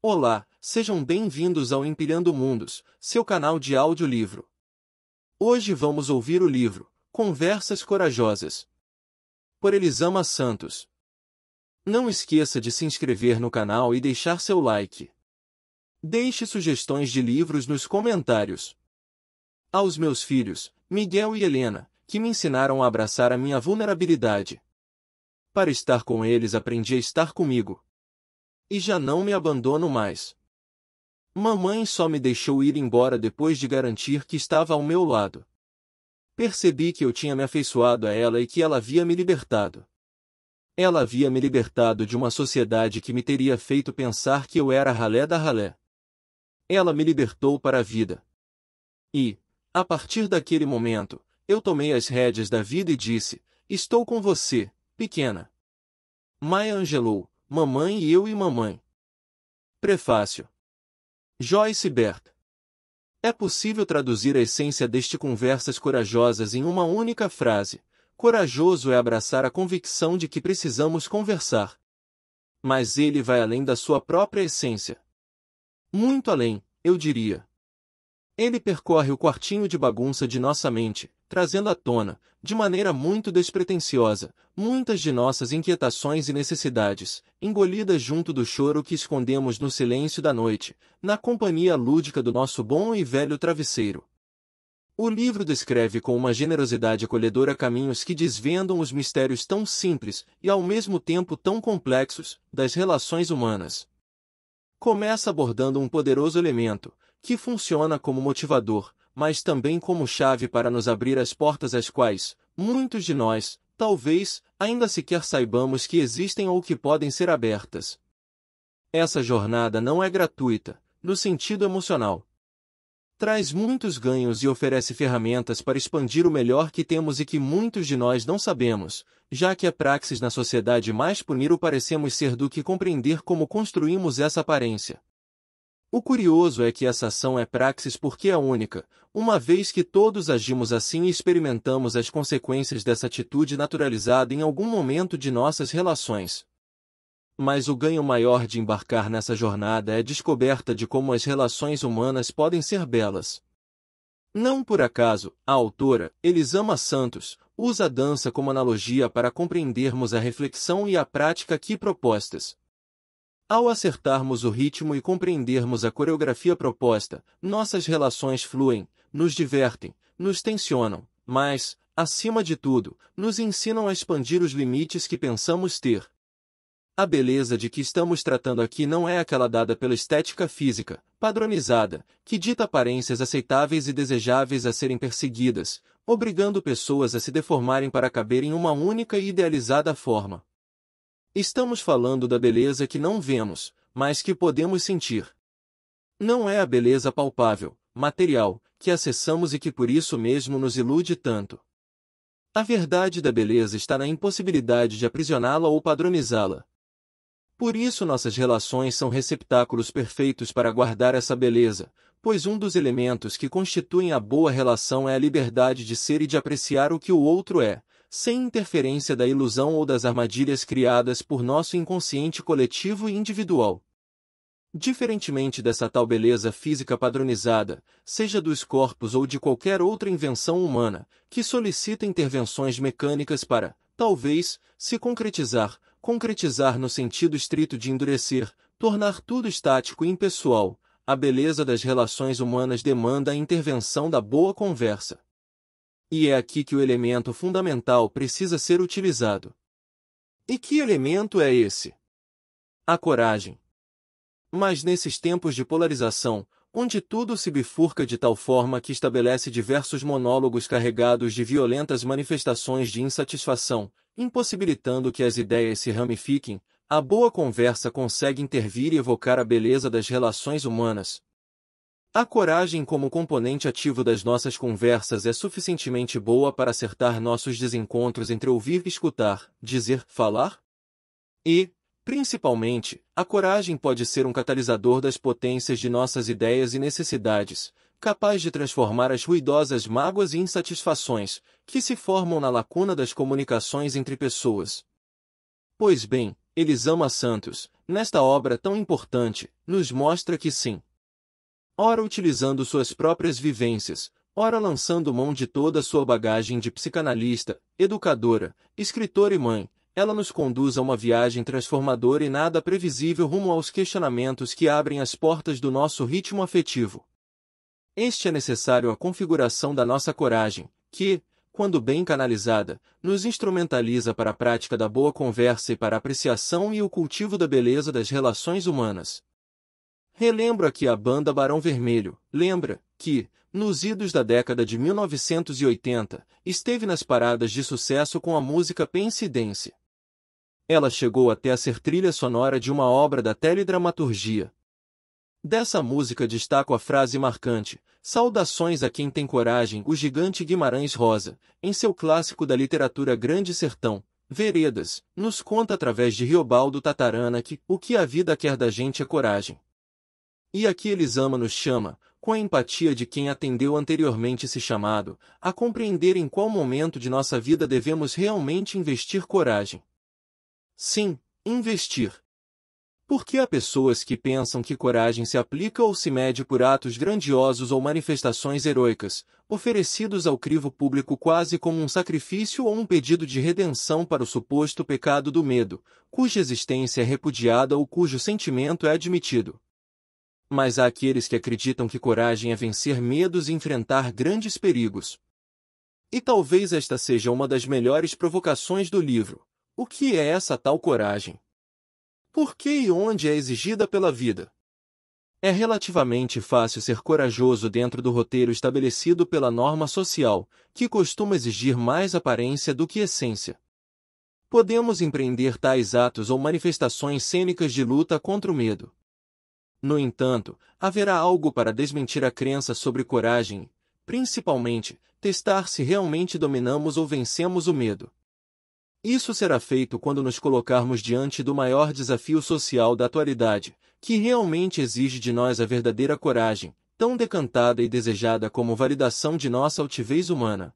Olá, sejam bem-vindos ao Empilhando Mundos, seu canal de audiolivro. Hoje vamos ouvir o livro Conversas Corajosas, por Elisama Santos. Não esqueça de se inscrever no canal e deixar seu like. Deixe sugestões de livros nos comentários. Aos meus filhos, Miguel e Helena, que me ensinaram a abraçar a minha vulnerabilidade. Para estar com eles aprendi a estar comigo, e já não me abandono mais. Mamãe só me deixou ir embora depois de garantir que estava ao meu lado. Percebi que eu tinha me afeiçoado a ela e que ela havia me libertado. Ela havia me libertado de uma sociedade que me teria feito pensar que eu era ralé da ralé. Ela me libertou para a vida. E, a partir daquele momento, eu tomei as rédeas da vida e disse: Estou com você, pequena. Maya Angelou, Mamãe e Eu e Mamãe. Prefácio. Joyce Bert. É possível traduzir a essência deste Conversas Corajosas em uma única frase. Corajoso é abraçar a convicção de que precisamos conversar. Mas ele vai além da sua própria essência. Muito além, eu diria. Ele percorre o quartinho de bagunça de nossa mente, trazendo à tona, de maneira muito despretensiosa, muitas de nossas inquietações e necessidades, engolidas junto do choro que escondemos no silêncio da noite, na companhia lúdica do nosso bom e velho travesseiro. O livro descreve com uma generosidade acolhedora caminhos que desvendam os mistérios tão simples e ao mesmo tempo tão complexos das relações humanas. Começa abordando um poderoso elemento, que funciona como motivador, mas também como chave para nos abrir as portas às quais, muitos de nós, talvez, ainda sequer saibamos que existem ou que podem ser abertas. Essa jornada não é gratuita, no sentido emocional. Traz muitos ganhos e oferece ferramentas para expandir o melhor que temos e que muitos de nós não sabemos, já que é praxis na sociedade mais punir o parecemos ser do que compreender como construímos essa aparência. O curioso é que essa ação é praxis porque é única, uma vez que todos agimos assim e experimentamos as consequências dessa atitude naturalizada em algum momento de nossas relações. Mas o ganho maior de embarcar nessa jornada é a descoberta de como as relações humanas podem ser belas. Não por acaso, a autora, Elisama Santos, usa a dança como analogia para compreendermos a reflexão e a prática aqui propostas. Ao acertarmos o ritmo e compreendermos a coreografia proposta, nossas relações fluem, nos divertem, nos tensionam, mas, acima de tudo, nos ensinam a expandir os limites que pensamos ter. A beleza de que estamos tratando aqui não é aquela dada pela estética física, padronizada, que dita aparências aceitáveis e desejáveis a serem perseguidas, obrigando pessoas a se deformarem para caber em uma única e idealizada forma. Estamos falando da beleza que não vemos, mas que podemos sentir. Não é a beleza palpável, material, que acessamos e que por isso mesmo nos ilude tanto. A verdade da beleza está na impossibilidade de aprisioná-la ou padronizá-la. Por isso nossas relações são receptáculos perfeitos para guardar essa beleza, pois um dos elementos que constituem a boa relação é a liberdade de ser e de apreciar o que o outro é, sem interferência da ilusão ou das armadilhas criadas por nosso inconsciente coletivo e individual. Diferentemente dessa tal beleza física padronizada, seja dos corpos ou de qualquer outra invenção humana, que solicita intervenções mecânicas para, talvez, se concretizar, concretizar no sentido estrito de endurecer, tornar tudo estático e impessoal, a beleza das relações humanas demanda a intervenção da boa conversa, e é aqui que o elemento fundamental precisa ser utilizado. E que elemento é esse? A coragem. Mas nesses tempos de polarização, onde tudo se bifurca de tal forma que estabelece diversos monólogos carregados de violentas manifestações de insatisfação, impossibilitando que as ideias se ramifiquem, a boa conversa consegue intervir e evocar a beleza das relações humanas, a coragem como componente ativo das nossas conversas é suficientemente boa para acertar nossos desencontros entre ouvir, escutar, dizer, falar? E, principalmente, a coragem pode ser um catalisador das potências de nossas ideias e necessidades, capaz de transformar as ruidosas mágoas e insatisfações que se formam na lacuna das comunicações entre pessoas. Pois bem, Elisama Santos, nesta obra tão importante, nos mostra que sim, ora utilizando suas próprias vivências, ora lançando mão de toda sua bagagem de psicanalista, educadora, escritora e mãe, ela nos conduz a uma viagem transformadora e nada previsível rumo aos questionamentos que abrem as portas do nosso ritmo afetivo. Este é necessário à configuração da nossa coragem, que, quando bem canalizada, nos instrumentaliza para a prática da boa conversa e para a apreciação e o cultivo da beleza das relações humanas. Relembro aqui a banda Barão Vermelho, lembra, que, nos idos da década de 1980, esteve nas paradas de sucesso com a música Pensidense. Ela chegou até a ser trilha sonora de uma obra da teledramaturgia. Dessa música destaco a frase marcante, Saudações a quem tem coragem, o gigante Guimarães Rosa, em seu clássico da literatura Grande Sertão, Veredas, nos conta através de Riobaldo Tatarana que o que a vida quer da gente é coragem. E aqui Elisama nos chama, com a empatia de quem atendeu anteriormente esse chamado, a compreender em qual momento de nossa vida devemos realmente investir coragem. Sim, investir. Porque há pessoas que pensam que coragem se aplica ou se mede por atos grandiosos ou manifestações heroicas, oferecidos ao crivo público quase como um sacrifício ou um pedido de redenção para o suposto pecado do medo, cuja existência é repudiada ou cujo sentimento é admitido mas há aqueles que acreditam que coragem é vencer medos e enfrentar grandes perigos. E talvez esta seja uma das melhores provocações do livro. O que é essa tal coragem? Por que e onde é exigida pela vida? É relativamente fácil ser corajoso dentro do roteiro estabelecido pela norma social, que costuma exigir mais aparência do que essência. Podemos empreender tais atos ou manifestações cênicas de luta contra o medo, no entanto, haverá algo para desmentir a crença sobre coragem, principalmente, testar se realmente dominamos ou vencemos o medo. Isso será feito quando nos colocarmos diante do maior desafio social da atualidade, que realmente exige de nós a verdadeira coragem, tão decantada e desejada como validação de nossa altivez humana.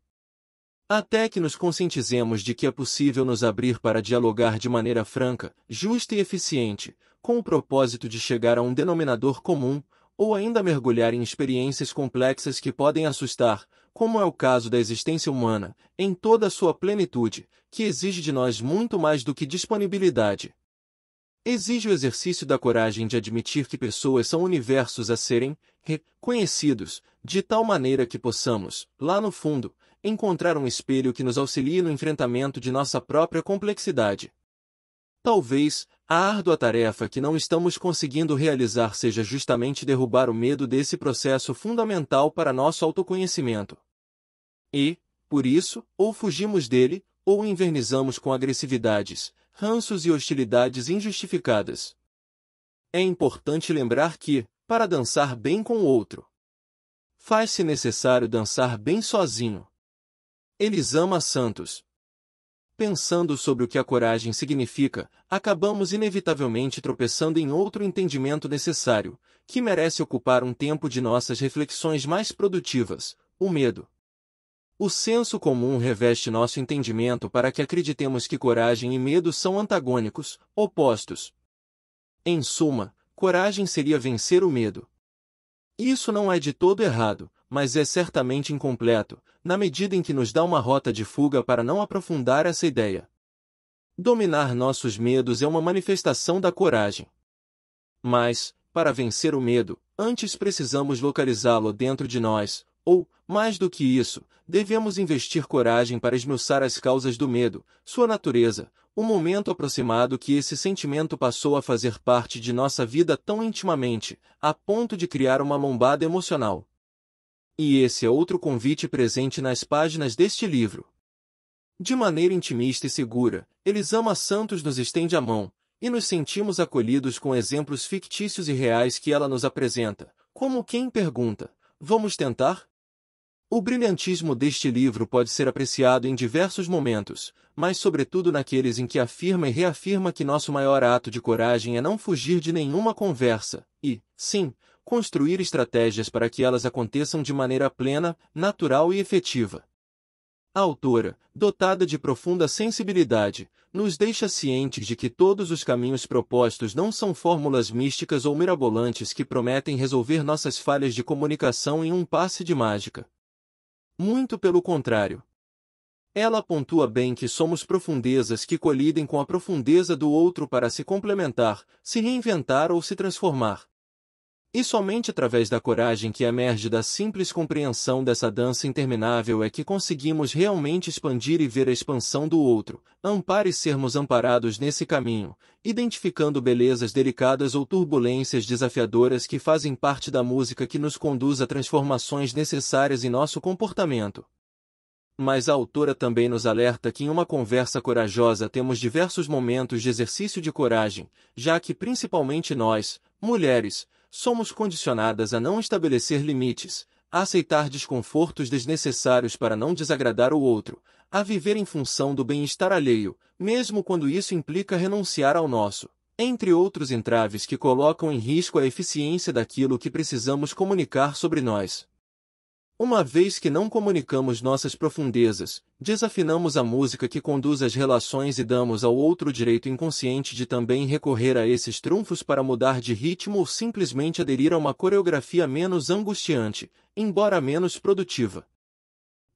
Até que nos conscientizemos de que é possível nos abrir para dialogar de maneira franca, justa e eficiente, com o propósito de chegar a um denominador comum, ou ainda mergulhar em experiências complexas que podem assustar, como é o caso da existência humana, em toda a sua plenitude, que exige de nós muito mais do que disponibilidade. Exige o exercício da coragem de admitir que pessoas são universos a serem reconhecidos, de tal maneira que possamos, lá no fundo, encontrar um espelho que nos auxilie no enfrentamento de nossa própria complexidade. Talvez, a árdua tarefa que não estamos conseguindo realizar seja justamente derrubar o medo desse processo fundamental para nosso autoconhecimento. E, por isso, ou fugimos dele, ou invernizamos com agressividades, ranços e hostilidades injustificadas. É importante lembrar que, para dançar bem com o outro, faz-se necessário dançar bem sozinho. Elisama Santos Pensando sobre o que a coragem significa, acabamos inevitavelmente tropeçando em outro entendimento necessário, que merece ocupar um tempo de nossas reflexões mais produtivas: o medo. O senso comum reveste nosso entendimento para que acreditemos que coragem e medo são antagônicos, opostos. Em suma, coragem seria vencer o medo. Isso não é de todo errado, mas é certamente incompleto, na medida em que nos dá uma rota de fuga para não aprofundar essa ideia. Dominar nossos medos é uma manifestação da coragem. Mas, para vencer o medo, antes precisamos localizá-lo dentro de nós, ou, mais do que isso, devemos investir coragem para esmiuçar as causas do medo, sua natureza, o momento aproximado que esse sentimento passou a fazer parte de nossa vida tão intimamente, a ponto de criar uma lombada emocional. E esse é outro convite presente nas páginas deste livro. De maneira intimista e segura, Elisama Santos nos estende a mão, e nos sentimos acolhidos com exemplos fictícios e reais que ela nos apresenta, como quem pergunta: Vamos tentar? O brilhantismo deste livro pode ser apreciado em diversos momentos, mas sobretudo naqueles em que afirma e reafirma que nosso maior ato de coragem é não fugir de nenhuma conversa, e, sim, construir estratégias para que elas aconteçam de maneira plena, natural e efetiva. A autora, dotada de profunda sensibilidade, nos deixa cientes de que todos os caminhos propostos não são fórmulas místicas ou mirabolantes que prometem resolver nossas falhas de comunicação em um passe de mágica. Muito pelo contrário. Ela pontua bem que somos profundezas que colidem com a profundeza do outro para se complementar, se reinventar ou se transformar. E somente através da coragem que emerge da simples compreensão dessa dança interminável é que conseguimos realmente expandir e ver a expansão do outro, ampare e sermos amparados nesse caminho, identificando belezas delicadas ou turbulências desafiadoras que fazem parte da música que nos conduz a transformações necessárias em nosso comportamento. Mas a autora também nos alerta que em uma conversa corajosa temos diversos momentos de exercício de coragem, já que principalmente nós, mulheres, somos condicionadas a não estabelecer limites, a aceitar desconfortos desnecessários para não desagradar o outro, a viver em função do bem-estar alheio, mesmo quando isso implica renunciar ao nosso, entre outros entraves que colocam em risco a eficiência daquilo que precisamos comunicar sobre nós. Uma vez que não comunicamos nossas profundezas, desafinamos a música que conduz as relações e damos ao outro o direito inconsciente de também recorrer a esses trunfos para mudar de ritmo ou simplesmente aderir a uma coreografia menos angustiante, embora menos produtiva.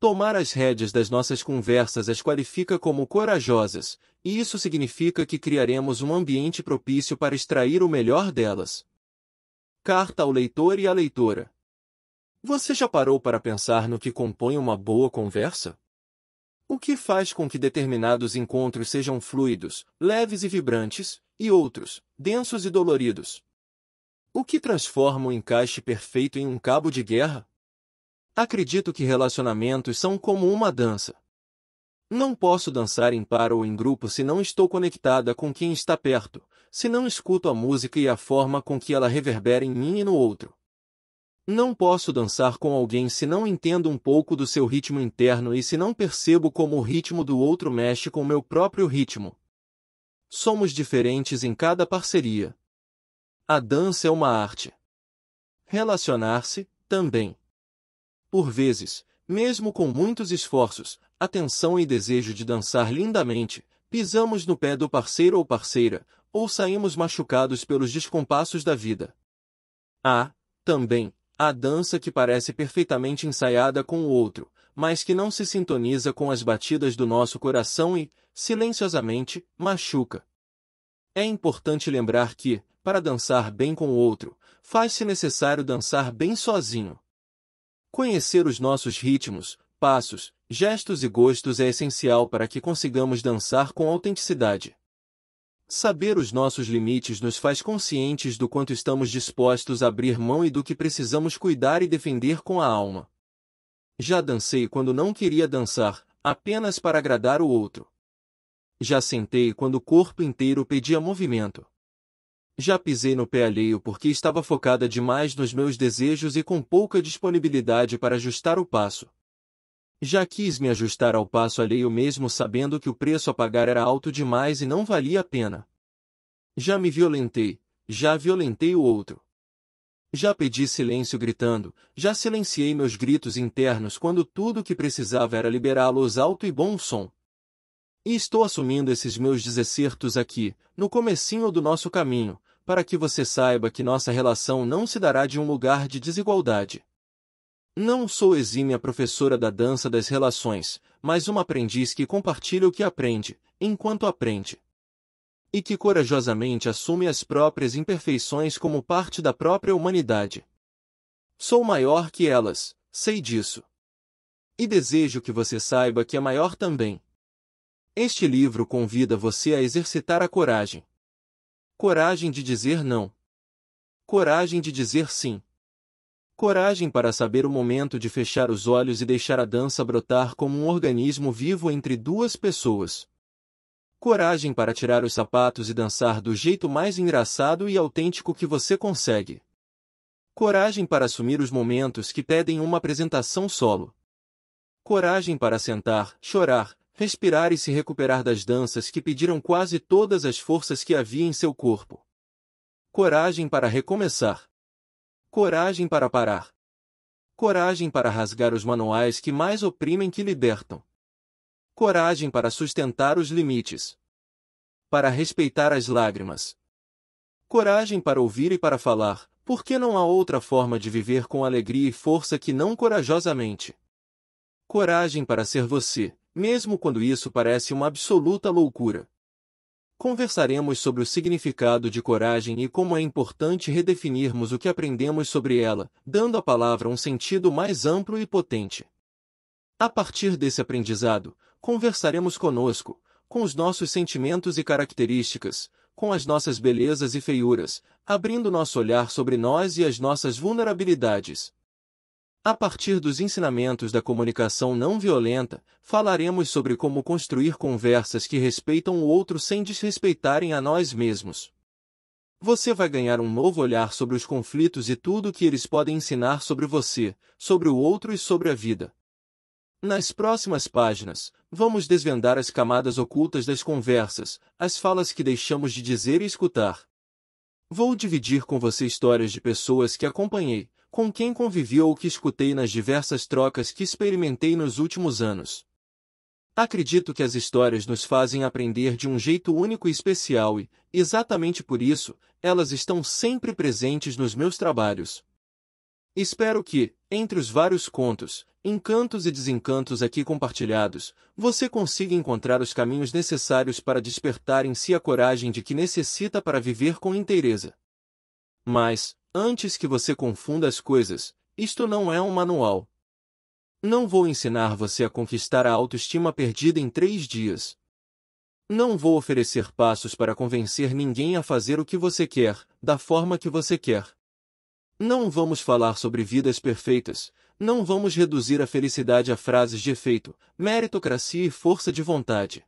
Tomar as rédeas das nossas conversas as qualifica como corajosas, e isso significa que criaremos um ambiente propício para extrair o melhor delas. Carta ao leitor e à leitora. Você já parou para pensar no que compõe uma boa conversa? O que faz com que determinados encontros sejam fluidos, leves e vibrantes, e outros, densos e doloridos? O que transforma o um encaixe perfeito em um cabo de guerra? Acredito que relacionamentos são como uma dança. Não posso dançar em par ou em grupo se não estou conectada com quem está perto, se não escuto a música e a forma com que ela reverbera em mim e no outro. Não posso dançar com alguém se não entendo um pouco do seu ritmo interno e se não percebo como o ritmo do outro mexe com meu próprio ritmo. Somos diferentes em cada parceria. A dança é uma arte. Relacionar-se, também. Por vezes, mesmo com muitos esforços, atenção e desejo de dançar lindamente, pisamos no pé do parceiro ou parceira, ou saímos machucados pelos descompassos da vida. Há, também, a dança que parece perfeitamente ensaiada com o outro, mas que não se sintoniza com as batidas do nosso coração e, silenciosamente, machuca. É importante lembrar que, para dançar bem com o outro, faz-se necessário dançar bem sozinho. Conhecer os nossos ritmos, passos, gestos e gostos é essencial para que consigamos dançar com autenticidade. Saber os nossos limites nos faz conscientes do quanto estamos dispostos a abrir mão e do que precisamos cuidar e defender com a alma. Já dancei quando não queria dançar, apenas para agradar o outro. Já sentei quando o corpo inteiro pedia movimento. Já pisei no pé alheio porque estava focada demais nos meus desejos e com pouca disponibilidade para ajustar o passo. Já quis me ajustar ao passo alheio mesmo sabendo que o preço a pagar era alto demais e não valia a pena. Já me violentei, já violentei o outro. Já pedi silêncio gritando, já silenciei meus gritos internos quando tudo o que precisava era liberá-los alto e bom som. E estou assumindo esses meus desacertos aqui, no comecinho do nosso caminho, para que você saiba que nossa relação não se dará de um lugar de desigualdade. Não sou exímia professora da dança das relações, mas uma aprendiz que compartilha o que aprende, enquanto aprende. E que corajosamente assume as próprias imperfeições como parte da própria humanidade. Sou maior que elas, sei disso. E desejo que você saiba que é maior também. Este livro convida você a exercitar a coragem. Coragem de dizer não. Coragem de dizer sim coragem para saber o momento de fechar os olhos e deixar a dança brotar como um organismo vivo entre duas pessoas. Coragem para tirar os sapatos e dançar do jeito mais engraçado e autêntico que você consegue. Coragem para assumir os momentos que pedem uma apresentação solo. Coragem para sentar, chorar, respirar e se recuperar das danças que pediram quase todas as forças que havia em seu corpo. Coragem para recomeçar Coragem para parar. Coragem para rasgar os manuais que mais oprimem que libertam. Coragem para sustentar os limites. Para respeitar as lágrimas. Coragem para ouvir e para falar, porque não há outra forma de viver com alegria e força que não corajosamente. Coragem para ser você, mesmo quando isso parece uma absoluta loucura. Conversaremos sobre o significado de coragem e como é importante redefinirmos o que aprendemos sobre ela, dando à palavra um sentido mais amplo e potente. A partir desse aprendizado, conversaremos conosco, com os nossos sentimentos e características, com as nossas belezas e feiuras, abrindo nosso olhar sobre nós e as nossas vulnerabilidades. A partir dos ensinamentos da comunicação não violenta, falaremos sobre como construir conversas que respeitam o outro sem desrespeitarem a nós mesmos. Você vai ganhar um novo olhar sobre os conflitos e tudo o que eles podem ensinar sobre você, sobre o outro e sobre a vida. Nas próximas páginas, vamos desvendar as camadas ocultas das conversas, as falas que deixamos de dizer e escutar. Vou dividir com você histórias de pessoas que acompanhei, com quem convivi ou que escutei nas diversas trocas que experimentei nos últimos anos. Acredito que as histórias nos fazem aprender de um jeito único e especial e, exatamente por isso, elas estão sempre presentes nos meus trabalhos. Espero que, entre os vários contos, encantos e desencantos aqui compartilhados, você consiga encontrar os caminhos necessários para despertar em si a coragem de que necessita para viver com inteireza. Mas, Antes que você confunda as coisas, isto não é um manual. Não vou ensinar você a conquistar a autoestima perdida em três dias. Não vou oferecer passos para convencer ninguém a fazer o que você quer, da forma que você quer. Não vamos falar sobre vidas perfeitas, não vamos reduzir a felicidade a frases de efeito, meritocracia e força de vontade.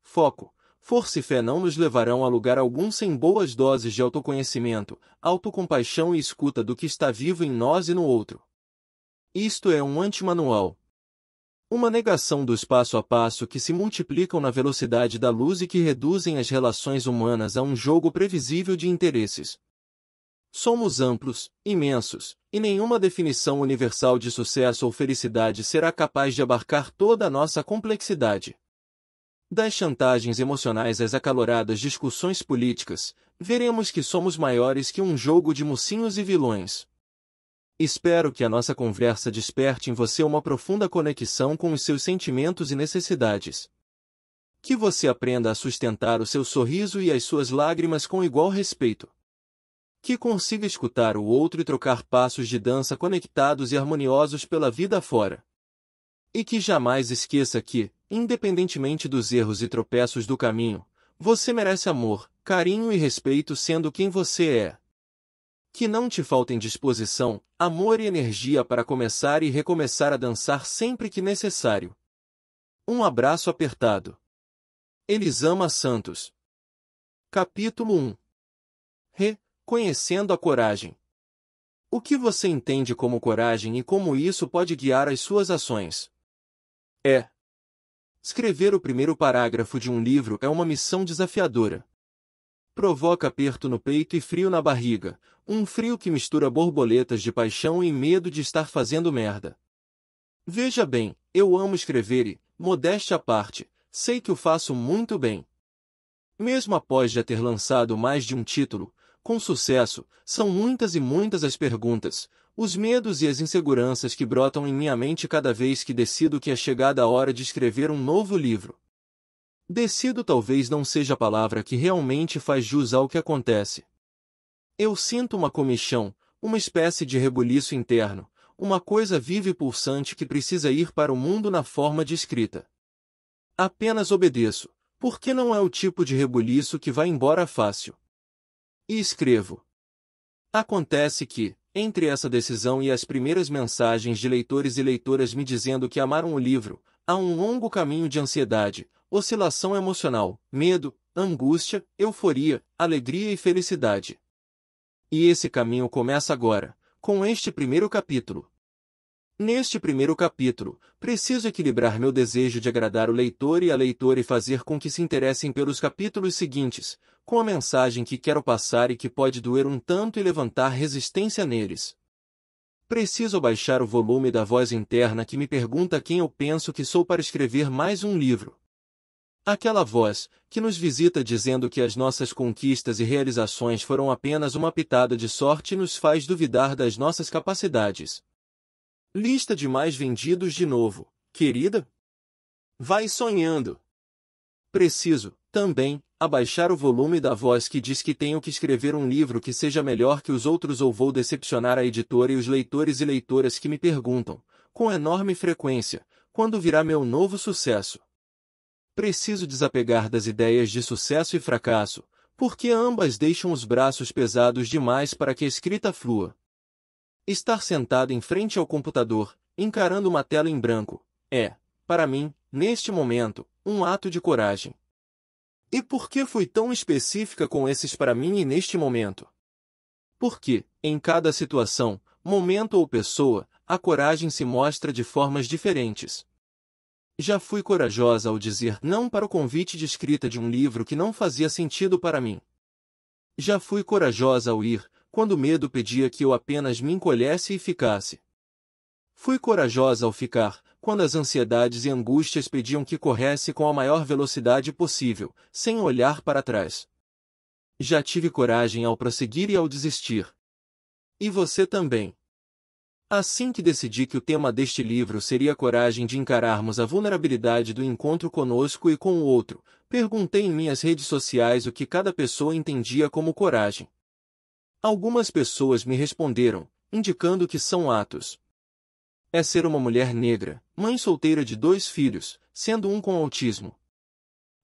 Foco: força e fé não nos levarão a lugar algum sem boas doses de autoconhecimento, autocompaixão e escuta do que está vivo em nós e no outro. Isto é um antimanual. Uma negação dos passo a passo que se multiplicam na velocidade da luz e que reduzem as relações humanas a um jogo previsível de interesses. Somos amplos, imensos, e nenhuma definição universal de sucesso ou felicidade será capaz de abarcar toda a nossa complexidade das chantagens emocionais às acaloradas discussões políticas, veremos que somos maiores que um jogo de mocinhos e vilões. Espero que a nossa conversa desperte em você uma profunda conexão com os seus sentimentos e necessidades. Que você aprenda a sustentar o seu sorriso e as suas lágrimas com igual respeito. Que consiga escutar o outro e trocar passos de dança conectados e harmoniosos pela vida fora. E que jamais esqueça que, independentemente dos erros e tropeços do caminho, você merece amor, carinho e respeito sendo quem você é. Que não te faltem disposição, amor e energia para começar e recomeçar a dançar sempre que necessário. Um abraço apertado. Elisama Santos. Capítulo 1 Re Conhecendo a coragem. O que você entende como coragem e como isso pode guiar as suas ações? É, Escrever o primeiro parágrafo de um livro é uma missão desafiadora. Provoca aperto no peito e frio na barriga, um frio que mistura borboletas de paixão e medo de estar fazendo merda. Veja bem, eu amo escrever e, modéstia à parte, sei que o faço muito bem. Mesmo após já ter lançado mais de um título, com sucesso, são muitas e muitas as perguntas, os medos e as inseguranças que brotam em minha mente cada vez que decido que é chegada a hora de escrever um novo livro. Decido talvez não seja a palavra que realmente faz jus ao que acontece. Eu sinto uma comichão, uma espécie de rebuliço interno, uma coisa viva e pulsante que precisa ir para o mundo na forma de escrita. Apenas obedeço, porque não é o tipo de rebuliço que vai embora fácil. E escrevo. Acontece que, entre essa decisão e as primeiras mensagens de leitores e leitoras me dizendo que amaram o livro, há um longo caminho de ansiedade, oscilação emocional, medo, angústia, euforia, alegria e felicidade. E esse caminho começa agora, com este primeiro capítulo, Neste primeiro capítulo, preciso equilibrar meu desejo de agradar o leitor e a leitora e fazer com que se interessem pelos capítulos seguintes, com a mensagem que quero passar e que pode doer um tanto e levantar resistência neles. Preciso baixar o volume da voz interna que me pergunta quem eu penso que sou para escrever mais um livro. Aquela voz, que nos visita dizendo que as nossas conquistas e realizações foram apenas uma pitada de sorte e nos faz duvidar das nossas capacidades. Lista de mais vendidos de novo, querida? Vai sonhando. Preciso, também, abaixar o volume da voz que diz que tenho que escrever um livro que seja melhor que os outros ou vou decepcionar a editora e os leitores e leitoras que me perguntam, com enorme frequência, quando virá meu novo sucesso. Preciso desapegar das ideias de sucesso e fracasso, porque ambas deixam os braços pesados demais para que a escrita flua. Estar sentado em frente ao computador, encarando uma tela em branco, é, para mim, neste momento, um ato de coragem. E por que fui tão específica com esses para mim e neste momento? Porque, em cada situação, momento ou pessoa, a coragem se mostra de formas diferentes. Já fui corajosa ao dizer não para o convite de escrita de um livro que não fazia sentido para mim. Já fui corajosa ao ir, quando o medo pedia que eu apenas me encolhesse e ficasse. Fui corajosa ao ficar, quando as ansiedades e angústias pediam que corresse com a maior velocidade possível, sem olhar para trás. Já tive coragem ao prosseguir e ao desistir. E você também. Assim que decidi que o tema deste livro seria a coragem de encararmos a vulnerabilidade do encontro conosco e com o outro, perguntei em minhas redes sociais o que cada pessoa entendia como coragem. Algumas pessoas me responderam, indicando que são atos. É ser uma mulher negra, mãe solteira de dois filhos, sendo um com autismo.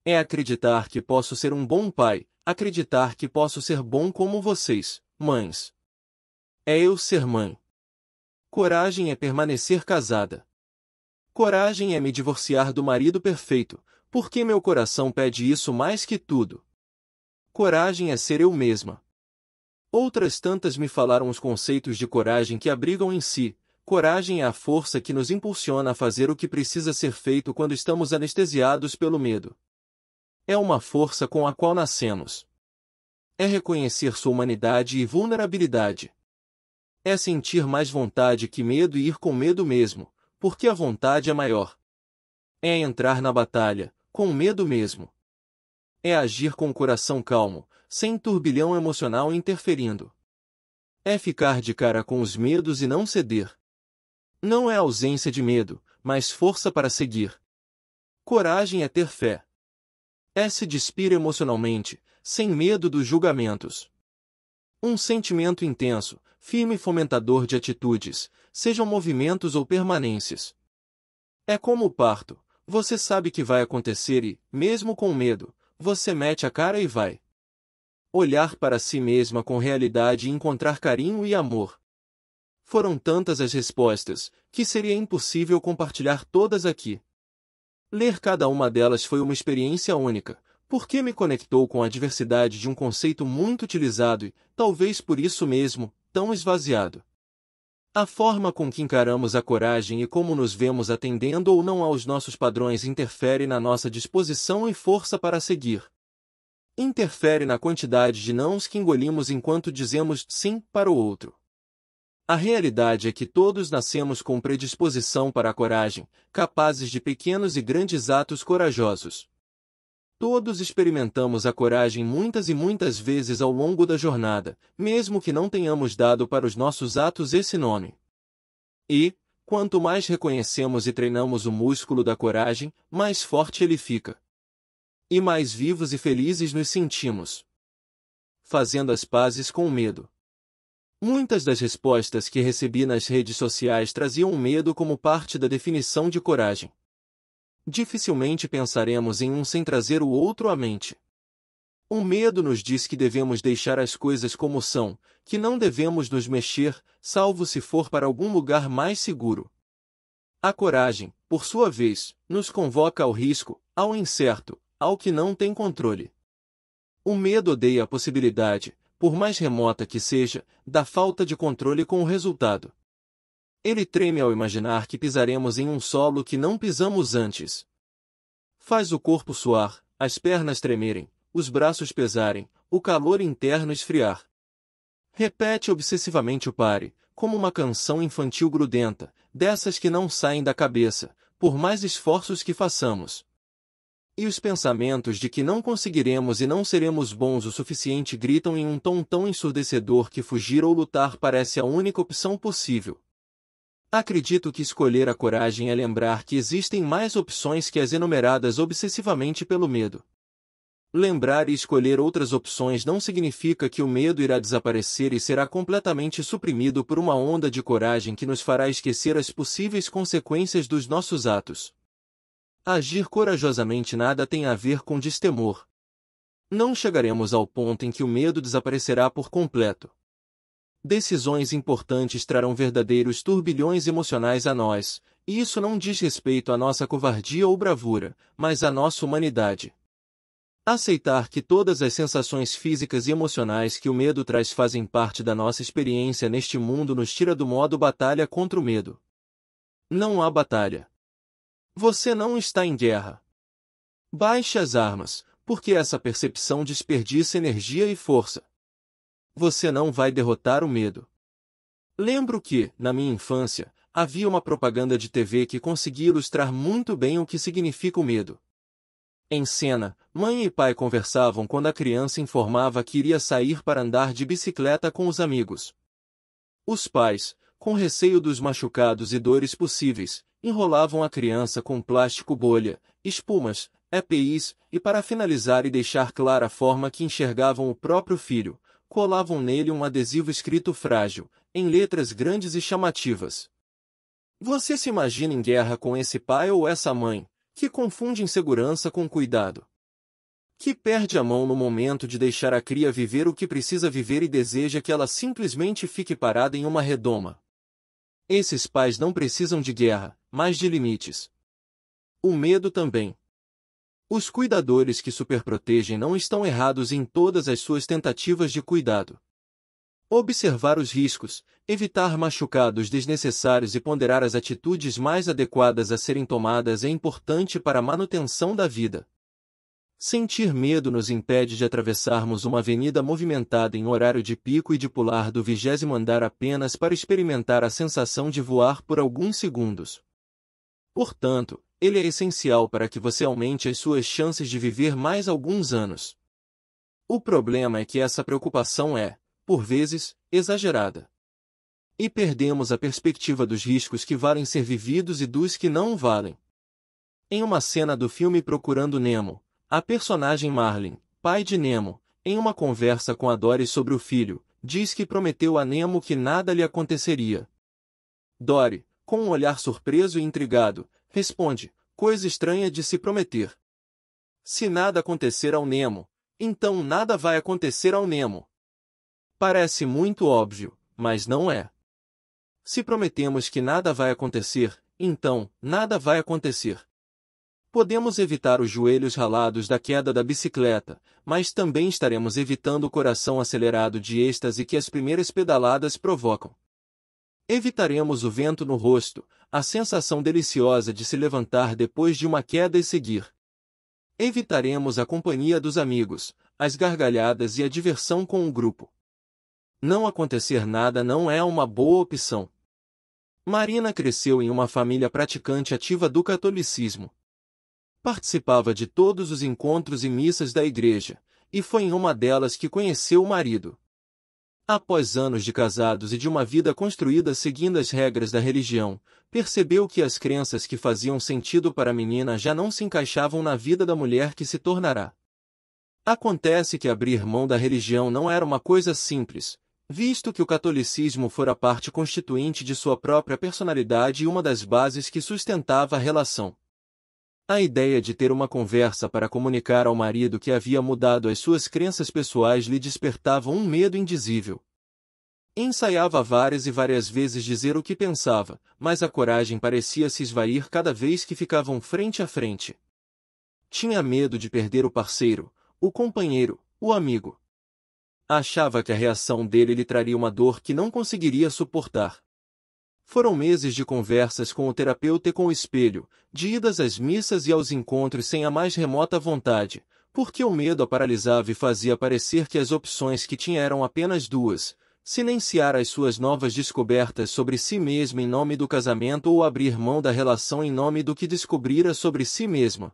É acreditar que posso ser um bom pai, acreditar que posso ser bom como vocês, mães. É eu ser mãe. Coragem é permanecer casada. Coragem é me divorciar do marido perfeito, porque meu coração pede isso mais que tudo. Coragem é ser eu mesma. Outras tantas me falaram os conceitos de coragem que abrigam em si. Coragem é a força que nos impulsiona a fazer o que precisa ser feito quando estamos anestesiados pelo medo. É uma força com a qual nascemos. É reconhecer sua humanidade e vulnerabilidade. É sentir mais vontade que medo e ir com medo mesmo, porque a vontade é maior. É entrar na batalha, com medo mesmo. É agir com o coração calmo, sem turbilhão emocional interferindo. É ficar de cara com os medos e não ceder. Não é ausência de medo, mas força para seguir. Coragem é ter fé. É se despir emocionalmente, sem medo dos julgamentos. Um sentimento intenso, firme e fomentador de atitudes, sejam movimentos ou permanências. É como o parto, você sabe que vai acontecer e, mesmo com medo, você mete a cara e vai olhar para si mesma com realidade e encontrar carinho e amor. Foram tantas as respostas, que seria impossível compartilhar todas aqui. Ler cada uma delas foi uma experiência única, porque me conectou com a diversidade de um conceito muito utilizado e, talvez por isso mesmo, tão esvaziado. A forma com que encaramos a coragem e como nos vemos atendendo ou não aos nossos padrões interfere na nossa disposição e força para seguir interfere na quantidade de nãos que engolimos enquanto dizemos sim para o outro. A realidade é que todos nascemos com predisposição para a coragem, capazes de pequenos e grandes atos corajosos. Todos experimentamos a coragem muitas e muitas vezes ao longo da jornada, mesmo que não tenhamos dado para os nossos atos esse nome. E, quanto mais reconhecemos e treinamos o músculo da coragem, mais forte ele fica. E mais vivos e felizes nos sentimos. Fazendo as pazes com o medo. Muitas das respostas que recebi nas redes sociais traziam o medo como parte da definição de coragem. Dificilmente pensaremos em um sem trazer o outro à mente. O medo nos diz que devemos deixar as coisas como são, que não devemos nos mexer, salvo se for para algum lugar mais seguro. A coragem, por sua vez, nos convoca ao risco, ao incerto, ao que não tem controle. O medo odeia a possibilidade, por mais remota que seja, da falta de controle com o resultado. Ele treme ao imaginar que pisaremos em um solo que não pisamos antes. Faz o corpo suar, as pernas tremerem, os braços pesarem, o calor interno esfriar. Repete obsessivamente o pare, como uma canção infantil grudenta, dessas que não saem da cabeça, por mais esforços que façamos e os pensamentos de que não conseguiremos e não seremos bons o suficiente gritam em um tom tão ensurdecedor que fugir ou lutar parece a única opção possível. Acredito que escolher a coragem é lembrar que existem mais opções que as enumeradas obsessivamente pelo medo. Lembrar e escolher outras opções não significa que o medo irá desaparecer e será completamente suprimido por uma onda de coragem que nos fará esquecer as possíveis consequências dos nossos atos. Agir corajosamente nada tem a ver com destemor. Não chegaremos ao ponto em que o medo desaparecerá por completo. Decisões importantes trarão verdadeiros turbilhões emocionais a nós, e isso não diz respeito à nossa covardia ou bravura, mas à nossa humanidade. Aceitar que todas as sensações físicas e emocionais que o medo traz fazem parte da nossa experiência neste mundo nos tira do modo batalha contra o medo. Não há batalha. Você não está em guerra. Baixe as armas, porque essa percepção desperdiça energia e força. Você não vai derrotar o medo. Lembro que, na minha infância, havia uma propaganda de TV que conseguia ilustrar muito bem o que significa o medo. Em cena, mãe e pai conversavam quando a criança informava que iria sair para andar de bicicleta com os amigos. Os pais, com receio dos machucados e dores possíveis, enrolavam a criança com plástico bolha, espumas, EPIs, e para finalizar e deixar clara a forma que enxergavam o próprio filho, colavam nele um adesivo escrito frágil, em letras grandes e chamativas. Você se imagina em guerra com esse pai ou essa mãe, que confunde insegurança com cuidado. Que perde a mão no momento de deixar a cria viver o que precisa viver e deseja que ela simplesmente fique parada em uma redoma. Esses pais não precisam de guerra, mas de limites. O medo também. Os cuidadores que superprotegem não estão errados em todas as suas tentativas de cuidado. Observar os riscos, evitar machucados desnecessários e ponderar as atitudes mais adequadas a serem tomadas é importante para a manutenção da vida. Sentir medo nos impede de atravessarmos uma avenida movimentada em horário de pico e de pular do vigésimo andar apenas para experimentar a sensação de voar por alguns segundos. Portanto, ele é essencial para que você aumente as suas chances de viver mais alguns anos. O problema é que essa preocupação é, por vezes, exagerada. E perdemos a perspectiva dos riscos que valem ser vividos e dos que não valem. Em uma cena do filme Procurando Nemo, a personagem Marlin, pai de Nemo, em uma conversa com a Dory sobre o filho, diz que prometeu a Nemo que nada lhe aconteceria. Dory, com um olhar surpreso e intrigado, responde, coisa estranha de se prometer. Se nada acontecer ao Nemo, então nada vai acontecer ao Nemo. Parece muito óbvio, mas não é. Se prometemos que nada vai acontecer, então nada vai acontecer. Podemos evitar os joelhos ralados da queda da bicicleta, mas também estaremos evitando o coração acelerado de êxtase que as primeiras pedaladas provocam. Evitaremos o vento no rosto, a sensação deliciosa de se levantar depois de uma queda e seguir. Evitaremos a companhia dos amigos, as gargalhadas e a diversão com o grupo. Não acontecer nada não é uma boa opção. Marina cresceu em uma família praticante ativa do catolicismo participava de todos os encontros e missas da igreja, e foi em uma delas que conheceu o marido. Após anos de casados e de uma vida construída seguindo as regras da religião, percebeu que as crenças que faziam sentido para a menina já não se encaixavam na vida da mulher que se tornará. Acontece que abrir mão da religião não era uma coisa simples, visto que o catolicismo fora parte constituinte de sua própria personalidade e uma das bases que sustentava a relação. A ideia de ter uma conversa para comunicar ao marido que havia mudado as suas crenças pessoais lhe despertava um medo indizível. Ensaiava várias e várias vezes dizer o que pensava, mas a coragem parecia se esvair cada vez que ficavam frente a frente. Tinha medo de perder o parceiro, o companheiro, o amigo. Achava que a reação dele lhe traria uma dor que não conseguiria suportar. Foram meses de conversas com o terapeuta e com o espelho, de idas às missas e aos encontros sem a mais remota vontade, porque o medo a paralisava e fazia parecer que as opções que tinha eram apenas duas, silenciar as suas novas descobertas sobre si mesma em nome do casamento ou abrir mão da relação em nome do que descobrira sobre si mesma.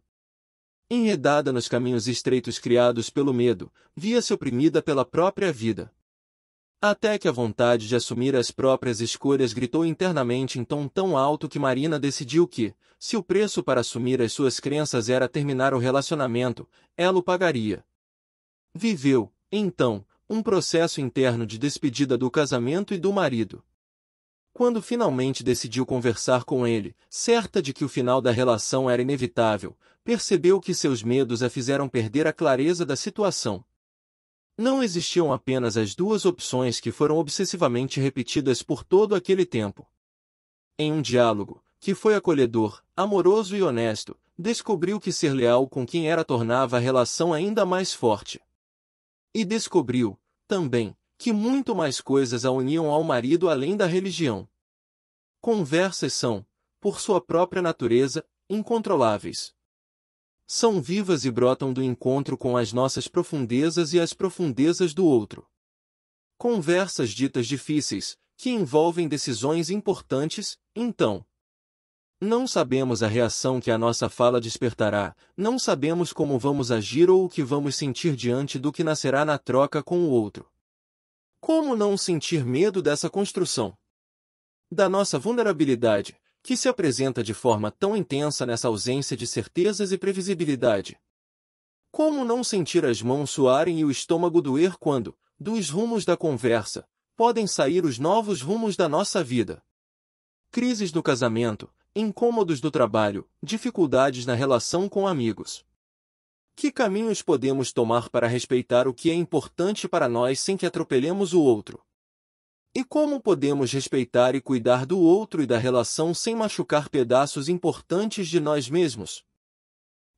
Enredada nos caminhos estreitos criados pelo medo, via-se oprimida pela própria vida. Até que a vontade de assumir as próprias escolhas gritou internamente em tom tão alto que Marina decidiu que, se o preço para assumir as suas crenças era terminar o relacionamento, ela o pagaria. Viveu, então, um processo interno de despedida do casamento e do marido. Quando finalmente decidiu conversar com ele, certa de que o final da relação era inevitável, percebeu que seus medos a fizeram perder a clareza da situação. Não existiam apenas as duas opções que foram obsessivamente repetidas por todo aquele tempo. Em um diálogo, que foi acolhedor, amoroso e honesto, descobriu que ser leal com quem era tornava a relação ainda mais forte. E descobriu, também, que muito mais coisas a uniam ao marido além da religião. Conversas são, por sua própria natureza, incontroláveis. São vivas e brotam do encontro com as nossas profundezas e as profundezas do outro. Conversas ditas difíceis, que envolvem decisões importantes, então. Não sabemos a reação que a nossa fala despertará, não sabemos como vamos agir ou o que vamos sentir diante do que nascerá na troca com o outro. Como não sentir medo dessa construção? Da nossa vulnerabilidade, que se apresenta de forma tão intensa nessa ausência de certezas e previsibilidade. Como não sentir as mãos suarem e o estômago doer quando, dos rumos da conversa, podem sair os novos rumos da nossa vida? Crises do casamento, incômodos do trabalho, dificuldades na relação com amigos. Que caminhos podemos tomar para respeitar o que é importante para nós sem que atropelemos o outro? E como podemos respeitar e cuidar do outro e da relação sem machucar pedaços importantes de nós mesmos?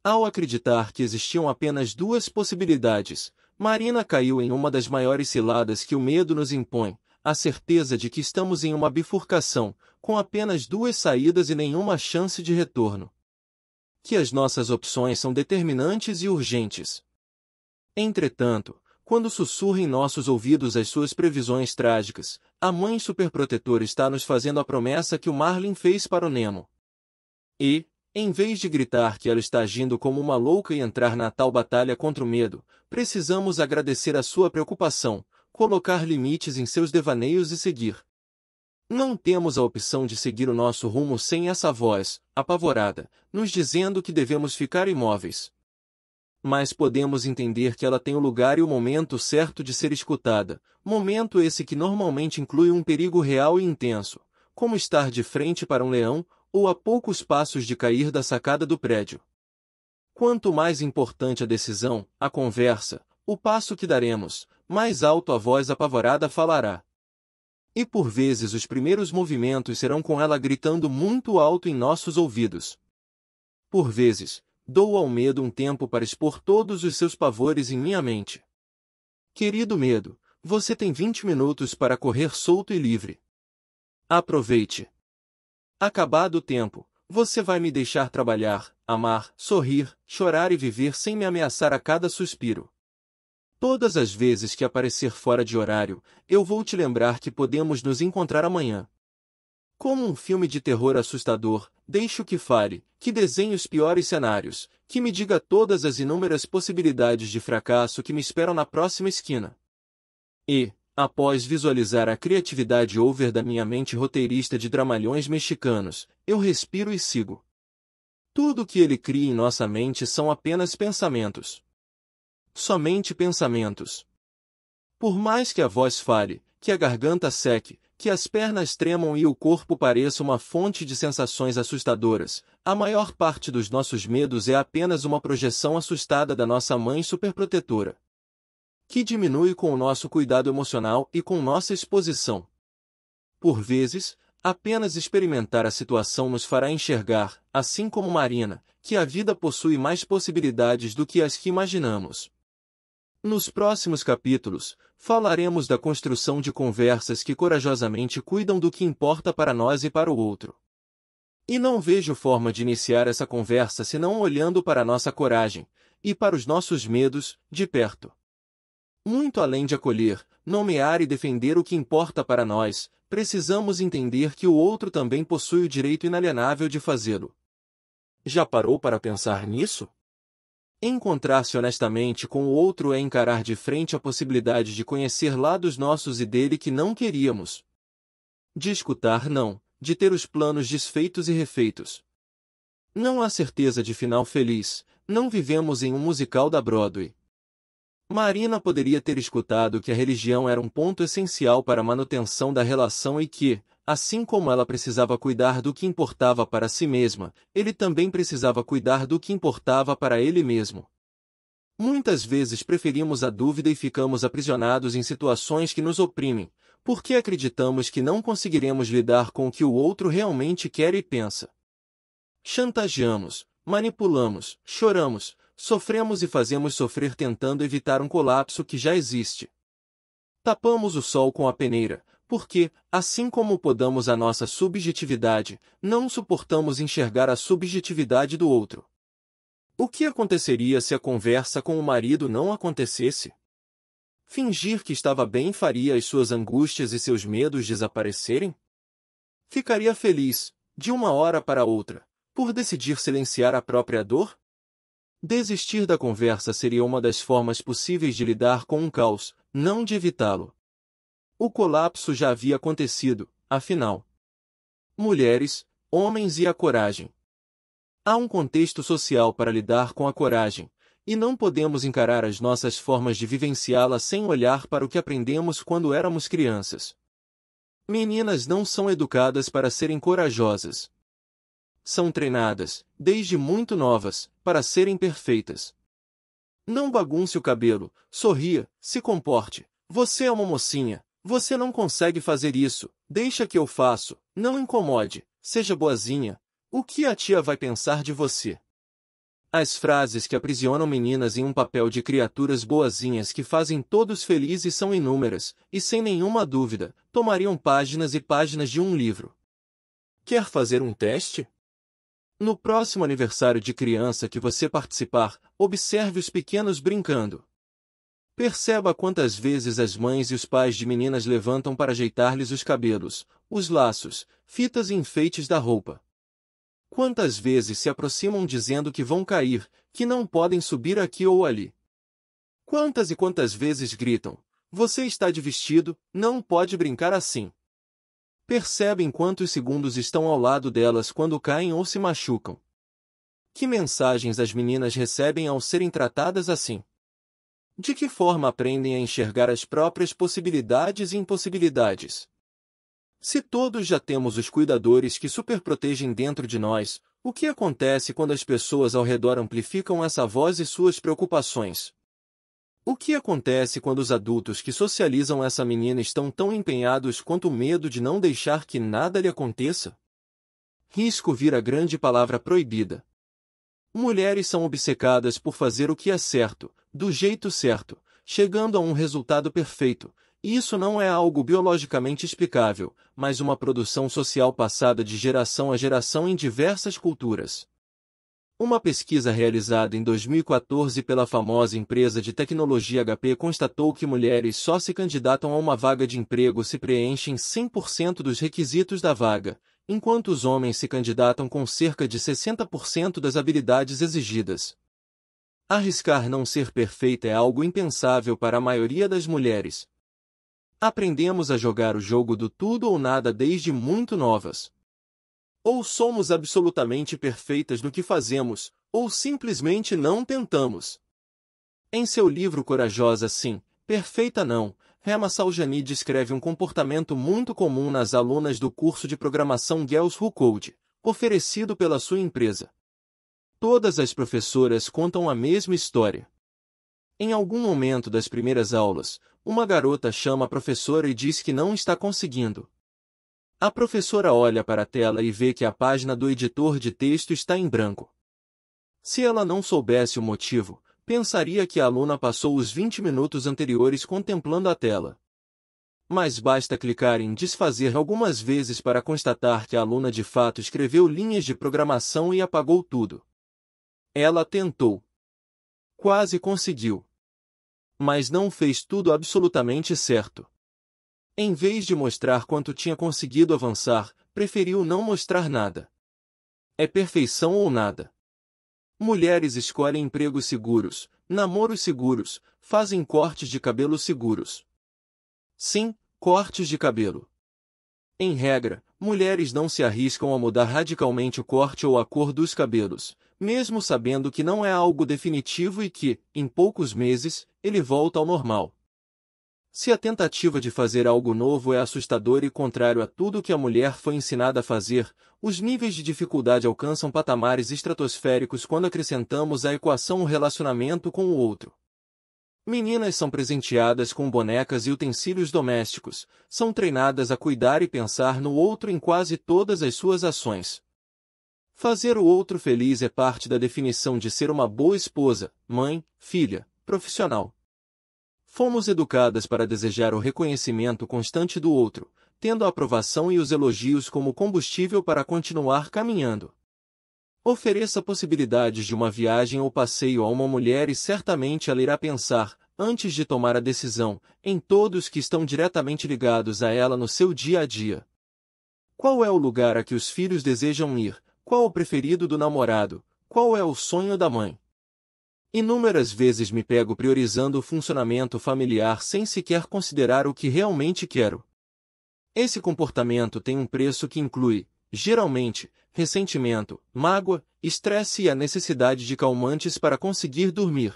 Ao acreditar que existiam apenas duas possibilidades, Marina caiu em uma das maiores ciladas que o medo nos impõe, a certeza de que estamos em uma bifurcação, com apenas duas saídas e nenhuma chance de retorno. Que as nossas opções são determinantes e urgentes. Entretanto, quando sussurra em nossos ouvidos as suas previsões trágicas, a mãe superprotetora está nos fazendo a promessa que o Marlin fez para o Nemo. E, em vez de gritar que ela está agindo como uma louca e entrar na tal batalha contra o medo, precisamos agradecer a sua preocupação, colocar limites em seus devaneios e seguir. Não temos a opção de seguir o nosso rumo sem essa voz, apavorada, nos dizendo que devemos ficar imóveis mas podemos entender que ela tem o lugar e o momento certo de ser escutada, momento esse que normalmente inclui um perigo real e intenso, como estar de frente para um leão ou a poucos passos de cair da sacada do prédio. Quanto mais importante a decisão, a conversa, o passo que daremos, mais alto a voz apavorada falará. E por vezes os primeiros movimentos serão com ela gritando muito alto em nossos ouvidos. Por vezes, Dou ao medo um tempo para expor todos os seus pavores em minha mente. Querido medo, você tem 20 minutos para correr solto e livre. Aproveite. Acabado o tempo, você vai me deixar trabalhar, amar, sorrir, chorar e viver sem me ameaçar a cada suspiro. Todas as vezes que aparecer fora de horário, eu vou te lembrar que podemos nos encontrar amanhã. Como um filme de terror assustador, deixo que fale, que desenhe os piores cenários, que me diga todas as inúmeras possibilidades de fracasso que me esperam na próxima esquina. E, após visualizar a criatividade over da minha mente roteirista de dramalhões mexicanos, eu respiro e sigo. Tudo o que ele cria em nossa mente são apenas pensamentos. Somente pensamentos. Por mais que a voz fale, que a garganta seque, que as pernas tremam e o corpo pareça uma fonte de sensações assustadoras, a maior parte dos nossos medos é apenas uma projeção assustada da nossa mãe superprotetora, que diminui com o nosso cuidado emocional e com nossa exposição. Por vezes, apenas experimentar a situação nos fará enxergar, assim como Marina, que a vida possui mais possibilidades do que as que imaginamos. Nos próximos capítulos, falaremos da construção de conversas que corajosamente cuidam do que importa para nós e para o outro. E não vejo forma de iniciar essa conversa senão olhando para nossa coragem e para os nossos medos, de perto. Muito além de acolher, nomear e defender o que importa para nós, precisamos entender que o outro também possui o direito inalienável de fazê-lo. Já parou para pensar nisso? Encontrar-se honestamente com o outro é encarar de frente a possibilidade de conhecer lados nossos e dele que não queríamos. De escutar, não, de ter os planos desfeitos e refeitos. Não há certeza de final feliz, não vivemos em um musical da Broadway. Marina poderia ter escutado que a religião era um ponto essencial para a manutenção da relação e que, Assim como ela precisava cuidar do que importava para si mesma, ele também precisava cuidar do que importava para ele mesmo. Muitas vezes preferimos a dúvida e ficamos aprisionados em situações que nos oprimem, porque acreditamos que não conseguiremos lidar com o que o outro realmente quer e pensa. Chantageamos, manipulamos, choramos, sofremos e fazemos sofrer tentando evitar um colapso que já existe. Tapamos o sol com a peneira, porque, assim como podamos a nossa subjetividade, não suportamos enxergar a subjetividade do outro. O que aconteceria se a conversa com o marido não acontecesse? Fingir que estava bem faria as suas angústias e seus medos desaparecerem? Ficaria feliz, de uma hora para outra, por decidir silenciar a própria dor? Desistir da conversa seria uma das formas possíveis de lidar com um caos, não de evitá-lo. O colapso já havia acontecido, afinal. Mulheres, homens e a coragem. Há um contexto social para lidar com a coragem, e não podemos encarar as nossas formas de vivenciá-la sem olhar para o que aprendemos quando éramos crianças. Meninas não são educadas para serem corajosas. São treinadas, desde muito novas, para serem perfeitas. Não bagunce o cabelo, sorria, se comporte. Você é uma mocinha, você não consegue fazer isso, deixa que eu faço, não incomode, seja boazinha. O que a tia vai pensar de você? As frases que aprisionam meninas em um papel de criaturas boazinhas que fazem todos felizes são inúmeras, e sem nenhuma dúvida, tomariam páginas e páginas de um livro. Quer fazer um teste? No próximo aniversário de criança que você participar, observe os pequenos brincando. Perceba quantas vezes as mães e os pais de meninas levantam para ajeitar-lhes os cabelos, os laços, fitas e enfeites da roupa. Quantas vezes se aproximam dizendo que vão cair, que não podem subir aqui ou ali. Quantas e quantas vezes gritam: Você está de vestido, não pode brincar assim. Percebem quantos segundos estão ao lado delas quando caem ou se machucam. Que mensagens as meninas recebem ao serem tratadas assim? De que forma aprendem a enxergar as próprias possibilidades e impossibilidades? Se todos já temos os cuidadores que superprotegem dentro de nós, o que acontece quando as pessoas ao redor amplificam essa voz e suas preocupações? O que acontece quando os adultos que socializam essa menina estão tão empenhados quanto o medo de não deixar que nada lhe aconteça? Risco vira grande palavra proibida. Mulheres são obcecadas por fazer o que é certo, do jeito certo, chegando a um resultado perfeito. Isso não é algo biologicamente explicável, mas uma produção social passada de geração a geração em diversas culturas. Uma pesquisa realizada em 2014 pela famosa empresa de tecnologia HP constatou que mulheres só se candidatam a uma vaga de emprego se preenchem 100% dos requisitos da vaga, enquanto os homens se candidatam com cerca de 60% das habilidades exigidas. Arriscar não ser perfeita é algo impensável para a maioria das mulheres. Aprendemos a jogar o jogo do tudo ou nada desde muito novas. Ou somos absolutamente perfeitas no que fazemos, ou simplesmente não tentamos. Em seu livro Corajosa Sim, Perfeita Não, Rema Saljani descreve um comportamento muito comum nas alunas do curso de programação Girls Who Code, oferecido pela sua empresa. Todas as professoras contam a mesma história. Em algum momento das primeiras aulas, uma garota chama a professora e diz que não está conseguindo. A professora olha para a tela e vê que a página do editor de texto está em branco. Se ela não soubesse o motivo, pensaria que a aluna passou os 20 minutos anteriores contemplando a tela. Mas basta clicar em desfazer algumas vezes para constatar que a aluna de fato escreveu linhas de programação e apagou tudo. Ela tentou. Quase conseguiu. Mas não fez tudo absolutamente certo. Em vez de mostrar quanto tinha conseguido avançar, preferiu não mostrar nada. É perfeição ou nada. Mulheres escolhem empregos seguros, namoros seguros, fazem cortes de cabelo seguros. Sim, cortes de cabelo. Em regra, mulheres não se arriscam a mudar radicalmente o corte ou a cor dos cabelos, mesmo sabendo que não é algo definitivo e que, em poucos meses, ele volta ao normal. Se a tentativa de fazer algo novo é assustadora e contrário a tudo que a mulher foi ensinada a fazer, os níveis de dificuldade alcançam patamares estratosféricos quando acrescentamos à equação o um relacionamento com o outro. Meninas são presenteadas com bonecas e utensílios domésticos, são treinadas a cuidar e pensar no outro em quase todas as suas ações. Fazer o outro feliz é parte da definição de ser uma boa esposa, mãe, filha, profissional, Fomos educadas para desejar o reconhecimento constante do outro, tendo a aprovação e os elogios como combustível para continuar caminhando. Ofereça possibilidades de uma viagem ou passeio a uma mulher e certamente ela irá pensar, antes de tomar a decisão, em todos que estão diretamente ligados a ela no seu dia a dia. Qual é o lugar a que os filhos desejam ir? Qual o preferido do namorado? Qual é o sonho da mãe? Inúmeras vezes me pego priorizando o funcionamento familiar sem sequer considerar o que realmente quero. Esse comportamento tem um preço que inclui, geralmente, ressentimento, mágoa, estresse e a necessidade de calmantes para conseguir dormir.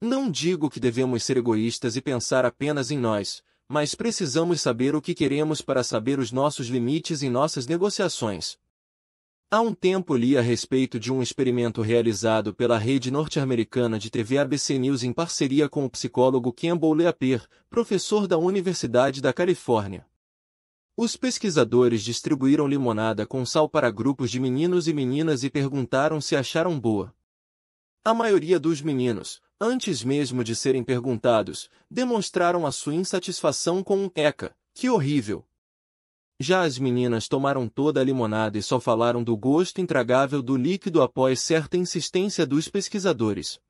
Não digo que devemos ser egoístas e pensar apenas em nós, mas precisamos saber o que queremos para saber os nossos limites em nossas negociações, Há um tempo li a respeito de um experimento realizado pela rede norte-americana de TV ABC News em parceria com o psicólogo Campbell Leaper, professor da Universidade da Califórnia. Os pesquisadores distribuíram limonada com sal para grupos de meninos e meninas e perguntaram se acharam boa. A maioria dos meninos, antes mesmo de serem perguntados, demonstraram a sua insatisfação com um eca, que horrível, já as meninas tomaram toda a limonada e só falaram do gosto intragável do líquido após certa insistência dos pesquisadores.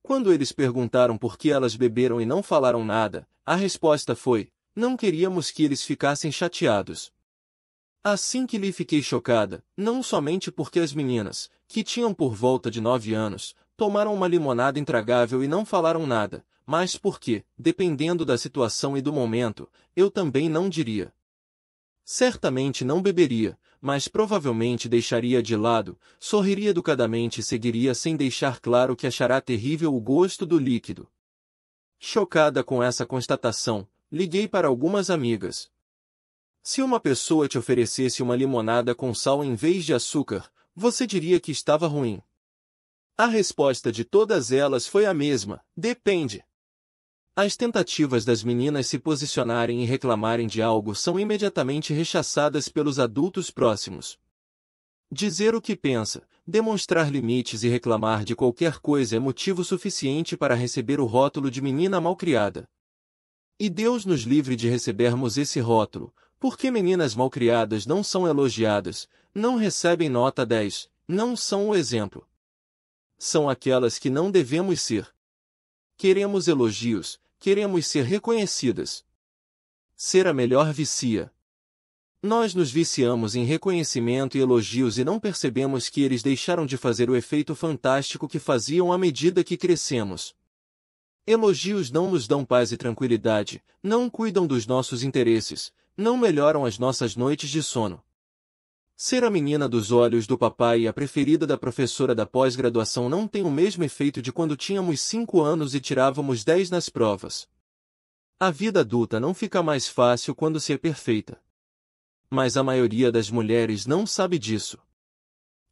Quando eles perguntaram por que elas beberam e não falaram nada, a resposta foi: não queríamos que eles ficassem chateados. Assim que lhe fiquei chocada, não somente porque as meninas, que tinham por volta de nove anos, tomaram uma limonada intragável e não falaram nada, mas porque, dependendo da situação e do momento, eu também não diria, Certamente não beberia, mas provavelmente deixaria de lado, sorriria educadamente e seguiria sem deixar claro que achará terrível o gosto do líquido. Chocada com essa constatação, liguei para algumas amigas. Se uma pessoa te oferecesse uma limonada com sal em vez de açúcar, você diria que estava ruim. A resposta de todas elas foi a mesma: depende. As tentativas das meninas se posicionarem e reclamarem de algo são imediatamente rechaçadas pelos adultos próximos. Dizer o que pensa, demonstrar limites e reclamar de qualquer coisa é motivo suficiente para receber o rótulo de menina malcriada. E Deus nos livre de recebermos esse rótulo, porque meninas malcriadas não são elogiadas, não recebem nota 10, não são o exemplo. São aquelas que não devemos ser. Queremos elogios, queremos ser reconhecidas. Ser a melhor vicia. Nós nos viciamos em reconhecimento e elogios e não percebemos que eles deixaram de fazer o efeito fantástico que faziam à medida que crescemos. Elogios não nos dão paz e tranquilidade, não cuidam dos nossos interesses, não melhoram as nossas noites de sono. Ser a menina dos olhos do papai e a preferida da professora da pós-graduação não tem o mesmo efeito de quando tínhamos cinco anos e tirávamos dez nas provas. A vida adulta não fica mais fácil quando se é perfeita. Mas a maioria das mulheres não sabe disso.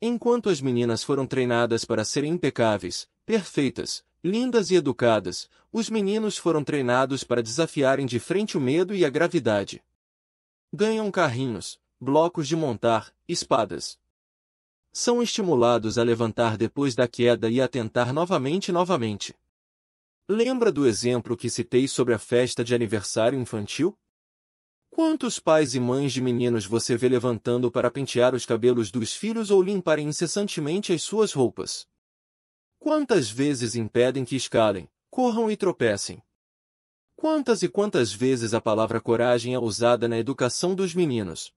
Enquanto as meninas foram treinadas para serem impecáveis, perfeitas, lindas e educadas, os meninos foram treinados para desafiarem de frente o medo e a gravidade. Ganham carrinhos, blocos de montar, espadas. São estimulados a levantar depois da queda e a tentar novamente e novamente. Lembra do exemplo que citei sobre a festa de aniversário infantil? Quantos pais e mães de meninos você vê levantando para pentear os cabelos dos filhos ou limparem incessantemente as suas roupas? Quantas vezes impedem que escalem, corram e tropecem? Quantas e quantas vezes a palavra coragem é usada na educação dos meninos?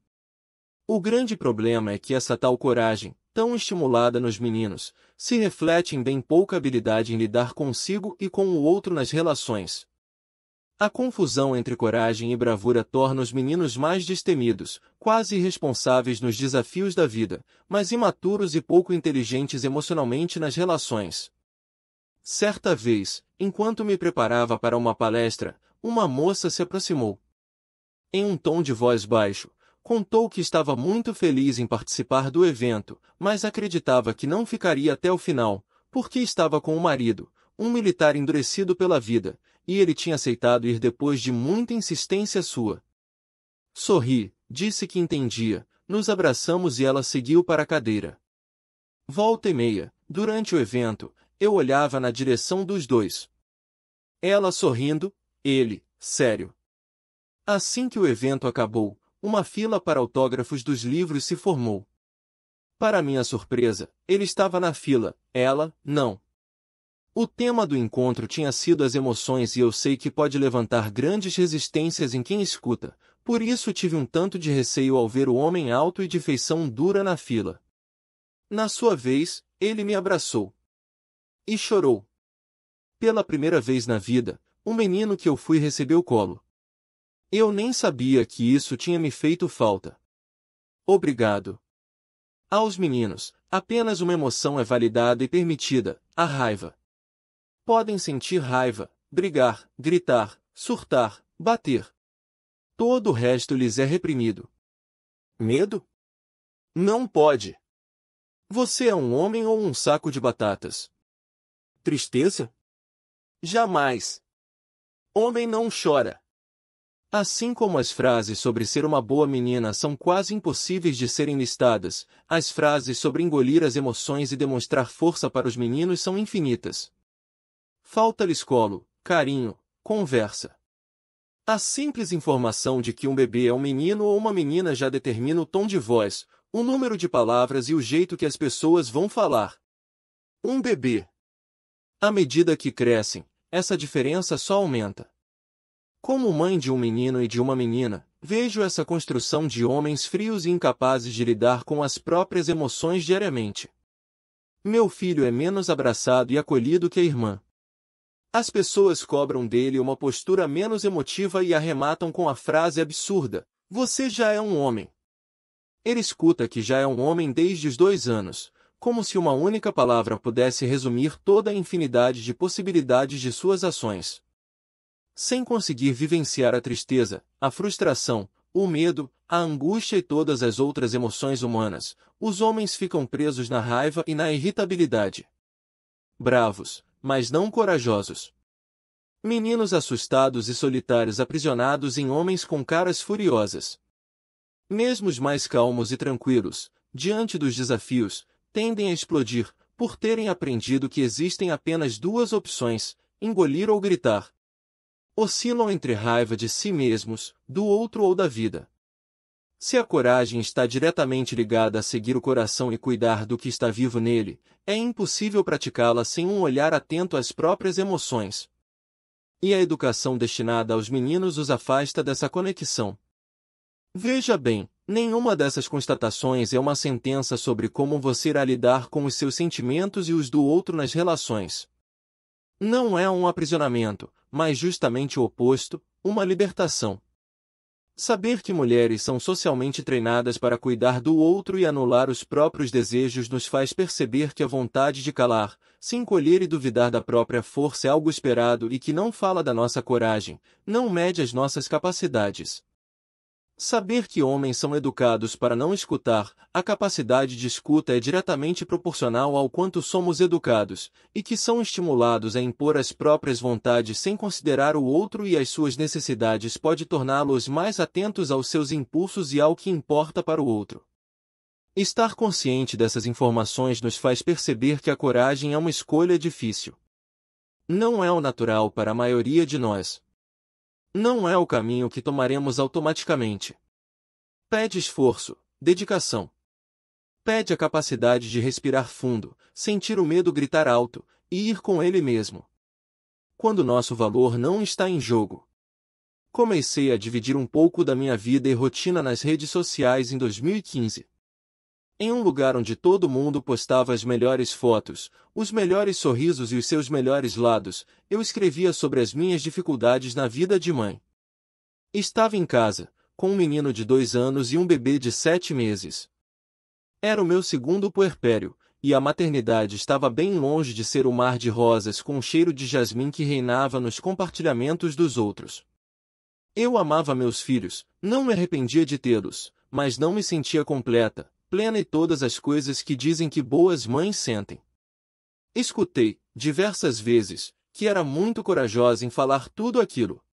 O grande problema é que essa tal coragem, tão estimulada nos meninos, se reflete em bem pouca habilidade em lidar consigo e com o outro nas relações. A confusão entre coragem e bravura torna os meninos mais destemidos, quase irresponsáveis nos desafios da vida, mas imaturos e pouco inteligentes emocionalmente nas relações. Certa vez, enquanto me preparava para uma palestra, uma moça se aproximou. Em um tom de voz baixo, contou que estava muito feliz em participar do evento, mas acreditava que não ficaria até o final, porque estava com o marido, um militar endurecido pela vida, e ele tinha aceitado ir depois de muita insistência sua. Sorri, disse que entendia, nos abraçamos e ela seguiu para a cadeira. Volta e meia, durante o evento, eu olhava na direção dos dois. Ela sorrindo, ele, sério. Assim que o evento acabou, uma fila para autógrafos dos livros se formou. Para minha surpresa, ele estava na fila, ela, não. O tema do encontro tinha sido as emoções e eu sei que pode levantar grandes resistências em quem escuta, por isso tive um tanto de receio ao ver o homem alto e de feição dura na fila. Na sua vez, ele me abraçou. E chorou. Pela primeira vez na vida, o menino que eu fui recebeu colo. Eu nem sabia que isso tinha me feito falta. Obrigado. Aos meninos, apenas uma emoção é validada e permitida, a raiva. Podem sentir raiva, brigar, gritar, surtar, bater. Todo o resto lhes é reprimido. Medo? Não pode. Você é um homem ou um saco de batatas? Tristeza? Jamais. Homem não chora. Assim como as frases sobre ser uma boa menina são quase impossíveis de serem listadas, as frases sobre engolir as emoções e demonstrar força para os meninos são infinitas. Falta-lhes colo, carinho, conversa. A simples informação de que um bebê é um menino ou uma menina já determina o tom de voz, o número de palavras e o jeito que as pessoas vão falar. Um bebê. À medida que crescem, essa diferença só aumenta. Como mãe de um menino e de uma menina, vejo essa construção de homens frios e incapazes de lidar com as próprias emoções diariamente. Meu filho é menos abraçado e acolhido que a irmã. As pessoas cobram dele uma postura menos emotiva e arrematam com a frase absurda: Você já é um homem. Ele escuta que já é um homem desde os dois anos, como se uma única palavra pudesse resumir toda a infinidade de possibilidades de suas ações sem conseguir vivenciar a tristeza, a frustração, o medo, a angústia e todas as outras emoções humanas, os homens ficam presos na raiva e na irritabilidade. Bravos, mas não corajosos. Meninos assustados e solitários aprisionados em homens com caras furiosas. Mesmo os mais calmos e tranquilos, diante dos desafios, tendem a explodir, por terem aprendido que existem apenas duas opções, engolir ou gritar oscilam entre raiva de si mesmos, do outro ou da vida. Se a coragem está diretamente ligada a seguir o coração e cuidar do que está vivo nele, é impossível praticá-la sem um olhar atento às próprias emoções. E a educação destinada aos meninos os afasta dessa conexão. Veja bem, nenhuma dessas constatações é uma sentença sobre como você irá lidar com os seus sentimentos e os do outro nas relações. Não é um aprisionamento, mas justamente o oposto, uma libertação. Saber que mulheres são socialmente treinadas para cuidar do outro e anular os próprios desejos nos faz perceber que a vontade de calar, se encolher e duvidar da própria força é algo esperado e que não fala da nossa coragem, não mede as nossas capacidades. Saber que homens são educados para não escutar, a capacidade de escuta é diretamente proporcional ao quanto somos educados, e que são estimulados a impor as próprias vontades sem considerar o outro e as suas necessidades pode torná-los mais atentos aos seus impulsos e ao que importa para o outro. Estar consciente dessas informações nos faz perceber que a coragem é uma escolha difícil. Não é o natural para a maioria de nós, não é o caminho que tomaremos automaticamente. Pede esforço, dedicação. Pede a capacidade de respirar fundo, sentir o medo gritar alto e ir com ele mesmo. Quando nosso valor não está em jogo. Comecei a dividir um pouco da minha vida e rotina nas redes sociais em 2015 em um lugar onde todo mundo postava as melhores fotos, os melhores sorrisos e os seus melhores lados, eu escrevia sobre as minhas dificuldades na vida de mãe. Estava em casa, com um menino de dois anos e um bebê de sete meses. Era o meu segundo puerpério, e a maternidade estava bem longe de ser o mar de rosas com o cheiro de jasmim que reinava nos compartilhamentos dos outros. Eu amava meus filhos, não me arrependia de tê-los, mas não me sentia completa, plena e todas as coisas que dizem que boas mães sentem. Escutei, diversas vezes, que era muito corajosa em falar tudo aquilo.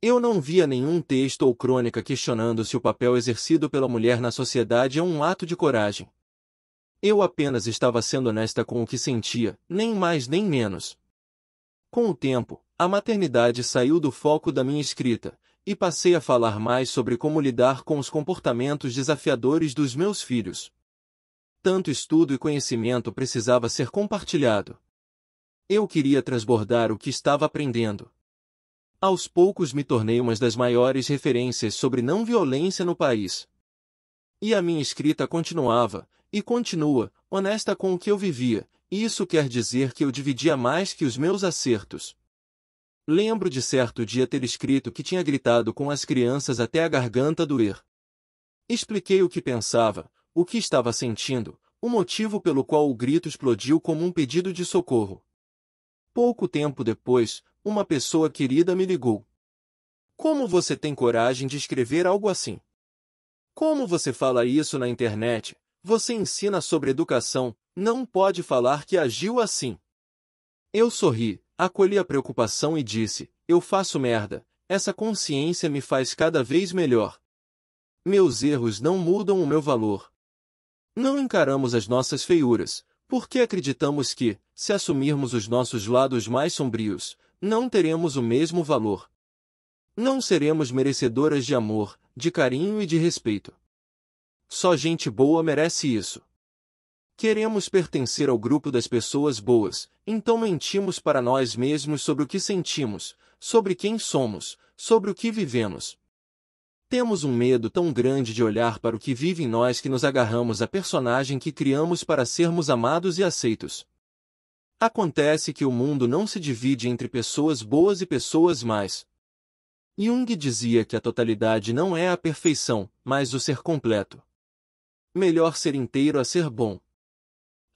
Eu não via nenhum texto ou crônica questionando se o papel exercido pela mulher na sociedade é um ato de coragem. Eu apenas estava sendo honesta com o que sentia, nem mais nem menos. Com o tempo, a maternidade saiu do foco da minha escrita, e passei a falar mais sobre como lidar com os comportamentos desafiadores dos meus filhos. Tanto estudo e conhecimento precisava ser compartilhado. Eu queria transbordar o que estava aprendendo. Aos poucos me tornei uma das maiores referências sobre não violência no país. E a minha escrita continuava, e continua, honesta com o que eu vivia, e isso quer dizer que eu dividia mais que os meus acertos. Lembro de certo dia ter escrito que tinha gritado com as crianças até a garganta doer. Expliquei o que pensava, o que estava sentindo, o motivo pelo qual o grito explodiu como um pedido de socorro. Pouco tempo depois, uma pessoa querida me ligou. Como você tem coragem de escrever algo assim? Como você fala isso na internet? Você ensina sobre educação, não pode falar que agiu assim. Eu sorri, Acolhi a preocupação e disse: Eu faço merda, essa consciência me faz cada vez melhor. Meus erros não mudam o meu valor. Não encaramos as nossas feiuras, porque acreditamos que, se assumirmos os nossos lados mais sombrios, não teremos o mesmo valor. Não seremos merecedoras de amor, de carinho e de respeito. Só gente boa merece isso. Queremos pertencer ao grupo das pessoas boas, então mentimos para nós mesmos sobre o que sentimos, sobre quem somos, sobre o que vivemos. Temos um medo tão grande de olhar para o que vive em nós que nos agarramos à personagem que criamos para sermos amados e aceitos. Acontece que o mundo não se divide entre pessoas boas e pessoas más. Jung dizia que a totalidade não é a perfeição, mas o ser completo. Melhor ser inteiro a ser bom.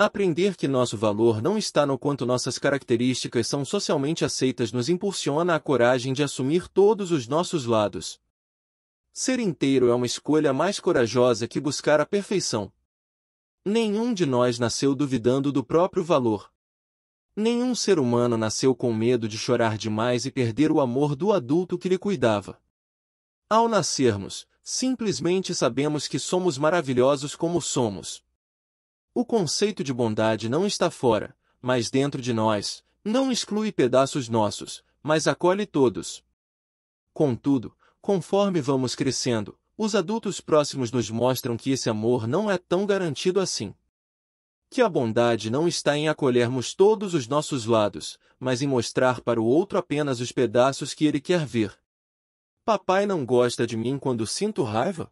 Aprender que nosso valor não está no quanto nossas características são socialmente aceitas nos impulsiona a coragem de assumir todos os nossos lados. Ser inteiro é uma escolha mais corajosa que buscar a perfeição. Nenhum de nós nasceu duvidando do próprio valor. Nenhum ser humano nasceu com medo de chorar demais e perder o amor do adulto que lhe cuidava. Ao nascermos, simplesmente sabemos que somos maravilhosos como somos. O conceito de bondade não está fora, mas dentro de nós, não exclui pedaços nossos, mas acolhe todos. Contudo, conforme vamos crescendo, os adultos próximos nos mostram que esse amor não é tão garantido assim. Que a bondade não está em acolhermos todos os nossos lados, mas em mostrar para o outro apenas os pedaços que ele quer ver. Papai não gosta de mim quando sinto raiva?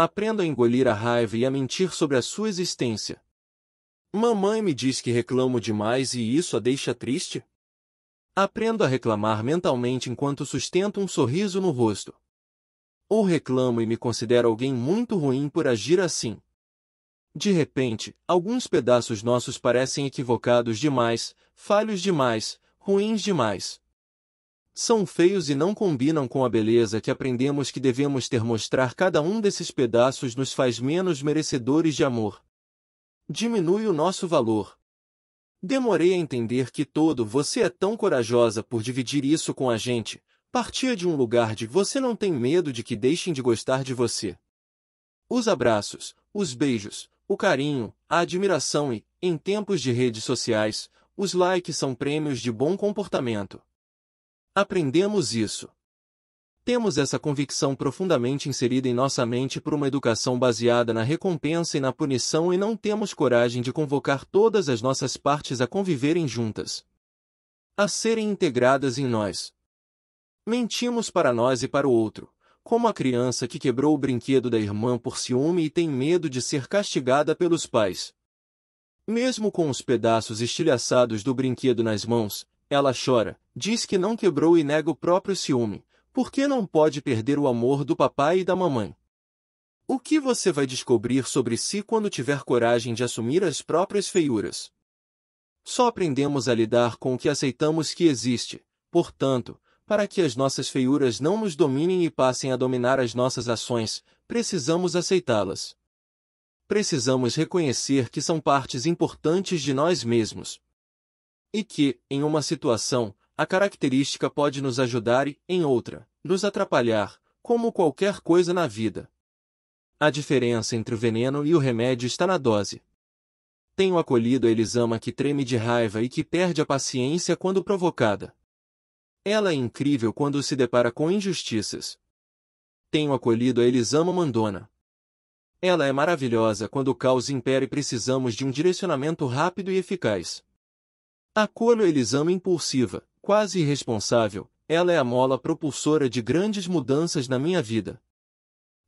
Aprenda a engolir a raiva e a mentir sobre a sua existência. Mamãe me diz que reclamo demais e isso a deixa triste? Aprendo a reclamar mentalmente enquanto sustento um sorriso no rosto. Ou reclamo e me considero alguém muito ruim por agir assim. De repente, alguns pedaços nossos parecem equivocados demais, falhos demais, ruins demais. São feios e não combinam com a beleza que aprendemos que devemos ter mostrar cada um desses pedaços nos faz menos merecedores de amor. Diminui o nosso valor. Demorei a entender que todo você é tão corajosa por dividir isso com a gente, partia de um lugar de você não tem medo de que deixem de gostar de você. Os abraços, os beijos, o carinho, a admiração e, em tempos de redes sociais, os likes são prêmios de bom comportamento. Aprendemos isso. Temos essa convicção profundamente inserida em nossa mente por uma educação baseada na recompensa e na punição e não temos coragem de convocar todas as nossas partes a conviverem juntas, a serem integradas em nós. Mentimos para nós e para o outro, como a criança que quebrou o brinquedo da irmã por ciúme e tem medo de ser castigada pelos pais. Mesmo com os pedaços estilhaçados do brinquedo nas mãos, ela chora, diz que não quebrou e nega o próprio ciúme, porque não pode perder o amor do papai e da mamãe. O que você vai descobrir sobre si quando tiver coragem de assumir as próprias feiuras? Só aprendemos a lidar com o que aceitamos que existe, portanto, para que as nossas feiuras não nos dominem e passem a dominar as nossas ações, precisamos aceitá-las. Precisamos reconhecer que são partes importantes de nós mesmos, e que, em uma situação, a característica pode nos ajudar e, em outra, nos atrapalhar, como qualquer coisa na vida. A diferença entre o veneno e o remédio está na dose. Tenho acolhido a Elisama que treme de raiva e que perde a paciência quando provocada. Ela é incrível quando se depara com injustiças. Tenho acolhido a Elisama Mandona. Ela é maravilhosa quando o caos impera e precisamos de um direcionamento rápido e eficaz. Acolho a Elisama impulsiva, quase irresponsável, ela é a mola propulsora de grandes mudanças na minha vida.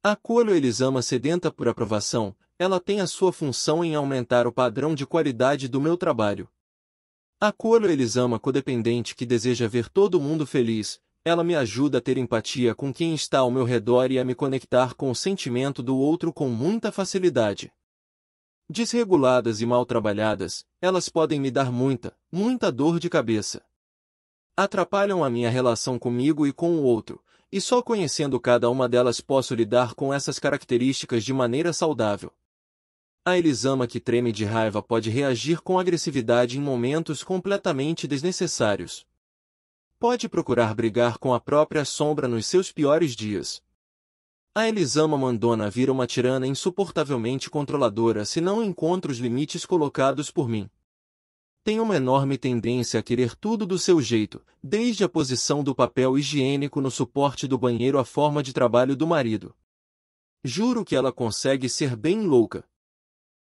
Acolho a Elisama sedenta por aprovação, ela tem a sua função em aumentar o padrão de qualidade do meu trabalho. Acolho a Elisama codependente que deseja ver todo mundo feliz, ela me ajuda a ter empatia com quem está ao meu redor e a me conectar com o sentimento do outro com muita facilidade desreguladas e mal trabalhadas, elas podem me dar muita, muita dor de cabeça. Atrapalham a minha relação comigo e com o outro, e só conhecendo cada uma delas posso lidar com essas características de maneira saudável. A Elisama que treme de raiva pode reagir com agressividade em momentos completamente desnecessários. Pode procurar brigar com a própria sombra nos seus piores dias, a Elisama Mandona vira uma tirana insuportavelmente controladora se não encontra os limites colocados por mim. Tenho uma enorme tendência a querer tudo do seu jeito, desde a posição do papel higiênico no suporte do banheiro à forma de trabalho do marido. Juro que ela consegue ser bem louca.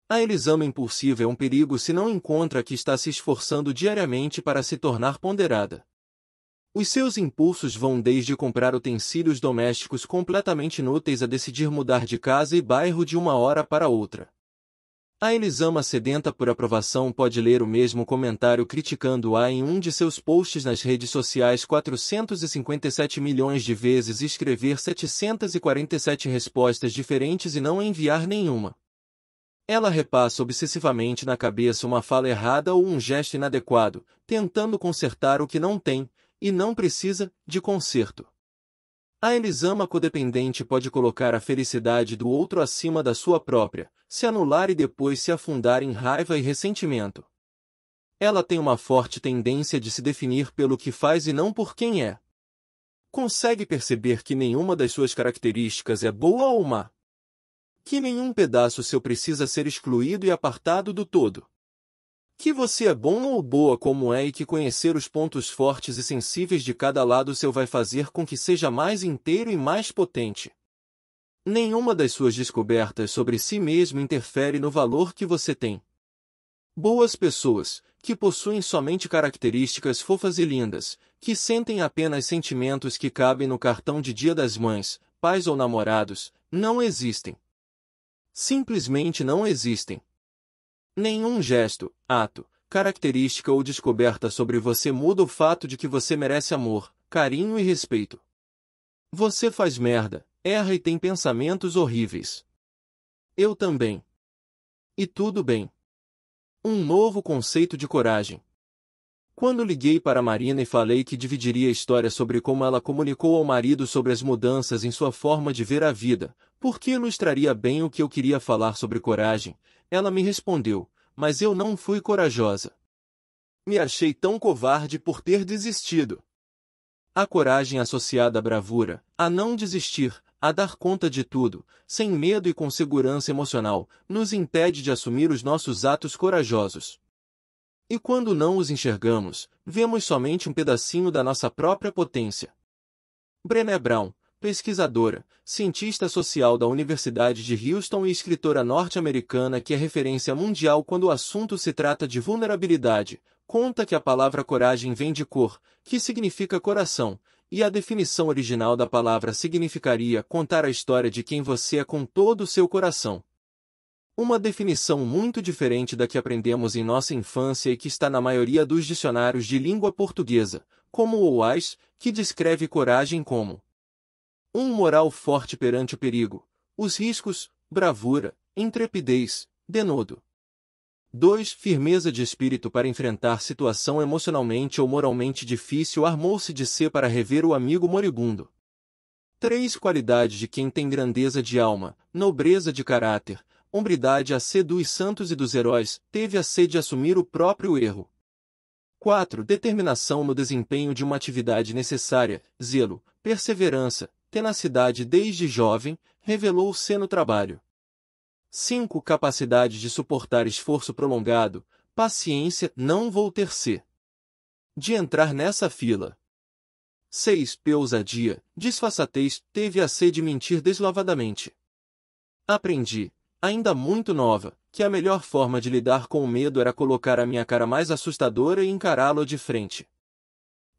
A Elisama impulsiva é um perigo se não encontra que está se esforçando diariamente para se tornar ponderada. Os seus impulsos vão desde comprar utensílios domésticos completamente inúteis a decidir mudar de casa e bairro de uma hora para outra. A Elisama sedenta por aprovação pode ler o mesmo comentário criticando-a em um de seus posts nas redes sociais 457 milhões de vezes e escrever 747 respostas diferentes e não enviar nenhuma. Ela repassa obsessivamente na cabeça uma fala errada ou um gesto inadequado, tentando consertar o que não tem, e não precisa de conserto. A elisama codependente pode colocar a felicidade do outro acima da sua própria, se anular e depois se afundar em raiva e ressentimento. Ela tem uma forte tendência de se definir pelo que faz e não por quem é. Consegue perceber que nenhuma das suas características é boa ou má. Que nenhum pedaço seu precisa ser excluído e apartado do todo. Que você é bom ou boa como é e que conhecer os pontos fortes e sensíveis de cada lado seu vai fazer com que seja mais inteiro e mais potente. Nenhuma das suas descobertas sobre si mesmo interfere no valor que você tem. Boas pessoas, que possuem somente características fofas e lindas, que sentem apenas sentimentos que cabem no cartão de dia das mães, pais ou namorados, não existem. Simplesmente não existem. Nenhum gesto, ato, característica ou descoberta sobre você muda o fato de que você merece amor, carinho e respeito. Você faz merda, erra e tem pensamentos horríveis. Eu também. E tudo bem. Um novo conceito de coragem. Quando liguei para Marina e falei que dividiria a história sobre como ela comunicou ao marido sobre as mudanças em sua forma de ver a vida, porque ilustraria bem o que eu queria falar sobre coragem, ela me respondeu, mas eu não fui corajosa. Me achei tão covarde por ter desistido. A coragem associada à bravura, a não desistir, a dar conta de tudo, sem medo e com segurança emocional, nos impede de assumir os nossos atos corajosos. E quando não os enxergamos, vemos somente um pedacinho da nossa própria potência. Brené Brown, pesquisadora, cientista social da Universidade de Houston e escritora norte-americana que é referência mundial quando o assunto se trata de vulnerabilidade, conta que a palavra coragem vem de cor, que significa coração, e a definição original da palavra significaria contar a história de quem você é com todo o seu coração. Uma definição muito diferente da que aprendemos em nossa infância e que está na maioria dos dicionários de língua portuguesa, como o OAS, que descreve coragem como um moral forte perante o perigo, os riscos, bravura, intrepidez, denodo. 2. Firmeza de espírito para enfrentar situação emocionalmente ou moralmente difícil armou-se de ser para rever o amigo moribundo. 3. Qualidade de quem tem grandeza de alma, nobreza de caráter, hombridade a sede dos santos e dos heróis, teve a sede de assumir o próprio erro. 4. Determinação no desempenho de uma atividade necessária, zelo, perseverança, tenacidade desde jovem, revelou-se no trabalho. 5. Capacidade de suportar esforço prolongado, paciência, não vou ter se de entrar nessa fila. 6. Peusadia, disfarçatez, teve a sede de mentir deslavadamente. Aprendi, ainda muito nova, que a melhor forma de lidar com o medo era colocar a minha cara mais assustadora e encará-lo de frente.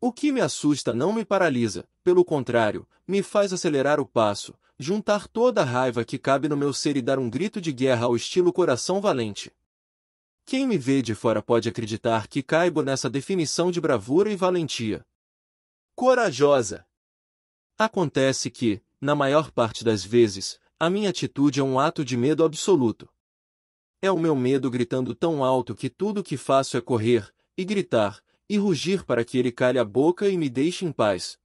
O que me assusta não me paralisa, pelo contrário, me faz acelerar o passo, juntar toda a raiva que cabe no meu ser e dar um grito de guerra ao estilo coração valente. Quem me vê de fora pode acreditar que caibo nessa definição de bravura e valentia. Corajosa! Acontece que, na maior parte das vezes, a minha atitude é um ato de medo absoluto. É o meu medo gritando tão alto que tudo o que faço é correr, e gritar, e rugir para que ele cale a boca e me deixe em paz.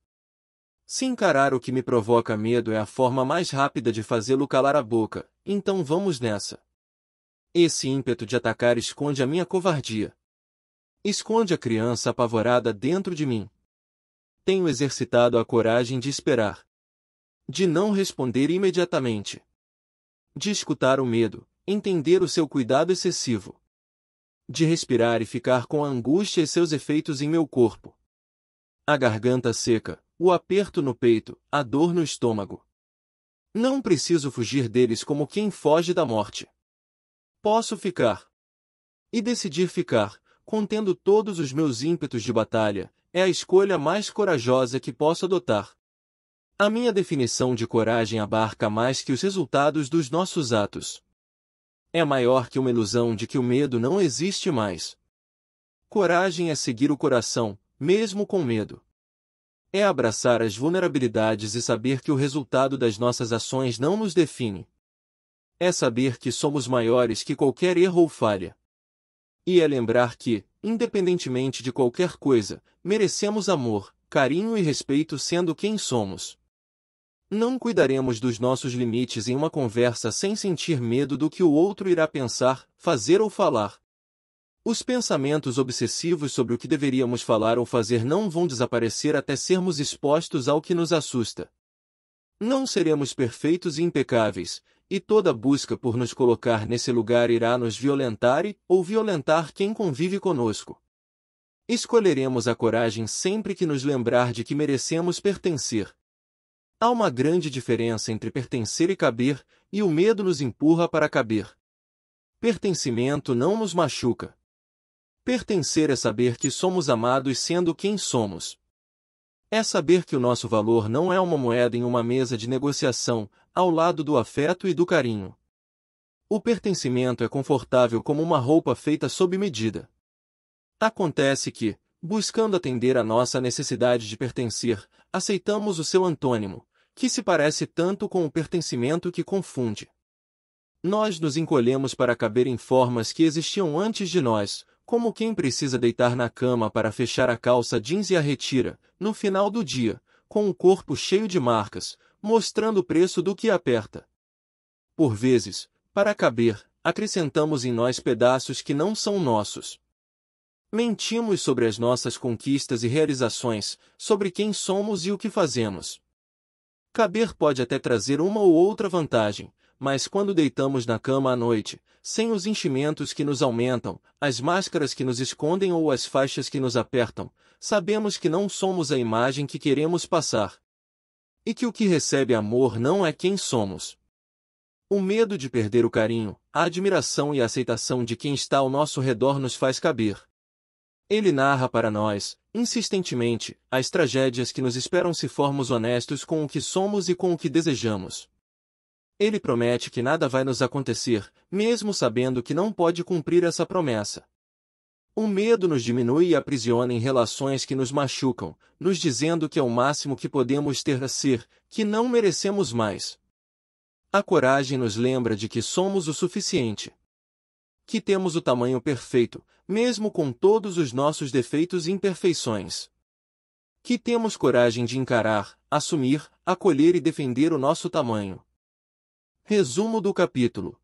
Se encarar o que me provoca medo é a forma mais rápida de fazê-lo calar a boca, então vamos nessa. Esse ímpeto de atacar esconde a minha covardia. Esconde a criança apavorada dentro de mim. Tenho exercitado a coragem de esperar. De não responder imediatamente. De escutar o medo, entender o seu cuidado excessivo de respirar e ficar com a angústia e seus efeitos em meu corpo. A garganta seca, o aperto no peito, a dor no estômago. Não preciso fugir deles como quem foge da morte. Posso ficar. E decidir ficar, contendo todos os meus ímpetos de batalha, é a escolha mais corajosa que posso adotar. A minha definição de coragem abarca mais que os resultados dos nossos atos é maior que uma ilusão de que o medo não existe mais. Coragem é seguir o coração, mesmo com medo. É abraçar as vulnerabilidades e saber que o resultado das nossas ações não nos define. É saber que somos maiores que qualquer erro ou falha. E é lembrar que, independentemente de qualquer coisa, merecemos amor, carinho e respeito sendo quem somos. Não cuidaremos dos nossos limites em uma conversa sem sentir medo do que o outro irá pensar, fazer ou falar. Os pensamentos obsessivos sobre o que deveríamos falar ou fazer não vão desaparecer até sermos expostos ao que nos assusta. Não seremos perfeitos e impecáveis, e toda busca por nos colocar nesse lugar irá nos violentar e, ou violentar quem convive conosco. Escolheremos a coragem sempre que nos lembrar de que merecemos pertencer. Há uma grande diferença entre pertencer e caber, e o medo nos empurra para caber. Pertencimento não nos machuca. Pertencer é saber que somos amados sendo quem somos. É saber que o nosso valor não é uma moeda em uma mesa de negociação, ao lado do afeto e do carinho. O pertencimento é confortável como uma roupa feita sob medida. Acontece que, buscando atender à nossa necessidade de pertencer, aceitamos o seu antônimo, que se parece tanto com o pertencimento que confunde. Nós nos encolhemos para caber em formas que existiam antes de nós, como quem precisa deitar na cama para fechar a calça jeans e a retira, no final do dia, com o corpo cheio de marcas, mostrando o preço do que aperta. Por vezes, para caber, acrescentamos em nós pedaços que não são nossos. Mentimos sobre as nossas conquistas e realizações, sobre quem somos e o que fazemos. Caber pode até trazer uma ou outra vantagem, mas quando deitamos na cama à noite, sem os enchimentos que nos aumentam, as máscaras que nos escondem ou as faixas que nos apertam, sabemos que não somos a imagem que queremos passar. E que o que recebe amor não é quem somos. O medo de perder o carinho, a admiração e a aceitação de quem está ao nosso redor nos faz caber. Ele narra para nós, insistentemente, as tragédias que nos esperam se formos honestos com o que somos e com o que desejamos. Ele promete que nada vai nos acontecer, mesmo sabendo que não pode cumprir essa promessa. O medo nos diminui e aprisiona em relações que nos machucam, nos dizendo que é o máximo que podemos ter a ser, que não merecemos mais. A coragem nos lembra de que somos o suficiente que temos o tamanho perfeito, mesmo com todos os nossos defeitos e imperfeições. Que temos coragem de encarar, assumir, acolher e defender o nosso tamanho. Resumo do capítulo.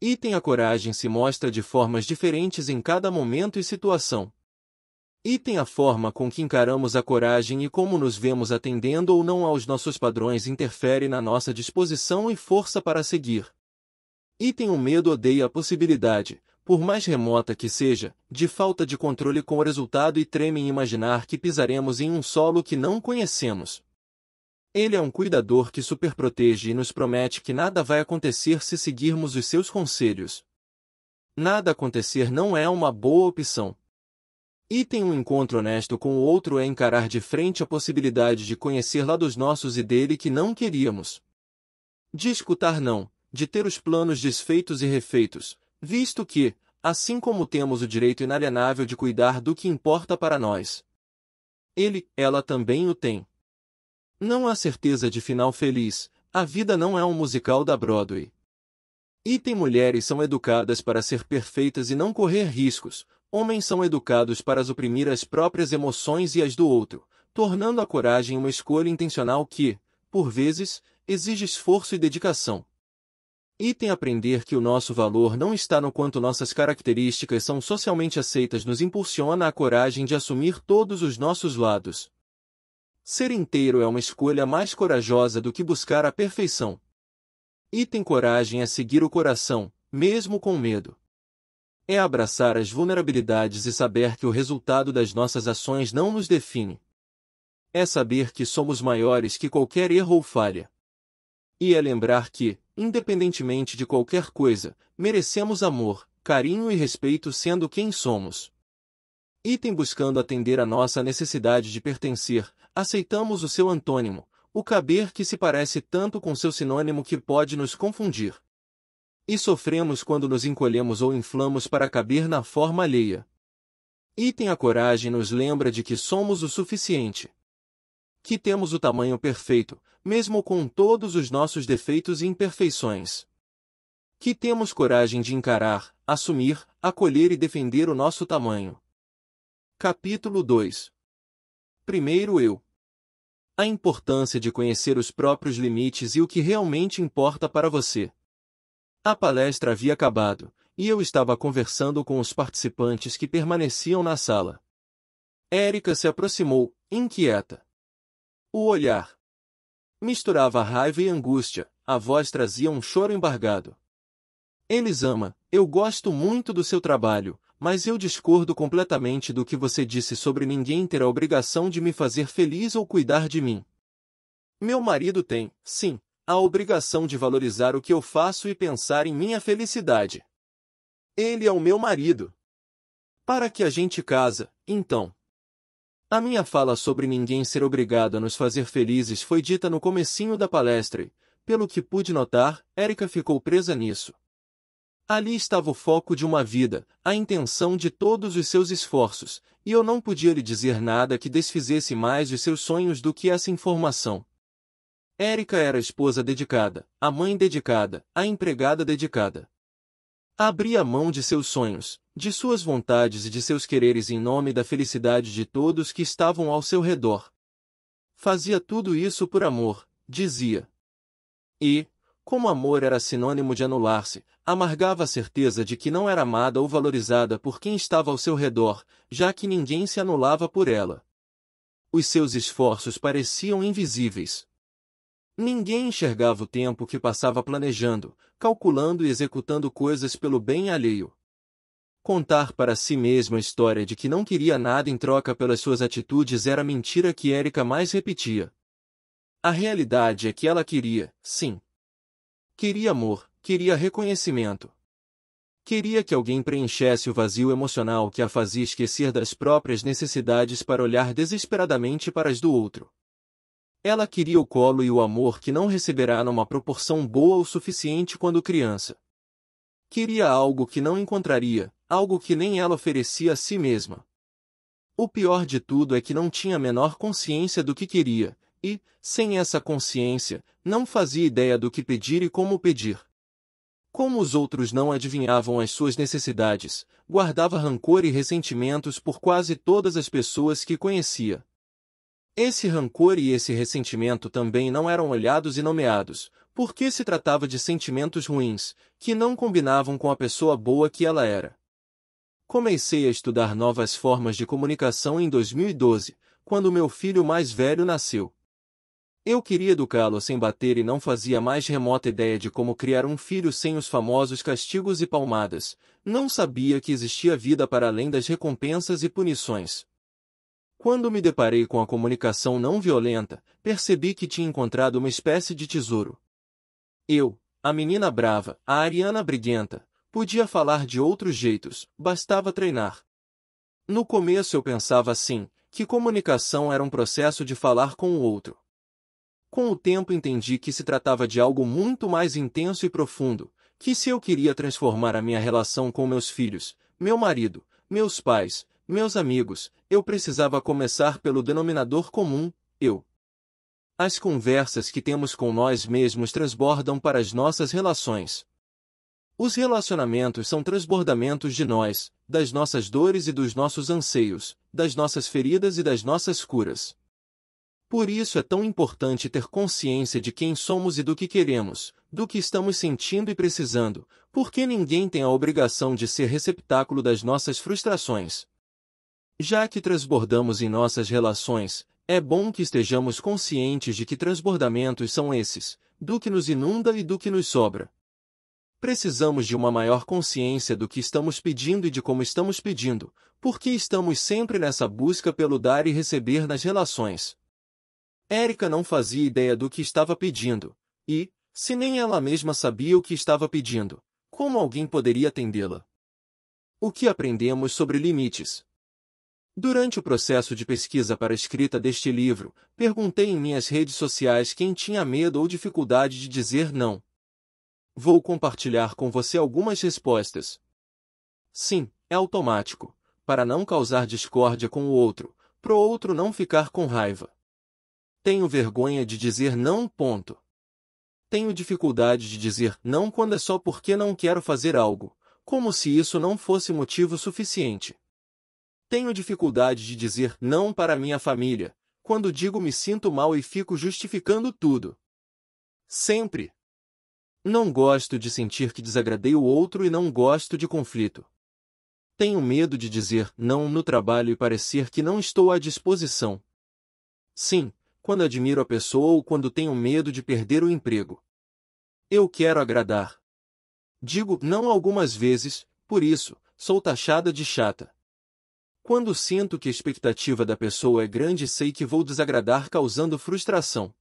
Item A coragem se mostra de formas diferentes em cada momento e situação. Item A forma com que encaramos a coragem e como nos vemos atendendo ou não aos nossos padrões interfere na nossa disposição e força para seguir. Item 1 Medo odeia a possibilidade, por mais remota que seja, de falta de controle com o resultado e treme em imaginar que pisaremos em um solo que não conhecemos. Ele é um cuidador que superprotege e nos promete que nada vai acontecer se seguirmos os seus conselhos. Nada acontecer não é uma boa opção. Item um encontro honesto com o outro é encarar de frente a possibilidade de conhecer lá dos nossos e dele que não queríamos. De escutar não, de ter os planos desfeitos e refeitos, visto que, assim como temos o direito inalienável de cuidar do que importa para nós, ele, ela também o tem. Não há certeza de final feliz, a vida não é um musical da Broadway. Item mulheres são educadas para ser perfeitas e não correr riscos, homens são educados para oprimir as próprias emoções e as do outro, tornando a coragem uma escolha intencional que, por vezes, exige esforço e dedicação. Item aprender que o nosso valor não está no quanto nossas características são socialmente aceitas nos impulsiona a coragem de assumir todos os nossos lados. Ser inteiro é uma escolha mais corajosa do que buscar a perfeição. Item coragem é seguir o coração, mesmo com medo. É abraçar as vulnerabilidades e saber que o resultado das nossas ações não nos define. É saber que somos maiores que qualquer erro ou falha. E é lembrar que, independentemente de qualquer coisa, merecemos amor, carinho e respeito sendo quem somos. Item buscando atender a nossa necessidade de pertencer, aceitamos o seu antônimo, o caber que se parece tanto com seu sinônimo que pode nos confundir. E sofremos quando nos encolhemos ou inflamos para caber na forma alheia. Item a coragem nos lembra de que somos o suficiente que temos o tamanho perfeito, mesmo com todos os nossos defeitos e imperfeições. Que temos coragem de encarar, assumir, acolher e defender o nosso tamanho. Capítulo 2 Primeiro eu. A importância de conhecer os próprios limites e o que realmente importa para você. A palestra havia acabado, e eu estava conversando com os participantes que permaneciam na sala. Érica se aproximou, inquieta. O olhar misturava raiva e angústia, a voz trazia um choro embargado. Elisama, eu gosto muito do seu trabalho, mas eu discordo completamente do que você disse sobre ninguém ter a obrigação de me fazer feliz ou cuidar de mim. Meu marido tem, sim, a obrigação de valorizar o que eu faço e pensar em minha felicidade. Ele é o meu marido. Para que a gente casa, então, a minha fala sobre ninguém ser obrigado a nos fazer felizes foi dita no comecinho da palestra e, pelo que pude notar, Érica ficou presa nisso. Ali estava o foco de uma vida, a intenção de todos os seus esforços, e eu não podia lhe dizer nada que desfizesse mais os seus sonhos do que essa informação. Érica era a esposa dedicada, a mãe dedicada, a empregada dedicada. Abria mão de seus sonhos, de suas vontades e de seus quereres em nome da felicidade de todos que estavam ao seu redor. Fazia tudo isso por amor, dizia. E, como amor era sinônimo de anular-se, amargava a certeza de que não era amada ou valorizada por quem estava ao seu redor, já que ninguém se anulava por ela. Os seus esforços pareciam invisíveis. Ninguém enxergava o tempo que passava planejando, calculando e executando coisas pelo bem alheio. Contar para si mesmo a história de que não queria nada em troca pelas suas atitudes era a mentira que Érica mais repetia. A realidade é que ela queria, sim. Queria amor, queria reconhecimento. Queria que alguém preenchesse o vazio emocional que a fazia esquecer das próprias necessidades para olhar desesperadamente para as do outro. Ela queria o colo e o amor que não receberá numa proporção boa o suficiente quando criança. Queria algo que não encontraria, algo que nem ela oferecia a si mesma. O pior de tudo é que não tinha a menor consciência do que queria, e, sem essa consciência, não fazia ideia do que pedir e como pedir. Como os outros não adivinhavam as suas necessidades, guardava rancor e ressentimentos por quase todas as pessoas que conhecia. Esse rancor e esse ressentimento também não eram olhados e nomeados, porque se tratava de sentimentos ruins, que não combinavam com a pessoa boa que ela era. Comecei a estudar novas formas de comunicação em 2012, quando meu filho mais velho nasceu. Eu queria educá-lo sem bater e não fazia mais remota ideia de como criar um filho sem os famosos castigos e palmadas. Não sabia que existia vida para além das recompensas e punições. Quando me deparei com a comunicação não violenta, percebi que tinha encontrado uma espécie de tesouro. Eu, a menina brava, a Ariana briguenta, podia falar de outros jeitos, bastava treinar. No começo eu pensava assim, que comunicação era um processo de falar com o outro. Com o tempo entendi que se tratava de algo muito mais intenso e profundo, que se eu queria transformar a minha relação com meus filhos, meu marido, meus pais, meus amigos, eu precisava começar pelo denominador comum, eu. As conversas que temos com nós mesmos transbordam para as nossas relações. Os relacionamentos são transbordamentos de nós, das nossas dores e dos nossos anseios, das nossas feridas e das nossas curas. Por isso é tão importante ter consciência de quem somos e do que queremos, do que estamos sentindo e precisando, porque ninguém tem a obrigação de ser receptáculo das nossas frustrações. Já que transbordamos em nossas relações, é bom que estejamos conscientes de que transbordamentos são esses, do que nos inunda e do que nos sobra. Precisamos de uma maior consciência do que estamos pedindo e de como estamos pedindo, porque estamos sempre nessa busca pelo dar e receber nas relações. Érica não fazia ideia do que estava pedindo, e, se nem ela mesma sabia o que estava pedindo, como alguém poderia atendê-la? O que aprendemos sobre limites? Durante o processo de pesquisa para a escrita deste livro, perguntei em minhas redes sociais quem tinha medo ou dificuldade de dizer não. Vou compartilhar com você algumas respostas. Sim, é automático, para não causar discórdia com o outro, pro outro não ficar com raiva. Tenho vergonha de dizer não. Ponto. Tenho dificuldade de dizer não quando é só porque não quero fazer algo, como se isso não fosse motivo suficiente. Tenho dificuldade de dizer não para minha família, quando digo me sinto mal e fico justificando tudo. Sempre. Não gosto de sentir que desagradei o outro e não gosto de conflito. Tenho medo de dizer não no trabalho e parecer que não estou à disposição. Sim, quando admiro a pessoa ou quando tenho medo de perder o emprego. Eu quero agradar. Digo não algumas vezes, por isso, sou taxada de chata. Quando sinto que a expectativa da pessoa é grande, sei que vou desagradar causando frustração.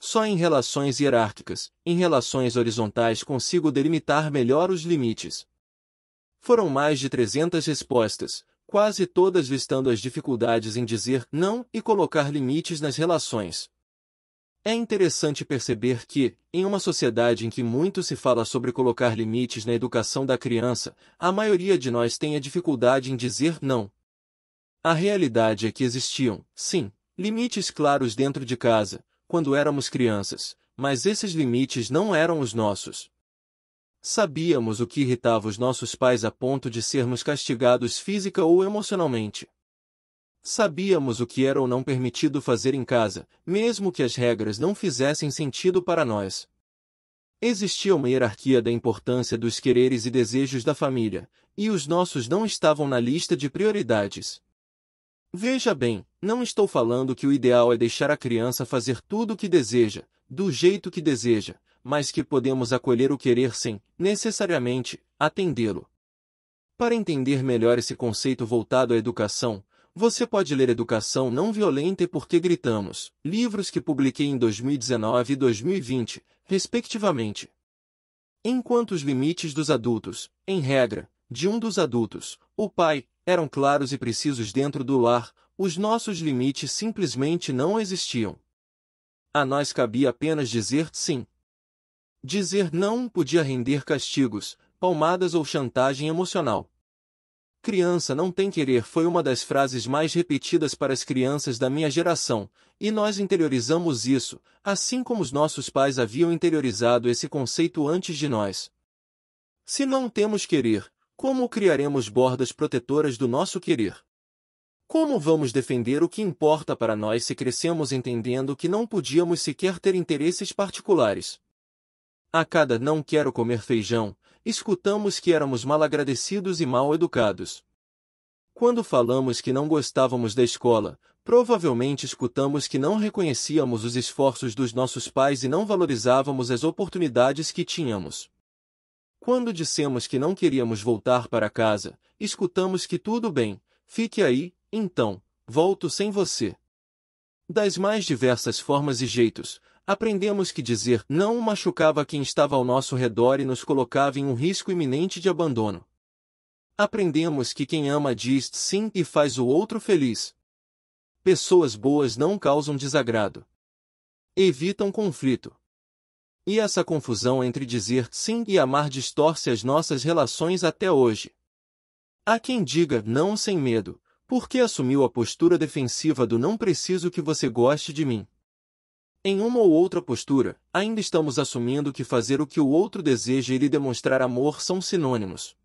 Só em relações hierárquicas, em relações horizontais consigo delimitar melhor os limites. Foram mais de 300 respostas, quase todas listando as dificuldades em dizer não e colocar limites nas relações. É interessante perceber que, em uma sociedade em que muito se fala sobre colocar limites na educação da criança, a maioria de nós tem a dificuldade em dizer não. A realidade é que existiam, sim, limites claros dentro de casa, quando éramos crianças, mas esses limites não eram os nossos. Sabíamos o que irritava os nossos pais a ponto de sermos castigados física ou emocionalmente. Sabíamos o que era ou não permitido fazer em casa, mesmo que as regras não fizessem sentido para nós. Existia uma hierarquia da importância dos quereres e desejos da família, e os nossos não estavam na lista de prioridades. Veja bem, não estou falando que o ideal é deixar a criança fazer tudo o que deseja, do jeito que deseja, mas que podemos acolher o querer sem, necessariamente, atendê-lo. Para entender melhor esse conceito voltado à educação, você pode ler Educação Não Violenta e Por que Gritamos, livros que publiquei em 2019 e 2020, respectivamente. Enquanto os limites dos adultos, em regra, de um dos adultos, o pai, eram claros e precisos dentro do lar, os nossos limites simplesmente não existiam. A nós cabia apenas dizer sim. Dizer não podia render castigos, palmadas ou chantagem emocional. Criança não tem querer foi uma das frases mais repetidas para as crianças da minha geração, e nós interiorizamos isso, assim como os nossos pais haviam interiorizado esse conceito antes de nós. Se não temos querer, como criaremos bordas protetoras do nosso querer? Como vamos defender o que importa para nós se crescemos entendendo que não podíamos sequer ter interesses particulares? A cada não quero comer feijão, escutamos que éramos mal agradecidos e mal educados. Quando falamos que não gostávamos da escola, provavelmente escutamos que não reconhecíamos os esforços dos nossos pais e não valorizávamos as oportunidades que tínhamos. Quando dissemos que não queríamos voltar para casa, escutamos que tudo bem, fique aí, então, volto sem você. Das mais diversas formas e jeitos, aprendemos que dizer não machucava quem estava ao nosso redor e nos colocava em um risco iminente de abandono. Aprendemos que quem ama diz sim e faz o outro feliz. Pessoas boas não causam desagrado. Evitam conflito. E essa confusão entre dizer sim e amar distorce as nossas relações até hoje. Há quem diga não sem medo, porque assumiu a postura defensiva do não preciso que você goste de mim. Em uma ou outra postura, ainda estamos assumindo que fazer o que o outro deseja e lhe demonstrar amor são sinônimos.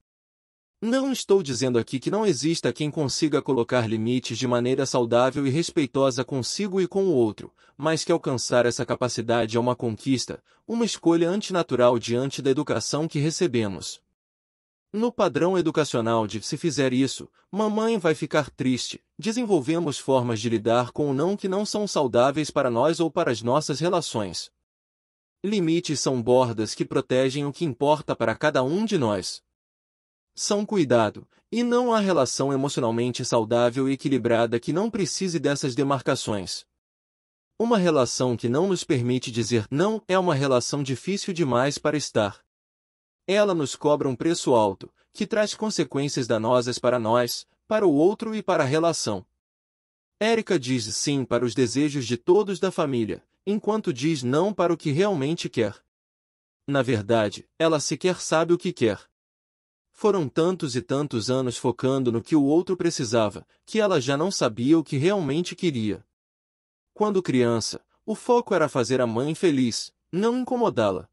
Não estou dizendo aqui que não exista quem consiga colocar limites de maneira saudável e respeitosa consigo e com o outro, mas que alcançar essa capacidade é uma conquista, uma escolha antinatural diante da educação que recebemos. No padrão educacional de se fizer isso, mamãe vai ficar triste. Desenvolvemos formas de lidar com o não que não são saudáveis para nós ou para as nossas relações. Limites são bordas que protegem o que importa para cada um de nós. São cuidado, e não há relação emocionalmente saudável e equilibrada que não precise dessas demarcações. Uma relação que não nos permite dizer não é uma relação difícil demais para estar. Ela nos cobra um preço alto, que traz consequências danosas para nós, para o outro e para a relação. Érica diz sim para os desejos de todos da família, enquanto diz não para o que realmente quer. Na verdade, ela sequer sabe o que quer. Foram tantos e tantos anos focando no que o outro precisava, que ela já não sabia o que realmente queria. Quando criança, o foco era fazer a mãe feliz, não incomodá-la.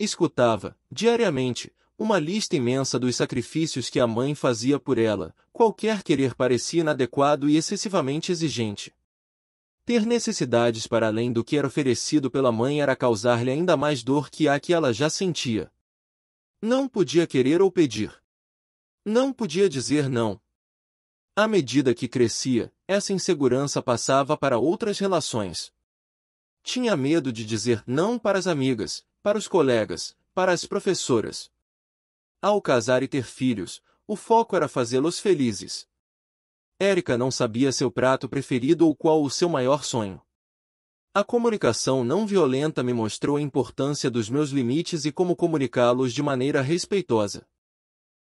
Escutava, diariamente, uma lista imensa dos sacrifícios que a mãe fazia por ela, qualquer querer parecia inadequado e excessivamente exigente. Ter necessidades para além do que era oferecido pela mãe era causar-lhe ainda mais dor que a que ela já sentia. Não podia querer ou pedir. Não podia dizer não. À medida que crescia, essa insegurança passava para outras relações. Tinha medo de dizer não para as amigas, para os colegas, para as professoras. Ao casar e ter filhos, o foco era fazê-los felizes. Érica não sabia seu prato preferido ou qual o seu maior sonho. A comunicação não violenta me mostrou a importância dos meus limites e como comunicá-los de maneira respeitosa.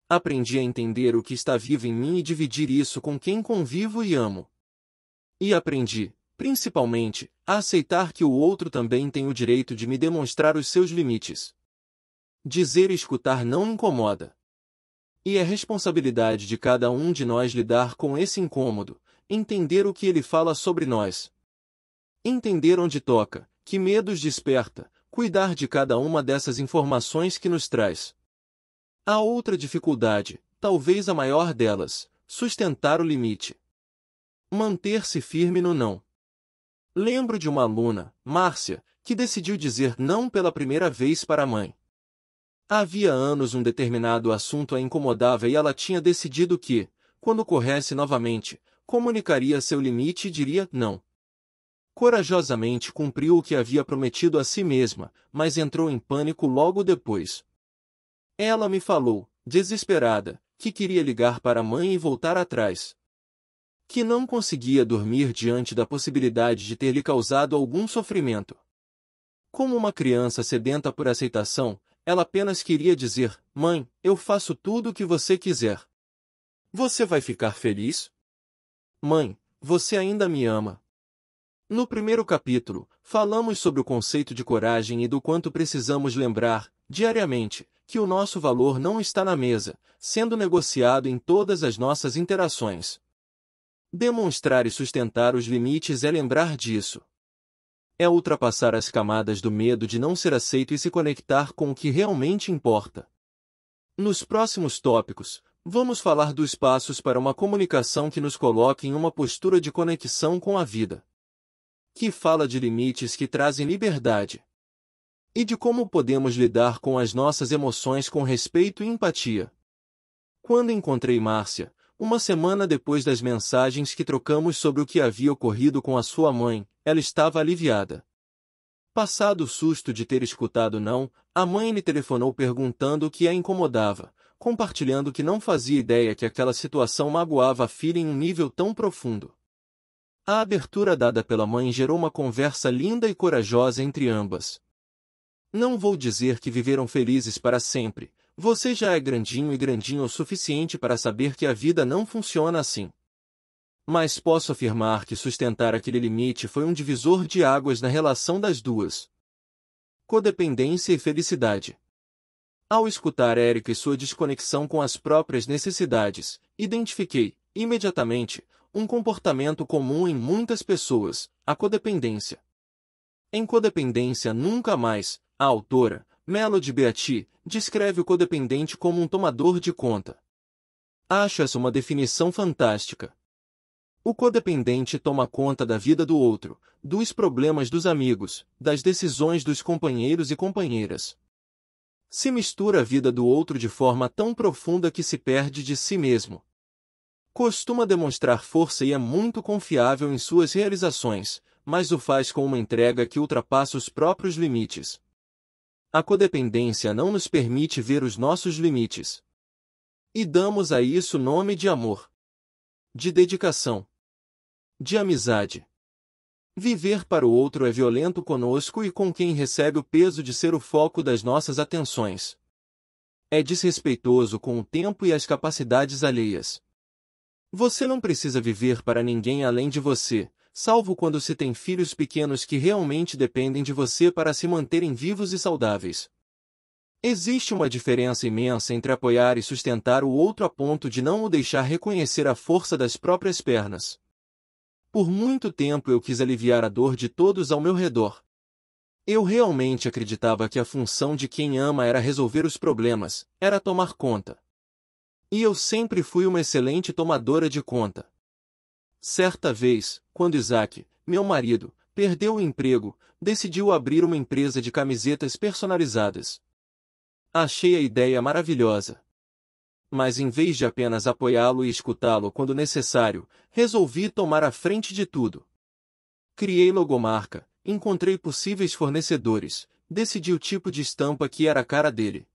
Aprendi a entender o que está vivo em mim e dividir isso com quem convivo e amo. E aprendi, principalmente, a aceitar que o outro também tem o direito de me demonstrar os seus limites. Dizer e escutar não incomoda. E é responsabilidade de cada um de nós lidar com esse incômodo, entender o que ele fala sobre nós. Entender onde toca, que medos desperta, cuidar de cada uma dessas informações que nos traz. A outra dificuldade, talvez a maior delas, sustentar o limite. Manter-se firme no não. Lembro de uma aluna, Márcia, que decidiu dizer não pela primeira vez para a mãe. Havia anos um determinado assunto a incomodava e ela tinha decidido que, quando ocorresse novamente, comunicaria seu limite e diria não. Corajosamente cumpriu o que havia prometido a si mesma, mas entrou em pânico logo depois. Ela me falou, desesperada, que queria ligar para a mãe e voltar atrás que não conseguia dormir diante da possibilidade de ter lhe causado algum sofrimento. Como uma criança sedenta por aceitação, ela apenas queria dizer: Mãe, eu faço tudo o que você quiser. Você vai ficar feliz? Mãe, você ainda me ama. No primeiro capítulo, falamos sobre o conceito de coragem e do quanto precisamos lembrar, diariamente, que o nosso valor não está na mesa, sendo negociado em todas as nossas interações. Demonstrar e sustentar os limites é lembrar disso. É ultrapassar as camadas do medo de não ser aceito e se conectar com o que realmente importa. Nos próximos tópicos, vamos falar dos passos para uma comunicação que nos coloque em uma postura de conexão com a vida. Que fala de limites que trazem liberdade. E de como podemos lidar com as nossas emoções com respeito e empatia. Quando encontrei Márcia, uma semana depois das mensagens que trocamos sobre o que havia ocorrido com a sua mãe, ela estava aliviada. Passado o susto de ter escutado não, a mãe lhe telefonou perguntando o que a incomodava, compartilhando que não fazia ideia que aquela situação magoava a filha em um nível tão profundo. A abertura dada pela mãe gerou uma conversa linda e corajosa entre ambas. Não vou dizer que viveram felizes para sempre, você já é grandinho e grandinho o suficiente para saber que a vida não funciona assim. Mas posso afirmar que sustentar aquele limite foi um divisor de águas na relação das duas. Codependência e felicidade. Ao escutar Érica e sua desconexão com as próprias necessidades, identifiquei, imediatamente, um comportamento comum em muitas pessoas, a codependência. Em Codependência Nunca Mais, a autora, Melo de descreve o codependente como um tomador de conta. Acho essa uma definição fantástica. O codependente toma conta da vida do outro, dos problemas dos amigos, das decisões dos companheiros e companheiras. Se mistura a vida do outro de forma tão profunda que se perde de si mesmo. Costuma demonstrar força e é muito confiável em suas realizações, mas o faz com uma entrega que ultrapassa os próprios limites. A codependência não nos permite ver os nossos limites. E damos a isso nome de amor, de dedicação, de amizade. Viver para o outro é violento conosco e com quem recebe o peso de ser o foco das nossas atenções. É desrespeitoso com o tempo e as capacidades alheias. Você não precisa viver para ninguém além de você salvo quando se tem filhos pequenos que realmente dependem de você para se manterem vivos e saudáveis. Existe uma diferença imensa entre apoiar e sustentar o outro a ponto de não o deixar reconhecer a força das próprias pernas. Por muito tempo eu quis aliviar a dor de todos ao meu redor. Eu realmente acreditava que a função de quem ama era resolver os problemas, era tomar conta. E eu sempre fui uma excelente tomadora de conta. Certa vez, quando Isaac, meu marido, perdeu o emprego, decidiu abrir uma empresa de camisetas personalizadas. Achei a ideia maravilhosa. Mas em vez de apenas apoiá-lo e escutá-lo quando necessário, resolvi tomar a frente de tudo. Criei logomarca, encontrei possíveis fornecedores, decidi o tipo de estampa que era a cara dele.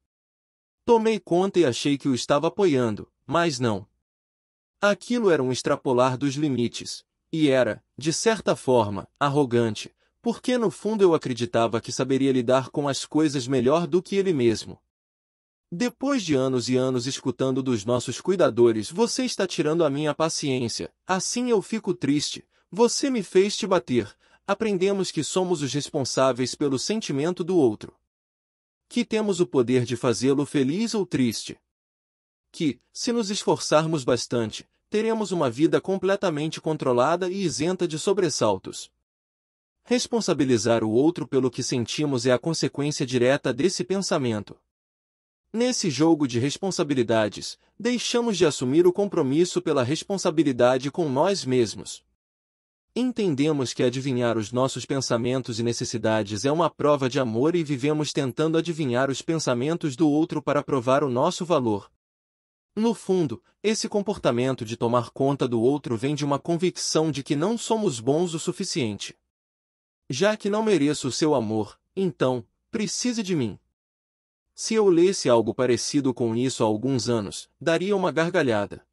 Tomei conta e achei que o estava apoiando, mas não. Aquilo era um extrapolar dos limites, e era, de certa forma, arrogante, porque no fundo eu acreditava que saberia lidar com as coisas melhor do que ele mesmo. Depois de anos e anos escutando dos nossos cuidadores, você está tirando a minha paciência, assim eu fico triste, você me fez te bater, aprendemos que somos os responsáveis pelo sentimento do outro. Que temos o poder de fazê-lo feliz ou triste. Que, se nos esforçarmos bastante, teremos uma vida completamente controlada e isenta de sobressaltos. Responsabilizar o outro pelo que sentimos é a consequência direta desse pensamento. Nesse jogo de responsabilidades, deixamos de assumir o compromisso pela responsabilidade com nós mesmos. Entendemos que adivinhar os nossos pensamentos e necessidades é uma prova de amor e vivemos tentando adivinhar os pensamentos do outro para provar o nosso valor. No fundo, esse comportamento de tomar conta do outro vem de uma convicção de que não somos bons o suficiente. Já que não mereço o seu amor, então, precise de mim. Se eu lesse algo parecido com isso há alguns anos, daria uma gargalhada.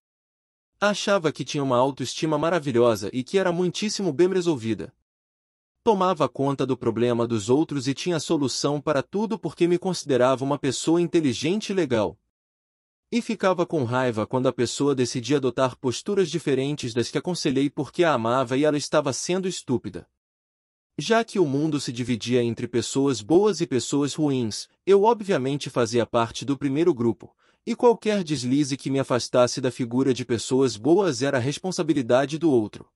Achava que tinha uma autoestima maravilhosa e que era muitíssimo bem resolvida. Tomava conta do problema dos outros e tinha solução para tudo porque me considerava uma pessoa inteligente e legal, e ficava com raiva quando a pessoa decidia adotar posturas diferentes das que aconselhei porque a amava e ela estava sendo estúpida. Já que o mundo se dividia entre pessoas boas e pessoas ruins, eu obviamente fazia parte do primeiro grupo, e qualquer deslize que me afastasse da figura de pessoas boas era responsabilidade do outro.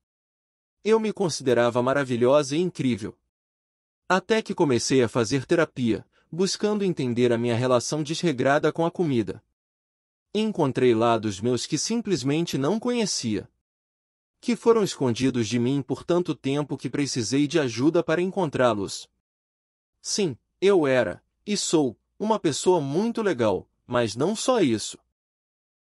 Eu me considerava maravilhosa e incrível. Até que comecei a fazer terapia, buscando entender a minha relação desregrada com a comida, Encontrei lados meus que simplesmente não conhecia. Que foram escondidos de mim por tanto tempo que precisei de ajuda para encontrá-los. Sim, eu era, e sou, uma pessoa muito legal, mas não só isso.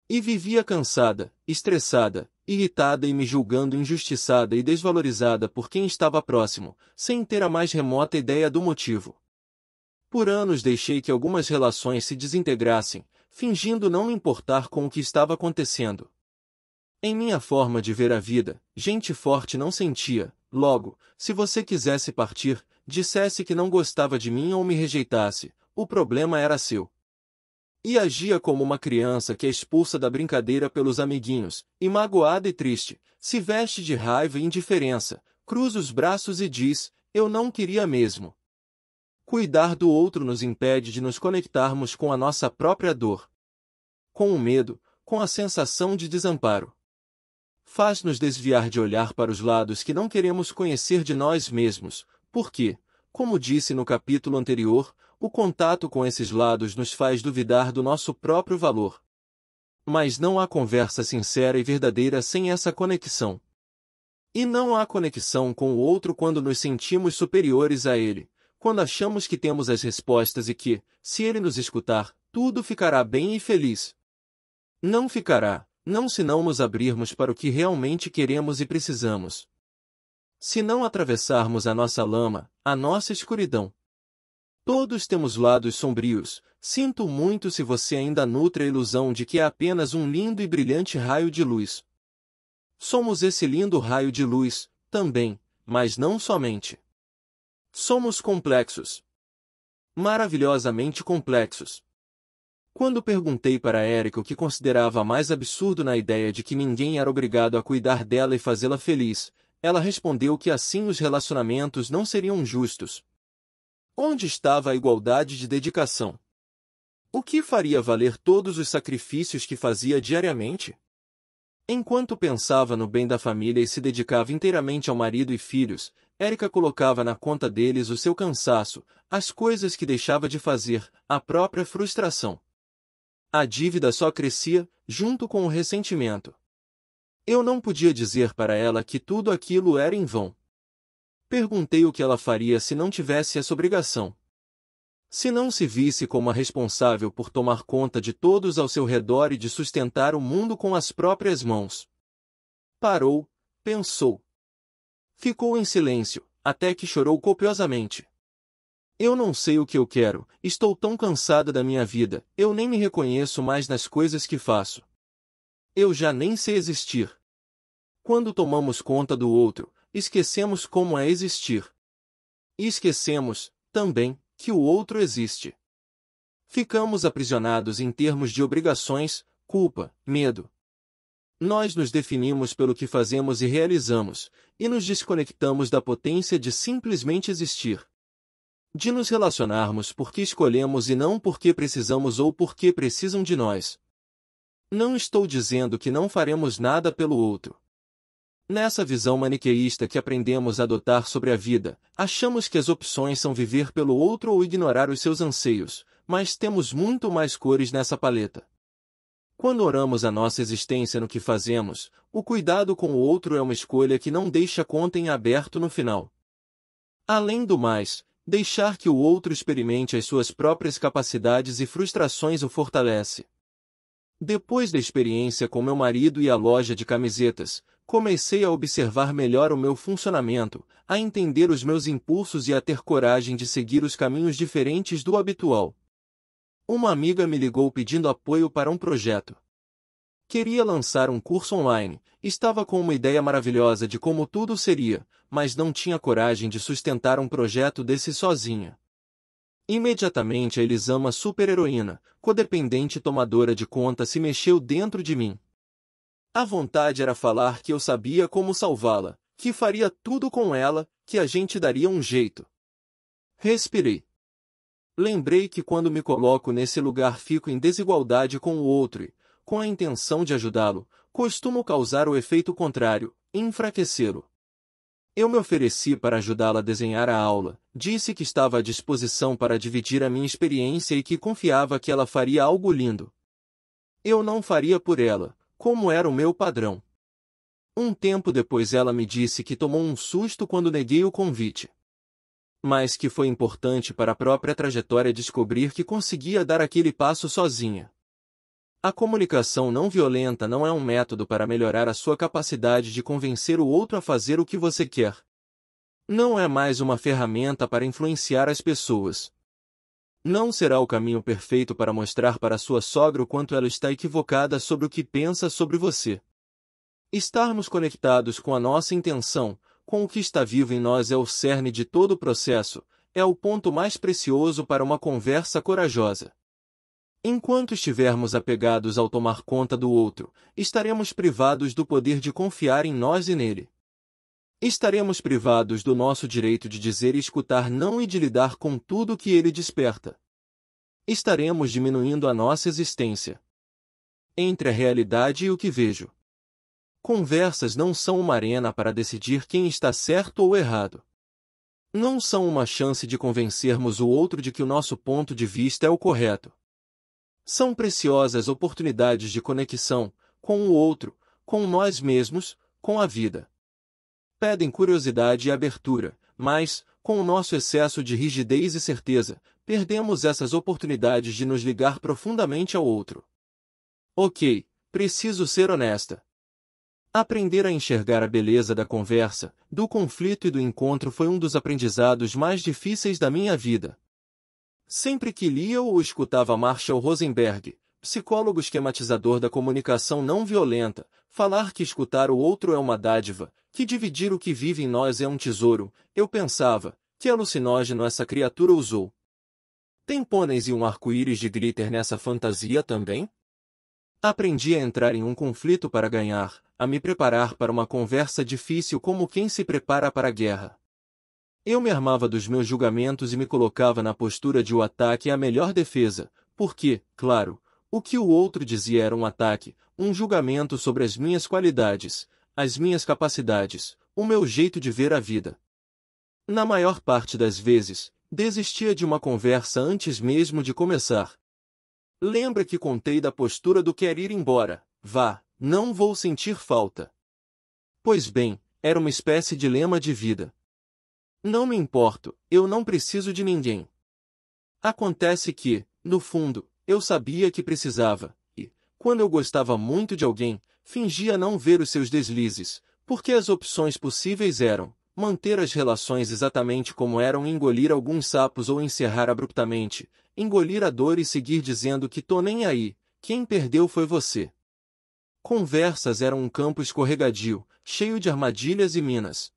E vivia cansada, estressada, irritada e me julgando injustiçada e desvalorizada por quem estava próximo, sem ter a mais remota ideia do motivo. Por anos deixei que algumas relações se desintegrassem, fingindo não me importar com o que estava acontecendo. Em minha forma de ver a vida, gente forte não sentia, logo, se você quisesse partir, dissesse que não gostava de mim ou me rejeitasse, o problema era seu. E agia como uma criança que é expulsa da brincadeira pelos amiguinhos, e magoada e triste, se veste de raiva e indiferença, cruza os braços e diz: Eu não queria mesmo. Cuidar do outro nos impede de nos conectarmos com a nossa própria dor. Com o medo, com a sensação de desamparo. Faz-nos desviar de olhar para os lados que não queremos conhecer de nós mesmos, porque, como disse no capítulo anterior, o contato com esses lados nos faz duvidar do nosso próprio valor. Mas não há conversa sincera e verdadeira sem essa conexão. E não há conexão com o outro quando nos sentimos superiores a ele, quando achamos que temos as respostas e que, se ele nos escutar, tudo ficará bem e feliz. Não ficará, não se não nos abrirmos para o que realmente queremos e precisamos. Se não atravessarmos a nossa lama, a nossa escuridão. Todos temos lados sombrios, sinto muito se você ainda nutre a ilusão de que é apenas um lindo e brilhante raio de luz. Somos esse lindo raio de luz, também, mas não somente. Somos complexos. Maravilhosamente complexos. Quando perguntei para Eric o que considerava mais absurdo na ideia de que ninguém era obrigado a cuidar dela e fazê-la feliz, ela respondeu que assim os relacionamentos não seriam justos. Onde estava a igualdade de dedicação? O que faria valer todos os sacrifícios que fazia diariamente? Enquanto pensava no bem da família e se dedicava inteiramente ao marido e filhos, Érica colocava na conta deles o seu cansaço, as coisas que deixava de fazer, a própria frustração. A dívida só crescia, junto com o ressentimento. Eu não podia dizer para ela que tudo aquilo era em vão. Perguntei o que ela faria se não tivesse essa obrigação. Se não se visse como a responsável por tomar conta de todos ao seu redor e de sustentar o mundo com as próprias mãos. Parou, pensou Ficou em silêncio, até que chorou copiosamente. Eu não sei o que eu quero, estou tão cansada da minha vida, eu nem me reconheço mais nas coisas que faço. Eu já nem sei existir. Quando tomamos conta do outro, esquecemos como é existir. E esquecemos, também, que o outro existe. Ficamos aprisionados em termos de obrigações, culpa, medo, nós nos definimos pelo que fazemos e realizamos, e nos desconectamos da potência de simplesmente existir. De nos relacionarmos porque escolhemos e não porque precisamos ou porque precisam de nós. Não estou dizendo que não faremos nada pelo outro. Nessa visão maniqueísta que aprendemos a adotar sobre a vida, achamos que as opções são viver pelo outro ou ignorar os seus anseios, mas temos muito mais cores nessa paleta. Quando oramos a nossa existência no que fazemos, o cuidado com o outro é uma escolha que não deixa conta em aberto no final. Além do mais, deixar que o outro experimente as suas próprias capacidades e frustrações o fortalece. Depois da experiência com meu marido e a loja de camisetas, comecei a observar melhor o meu funcionamento, a entender os meus impulsos e a ter coragem de seguir os caminhos diferentes do habitual. Uma amiga me ligou pedindo apoio para um projeto. Queria lançar um curso online, estava com uma ideia maravilhosa de como tudo seria, mas não tinha coragem de sustentar um projeto desse sozinha. Imediatamente a Elisama super-heroína, codependente tomadora de conta se mexeu dentro de mim. A vontade era falar que eu sabia como salvá-la, que faria tudo com ela, que a gente daria um jeito. Respirei. Lembrei que quando me coloco nesse lugar fico em desigualdade com o outro e, com a intenção de ajudá-lo, costumo causar o efeito contrário, enfraquecê-lo. Eu me ofereci para ajudá-la a desenhar a aula, disse que estava à disposição para dividir a minha experiência e que confiava que ela faria algo lindo. Eu não faria por ela, como era o meu padrão. Um tempo depois ela me disse que tomou um susto quando neguei o convite mas que foi importante para a própria trajetória descobrir que conseguia dar aquele passo sozinha. A comunicação não violenta não é um método para melhorar a sua capacidade de convencer o outro a fazer o que você quer. Não é mais uma ferramenta para influenciar as pessoas. Não será o caminho perfeito para mostrar para sua sogra o quanto ela está equivocada sobre o que pensa sobre você. Estarmos conectados com a nossa intenção, com o que está vivo em nós é o cerne de todo o processo, é o ponto mais precioso para uma conversa corajosa. Enquanto estivermos apegados ao tomar conta do outro, estaremos privados do poder de confiar em nós e nele. Estaremos privados do nosso direito de dizer e escutar não e de lidar com tudo que ele desperta. Estaremos diminuindo a nossa existência. Entre a realidade e o que vejo. Conversas não são uma arena para decidir quem está certo ou errado. Não são uma chance de convencermos o outro de que o nosso ponto de vista é o correto. São preciosas oportunidades de conexão com o outro, com nós mesmos, com a vida. Pedem curiosidade e abertura, mas, com o nosso excesso de rigidez e certeza, perdemos essas oportunidades de nos ligar profundamente ao outro. Ok, preciso ser honesta. Aprender a enxergar a beleza da conversa, do conflito e do encontro foi um dos aprendizados mais difíceis da minha vida. Sempre que lia ou escutava Marshall Rosenberg, psicólogo esquematizador da comunicação não violenta, falar que escutar o outro é uma dádiva, que dividir o que vive em nós é um tesouro, eu pensava, que alucinógeno essa criatura usou. Tem pôneis e um arco-íris de glitter nessa fantasia também? Aprendi a entrar em um conflito para ganhar, a me preparar para uma conversa difícil como quem se prepara para a guerra. Eu me armava dos meus julgamentos e me colocava na postura de o ataque é a melhor defesa, porque, claro, o que o outro dizia era um ataque, um julgamento sobre as minhas qualidades, as minhas capacidades, o meu jeito de ver a vida. Na maior parte das vezes, desistia de uma conversa antes mesmo de começar. Lembra que contei da postura do quer ir embora, vá, não vou sentir falta. Pois bem, era uma espécie de lema de vida. Não me importo, eu não preciso de ninguém. Acontece que, no fundo, eu sabia que precisava, e, quando eu gostava muito de alguém, fingia não ver os seus deslizes, porque as opções possíveis eram manter as relações exatamente como eram engolir alguns sapos ou encerrar abruptamente, engolir a dor e seguir dizendo que tô nem aí, quem perdeu foi você. Conversas eram um campo escorregadio, cheio de armadilhas e minas.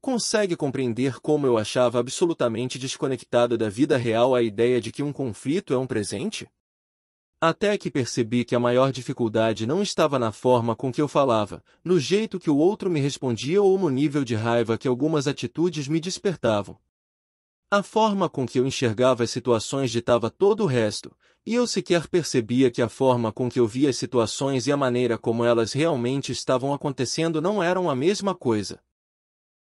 Consegue compreender como eu achava absolutamente desconectada da vida real a ideia de que um conflito é um presente? Até que percebi que a maior dificuldade não estava na forma com que eu falava, no jeito que o outro me respondia ou no nível de raiva que algumas atitudes me despertavam. A forma com que eu enxergava as situações ditava todo o resto, e eu sequer percebia que a forma com que eu via as situações e a maneira como elas realmente estavam acontecendo não eram a mesma coisa.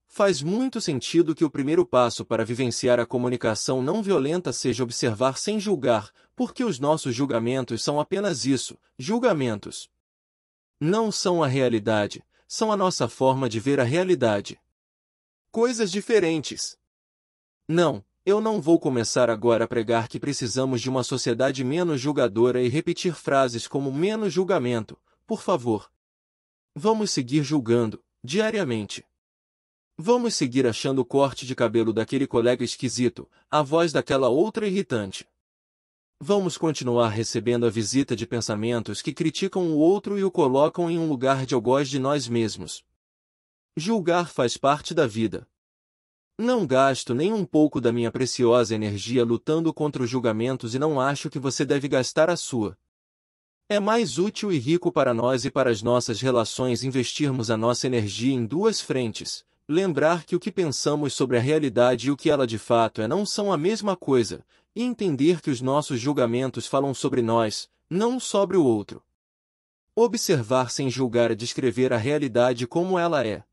Faz muito sentido que o primeiro passo para vivenciar a comunicação não violenta seja observar sem julgar, porque os nossos julgamentos são apenas isso, julgamentos. Não são a realidade, são a nossa forma de ver a realidade. Coisas diferentes. Não, eu não vou começar agora a pregar que precisamos de uma sociedade menos julgadora e repetir frases como menos julgamento, por favor. Vamos seguir julgando, diariamente. Vamos seguir achando o corte de cabelo daquele colega esquisito, a voz daquela outra irritante. Vamos continuar recebendo a visita de pensamentos que criticam o outro e o colocam em um lugar de algoz de nós mesmos. Julgar faz parte da vida, não gasto nem um pouco da minha preciosa energia lutando contra os julgamentos e não acho que você deve gastar a sua. É mais útil e rico para nós e para as nossas relações investirmos a nossa energia em duas frentes, lembrar que o que pensamos sobre a realidade e o que ela de fato é não são a mesma coisa, e entender que os nossos julgamentos falam sobre nós, não sobre o outro. Observar sem julgar é descrever a realidade como ela é.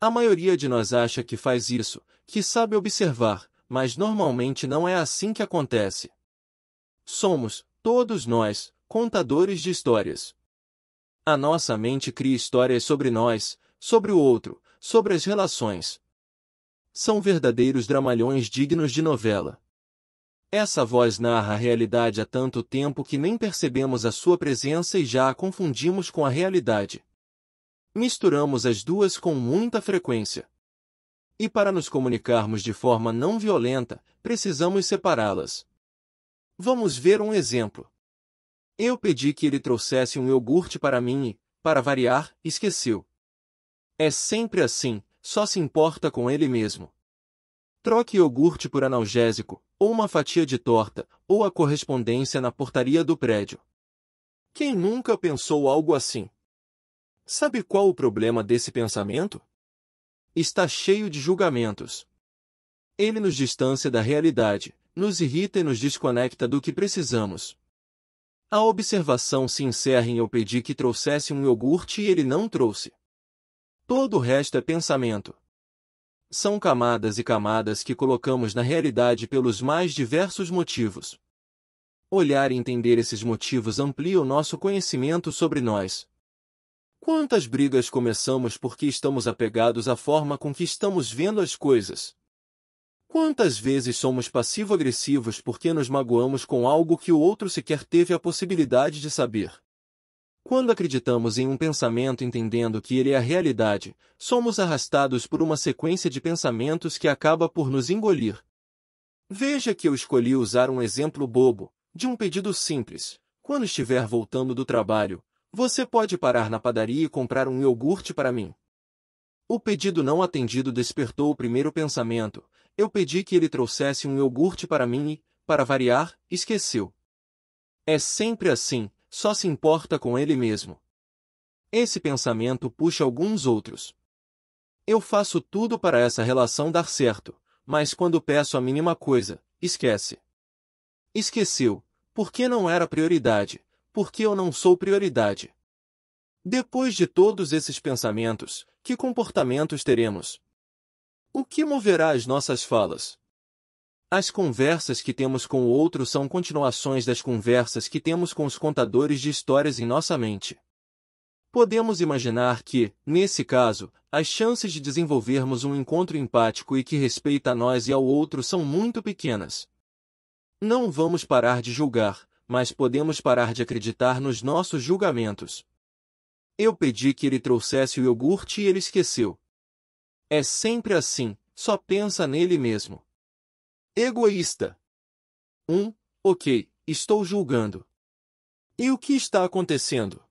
A maioria de nós acha que faz isso, que sabe observar, mas normalmente não é assim que acontece. Somos, todos nós, contadores de histórias. A nossa mente cria histórias sobre nós, sobre o outro, sobre as relações. São verdadeiros dramalhões dignos de novela. Essa voz narra a realidade há tanto tempo que nem percebemos a sua presença e já a confundimos com a realidade misturamos as duas com muita frequência. E para nos comunicarmos de forma não violenta, precisamos separá-las. Vamos ver um exemplo. Eu pedi que ele trouxesse um iogurte para mim e, para variar, esqueceu. É sempre assim, só se importa com ele mesmo. Troque iogurte por analgésico, ou uma fatia de torta, ou a correspondência na portaria do prédio. Quem nunca pensou algo assim? Sabe qual o problema desse pensamento? Está cheio de julgamentos. Ele nos distancia da realidade, nos irrita e nos desconecta do que precisamos. A observação se encerra em eu pedi que trouxesse um iogurte e ele não trouxe. Todo o resto é pensamento. São camadas e camadas que colocamos na realidade pelos mais diversos motivos. Olhar e entender esses motivos amplia o nosso conhecimento sobre nós, Quantas brigas começamos porque estamos apegados à forma com que estamos vendo as coisas? Quantas vezes somos passivo-agressivos porque nos magoamos com algo que o outro sequer teve a possibilidade de saber? Quando acreditamos em um pensamento entendendo que ele é a realidade, somos arrastados por uma sequência de pensamentos que acaba por nos engolir. Veja que eu escolhi usar um exemplo bobo, de um pedido simples. Quando estiver voltando do trabalho, você pode parar na padaria e comprar um iogurte para mim. O pedido não atendido despertou o primeiro pensamento. Eu pedi que ele trouxesse um iogurte para mim e, para variar, esqueceu. É sempre assim, só se importa com ele mesmo. Esse pensamento puxa alguns outros. Eu faço tudo para essa relação dar certo, mas quando peço a mínima coisa, esquece. Esqueceu, porque não era prioridade porque eu não sou prioridade. Depois de todos esses pensamentos, que comportamentos teremos? O que moverá as nossas falas? As conversas que temos com o outro são continuações das conversas que temos com os contadores de histórias em nossa mente. Podemos imaginar que, nesse caso, as chances de desenvolvermos um encontro empático e que respeita a nós e ao outro são muito pequenas. Não vamos parar de julgar, mas podemos parar de acreditar nos nossos julgamentos. Eu pedi que ele trouxesse o iogurte e ele esqueceu. É sempre assim, só pensa nele mesmo. Egoísta. 1. Um, ok, estou julgando. E o que está acontecendo?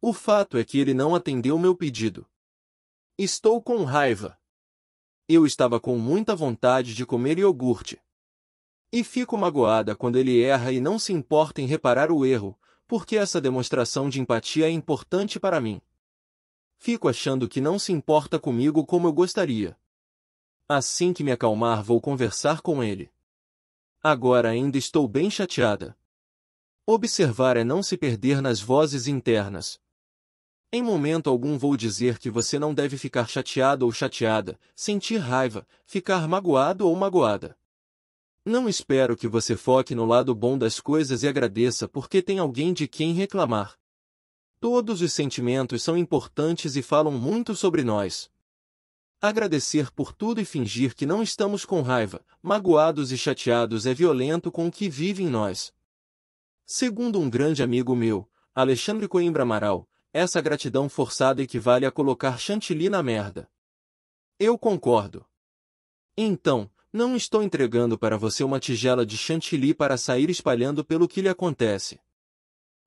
O fato é que ele não atendeu meu pedido. Estou com raiva. Eu estava com muita vontade de comer iogurte. E fico magoada quando ele erra e não se importa em reparar o erro, porque essa demonstração de empatia é importante para mim. Fico achando que não se importa comigo como eu gostaria. Assim que me acalmar, vou conversar com ele. Agora ainda estou bem chateada. Observar é não se perder nas vozes internas. Em momento algum vou dizer que você não deve ficar chateado ou chateada, sentir raiva, ficar magoado ou magoada. Não espero que você foque no lado bom das coisas e agradeça porque tem alguém de quem reclamar. Todos os sentimentos são importantes e falam muito sobre nós. Agradecer por tudo e fingir que não estamos com raiva, magoados e chateados é violento com o que vive em nós. Segundo um grande amigo meu, Alexandre Coimbra Amaral, essa gratidão forçada equivale a colocar chantilly na merda. Eu concordo. Então, não estou entregando para você uma tigela de chantilly para sair espalhando pelo que lhe acontece.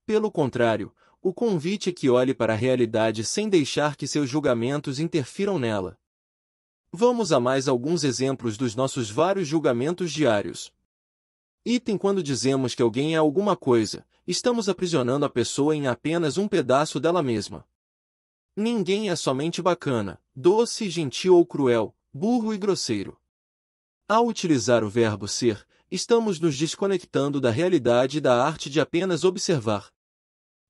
Pelo contrário, o convite é que olhe para a realidade sem deixar que seus julgamentos interfiram nela. Vamos a mais alguns exemplos dos nossos vários julgamentos diários. Item Quando dizemos que alguém é alguma coisa, estamos aprisionando a pessoa em apenas um pedaço dela mesma. Ninguém é somente bacana, doce, gentil ou cruel, burro e grosseiro. Ao utilizar o verbo ser, estamos nos desconectando da realidade e da arte de apenas observar.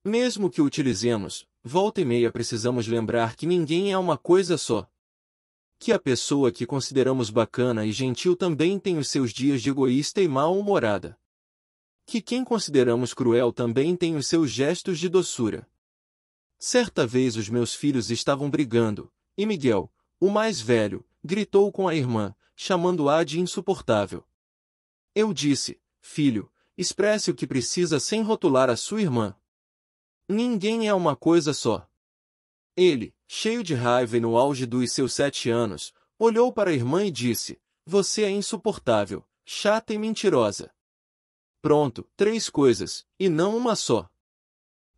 Mesmo que o utilizemos, volta e meia precisamos lembrar que ninguém é uma coisa só. Que a pessoa que consideramos bacana e gentil também tem os seus dias de egoísta e mal-humorada. Que quem consideramos cruel também tem os seus gestos de doçura. Certa vez os meus filhos estavam brigando, e Miguel, o mais velho, gritou com a irmã, chamando-a de insuportável. Eu disse, filho, expresse o que precisa sem rotular a sua irmã. Ninguém é uma coisa só. Ele, cheio de raiva e no auge dos seus sete anos, olhou para a irmã e disse, você é insuportável, chata e mentirosa. Pronto, três coisas, e não uma só.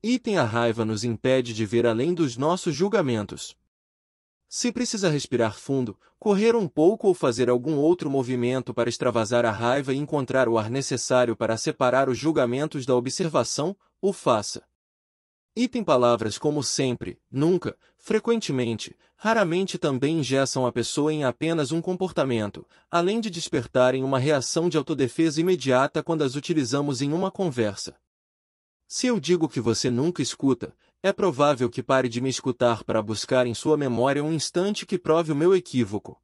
Item a raiva nos impede de ver além dos nossos julgamentos. Se precisa respirar fundo, correr um pouco ou fazer algum outro movimento para extravasar a raiva e encontrar o ar necessário para separar os julgamentos da observação, o faça. Item palavras como sempre, nunca, frequentemente, raramente também ingessam a pessoa em apenas um comportamento, além de despertarem uma reação de autodefesa imediata quando as utilizamos em uma conversa. Se eu digo que você nunca escuta, é provável que pare de me escutar para buscar em sua memória um instante que prove o meu equívoco.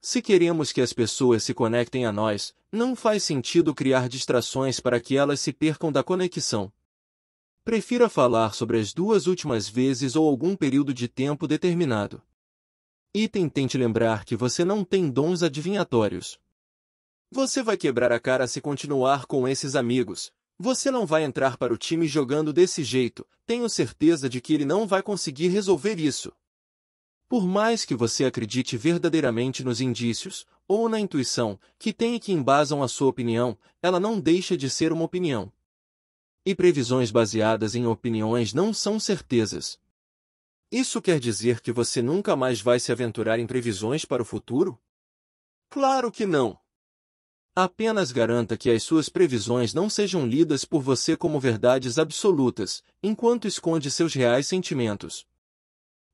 Se queremos que as pessoas se conectem a nós, não faz sentido criar distrações para que elas se percam da conexão. Prefira falar sobre as duas últimas vezes ou algum período de tempo determinado. Item tente lembrar que você não tem dons adivinhatórios. Você vai quebrar a cara se continuar com esses amigos, você não vai entrar para o time jogando desse jeito, tenho certeza de que ele não vai conseguir resolver isso. Por mais que você acredite verdadeiramente nos indícios, ou na intuição, que tem e que embasam a sua opinião, ela não deixa de ser uma opinião. E previsões baseadas em opiniões não são certezas. Isso quer dizer que você nunca mais vai se aventurar em previsões para o futuro? Claro que não! Apenas garanta que as suas previsões não sejam lidas por você como verdades absolutas, enquanto esconde seus reais sentimentos.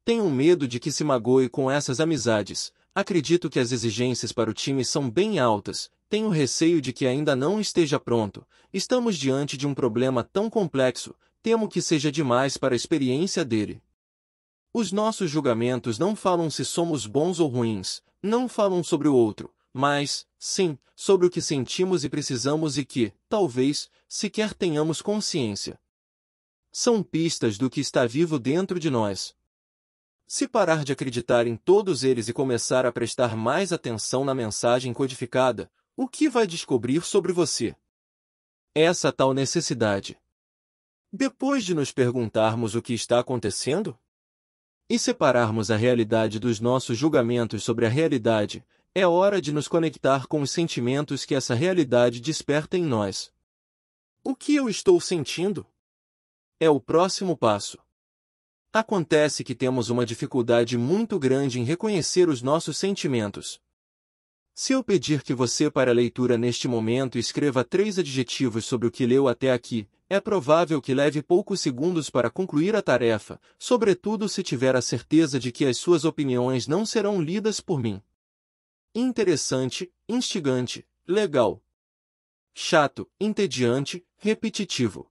Tenho medo de que se magoe com essas amizades. Acredito que as exigências para o time são bem altas. Tenho receio de que ainda não esteja pronto. Estamos diante de um problema tão complexo. Temo que seja demais para a experiência dele. Os nossos julgamentos não falam se somos bons ou ruins, não falam sobre o outro, mas, sim, sobre o que sentimos e precisamos e que, talvez, sequer tenhamos consciência. São pistas do que está vivo dentro de nós. Se parar de acreditar em todos eles e começar a prestar mais atenção na mensagem codificada, o que vai descobrir sobre você? Essa tal necessidade. Depois de nos perguntarmos o que está acontecendo e separarmos a realidade dos nossos julgamentos sobre a realidade, é hora de nos conectar com os sentimentos que essa realidade desperta em nós. O que eu estou sentindo? É o próximo passo. Acontece que temos uma dificuldade muito grande em reconhecer os nossos sentimentos. Se eu pedir que você para a leitura neste momento escreva três adjetivos sobre o que leu até aqui, é provável que leve poucos segundos para concluir a tarefa, sobretudo se tiver a certeza de que as suas opiniões não serão lidas por mim interessante, instigante, legal. Chato, entediante, repetitivo.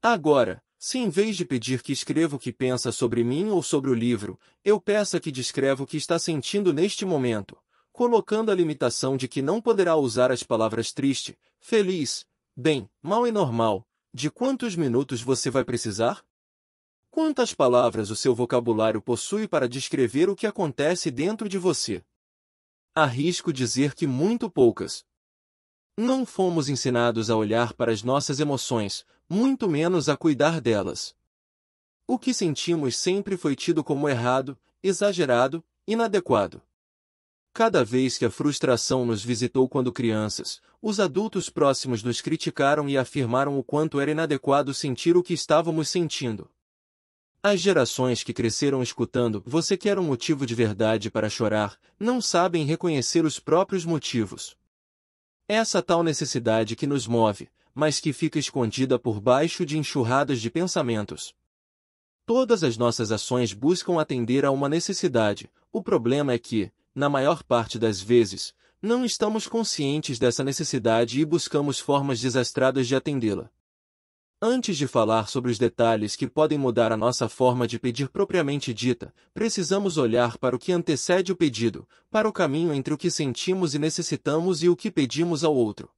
Agora, se em vez de pedir que escreva o que pensa sobre mim ou sobre o livro, eu peça que descreva o que está sentindo neste momento, colocando a limitação de que não poderá usar as palavras triste, feliz, bem, mal e normal, de quantos minutos você vai precisar? Quantas palavras o seu vocabulário possui para descrever o que acontece dentro de você? Arrisco dizer que muito poucas. Não fomos ensinados a olhar para as nossas emoções, muito menos a cuidar delas. O que sentimos sempre foi tido como errado, exagerado, inadequado. Cada vez que a frustração nos visitou quando crianças, os adultos próximos nos criticaram e afirmaram o quanto era inadequado sentir o que estávamos sentindo. As gerações que cresceram escutando você quer um motivo de verdade para chorar, não sabem reconhecer os próprios motivos. Essa tal necessidade que nos move, mas que fica escondida por baixo de enxurradas de pensamentos. Todas as nossas ações buscam atender a uma necessidade, o problema é que, na maior parte das vezes, não estamos conscientes dessa necessidade e buscamos formas desastradas de atendê-la. Antes de falar sobre os detalhes que podem mudar a nossa forma de pedir propriamente dita, precisamos olhar para o que antecede o pedido, para o caminho entre o que sentimos e necessitamos e o que pedimos ao outro.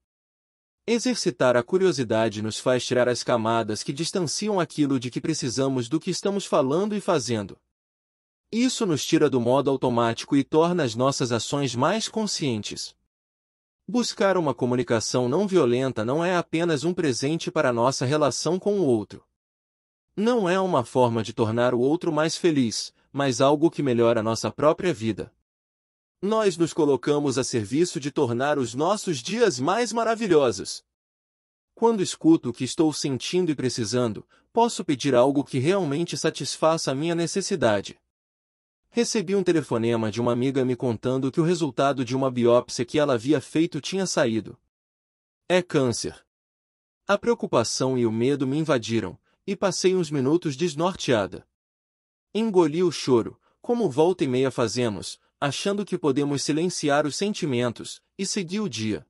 Exercitar a curiosidade nos faz tirar as camadas que distanciam aquilo de que precisamos do que estamos falando e fazendo. Isso nos tira do modo automático e torna as nossas ações mais conscientes. Buscar uma comunicação não violenta não é apenas um presente para nossa relação com o outro. Não é uma forma de tornar o outro mais feliz, mas algo que melhora nossa própria vida. Nós nos colocamos a serviço de tornar os nossos dias mais maravilhosos. Quando escuto o que estou sentindo e precisando, posso pedir algo que realmente satisfaça a minha necessidade. Recebi um telefonema de uma amiga me contando que o resultado de uma biópsia que ela havia feito tinha saído. É câncer. A preocupação e o medo me invadiram, e passei uns minutos desnorteada. Engoli o choro, como volta e meia fazemos, achando que podemos silenciar os sentimentos, e segui o dia.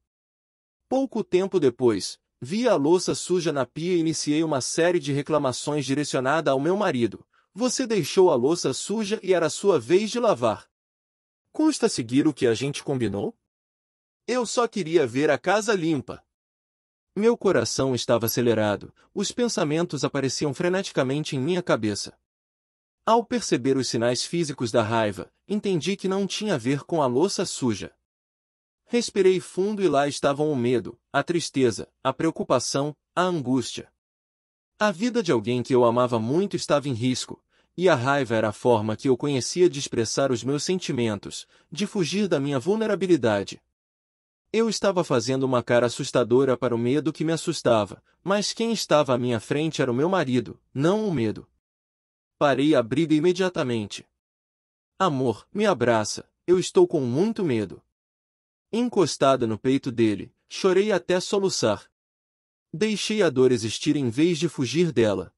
Pouco tempo depois, vi a louça suja na pia e iniciei uma série de reclamações direcionada ao meu marido, você deixou a louça suja e era sua vez de lavar. Custa seguir o que a gente combinou? Eu só queria ver a casa limpa. Meu coração estava acelerado, os pensamentos apareciam freneticamente em minha cabeça. Ao perceber os sinais físicos da raiva, entendi que não tinha a ver com a louça suja. Respirei fundo e lá estavam o medo, a tristeza, a preocupação, a angústia. A vida de alguém que eu amava muito estava em risco, e a raiva era a forma que eu conhecia de expressar os meus sentimentos, de fugir da minha vulnerabilidade. Eu estava fazendo uma cara assustadora para o medo que me assustava, mas quem estava à minha frente era o meu marido, não o medo. Parei a briga imediatamente. Amor, me abraça, eu estou com muito medo. Encostada no peito dele, chorei até soluçar. Deixei a dor existir em vez de fugir dela,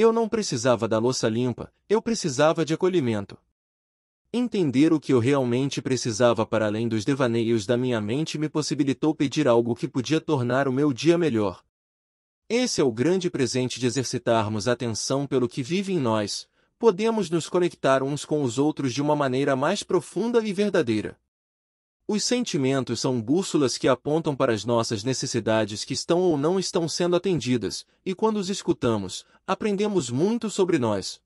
eu não precisava da louça limpa, eu precisava de acolhimento. Entender o que eu realmente precisava para além dos devaneios da minha mente me possibilitou pedir algo que podia tornar o meu dia melhor. Esse é o grande presente de exercitarmos a atenção pelo que vive em nós, podemos nos conectar uns com os outros de uma maneira mais profunda e verdadeira. Os sentimentos são bússolas que apontam para as nossas necessidades que estão ou não estão sendo atendidas, e quando os escutamos, aprendemos muito sobre nós.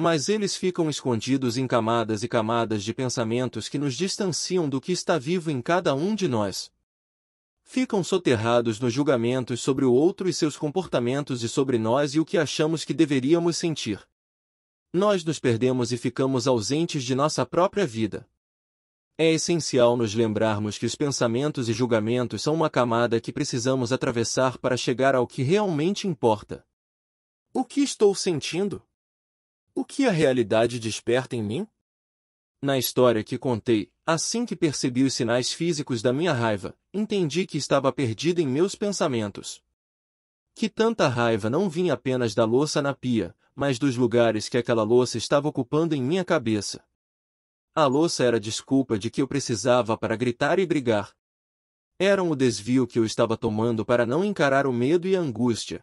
Mas eles ficam escondidos em camadas e camadas de pensamentos que nos distanciam do que está vivo em cada um de nós. Ficam soterrados nos julgamentos sobre o outro e seus comportamentos e sobre nós e o que achamos que deveríamos sentir. Nós nos perdemos e ficamos ausentes de nossa própria vida. É essencial nos lembrarmos que os pensamentos e julgamentos são uma camada que precisamos atravessar para chegar ao que realmente importa. O que estou sentindo? O que a realidade desperta em mim? Na história que contei, assim que percebi os sinais físicos da minha raiva, entendi que estava perdida em meus pensamentos. Que tanta raiva não vinha apenas da louça na pia, mas dos lugares que aquela louça estava ocupando em minha cabeça. A louça era a desculpa de que eu precisava para gritar e brigar. Era o desvio que eu estava tomando para não encarar o medo e a angústia.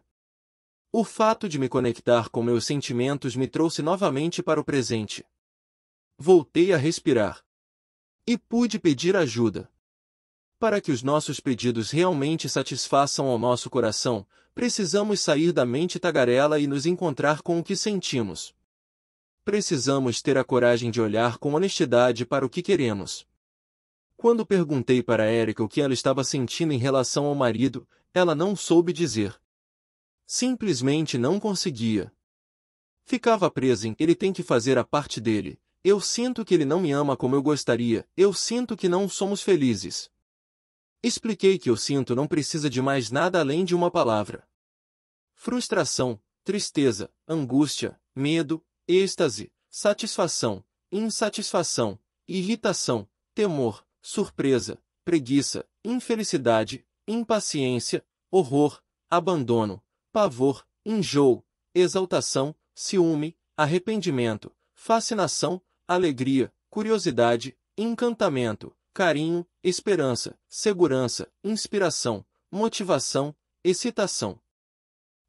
O fato de me conectar com meus sentimentos me trouxe novamente para o presente. Voltei a respirar. E pude pedir ajuda. Para que os nossos pedidos realmente satisfaçam ao nosso coração, precisamos sair da mente tagarela e nos encontrar com o que sentimos. Precisamos ter a coragem de olhar com honestidade para o que queremos. Quando perguntei para Erika o que ela estava sentindo em relação ao marido, ela não soube dizer. Simplesmente não conseguia. Ficava presa em ele tem que fazer a parte dele. Eu sinto que ele não me ama como eu gostaria, eu sinto que não somos felizes. Expliquei que eu sinto não precisa de mais nada além de uma palavra. Frustração, tristeza, angústia, medo, êxtase, satisfação, insatisfação, irritação, temor, surpresa, preguiça, infelicidade, impaciência, horror, abandono, pavor, enjoo, exaltação, ciúme, arrependimento, fascinação, alegria, curiosidade, encantamento, carinho, esperança, segurança, inspiração, motivação, excitação,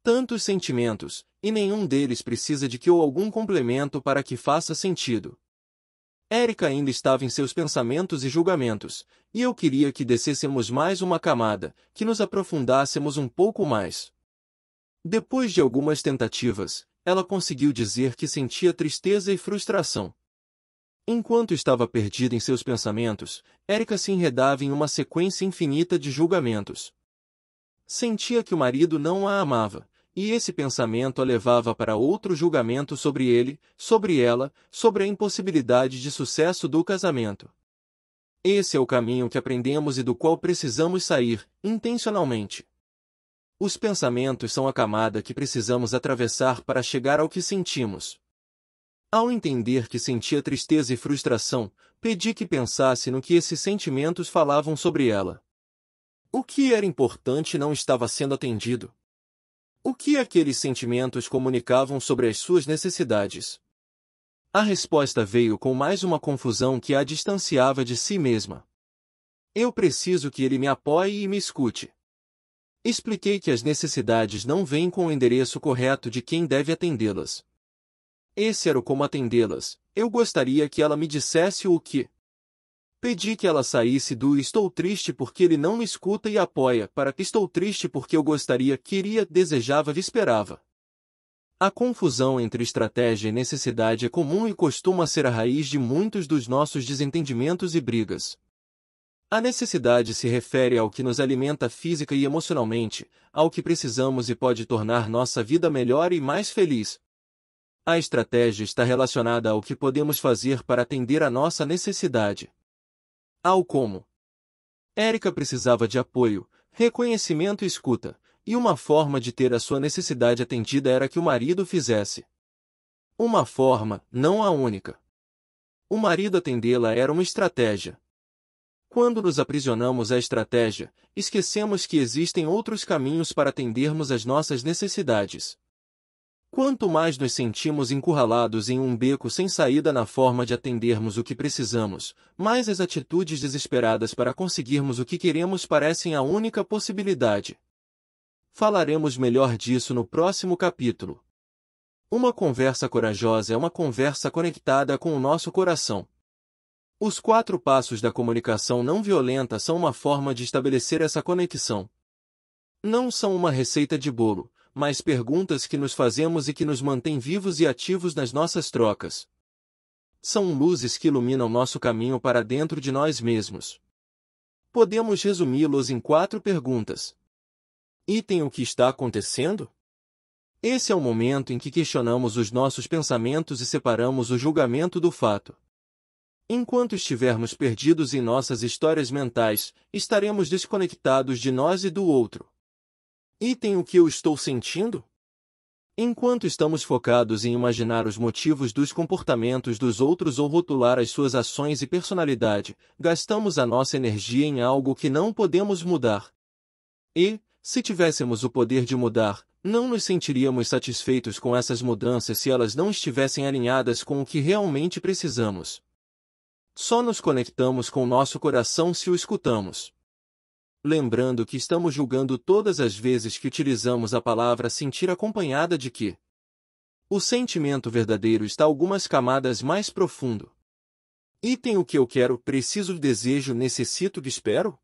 tantos sentimentos, e nenhum deles precisa de que ou algum complemento para que faça sentido. Érica ainda estava em seus pensamentos e julgamentos, e eu queria que descêssemos mais uma camada, que nos aprofundássemos um pouco mais. Depois de algumas tentativas, ela conseguiu dizer que sentia tristeza e frustração. Enquanto estava perdida em seus pensamentos, Érica se enredava em uma sequência infinita de julgamentos. Sentia que o marido não a amava, e esse pensamento a levava para outro julgamento sobre ele, sobre ela, sobre a impossibilidade de sucesso do casamento. Esse é o caminho que aprendemos e do qual precisamos sair, intencionalmente. Os pensamentos são a camada que precisamos atravessar para chegar ao que sentimos. Ao entender que sentia tristeza e frustração, pedi que pensasse no que esses sentimentos falavam sobre ela. O que era importante não estava sendo atendido. O que aqueles sentimentos comunicavam sobre as suas necessidades? A resposta veio com mais uma confusão que a distanciava de si mesma. Eu preciso que ele me apoie e me escute. Expliquei que as necessidades não vêm com o endereço correto de quem deve atendê-las. Esse era o como atendê-las. Eu gostaria que ela me dissesse o que, Pedi que ela saísse do estou triste porque ele não me escuta e apoia para estou triste porque eu gostaria, queria, desejava e esperava. A confusão entre estratégia e necessidade é comum e costuma ser a raiz de muitos dos nossos desentendimentos e brigas. A necessidade se refere ao que nos alimenta física e emocionalmente, ao que precisamos e pode tornar nossa vida melhor e mais feliz. A estratégia está relacionada ao que podemos fazer para atender a nossa necessidade ao como. Érica precisava de apoio, reconhecimento e escuta, e uma forma de ter a sua necessidade atendida era que o marido fizesse. Uma forma, não a única. O marido atendê-la era uma estratégia. Quando nos aprisionamos à estratégia, esquecemos que existem outros caminhos para atendermos às nossas necessidades. Quanto mais nos sentimos encurralados em um beco sem saída na forma de atendermos o que precisamos, mais as atitudes desesperadas para conseguirmos o que queremos parecem a única possibilidade. Falaremos melhor disso no próximo capítulo. Uma conversa corajosa é uma conversa conectada com o nosso coração. Os quatro passos da comunicação não violenta são uma forma de estabelecer essa conexão. Não são uma receita de bolo, mais perguntas que nos fazemos e que nos mantêm vivos e ativos nas nossas trocas. São luzes que iluminam nosso caminho para dentro de nós mesmos. Podemos resumi-los em quatro perguntas. Item: O que está acontecendo? Esse é o momento em que questionamos os nossos pensamentos e separamos o julgamento do fato. Enquanto estivermos perdidos em nossas histórias mentais, estaremos desconectados de nós e do outro. Item O que eu estou sentindo? Enquanto estamos focados em imaginar os motivos dos comportamentos dos outros ou rotular as suas ações e personalidade, gastamos a nossa energia em algo que não podemos mudar. E, se tivéssemos o poder de mudar, não nos sentiríamos satisfeitos com essas mudanças se elas não estivessem alinhadas com o que realmente precisamos. Só nos conectamos com nosso coração se o escutamos. Lembrando que estamos julgando todas as vezes que utilizamos a palavra sentir acompanhada de que. O sentimento verdadeiro está algumas camadas mais profundo. Item o que eu quero, preciso, desejo, necessito, espero?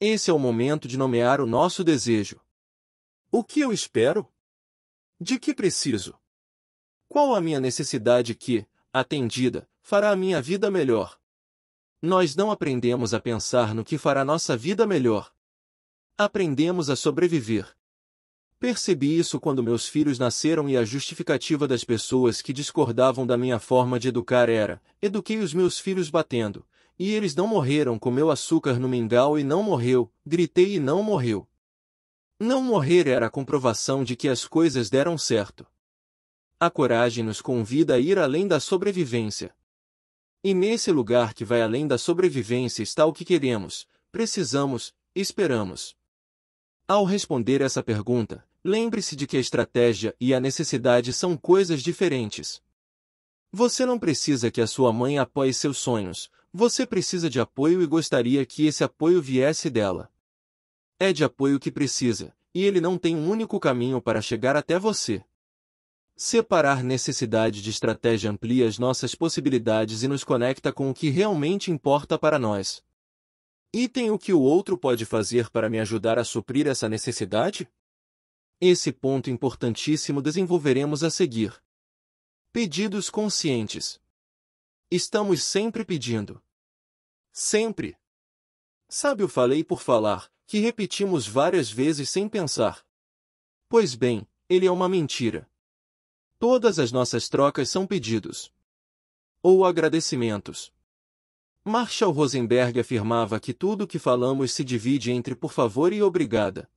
Esse é o momento de nomear o nosso desejo. O que eu espero? De que preciso? Qual a minha necessidade que, atendida, fará a minha vida melhor? nós não aprendemos a pensar no que fará nossa vida melhor. Aprendemos a sobreviver. Percebi isso quando meus filhos nasceram e a justificativa das pessoas que discordavam da minha forma de educar era: eduquei os meus filhos batendo, e eles não morreram, comeu açúcar no mingau e não morreu, gritei e não morreu. Não morrer era a comprovação de que as coisas deram certo. A coragem nos convida a ir além da sobrevivência, e nesse lugar que vai além da sobrevivência está o que queremos, precisamos, esperamos. Ao responder essa pergunta, lembre-se de que a estratégia e a necessidade são coisas diferentes. Você não precisa que a sua mãe apoie seus sonhos, você precisa de apoio e gostaria que esse apoio viesse dela. É de apoio que precisa, e ele não tem um único caminho para chegar até você. Separar necessidade de estratégia amplia as nossas possibilidades e nos conecta com o que realmente importa para nós. Item o que o outro pode fazer para me ajudar a suprir essa necessidade? Esse ponto importantíssimo desenvolveremos a seguir. Pedidos conscientes. Estamos sempre pedindo. Sempre. Sabe, eu falei por falar, que repetimos várias vezes sem pensar. Pois bem, ele é uma mentira. Todas as nossas trocas são pedidos ou agradecimentos. Marshall Rosenberg afirmava que tudo o que falamos se divide entre por favor e obrigada.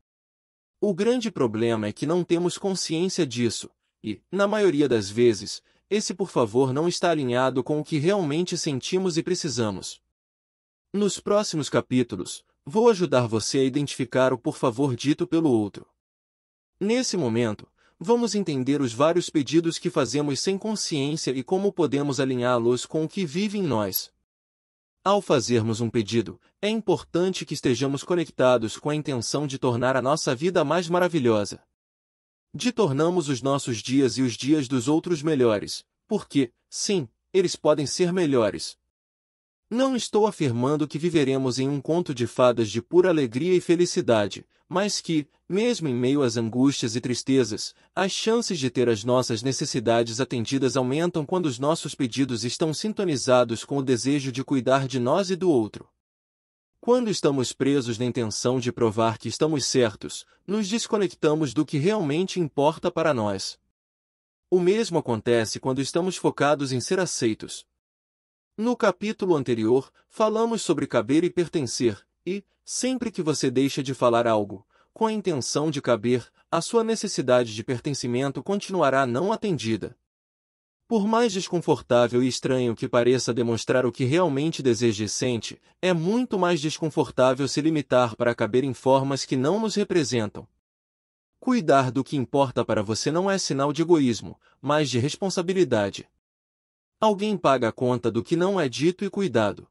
O grande problema é que não temos consciência disso, e, na maioria das vezes, esse por favor não está alinhado com o que realmente sentimos e precisamos. Nos próximos capítulos, vou ajudar você a identificar o por favor dito pelo outro. Nesse momento, vamos entender os vários pedidos que fazemos sem consciência e como podemos alinhá-los com o que vive em nós. Ao fazermos um pedido, é importante que estejamos conectados com a intenção de tornar a nossa vida mais maravilhosa. De tornamos os nossos dias e os dias dos outros melhores, porque, sim, eles podem ser melhores. Não estou afirmando que viveremos em um conto de fadas de pura alegria e felicidade, mas que, mesmo em meio às angústias e tristezas, as chances de ter as nossas necessidades atendidas aumentam quando os nossos pedidos estão sintonizados com o desejo de cuidar de nós e do outro. Quando estamos presos na intenção de provar que estamos certos, nos desconectamos do que realmente importa para nós. O mesmo acontece quando estamos focados em ser aceitos. No capítulo anterior, falamos sobre caber e pertencer, e, Sempre que você deixa de falar algo, com a intenção de caber, a sua necessidade de pertencimento continuará não atendida. Por mais desconfortável e estranho que pareça demonstrar o que realmente deseja e sente, é muito mais desconfortável se limitar para caber em formas que não nos representam. Cuidar do que importa para você não é sinal de egoísmo, mas de responsabilidade. Alguém paga a conta do que não é dito e cuidado.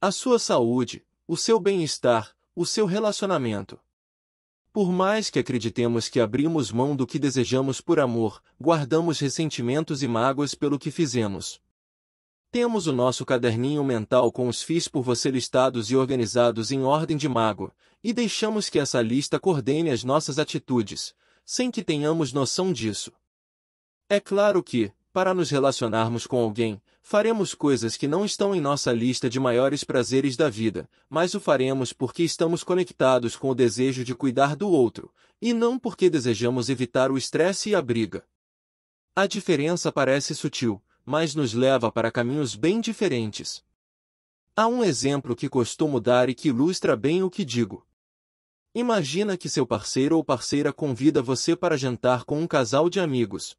A sua saúde, o seu bem-estar, o seu relacionamento. Por mais que acreditemos que abrimos mão do que desejamos por amor, guardamos ressentimentos e mágoas pelo que fizemos. Temos o nosso caderninho mental com os FIIs por você listados e organizados em ordem de mago, e deixamos que essa lista coordene as nossas atitudes, sem que tenhamos noção disso. É claro que, para nos relacionarmos com alguém, Faremos coisas que não estão em nossa lista de maiores prazeres da vida, mas o faremos porque estamos conectados com o desejo de cuidar do outro, e não porque desejamos evitar o estresse e a briga. A diferença parece sutil, mas nos leva para caminhos bem diferentes. Há um exemplo que costumo dar e que ilustra bem o que digo. Imagina que seu parceiro ou parceira convida você para jantar com um casal de amigos,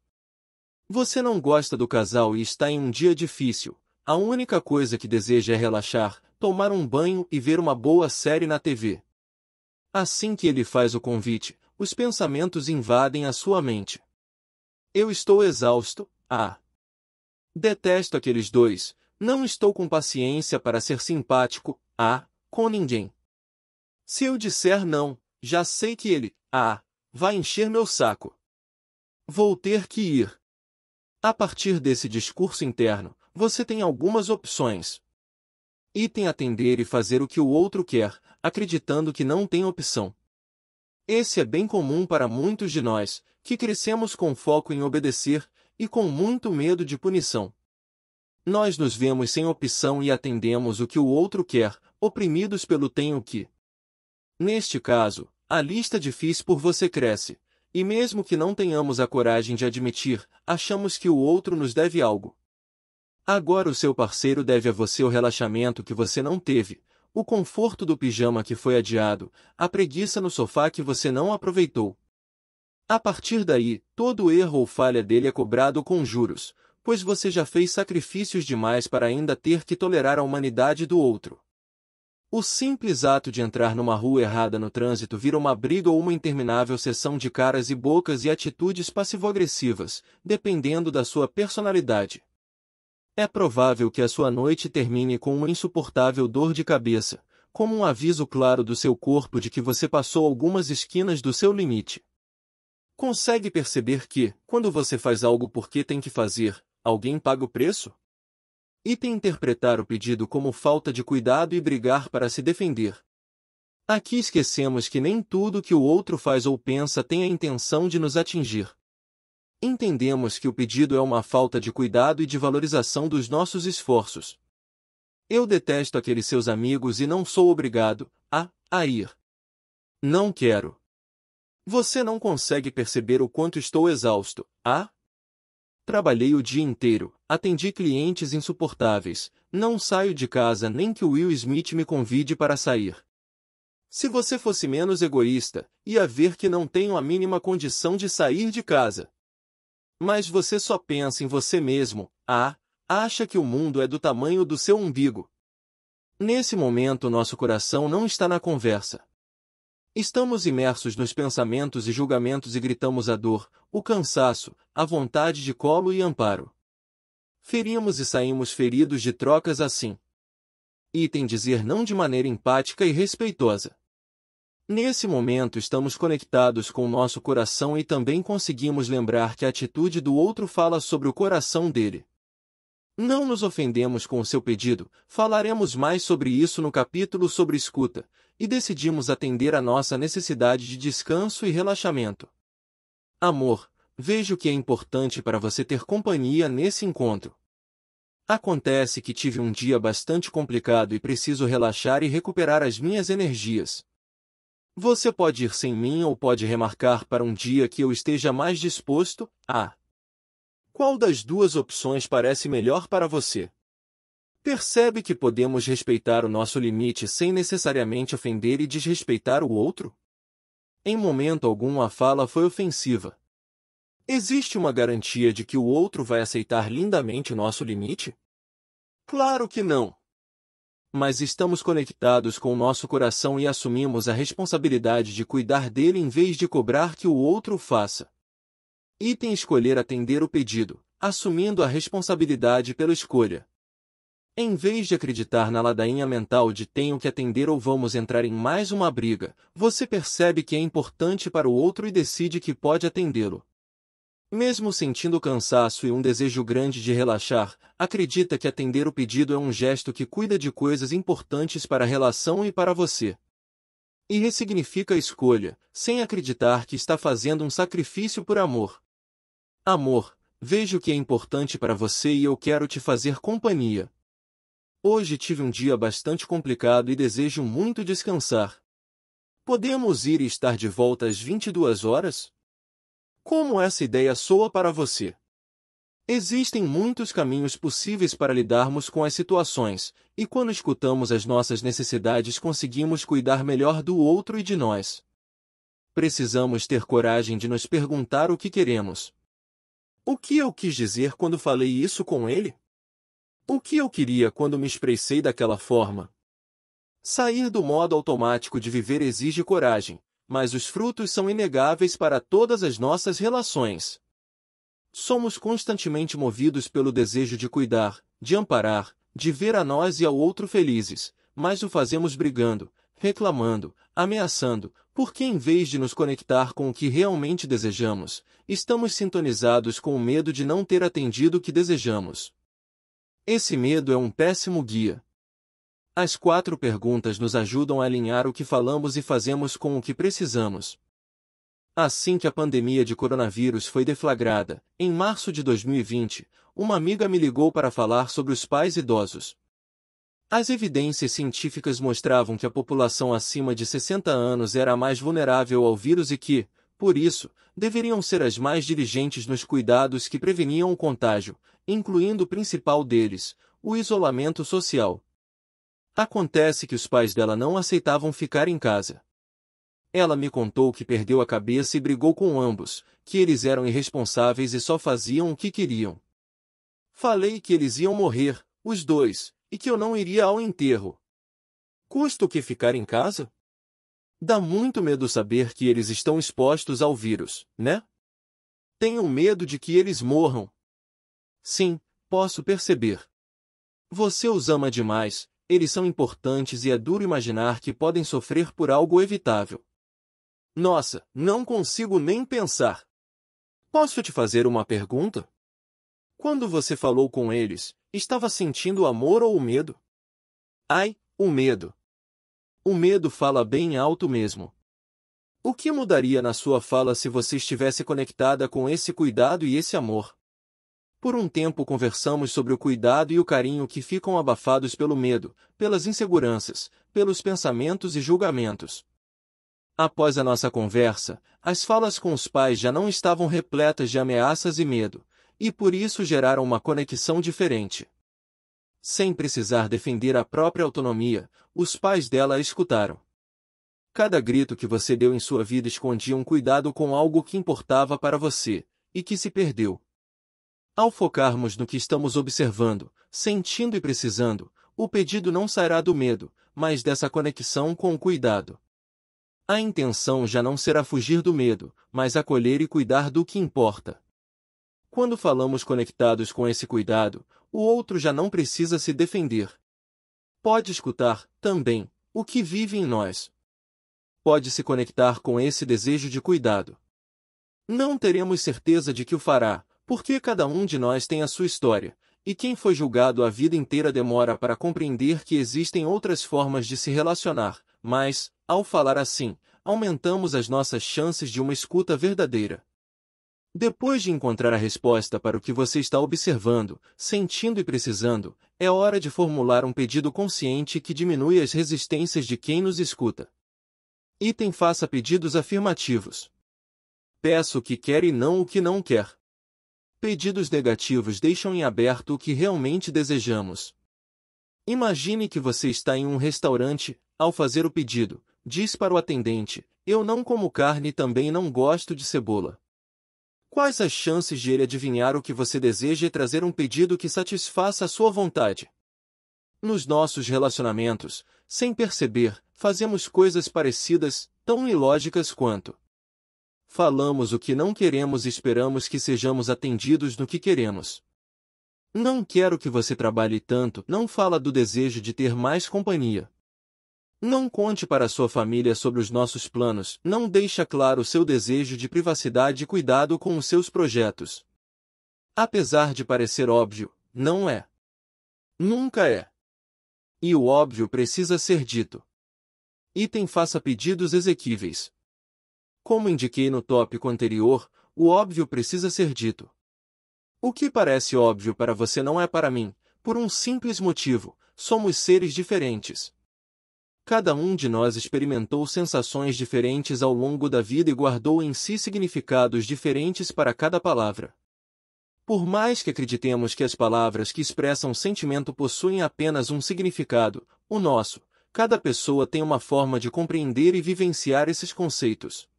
você não gosta do casal e está em um dia difícil. A única coisa que deseja é relaxar, tomar um banho e ver uma boa série na TV. Assim que ele faz o convite, os pensamentos invadem a sua mente. Eu estou exausto, ah! Detesto aqueles dois, não estou com paciência para ser simpático, ah, com ninguém. Se eu disser não, já sei que ele, ah, vai encher meu saco. Vou ter que ir. A partir desse discurso interno, você tem algumas opções. Item atender e fazer o que o outro quer, acreditando que não tem opção. Esse é bem comum para muitos de nós, que crescemos com foco em obedecer e com muito medo de punição. Nós nos vemos sem opção e atendemos o que o outro quer, oprimidos pelo tenho que. Neste caso, a lista de fiz por você cresce. E mesmo que não tenhamos a coragem de admitir, achamos que o outro nos deve algo. Agora o seu parceiro deve a você o relaxamento que você não teve, o conforto do pijama que foi adiado, a preguiça no sofá que você não aproveitou. A partir daí, todo erro ou falha dele é cobrado com juros, pois você já fez sacrifícios demais para ainda ter que tolerar a humanidade do outro. O simples ato de entrar numa rua errada no trânsito vira uma briga ou uma interminável sessão de caras e bocas e atitudes passivo-agressivas, dependendo da sua personalidade. É provável que a sua noite termine com uma insuportável dor de cabeça, como um aviso claro do seu corpo de que você passou algumas esquinas do seu limite. Consegue perceber que, quando você faz algo porque tem que fazer, alguém paga o preço? Item interpretar o pedido como falta de cuidado e brigar para se defender. Aqui esquecemos que nem tudo que o outro faz ou pensa tem a intenção de nos atingir. Entendemos que o pedido é uma falta de cuidado e de valorização dos nossos esforços. Eu detesto aqueles seus amigos e não sou obrigado a, a ir. Não quero. Você não consegue perceber o quanto estou exausto. A Trabalhei o dia inteiro. Atendi clientes insuportáveis, não saio de casa nem que o Will Smith me convide para sair. Se você fosse menos egoísta, ia ver que não tenho a mínima condição de sair de casa. Mas você só pensa em você mesmo, ah, acha que o mundo é do tamanho do seu umbigo. Nesse momento nosso coração não está na conversa. Estamos imersos nos pensamentos e julgamentos e gritamos a dor, o cansaço, a vontade de colo e amparo ferimos e saímos feridos de trocas assim. Item dizer não de maneira empática e respeitosa. Nesse momento estamos conectados com o nosso coração e também conseguimos lembrar que a atitude do outro fala sobre o coração dele. Não nos ofendemos com o seu pedido, falaremos mais sobre isso no capítulo sobre escuta, e decidimos atender à nossa necessidade de descanso e relaxamento. Amor, vejo que é importante para você ter companhia nesse encontro. Acontece que tive um dia bastante complicado e preciso relaxar e recuperar as minhas energias. Você pode ir sem mim ou pode remarcar para um dia que eu esteja mais disposto a. Ah, qual das duas opções parece melhor para você? Percebe que podemos respeitar o nosso limite sem necessariamente ofender e desrespeitar o outro? Em momento algum a fala foi ofensiva. Existe uma garantia de que o outro vai aceitar lindamente o nosso limite? Claro que não! Mas estamos conectados com o nosso coração e assumimos a responsabilidade de cuidar dele em vez de cobrar que o outro faça. Item escolher atender o pedido, assumindo a responsabilidade pela escolha. Em vez de acreditar na ladainha mental de tenho que atender ou vamos entrar em mais uma briga, você percebe que é importante para o outro e decide que pode atendê-lo. Mesmo sentindo cansaço e um desejo grande de relaxar, acredita que atender o pedido é um gesto que cuida de coisas importantes para a relação e para você. E ressignifica a escolha, sem acreditar que está fazendo um sacrifício por amor. Amor, vejo que é importante para você e eu quero te fazer companhia. Hoje tive um dia bastante complicado e desejo muito descansar. Podemos ir e estar de volta às 22 horas? Como essa ideia soa para você? Existem muitos caminhos possíveis para lidarmos com as situações, e quando escutamos as nossas necessidades conseguimos cuidar melhor do outro e de nós. Precisamos ter coragem de nos perguntar o que queremos. O que eu quis dizer quando falei isso com ele? O que eu queria quando me expressei daquela forma? Sair do modo automático de viver exige coragem, mas os frutos são inegáveis para todas as nossas relações. Somos constantemente movidos pelo desejo de cuidar, de amparar, de ver a nós e ao outro felizes, mas o fazemos brigando, reclamando, ameaçando, porque em vez de nos conectar com o que realmente desejamos, estamos sintonizados com o medo de não ter atendido o que desejamos. Esse medo é um péssimo guia, as quatro perguntas nos ajudam a alinhar o que falamos e fazemos com o que precisamos. Assim que a pandemia de coronavírus foi deflagrada, em março de 2020, uma amiga me ligou para falar sobre os pais idosos. As evidências científicas mostravam que a população acima de 60 anos era a mais vulnerável ao vírus e que, por isso, deveriam ser as mais diligentes nos cuidados que preveniam o contágio, incluindo o principal deles, o isolamento social. Acontece que os pais dela não aceitavam ficar em casa. Ela me contou que perdeu a cabeça e brigou com ambos, que eles eram irresponsáveis e só faziam o que queriam. Falei que eles iam morrer, os dois, e que eu não iria ao enterro. Custo que ficar em casa? Dá muito medo saber que eles estão expostos ao vírus, né? Tenho medo de que eles morram. Sim, posso perceber. Você os ama demais, eles são importantes e é duro imaginar que podem sofrer por algo evitável. Nossa, não consigo nem pensar. Posso te fazer uma pergunta? Quando você falou com eles, estava sentindo amor ou medo? Ai, o medo. O medo fala bem alto mesmo. O que mudaria na sua fala se você estivesse conectada com esse cuidado e esse amor? Por um tempo conversamos sobre o cuidado e o carinho que ficam abafados pelo medo, pelas inseguranças, pelos pensamentos e julgamentos. Após a nossa conversa, as falas com os pais já não estavam repletas de ameaças e medo, e por isso geraram uma conexão diferente. Sem precisar defender a própria autonomia, os pais dela a escutaram. Cada grito que você deu em sua vida escondia um cuidado com algo que importava para você, e que se perdeu. Ao focarmos no que estamos observando, sentindo e precisando, o pedido não sairá do medo, mas dessa conexão com o cuidado. A intenção já não será fugir do medo, mas acolher e cuidar do que importa. Quando falamos conectados com esse cuidado, o outro já não precisa se defender. Pode escutar, também, o que vive em nós. Pode se conectar com esse desejo de cuidado. Não teremos certeza de que o fará, porque cada um de nós tem a sua história, e quem foi julgado a vida inteira demora para compreender que existem outras formas de se relacionar, mas, ao falar assim, aumentamos as nossas chances de uma escuta verdadeira. Depois de encontrar a resposta para o que você está observando, sentindo e precisando, é hora de formular um pedido consciente que diminui as resistências de quem nos escuta. Item faça pedidos afirmativos. Peço o que quer e não o que não quer pedidos negativos deixam em aberto o que realmente desejamos. Imagine que você está em um restaurante, ao fazer o pedido, diz para o atendente: Eu não como carne e também não gosto de cebola. Quais as chances de ele adivinhar o que você deseja e trazer um pedido que satisfaça a sua vontade? Nos nossos relacionamentos, sem perceber, fazemos coisas parecidas, tão ilógicas quanto falamos o que não queremos e esperamos que sejamos atendidos no que queremos. Não quero que você trabalhe tanto, não fala do desejo de ter mais companhia. Não conte para sua família sobre os nossos planos, não deixa claro o seu desejo de privacidade e cuidado com os seus projetos. Apesar de parecer óbvio, não é. Nunca é. E o óbvio precisa ser dito. Item faça pedidos exequíveis. Como indiquei no tópico anterior, o óbvio precisa ser dito. O que parece óbvio para você não é para mim, por um simples motivo: somos seres diferentes. Cada um de nós experimentou sensações diferentes ao longo da vida e guardou em si significados diferentes para cada palavra. Por mais que acreditemos que as palavras que expressam sentimento possuem apenas um significado, o nosso, cada pessoa tem uma forma de compreender e vivenciar esses conceitos.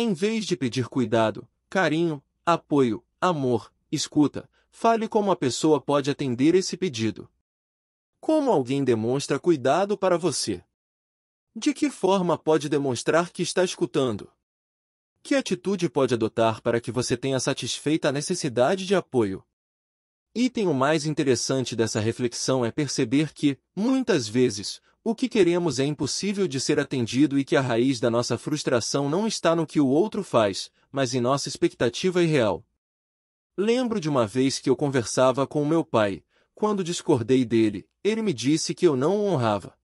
Em vez de pedir cuidado, carinho, apoio, amor, escuta, fale como a pessoa pode atender esse pedido. Como alguém demonstra cuidado para você? De que forma pode demonstrar que está escutando? Que atitude pode adotar para que você tenha satisfeita a necessidade de apoio, Item o mais interessante dessa reflexão é perceber que, muitas vezes, o que queremos é impossível de ser atendido e que a raiz da nossa frustração não está no que o outro faz, mas em nossa expectativa irreal. Lembro de uma vez que eu conversava com meu pai, quando discordei dele, ele me disse que eu não o honrava.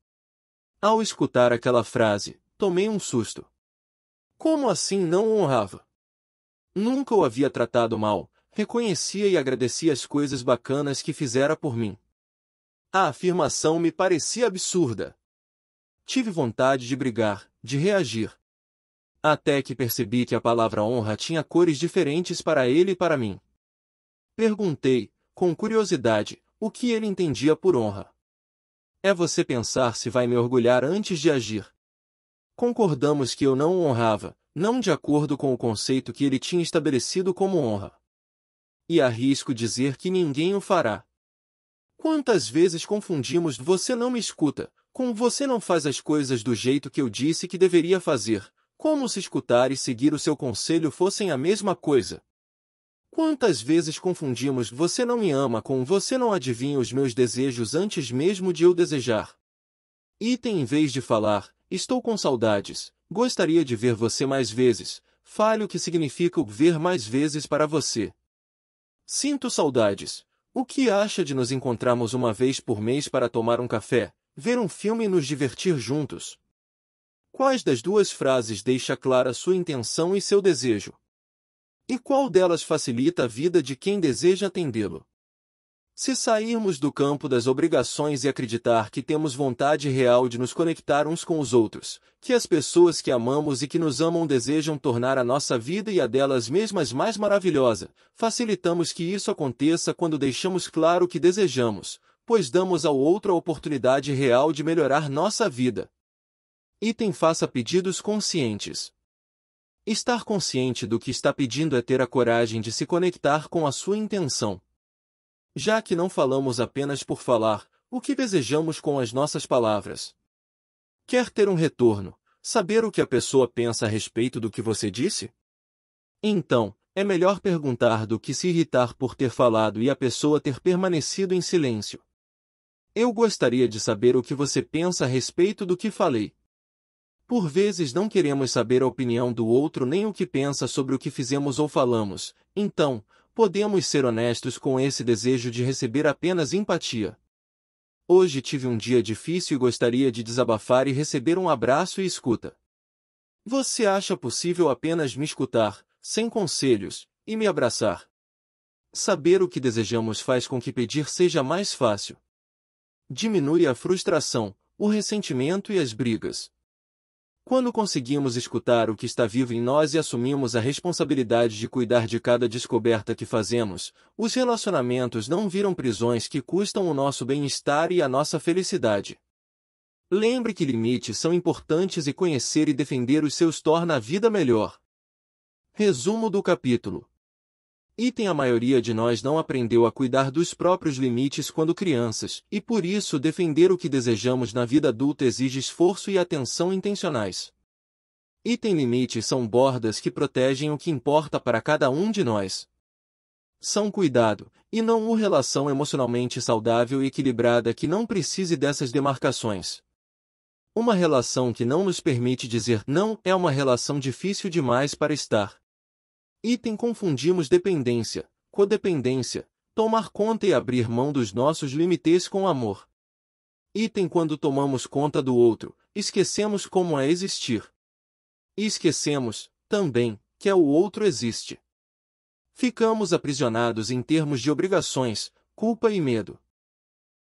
Ao escutar aquela frase, tomei um susto. Como assim não o honrava? Nunca o havia tratado mal, Reconhecia e agradecia as coisas bacanas que fizera por mim. A afirmação me parecia absurda. Tive vontade de brigar, de reagir. Até que percebi que a palavra honra tinha cores diferentes para ele e para mim. Perguntei, com curiosidade, o que ele entendia por honra. É você pensar se vai me orgulhar antes de agir. Concordamos que eu não o honrava, não de acordo com o conceito que ele tinha estabelecido como honra e arrisco dizer que ninguém o fará. Quantas vezes confundimos você não me escuta, com você não faz as coisas do jeito que eu disse que deveria fazer, como se escutar e seguir o seu conselho fossem a mesma coisa. Quantas vezes confundimos você não me ama com você não adivinha os meus desejos antes mesmo de eu desejar. Item em vez de falar, estou com saudades, gostaria de ver você mais vezes, fale o que significa o ver mais vezes para você. Sinto saudades. O que acha de nos encontrarmos uma vez por mês para tomar um café, ver um filme e nos divertir juntos? Quais das duas frases deixa clara sua intenção e seu desejo? E qual delas facilita a vida de quem deseja atendê-lo? Se sairmos do campo das obrigações e acreditar que temos vontade real de nos conectar uns com os outros, que as pessoas que amamos e que nos amam desejam tornar a nossa vida e a delas mesmas mais maravilhosa, facilitamos que isso aconteça quando deixamos claro que desejamos, pois damos ao outro a oportunidade real de melhorar nossa vida. Item faça pedidos conscientes. Estar consciente do que está pedindo é ter a coragem de se conectar com a sua intenção. Já que não falamos apenas por falar, o que desejamos com as nossas palavras? Quer ter um retorno, saber o que a pessoa pensa a respeito do que você disse? Então, é melhor perguntar do que se irritar por ter falado e a pessoa ter permanecido em silêncio. Eu gostaria de saber o que você pensa a respeito do que falei. Por vezes não queremos saber a opinião do outro nem o que pensa sobre o que fizemos ou falamos, então, podemos ser honestos com esse desejo de receber apenas empatia. Hoje tive um dia difícil e gostaria de desabafar e receber um abraço e escuta. Você acha possível apenas me escutar, sem conselhos, e me abraçar? Saber o que desejamos faz com que pedir seja mais fácil. Diminui a frustração, o ressentimento e as brigas. Quando conseguimos escutar o que está vivo em nós e assumimos a responsabilidade de cuidar de cada descoberta que fazemos, os relacionamentos não viram prisões que custam o nosso bem-estar e a nossa felicidade. Lembre que limites são importantes e conhecer e defender os seus torna a vida melhor. Resumo do capítulo Item a maioria de nós não aprendeu a cuidar dos próprios limites quando crianças, e por isso defender o que desejamos na vida adulta exige esforço e atenção intencionais. Item limites são bordas que protegem o que importa para cada um de nós. São cuidado, e não uma relação emocionalmente saudável e equilibrada que não precise dessas demarcações. Uma relação que não nos permite dizer não é uma relação difícil demais para estar, Item confundimos dependência, codependência, tomar conta e abrir mão dos nossos limites com amor. Item quando tomamos conta do outro, esquecemos como é existir. E esquecemos, também, que é o outro existe. Ficamos aprisionados em termos de obrigações, culpa e medo.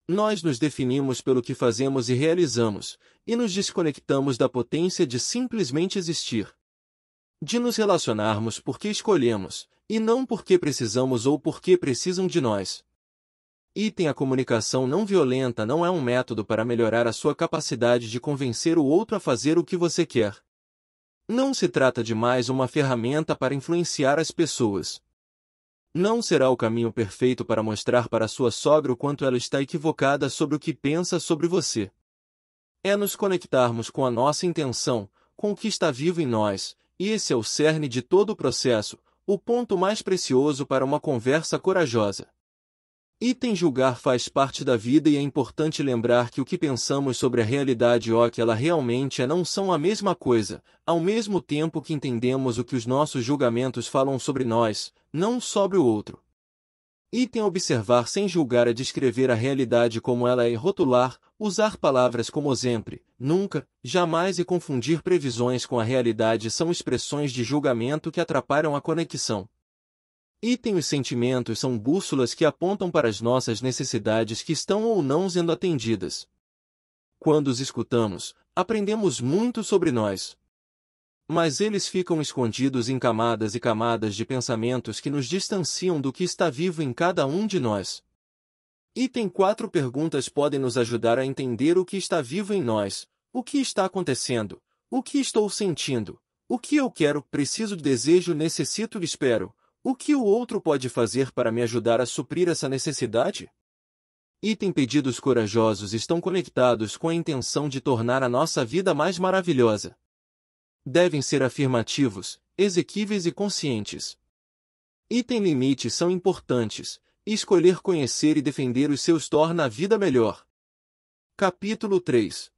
Nós nos definimos pelo que fazemos e realizamos, e nos desconectamos da potência de simplesmente existir de nos relacionarmos porque escolhemos, e não porque precisamos ou porque precisam de nós. Item A comunicação não violenta não é um método para melhorar a sua capacidade de convencer o outro a fazer o que você quer. Não se trata de mais uma ferramenta para influenciar as pessoas. Não será o caminho perfeito para mostrar para sua sogra o quanto ela está equivocada sobre o que pensa sobre você. É nos conectarmos com a nossa intenção, com o que está vivo em nós, e esse é o cerne de todo o processo, o ponto mais precioso para uma conversa corajosa. Item julgar faz parte da vida e é importante lembrar que o que pensamos sobre a realidade ou que ela realmente é não são a mesma coisa, ao mesmo tempo que entendemos o que os nossos julgamentos falam sobre nós, não sobre o outro. Item observar sem julgar é descrever a realidade como ela é e rotular, Usar palavras como sempre, nunca, jamais e confundir previsões com a realidade são expressões de julgamento que atrapalham a conexão. Item os sentimentos são bússolas que apontam para as nossas necessidades que estão ou não sendo atendidas. Quando os escutamos, aprendemos muito sobre nós. Mas eles ficam escondidos em camadas e camadas de pensamentos que nos distanciam do que está vivo em cada um de nós. Item 4 Perguntas podem nos ajudar a entender o que está vivo em nós, o que está acontecendo, o que estou sentindo, o que eu quero, preciso, desejo, necessito, espero, o que o outro pode fazer para me ajudar a suprir essa necessidade? Item Pedidos corajosos estão conectados com a intenção de tornar a nossa vida mais maravilhosa. Devem ser afirmativos, exequíveis e conscientes. Item Limites são importantes, Escolher conhecer e defender os seus torna a vida melhor. Capítulo 3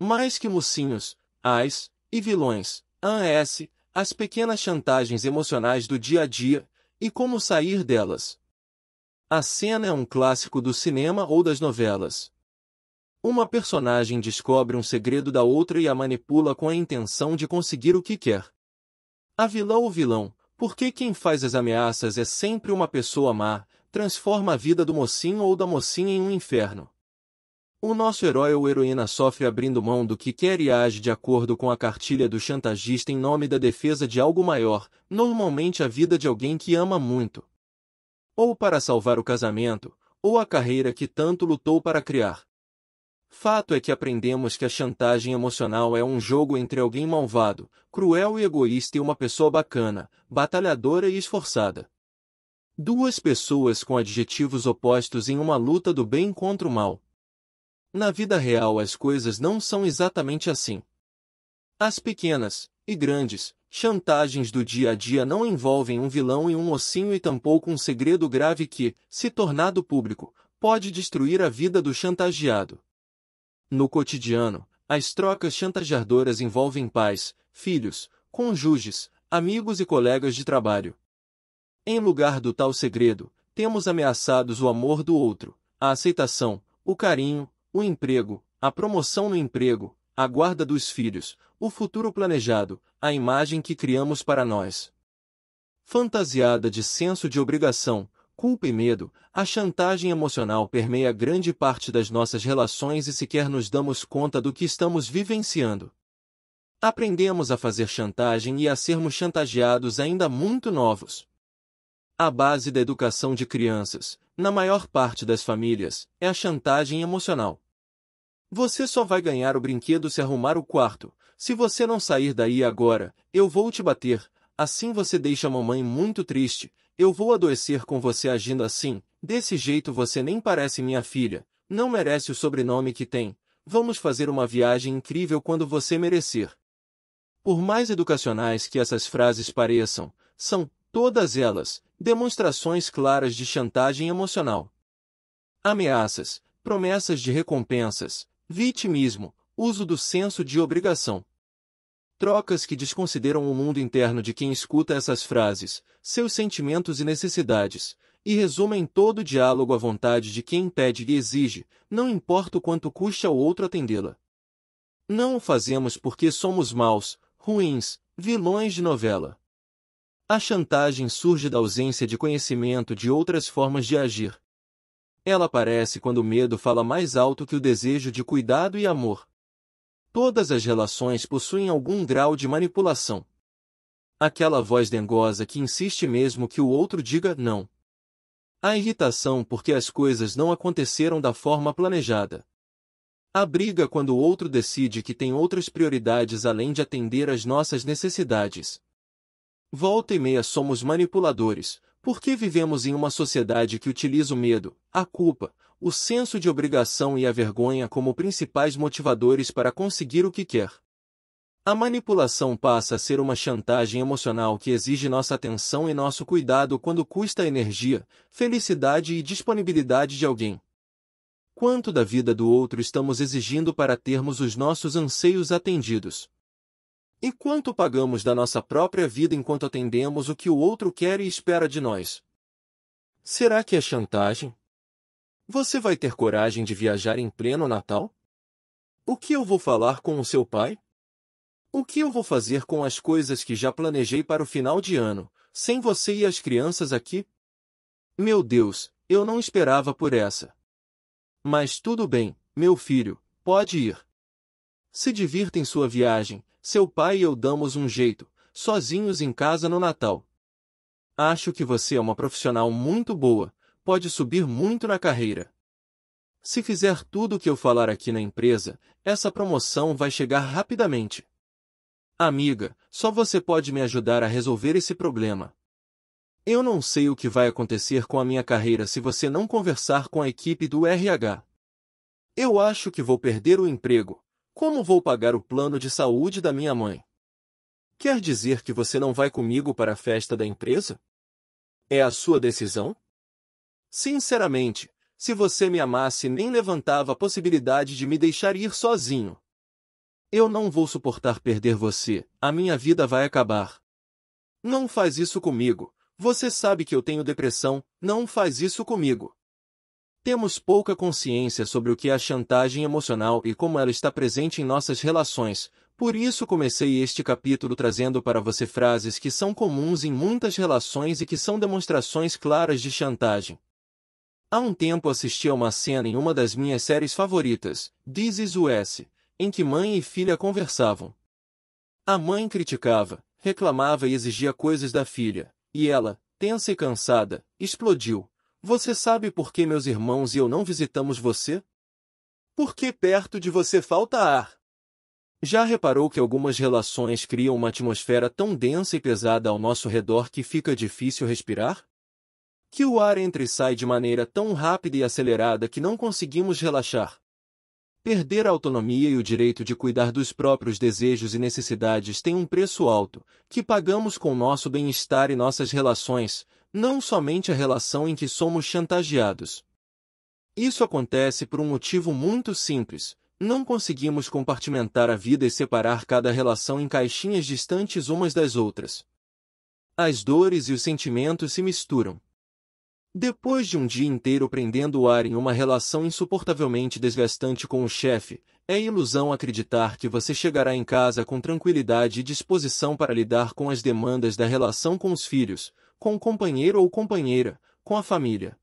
Mais que mocinhos, ais e vilões, AS, as pequenas chantagens emocionais do dia a dia e como sair delas. A cena é um clássico do cinema ou das novelas. Uma personagem descobre um segredo da outra e a manipula com a intenção de conseguir o que quer. A vilã ou vilão, porque quem faz as ameaças é sempre uma pessoa má, transforma a vida do mocinho ou da mocinha em um inferno. O nosso herói ou heroína sofre abrindo mão do que quer e age de acordo com a cartilha do chantagista em nome da defesa de algo maior, normalmente a vida de alguém que ama muito. Ou para salvar o casamento, ou a carreira que tanto lutou para criar. Fato é que aprendemos que a chantagem emocional é um jogo entre alguém malvado, cruel e egoísta e uma pessoa bacana, batalhadora e esforçada. Duas pessoas com adjetivos opostos em uma luta do bem contra o mal. Na vida real as coisas não são exatamente assim. As pequenas e grandes chantagens do dia a dia não envolvem um vilão e um ossinho e tampouco um segredo grave que, se tornado público, pode destruir a vida do chantageado. No cotidiano, as trocas chantageadoras envolvem pais, filhos, cônjuges, amigos e colegas de trabalho. Em lugar do tal segredo, temos ameaçados o amor do outro, a aceitação, o carinho, o emprego, a promoção no emprego, a guarda dos filhos, o futuro planejado, a imagem que criamos para nós. Fantasiada de senso de obrigação, culpa e medo, a chantagem emocional permeia grande parte das nossas relações e sequer nos damos conta do que estamos vivenciando. Aprendemos a fazer chantagem e a sermos chantageados ainda muito novos. A base da educação de crianças, na maior parte das famílias, é a chantagem emocional. Você só vai ganhar o brinquedo se arrumar o quarto. Se você não sair daí agora, eu vou te bater. Assim você deixa a mamãe muito triste, eu vou adoecer com você agindo assim, desse jeito você nem parece minha filha, não merece o sobrenome que tem, vamos fazer uma viagem incrível quando você merecer. Por mais educacionais que essas frases pareçam, são, todas elas, demonstrações claras de chantagem emocional. Ameaças, promessas de recompensas, vitimismo, uso do senso de obrigação trocas que desconsideram o mundo interno de quem escuta essas frases, seus sentimentos e necessidades, e resumem todo o diálogo à vontade de quem pede e exige, não importa o quanto custe ao outro atendê-la. Não o fazemos porque somos maus, ruins, vilões de novela. A chantagem surge da ausência de conhecimento de outras formas de agir. Ela aparece quando o medo fala mais alto que o desejo de cuidado e amor, Todas as relações possuem algum grau de manipulação. Aquela voz dengosa que insiste mesmo que o outro diga não. A irritação porque as coisas não aconteceram da forma planejada. A briga quando o outro decide que tem outras prioridades além de atender às nossas necessidades. Volta e meia somos manipuladores, porque vivemos em uma sociedade que utiliza o medo, a culpa, o senso de obrigação e a vergonha como principais motivadores para conseguir o que quer. A manipulação passa a ser uma chantagem emocional que exige nossa atenção e nosso cuidado quando custa a energia, felicidade e disponibilidade de alguém. Quanto da vida do outro estamos exigindo para termos os nossos anseios atendidos? E quanto pagamos da nossa própria vida enquanto atendemos o que o outro quer e espera de nós? Será que é chantagem? Você vai ter coragem de viajar em pleno Natal? O que eu vou falar com o seu pai? O que eu vou fazer com as coisas que já planejei para o final de ano, sem você e as crianças aqui? Meu Deus, eu não esperava por essa. Mas tudo bem, meu filho, pode ir. Se divirta em sua viagem, seu pai e eu damos um jeito, sozinhos em casa no Natal. Acho que você é uma profissional muito boa, pode subir muito na carreira. Se fizer tudo o que eu falar aqui na empresa, essa promoção vai chegar rapidamente. Amiga, só você pode me ajudar a resolver esse problema. Eu não sei o que vai acontecer com a minha carreira se você não conversar com a equipe do RH. Eu acho que vou perder o emprego. Como vou pagar o plano de saúde da minha mãe? Quer dizer que você não vai comigo para a festa da empresa? É a sua decisão? Sinceramente, se você me amasse nem levantava a possibilidade de me deixar ir sozinho. Eu não vou suportar perder você, a minha vida vai acabar. Não faz isso comigo, você sabe que eu tenho depressão, não faz isso comigo. Temos pouca consciência sobre o que é a chantagem emocional e como ela está presente em nossas relações, por isso comecei este capítulo trazendo para você frases que são comuns em muitas relações e que são demonstrações claras de chantagem. Há um tempo assisti a uma cena em uma das minhas séries favoritas, This Is US, em que mãe e filha conversavam. A mãe criticava, reclamava e exigia coisas da filha, e ela, tensa e cansada, explodiu. Você sabe por que meus irmãos e eu não visitamos você? Porque perto de você falta ar. Já reparou que algumas relações criam uma atmosfera tão densa e pesada ao nosso redor que fica difícil respirar? que o ar entra e sai de maneira tão rápida e acelerada que não conseguimos relaxar. Perder a autonomia e o direito de cuidar dos próprios desejos e necessidades tem um preço alto, que pagamos com nosso bem-estar e nossas relações, não somente a relação em que somos chantageados. Isso acontece por um motivo muito simples: não conseguimos compartimentar a vida e separar cada relação em caixinhas distantes umas das outras. As dores e os sentimentos se misturam depois de um dia inteiro prendendo o ar em uma relação insuportavelmente desgastante com o chefe, é ilusão acreditar que você chegará em casa com tranquilidade e disposição para lidar com as demandas da relação com os filhos, com o companheiro ou companheira, com a família.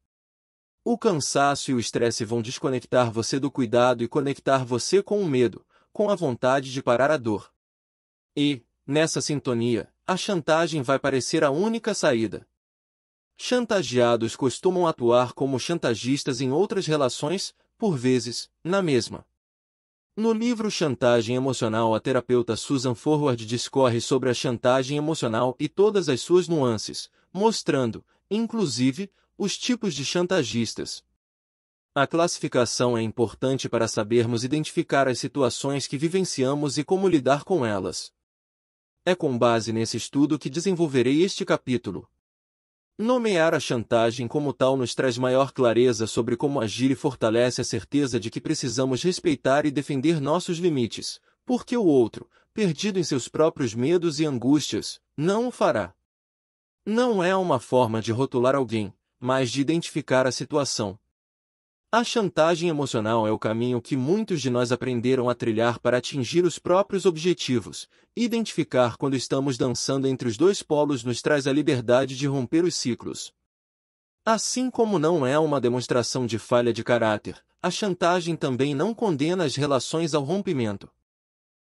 O cansaço e o estresse vão desconectar você do cuidado e conectar você com o medo, com a vontade de parar a dor. E, nessa sintonia, a chantagem vai parecer a única saída. Chantageados costumam atuar como chantagistas em outras relações, por vezes, na mesma. No livro Chantagem Emocional, a terapeuta Susan Forward discorre sobre a chantagem emocional e todas as suas nuances, mostrando, inclusive, os tipos de chantagistas. A classificação é importante para sabermos identificar as situações que vivenciamos e como lidar com elas. É com base nesse estudo que desenvolverei este capítulo. Nomear a chantagem como tal nos traz maior clareza sobre como agir e fortalece a certeza de que precisamos respeitar e defender nossos limites, porque o outro, perdido em seus próprios medos e angústias, não o fará. Não é uma forma de rotular alguém, mas de identificar a situação, a chantagem emocional é o caminho que muitos de nós aprenderam a trilhar para atingir os próprios objetivos. Identificar quando estamos dançando entre os dois polos nos traz a liberdade de romper os ciclos. Assim como não é uma demonstração de falha de caráter, a chantagem também não condena as relações ao rompimento.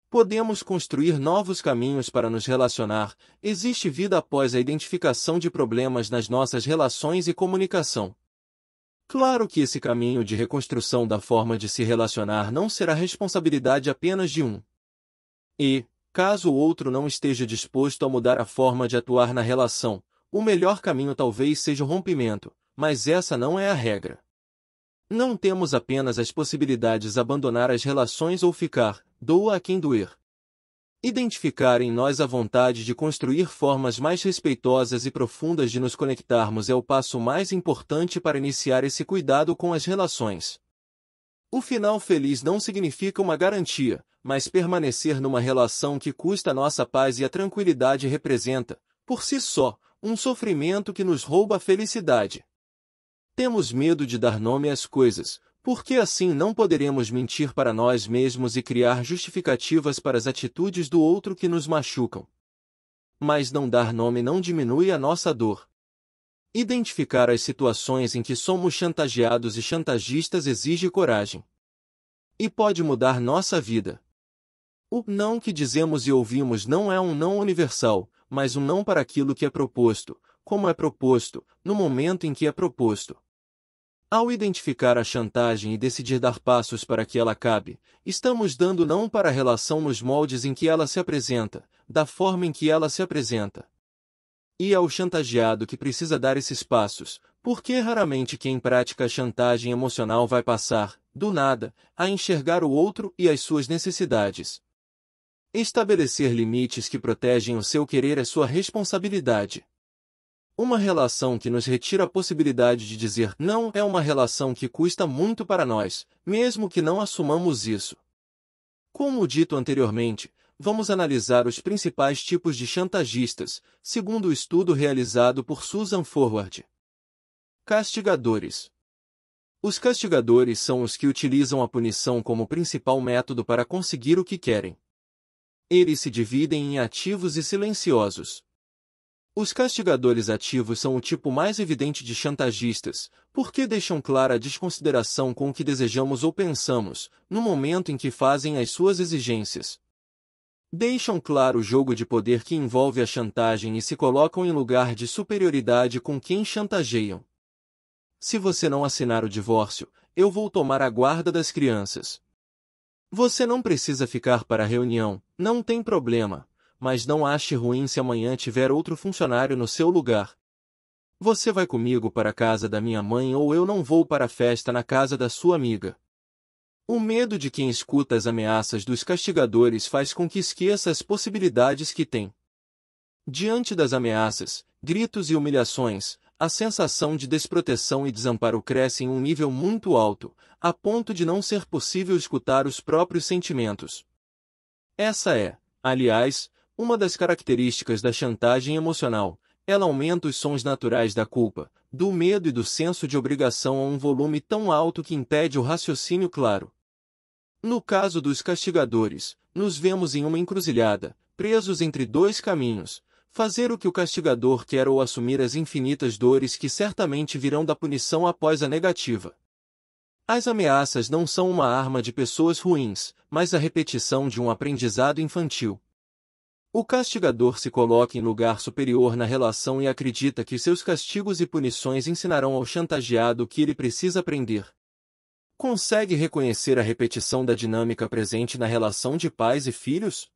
Podemos construir novos caminhos para nos relacionar, existe vida após a identificação de problemas nas nossas relações e comunicação. Claro que esse caminho de reconstrução da forma de se relacionar não será responsabilidade apenas de um. E, caso o outro não esteja disposto a mudar a forma de atuar na relação, o melhor caminho talvez seja o rompimento, mas essa não é a regra. Não temos apenas as possibilidades abandonar as relações ou ficar, doa a quem doer, Identificar em nós a vontade de construir formas mais respeitosas e profundas de nos conectarmos é o passo mais importante para iniciar esse cuidado com as relações. O final feliz não significa uma garantia, mas permanecer numa relação que custa nossa paz e a tranquilidade representa, por si só, um sofrimento que nos rouba a felicidade. Temos medo de dar nome às coisas, porque assim não poderemos mentir para nós mesmos e criar justificativas para as atitudes do outro que nos machucam. Mas não dar nome não diminui a nossa dor. Identificar as situações em que somos chantageados e chantagistas exige coragem. E pode mudar nossa vida. O não que dizemos e ouvimos não é um não universal, mas um não para aquilo que é proposto, como é proposto, no momento em que é proposto. Ao identificar a chantagem e decidir dar passos para que ela acabe, estamos dando não para a relação nos moldes em que ela se apresenta, da forma em que ela se apresenta. E ao chantageado que precisa dar esses passos, porque raramente quem pratica a chantagem emocional vai passar, do nada, a enxergar o outro e as suas necessidades. Estabelecer limites que protegem o seu querer é sua responsabilidade. Uma relação que nos retira a possibilidade de dizer não é uma relação que custa muito para nós, mesmo que não assumamos isso. Como dito anteriormente, vamos analisar os principais tipos de chantagistas, segundo o estudo realizado por Susan Forward. Castigadores Os castigadores são os que utilizam a punição como principal método para conseguir o que querem. Eles se dividem em ativos e silenciosos. Os castigadores ativos são o tipo mais evidente de chantagistas, porque deixam clara a desconsideração com o que desejamos ou pensamos, no momento em que fazem as suas exigências. Deixam claro o jogo de poder que envolve a chantagem e se colocam em lugar de superioridade com quem chantageiam. Se você não assinar o divórcio, eu vou tomar a guarda das crianças. Você não precisa ficar para a reunião, não tem problema mas não ache ruim se amanhã tiver outro funcionário no seu lugar. Você vai comigo para a casa da minha mãe ou eu não vou para a festa na casa da sua amiga. O medo de quem escuta as ameaças dos castigadores faz com que esqueça as possibilidades que tem. Diante das ameaças, gritos e humilhações, a sensação de desproteção e desamparo cresce em um nível muito alto, a ponto de não ser possível escutar os próprios sentimentos. Essa é, aliás, uma das características da chantagem emocional, ela aumenta os sons naturais da culpa, do medo e do senso de obrigação a um volume tão alto que impede o raciocínio claro. No caso dos castigadores, nos vemos em uma encruzilhada, presos entre dois caminhos, fazer o que o castigador quer ou assumir as infinitas dores que certamente virão da punição após a negativa. As ameaças não são uma arma de pessoas ruins, mas a repetição de um aprendizado infantil. O castigador se coloca em lugar superior na relação e acredita que seus castigos e punições ensinarão ao chantageado o que ele precisa aprender. Consegue reconhecer a repetição da dinâmica presente na relação de pais e filhos?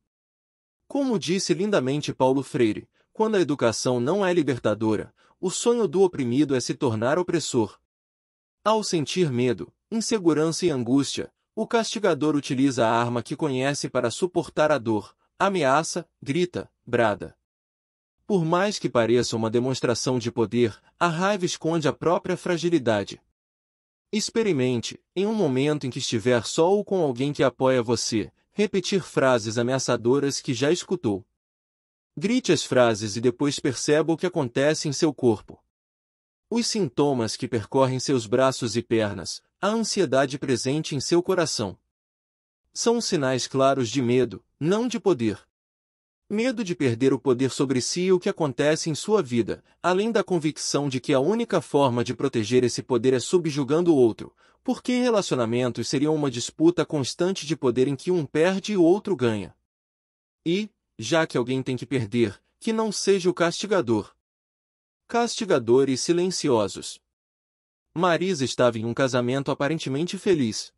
Como disse lindamente Paulo Freire, quando a educação não é libertadora, o sonho do oprimido é se tornar opressor. Ao sentir medo, insegurança e angústia, o castigador utiliza a arma que conhece para suportar a dor, ameaça, grita, brada. Por mais que pareça uma demonstração de poder, a raiva esconde a própria fragilidade. Experimente, em um momento em que estiver só ou com alguém que apoia você, repetir frases ameaçadoras que já escutou. Grite as frases e depois perceba o que acontece em seu corpo. Os sintomas que percorrem seus braços e pernas, a ansiedade presente em seu coração. São sinais claros de medo, não de poder. Medo de perder o poder sobre si e o que acontece em sua vida, além da convicção de que a única forma de proteger esse poder é subjugando o outro, porque relacionamentos seriam uma disputa constante de poder em que um perde e o outro ganha. E, já que alguém tem que perder, que não seja o castigador. Castigadores silenciosos. Marisa estava em um casamento aparentemente feliz.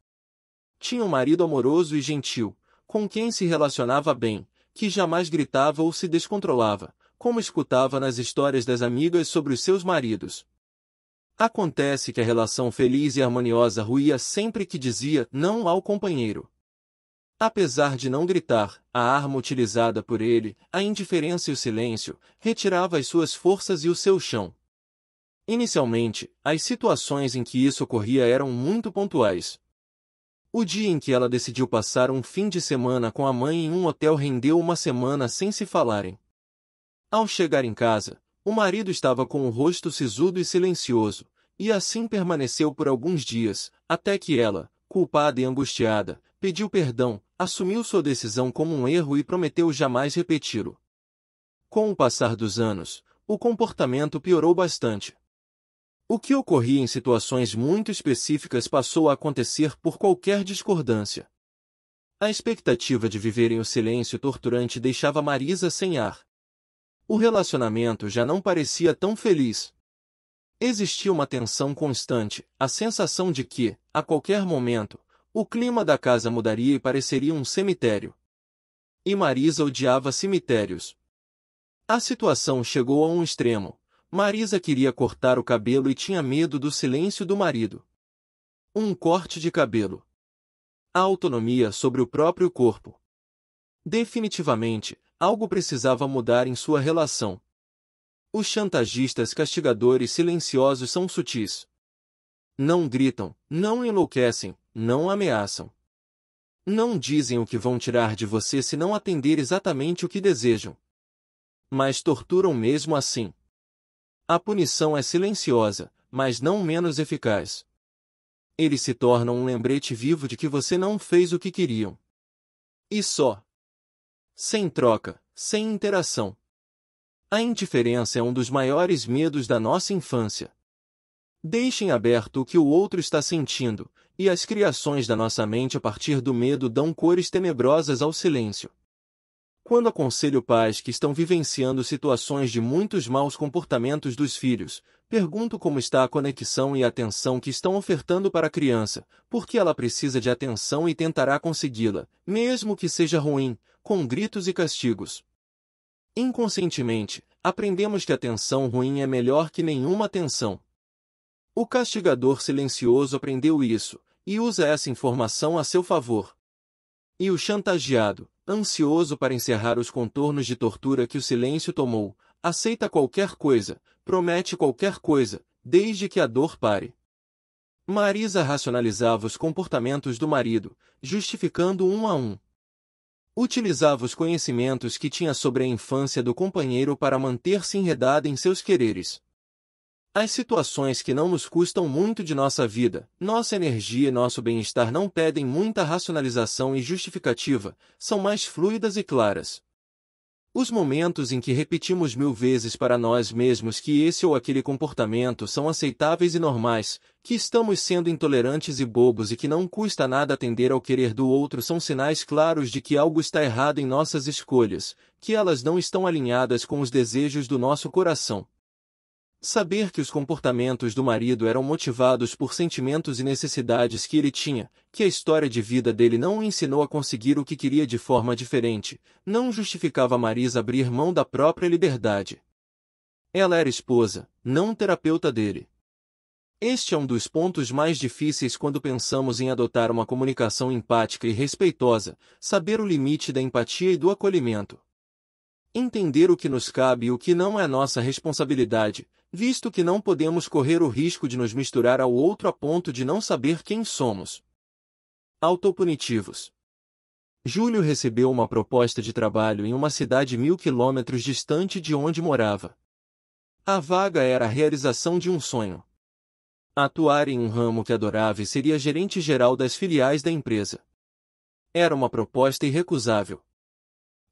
Tinha um marido amoroso e gentil, com quem se relacionava bem, que jamais gritava ou se descontrolava, como escutava nas histórias das amigas sobre os seus maridos. Acontece que a relação feliz e harmoniosa ruía sempre que dizia não ao companheiro. Apesar de não gritar, a arma utilizada por ele, a indiferença e o silêncio, retirava as suas forças e o seu chão. Inicialmente, as situações em que isso ocorria eram muito pontuais. O dia em que ela decidiu passar um fim de semana com a mãe em um hotel rendeu uma semana sem se falarem. Ao chegar em casa, o marido estava com o rosto sisudo e silencioso, e assim permaneceu por alguns dias, até que ela, culpada e angustiada, pediu perdão, assumiu sua decisão como um erro e prometeu jamais repeti-lo. Com o passar dos anos, o comportamento piorou bastante. O que ocorria em situações muito específicas passou a acontecer por qualquer discordância. A expectativa de viverem o silêncio torturante deixava Marisa sem ar. O relacionamento já não parecia tão feliz. Existia uma tensão constante, a sensação de que, a qualquer momento, o clima da casa mudaria e pareceria um cemitério. E Marisa odiava cemitérios. A situação chegou a um extremo. Marisa queria cortar o cabelo e tinha medo do silêncio do marido. Um corte de cabelo. A autonomia sobre o próprio corpo. Definitivamente, algo precisava mudar em sua relação. Os chantagistas castigadores silenciosos são sutis. Não gritam, não enlouquecem, não ameaçam. Não dizem o que vão tirar de você se não atender exatamente o que desejam. Mas torturam mesmo assim. A punição é silenciosa, mas não menos eficaz. Eles se tornam um lembrete vivo de que você não fez o que queriam. E só. Sem troca, sem interação. A indiferença é um dos maiores medos da nossa infância. Deixem aberto o que o outro está sentindo, e as criações da nossa mente a partir do medo dão cores tenebrosas ao silêncio. Quando aconselho pais que estão vivenciando situações de muitos maus comportamentos dos filhos, pergunto como está a conexão e atenção que estão ofertando para a criança, porque ela precisa de atenção e tentará consegui-la, mesmo que seja ruim, com gritos e castigos. Inconscientemente, aprendemos que atenção ruim é melhor que nenhuma atenção. O castigador silencioso aprendeu isso, e usa essa informação a seu favor. E o chantageado, ansioso para encerrar os contornos de tortura que o silêncio tomou, aceita qualquer coisa, promete qualquer coisa, desde que a dor pare. Marisa racionalizava os comportamentos do marido, justificando um a um. Utilizava os conhecimentos que tinha sobre a infância do companheiro para manter-se enredada em seus quereres, as situações que não nos custam muito de nossa vida, nossa energia e nosso bem-estar não pedem muita racionalização e justificativa, são mais fluidas e claras. Os momentos em que repetimos mil vezes para nós mesmos que esse ou aquele comportamento são aceitáveis e normais, que estamos sendo intolerantes e bobos e que não custa nada atender ao querer do outro são sinais claros de que algo está errado em nossas escolhas, que elas não estão alinhadas com os desejos do nosso coração, Saber que os comportamentos do marido eram motivados por sentimentos e necessidades que ele tinha, que a história de vida dele não o ensinou a conseguir o que queria de forma diferente, não justificava Marisa abrir mão da própria liberdade. Ela era esposa, não terapeuta dele. Este é um dos pontos mais difíceis quando pensamos em adotar uma comunicação empática e respeitosa, saber o limite da empatia e do acolhimento. Entender o que nos cabe e o que não é nossa responsabilidade, visto que não podemos correr o risco de nos misturar ao outro a ponto de não saber quem somos. Autopunitivos Júlio recebeu uma proposta de trabalho em uma cidade mil quilômetros distante de onde morava. A vaga era a realização de um sonho. Atuar em um ramo que adorava e seria gerente geral das filiais da empresa. Era uma proposta irrecusável.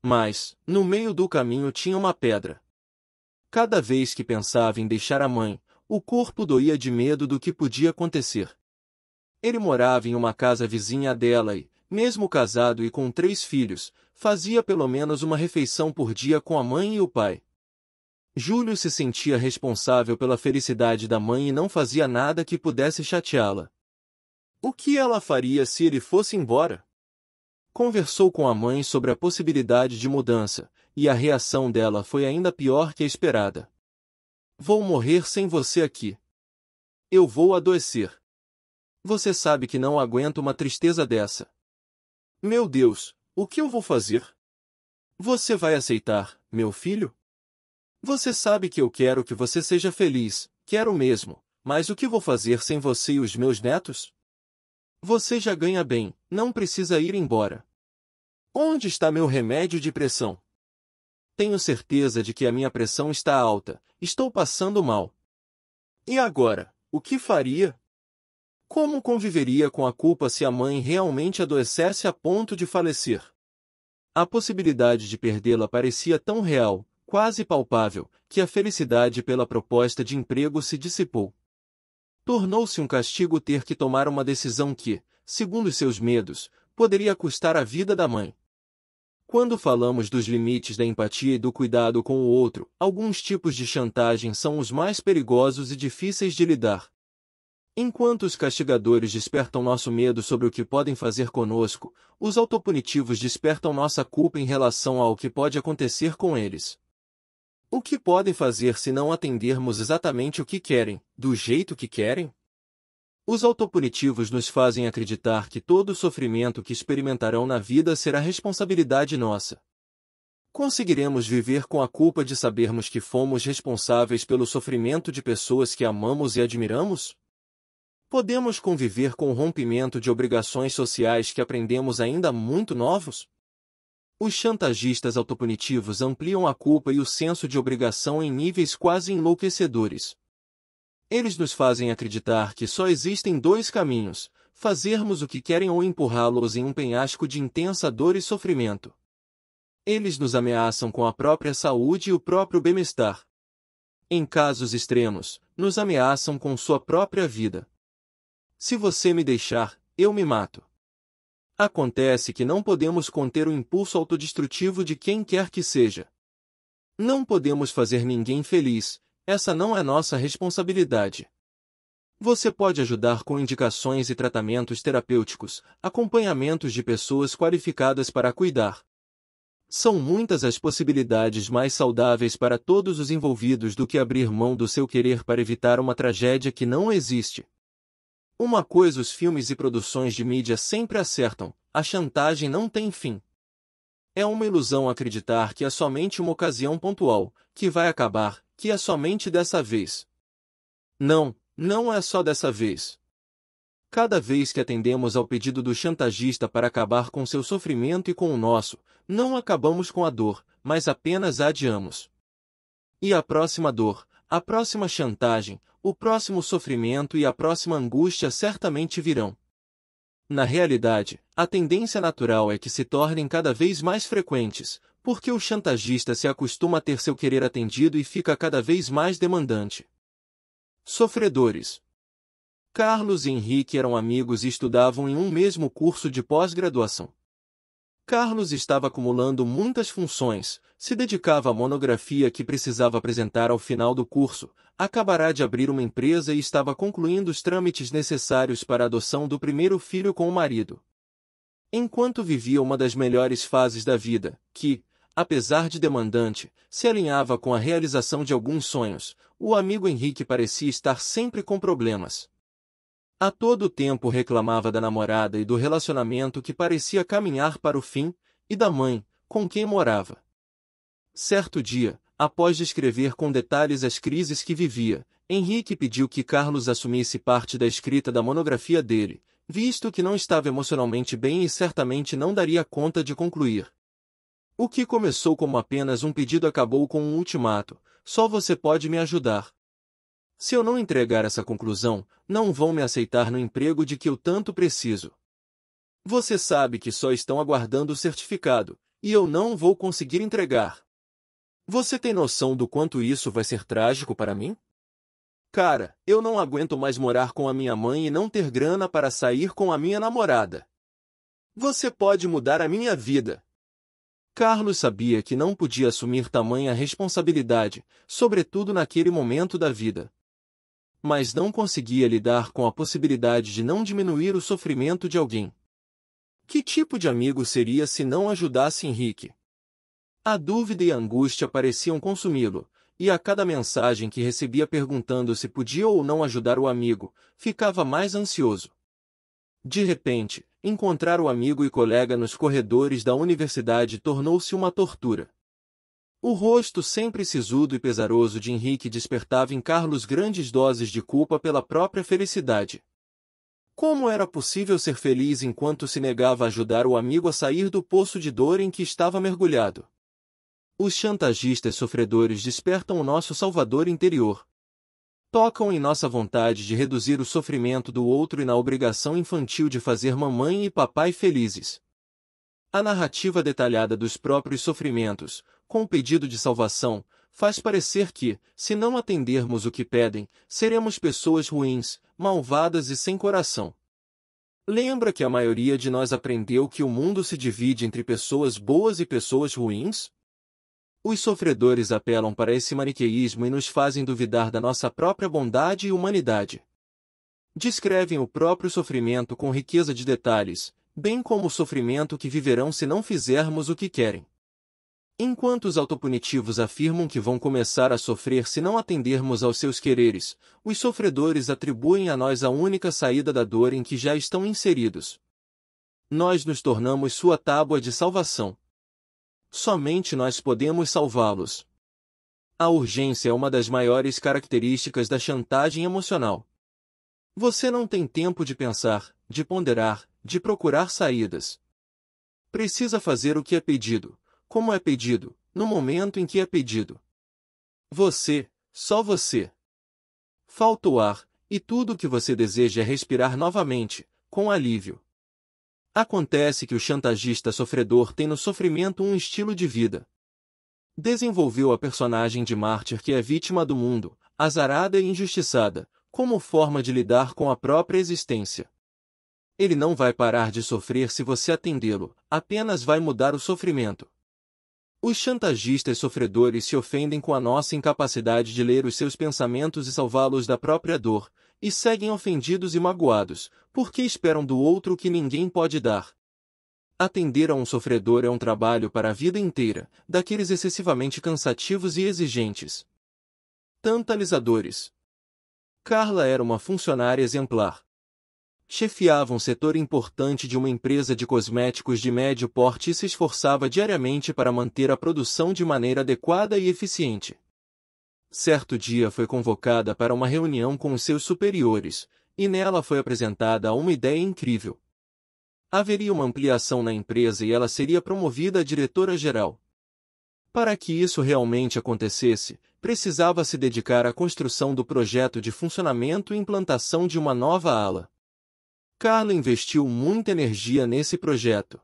Mas, no meio do caminho tinha uma pedra. Cada vez que pensava em deixar a mãe, o corpo doía de medo do que podia acontecer. Ele morava em uma casa vizinha dela e, mesmo casado e com três filhos, fazia pelo menos uma refeição por dia com a mãe e o pai. Júlio se sentia responsável pela felicidade da mãe e não fazia nada que pudesse chateá-la. O que ela faria se ele fosse embora? Conversou com a mãe sobre a possibilidade de mudança, e a reação dela foi ainda pior que a esperada. Vou morrer sem você aqui. Eu vou adoecer. Você sabe que não aguento uma tristeza dessa. Meu Deus, o que eu vou fazer? Você vai aceitar, meu filho? Você sabe que eu quero que você seja feliz, quero mesmo, mas o que vou fazer sem você e os meus netos? Você já ganha bem, não precisa ir embora. Onde está meu remédio de pressão? Tenho certeza de que a minha pressão está alta, estou passando mal. E agora, o que faria? Como conviveria com a culpa se a mãe realmente adoecesse a ponto de falecer? A possibilidade de perdê-la parecia tão real, quase palpável, que a felicidade pela proposta de emprego se dissipou. Tornou-se um castigo ter que tomar uma decisão que, segundo os seus medos, poderia custar a vida da mãe. Quando falamos dos limites da empatia e do cuidado com o outro, alguns tipos de chantagem são os mais perigosos e difíceis de lidar. Enquanto os castigadores despertam nosso medo sobre o que podem fazer conosco, os autopunitivos despertam nossa culpa em relação ao que pode acontecer com eles. O que podem fazer se não atendermos exatamente o que querem, do jeito que querem? Os autopunitivos nos fazem acreditar que todo o sofrimento que experimentarão na vida será responsabilidade nossa. Conseguiremos viver com a culpa de sabermos que fomos responsáveis pelo sofrimento de pessoas que amamos e admiramos? Podemos conviver com o rompimento de obrigações sociais que aprendemos ainda muito novos? Os chantagistas autopunitivos ampliam a culpa e o senso de obrigação em níveis quase enlouquecedores, eles nos fazem acreditar que só existem dois caminhos, fazermos o que querem ou empurrá-los em um penhasco de intensa dor e sofrimento. Eles nos ameaçam com a própria saúde e o próprio bem-estar. Em casos extremos, nos ameaçam com sua própria vida. Se você me deixar, eu me mato. Acontece que não podemos conter o impulso autodestrutivo de quem quer que seja. Não podemos fazer ninguém feliz, essa não é nossa responsabilidade. Você pode ajudar com indicações e tratamentos terapêuticos, acompanhamentos de pessoas qualificadas para cuidar. São muitas as possibilidades mais saudáveis para todos os envolvidos do que abrir mão do seu querer para evitar uma tragédia que não existe. Uma coisa os filmes e produções de mídia sempre acertam: a chantagem não tem fim. É uma ilusão acreditar que é somente uma ocasião pontual, que vai acabar, que é somente dessa vez. Não, não é só dessa vez. Cada vez que atendemos ao pedido do chantagista para acabar com seu sofrimento e com o nosso, não acabamos com a dor, mas apenas a adiamos. E a próxima dor, a próxima chantagem, o próximo sofrimento e a próxima angústia certamente virão. Na realidade, a tendência natural é que se tornem cada vez mais frequentes, porque o chantagista se acostuma a ter seu querer atendido e fica cada vez mais demandante. Sofredores. Carlos e Henrique eram amigos e estudavam em um mesmo curso de pós-graduação. Carlos estava acumulando muitas funções, se dedicava à monografia que precisava apresentar ao final do curso, acabará de abrir uma empresa e estava concluindo os trâmites necessários para a adoção do primeiro filho com o marido. Enquanto vivia uma das melhores fases da vida, que, apesar de demandante, se alinhava com a realização de alguns sonhos, o amigo Henrique parecia estar sempre com problemas. A todo tempo reclamava da namorada e do relacionamento que parecia caminhar para o fim, e da mãe, com quem morava. Certo dia, após descrever com detalhes as crises que vivia, Henrique pediu que Carlos assumisse parte da escrita da monografia dele, visto que não estava emocionalmente bem e certamente não daria conta de concluir. O que começou como apenas um pedido acabou com um ultimato. Só você pode me ajudar. Se eu não entregar essa conclusão, não vão me aceitar no emprego de que eu tanto preciso. Você sabe que só estão aguardando o certificado, e eu não vou conseguir entregar. Você tem noção do quanto isso vai ser trágico para mim? Cara, eu não aguento mais morar com a minha mãe e não ter grana para sair com a minha namorada. Você pode mudar a minha vida, Carlos sabia que não podia assumir tamanha responsabilidade, sobretudo naquele momento da vida. Mas não conseguia lidar com a possibilidade de não diminuir o sofrimento de alguém. Que tipo de amigo seria se não ajudasse Henrique? A dúvida e a angústia pareciam consumi-lo, e a cada mensagem que recebia perguntando se podia ou não ajudar o amigo, ficava mais ansioso. De repente, encontrar o amigo e colega nos corredores da universidade tornou-se uma tortura. O rosto sempre sisudo e pesaroso de Henrique despertava em Carlos grandes doses de culpa pela própria felicidade. Como era possível ser feliz enquanto se negava a ajudar o amigo a sair do poço de dor em que estava mergulhado? Os chantagistas sofredores despertam o nosso salvador interior, tocam em nossa vontade de reduzir o sofrimento do outro e na obrigação infantil de fazer mamãe e papai felizes. A narrativa detalhada dos próprios sofrimentos, com o pedido de salvação, faz parecer que, se não atendermos o que pedem, seremos pessoas ruins, malvadas e sem coração. Lembra que a maioria de nós aprendeu que o mundo se divide entre pessoas boas e pessoas ruins? Os sofredores apelam para esse maniqueísmo e nos fazem duvidar da nossa própria bondade e humanidade. Descrevem o próprio sofrimento com riqueza de detalhes, bem como o sofrimento que viverão se não fizermos o que querem. Enquanto os autopunitivos afirmam que vão começar a sofrer se não atendermos aos seus quereres, os sofredores atribuem a nós a única saída da dor em que já estão inseridos. Nós nos tornamos sua tábua de salvação. Somente nós podemos salvá-los. A urgência é uma das maiores características da chantagem emocional. Você não tem tempo de pensar, de ponderar, de procurar saídas. Precisa fazer o que é pedido, como é pedido, no momento em que é pedido. Você, só você. Falta o ar, e tudo o que você deseja é respirar novamente, com alívio. Acontece que o chantagista sofredor tem no sofrimento um estilo de vida. Desenvolveu a personagem de mártir que é vítima do mundo, azarada e injustiçada, como forma de lidar com a própria existência. Ele não vai parar de sofrer se você atendê-lo, apenas vai mudar o sofrimento. Os chantagistas sofredores se ofendem com a nossa incapacidade de ler os seus pensamentos e salvá-los da própria dor, e seguem ofendidos e magoados, porque esperam do outro o que ninguém pode dar. Atender a um sofredor é um trabalho para a vida inteira, daqueles excessivamente cansativos e exigentes. Tantalizadores. Carla era uma funcionária exemplar. Chefiava um setor importante de uma empresa de cosméticos de médio porte e se esforçava diariamente para manter a produção de maneira adequada e eficiente. Certo dia foi convocada para uma reunião com os seus superiores, e nela foi apresentada uma ideia incrível. Haveria uma ampliação na empresa e ela seria promovida a diretora-geral. Para que isso realmente acontecesse, precisava se dedicar à construção do projeto de funcionamento e implantação de uma nova ala. Carla investiu muita energia nesse projeto.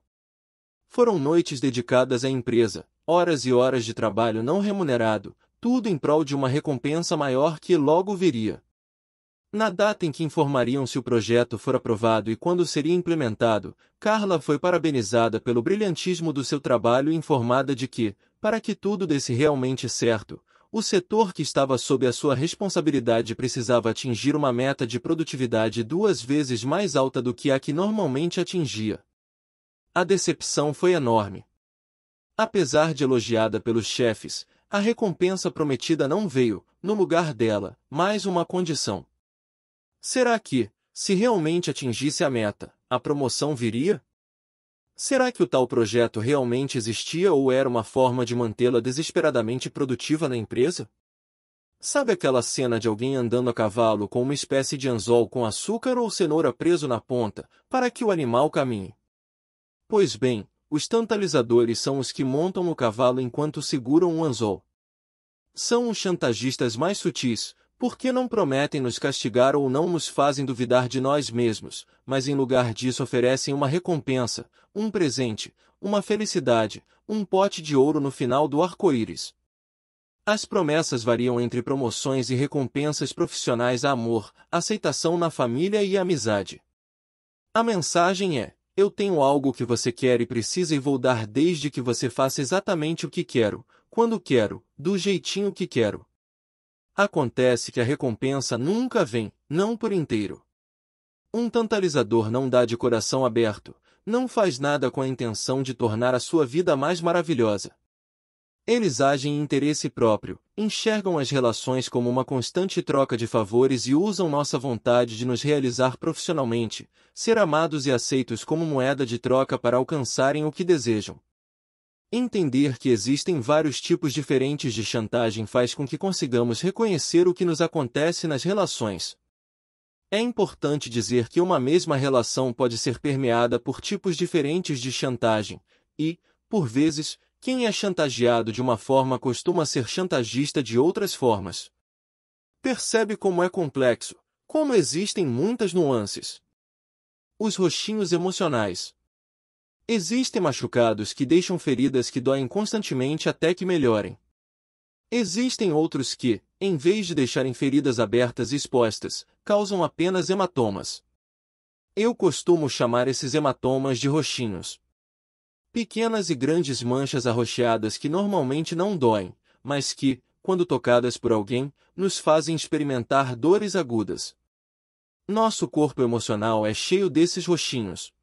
Foram noites dedicadas à empresa, horas e horas de trabalho não remunerado, tudo em prol de uma recompensa maior que logo viria. Na data em que informariam se o projeto for aprovado e quando seria implementado, Carla foi parabenizada pelo brilhantismo do seu trabalho e informada de que, para que tudo desse realmente certo, o setor que estava sob a sua responsabilidade precisava atingir uma meta de produtividade duas vezes mais alta do que a que normalmente atingia. A decepção foi enorme. Apesar de elogiada pelos chefes, a recompensa prometida não veio, no lugar dela, mais uma condição. Será que, se realmente atingisse a meta, a promoção viria? Será que o tal projeto realmente existia ou era uma forma de mantê-la desesperadamente produtiva na empresa? Sabe aquela cena de alguém andando a cavalo com uma espécie de anzol com açúcar ou cenoura preso na ponta, para que o animal caminhe? Pois bem, os tantalizadores são os que montam o cavalo enquanto seguram um anzol. São os chantagistas mais sutis, porque não prometem nos castigar ou não nos fazem duvidar de nós mesmos, mas em lugar disso oferecem uma recompensa, um presente, uma felicidade, um pote de ouro no final do arco-íris. As promessas variam entre promoções e recompensas profissionais a amor, aceitação na família e amizade. A mensagem é: eu tenho algo que você quer e precisa e vou dar desde que você faça exatamente o que quero, quando quero, do jeitinho que quero. Acontece que a recompensa nunca vem, não por inteiro. Um tantalizador não dá de coração aberto, não faz nada com a intenção de tornar a sua vida mais maravilhosa. Eles agem em interesse próprio, enxergam as relações como uma constante troca de favores e usam nossa vontade de nos realizar profissionalmente, ser amados e aceitos como moeda de troca para alcançarem o que desejam. Entender que existem vários tipos diferentes de chantagem faz com que consigamos reconhecer o que nos acontece nas relações. É importante dizer que uma mesma relação pode ser permeada por tipos diferentes de chantagem e, por vezes, quem é chantageado de uma forma costuma ser chantagista de outras formas. Percebe como é complexo, como existem muitas nuances. Os roxinhos emocionais. Existem machucados que deixam feridas que doem constantemente até que melhorem. Existem outros que, em vez de deixarem feridas abertas e expostas, causam apenas hematomas. Eu costumo chamar esses hematomas de roxinhos. Pequenas e grandes manchas arroxeadas que normalmente não doem, mas que, quando tocadas por alguém, nos fazem experimentar dores agudas. Nosso corpo emocional é cheio desses roxinhos.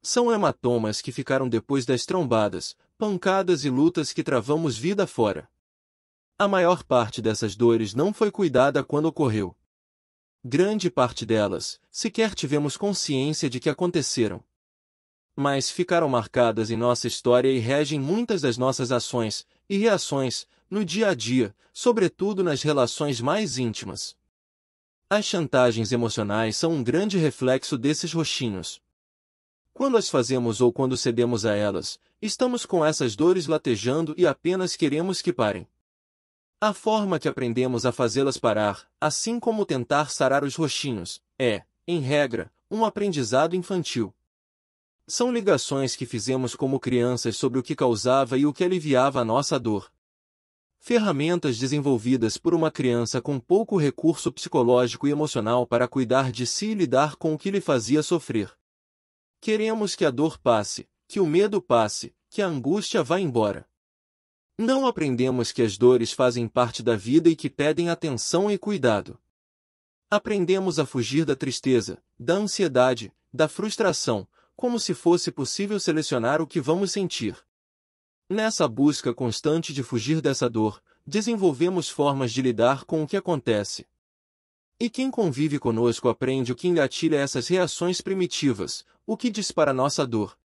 São hematomas que ficaram depois das trombadas, pancadas e lutas que travamos vida fora. A maior parte dessas dores não foi cuidada quando ocorreu. Grande parte delas, sequer tivemos consciência de que aconteceram mas ficaram marcadas em nossa história e regem muitas das nossas ações e reações no dia a dia, sobretudo nas relações mais íntimas. As chantagens emocionais são um grande reflexo desses roxinhos. Quando as fazemos ou quando cedemos a elas, estamos com essas dores latejando e apenas queremos que parem. A forma que aprendemos a fazê-las parar, assim como tentar sarar os roxinhos, é, em regra, um aprendizado infantil. São ligações que fizemos como crianças sobre o que causava e o que aliviava a nossa dor. Ferramentas desenvolvidas por uma criança com pouco recurso psicológico e emocional para cuidar de si e lidar com o que lhe fazia sofrer. Queremos que a dor passe, que o medo passe, que a angústia vá embora. Não aprendemos que as dores fazem parte da vida e que pedem atenção e cuidado. Aprendemos a fugir da tristeza, da ansiedade, da frustração, como se fosse possível selecionar o que vamos sentir. Nessa busca constante de fugir dessa dor, desenvolvemos formas de lidar com o que acontece. E quem convive conosco aprende o que engatilha essas reações primitivas, o que dispara nossa dor.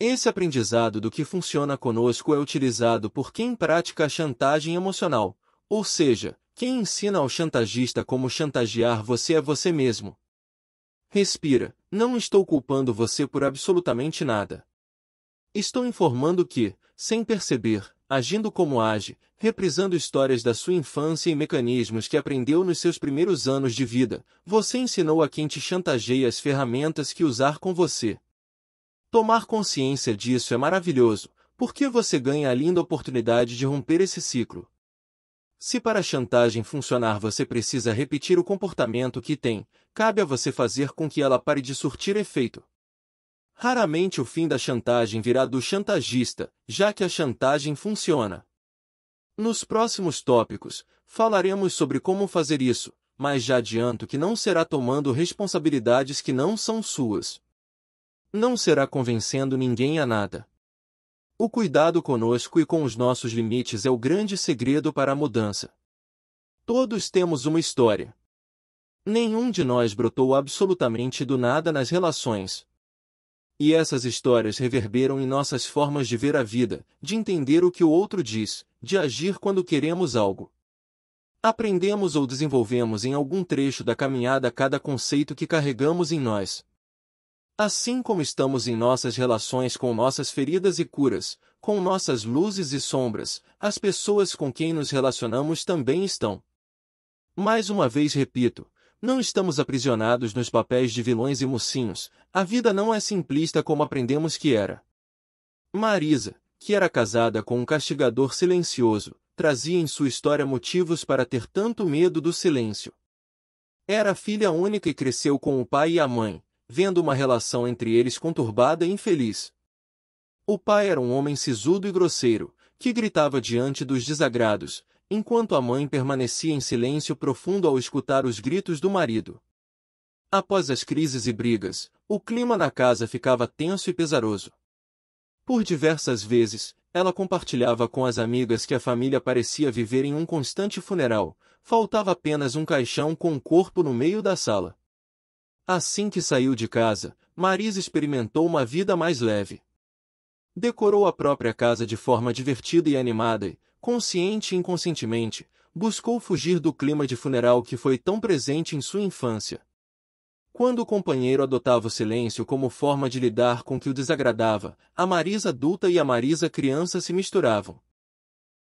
Esse aprendizado do que funciona conosco é utilizado por quem pratica a chantagem emocional, ou seja, quem ensina ao chantagista como chantagear você é você mesmo. Respira, não estou culpando você por absolutamente nada. Estou informando que, sem perceber, agindo como age, reprisando histórias da sua infância e mecanismos que aprendeu nos seus primeiros anos de vida, você ensinou a quem te chantageia as ferramentas que usar com você. Tomar consciência disso é maravilhoso, porque você ganha a linda oportunidade de romper esse ciclo. Se para a chantagem funcionar você precisa repetir o comportamento que tem, cabe a você fazer com que ela pare de surtir efeito. Raramente o fim da chantagem virá do chantagista, já que a chantagem funciona. Nos próximos tópicos, falaremos sobre como fazer isso, mas já adianto que não será tomando responsabilidades que não são suas. Não será convencendo ninguém a nada. O cuidado conosco e com os nossos limites é o grande segredo para a mudança. Todos temos uma história. Nenhum de nós brotou absolutamente do nada nas relações. E essas histórias reverberam em nossas formas de ver a vida, de entender o que o outro diz, de agir quando queremos algo. Aprendemos ou desenvolvemos em algum trecho da caminhada cada conceito que carregamos em nós, Assim como estamos em nossas relações com nossas feridas e curas, com nossas luzes e sombras, as pessoas com quem nos relacionamos também estão. Mais uma vez repito, não estamos aprisionados nos papéis de vilões e mocinhos, a vida não é simplista como aprendemos que era. Marisa, que era casada com um castigador silencioso, trazia em sua história motivos para ter tanto medo do silêncio. Era filha única e cresceu com o pai e a mãe, vendo uma relação entre eles conturbada e infeliz. O pai era um homem sisudo e grosseiro, que gritava diante dos desagrados, enquanto a mãe permanecia em silêncio profundo ao escutar os gritos do marido. Após as crises e brigas, o clima na casa ficava tenso e pesaroso. Por diversas vezes, ela compartilhava com as amigas que a família parecia viver em um constante funeral, faltava apenas um caixão com o um corpo no meio da sala. Assim que saiu de casa, Marisa experimentou uma vida mais leve. Decorou a própria casa de forma divertida e animada e, consciente e inconscientemente, buscou fugir do clima de funeral que foi tão presente em sua infância. Quando o companheiro adotava o silêncio como forma de lidar com o que o desagradava, a Marisa adulta e a Marisa criança se misturavam.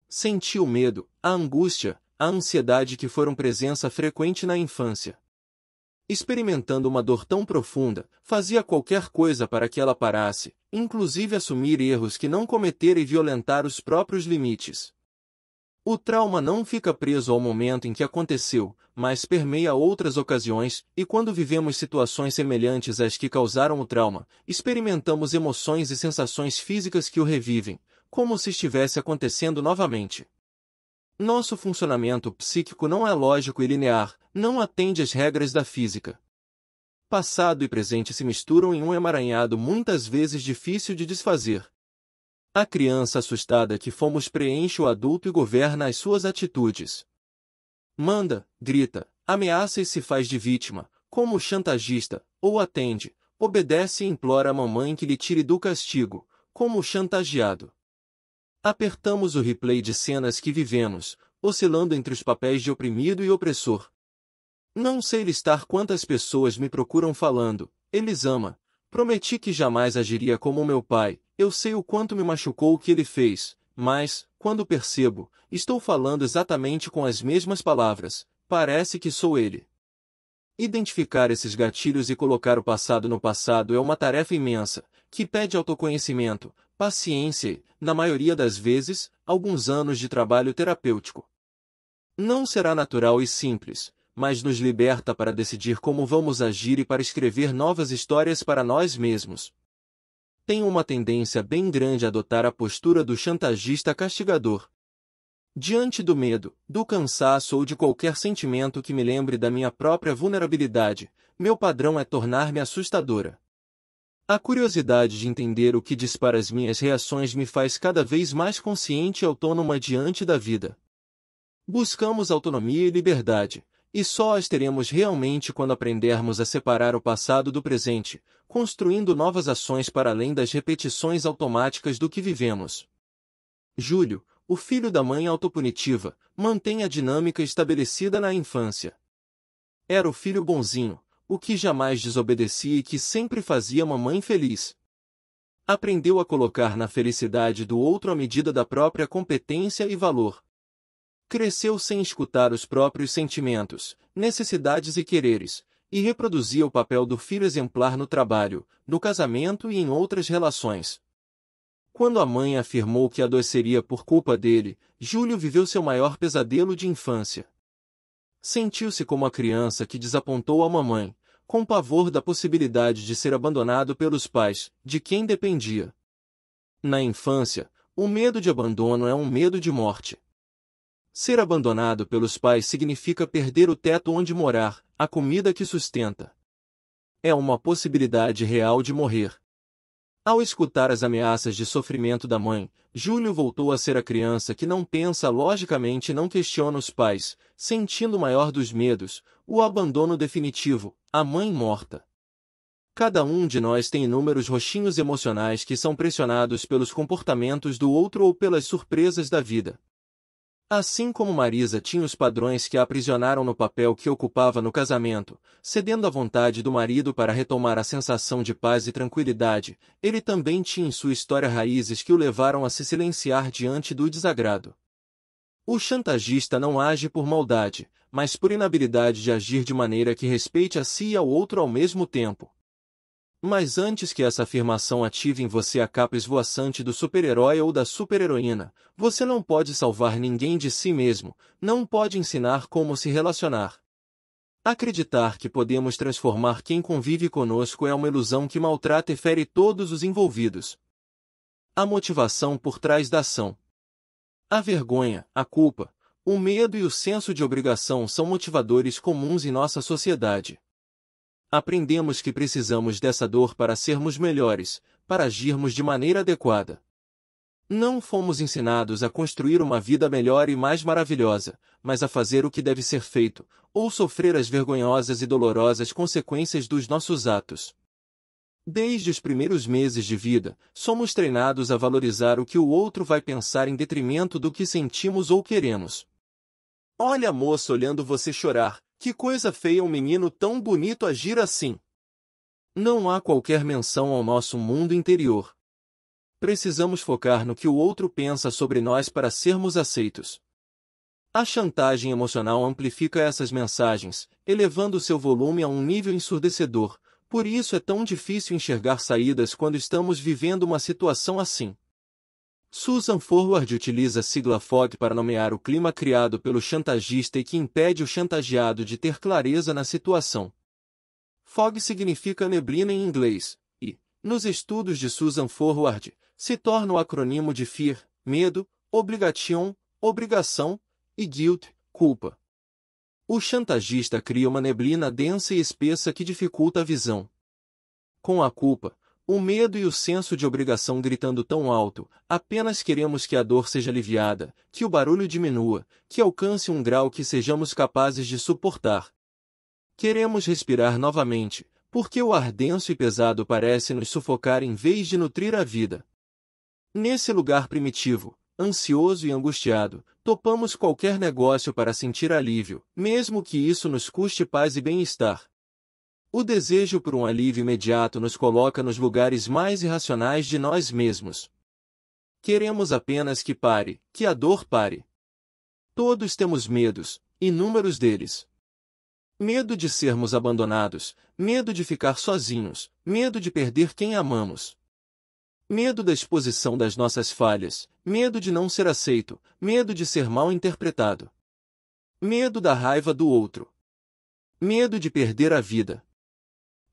Sentiu o medo, a angústia, a ansiedade que foram presença frequente na infância experimentando uma dor tão profunda, fazia qualquer coisa para que ela parasse, inclusive assumir erros que não cometer e violentar os próprios limites. O trauma não fica preso ao momento em que aconteceu, mas permeia outras ocasiões, e quando vivemos situações semelhantes às que causaram o trauma, experimentamos emoções e sensações físicas que o revivem, como se estivesse acontecendo novamente. Nosso funcionamento psíquico não é lógico e linear, não atende às regras da física. Passado e presente se misturam em um emaranhado muitas vezes difícil de desfazer. A criança assustada que fomos preenche o adulto e governa as suas atitudes. Manda, grita, ameaça e se faz de vítima, como o chantagista, ou atende, obedece e implora a mamãe que lhe tire do castigo, como o chantageado. Apertamos o replay de cenas que vivemos, oscilando entre os papéis de oprimido e opressor. Não sei listar quantas pessoas me procuram falando, ama". prometi que jamais agiria como meu pai, eu sei o quanto me machucou o que ele fez, mas, quando percebo, estou falando exatamente com as mesmas palavras, parece que sou ele. Identificar esses gatilhos e colocar o passado no passado é uma tarefa imensa, que pede autoconhecimento, paciência e, na maioria das vezes, alguns anos de trabalho terapêutico. Não será natural e simples, mas nos liberta para decidir como vamos agir e para escrever novas histórias para nós mesmos. Tenho uma tendência bem grande a adotar a postura do chantagista castigador. Diante do medo, do cansaço ou de qualquer sentimento que me lembre da minha própria vulnerabilidade, meu padrão é tornar-me assustadora. A curiosidade de entender o que dispara as minhas reações me faz cada vez mais consciente e autônoma diante da vida. Buscamos autonomia e liberdade, e só as teremos realmente quando aprendermos a separar o passado do presente, construindo novas ações para além das repetições automáticas do que vivemos. Júlio, o filho da mãe autopunitiva, mantém a dinâmica estabelecida na infância. Era o filho bonzinho, o que jamais desobedecia e que sempre fazia mamãe feliz. Aprendeu a colocar na felicidade do outro a medida da própria competência e valor. Cresceu sem escutar os próprios sentimentos, necessidades e quereres, e reproduzia o papel do filho exemplar no trabalho, no casamento e em outras relações. Quando a mãe afirmou que adoeceria por culpa dele, Júlio viveu seu maior pesadelo de infância. Sentiu-se como a criança que desapontou a mamãe, com pavor da possibilidade de ser abandonado pelos pais, de quem dependia. Na infância, o medo de abandono é um medo de morte. Ser abandonado pelos pais significa perder o teto onde morar, a comida que sustenta. É uma possibilidade real de morrer. Ao escutar as ameaças de sofrimento da mãe, Júlio voltou a ser a criança que não pensa logicamente e não questiona os pais, sentindo o maior dos medos, o abandono definitivo, a mãe morta. Cada um de nós tem inúmeros roxinhos emocionais que são pressionados pelos comportamentos do outro ou pelas surpresas da vida. Assim como Marisa tinha os padrões que a aprisionaram no papel que ocupava no casamento, cedendo à vontade do marido para retomar a sensação de paz e tranquilidade, ele também tinha em sua história raízes que o levaram a se silenciar diante do desagrado. O chantagista não age por maldade, mas por inabilidade de agir de maneira que respeite a si e ao outro ao mesmo tempo. Mas antes que essa afirmação ative em você a capa esvoaçante do super-herói ou da super-heroína, você não pode salvar ninguém de si mesmo, não pode ensinar como se relacionar. Acreditar que podemos transformar quem convive conosco é uma ilusão que maltrata e fere todos os envolvidos. A motivação por trás da ação. A vergonha, a culpa, o medo e o senso de obrigação são motivadores comuns em nossa sociedade. Aprendemos que precisamos dessa dor para sermos melhores, para agirmos de maneira adequada. Não fomos ensinados a construir uma vida melhor e mais maravilhosa, mas a fazer o que deve ser feito, ou sofrer as vergonhosas e dolorosas consequências dos nossos atos. Desde os primeiros meses de vida, somos treinados a valorizar o que o outro vai pensar em detrimento do que sentimos ou queremos. Olha a moça olhando você chorar, que coisa feia um menino tão bonito agir assim. Não há qualquer menção ao nosso mundo interior. Precisamos focar no que o outro pensa sobre nós para sermos aceitos. A chantagem emocional amplifica essas mensagens, elevando seu volume a um nível ensurdecedor, por isso é tão difícil enxergar saídas quando estamos vivendo uma situação assim. Susan Forward utiliza a sigla FOG para nomear o clima criado pelo chantagista e que impede o chantageado de ter clareza na situação. Fog significa neblina em inglês, e, nos estudos de Susan Forward, se torna o acrônimo de fear, medo, obligation, obrigação, e guilt, culpa. O chantagista cria uma neblina densa e espessa que dificulta a visão. Com a culpa, o medo e o senso de obrigação gritando tão alto, apenas queremos que a dor seja aliviada, que o barulho diminua, que alcance um grau que sejamos capazes de suportar. Queremos respirar novamente, porque o ar denso e pesado parece nos sufocar em vez de nutrir a vida. Nesse lugar primitivo, ansioso e angustiado, topamos qualquer negócio para sentir alívio, mesmo que isso nos custe paz e bem-estar. O desejo por um alívio imediato nos coloca nos lugares mais irracionais de nós mesmos. Queremos apenas que pare, que a dor pare. Todos temos medos, inúmeros deles. Medo de sermos abandonados, medo de ficar sozinhos, medo de perder quem amamos. Medo da exposição das nossas falhas, medo de não ser aceito, medo de ser mal interpretado. Medo da raiva do outro. Medo de perder a vida,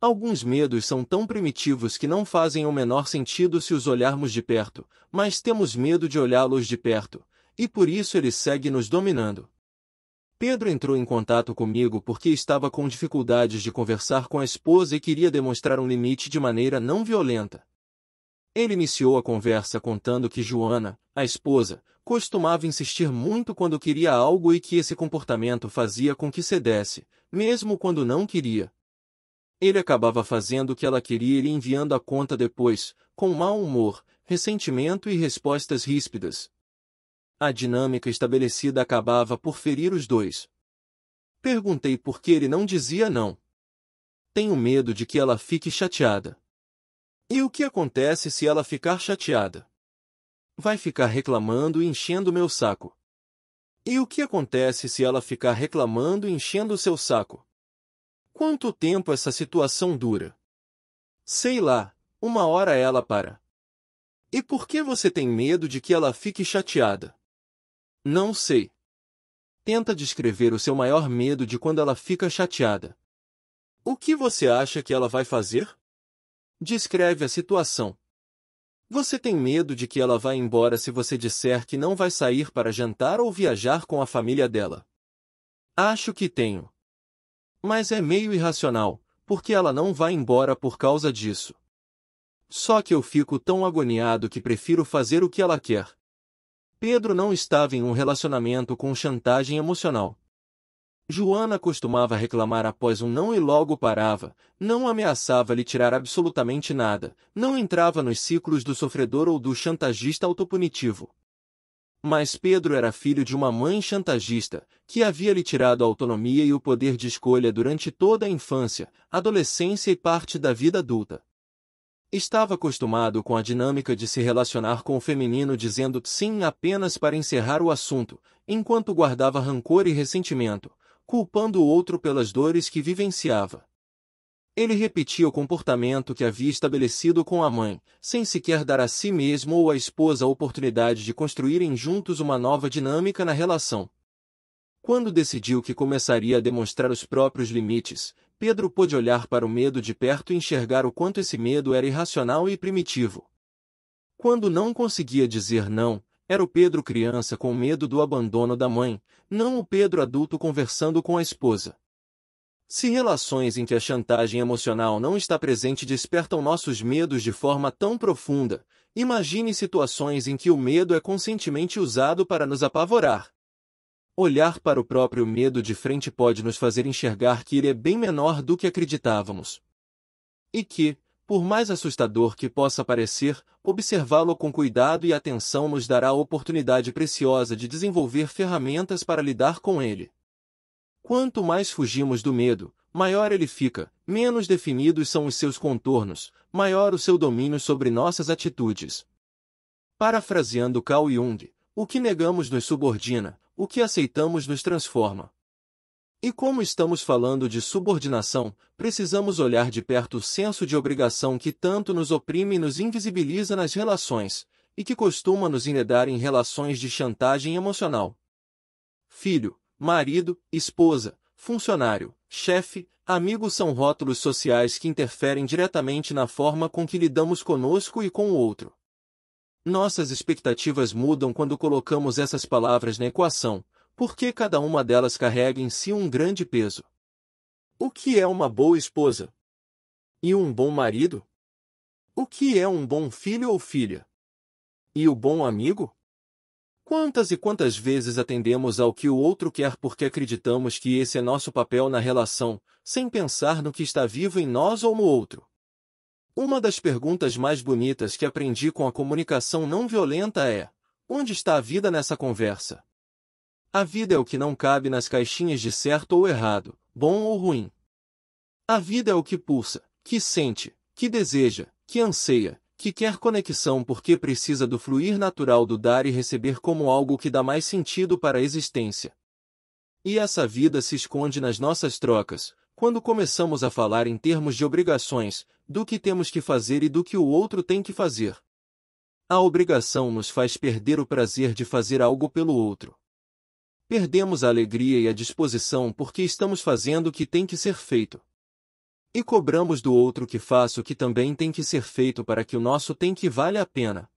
Alguns medos são tão primitivos que não fazem o menor sentido se os olharmos de perto, mas temos medo de olhá-los de perto, e por isso ele segue nos dominando. Pedro entrou em contato comigo porque estava com dificuldades de conversar com a esposa e queria demonstrar um limite de maneira não violenta. Ele iniciou a conversa contando que Joana, a esposa, costumava insistir muito quando queria algo e que esse comportamento fazia com que cedesse, mesmo quando não queria, ele acabava fazendo o que ela queria e enviando a conta depois, com mau humor, ressentimento e respostas ríspidas. A dinâmica estabelecida acabava por ferir os dois. Perguntei por que ele não dizia não. Tenho medo de que ela fique chateada. E o que acontece se ela ficar chateada? Vai ficar reclamando e enchendo meu saco. E o que acontece se ela ficar reclamando e enchendo o seu saco? Quanto tempo essa situação dura? Sei lá, uma hora ela para. E por que você tem medo de que ela fique chateada? Não sei. Tenta descrever o seu maior medo de quando ela fica chateada. O que você acha que ela vai fazer? Descreve a situação. Você tem medo de que ela vá embora se você disser que não vai sair para jantar ou viajar com a família dela? Acho que tenho. Mas é meio irracional, porque ela não vai embora por causa disso. Só que eu fico tão agoniado que prefiro fazer o que ela quer. Pedro não estava em um relacionamento com chantagem emocional. Joana costumava reclamar após um não e logo parava, não ameaçava lhe tirar absolutamente nada, não entrava nos ciclos do sofredor ou do chantagista autopunitivo. Mas Pedro era filho de uma mãe chantagista, que havia lhe tirado a autonomia e o poder de escolha durante toda a infância, adolescência e parte da vida adulta. Estava acostumado com a dinâmica de se relacionar com o feminino dizendo sim apenas para encerrar o assunto, enquanto guardava rancor e ressentimento, culpando o outro pelas dores que vivenciava. Ele repetia o comportamento que havia estabelecido com a mãe, sem sequer dar a si mesmo ou à esposa a oportunidade de construírem juntos uma nova dinâmica na relação. Quando decidiu que começaria a demonstrar os próprios limites, Pedro pôde olhar para o medo de perto e enxergar o quanto esse medo era irracional e primitivo. Quando não conseguia dizer não, era o Pedro criança com medo do abandono da mãe, não o Pedro adulto conversando com a esposa. Se relações em que a chantagem emocional não está presente despertam nossos medos de forma tão profunda, imagine situações em que o medo é conscientemente usado para nos apavorar. Olhar para o próprio medo de frente pode nos fazer enxergar que ele é bem menor do que acreditávamos. E que, por mais assustador que possa parecer, observá-lo com cuidado e atenção nos dará a oportunidade preciosa de desenvolver ferramentas para lidar com ele. Quanto mais fugimos do medo, maior ele fica, menos definidos são os seus contornos, maior o seu domínio sobre nossas atitudes. Parafraseando Carl Jung, o que negamos nos subordina, o que aceitamos nos transforma. E como estamos falando de subordinação, precisamos olhar de perto o senso de obrigação que tanto nos oprime e nos invisibiliza nas relações, e que costuma nos enredar em relações de chantagem emocional. Filho, marido, esposa, funcionário, chefe, amigo são rótulos sociais que interferem diretamente na forma com que lidamos conosco e com o outro. Nossas expectativas mudam quando colocamos essas palavras na equação, porque cada uma delas carrega em si um grande peso. O que é uma boa esposa? E um bom marido? O que é um bom filho ou filha? E o bom amigo? Quantas e quantas vezes atendemos ao que o outro quer porque acreditamos que esse é nosso papel na relação, sem pensar no que está vivo em nós ou no outro? Uma das perguntas mais bonitas que aprendi com a comunicação não violenta é: onde está a vida nessa conversa? A vida é o que não cabe nas caixinhas de certo ou errado, bom ou ruim. A vida é o que pulsa, que sente, que deseja, que anseia, que quer conexão porque precisa do fluir natural do dar e receber como algo que dá mais sentido para a existência. E essa vida se esconde nas nossas trocas, quando começamos a falar em termos de obrigações, do que temos que fazer e do que o outro tem que fazer. A obrigação nos faz perder o prazer de fazer algo pelo outro. Perdemos a alegria e a disposição porque estamos fazendo o que tem que ser feito. E cobramos do outro que faça o que também tem que ser feito para que o nosso tem que vale a pena.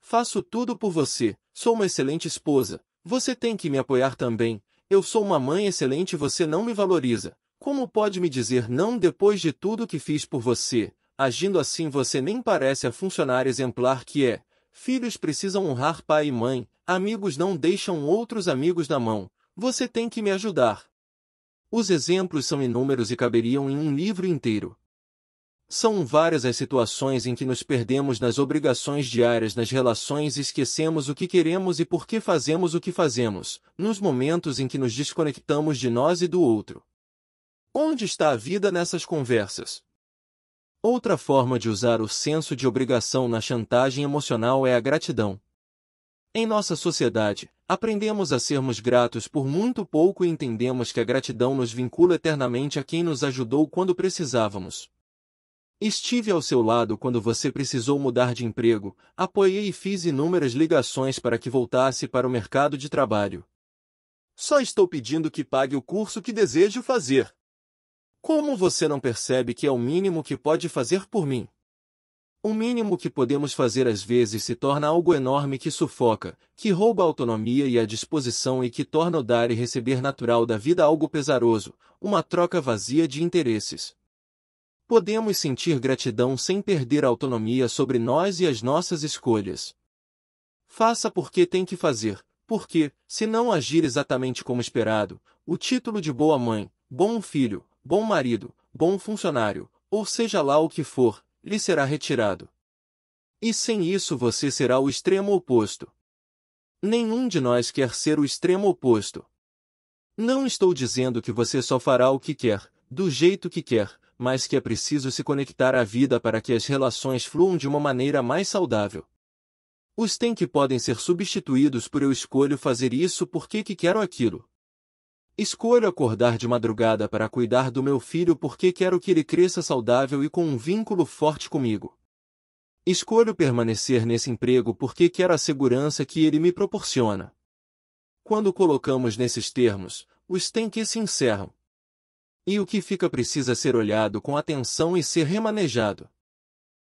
Faço tudo por você, sou uma excelente esposa, você tem que me apoiar também, eu sou uma mãe excelente e você não me valoriza. Como pode me dizer não depois de tudo que fiz por você? Agindo assim você nem parece a funcionária exemplar que é. Filhos precisam honrar pai e mãe, amigos não deixam outros amigos na mão. Você tem que me ajudar. Os exemplos são inúmeros e caberiam em um livro inteiro. São várias as situações em que nos perdemos nas obrigações diárias, nas relações e esquecemos o que queremos e por que fazemos o que fazemos, nos momentos em que nos desconectamos de nós e do outro. Onde está a vida nessas conversas? Outra forma de usar o senso de obrigação na chantagem emocional é a gratidão. Em nossa sociedade, Aprendemos a sermos gratos por muito pouco e entendemos que a gratidão nos vincula eternamente a quem nos ajudou quando precisávamos. Estive ao seu lado quando você precisou mudar de emprego, apoiei e fiz inúmeras ligações para que voltasse para o mercado de trabalho. Só estou pedindo que pague o curso que desejo fazer. Como você não percebe que é o mínimo que pode fazer por mim? O mínimo que podemos fazer às vezes se torna algo enorme que sufoca, que rouba a autonomia e a disposição e que torna o dar e receber natural da vida algo pesaroso, uma troca vazia de interesses. Podemos sentir gratidão sem perder a autonomia sobre nós e as nossas escolhas. Faça porque tem que fazer, porque, se não agir exatamente como esperado, o título de boa mãe, bom filho, bom marido, bom funcionário, ou seja lá o que for, lhe será retirado. E sem isso você será o extremo oposto. Nenhum de nós quer ser o extremo oposto. Não estou dizendo que você só fará o que quer, do jeito que quer, mas que é preciso se conectar à vida para que as relações fluam de uma maneira mais saudável. Os tem que podem ser substituídos por eu escolho fazer isso porque que quero aquilo. Escolho acordar de madrugada para cuidar do meu filho porque quero que ele cresça saudável e com um vínculo forte comigo. Escolho permanecer nesse emprego porque quero a segurança que ele me proporciona. Quando colocamos nesses termos, os tem que se encerram. E o que fica precisa ser olhado com atenção e ser remanejado.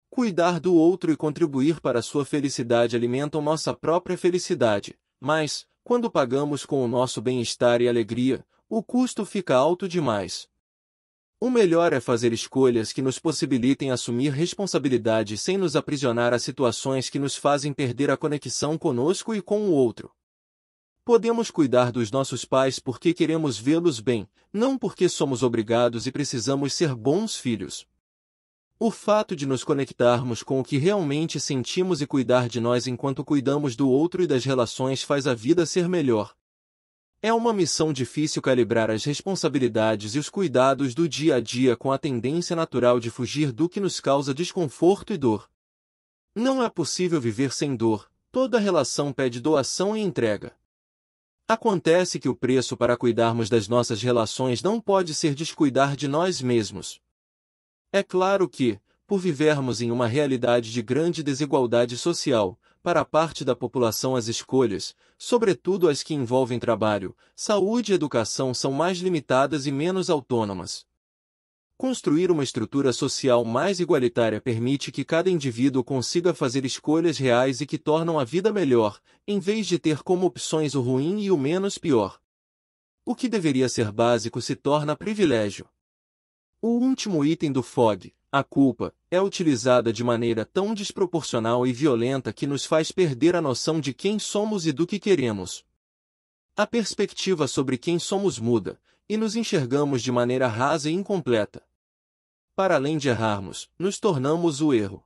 Cuidar do outro e contribuir para sua felicidade alimentam nossa própria felicidade, mas, quando pagamos com o nosso bem-estar e alegria, o custo fica alto demais. O melhor é fazer escolhas que nos possibilitem assumir responsabilidade sem nos aprisionar a situações que nos fazem perder a conexão conosco e com o outro. Podemos cuidar dos nossos pais porque queremos vê-los bem, não porque somos obrigados e precisamos ser bons filhos. O fato de nos conectarmos com o que realmente sentimos e cuidar de nós enquanto cuidamos do outro e das relações faz a vida ser melhor. É uma missão difícil calibrar as responsabilidades e os cuidados do dia a dia com a tendência natural de fugir do que nos causa desconforto e dor. Não é possível viver sem dor, toda relação pede doação e entrega. Acontece que o preço para cuidarmos das nossas relações não pode ser descuidar de nós mesmos. É claro que, por vivermos em uma realidade de grande desigualdade social, para a parte da população as escolhas, sobretudo as que envolvem trabalho, saúde e educação são mais limitadas e menos autônomas. Construir uma estrutura social mais igualitária permite que cada indivíduo consiga fazer escolhas reais e que tornam a vida melhor, em vez de ter como opções o ruim e o menos pior. O que deveria ser básico se torna privilégio. O último item do FOG, a culpa, é utilizada de maneira tão desproporcional e violenta que nos faz perder a noção de quem somos e do que queremos. A perspectiva sobre quem somos muda, e nos enxergamos de maneira rasa e incompleta. Para além de errarmos, nos tornamos o erro.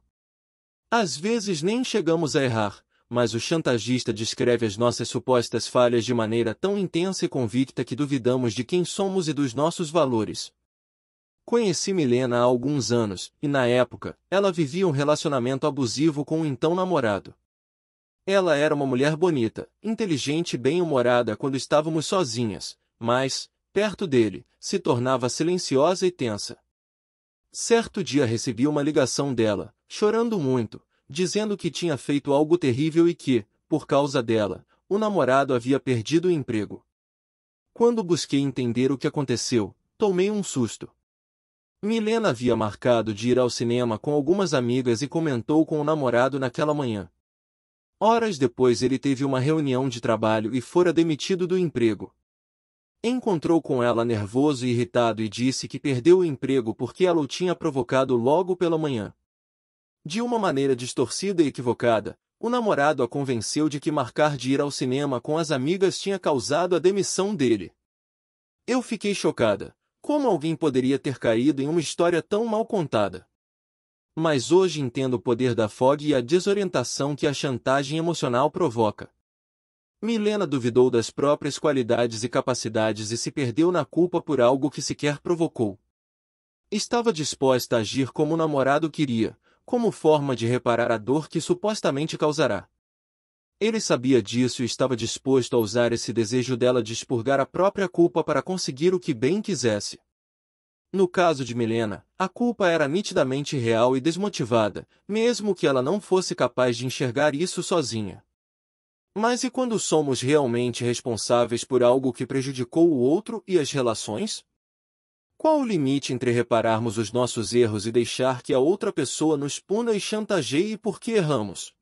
Às vezes nem chegamos a errar, mas o chantagista descreve as nossas supostas falhas de maneira tão intensa e convicta que duvidamos de quem somos e dos nossos valores. Conheci Milena há alguns anos, e na época, ela vivia um relacionamento abusivo com o um então namorado. Ela era uma mulher bonita, inteligente e bem-humorada quando estávamos sozinhas, mas, perto dele, se tornava silenciosa e tensa. Certo dia recebi uma ligação dela, chorando muito, dizendo que tinha feito algo terrível e que, por causa dela, o namorado havia perdido o emprego. Quando busquei entender o que aconteceu, tomei um susto. Milena havia marcado de ir ao cinema com algumas amigas e comentou com o namorado naquela manhã. Horas depois ele teve uma reunião de trabalho e fora demitido do emprego. Encontrou com ela nervoso e irritado e disse que perdeu o emprego porque ela o tinha provocado logo pela manhã. De uma maneira distorcida e equivocada, o namorado a convenceu de que marcar de ir ao cinema com as amigas tinha causado a demissão dele. Eu fiquei chocada, como alguém poderia ter caído em uma história tão mal contada? Mas hoje entendo o poder da fogue e a desorientação que a chantagem emocional provoca. Milena duvidou das próprias qualidades e capacidades e se perdeu na culpa por algo que sequer provocou. Estava disposta a agir como o namorado queria, como forma de reparar a dor que supostamente causará. Ele sabia disso e estava disposto a usar esse desejo dela de expurgar a própria culpa para conseguir o que bem quisesse. No caso de Milena, a culpa era nitidamente real e desmotivada, mesmo que ela não fosse capaz de enxergar isso sozinha. Mas e quando somos realmente responsáveis por algo que prejudicou o outro e as relações? Qual o limite entre repararmos os nossos erros e deixar que a outra pessoa nos puna e chantageie porque erramos?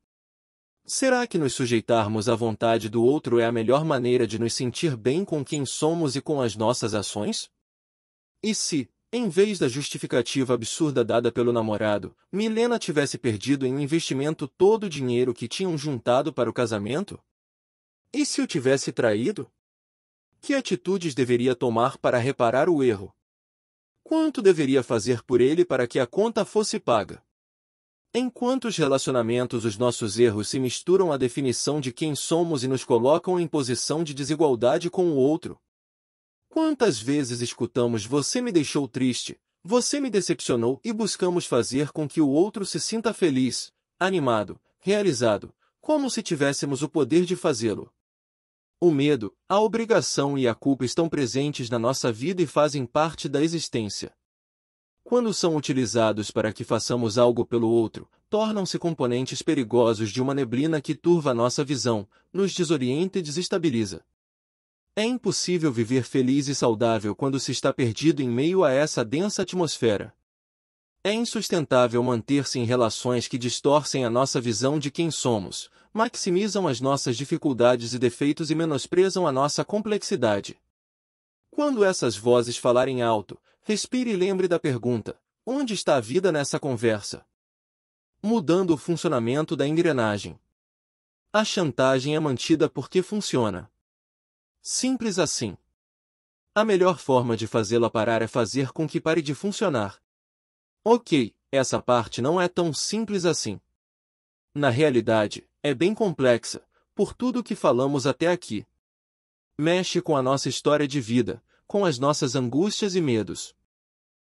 Será que nos sujeitarmos à vontade do outro é a melhor maneira de nos sentir bem com quem somos e com as nossas ações? E se, em vez da justificativa absurda dada pelo namorado, Milena tivesse perdido em um investimento todo o dinheiro que tinham juntado para o casamento? E se o tivesse traído? Que atitudes deveria tomar para reparar o erro? Quanto deveria fazer por ele para que a conta fosse paga? Em quantos relacionamentos os nossos erros se misturam à definição de quem somos e nos colocam em posição de desigualdade com o outro? Quantas vezes escutamos você me deixou triste, você me decepcionou e buscamos fazer com que o outro se sinta feliz, animado, realizado, como se tivéssemos o poder de fazê-lo? O medo, a obrigação e a culpa estão presentes na nossa vida e fazem parte da existência quando são utilizados para que façamos algo pelo outro, tornam-se componentes perigosos de uma neblina que turva nossa visão, nos desorienta e desestabiliza. É impossível viver feliz e saudável quando se está perdido em meio a essa densa atmosfera. É insustentável manter-se em relações que distorcem a nossa visão de quem somos, maximizam as nossas dificuldades e defeitos e menosprezam a nossa complexidade. Quando essas vozes falarem alto, Respire e lembre da pergunta: onde está a vida nessa conversa? Mudando o funcionamento da engrenagem. A chantagem é mantida porque funciona. Simples assim. A melhor forma de fazê-la parar é fazer com que pare de funcionar. Ok, essa parte não é tão simples assim. Na realidade, é bem complexa, por tudo o que falamos até aqui. Mexe com a nossa história de vida, com as nossas angústias e medos.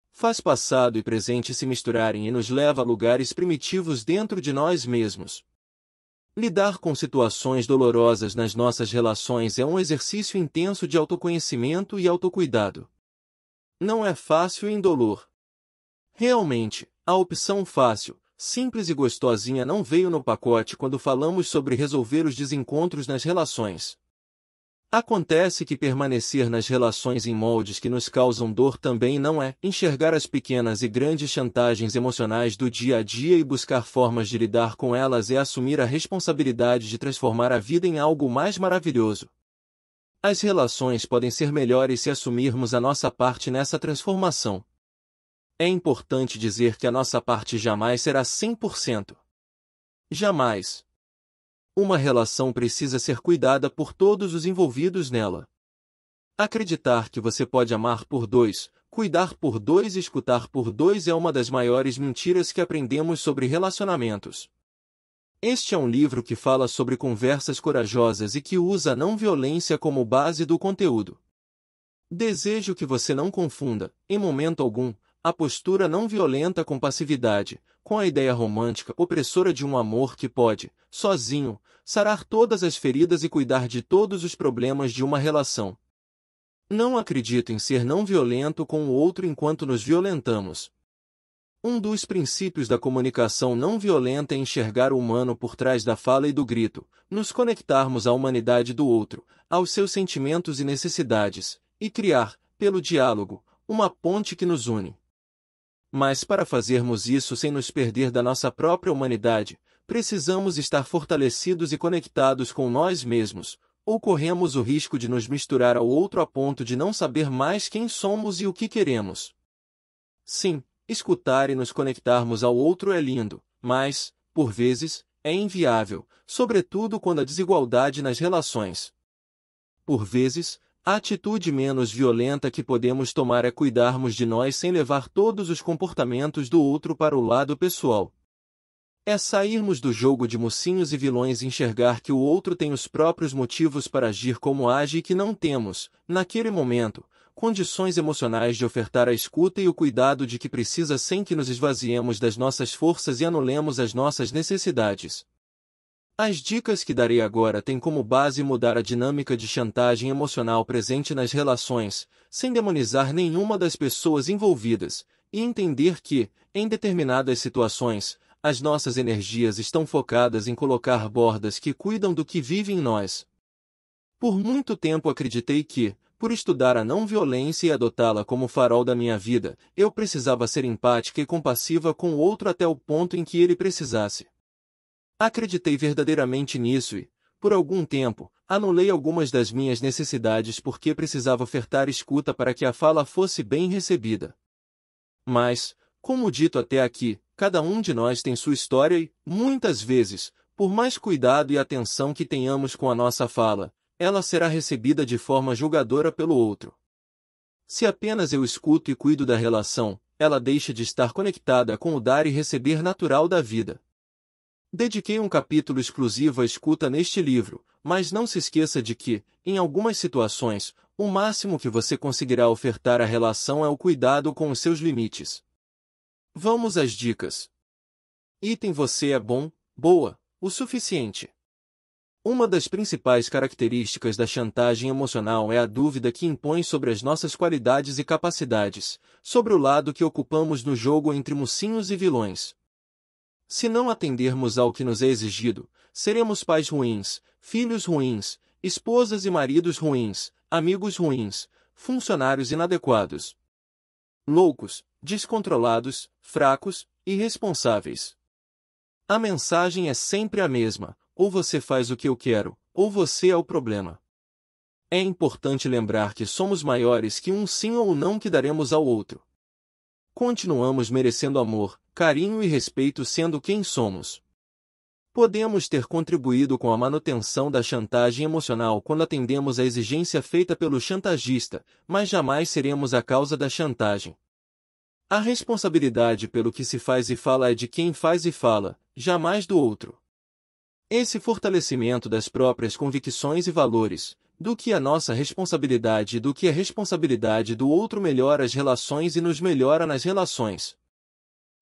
Faz passado e presente se misturarem e nos leva a lugares primitivos dentro de nós mesmos. Lidar com situações dolorosas nas nossas relações é um exercício intenso de autoconhecimento e autocuidado. Não é fácil e indolor. Realmente, a opção fácil, simples e gostosinha não veio no pacote quando falamos sobre resolver os desencontros nas relações. Acontece que permanecer nas relações em moldes que nos causam dor também não é enxergar as pequenas e grandes chantagens emocionais do dia a dia e buscar formas de lidar com elas é assumir a responsabilidade de transformar a vida em algo mais maravilhoso. As relações podem ser melhores se assumirmos a nossa parte nessa transformação. É importante dizer que a nossa parte jamais será 100%. Jamais uma relação precisa ser cuidada por todos os envolvidos nela. Acreditar que você pode amar por dois, cuidar por dois e escutar por dois é uma das maiores mentiras que aprendemos sobre relacionamentos. Este é um livro que fala sobre conversas corajosas e que usa a não violência como base do conteúdo. Desejo que você não confunda, em momento algum, a postura não violenta com passividade, com a ideia romântica opressora de um amor que pode, sozinho, sarar todas as feridas e cuidar de todos os problemas de uma relação. Não acredito em ser não violento com o outro enquanto nos violentamos. Um dos princípios da comunicação não violenta é enxergar o humano por trás da fala e do grito, nos conectarmos à humanidade do outro, aos seus sentimentos e necessidades, e criar, pelo diálogo, uma ponte que nos une. Mas para fazermos isso sem nos perder da nossa própria humanidade, precisamos estar fortalecidos e conectados com nós mesmos, ou corremos o risco de nos misturar ao outro a ponto de não saber mais quem somos e o que queremos. Sim, escutar e nos conectarmos ao outro é lindo, mas, por vezes, é inviável, sobretudo quando há desigualdade nas relações. Por vezes, a atitude menos violenta que podemos tomar é cuidarmos de nós sem levar todos os comportamentos do outro para o lado pessoal. É sairmos do jogo de mocinhos e vilões e enxergar que o outro tem os próprios motivos para agir como age e que não temos, naquele momento, condições emocionais de ofertar a escuta e o cuidado de que precisa sem que nos esvaziemos das nossas forças e anulemos as nossas necessidades. As dicas que darei agora têm como base mudar a dinâmica de chantagem emocional presente nas relações, sem demonizar nenhuma das pessoas envolvidas, e entender que, em determinadas situações, as nossas energias estão focadas em colocar bordas que cuidam do que vive em nós. Por muito tempo acreditei que, por estudar a não violência e adotá-la como farol da minha vida, eu precisava ser empática e compassiva com o outro até o ponto em que ele precisasse. Acreditei verdadeiramente nisso e, por algum tempo, anulei algumas das minhas necessidades porque precisava ofertar escuta para que a fala fosse bem recebida. Mas, como dito até aqui, cada um de nós tem sua história e, muitas vezes, por mais cuidado e atenção que tenhamos com a nossa fala, ela será recebida de forma julgadora pelo outro. Se apenas eu escuto e cuido da relação, ela deixa de estar conectada com o dar e receber natural da vida. Dediquei um capítulo exclusivo à escuta neste livro, mas não se esqueça de que, em algumas situações, o máximo que você conseguirá ofertar à relação é o cuidado com os seus limites. Vamos às dicas. Item Você é bom, boa, o suficiente. Uma das principais características da chantagem emocional é a dúvida que impõe sobre as nossas qualidades e capacidades, sobre o lado que ocupamos no jogo entre mocinhos e vilões. Se não atendermos ao que nos é exigido, seremos pais ruins, filhos ruins, esposas e maridos ruins, amigos ruins, funcionários inadequados, loucos, descontrolados, fracos, irresponsáveis. A mensagem é sempre a mesma: ou você faz o que eu quero, ou você é o problema. É importante lembrar que somos maiores que um sim ou não que daremos ao outro continuamos merecendo amor, carinho e respeito sendo quem somos. Podemos ter contribuído com a manutenção da chantagem emocional quando atendemos à exigência feita pelo chantagista, mas jamais seremos a causa da chantagem. A responsabilidade pelo que se faz e fala é de quem faz e fala, jamais do outro. Esse fortalecimento das próprias convicções e valores, do que a nossa responsabilidade e do que a responsabilidade do outro melhora as relações e nos melhora nas relações.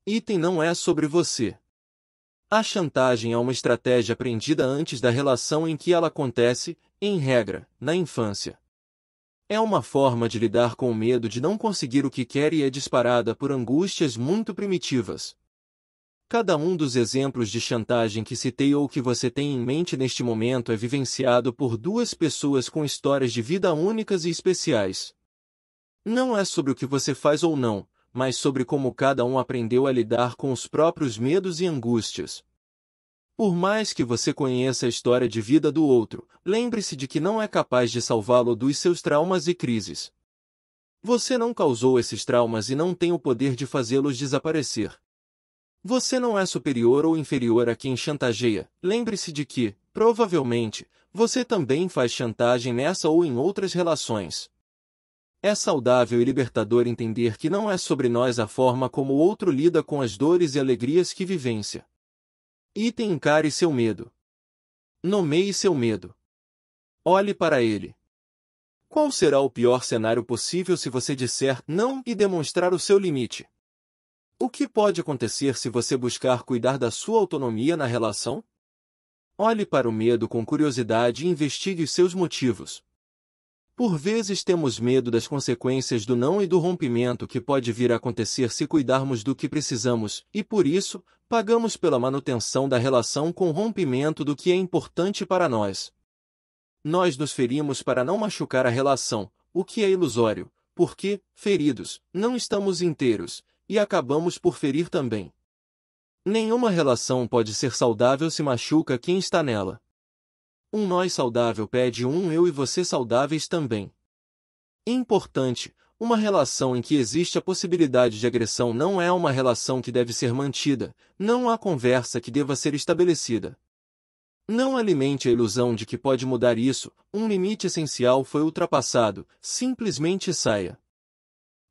Item não é sobre você. A chantagem é uma estratégia aprendida antes da relação em que ela acontece, em regra, na infância. É uma forma de lidar com o medo de não conseguir o que quer e é disparada por angústias muito primitivas. Cada um dos exemplos de chantagem que citei ou que você tem em mente neste momento é vivenciado por duas pessoas com histórias de vida únicas e especiais. Não é sobre o que você faz ou não, mas sobre como cada um aprendeu a lidar com os próprios medos e angústias. Por mais que você conheça a história de vida do outro, lembre-se de que não é capaz de salvá-lo dos seus traumas e crises. Você não causou esses traumas e não tem o poder de fazê-los desaparecer você não é superior ou inferior a quem chantageia. Lembre-se de que, provavelmente, você também faz chantagem nessa ou em outras relações. É saudável e libertador entender que não é sobre nós a forma como o outro lida com as dores e alegrias que vivencia. Item encare seu medo. Nomeie seu medo. Olhe para ele. Qual será o pior cenário possível se você disser não e demonstrar o seu limite? O que pode acontecer se você buscar cuidar da sua autonomia na relação? Olhe para o medo com curiosidade e investigue os seus motivos. Por vezes temos medo das consequências do não e do rompimento que pode vir a acontecer se cuidarmos do que precisamos, e por isso, pagamos pela manutenção da relação com o rompimento do que é importante para nós. Nós nos ferimos para não machucar a relação, o que é ilusório, porque, feridos, não estamos inteiros, e acabamos por ferir também. Nenhuma relação pode ser saudável se machuca quem está nela. Um nós saudável pede um eu e você saudáveis também. Importante, uma relação em que existe a possibilidade de agressão não é uma relação que deve ser mantida, não há conversa que deva ser estabelecida. Não alimente a ilusão de que pode mudar isso, um limite essencial foi ultrapassado, simplesmente saia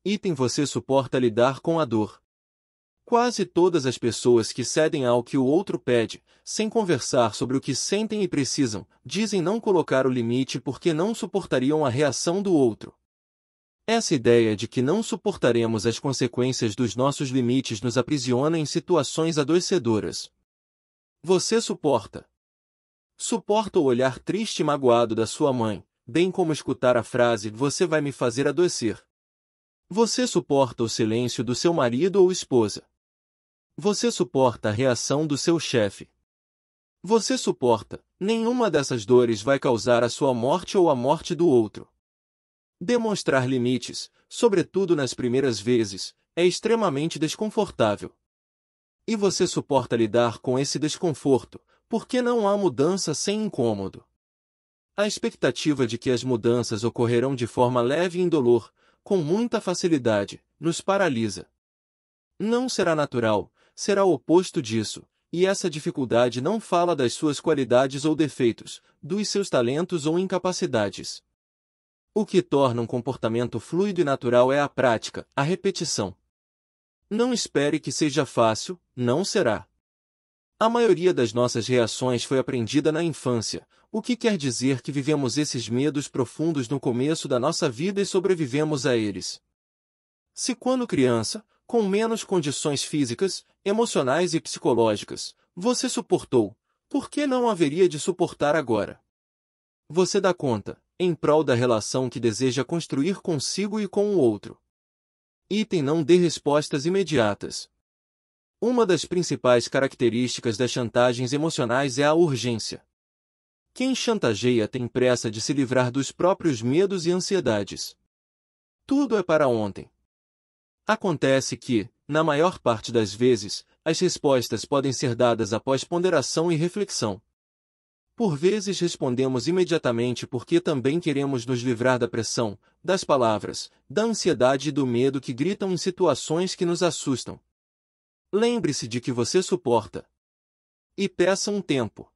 item você suporta lidar com a dor. Quase todas as pessoas que cedem ao que o outro pede, sem conversar sobre o que sentem e precisam, dizem não colocar o limite porque não suportariam a reação do outro. Essa ideia de que não suportaremos as consequências dos nossos limites nos aprisiona em situações adoecedoras. Você suporta. Suporta o olhar triste e magoado da sua mãe, bem como escutar a frase você vai me fazer adoecer. Você suporta o silêncio do seu marido ou esposa. Você suporta a reação do seu chefe. Você suporta, nenhuma dessas dores vai causar a sua morte ou a morte do outro. Demonstrar limites, sobretudo nas primeiras vezes, é extremamente desconfortável. E você suporta lidar com esse desconforto, porque não há mudança sem incômodo. A expectativa de que as mudanças ocorrerão de forma leve e indolor, com muita facilidade, nos paralisa. Não será natural, será o oposto disso, e essa dificuldade não fala das suas qualidades ou defeitos, dos seus talentos ou incapacidades. O que torna um comportamento fluido e natural é a prática, a repetição. Não espere que seja fácil, não será. A maioria das nossas reações foi aprendida na infância, o que quer dizer que vivemos esses medos profundos no começo da nossa vida e sobrevivemos a eles. Se quando criança, com menos condições físicas, emocionais e psicológicas, você suportou, por que não haveria de suportar agora? Você dá conta, em prol da relação que deseja construir consigo e com o outro. Item não dê respostas imediatas, uma das principais características das chantagens emocionais é a urgência. Quem chantageia tem pressa de se livrar dos próprios medos e ansiedades. Tudo é para ontem. Acontece que, na maior parte das vezes, as respostas podem ser dadas após ponderação e reflexão. Por vezes respondemos imediatamente porque também queremos nos livrar da pressão, das palavras, da ansiedade e do medo que gritam em situações que nos assustam. Lembre-se de que você suporta. E peça um tempo.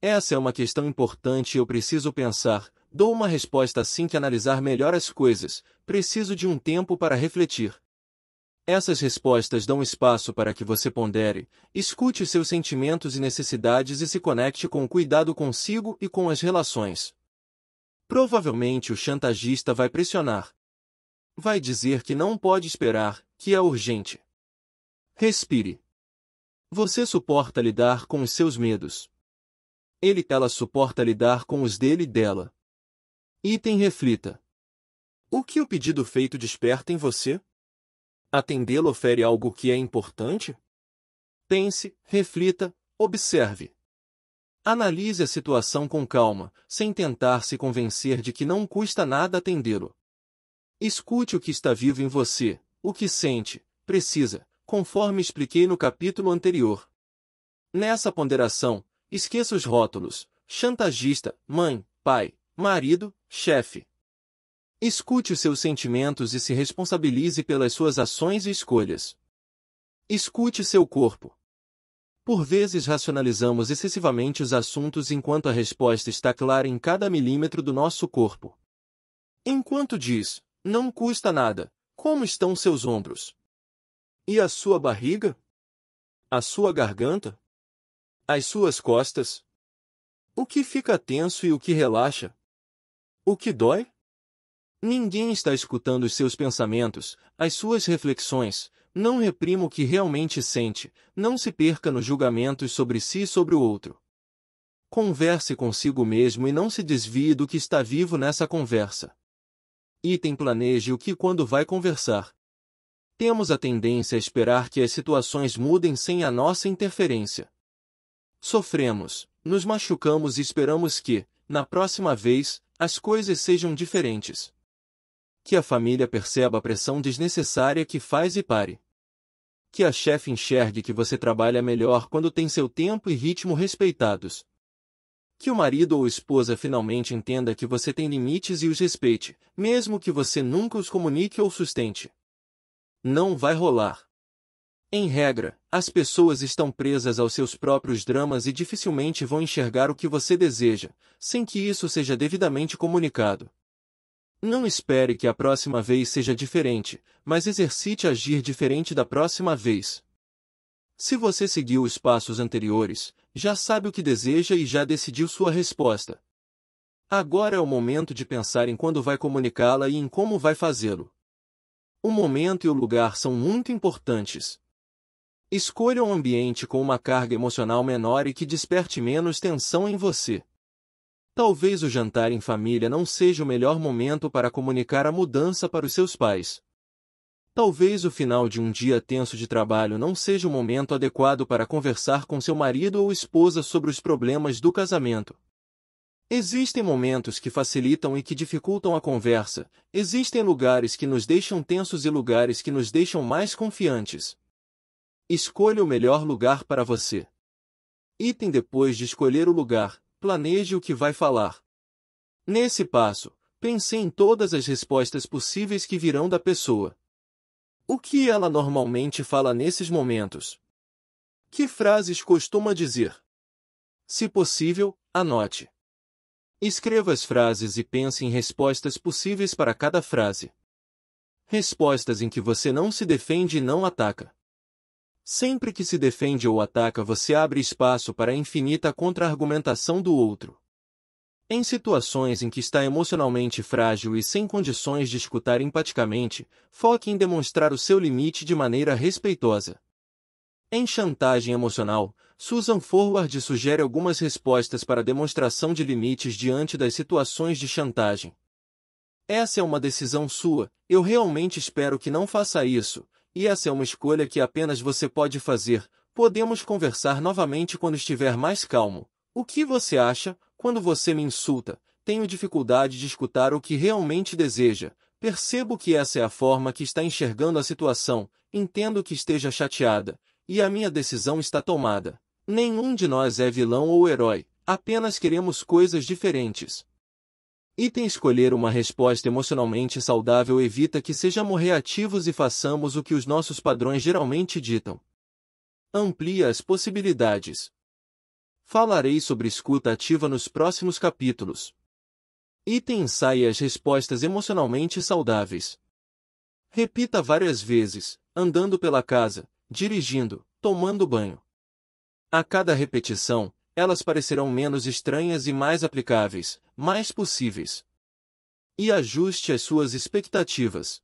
Essa é uma questão importante e eu preciso pensar. Dou uma resposta assim que analisar melhor as coisas. Preciso de um tempo para refletir. Essas respostas dão espaço para que você pondere, escute seus sentimentos e necessidades e se conecte com cuidado consigo e com as relações. Provavelmente o chantagista vai pressionar. Vai dizer que não pode esperar, que é urgente. Respire. Você suporta lidar com os seus medos. Ele ela suporta lidar com os dele e dela. Item reflita. O que o pedido feito desperta em você? Atendê-lo ofere algo que é importante? Pense, reflita, observe. Analise a situação com calma, sem tentar se convencer de que não custa nada atendê-lo. Escute o que está vivo em você, o que sente, precisa, conforme expliquei no capítulo anterior. Nessa ponderação, esqueça os rótulos: chantagista, mãe, pai, marido, chefe. Escute os seus sentimentos e se responsabilize pelas suas ações e escolhas. Escute seu corpo. Por vezes racionalizamos excessivamente os assuntos enquanto a resposta está clara em cada milímetro do nosso corpo. Enquanto diz, não custa nada, como estão seus ombros? E a sua barriga? A sua garganta? As suas costas? O que fica tenso e o que relaxa? O que dói? Ninguém está escutando os seus pensamentos, as suas reflexões, não reprima o que realmente sente, não se perca nos julgamentos sobre si e sobre o outro. Converse consigo mesmo e não se desvie do que está vivo nessa conversa. Item planeje o que quando vai conversar, temos a tendência a esperar que as situações mudem sem a nossa interferência. Sofremos, nos machucamos e esperamos que, na próxima vez, as coisas sejam diferentes. Que a família perceba a pressão desnecessária que faz e pare. Que a chefe enxergue que você trabalha melhor quando tem seu tempo e ritmo respeitados. Que o marido ou esposa finalmente entenda que você tem limites e os respeite, mesmo que você nunca os comunique ou sustente não vai rolar. Em regra, as pessoas estão presas aos seus próprios dramas e dificilmente vão enxergar o que você deseja, sem que isso seja devidamente comunicado. Não espere que a próxima vez seja diferente, mas exercite agir diferente da próxima vez. Se você seguiu os passos anteriores, já sabe o que deseja e já decidiu sua resposta. Agora é o momento de pensar em quando vai comunicá-la e em como vai fazê-lo. O momento e o lugar são muito importantes. Escolha um ambiente com uma carga emocional menor e que desperte menos tensão em você. Talvez o jantar em família não seja o melhor momento para comunicar a mudança para os seus pais. Talvez o final de um dia tenso de trabalho não seja o momento adequado para conversar com seu marido ou esposa sobre os problemas do casamento. Existem momentos que facilitam e que dificultam a conversa, existem lugares que nos deixam tensos e lugares que nos deixam mais confiantes. Escolha o melhor lugar para você. Item depois de escolher o lugar, planeje o que vai falar. Nesse passo, pense em todas as respostas possíveis que virão da pessoa. O que ela normalmente fala nesses momentos? Que frases costuma dizer? Se possível, anote. Escreva as frases e pense em respostas possíveis para cada frase. Respostas em que você não se defende e não ataca. Sempre que se defende ou ataca, você abre espaço para a infinita contra-argumentação do outro. Em situações em que está emocionalmente frágil e sem condições de escutar empaticamente, foque em demonstrar o seu limite de maneira respeitosa. Em chantagem emocional, Susan Forward sugere algumas respostas para demonstração de limites diante das situações de chantagem. Essa é uma decisão sua, eu realmente espero que não faça isso, e essa é uma escolha que apenas você pode fazer. Podemos conversar novamente quando estiver mais calmo. O que você acha quando você me insulta? Tenho dificuldade de escutar o que realmente deseja. Percebo que essa é a forma que está enxergando a situação, entendo que esteja chateada, e a minha decisão está tomada. Nenhum de nós é vilão ou herói, apenas queremos coisas diferentes. Item escolher uma resposta emocionalmente saudável evita que sejamos reativos e façamos o que os nossos padrões geralmente ditam. Amplia as possibilidades. Falarei sobre escuta ativa nos próximos capítulos. Item ensaie as respostas emocionalmente saudáveis. Repita várias vezes, andando pela casa, dirigindo, tomando banho. A cada repetição, elas parecerão menos estranhas e mais aplicáveis, mais possíveis. E ajuste as suas expectativas.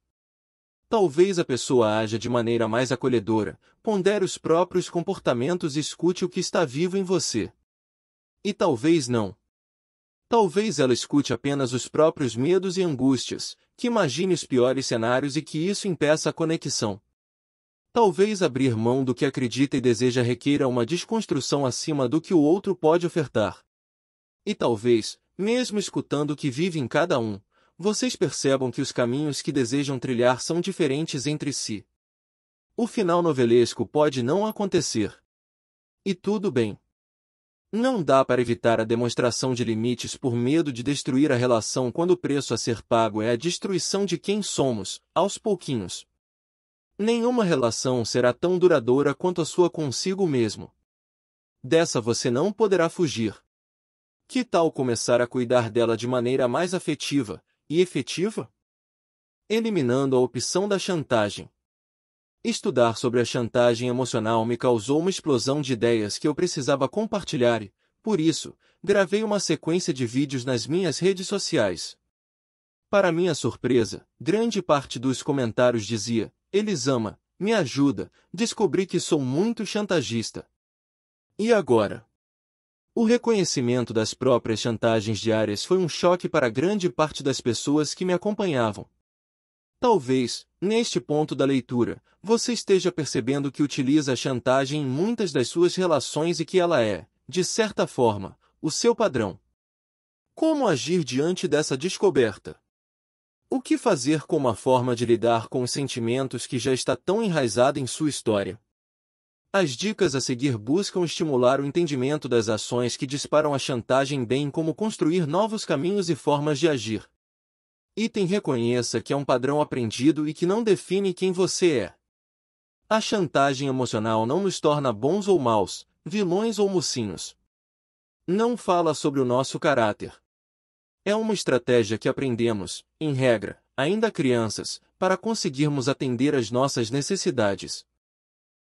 Talvez a pessoa haja de maneira mais acolhedora, pondere os próprios comportamentos e escute o que está vivo em você. E talvez não. Talvez ela escute apenas os próprios medos e angústias, que imagine os piores cenários e que isso impeça a conexão. Talvez abrir mão do que acredita e deseja requeira uma desconstrução acima do que o outro pode ofertar. E talvez, mesmo escutando o que vive em cada um, vocês percebam que os caminhos que desejam trilhar são diferentes entre si. O final novelesco pode não acontecer. E tudo bem. Não dá para evitar a demonstração de limites por medo de destruir a relação quando o preço a ser pago é a destruição de quem somos, aos pouquinhos, Nenhuma relação será tão duradoura quanto a sua consigo mesmo. Dessa você não poderá fugir. Que tal começar a cuidar dela de maneira mais afetiva e efetiva? Eliminando a opção da chantagem. Estudar sobre a chantagem emocional me causou uma explosão de ideias que eu precisava compartilhar e, por isso, gravei uma sequência de vídeos nas minhas redes sociais. Para minha surpresa, grande parte dos comentários dizia: Elisama, me ajuda, descobri que sou muito chantagista. E agora? O reconhecimento das próprias chantagens diárias foi um choque para grande parte das pessoas que me acompanhavam. Talvez, neste ponto da leitura, você esteja percebendo que utiliza a chantagem em muitas das suas relações e que ela é, de certa forma, o seu padrão. Como agir diante dessa descoberta? O que fazer com uma forma de lidar com os sentimentos que já está tão enraizada em sua história? As dicas a seguir buscam estimular o entendimento das ações que disparam a chantagem bem como construir novos caminhos e formas de agir. Item reconheça que é um padrão aprendido e que não define quem você é. A chantagem emocional não nos torna bons ou maus, vilões ou mocinhos. Não fala sobre o nosso caráter. É uma estratégia que aprendemos, em regra, ainda crianças, para conseguirmos atender às nossas necessidades.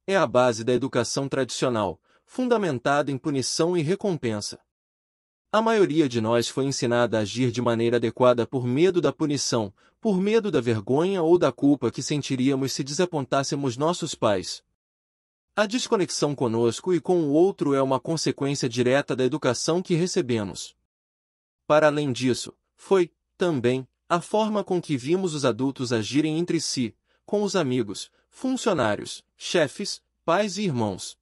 É a base da educação tradicional, fundamentada em punição e recompensa. A maioria de nós foi ensinada a agir de maneira adequada por medo da punição, por medo da vergonha ou da culpa que sentiríamos se desapontássemos nossos pais. A desconexão conosco e com o outro é uma consequência direta da educação que recebemos. Para além disso, foi, também, a forma com que vimos os adultos agirem entre si, com os amigos, funcionários, chefes, pais e irmãos.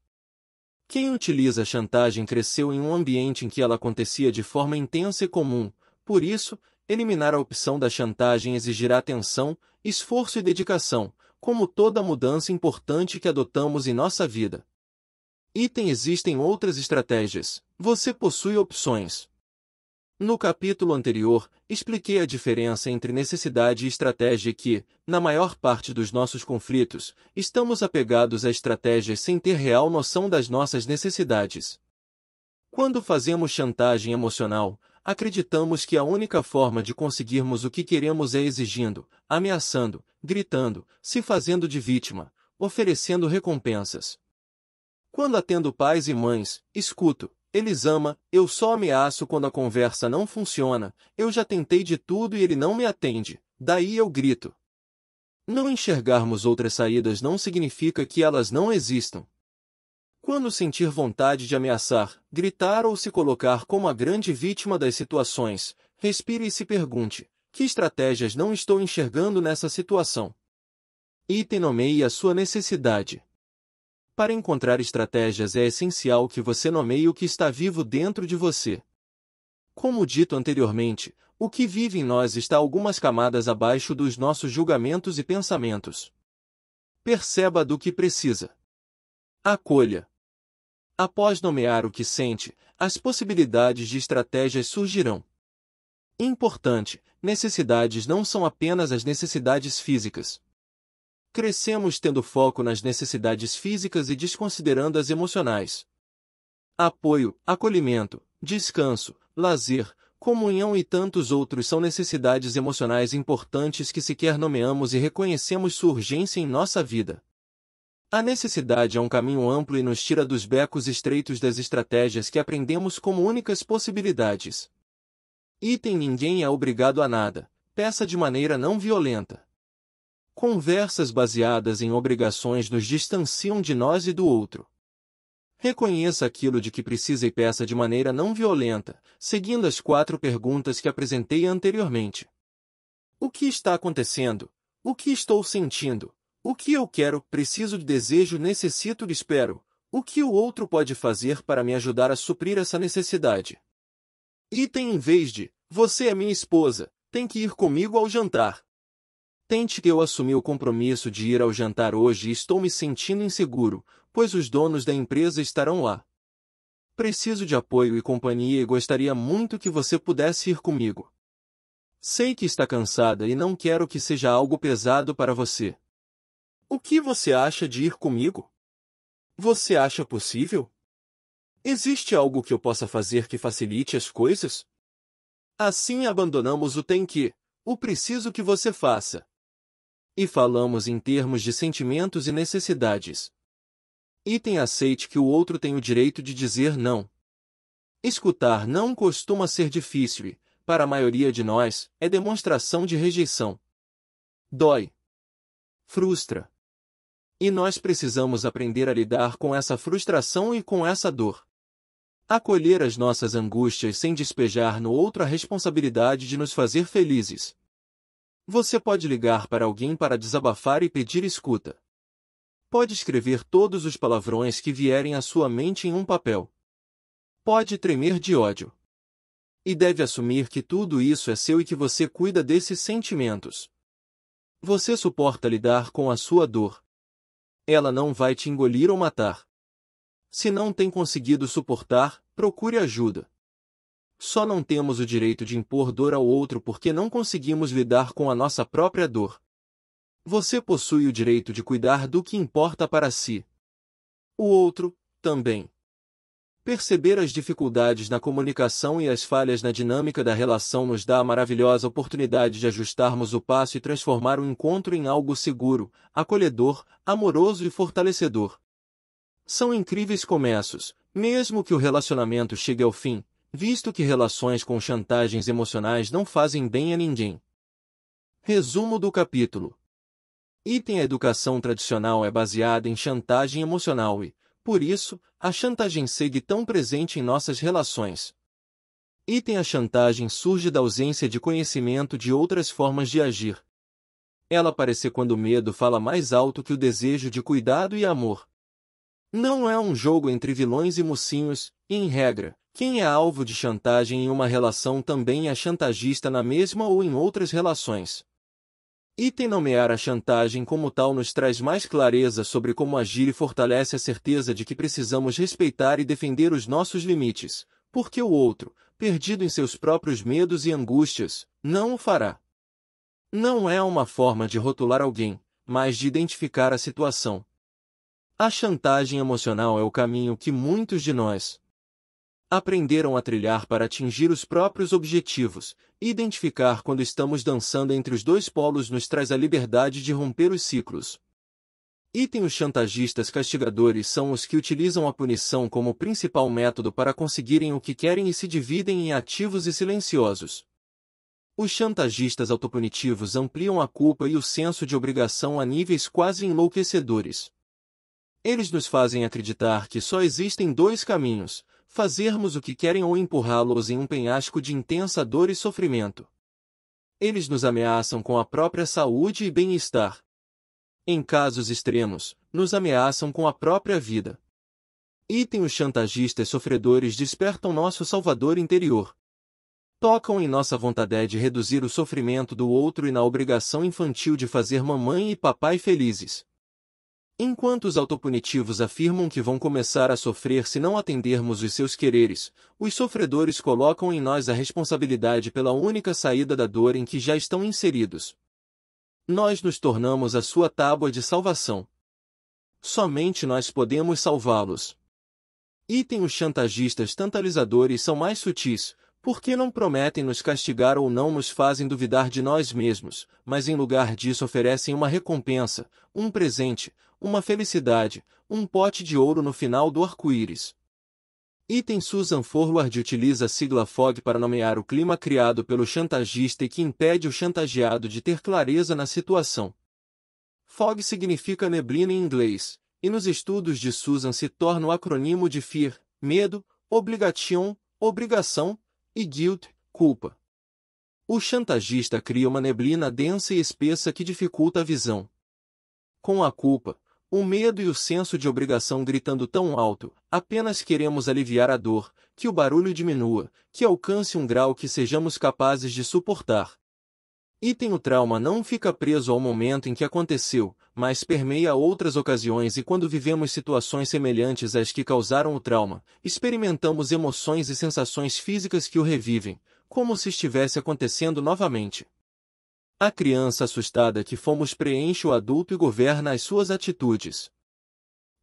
Quem utiliza a chantagem cresceu em um ambiente em que ela acontecia de forma intensa e comum, por isso, eliminar a opção da chantagem exigirá atenção, esforço e dedicação, como toda mudança importante que adotamos em nossa vida. Item existem outras estratégias. Você possui opções. No capítulo anterior, expliquei a diferença entre necessidade e estratégia que, na maior parte dos nossos conflitos, estamos apegados a estratégias sem ter real noção das nossas necessidades. Quando fazemos chantagem emocional, acreditamos que a única forma de conseguirmos o que queremos é exigindo, ameaçando, gritando, se fazendo de vítima, oferecendo recompensas. Quando atendo pais e mães, escuto, Elisama, eu só ameaço quando a conversa não funciona, eu já tentei de tudo e ele não me atende, daí eu grito. Não enxergarmos outras saídas não significa que elas não existam. Quando sentir vontade de ameaçar, gritar ou se colocar como a grande vítima das situações, respire e se pergunte: que estratégias não estou enxergando nessa situação? Item nomeie a sua necessidade. Para encontrar estratégias é essencial que você nomeie o que está vivo dentro de você. Como dito anteriormente, o que vive em nós está algumas camadas abaixo dos nossos julgamentos e pensamentos. Perceba do que precisa. Acolha. Após nomear o que sente, as possibilidades de estratégias surgirão. Importante: necessidades não são apenas as necessidades físicas. Crescemos tendo foco nas necessidades físicas e desconsiderando as emocionais. Apoio, acolhimento, descanso, lazer, comunhão e tantos outros são necessidades emocionais importantes que sequer nomeamos e reconhecemos sua urgência em nossa vida. A necessidade é um caminho amplo e nos tira dos becos estreitos das estratégias que aprendemos como únicas possibilidades. Item Ninguém é obrigado a nada. Peça de maneira não violenta. Conversas baseadas em obrigações nos distanciam de nós e do outro. Reconheça aquilo de que precisa e peça de maneira não violenta, seguindo as quatro perguntas que apresentei anteriormente. O que está acontecendo? O que estou sentindo? O que eu quero, preciso, desejo, necessito, espero? O que o outro pode fazer para me ajudar a suprir essa necessidade? Item em vez de, você é minha esposa, tem que ir comigo ao jantar. Tente que eu assumi o compromisso de ir ao jantar hoje e estou me sentindo inseguro, pois os donos da empresa estarão lá. Preciso de apoio e companhia e gostaria muito que você pudesse ir comigo. Sei que está cansada e não quero que seja algo pesado para você. O que você acha de ir comigo? Você acha possível? Existe algo que eu possa fazer que facilite as coisas? Assim abandonamos o tem que, o preciso que você faça, e falamos em termos de sentimentos e necessidades. Item aceite que o outro tem o direito de dizer não. Escutar não costuma ser difícil e, para a maioria de nós, é demonstração de rejeição. Dói. Frustra. E nós precisamos aprender a lidar com essa frustração e com essa dor. Acolher as nossas angústias sem despejar no outro a responsabilidade de nos fazer felizes. Você pode ligar para alguém para desabafar e pedir escuta. Pode escrever todos os palavrões que vierem à sua mente em um papel. Pode tremer de ódio. E deve assumir que tudo isso é seu e que você cuida desses sentimentos. Você suporta lidar com a sua dor. Ela não vai te engolir ou matar. Se não tem conseguido suportar, procure ajuda. Só não temos o direito de impor dor ao outro porque não conseguimos lidar com a nossa própria dor. Você possui o direito de cuidar do que importa para si. O outro, também. Perceber as dificuldades na comunicação e as falhas na dinâmica da relação nos dá a maravilhosa oportunidade de ajustarmos o passo e transformar o encontro em algo seguro, acolhedor, amoroso e fortalecedor. São incríveis começos, mesmo que o relacionamento chegue ao fim, visto que relações com chantagens emocionais não fazem bem a ninguém. Resumo do capítulo. Item A educação tradicional é baseada em chantagem emocional e, por isso, a chantagem segue tão presente em nossas relações. Item A chantagem surge da ausência de conhecimento de outras formas de agir. Ela aparece quando o medo fala mais alto que o desejo de cuidado e amor. Não é um jogo entre vilões e mocinhos, e, em regra, quem é alvo de chantagem em uma relação também é chantagista na mesma ou em outras relações. Item nomear a chantagem como tal nos traz mais clareza sobre como agir e fortalece a certeza de que precisamos respeitar e defender os nossos limites, porque o outro, perdido em seus próprios medos e angústias, não o fará. Não é uma forma de rotular alguém, mas de identificar a situação. A chantagem emocional é o caminho que muitos de nós, aprenderam a trilhar para atingir os próprios objetivos. Identificar quando estamos dançando entre os dois polos nos traz a liberdade de romper os ciclos. Item os chantagistas castigadores são os que utilizam a punição como principal método para conseguirem o que querem e se dividem em ativos e silenciosos. Os chantagistas autopunitivos ampliam a culpa e o senso de obrigação a níveis quase enlouquecedores. Eles nos fazem acreditar que só existem dois caminhos, fazermos o que querem ou empurrá-los em um penhasco de intensa dor e sofrimento. Eles nos ameaçam com a própria saúde e bem-estar. Em casos extremos, nos ameaçam com a própria vida. Item os chantagistas sofredores despertam nosso salvador interior. Tocam em nossa vontade de reduzir o sofrimento do outro e na obrigação infantil de fazer mamãe e papai felizes. Enquanto os autopunitivos afirmam que vão começar a sofrer se não atendermos os seus quereres, os sofredores colocam em nós a responsabilidade pela única saída da dor em que já estão inseridos. Nós nos tornamos a sua tábua de salvação. Somente nós podemos salvá-los. Item os chantagistas tantalizadores são mais sutis, porque não prometem nos castigar ou não nos fazem duvidar de nós mesmos, mas em lugar disso oferecem uma recompensa, um presente, uma felicidade, um pote de ouro no final do arco-íris. Item Susan Forward utiliza a sigla FOG para nomear o clima criado pelo chantagista e que impede o chantageado de ter clareza na situação. FOG significa neblina em inglês, e nos estudos de Susan se torna o acrônimo de FEAR, medo, obligation, obrigação, e guilt, culpa. O chantagista cria uma neblina densa e espessa que dificulta a visão. Com a culpa, o medo e o senso de obrigação gritando tão alto, apenas queremos aliviar a dor, que o barulho diminua, que alcance um grau que sejamos capazes de suportar. Item o trauma não fica preso ao momento em que aconteceu, mas permeia outras ocasiões e quando vivemos situações semelhantes às que causaram o trauma, experimentamos emoções e sensações físicas que o revivem, como se estivesse acontecendo novamente. A criança assustada que fomos preenche o adulto e governa as suas atitudes.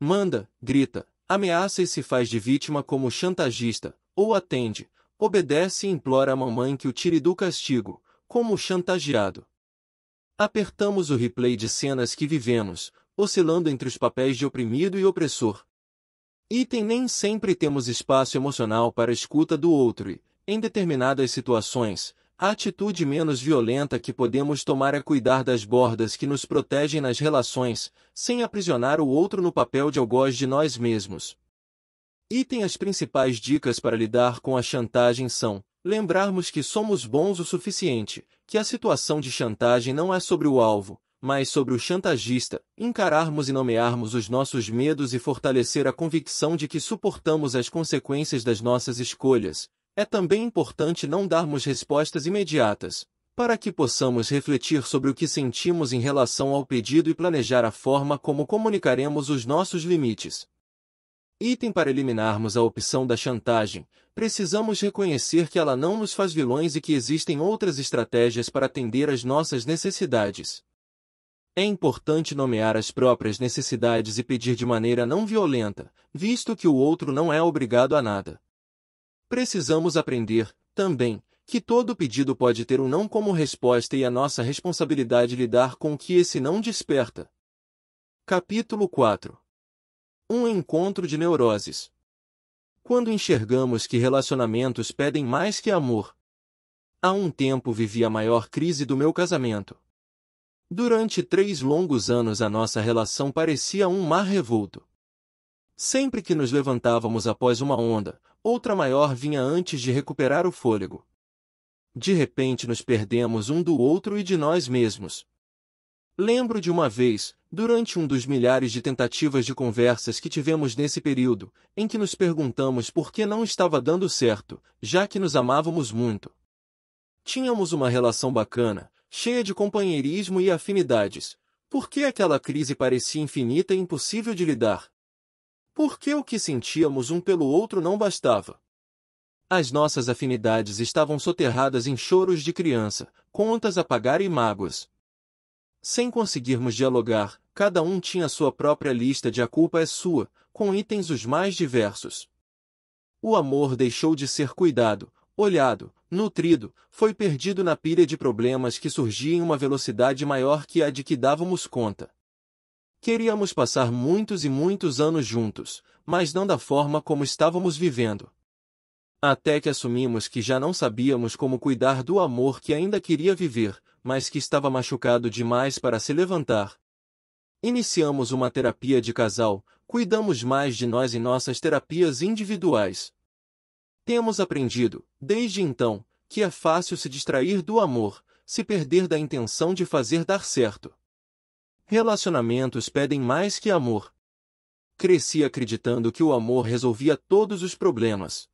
Manda, grita, ameaça e se faz de vítima como chantagista, ou atende, obedece e implora a mamãe que o tire do castigo, como chantageado. Apertamos o replay de cenas que vivemos, oscilando entre os papéis de oprimido e opressor. Item nem sempre temos espaço emocional para a escuta do outro e, em determinadas situações, a atitude menos violenta que podemos tomar é cuidar das bordas que nos protegem nas relações, sem aprisionar o outro no papel de algoz de nós mesmos. Item as principais dicas para lidar com a chantagem são: lembrarmos que somos bons o suficiente, que a situação de chantagem não é sobre o alvo, mas sobre o chantagista, encararmos e nomearmos os nossos medos e fortalecer a convicção de que suportamos as consequências das nossas escolhas, é também importante não darmos respostas imediatas, para que possamos refletir sobre o que sentimos em relação ao pedido e planejar a forma como comunicaremos os nossos limites. Item para eliminarmos a opção da chantagem, precisamos reconhecer que ela não nos faz vilões e que existem outras estratégias para atender às nossas necessidades. É importante nomear as próprias necessidades e pedir de maneira não violenta, visto que o outro não é obrigado a nada. Precisamos aprender, também, que todo pedido pode ter um não como resposta e a nossa responsabilidade lidar com o que esse não desperta. Capítulo 4 Um encontro de neuroses. Quando enxergamos que relacionamentos pedem mais que amor. Há um tempo vivi a maior crise do meu casamento. Durante três longos anos a nossa relação parecia um mar revolto. Sempre que nos levantávamos após uma onda, outra maior vinha antes de recuperar o fôlego. De repente nos perdemos um do outro e de nós mesmos. Lembro de uma vez, durante um dos milhares de tentativas de conversas que tivemos nesse período, em que nos perguntamos por que não estava dando certo, já que nos amávamos muito. Tínhamos uma relação bacana, cheia de companheirismo e afinidades. Por que aquela crise parecia infinita e impossível de lidar? Porque o que sentíamos um pelo outro não bastava. As nossas afinidades estavam soterradas em choros de criança, contas a pagar e mágoas. Sem conseguirmos dialogar, cada um tinha sua própria lista de a culpa é sua, com itens os mais diversos. O amor deixou de ser cuidado, olhado, nutrido, foi perdido na pilha de problemas que surgia em uma velocidade maior que a de que dávamos conta. Queríamos passar muitos e muitos anos juntos, mas não da forma como estávamos vivendo. Até que assumimos que já não sabíamos como cuidar do amor que ainda queria viver, mas que estava machucado demais para se levantar. Iniciamos uma terapia de casal, cuidamos mais de nós em nossas terapias individuais. Temos aprendido, desde então, que é fácil se distrair do amor, se perder da intenção de fazer dar certo. Relacionamentos pedem mais que amor. Cresci acreditando que o amor resolvia todos os problemas.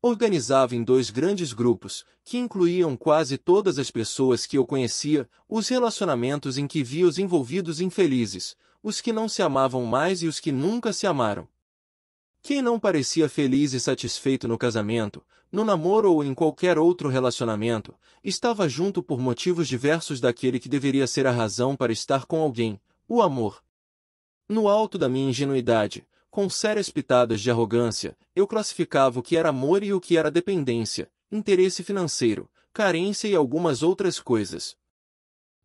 Organizava em dois grandes grupos, que incluíam quase todas as pessoas que eu conhecia, os relacionamentos em que via os envolvidos infelizes, os que não se amavam mais e os que nunca se amaram. Quem não parecia feliz e satisfeito no casamento, no namoro ou em qualquer outro relacionamento, estava junto por motivos diversos daquele que deveria ser a razão para estar com alguém, o amor. No alto da minha ingenuidade, com sérias pitadas de arrogância, eu classificava o que era amor e o que era dependência, interesse financeiro, carência e algumas outras coisas.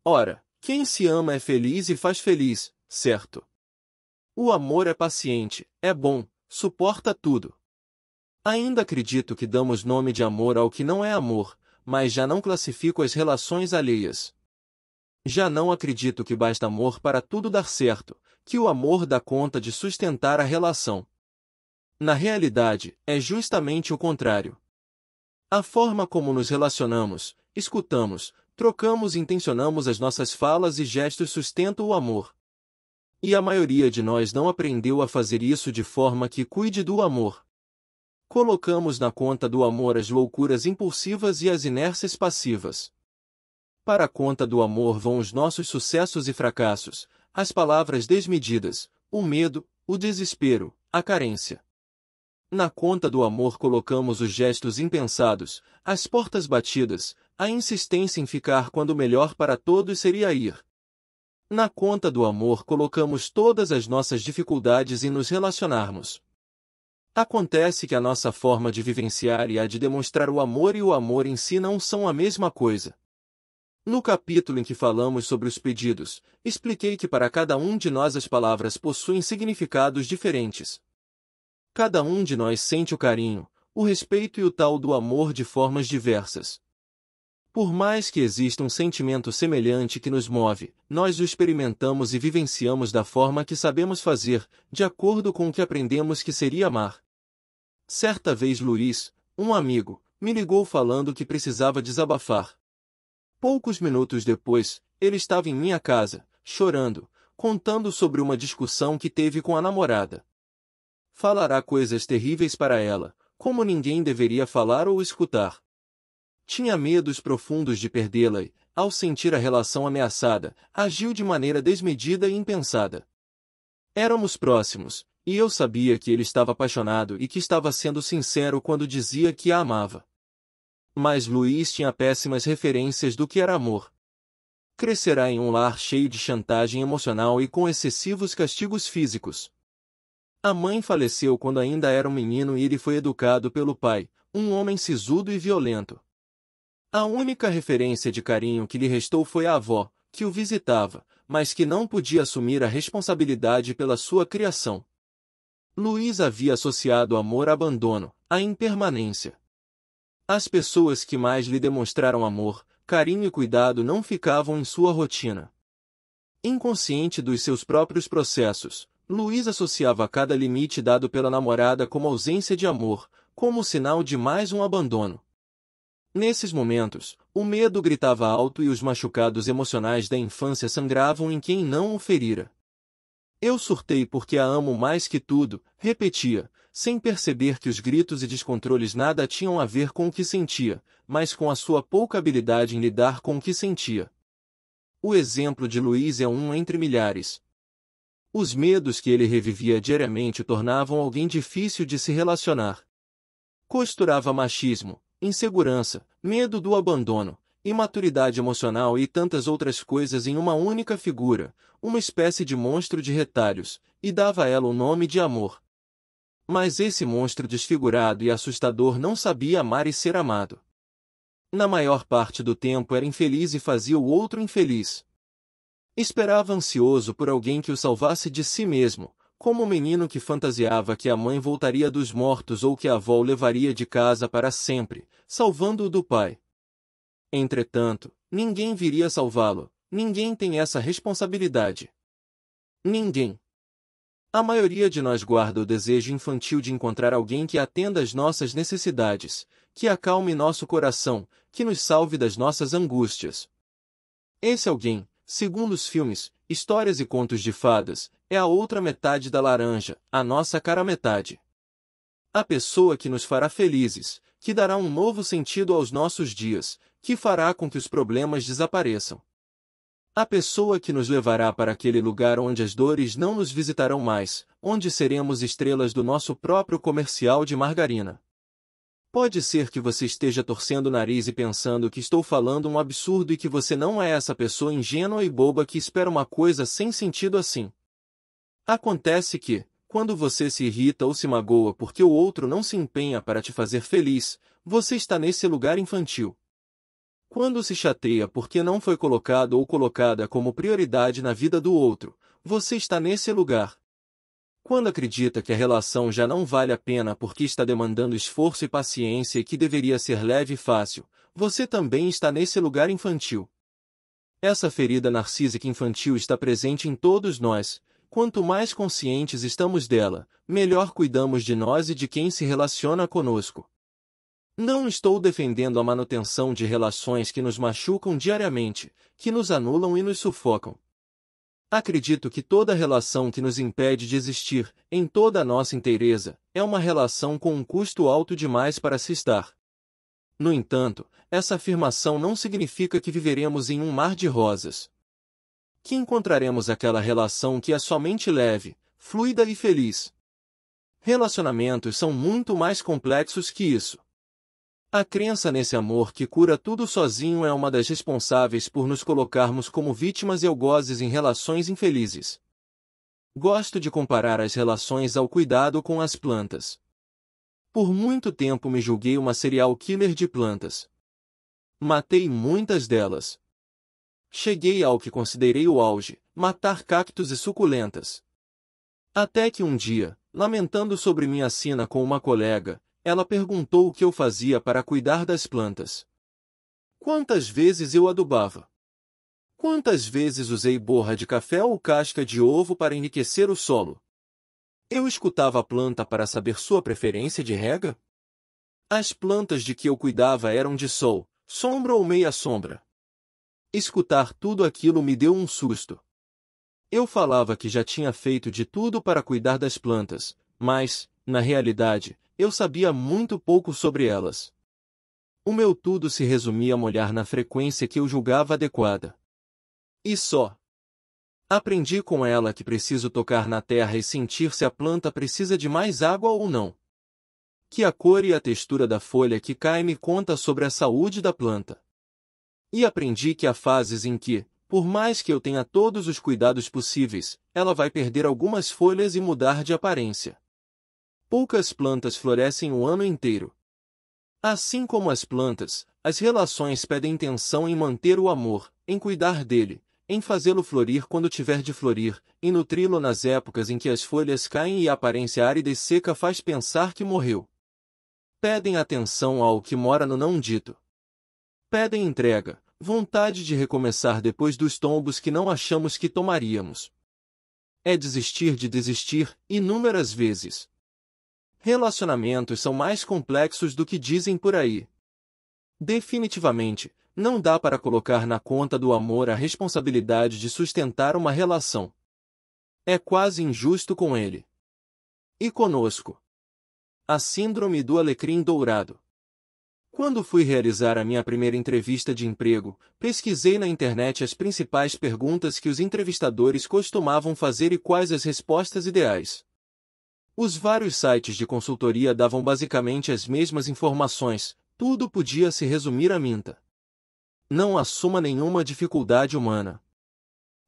Ora, quem se ama é feliz e faz feliz, certo? O amor é paciente, é bom, suporta tudo, Ainda acredito que damos nome de amor ao que não é amor, mas já não classifico as relações alheias. Já não acredito que basta amor para tudo dar certo, que o amor dá conta de sustentar a relação. Na realidade, é justamente o contrário. A forma como nos relacionamos, escutamos, trocamos e intencionamos as nossas falas e gestos sustenta o amor. E a maioria de nós não aprendeu a fazer isso de forma que cuide do amor colocamos na conta do amor as loucuras impulsivas e as inércias passivas. Para a conta do amor vão os nossos sucessos e fracassos, as palavras desmedidas, o medo, o desespero, a carência. Na conta do amor colocamos os gestos impensados, as portas batidas, a insistência em ficar quando o melhor para todos seria ir. Na conta do amor colocamos todas as nossas dificuldades em nos relacionarmos, Acontece que a nossa forma de vivenciar e a de demonstrar o amor e o amor em si não são a mesma coisa. No capítulo em que falamos sobre os pedidos, expliquei que para cada um de nós as palavras possuem significados diferentes. Cada um de nós sente o carinho, o respeito e o tal do amor de formas diversas. Por mais que exista um sentimento semelhante que nos move, nós o experimentamos e vivenciamos da forma que sabemos fazer, de acordo com o que aprendemos que seria amar. Certa vez Luiz, um amigo, me ligou falando que precisava desabafar. Poucos minutos depois, ele estava em minha casa, chorando, contando sobre uma discussão que teve com a namorada. Falará coisas terríveis para ela, como ninguém deveria falar ou escutar. Tinha medos profundos de perdê-la e, ao sentir a relação ameaçada, agiu de maneira desmedida e impensada. Éramos próximos, e eu sabia que ele estava apaixonado e que estava sendo sincero quando dizia que a amava. Mas Luiz tinha péssimas referências do que era amor. Crescerá em um lar cheio de chantagem emocional e com excessivos castigos físicos. A mãe faleceu quando ainda era um menino e ele foi educado pelo pai, um homem sisudo e violento. A única referência de carinho que lhe restou foi a avó, que o visitava, mas que não podia assumir a responsabilidade pela sua criação. Luiz havia associado amor-abandono a a impermanência. As pessoas que mais lhe demonstraram amor, carinho e cuidado não ficavam em sua rotina. Inconsciente dos seus próprios processos, Luiz associava cada limite dado pela namorada como ausência de amor, como sinal de mais um abandono. Nesses momentos, o medo gritava alto e os machucados emocionais da infância sangravam em quem não o ferira. Eu surtei porque a amo mais que tudo, repetia, sem perceber que os gritos e descontroles nada tinham a ver com o que sentia, mas com a sua pouca habilidade em lidar com o que sentia. O exemplo de Luiz é um entre milhares. Os medos que ele revivia diariamente o tornavam alguém difícil de se relacionar. Costurava machismo, insegurança, medo do abandono, imaturidade emocional e tantas outras coisas em uma única figura, uma espécie de monstro de retalhos, e dava a ela o nome de amor. Mas esse monstro desfigurado e assustador não sabia amar e ser amado. Na maior parte do tempo era infeliz e fazia o outro infeliz. Esperava ansioso por alguém que o salvasse de si mesmo, como o menino que fantasiava que a mãe voltaria dos mortos ou que a avó o levaria de casa para sempre, salvando-o do pai Entretanto, ninguém viria salvá-lo, ninguém tem essa responsabilidade. Ninguém. A maioria de nós guarda o desejo infantil de encontrar alguém que atenda às nossas necessidades, que acalme nosso coração, que nos salve das nossas angústias. Esse alguém, segundo os filmes, histórias e contos de fadas, é a outra metade da laranja, a nossa cara metade. A pessoa que nos fará felizes, que dará um novo sentido aos nossos dias, que fará com que os problemas desapareçam. A pessoa que nos levará para aquele lugar onde as dores não nos visitarão mais, onde seremos estrelas do nosso próprio comercial de margarina. Pode ser que você esteja torcendo o nariz e pensando que estou falando um absurdo e que você não é essa pessoa ingênua e boba que espera uma coisa sem sentido assim. Acontece que, quando você se irrita ou se magoa porque o outro não se empenha para te fazer feliz, você está nesse lugar infantil. Quando se chateia porque não foi colocado ou colocada como prioridade na vida do outro, você está nesse lugar. Quando acredita que a relação já não vale a pena porque está demandando esforço e paciência e que deveria ser leve e fácil, você também está nesse lugar infantil. Essa ferida narcísica infantil está presente em todos nós. Quanto mais conscientes estamos dela, melhor cuidamos de nós e de quem se relaciona conosco. Não estou defendendo a manutenção de relações que nos machucam diariamente, que nos anulam e nos sufocam. Acredito que toda relação que nos impede de existir, em toda a nossa inteireza, é uma relação com um custo alto demais para se estar. No entanto, essa afirmação não significa que viveremos em um mar de rosas. Que encontraremos aquela relação que é somente leve, fluida e feliz. Relacionamentos são muito mais complexos que isso. A crença nesse amor que cura tudo sozinho é uma das responsáveis por nos colocarmos como vítimas e algozes em relações infelizes. Gosto de comparar as relações ao cuidado com as plantas. Por muito tempo me julguei uma serial killer de plantas. Matei muitas delas. Cheguei ao que considerei o auge, matar cactos e suculentas. Até que um dia, lamentando sobre minha sina com uma colega, ela perguntou o que eu fazia para cuidar das plantas. Quantas vezes eu adubava? Quantas vezes usei borra de café ou casca de ovo para enriquecer o solo? Eu escutava a planta para saber sua preferência de rega? As plantas de que eu cuidava eram de sol, sombra ou meia sombra. Escutar tudo aquilo me deu um susto. Eu falava que já tinha feito de tudo para cuidar das plantas, mas, na realidade, eu sabia muito pouco sobre elas. O meu tudo se resumia a molhar na frequência que eu julgava adequada. E só. Aprendi com ela que preciso tocar na terra e sentir se a planta precisa de mais água ou não. Que a cor e a textura da folha que cai me conta sobre a saúde da planta. E aprendi que há fases em que, por mais que eu tenha todos os cuidados possíveis, ela vai perder algumas folhas e mudar de aparência poucas plantas florescem o ano inteiro. Assim como as plantas, as relações pedem atenção em manter o amor, em cuidar dele, em fazê-lo florir quando tiver de florir, em nutri-lo nas épocas em que as folhas caem e a aparência árida e seca faz pensar que morreu. Pedem atenção ao que mora no não dito. Pedem entrega, vontade de recomeçar depois dos tombos que não achamos que tomaríamos. É desistir de desistir, inúmeras vezes. Relacionamentos são mais complexos do que dizem por aí. Definitivamente, não dá para colocar na conta do amor a responsabilidade de sustentar uma relação. É quase injusto com ele. E conosco. A Síndrome do Alecrim Dourado. Quando fui realizar a minha primeira entrevista de emprego, pesquisei na internet as principais perguntas que os entrevistadores costumavam fazer e quais as respostas ideais. Os vários sites de consultoria davam basicamente as mesmas informações, tudo podia se resumir a minta. Não assuma nenhuma dificuldade humana.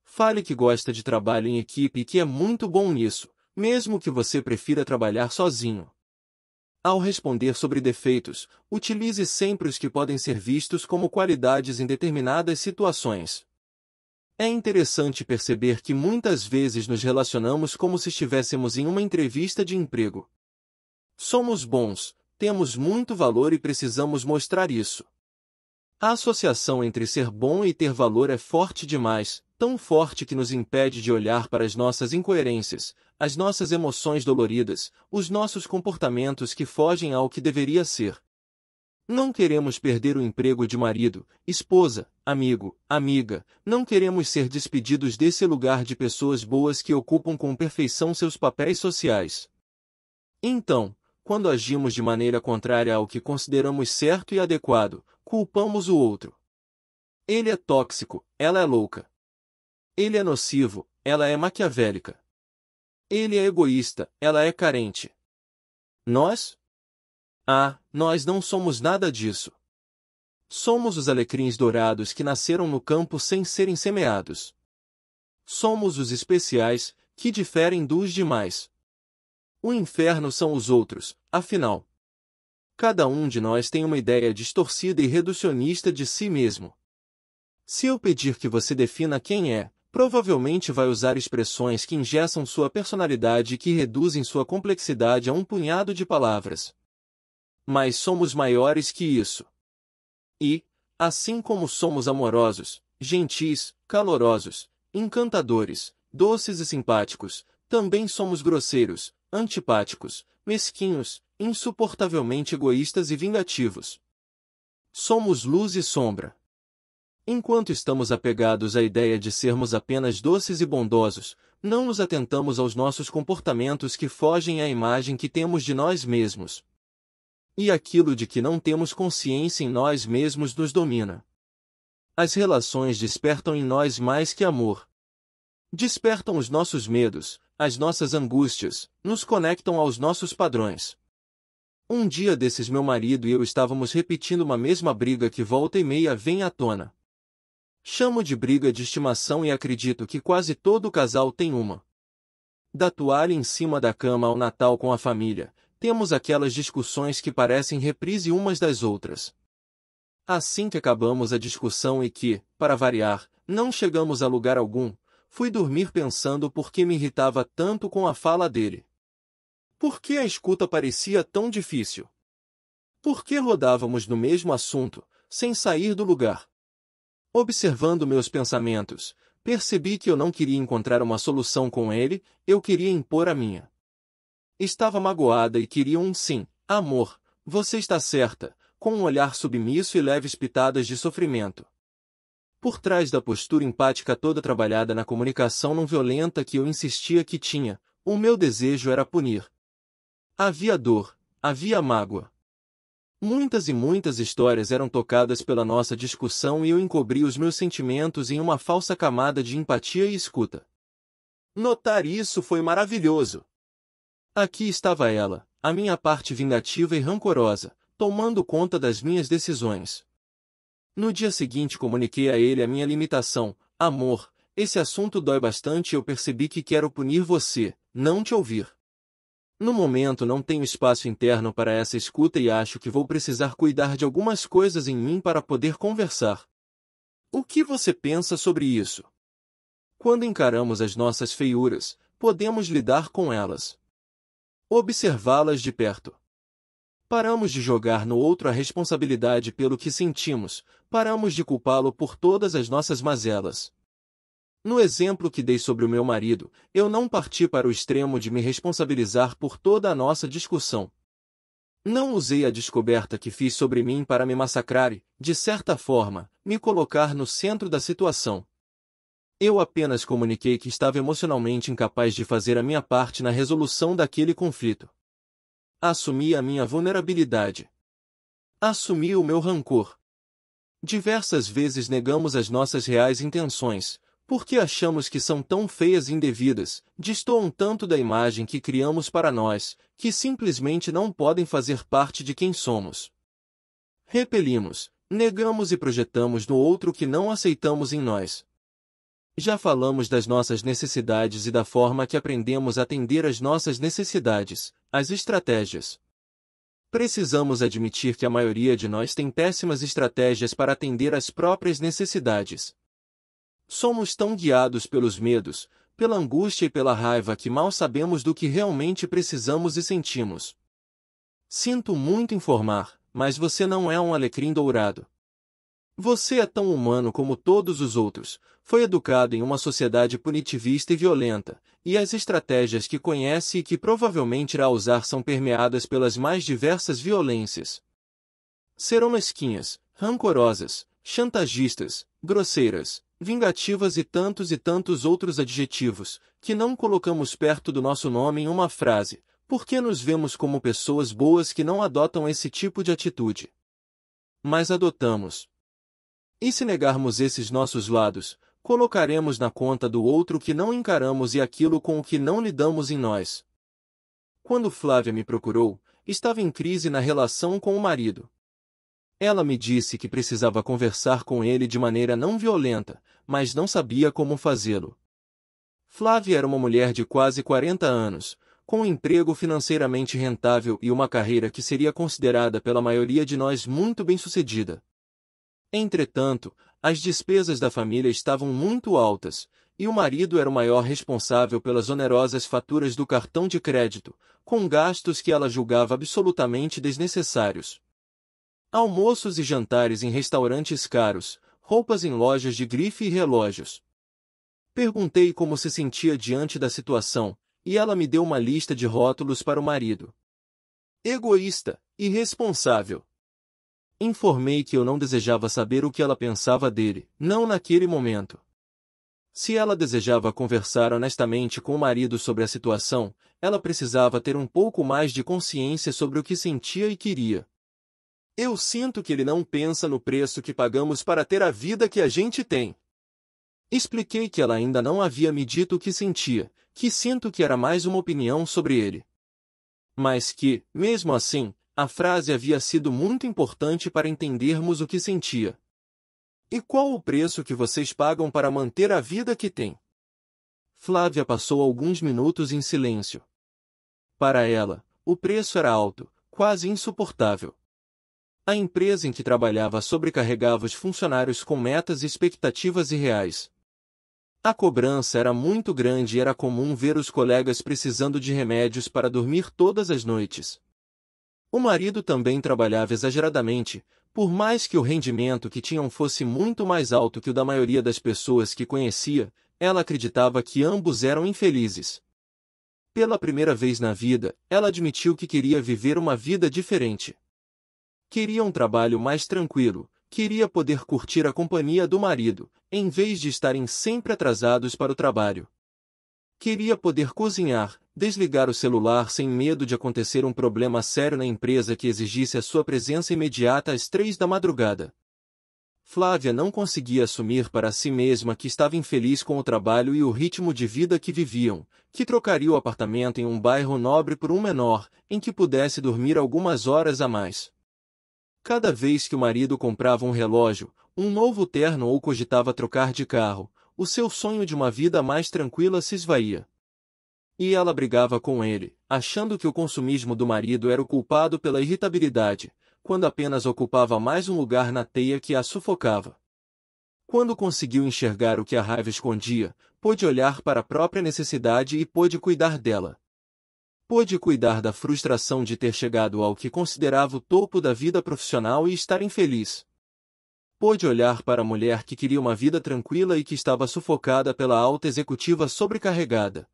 Fale que gosta de trabalho em equipe e que é muito bom nisso, mesmo que você prefira trabalhar sozinho. Ao responder sobre defeitos, utilize sempre os que podem ser vistos como qualidades em determinadas situações. É interessante perceber que muitas vezes nos relacionamos como se estivéssemos em uma entrevista de emprego. Somos bons, temos muito valor e precisamos mostrar isso. A associação entre ser bom e ter valor é forte demais, tão forte que nos impede de olhar para as nossas incoerências, as nossas emoções doloridas, os nossos comportamentos que fogem ao que deveria ser, não queremos perder o emprego de marido, esposa, amigo, amiga, não queremos ser despedidos desse lugar de pessoas boas que ocupam com perfeição seus papéis sociais. Então, quando agimos de maneira contrária ao que consideramos certo e adequado, culpamos o outro. Ele é tóxico, ela é louca. Ele é nocivo, ela é maquiavélica. Ele é egoísta, ela é carente. Nós, ah, nós não somos nada disso. Somos os alecrins dourados que nasceram no campo sem serem semeados. Somos os especiais, que diferem dos demais. O inferno são os outros, afinal. Cada um de nós tem uma ideia distorcida e reducionista de si mesmo. Se eu pedir que você defina quem é, provavelmente vai usar expressões que engessam sua personalidade e que reduzem sua complexidade a um punhado de palavras mas somos maiores que isso. E, assim como somos amorosos, gentis, calorosos, encantadores, doces e simpáticos, também somos grosseiros, antipáticos, mesquinhos, insuportavelmente egoístas e vingativos. Somos luz e sombra. Enquanto estamos apegados à ideia de sermos apenas doces e bondosos, não nos atentamos aos nossos comportamentos que fogem à imagem que temos de nós mesmos, e aquilo de que não temos consciência em nós mesmos nos domina. As relações despertam em nós mais que amor. Despertam os nossos medos, as nossas angústias, nos conectam aos nossos padrões. Um dia desses meu marido e eu estávamos repetindo uma mesma briga que volta e meia vem à tona. Chamo de briga de estimação e acredito que quase todo casal tem uma. Da toalha em cima da cama ao Natal com a família, temos aquelas discussões que parecem reprise umas das outras. Assim que acabamos a discussão e que, para variar, não chegamos a lugar algum, fui dormir pensando por que me irritava tanto com a fala dele. Por que a escuta parecia tão difícil? Por que rodávamos no mesmo assunto, sem sair do lugar? Observando meus pensamentos, percebi que eu não queria encontrar uma solução com ele, eu queria impor a minha. Estava magoada e queria um sim. Amor, você está certa, com um olhar submisso e leves pitadas de sofrimento. Por trás da postura empática toda trabalhada na comunicação não violenta que eu insistia que tinha, o meu desejo era punir. Havia dor, havia mágoa. Muitas e muitas histórias eram tocadas pela nossa discussão e eu encobri os meus sentimentos em uma falsa camada de empatia e escuta. Notar isso foi maravilhoso. Aqui estava ela, a minha parte vingativa e rancorosa, tomando conta das minhas decisões. No dia seguinte comuniquei a ele a minha limitação. Amor, esse assunto dói bastante e eu percebi que quero punir você, não te ouvir. No momento não tenho espaço interno para essa escuta e acho que vou precisar cuidar de algumas coisas em mim para poder conversar. O que você pensa sobre isso? Quando encaramos as nossas feiuras, podemos lidar com elas observá-las de perto. Paramos de jogar no outro a responsabilidade pelo que sentimos, paramos de culpá-lo por todas as nossas mazelas. No exemplo que dei sobre o meu marido, eu não parti para o extremo de me responsabilizar por toda a nossa discussão. Não usei a descoberta que fiz sobre mim para me massacrar e, de certa forma, me colocar no centro da situação. Eu apenas comuniquei que estava emocionalmente incapaz de fazer a minha parte na resolução daquele conflito. Assumi a minha vulnerabilidade. Assumi o meu rancor. Diversas vezes negamos as nossas reais intenções, porque achamos que são tão feias e indevidas, destoam tanto da imagem que criamos para nós, que simplesmente não podem fazer parte de quem somos. Repelimos, negamos e projetamos no outro o que não aceitamos em nós, já falamos das nossas necessidades e da forma que aprendemos a atender às nossas necessidades, as estratégias. Precisamos admitir que a maioria de nós tem péssimas estratégias para atender às próprias necessidades. Somos tão guiados pelos medos, pela angústia e pela raiva que mal sabemos do que realmente precisamos e sentimos. Sinto muito informar, mas você não é um alecrim dourado. Você é tão humano como todos os outros, foi educado em uma sociedade punitivista e violenta, e as estratégias que conhece e que provavelmente irá usar são permeadas pelas mais diversas violências. Serão mesquinhas, rancorosas, chantagistas, grosseiras, vingativas e tantos e tantos outros adjetivos, que não colocamos perto do nosso nome em uma frase, porque nos vemos como pessoas boas que não adotam esse tipo de atitude. Mas adotamos, e se negarmos esses nossos lados, colocaremos na conta do outro que não encaramos e aquilo com o que não lidamos em nós. Quando Flávia me procurou, estava em crise na relação com o marido. Ela me disse que precisava conversar com ele de maneira não violenta, mas não sabia como fazê-lo. Flávia era uma mulher de quase 40 anos, com um emprego financeiramente rentável e uma carreira que seria considerada pela maioria de nós muito bem-sucedida. Entretanto, as despesas da família estavam muito altas, e o marido era o maior responsável pelas onerosas faturas do cartão de crédito, com gastos que ela julgava absolutamente desnecessários. Almoços e jantares em restaurantes caros, roupas em lojas de grife e relógios. Perguntei como se sentia diante da situação, e ela me deu uma lista de rótulos para o marido. Egoísta, irresponsável, Informei que eu não desejava saber o que ela pensava dele, não naquele momento. Se ela desejava conversar honestamente com o marido sobre a situação, ela precisava ter um pouco mais de consciência sobre o que sentia e queria. Eu sinto que ele não pensa no preço que pagamos para ter a vida que a gente tem. Expliquei que ela ainda não havia me dito o que sentia, que sinto que era mais uma opinião sobre ele. Mas que, mesmo assim, a frase havia sido muito importante para entendermos o que sentia. E qual o preço que vocês pagam para manter a vida que têm? Flávia passou alguns minutos em silêncio. Para ela, o preço era alto, quase insuportável. A empresa em que trabalhava sobrecarregava os funcionários com metas e expectativas irreais. A cobrança era muito grande e era comum ver os colegas precisando de remédios para dormir todas as noites. O marido também trabalhava exageradamente, por mais que o rendimento que tinham fosse muito mais alto que o da maioria das pessoas que conhecia, ela acreditava que ambos eram infelizes. Pela primeira vez na vida, ela admitiu que queria viver uma vida diferente. Queria um trabalho mais tranquilo, queria poder curtir a companhia do marido, em vez de estarem sempre atrasados para o trabalho. Queria poder cozinhar, Desligar o celular sem medo de acontecer um problema sério na empresa que exigisse a sua presença imediata às três da madrugada. Flávia não conseguia assumir para si mesma que estava infeliz com o trabalho e o ritmo de vida que viviam, que trocaria o apartamento em um bairro nobre por um menor, em que pudesse dormir algumas horas a mais. Cada vez que o marido comprava um relógio, um novo terno ou cogitava trocar de carro, o seu sonho de uma vida mais tranquila se esvaía. E ela brigava com ele, achando que o consumismo do marido era o culpado pela irritabilidade, quando apenas ocupava mais um lugar na teia que a sufocava. Quando conseguiu enxergar o que a raiva escondia, pôde olhar para a própria necessidade e pôde cuidar dela. Pôde cuidar da frustração de ter chegado ao que considerava o topo da vida profissional e estar infeliz. Pôde olhar para a mulher que queria uma vida tranquila e que estava sufocada pela alta executiva sobrecarregada.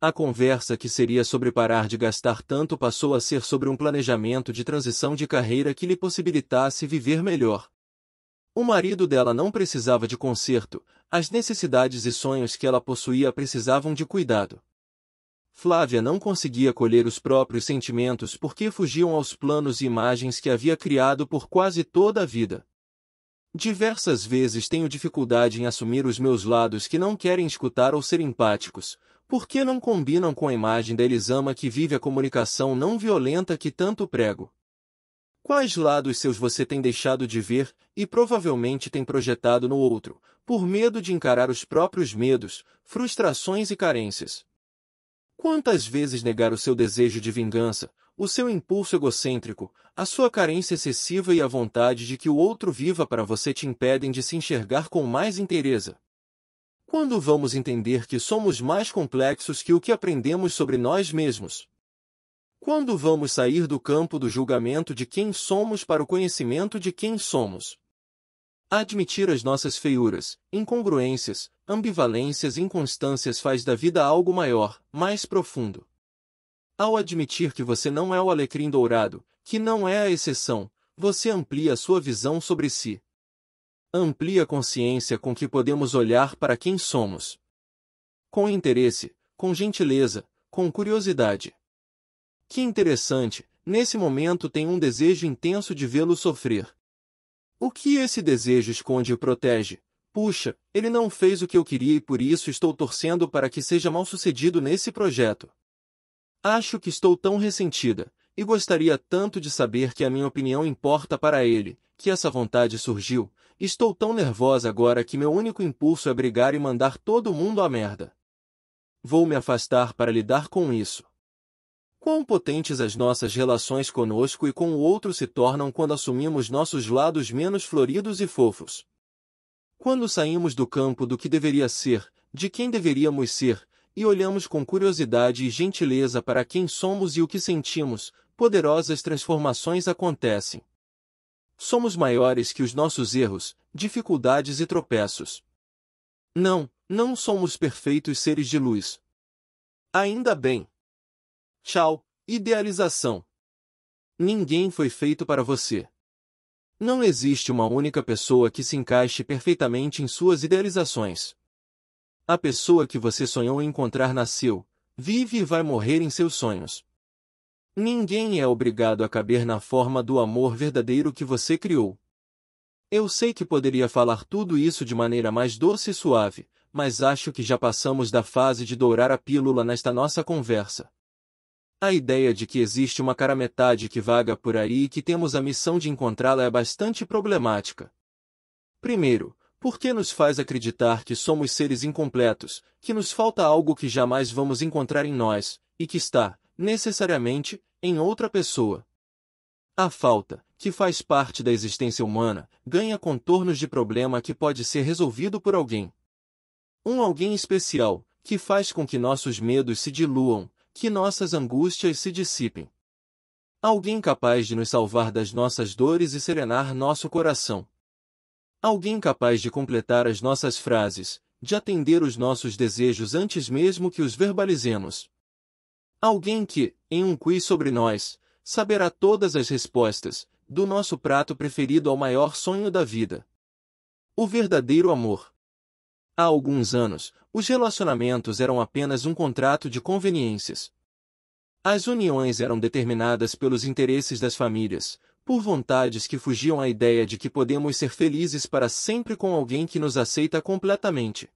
A conversa que seria sobre parar de gastar tanto passou a ser sobre um planejamento de transição de carreira que lhe possibilitasse viver melhor. O marido dela não precisava de conserto, as necessidades e sonhos que ela possuía precisavam de cuidado. Flávia não conseguia colher os próprios sentimentos porque fugiam aos planos e imagens que havia criado por quase toda a vida. Diversas vezes tenho dificuldade em assumir os meus lados que não querem escutar ou ser empáticos, por que não combinam com a imagem da Elisama que vive a comunicação não violenta que tanto prego? Quais lados seus você tem deixado de ver, e provavelmente tem projetado no outro, por medo de encarar os próprios medos, frustrações e carências? Quantas vezes negar o seu desejo de vingança, o seu impulso egocêntrico, a sua carência excessiva e a vontade de que o outro viva para você te impedem de se enxergar com mais inteireza? Quando vamos entender que somos mais complexos que o que aprendemos sobre nós mesmos? Quando vamos sair do campo do julgamento de quem somos para o conhecimento de quem somos? Admitir as nossas feiuras, incongruências, ambivalências e inconstâncias faz da vida algo maior, mais profundo. Ao admitir que você não é o alecrim dourado, que não é a exceção, você amplia a sua visão sobre si, amplia a consciência com que podemos olhar para quem somos. Com interesse, com gentileza, com curiosidade. Que interessante, nesse momento tem um desejo intenso de vê-lo sofrer. O que esse desejo esconde e protege? Puxa, ele não fez o que eu queria e por isso estou torcendo para que seja mal sucedido nesse projeto. Acho que estou tão ressentida, e gostaria tanto de saber que a minha opinião importa para ele, que essa vontade surgiu, Estou tão nervosa agora que meu único impulso é brigar e mandar todo mundo à merda. Vou me afastar para lidar com isso. Quão potentes as nossas relações conosco e com o outro se tornam quando assumimos nossos lados menos floridos e fofos. Quando saímos do campo do que deveria ser, de quem deveríamos ser, e olhamos com curiosidade e gentileza para quem somos e o que sentimos, poderosas transformações acontecem somos maiores que os nossos erros, dificuldades e tropeços. Não, não somos perfeitos seres de luz. Ainda bem. Tchau, idealização. Ninguém foi feito para você. Não existe uma única pessoa que se encaixe perfeitamente em suas idealizações. A pessoa que você sonhou encontrar nasceu, vive e vai morrer em seus sonhos. Ninguém é obrigado a caber na forma do amor verdadeiro que você criou. Eu sei que poderia falar tudo isso de maneira mais doce e suave, mas acho que já passamos da fase de dourar a pílula nesta nossa conversa. A ideia de que existe uma cara metade que vaga por aí e que temos a missão de encontrá-la é bastante problemática. Primeiro, porque nos faz acreditar que somos seres incompletos, que nos falta algo que jamais vamos encontrar em nós, e que está, necessariamente, em outra pessoa. A falta, que faz parte da existência humana, ganha contornos de problema que pode ser resolvido por alguém. Um alguém especial, que faz com que nossos medos se diluam, que nossas angústias se dissipem. Alguém capaz de nos salvar das nossas dores e serenar nosso coração. Alguém capaz de completar as nossas frases, de atender os nossos desejos antes mesmo que os verbalizemos. Alguém que, em um quiz sobre nós, saberá todas as respostas, do nosso prato preferido ao maior sonho da vida. O verdadeiro amor. Há alguns anos, os relacionamentos eram apenas um contrato de conveniências. As uniões eram determinadas pelos interesses das famílias, por vontades que fugiam à ideia de que podemos ser felizes para sempre com alguém que nos aceita completamente.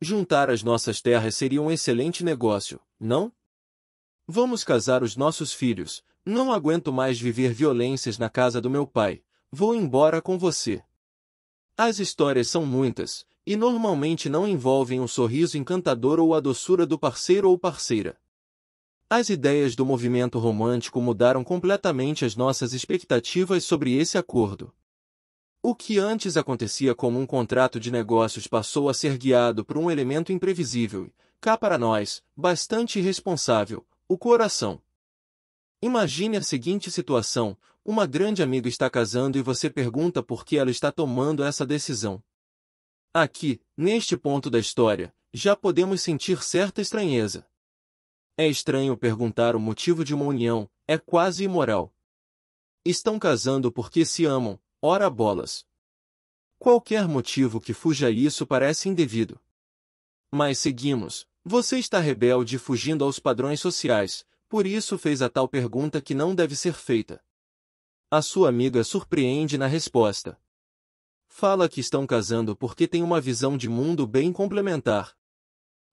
Juntar as nossas terras seria um excelente negócio, não? Vamos casar os nossos filhos. Não aguento mais viver violências na casa do meu pai. Vou embora com você. As histórias são muitas, e normalmente não envolvem um sorriso encantador ou a doçura do parceiro ou parceira. As ideias do movimento romântico mudaram completamente as nossas expectativas sobre esse acordo. O que antes acontecia como um contrato de negócios passou a ser guiado por um elemento imprevisível, cá para nós, bastante irresponsável, o coração. Imagine a seguinte situação: uma grande amiga está casando e você pergunta por que ela está tomando essa decisão. Aqui, neste ponto da história, já podemos sentir certa estranheza. É estranho perguntar o motivo de uma união, é quase imoral. Estão casando porque se amam, ora bolas. Qualquer motivo que fuja isso parece indevido. Mas seguimos, você está rebelde fugindo aos padrões sociais, por isso fez a tal pergunta que não deve ser feita. A sua amiga surpreende na resposta. Fala que estão casando porque têm uma visão de mundo bem complementar.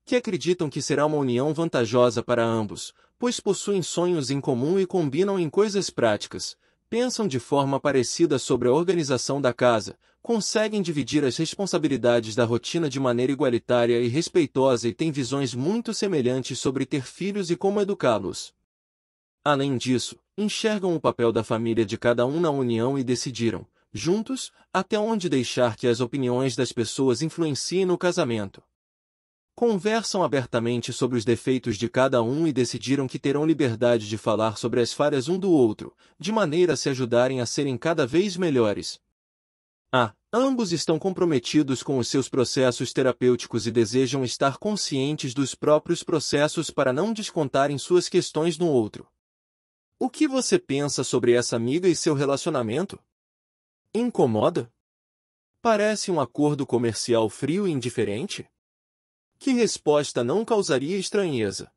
Que acreditam que será uma união vantajosa para ambos, pois possuem sonhos em comum e combinam em coisas práticas, pensam de forma parecida sobre a organização da casa, conseguem dividir as responsabilidades da rotina de maneira igualitária e respeitosa e têm visões muito semelhantes sobre ter filhos e como educá-los. Além disso, enxergam o papel da família de cada um na união e decidiram, juntos, até onde deixar que as opiniões das pessoas influenciem no casamento. Conversam abertamente sobre os defeitos de cada um e decidiram que terão liberdade de falar sobre as falhas um do outro, de maneira a se ajudarem a serem cada vez melhores, a. Ambos estão comprometidos com os seus processos terapêuticos e desejam estar conscientes dos próprios processos para não descontarem suas questões no outro. O que você pensa sobre essa amiga e seu relacionamento? Incomoda? Parece um acordo comercial frio e indiferente? Que resposta não causaria estranheza?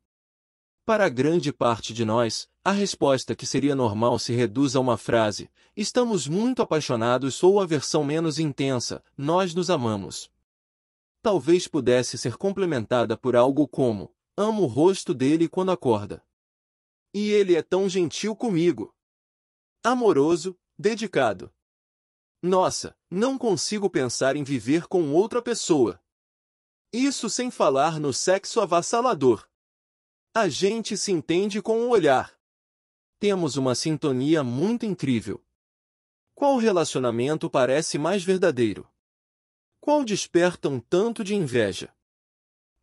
Para grande parte de nós, a resposta que seria normal se reduz a uma frase: Estamos muito apaixonados ou a versão menos intensa, nós nos amamos. Talvez pudesse ser complementada por algo como: Amo o rosto dele quando acorda. E ele é tão gentil comigo. Amoroso, dedicado. Nossa, não consigo pensar em viver com outra pessoa. Isso sem falar no sexo avassalador. A gente se entende com o olhar. Temos uma sintonia muito incrível. Qual relacionamento parece mais verdadeiro? Qual desperta um tanto de inveja?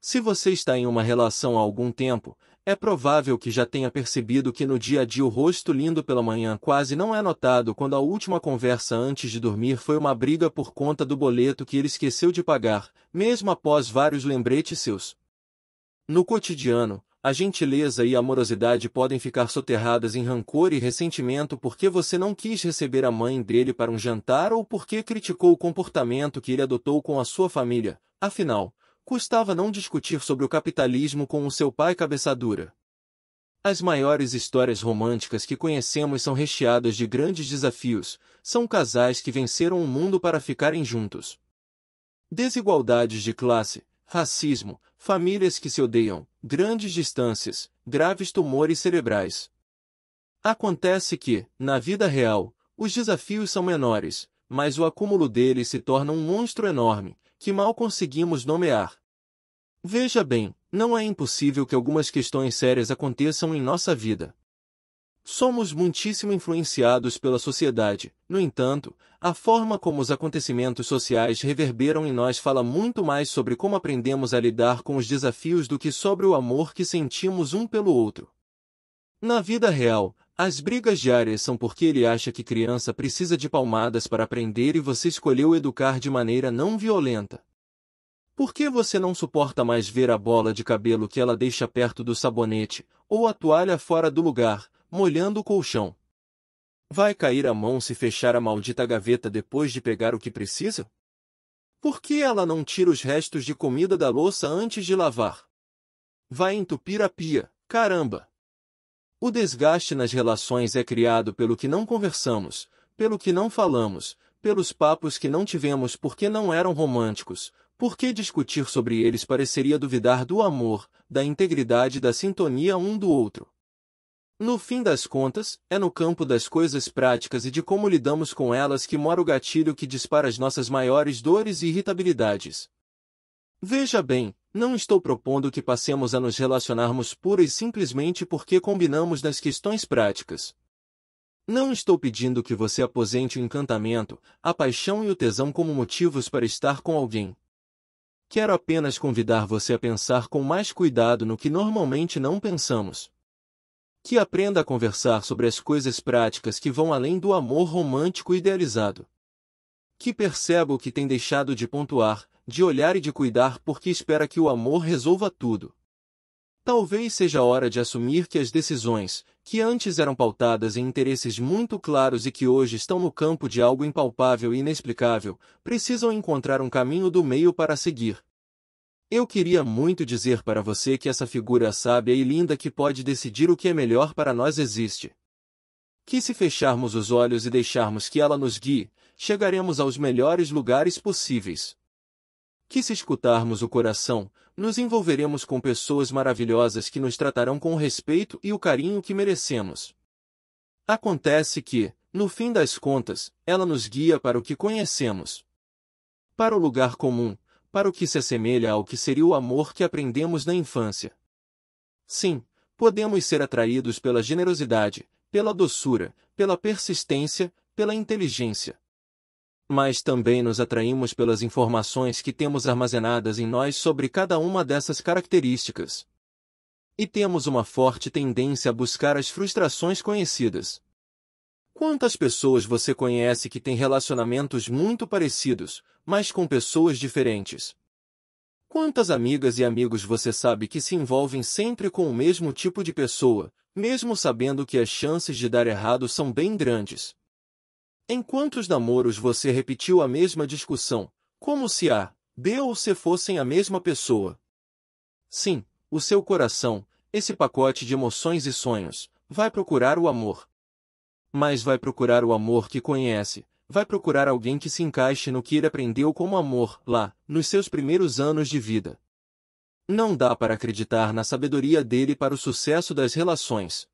Se você está em uma relação há algum tempo, é provável que já tenha percebido que no dia a dia o rosto lindo pela manhã quase não é notado quando a última conversa antes de dormir foi uma briga por conta do boleto que ele esqueceu de pagar, mesmo após vários lembretes seus. No cotidiano, a gentileza e a amorosidade podem ficar soterradas em rancor e ressentimento porque você não quis receber a mãe dele para um jantar ou porque criticou o comportamento que ele adotou com a sua família. Afinal, custava não discutir sobre o capitalismo com o seu pai cabeçadura. As maiores histórias românticas que conhecemos são recheadas de grandes desafios, são casais que venceram o mundo para ficarem juntos. Desigualdades de classe, racismo, famílias que se odeiam, grandes distâncias, graves tumores cerebrais. Acontece que, na vida real, os desafios são menores, mas o acúmulo deles se torna um monstro enorme, que mal conseguimos nomear. Veja bem, não é impossível que algumas questões sérias aconteçam em nossa vida. Somos muitíssimo influenciados pela sociedade, no entanto, a forma como os acontecimentos sociais reverberam em nós fala muito mais sobre como aprendemos a lidar com os desafios do que sobre o amor que sentimos um pelo outro. Na vida real, as brigas diárias são porque ele acha que criança precisa de palmadas para aprender e você escolheu educar de maneira não violenta. Por que você não suporta mais ver a bola de cabelo que ela deixa perto do sabonete, ou a toalha fora do lugar, molhando o colchão? Vai cair a mão se fechar a maldita gaveta depois de pegar o que precisa? Por que ela não tira os restos de comida da louça antes de lavar? Vai entupir a pia, caramba! O desgaste nas relações é criado pelo que não conversamos, pelo que não falamos, pelos papos que não tivemos porque não eram românticos, porque discutir sobre eles pareceria duvidar do amor, da integridade e da sintonia um do outro. No fim das contas, é no campo das coisas práticas e de como lidamos com elas que mora o gatilho que dispara as nossas maiores dores e irritabilidades. Veja bem, não estou propondo que passemos a nos relacionarmos pura e simplesmente porque combinamos nas questões práticas. Não estou pedindo que você aposente o encantamento, a paixão e o tesão como motivos para estar com alguém. Quero apenas convidar você a pensar com mais cuidado no que normalmente não pensamos que aprenda a conversar sobre as coisas práticas que vão além do amor romântico idealizado. Que perceba o que tem deixado de pontuar, de olhar e de cuidar porque espera que o amor resolva tudo. Talvez seja hora de assumir que as decisões, que antes eram pautadas em interesses muito claros e que hoje estão no campo de algo impalpável e inexplicável, precisam encontrar um caminho do meio para seguir. Eu queria muito dizer para você que essa figura sábia e linda que pode decidir o que é melhor para nós existe. Que se fecharmos os olhos e deixarmos que ela nos guie, chegaremos aos melhores lugares possíveis. Que se escutarmos o coração, nos envolveremos com pessoas maravilhosas que nos tratarão com o respeito e o carinho que merecemos. Acontece que, no fim das contas, ela nos guia para o que conhecemos. Para o lugar comum, para o que se assemelha ao que seria o amor que aprendemos na infância. Sim, podemos ser atraídos pela generosidade, pela doçura, pela persistência, pela inteligência. Mas também nos atraímos pelas informações que temos armazenadas em nós sobre cada uma dessas características. E temos uma forte tendência a buscar as frustrações conhecidas. Quantas pessoas você conhece que têm relacionamentos muito parecidos, mas com pessoas diferentes? Quantas amigas e amigos você sabe que se envolvem sempre com o mesmo tipo de pessoa, mesmo sabendo que as chances de dar errado são bem grandes? Em quantos namoros você repetiu a mesma discussão, como se A, B ou C fossem a mesma pessoa? Sim, o seu coração, esse pacote de emoções e sonhos, vai procurar o amor, mas vai procurar o amor que conhece, vai procurar alguém que se encaixe no que ele aprendeu como amor, lá, nos seus primeiros anos de vida. Não dá para acreditar na sabedoria dele para o sucesso das relações.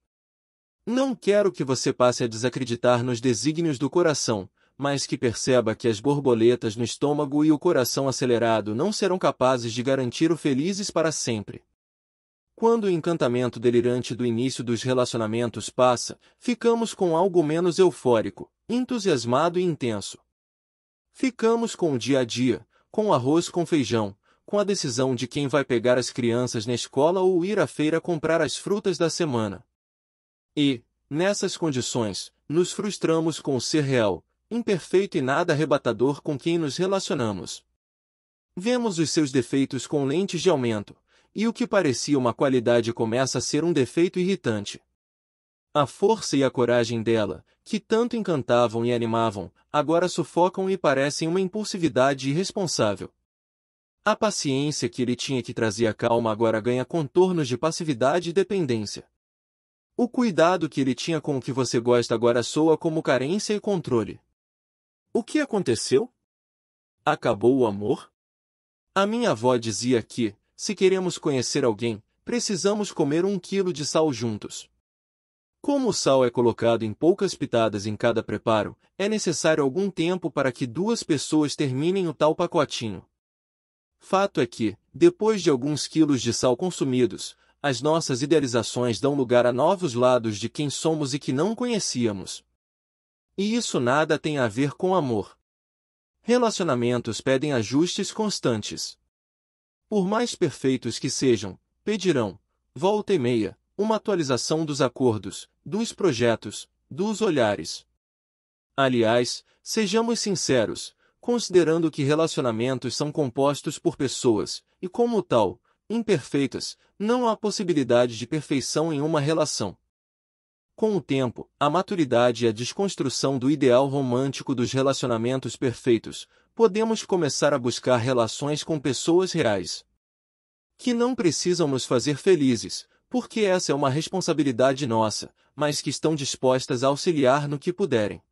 Não quero que você passe a desacreditar nos desígnios do coração, mas que perceba que as borboletas no estômago e o coração acelerado não serão capazes de garantir o felizes para sempre. Quando o encantamento delirante do início dos relacionamentos passa, ficamos com algo menos eufórico, entusiasmado e intenso. Ficamos com o dia a dia, com arroz com feijão, com a decisão de quem vai pegar as crianças na escola ou ir à feira comprar as frutas da semana. E, nessas condições, nos frustramos com o ser real, imperfeito e nada arrebatador com quem nos relacionamos. Vemos os seus defeitos com lentes de aumento, e o que parecia uma qualidade começa a ser um defeito irritante. A força e a coragem dela, que tanto encantavam e animavam, agora sufocam e parecem uma impulsividade irresponsável. A paciência que ele tinha que trazia calma agora ganha contornos de passividade e dependência. O cuidado que ele tinha com o que você gosta agora soa como carência e controle. O que aconteceu? Acabou o amor? A minha avó dizia que, se queremos conhecer alguém, precisamos comer um quilo de sal juntos. Como o sal é colocado em poucas pitadas em cada preparo, é necessário algum tempo para que duas pessoas terminem o tal pacotinho. Fato é que, depois de alguns quilos de sal consumidos, as nossas idealizações dão lugar a novos lados de quem somos e que não conhecíamos. E isso nada tem a ver com amor. Relacionamentos pedem ajustes constantes por mais perfeitos que sejam, pedirão, volta e meia, uma atualização dos acordos, dos projetos, dos olhares. Aliás, sejamos sinceros, considerando que relacionamentos são compostos por pessoas, e como tal, imperfeitas, não há possibilidade de perfeição em uma relação. Com o tempo, a maturidade e a desconstrução do ideal romântico dos relacionamentos perfeitos, podemos começar a buscar relações com pessoas reais. Que não precisam nos fazer felizes, porque essa é uma responsabilidade nossa, mas que estão dispostas a auxiliar no que puderem.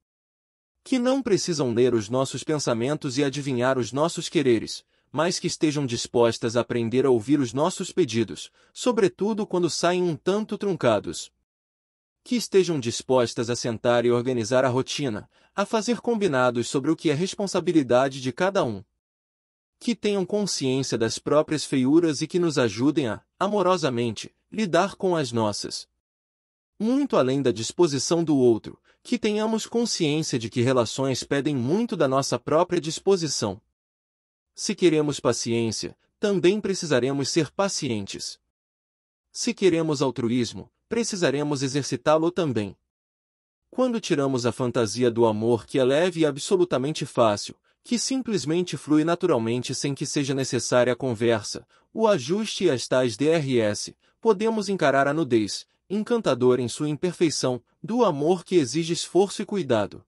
Que não precisam ler os nossos pensamentos e adivinhar os nossos quereres, mas que estejam dispostas a aprender a ouvir os nossos pedidos, sobretudo quando saem um tanto truncados. Que estejam dispostas a sentar e organizar a rotina, a fazer combinados sobre o que é responsabilidade de cada um. Que tenham consciência das próprias feiuras e que nos ajudem a, amorosamente, lidar com as nossas. Muito além da disposição do outro, que tenhamos consciência de que relações pedem muito da nossa própria disposição. Se queremos paciência, também precisaremos ser pacientes. Se queremos altruísmo, precisaremos exercitá-lo também. Quando tiramos a fantasia do amor que é leve e absolutamente fácil, que simplesmente flui naturalmente sem que seja necessária a conversa, o ajuste e as tais DRS, podemos encarar a nudez, encantador em sua imperfeição, do amor que exige esforço e cuidado.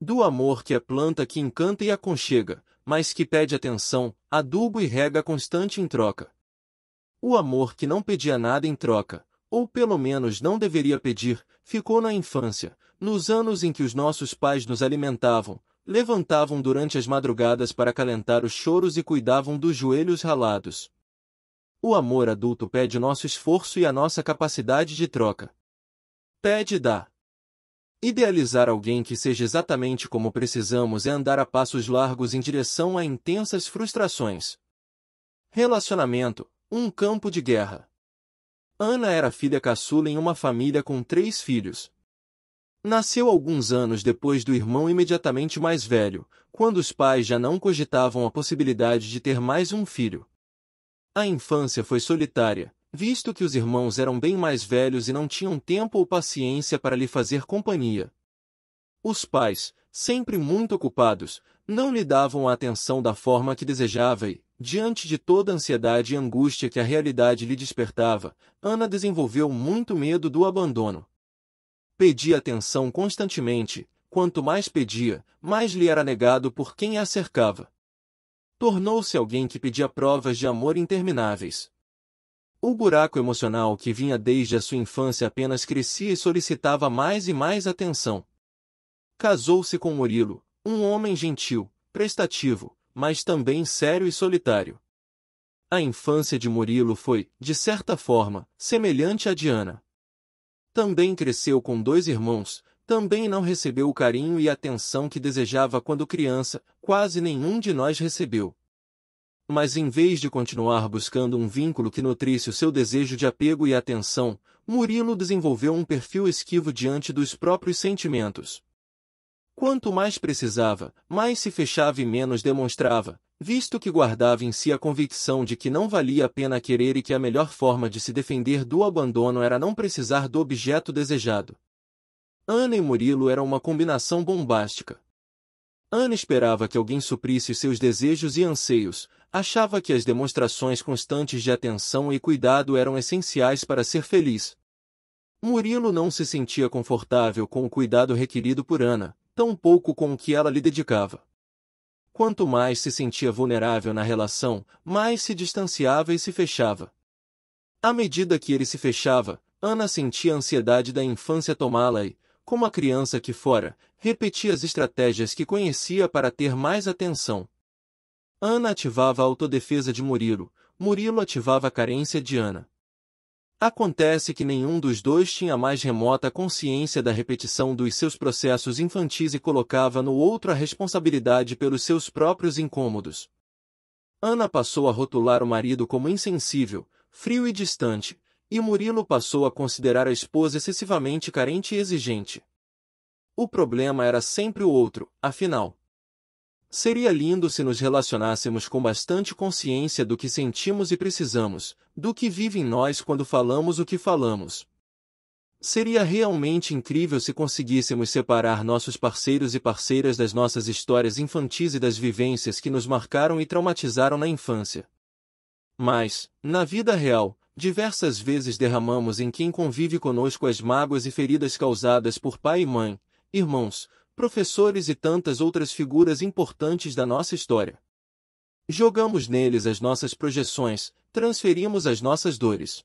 Do amor que é planta que encanta e aconchega, mas que pede atenção, adubo e rega constante em troca. O amor que não pedia nada em troca, ou pelo menos não deveria pedir, ficou na infância, nos anos em que os nossos pais nos alimentavam, levantavam durante as madrugadas para acalentar os choros e cuidavam dos joelhos ralados. O amor adulto pede nosso esforço e a nossa capacidade de troca. Pede dar. Idealizar alguém que seja exatamente como precisamos é andar a passos largos em direção a intensas frustrações. Relacionamento um campo de guerra. Ana era filha caçula em uma família com três filhos. Nasceu alguns anos depois do irmão imediatamente mais velho, quando os pais já não cogitavam a possibilidade de ter mais um filho. A infância foi solitária, visto que os irmãos eram bem mais velhos e não tinham tempo ou paciência para lhe fazer companhia. Os pais, sempre muito ocupados, não lhe davam a atenção da forma que desejava e, diante de toda a ansiedade e angústia que a realidade lhe despertava, Ana desenvolveu muito medo do abandono. Pedia atenção constantemente, quanto mais pedia, mais lhe era negado por quem a cercava. Tornou-se alguém que pedia provas de amor intermináveis. O buraco emocional que vinha desde a sua infância apenas crescia e solicitava mais e mais atenção. Casou-se com Murilo, um homem gentil, prestativo, mas também sério e solitário. A infância de Murilo foi, de certa forma, semelhante à de Ana. Também cresceu com dois irmãos, também não recebeu o carinho e atenção que desejava quando criança, quase nenhum de nós recebeu. Mas em vez de continuar buscando um vínculo que nutrisse o seu desejo de apego e atenção, Murilo desenvolveu um perfil esquivo diante dos próprios sentimentos, Quanto mais precisava, mais se fechava e menos demonstrava, visto que guardava em si a convicção de que não valia a pena querer e que a melhor forma de se defender do abandono era não precisar do objeto desejado. Ana e Murilo eram uma combinação bombástica. Ana esperava que alguém suprisse seus desejos e anseios, achava que as demonstrações constantes de atenção e cuidado eram essenciais para ser feliz. Murilo não se sentia confortável com o cuidado requerido por Ana, tão pouco com o que ela lhe dedicava. Quanto mais se sentia vulnerável na relação, mais se distanciava e se fechava. À medida que ele se fechava, Ana sentia a ansiedade da infância tomá-la e, como a criança que fora, repetia as estratégias que conhecia para ter mais atenção. Ana ativava a autodefesa de Murilo, Murilo ativava a carência de Ana. Acontece que nenhum dos dois tinha mais remota consciência da repetição dos seus processos infantis e colocava no outro a responsabilidade pelos seus próprios incômodos. Ana passou a rotular o marido como insensível, frio e distante, e Murilo passou a considerar a esposa excessivamente carente e exigente. O problema era sempre o outro, afinal. Seria lindo se nos relacionássemos com bastante consciência do que sentimos e precisamos, do que vive em nós quando falamos o que falamos. Seria realmente incrível se conseguíssemos separar nossos parceiros e parceiras das nossas histórias infantis e das vivências que nos marcaram e traumatizaram na infância. Mas, na vida real, diversas vezes derramamos em quem convive conosco as mágoas e feridas causadas por pai e mãe, irmãos, professores e tantas outras figuras importantes da nossa história. Jogamos neles as nossas projeções, transferimos as nossas dores.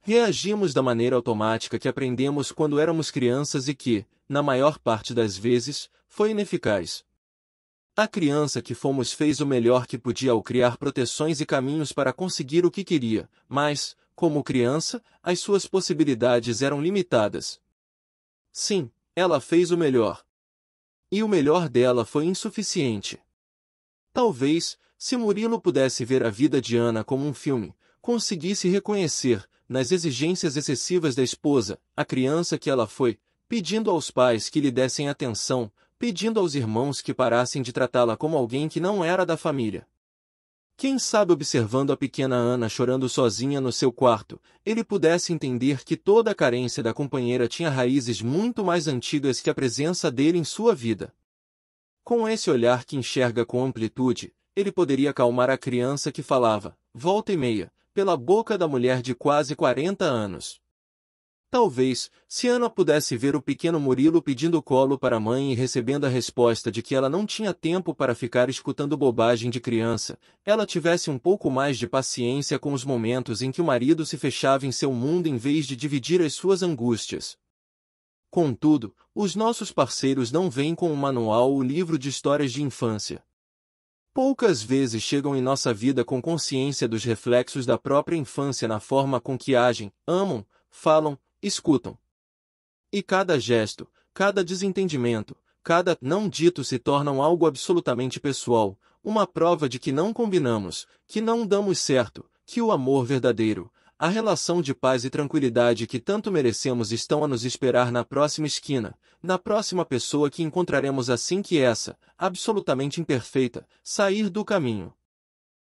Reagimos da maneira automática que aprendemos quando éramos crianças e que, na maior parte das vezes, foi ineficaz. A criança que fomos fez o melhor que podia ao criar proteções e caminhos para conseguir o que queria, mas, como criança, as suas possibilidades eram limitadas. Sim, ela fez o melhor, e o melhor dela foi insuficiente. Talvez, se Murilo pudesse ver a vida de Ana como um filme, conseguisse reconhecer, nas exigências excessivas da esposa, a criança que ela foi, pedindo aos pais que lhe dessem atenção, pedindo aos irmãos que parassem de tratá-la como alguém que não era da família. Quem sabe observando a pequena Ana chorando sozinha no seu quarto, ele pudesse entender que toda a carência da companheira tinha raízes muito mais antigas que a presença dele em sua vida. Com esse olhar que enxerga com amplitude, ele poderia acalmar a criança que falava, volta e meia, pela boca da mulher de quase 40 anos. Talvez, se Ana pudesse ver o pequeno Murilo pedindo colo para a mãe e recebendo a resposta de que ela não tinha tempo para ficar escutando bobagem de criança, ela tivesse um pouco mais de paciência com os momentos em que o marido se fechava em seu mundo em vez de dividir as suas angústias. Contudo, os nossos parceiros não vêm com o um manual ou livro de histórias de infância. Poucas vezes chegam em nossa vida com consciência dos reflexos da própria infância na forma com que agem, amam, falam, escutam. E cada gesto, cada desentendimento, cada não dito se tornam algo absolutamente pessoal, uma prova de que não combinamos, que não damos certo, que o amor verdadeiro, a relação de paz e tranquilidade que tanto merecemos estão a nos esperar na próxima esquina, na próxima pessoa que encontraremos assim que essa, absolutamente imperfeita, sair do caminho.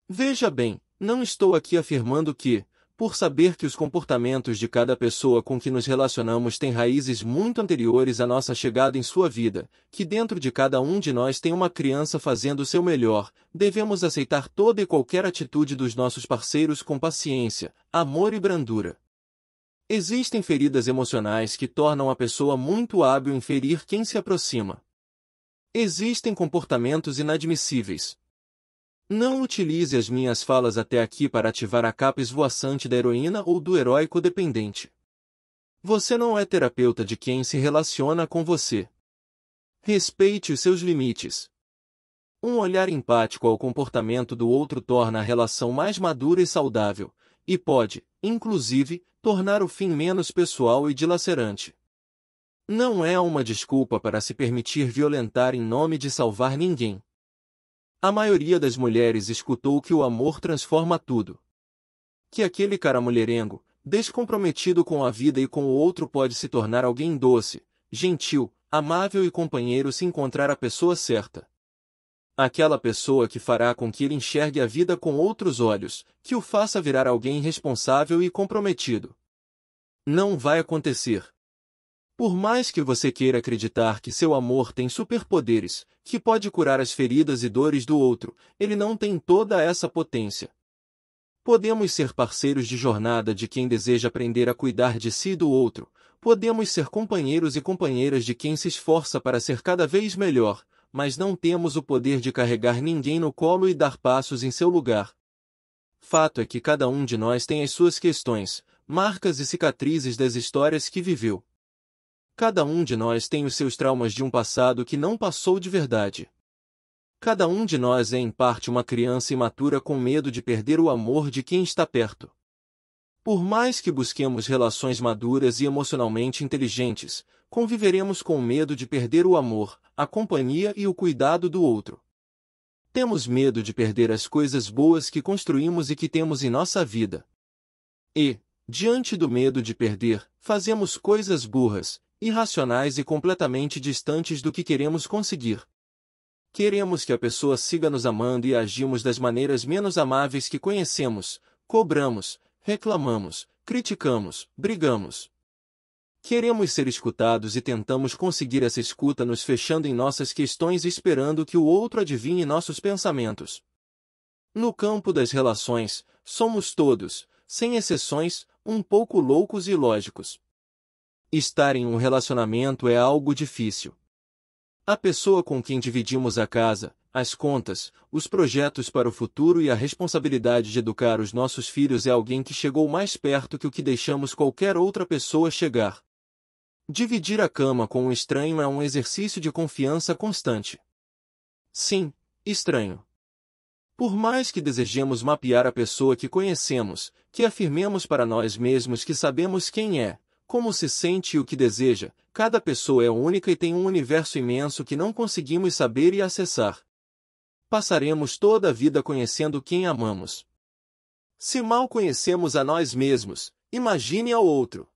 Veja bem, não estou aqui afirmando que, por saber que os comportamentos de cada pessoa com que nos relacionamos têm raízes muito anteriores à nossa chegada em sua vida, que dentro de cada um de nós tem uma criança fazendo o seu melhor, devemos aceitar toda e qualquer atitude dos nossos parceiros com paciência, amor e brandura. Existem feridas emocionais que tornam a pessoa muito hábil em ferir quem se aproxima. Existem comportamentos inadmissíveis, não utilize as minhas falas até aqui para ativar a capa esvoaçante da heroína ou do herói co-dependente. Você não é terapeuta de quem se relaciona com você. Respeite os seus limites. Um olhar empático ao comportamento do outro torna a relação mais madura e saudável, e pode, inclusive, tornar o fim menos pessoal e dilacerante. Não é uma desculpa para se permitir violentar em nome de salvar ninguém. A maioria das mulheres escutou que o amor transforma tudo. Que aquele cara mulherengo, descomprometido com a vida e com o outro pode se tornar alguém doce, gentil, amável e companheiro se encontrar a pessoa certa. Aquela pessoa que fará com que ele enxergue a vida com outros olhos, que o faça virar alguém responsável e comprometido. Não vai acontecer. Por mais que você queira acreditar que seu amor tem superpoderes, que pode curar as feridas e dores do outro, ele não tem toda essa potência. Podemos ser parceiros de jornada de quem deseja aprender a cuidar de si e do outro, podemos ser companheiros e companheiras de quem se esforça para ser cada vez melhor, mas não temos o poder de carregar ninguém no colo e dar passos em seu lugar. Fato é que cada um de nós tem as suas questões, marcas e cicatrizes das histórias que viveu. Cada um de nós tem os seus traumas de um passado que não passou de verdade. Cada um de nós é em parte uma criança imatura com medo de perder o amor de quem está perto. Por mais que busquemos relações maduras e emocionalmente inteligentes, conviveremos com o medo de perder o amor, a companhia e o cuidado do outro. Temos medo de perder as coisas boas que construímos e que temos em nossa vida. E, diante do medo de perder, fazemos coisas burras, irracionais e completamente distantes do que queremos conseguir. Queremos que a pessoa siga nos amando e agimos das maneiras menos amáveis que conhecemos, cobramos, reclamamos, criticamos, brigamos. Queremos ser escutados e tentamos conseguir essa escuta nos fechando em nossas questões e esperando que o outro adivinhe nossos pensamentos. No campo das relações, somos todos, sem exceções, um pouco loucos e lógicos. Estar em um relacionamento é algo difícil. A pessoa com quem dividimos a casa, as contas, os projetos para o futuro e a responsabilidade de educar os nossos filhos é alguém que chegou mais perto que o que deixamos qualquer outra pessoa chegar. Dividir a cama com um estranho é um exercício de confiança constante. Sim, estranho. Por mais que desejemos mapear a pessoa que conhecemos, que afirmemos para nós mesmos que sabemos quem é, como se sente e o que deseja, cada pessoa é única e tem um universo imenso que não conseguimos saber e acessar. Passaremos toda a vida conhecendo quem amamos. Se mal conhecemos a nós mesmos, imagine ao outro.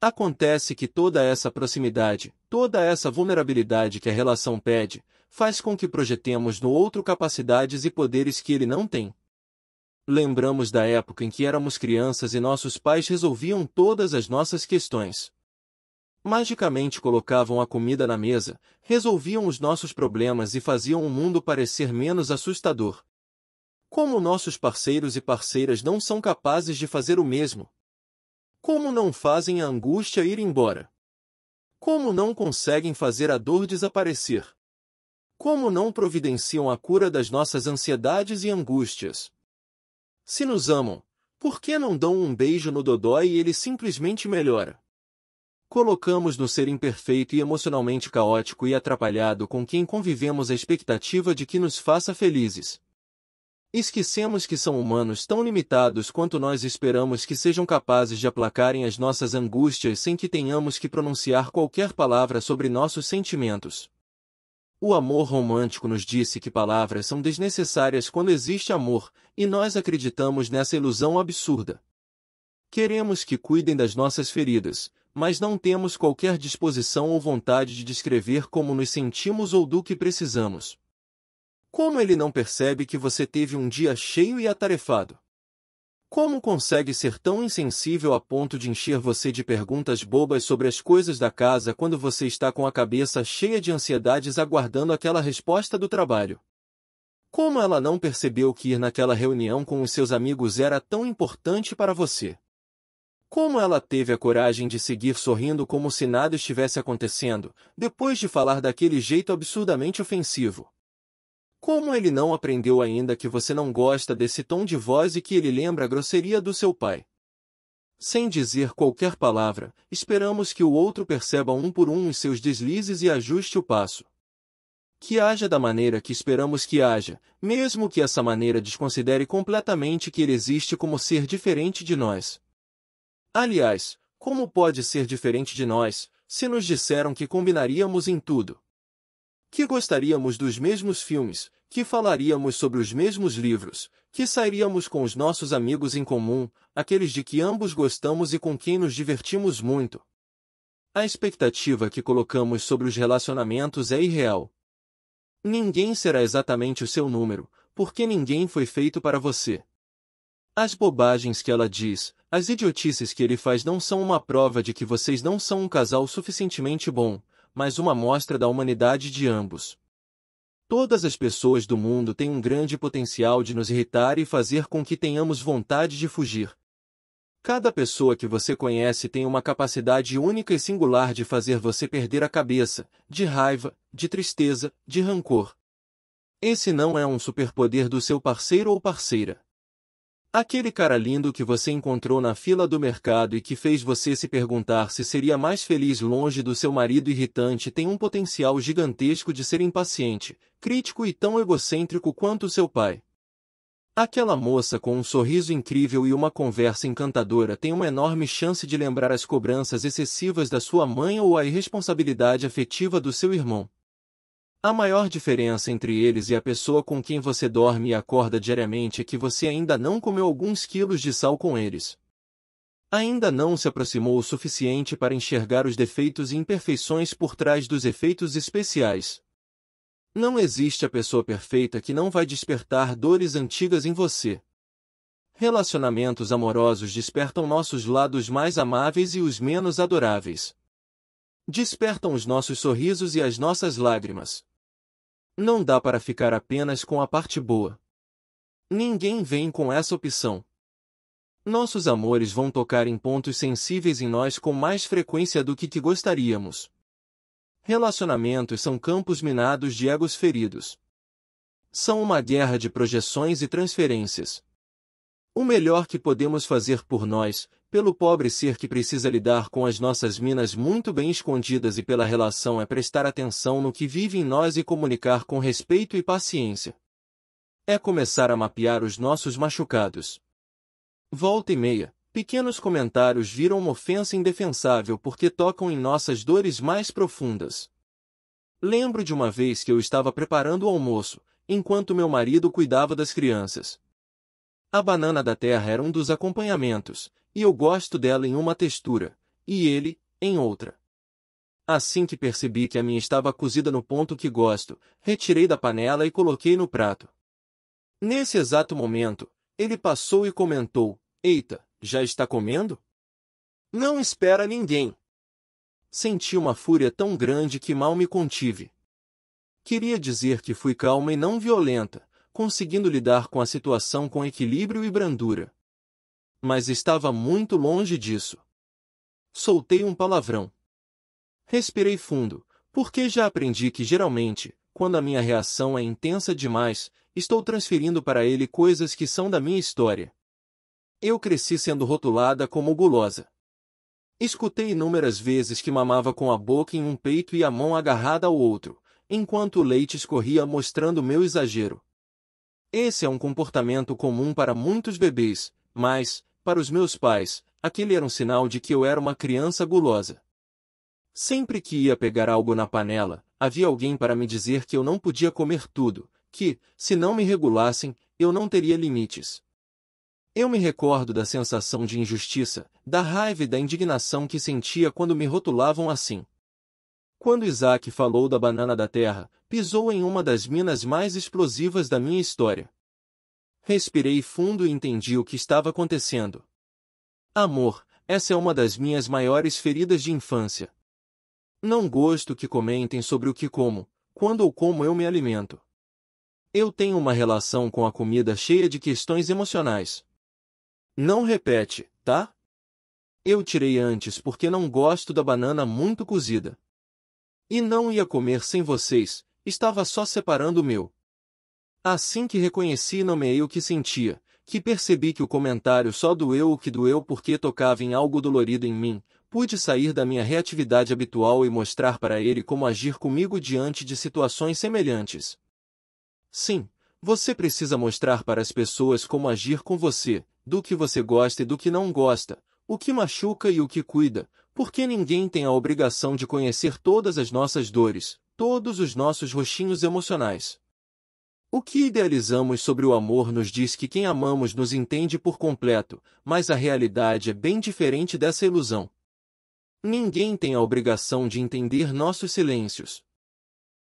Acontece que toda essa proximidade, toda essa vulnerabilidade que a relação pede, faz com que projetemos no outro capacidades e poderes que ele não tem. Lembramos da época em que éramos crianças e nossos pais resolviam todas as nossas questões. Magicamente colocavam a comida na mesa, resolviam os nossos problemas e faziam o mundo parecer menos assustador. Como nossos parceiros e parceiras não são capazes de fazer o mesmo? Como não fazem a angústia ir embora? Como não conseguem fazer a dor desaparecer? Como não providenciam a cura das nossas ansiedades e angústias? Se nos amam, por que não dão um beijo no Dodói e ele simplesmente melhora? Colocamos no ser imperfeito e emocionalmente caótico e atrapalhado com quem convivemos a expectativa de que nos faça felizes. Esquecemos que são humanos tão limitados quanto nós esperamos que sejam capazes de aplacarem as nossas angústias sem que tenhamos que pronunciar qualquer palavra sobre nossos sentimentos. O amor romântico nos disse que palavras são desnecessárias quando existe amor, e nós acreditamos nessa ilusão absurda. Queremos que cuidem das nossas feridas, mas não temos qualquer disposição ou vontade de descrever como nos sentimos ou do que precisamos. Como ele não percebe que você teve um dia cheio e atarefado? Como consegue ser tão insensível a ponto de encher você de perguntas bobas sobre as coisas da casa quando você está com a cabeça cheia de ansiedades aguardando aquela resposta do trabalho? Como ela não percebeu que ir naquela reunião com os seus amigos era tão importante para você? Como ela teve a coragem de seguir sorrindo como se nada estivesse acontecendo, depois de falar daquele jeito absurdamente ofensivo? Como ele não aprendeu ainda que você não gosta desse tom de voz e que ele lembra a grosseria do seu pai? Sem dizer qualquer palavra, esperamos que o outro perceba um por um os seus deslizes e ajuste o passo. Que haja da maneira que esperamos que haja, mesmo que essa maneira desconsidere completamente que ele existe como ser diferente de nós. Aliás, como pode ser diferente de nós, se nos disseram que combinaríamos em tudo? que gostaríamos dos mesmos filmes, que falaríamos sobre os mesmos livros, que sairíamos com os nossos amigos em comum, aqueles de que ambos gostamos e com quem nos divertimos muito. A expectativa que colocamos sobre os relacionamentos é irreal. Ninguém será exatamente o seu número, porque ninguém foi feito para você. As bobagens que ela diz, as idiotices que ele faz não são uma prova de que vocês não são um casal suficientemente bom, mas uma amostra da humanidade de ambos. Todas as pessoas do mundo têm um grande potencial de nos irritar e fazer com que tenhamos vontade de fugir. Cada pessoa que você conhece tem uma capacidade única e singular de fazer você perder a cabeça, de raiva, de tristeza, de rancor. Esse não é um superpoder do seu parceiro ou parceira. Aquele cara lindo que você encontrou na fila do mercado e que fez você se perguntar se seria mais feliz longe do seu marido irritante tem um potencial gigantesco de ser impaciente, crítico e tão egocêntrico quanto seu pai. Aquela moça com um sorriso incrível e uma conversa encantadora tem uma enorme chance de lembrar as cobranças excessivas da sua mãe ou a irresponsabilidade afetiva do seu irmão. A maior diferença entre eles e a pessoa com quem você dorme e acorda diariamente é que você ainda não comeu alguns quilos de sal com eles. Ainda não se aproximou o suficiente para enxergar os defeitos e imperfeições por trás dos efeitos especiais. Não existe a pessoa perfeita que não vai despertar dores antigas em você. Relacionamentos amorosos despertam nossos lados mais amáveis e os menos adoráveis. Despertam os nossos sorrisos e as nossas lágrimas não dá para ficar apenas com a parte boa. Ninguém vem com essa opção. Nossos amores vão tocar em pontos sensíveis em nós com mais frequência do que, que gostaríamos. Relacionamentos são campos minados de egos feridos. São uma guerra de projeções e transferências. O melhor que podemos fazer por nós pelo pobre ser que precisa lidar com as nossas minas muito bem escondidas e pela relação é prestar atenção no que vive em nós e comunicar com respeito e paciência. É começar a mapear os nossos machucados. Volta e meia, pequenos comentários viram uma ofensa indefensável porque tocam em nossas dores mais profundas. Lembro de uma vez que eu estava preparando o almoço, enquanto meu marido cuidava das crianças. A banana da terra era um dos acompanhamentos, e eu gosto dela em uma textura, e ele, em outra. Assim que percebi que a minha estava cozida no ponto que gosto, retirei da panela e coloquei no prato. Nesse exato momento, ele passou e comentou, Eita, já está comendo? Não espera ninguém. Senti uma fúria tão grande que mal me contive. Queria dizer que fui calma e não violenta, conseguindo lidar com a situação com equilíbrio e brandura, mas estava muito longe disso. Soltei um palavrão. Respirei fundo, porque já aprendi que geralmente, quando a minha reação é intensa demais, estou transferindo para ele coisas que são da minha história. Eu cresci sendo rotulada como gulosa. Escutei inúmeras vezes que mamava com a boca em um peito e a mão agarrada ao outro, enquanto o leite escorria mostrando meu exagero. Esse é um comportamento comum para muitos bebês, mas, para os meus pais, aquele era um sinal de que eu era uma criança gulosa. Sempre que ia pegar algo na panela, havia alguém para me dizer que eu não podia comer tudo, que, se não me regulassem, eu não teria limites. Eu me recordo da sensação de injustiça, da raiva e da indignação que sentia quando me rotulavam assim. Quando Isaac falou da banana da terra, pisou em uma das minas mais explosivas da minha história. Respirei fundo e entendi o que estava acontecendo. Amor, essa é uma das minhas maiores feridas de infância. Não gosto que comentem sobre o que como, quando ou como eu me alimento. Eu tenho uma relação com a comida cheia de questões emocionais. Não repete, tá? Eu tirei antes porque não gosto da banana muito cozida. E não ia comer sem vocês, estava só separando o meu. Assim que reconheci e nomeei o que sentia, que percebi que o comentário só doeu o que doeu porque tocava em algo dolorido em mim, pude sair da minha reatividade habitual e mostrar para ele como agir comigo diante de situações semelhantes. Sim, você precisa mostrar para as pessoas como agir com você, do que você gosta e do que não gosta, o que machuca e o que cuida, porque ninguém tem a obrigação de conhecer todas as nossas dores, todos os nossos roxinhos emocionais. O que idealizamos sobre o amor nos diz que quem amamos nos entende por completo, mas a realidade é bem diferente dessa ilusão. Ninguém tem a obrigação de entender nossos silêncios.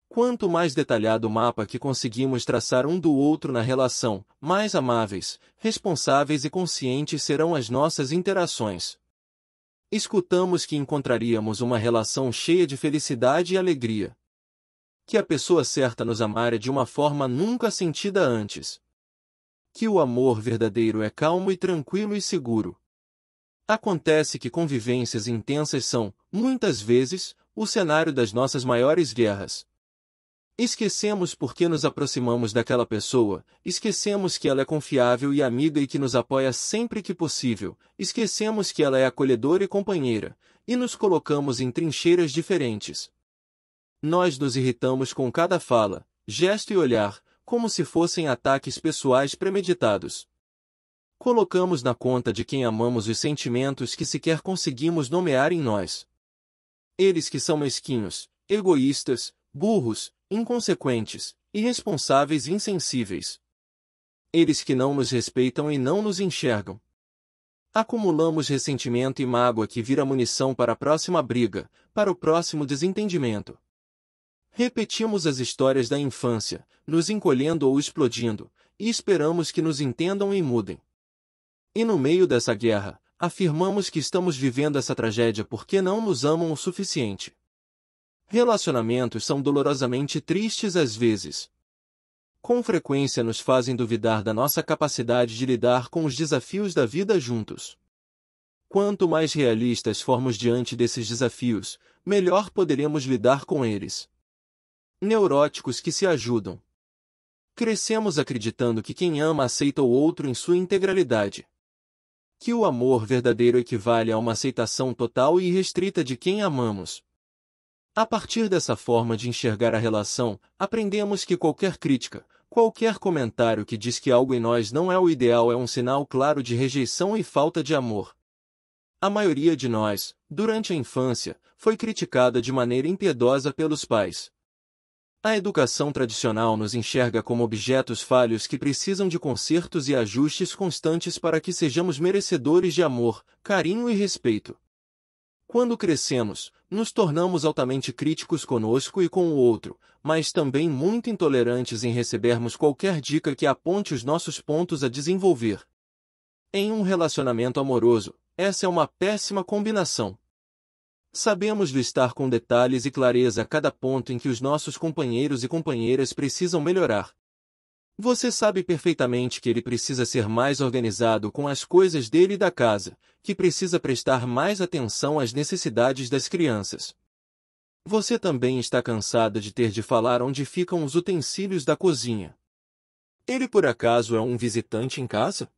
Quanto mais detalhado o mapa que conseguimos traçar um do outro na relação, mais amáveis, responsáveis e conscientes serão as nossas interações. Escutamos que encontraríamos uma relação cheia de felicidade e alegria que a pessoa certa nos amara de uma forma nunca sentida antes. Que o amor verdadeiro é calmo e tranquilo e seguro. Acontece que convivências intensas são, muitas vezes, o cenário das nossas maiores guerras. Esquecemos porque nos aproximamos daquela pessoa, esquecemos que ela é confiável e amiga e que nos apoia sempre que possível, esquecemos que ela é acolhedora e companheira, e nos colocamos em trincheiras diferentes. Nós nos irritamos com cada fala, gesto e olhar, como se fossem ataques pessoais premeditados. Colocamos na conta de quem amamos os sentimentos que sequer conseguimos nomear em nós. Eles que são mesquinhos, egoístas, burros, inconsequentes, irresponsáveis e insensíveis. Eles que não nos respeitam e não nos enxergam. Acumulamos ressentimento e mágoa que vira munição para a próxima briga, para o próximo desentendimento. Repetimos as histórias da infância, nos encolhendo ou explodindo, e esperamos que nos entendam e mudem. E no meio dessa guerra, afirmamos que estamos vivendo essa tragédia porque não nos amam o suficiente. Relacionamentos são dolorosamente tristes às vezes. Com frequência nos fazem duvidar da nossa capacidade de lidar com os desafios da vida juntos. Quanto mais realistas formos diante desses desafios, melhor poderemos lidar com eles neuróticos que se ajudam. Crescemos acreditando que quem ama aceita o outro em sua integralidade. Que o amor verdadeiro equivale a uma aceitação total e restrita de quem amamos. A partir dessa forma de enxergar a relação, aprendemos que qualquer crítica, qualquer comentário que diz que algo em nós não é o ideal é um sinal claro de rejeição e falta de amor. A maioria de nós, durante a infância, foi criticada de maneira impiedosa pelos pais. A educação tradicional nos enxerga como objetos falhos que precisam de consertos e ajustes constantes para que sejamos merecedores de amor, carinho e respeito. Quando crescemos, nos tornamos altamente críticos conosco e com o outro, mas também muito intolerantes em recebermos qualquer dica que aponte os nossos pontos a desenvolver. Em um relacionamento amoroso, essa é uma péssima combinação. Sabemos listar com detalhes e clareza cada ponto em que os nossos companheiros e companheiras precisam melhorar. Você sabe perfeitamente que ele precisa ser mais organizado com as coisas dele e da casa, que precisa prestar mais atenção às necessidades das crianças. Você também está cansada de ter de falar onde ficam os utensílios da cozinha. Ele por acaso é um visitante em casa?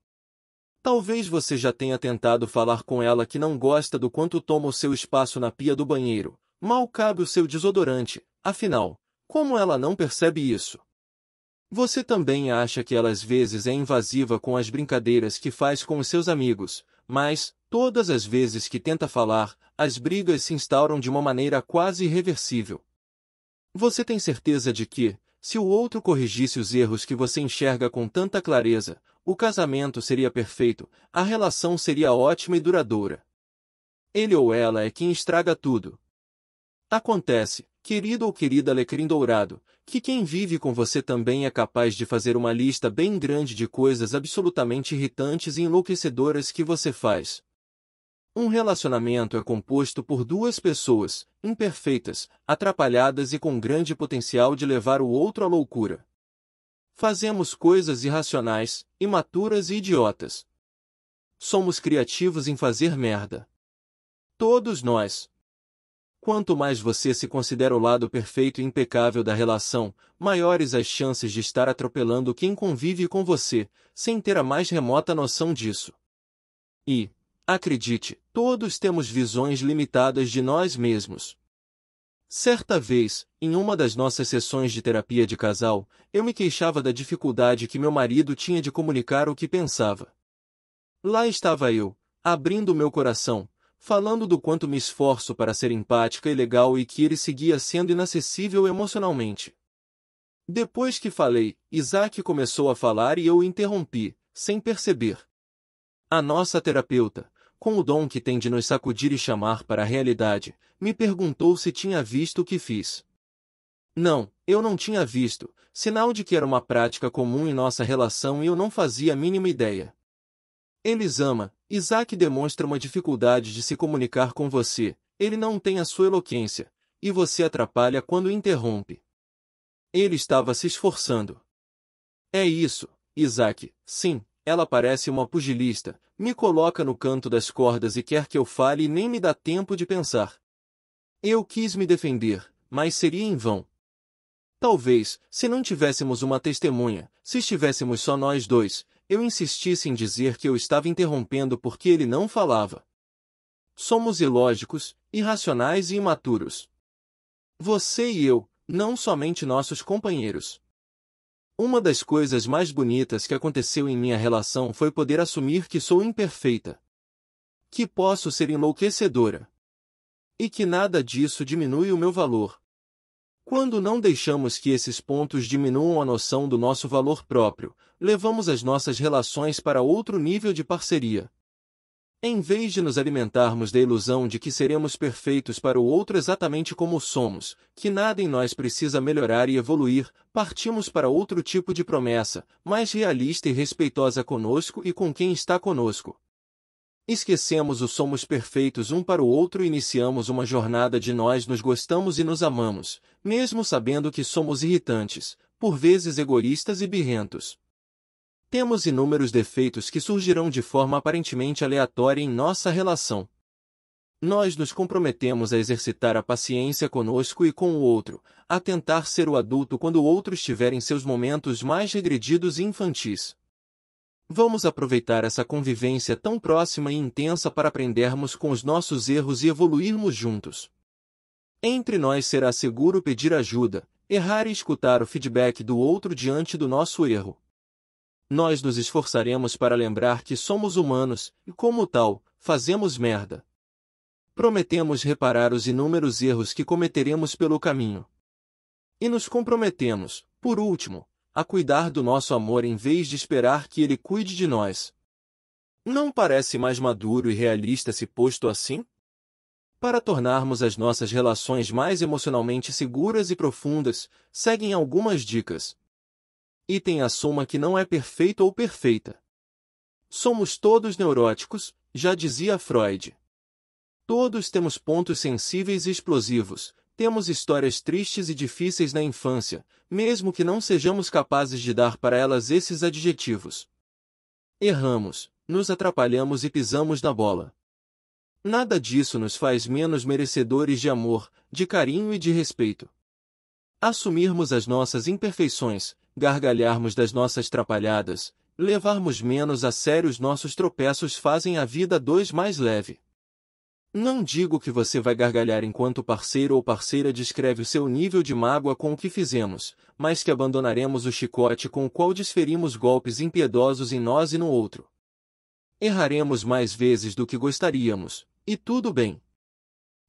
Talvez você já tenha tentado falar com ela que não gosta do quanto toma o seu espaço na pia do banheiro. Mal cabe o seu desodorante, afinal, como ela não percebe isso? Você também acha que ela às vezes é invasiva com as brincadeiras que faz com os seus amigos, mas, todas as vezes que tenta falar, as brigas se instauram de uma maneira quase irreversível. Você tem certeza de que, se o outro corrigisse os erros que você enxerga com tanta clareza, o casamento seria perfeito, a relação seria ótima e duradoura. Ele ou ela é quem estraga tudo. Acontece, querido ou querida alecrim dourado, que quem vive com você também é capaz de fazer uma lista bem grande de coisas absolutamente irritantes e enlouquecedoras que você faz. Um relacionamento é composto por duas pessoas, imperfeitas, atrapalhadas e com grande potencial de levar o outro à loucura. Fazemos coisas irracionais, imaturas e idiotas. Somos criativos em fazer merda. Todos nós. Quanto mais você se considera o lado perfeito e impecável da relação, maiores as chances de estar atropelando quem convive com você, sem ter a mais remota noção disso. E, acredite, todos temos visões limitadas de nós mesmos. Certa vez, em uma das nossas sessões de terapia de casal, eu me queixava da dificuldade que meu marido tinha de comunicar o que pensava. Lá estava eu, abrindo meu coração, falando do quanto me esforço para ser empática e legal e que ele seguia sendo inacessível emocionalmente. Depois que falei, Isaac começou a falar e eu o interrompi, sem perceber. A nossa terapeuta, com o dom que tem de nos sacudir e chamar para a realidade, me perguntou se tinha visto o que fiz. Não, eu não tinha visto, sinal de que era uma prática comum em nossa relação e eu não fazia a mínima ideia. Elisama, Isaac demonstra uma dificuldade de se comunicar com você, ele não tem a sua eloquência, e você atrapalha quando interrompe. Ele estava se esforçando. É isso, Isaac, sim, ela parece uma pugilista, me coloca no canto das cordas e quer que eu fale e nem me dá tempo de pensar. Eu quis me defender, mas seria em vão. Talvez, se não tivéssemos uma testemunha, se estivéssemos só nós dois, eu insistisse em dizer que eu estava interrompendo porque ele não falava. Somos ilógicos, irracionais e imaturos. Você e eu, não somente nossos companheiros. Uma das coisas mais bonitas que aconteceu em minha relação foi poder assumir que sou imperfeita. Que posso ser enlouquecedora. E que nada disso diminui o meu valor. Quando não deixamos que esses pontos diminuam a noção do nosso valor próprio, levamos as nossas relações para outro nível de parceria. Em vez de nos alimentarmos da ilusão de que seremos perfeitos para o outro exatamente como somos, que nada em nós precisa melhorar e evoluir, partimos para outro tipo de promessa, mais realista e respeitosa conosco e com quem está conosco. Esquecemos o somos perfeitos um para o outro e iniciamos uma jornada de nós nos gostamos e nos amamos, mesmo sabendo que somos irritantes, por vezes egoístas e birrentos. Temos inúmeros defeitos que surgirão de forma aparentemente aleatória em nossa relação. Nós nos comprometemos a exercitar a paciência conosco e com o outro, a tentar ser o adulto quando o outro estiver em seus momentos mais regredidos e infantis. Vamos aproveitar essa convivência tão próxima e intensa para aprendermos com os nossos erros e evoluirmos juntos. Entre nós será seguro pedir ajuda, errar e escutar o feedback do outro diante do nosso erro nós nos esforçaremos para lembrar que somos humanos e, como tal, fazemos merda. Prometemos reparar os inúmeros erros que cometeremos pelo caminho. E nos comprometemos, por último, a cuidar do nosso amor em vez de esperar que ele cuide de nós. Não parece mais maduro e realista se posto assim? Para tornarmos as nossas relações mais emocionalmente seguras e profundas, seguem algumas dicas e tem a soma que não é perfeita ou perfeita. Somos todos neuróticos, já dizia Freud. Todos temos pontos sensíveis e explosivos, temos histórias tristes e difíceis na infância, mesmo que não sejamos capazes de dar para elas esses adjetivos. Erramos, nos atrapalhamos e pisamos na bola. Nada disso nos faz menos merecedores de amor, de carinho e de respeito. Assumirmos as nossas imperfeições, gargalharmos das nossas trapalhadas, levarmos menos a sério os nossos tropeços fazem a vida dois mais leve. Não digo que você vai gargalhar enquanto parceiro ou parceira descreve o seu nível de mágoa com o que fizemos, mas que abandonaremos o chicote com o qual desferimos golpes impiedosos em nós e no outro. Erraremos mais vezes do que gostaríamos, e tudo bem.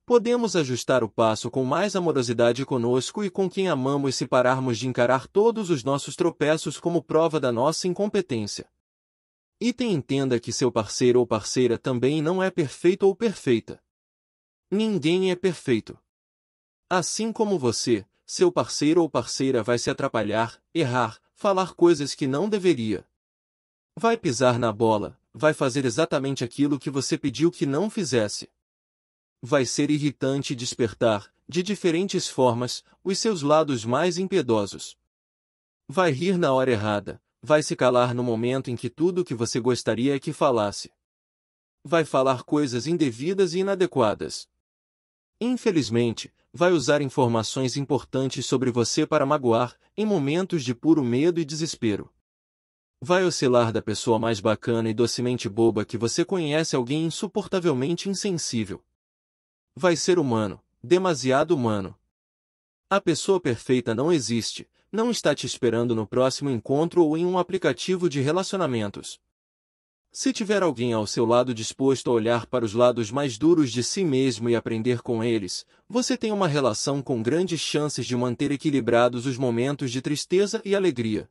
Podemos ajustar o passo com mais amorosidade conosco e com quem amamos se pararmos de encarar todos os nossos tropeços como prova da nossa incompetência. Item entenda que seu parceiro ou parceira também não é perfeito ou perfeita. Ninguém é perfeito. Assim como você, seu parceiro ou parceira vai se atrapalhar, errar, falar coisas que não deveria. Vai pisar na bola, vai fazer exatamente aquilo que você pediu que não fizesse vai ser irritante despertar, de diferentes formas, os seus lados mais impiedosos. Vai rir na hora errada, vai se calar no momento em que tudo o que você gostaria é que falasse. Vai falar coisas indevidas e inadequadas. Infelizmente, vai usar informações importantes sobre você para magoar, em momentos de puro medo e desespero. Vai oscilar da pessoa mais bacana e docemente boba que você conhece alguém insuportavelmente insensível vai ser humano, demasiado humano. A pessoa perfeita não existe, não está te esperando no próximo encontro ou em um aplicativo de relacionamentos. Se tiver alguém ao seu lado disposto a olhar para os lados mais duros de si mesmo e aprender com eles, você tem uma relação com grandes chances de manter equilibrados os momentos de tristeza e alegria.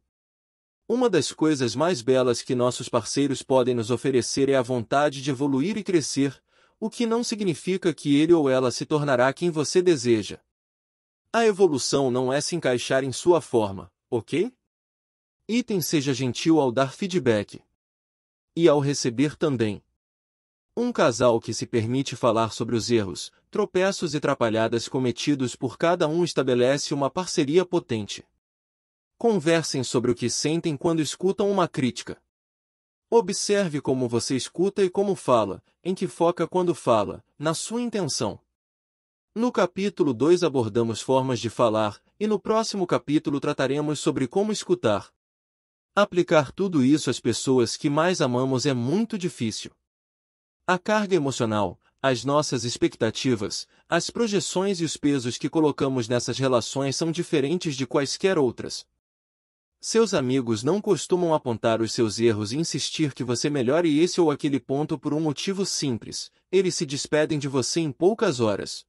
Uma das coisas mais belas que nossos parceiros podem nos oferecer é a vontade de evoluir e crescer, o que não significa que ele ou ela se tornará quem você deseja. A evolução não é se encaixar em sua forma, ok? Item seja gentil ao dar feedback. E ao receber também. Um casal que se permite falar sobre os erros, tropeços e trapalhadas cometidos por cada um estabelece uma parceria potente. Conversem sobre o que sentem quando escutam uma crítica. Observe como você escuta e como fala, em que foca quando fala, na sua intenção. No capítulo 2 abordamos formas de falar, e no próximo capítulo trataremos sobre como escutar. Aplicar tudo isso às pessoas que mais amamos é muito difícil. A carga emocional, as nossas expectativas, as projeções e os pesos que colocamos nessas relações são diferentes de quaisquer outras. Seus amigos não costumam apontar os seus erros e insistir que você melhore esse ou aquele ponto por um motivo simples, eles se despedem de você em poucas horas.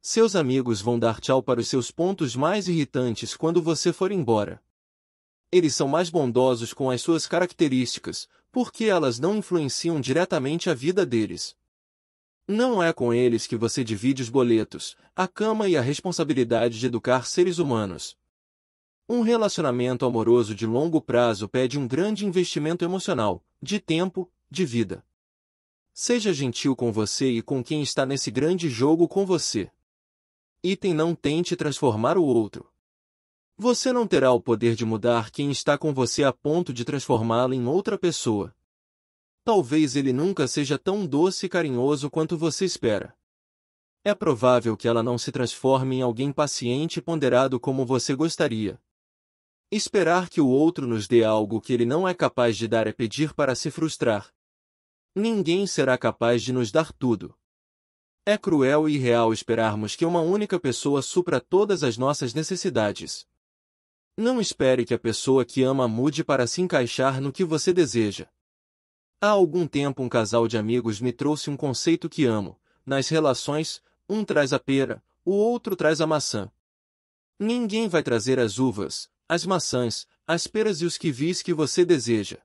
Seus amigos vão dar tchau para os seus pontos mais irritantes quando você for embora. Eles são mais bondosos com as suas características, porque elas não influenciam diretamente a vida deles. Não é com eles que você divide os boletos, a cama e a responsabilidade de educar seres humanos. Um relacionamento amoroso de longo prazo pede um grande investimento emocional, de tempo, de vida. Seja gentil com você e com quem está nesse grande jogo com você. Item não tente transformar o outro. Você não terá o poder de mudar quem está com você a ponto de transformá-lo em outra pessoa. Talvez ele nunca seja tão doce e carinhoso quanto você espera. É provável que ela não se transforme em alguém paciente e ponderado como você gostaria, Esperar que o outro nos dê algo que ele não é capaz de dar é pedir para se frustrar. Ninguém será capaz de nos dar tudo. É cruel e irreal esperarmos que uma única pessoa supra todas as nossas necessidades. Não espere que a pessoa que ama mude para se encaixar no que você deseja. Há algum tempo um casal de amigos me trouxe um conceito que amo. Nas relações, um traz a pera, o outro traz a maçã. Ninguém vai trazer as uvas, as maçãs, as peras e os kiwis que você deseja.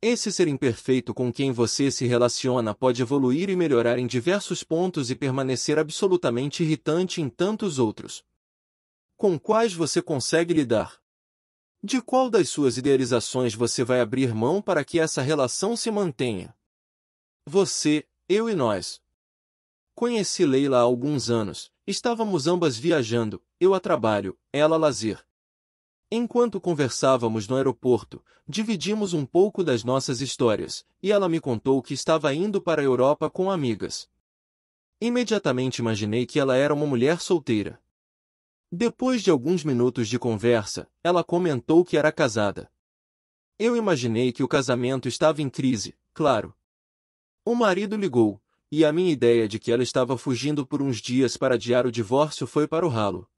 Esse ser imperfeito com quem você se relaciona pode evoluir e melhorar em diversos pontos e permanecer absolutamente irritante em tantos outros. Com quais você consegue lidar? De qual das suas idealizações você vai abrir mão para que essa relação se mantenha? Você, eu e nós. Conheci Leila há alguns anos. Estávamos ambas viajando, eu a trabalho, ela a lazer. Enquanto conversávamos no aeroporto, dividimos um pouco das nossas histórias, e ela me contou que estava indo para a Europa com amigas. Imediatamente imaginei que ela era uma mulher solteira. Depois de alguns minutos de conversa, ela comentou que era casada. Eu imaginei que o casamento estava em crise, claro. O marido ligou, e a minha ideia de que ela estava fugindo por uns dias para adiar o divórcio foi para o ralo.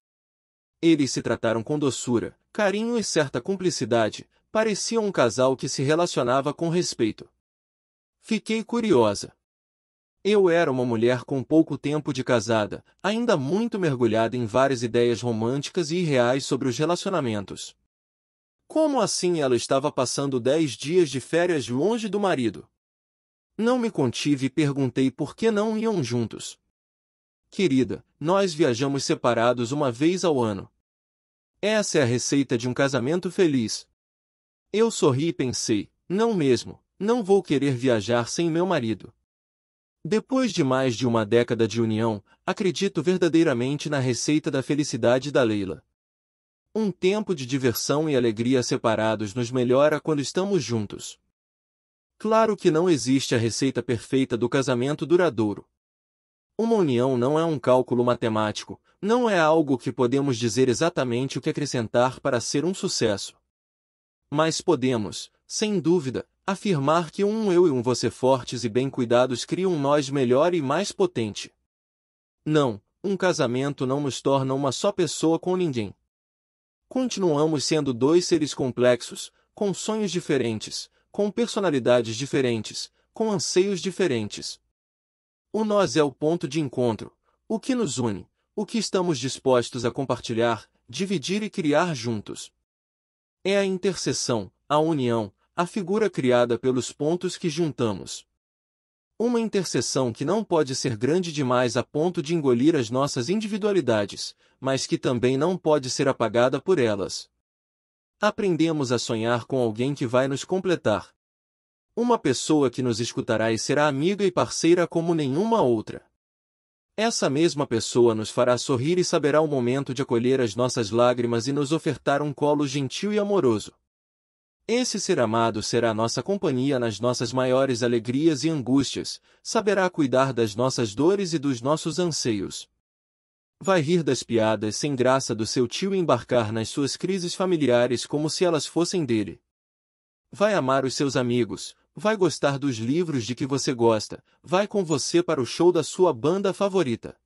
Eles se trataram com doçura, carinho e certa cumplicidade, pareciam um casal que se relacionava com respeito. Fiquei curiosa. Eu era uma mulher com pouco tempo de casada, ainda muito mergulhada em várias ideias românticas e irreais sobre os relacionamentos. Como assim ela estava passando dez dias de férias longe do marido? Não me contive e perguntei por que não iam juntos querida, nós viajamos separados uma vez ao ano. Essa é a receita de um casamento feliz. Eu sorri e pensei, não mesmo, não vou querer viajar sem meu marido. Depois de mais de uma década de união, acredito verdadeiramente na receita da felicidade da Leila. Um tempo de diversão e alegria separados nos melhora quando estamos juntos. Claro que não existe a receita perfeita do casamento duradouro, uma união não é um cálculo matemático, não é algo que podemos dizer exatamente o que acrescentar para ser um sucesso. Mas podemos, sem dúvida, afirmar que um eu e um você fortes e bem cuidados criam um nós melhor e mais potente. Não, um casamento não nos torna uma só pessoa com ninguém. Continuamos sendo dois seres complexos, com sonhos diferentes, com personalidades diferentes, com anseios diferentes, o nós é o ponto de encontro, o que nos une, o que estamos dispostos a compartilhar, dividir e criar juntos. É a interseção, a união, a figura criada pelos pontos que juntamos. Uma interseção que não pode ser grande demais a ponto de engolir as nossas individualidades, mas que também não pode ser apagada por elas. Aprendemos a sonhar com alguém que vai nos completar, uma pessoa que nos escutará e será amiga e parceira como nenhuma outra. Essa mesma pessoa nos fará sorrir e saberá o momento de acolher as nossas lágrimas e nos ofertar um colo gentil e amoroso. Esse ser amado será nossa companhia nas nossas maiores alegrias e angústias, saberá cuidar das nossas dores e dos nossos anseios. Vai rir das piadas sem graça do seu tio e embarcar nas suas crises familiares como se elas fossem dele. Vai amar os seus amigos, vai gostar dos livros de que você gosta, vai com você para o show da sua banda favorita.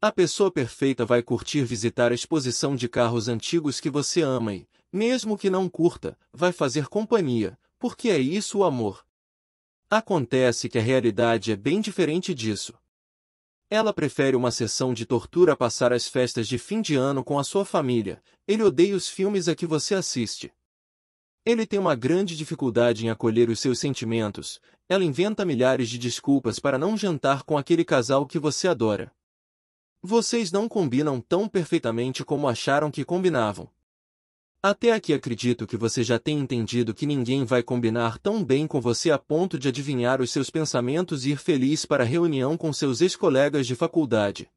A pessoa perfeita vai curtir visitar a exposição de carros antigos que você ama e, mesmo que não curta, vai fazer companhia, porque é isso o amor. Acontece que a realidade é bem diferente disso. Ela prefere uma sessão de tortura a passar as festas de fim de ano com a sua família. Ele odeia os filmes a que você assiste. Ele tem uma grande dificuldade em acolher os seus sentimentos, ela inventa milhares de desculpas para não jantar com aquele casal que você adora. Vocês não combinam tão perfeitamente como acharam que combinavam. Até aqui acredito que você já tenha entendido que ninguém vai combinar tão bem com você a ponto de adivinhar os seus pensamentos e ir feliz para a reunião com seus ex-colegas de faculdade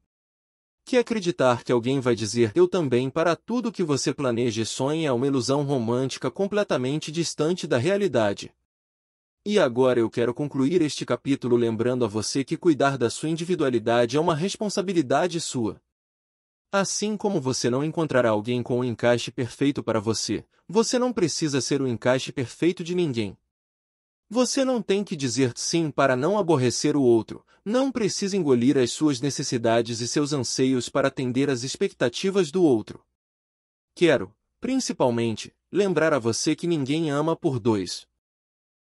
que acreditar que alguém vai dizer eu também para tudo que você planeja e sonha é uma ilusão romântica completamente distante da realidade. E agora eu quero concluir este capítulo lembrando a você que cuidar da sua individualidade é uma responsabilidade sua. Assim como você não encontrará alguém com o um encaixe perfeito para você, você não precisa ser o um encaixe perfeito de ninguém. Você não tem que dizer sim para não aborrecer o outro, não precisa engolir as suas necessidades e seus anseios para atender às expectativas do outro. Quero, principalmente, lembrar a você que ninguém ama por dois.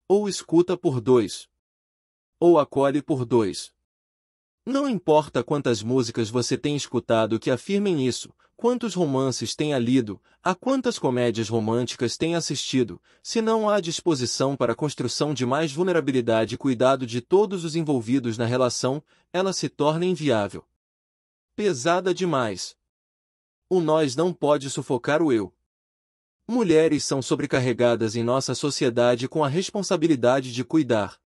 Ou escuta por dois. Ou acolhe por dois. Não importa quantas músicas você tem escutado que afirmem isso, Quantos romances tenha lido, a quantas comédias românticas tenha assistido, se não há disposição para a construção de mais vulnerabilidade e cuidado de todos os envolvidos na relação, ela se torna inviável. Pesada demais. O nós não pode sufocar o eu. Mulheres são sobrecarregadas em nossa sociedade com a responsabilidade de cuidar.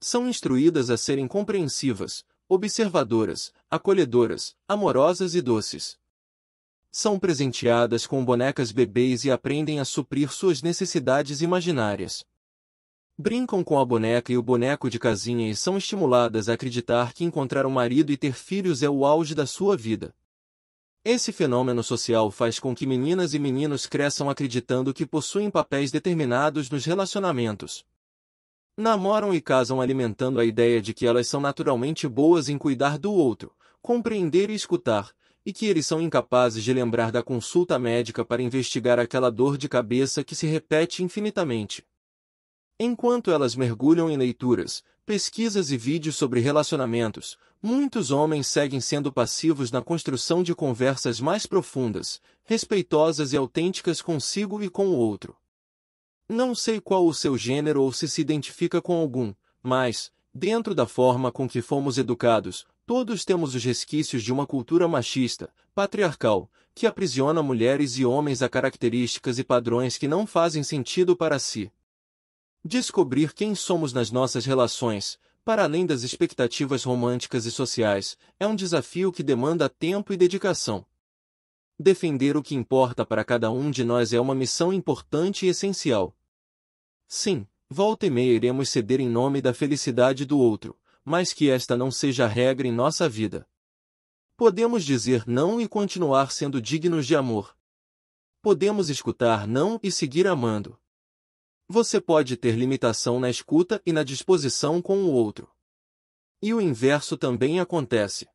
São instruídas a serem compreensivas, observadoras, acolhedoras, amorosas e doces são presenteadas com bonecas bebês e aprendem a suprir suas necessidades imaginárias. Brincam com a boneca e o boneco de casinha e são estimuladas a acreditar que encontrar um marido e ter filhos é o auge da sua vida. Esse fenômeno social faz com que meninas e meninos cresçam acreditando que possuem papéis determinados nos relacionamentos. Namoram e casam alimentando a ideia de que elas são naturalmente boas em cuidar do outro, compreender e escutar, e que eles são incapazes de lembrar da consulta médica para investigar aquela dor de cabeça que se repete infinitamente. Enquanto elas mergulham em leituras, pesquisas e vídeos sobre relacionamentos, muitos homens seguem sendo passivos na construção de conversas mais profundas, respeitosas e autênticas consigo e com o outro. Não sei qual o seu gênero ou se se identifica com algum, mas, dentro da forma com que fomos educados, Todos temos os resquícios de uma cultura machista, patriarcal, que aprisiona mulheres e homens a características e padrões que não fazem sentido para si. Descobrir quem somos nas nossas relações, para além das expectativas românticas e sociais, é um desafio que demanda tempo e dedicação. Defender o que importa para cada um de nós é uma missão importante e essencial. Sim, volta e meia iremos ceder em nome da felicidade do outro, mas que esta não seja a regra em nossa vida. Podemos dizer não e continuar sendo dignos de amor. Podemos escutar não e seguir amando. Você pode ter limitação na escuta e na disposição com o outro. E o inverso também acontece.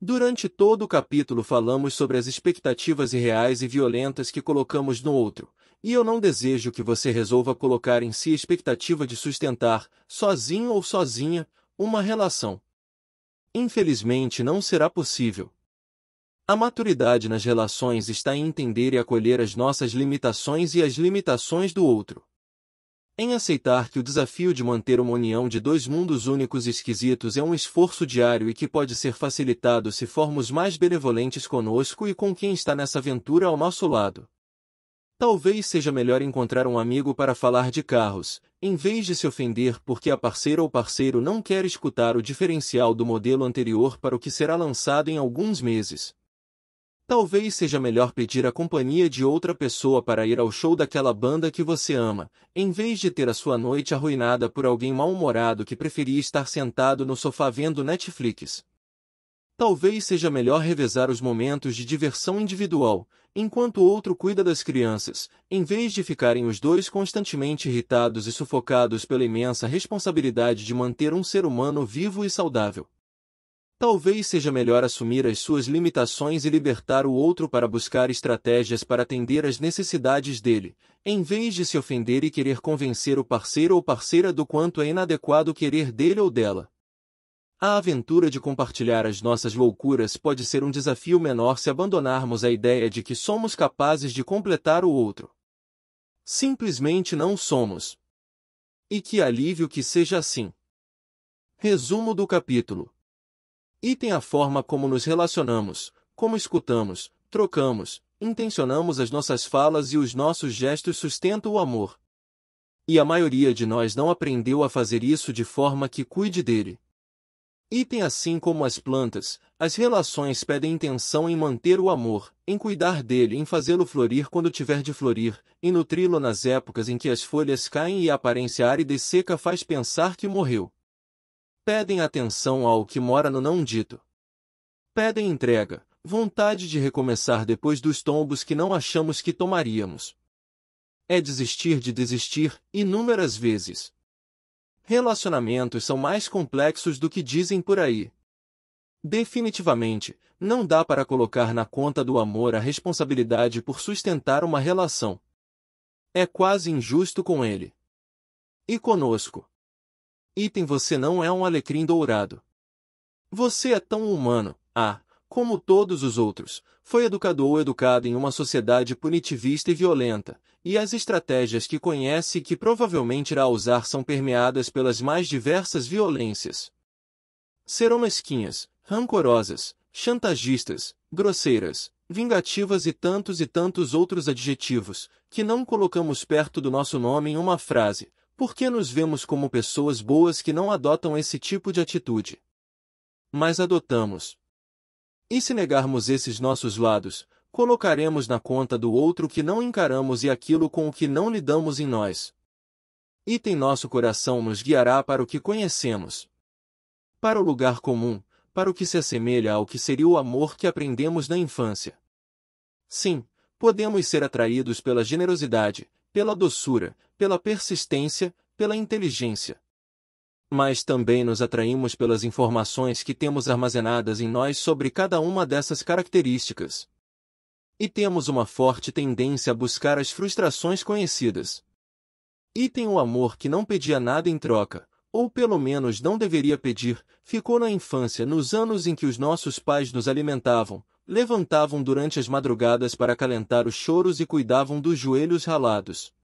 Durante todo o capítulo falamos sobre as expectativas irreais e violentas que colocamos no outro, e eu não desejo que você resolva colocar em si a expectativa de sustentar, sozinho ou sozinha, uma relação. Infelizmente não será possível. A maturidade nas relações está em entender e acolher as nossas limitações e as limitações do outro. Em aceitar que o desafio de manter uma união de dois mundos únicos e esquisitos é um esforço diário e que pode ser facilitado se formos mais benevolentes conosco e com quem está nessa aventura ao nosso lado. Talvez seja melhor encontrar um amigo para falar de carros, em vez de se ofender porque a parceira ou parceiro não quer escutar o diferencial do modelo anterior para o que será lançado em alguns meses. Talvez seja melhor pedir a companhia de outra pessoa para ir ao show daquela banda que você ama, em vez de ter a sua noite arruinada por alguém mal-humorado que preferia estar sentado no sofá vendo Netflix. Talvez seja melhor revezar os momentos de diversão individual, enquanto o outro cuida das crianças, em vez de ficarem os dois constantemente irritados e sufocados pela imensa responsabilidade de manter um ser humano vivo e saudável. Talvez seja melhor assumir as suas limitações e libertar o outro para buscar estratégias para atender às necessidades dele, em vez de se ofender e querer convencer o parceiro ou parceira do quanto é inadequado querer dele ou dela. A aventura de compartilhar as nossas loucuras pode ser um desafio menor se abandonarmos a ideia de que somos capazes de completar o outro. Simplesmente não somos. E que alívio que seja assim. Resumo do capítulo. Item a forma como nos relacionamos, como escutamos, trocamos, intencionamos as nossas falas e os nossos gestos sustenta o amor. E a maioria de nós não aprendeu a fazer isso de forma que cuide dele. Item assim como as plantas, as relações pedem intenção em manter o amor, em cuidar dele, em fazê-lo florir quando tiver de florir, em nutri-lo nas épocas em que as folhas caem e a aparência árida e seca faz pensar que morreu. Pedem atenção ao que mora no não dito. Pedem entrega, vontade de recomeçar depois dos tombos que não achamos que tomaríamos. É desistir de desistir, inúmeras vezes. Relacionamentos são mais complexos do que dizem por aí. Definitivamente, não dá para colocar na conta do amor a responsabilidade por sustentar uma relação. É quase injusto com ele. E conosco. Item você não é um alecrim dourado. Você é tão humano, ah, como todos os outros, foi educado ou educada em uma sociedade punitivista e violenta, e as estratégias que conhece e que provavelmente irá usar são permeadas pelas mais diversas violências. Serão mesquinhas, rancorosas, chantagistas, grosseiras, vingativas e tantos e tantos outros adjetivos, que não colocamos perto do nosso nome em uma frase, porque nos vemos como pessoas boas que não adotam esse tipo de atitude. Mas adotamos, e se negarmos esses nossos lados, colocaremos na conta do outro que não encaramos e aquilo com o que não lidamos em nós. Item nosso coração nos guiará para o que conhecemos. Para o lugar comum, para o que se assemelha ao que seria o amor que aprendemos na infância. Sim, podemos ser atraídos pela generosidade, pela doçura, pela persistência, pela inteligência, mas também nos atraímos pelas informações que temos armazenadas em nós sobre cada uma dessas características. E temos uma forte tendência a buscar as frustrações conhecidas. Item o amor que não pedia nada em troca, ou pelo menos não deveria pedir, ficou na infância nos anos em que os nossos pais nos alimentavam, levantavam durante as madrugadas para acalentar os choros e cuidavam dos joelhos ralados.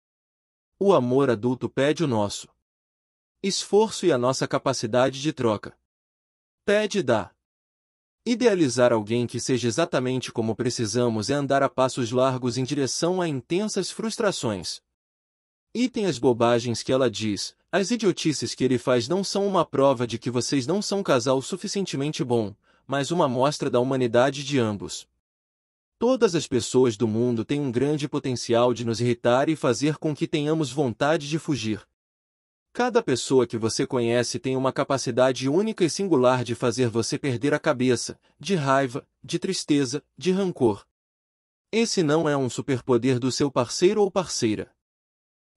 O amor adulto pede o nosso, esforço e a nossa capacidade de troca. Pede dá. Idealizar alguém que seja exatamente como precisamos é andar a passos largos em direção a intensas frustrações. Item as bobagens que ela diz, as idiotices que ele faz não são uma prova de que vocês não são um casal suficientemente bom, mas uma amostra da humanidade de ambos. Todas as pessoas do mundo têm um grande potencial de nos irritar e fazer com que tenhamos vontade de fugir. Cada pessoa que você conhece tem uma capacidade única e singular de fazer você perder a cabeça, de raiva, de tristeza, de rancor. Esse não é um superpoder do seu parceiro ou parceira.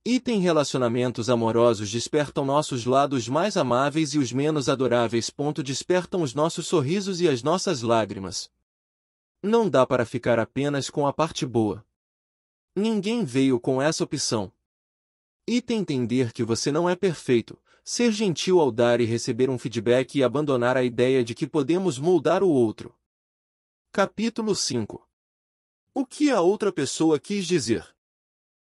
Item relacionamentos amorosos despertam nossos lados mais amáveis e os menos adoráveis. Ponto despertam os nossos sorrisos e as nossas lágrimas. Não dá para ficar apenas com a parte boa. Ninguém veio com essa opção, Ita entender que você não é perfeito, ser gentil ao dar e receber um feedback e abandonar a ideia de que podemos moldar o outro. Capítulo 5 O que a outra pessoa quis dizer?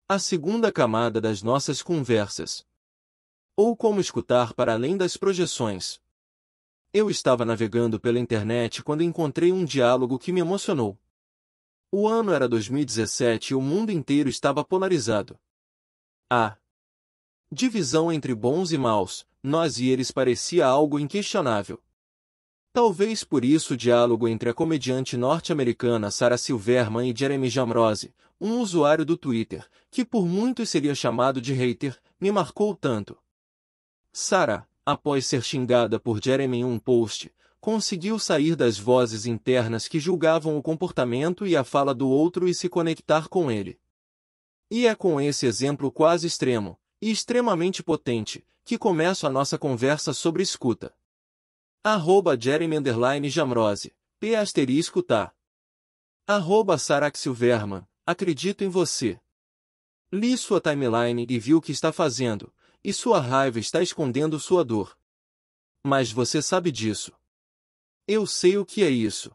A segunda camada das nossas conversas. Ou como escutar para além das projeções. Eu estava navegando pela internet quando encontrei um diálogo que me emocionou. O ano era 2017 e o mundo inteiro estava polarizado. A ah, Divisão entre bons e maus, nós e eles parecia algo inquestionável. Talvez por isso o diálogo entre a comediante norte-americana Sarah Silverman e Jeremy Jamrose, um usuário do Twitter, que por muitos seria chamado de hater, me marcou tanto. Sarah, após ser xingada por Jeremy em um post, conseguiu sair das vozes internas que julgavam o comportamento e a fala do outro e se conectar com ele. E é com esse exemplo quase extremo, e extremamente potente, que começo a nossa conversa sobre escuta. Arroba Jeremy Jamrose, P asterisco tá. Arroba Silverman, acredito em você. Li sua timeline e vi o que está fazendo, e sua raiva está escondendo sua dor. Mas você sabe disso. Eu sei o que é isso.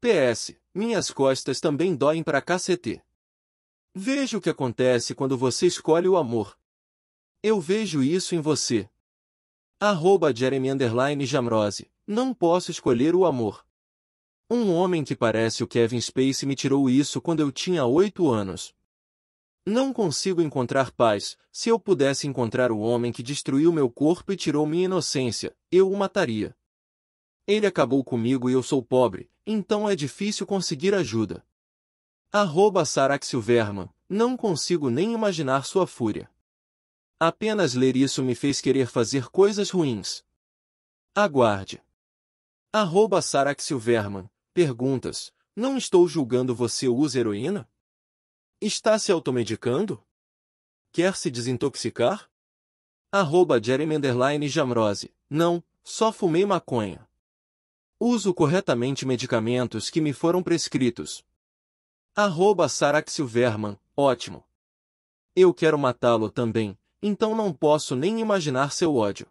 PS, minhas costas também doem para cacete. Veja o que acontece quando você escolhe o amor. Eu vejo isso em você. Arroba Jeremy Jamrose. Não posso escolher o amor. Um homem que parece o Kevin Space me tirou isso quando eu tinha oito anos. Não consigo encontrar paz. Se eu pudesse encontrar o homem que destruiu meu corpo e tirou minha inocência, eu o mataria. Ele acabou comigo e eu sou pobre, então é difícil conseguir ajuda. Arroba Saraxilverman, não consigo nem imaginar sua fúria. Apenas ler isso me fez querer fazer coisas ruins. Aguarde. Arroba Saraxilverman. Perguntas. Não estou julgando você usa heroína? Está se automedicando? Quer se desintoxicar? Arroba Jeremenderline Jamrose. Não, só fumei maconha. Uso corretamente medicamentos que me foram prescritos. Arroba Saraxilverman. Ótimo. Eu quero matá-lo também, então não posso nem imaginar seu ódio.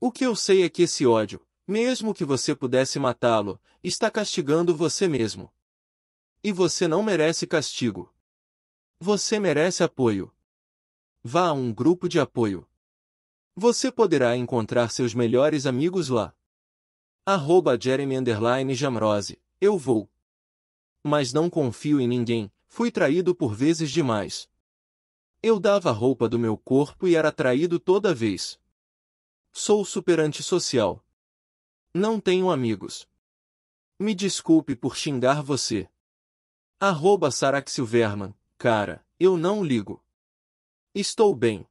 O que eu sei é que esse ódio, mesmo que você pudesse matá-lo, está castigando você mesmo. E você não merece castigo. Você merece apoio. Vá a um grupo de apoio. Você poderá encontrar seus melhores amigos lá. Arroba Jeremy Jamrose, eu vou. Mas não confio em ninguém, fui traído por vezes demais. Eu dava a roupa do meu corpo e era traído toda vez. Sou super antissocial. Não tenho amigos. Me desculpe por xingar você. Arroba Saraxilverman, cara, eu não ligo. Estou bem.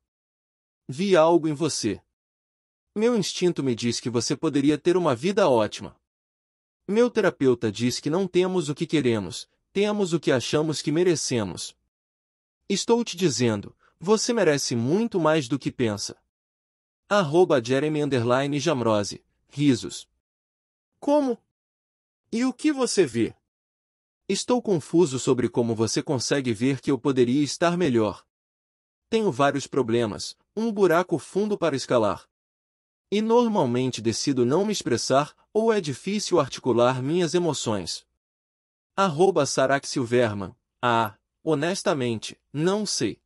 Vi algo em você. Meu instinto me diz que você poderia ter uma vida ótima. Meu terapeuta diz que não temos o que queremos, temos o que achamos que merecemos. Estou te dizendo, você merece muito mais do que pensa. Arroba Jeremy Underline Jamrose. Risos. Como? E o que você vê? Estou confuso sobre como você consegue ver que eu poderia estar melhor. Tenho vários problemas, um buraco fundo para escalar. E normalmente decido não me expressar ou é difícil articular minhas emoções. Arroba Sarax Silverman. Ah, honestamente, não sei.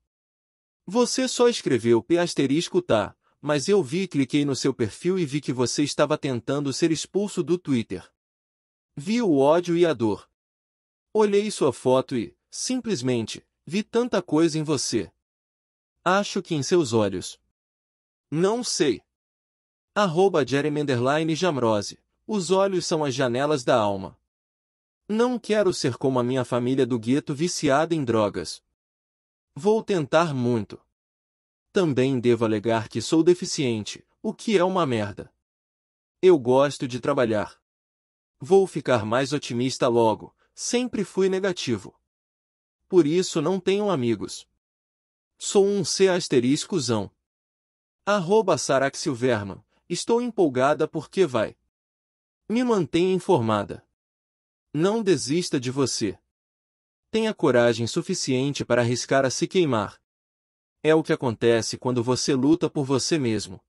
Você só escreveu P asterisco tá, mas eu vi e cliquei no seu perfil e vi que você estava tentando ser expulso do Twitter. Vi o ódio e a dor. Olhei sua foto e, simplesmente, vi tanta coisa em você. Acho que em seus olhos. Não sei. Arroba Jeremy Jamrose. Os olhos são as janelas da alma. Não quero ser como a minha família do gueto viciada em drogas. Vou tentar muito. Também devo alegar que sou deficiente, o que é uma merda. Eu gosto de trabalhar. Vou ficar mais otimista logo, sempre fui negativo. Por isso não tenho amigos. Sou um C asteriscozão. Arroba Sarax estou empolgada porque vai. Me mantenha informada. Não desista de você. Tenha coragem suficiente para arriscar a se queimar. É o que acontece quando você luta por você mesmo.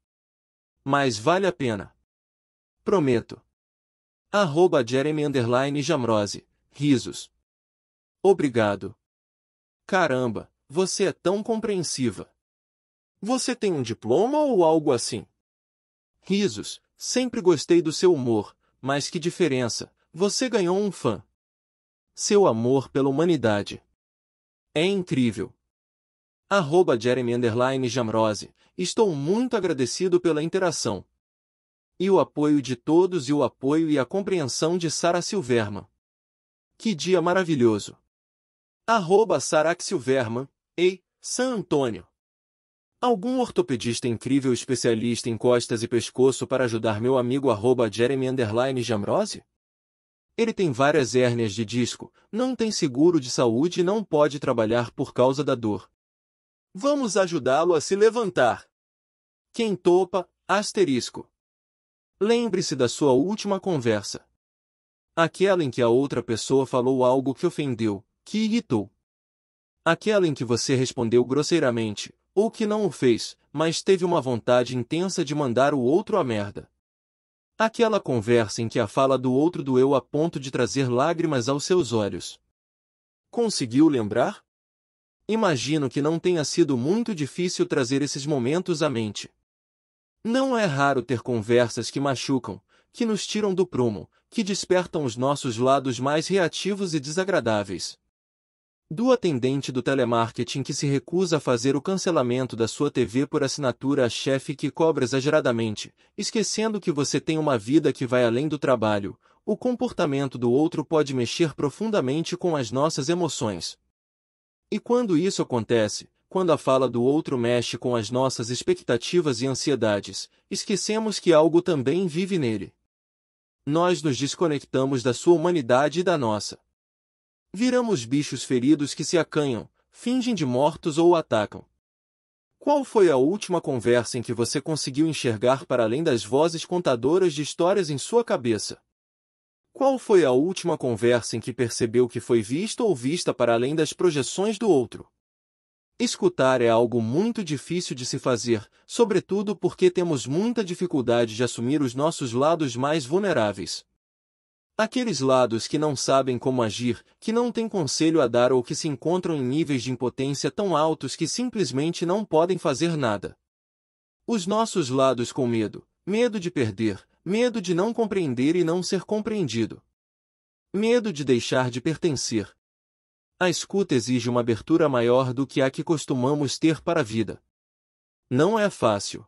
Mas vale a pena. Prometo. Arroba Jeremy Underline Jamrose. Risos. Obrigado. Caramba, você é tão compreensiva. Você tem um diploma ou algo assim? Risos. Sempre gostei do seu humor, mas que diferença. Você ganhou um fã. Seu amor pela humanidade. É incrível. Arroba Jeremy Underline Jamrose. Estou muito agradecido pela interação. E o apoio de todos e o apoio e a compreensão de Sara Silverman. Que dia maravilhoso. Arroba Sarah Silverman. Ei, San Antônio. Algum ortopedista incrível especialista em costas e pescoço para ajudar meu amigo arroba Jeremy Underline Jamrose? Ele tem várias hérnias de disco, não tem seguro de saúde e não pode trabalhar por causa da dor. Vamos ajudá-lo a se levantar. Quem topa, asterisco. Lembre-se da sua última conversa. Aquela em que a outra pessoa falou algo que ofendeu, que irritou. Aquela em que você respondeu grosseiramente, ou que não o fez, mas teve uma vontade intensa de mandar o outro a merda. Aquela conversa em que a fala do outro doeu a ponto de trazer lágrimas aos seus olhos. Conseguiu lembrar? Imagino que não tenha sido muito difícil trazer esses momentos à mente. Não é raro ter conversas que machucam, que nos tiram do prumo, que despertam os nossos lados mais reativos e desagradáveis do atendente do telemarketing que se recusa a fazer o cancelamento da sua TV por assinatura a chefe que cobra exageradamente, esquecendo que você tem uma vida que vai além do trabalho, o comportamento do outro pode mexer profundamente com as nossas emoções. E quando isso acontece, quando a fala do outro mexe com as nossas expectativas e ansiedades, esquecemos que algo também vive nele. Nós nos desconectamos da sua humanidade e da nossa. Viramos bichos feridos que se acanham, fingem de mortos ou atacam. Qual foi a última conversa em que você conseguiu enxergar para além das vozes contadoras de histórias em sua cabeça? Qual foi a última conversa em que percebeu que foi visto ou vista para além das projeções do outro? Escutar é algo muito difícil de se fazer, sobretudo porque temos muita dificuldade de assumir os nossos lados mais vulneráveis. Aqueles lados que não sabem como agir, que não têm conselho a dar ou que se encontram em níveis de impotência tão altos que simplesmente não podem fazer nada. Os nossos lados com medo, medo de perder, medo de não compreender e não ser compreendido. Medo de deixar de pertencer. A escuta exige uma abertura maior do que a que costumamos ter para a vida. Não é fácil.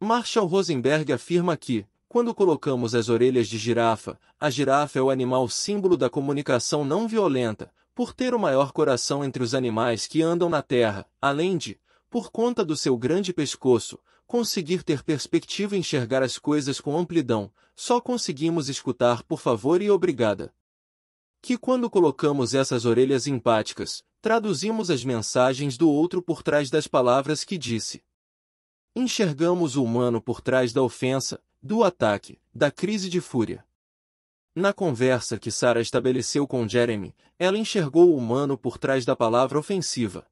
Marshall Rosenberg afirma que, quando colocamos as orelhas de girafa, a girafa é o animal símbolo da comunicação não violenta, por ter o maior coração entre os animais que andam na Terra, além de, por conta do seu grande pescoço, conseguir ter perspectiva e enxergar as coisas com amplidão, só conseguimos escutar por favor e obrigada. Que quando colocamos essas orelhas empáticas, traduzimos as mensagens do outro por trás das palavras que disse. Enxergamos o humano por trás da ofensa, do ataque, da crise de fúria. Na conversa que Sara estabeleceu com Jeremy, ela enxergou o humano por trás da palavra ofensiva.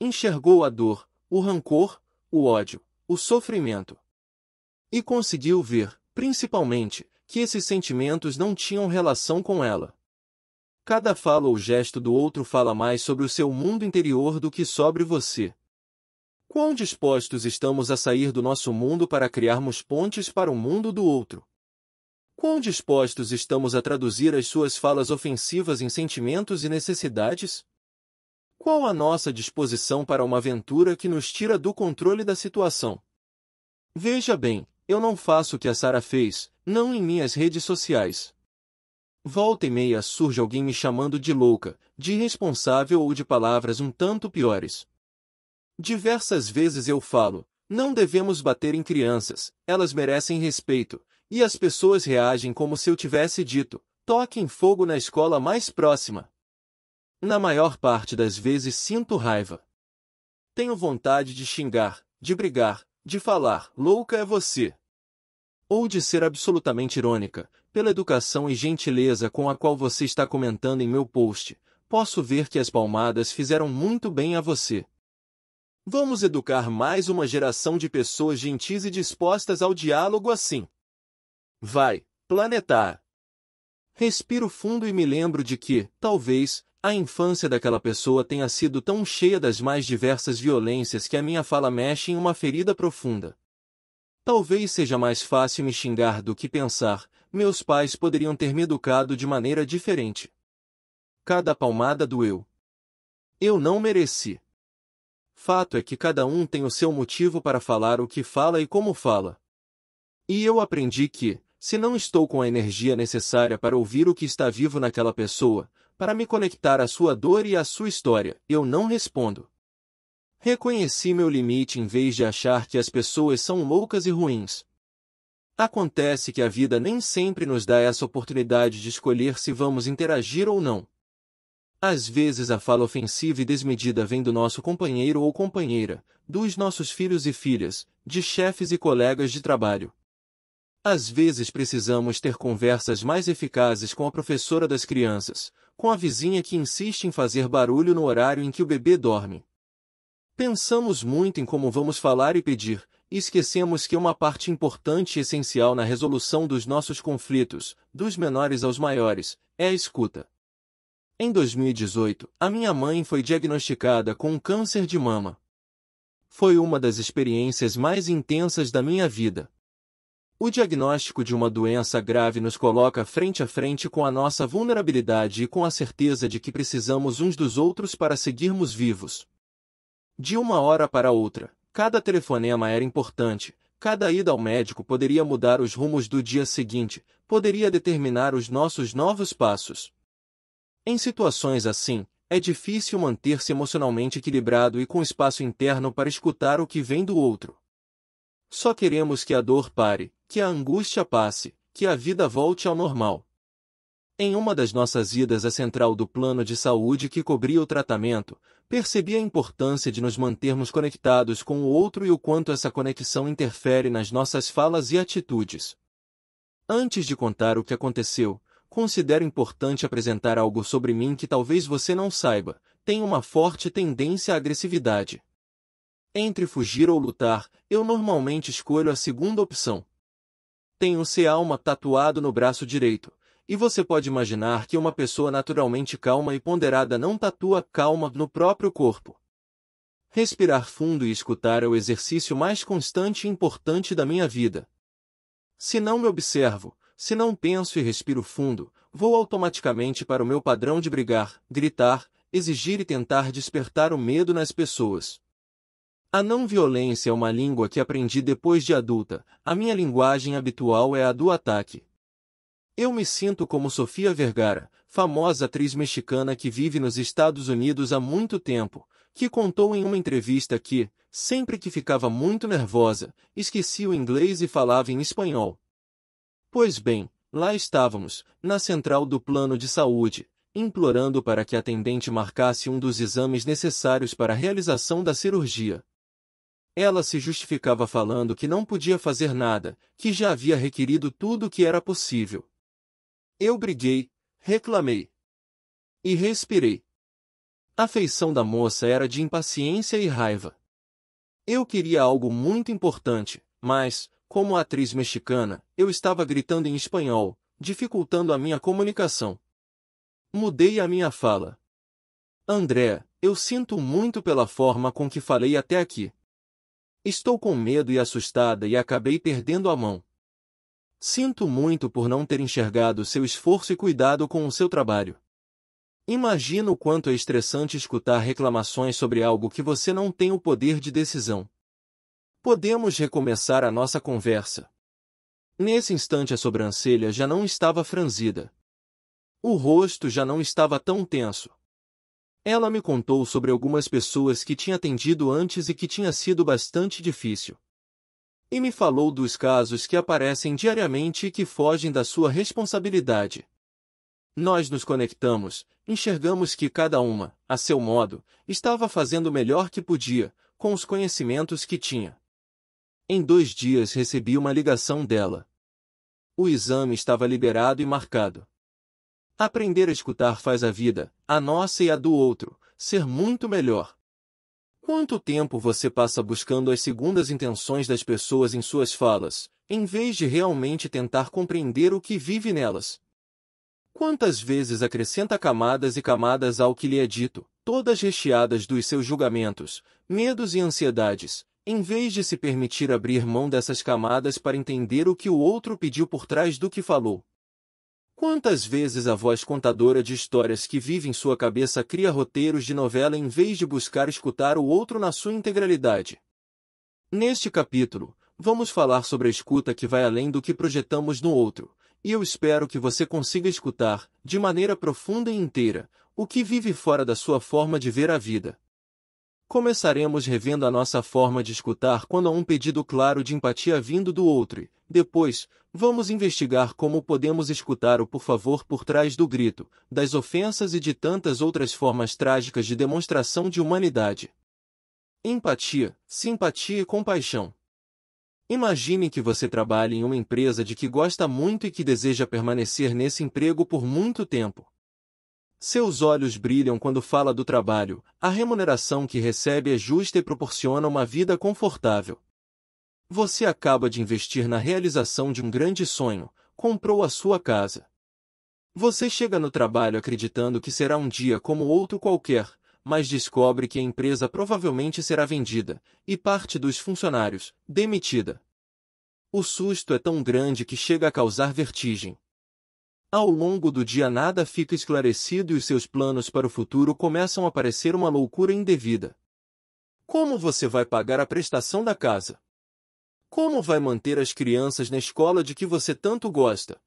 Enxergou a dor, o rancor, o ódio, o sofrimento. E conseguiu ver, principalmente, que esses sentimentos não tinham relação com ela. Cada fala ou gesto do outro fala mais sobre o seu mundo interior do que sobre você, Quão dispostos estamos a sair do nosso mundo para criarmos pontes para o um mundo do outro? Quão dispostos estamos a traduzir as suas falas ofensivas em sentimentos e necessidades? Qual a nossa disposição para uma aventura que nos tira do controle da situação? Veja bem, eu não faço o que a Sara fez, não em minhas redes sociais. Volta e meia surge alguém me chamando de louca, de irresponsável ou de palavras um tanto piores. Diversas vezes eu falo, não devemos bater em crianças, elas merecem respeito, e as pessoas reagem como se eu tivesse dito, toquem fogo na escola mais próxima. Na maior parte das vezes sinto raiva. Tenho vontade de xingar, de brigar, de falar, louca é você. Ou de ser absolutamente irônica, pela educação e gentileza com a qual você está comentando em meu post, posso ver que as palmadas fizeram muito bem a você. Vamos educar mais uma geração de pessoas gentis e dispostas ao diálogo assim. Vai, planetar. Respiro fundo e me lembro de que, talvez, a infância daquela pessoa tenha sido tão cheia das mais diversas violências que a minha fala mexe em uma ferida profunda. Talvez seja mais fácil me xingar do que pensar, meus pais poderiam ter me educado de maneira diferente. Cada palmada doeu. Eu não mereci. Fato é que cada um tem o seu motivo para falar o que fala e como fala. E eu aprendi que, se não estou com a energia necessária para ouvir o que está vivo naquela pessoa, para me conectar à sua dor e à sua história, eu não respondo. Reconheci meu limite em vez de achar que as pessoas são loucas e ruins. Acontece que a vida nem sempre nos dá essa oportunidade de escolher se vamos interagir ou não. Às vezes a fala ofensiva e desmedida vem do nosso companheiro ou companheira, dos nossos filhos e filhas, de chefes e colegas de trabalho. Às vezes precisamos ter conversas mais eficazes com a professora das crianças, com a vizinha que insiste em fazer barulho no horário em que o bebê dorme. Pensamos muito em como vamos falar e pedir, e esquecemos que uma parte importante e essencial na resolução dos nossos conflitos, dos menores aos maiores, é a escuta. Em 2018, a minha mãe foi diagnosticada com um câncer de mama. Foi uma das experiências mais intensas da minha vida. O diagnóstico de uma doença grave nos coloca frente a frente com a nossa vulnerabilidade e com a certeza de que precisamos uns dos outros para seguirmos vivos. De uma hora para outra, cada telefonema era importante, cada ida ao médico poderia mudar os rumos do dia seguinte, poderia determinar os nossos novos passos. Em situações assim, é difícil manter-se emocionalmente equilibrado e com espaço interno para escutar o que vem do outro. Só queremos que a dor pare, que a angústia passe, que a vida volte ao normal. Em uma das nossas idas à central do plano de saúde que cobria o tratamento, percebi a importância de nos mantermos conectados com o outro e o quanto essa conexão interfere nas nossas falas e atitudes. Antes de contar o que aconteceu, considero importante apresentar algo sobre mim que talvez você não saiba. Tenho uma forte tendência à agressividade. Entre fugir ou lutar, eu normalmente escolho a segunda opção. Tenho se alma tatuado no braço direito, e você pode imaginar que uma pessoa naturalmente calma e ponderada não tatua calma no próprio corpo. Respirar fundo e escutar é o exercício mais constante e importante da minha vida. Se não me observo, se não penso e respiro fundo, vou automaticamente para o meu padrão de brigar, gritar, exigir e tentar despertar o medo nas pessoas. A não-violência é uma língua que aprendi depois de adulta, a minha linguagem habitual é a do ataque. Eu me sinto como Sofia Vergara, famosa atriz mexicana que vive nos Estados Unidos há muito tempo, que contou em uma entrevista que, sempre que ficava muito nervosa, esquecia o inglês e falava em espanhol. Pois bem, lá estávamos, na central do plano de saúde, implorando para que a atendente marcasse um dos exames necessários para a realização da cirurgia. Ela se justificava falando que não podia fazer nada, que já havia requerido tudo o que era possível. Eu briguei, reclamei. E respirei. A feição da moça era de impaciência e raiva. Eu queria algo muito importante, mas, como atriz mexicana, eu estava gritando em espanhol, dificultando a minha comunicação. Mudei a minha fala. André, eu sinto muito pela forma com que falei até aqui. Estou com medo e assustada e acabei perdendo a mão. Sinto muito por não ter enxergado seu esforço e cuidado com o seu trabalho. Imagino o quanto é estressante escutar reclamações sobre algo que você não tem o poder de decisão. Podemos recomeçar a nossa conversa. Nesse instante a sobrancelha já não estava franzida. O rosto já não estava tão tenso. Ela me contou sobre algumas pessoas que tinha atendido antes e que tinha sido bastante difícil. E me falou dos casos que aparecem diariamente e que fogem da sua responsabilidade. Nós nos conectamos, enxergamos que cada uma, a seu modo, estava fazendo o melhor que podia, com os conhecimentos que tinha. Em dois dias recebi uma ligação dela. O exame estava liberado e marcado. Aprender a escutar faz a vida, a nossa e a do outro, ser muito melhor. Quanto tempo você passa buscando as segundas intenções das pessoas em suas falas, em vez de realmente tentar compreender o que vive nelas? Quantas vezes acrescenta camadas e camadas ao que lhe é dito, todas recheadas dos seus julgamentos, medos e ansiedades, em vez de se permitir abrir mão dessas camadas para entender o que o outro pediu por trás do que falou. Quantas vezes a voz contadora de histórias que vive em sua cabeça cria roteiros de novela em vez de buscar escutar o outro na sua integralidade? Neste capítulo, vamos falar sobre a escuta que vai além do que projetamos no outro, e eu espero que você consiga escutar, de maneira profunda e inteira, o que vive fora da sua forma de ver a vida. Começaremos revendo a nossa forma de escutar quando há um pedido claro de empatia vindo do outro e, depois, vamos investigar como podemos escutar o por favor por trás do grito, das ofensas e de tantas outras formas trágicas de demonstração de humanidade. Empatia, simpatia e compaixão. Imagine que você trabalha em uma empresa de que gosta muito e que deseja permanecer nesse emprego por muito tempo. Seus olhos brilham quando fala do trabalho, a remuneração que recebe é justa e proporciona uma vida confortável. Você acaba de investir na realização de um grande sonho, comprou a sua casa. Você chega no trabalho acreditando que será um dia como outro qualquer, mas descobre que a empresa provavelmente será vendida, e parte dos funcionários, demitida. O susto é tão grande que chega a causar vertigem. Ao longo do dia nada fica esclarecido e os seus planos para o futuro começam a parecer uma loucura indevida. Como você vai pagar a prestação da casa? Como vai manter as crianças na escola de que você tanto gosta?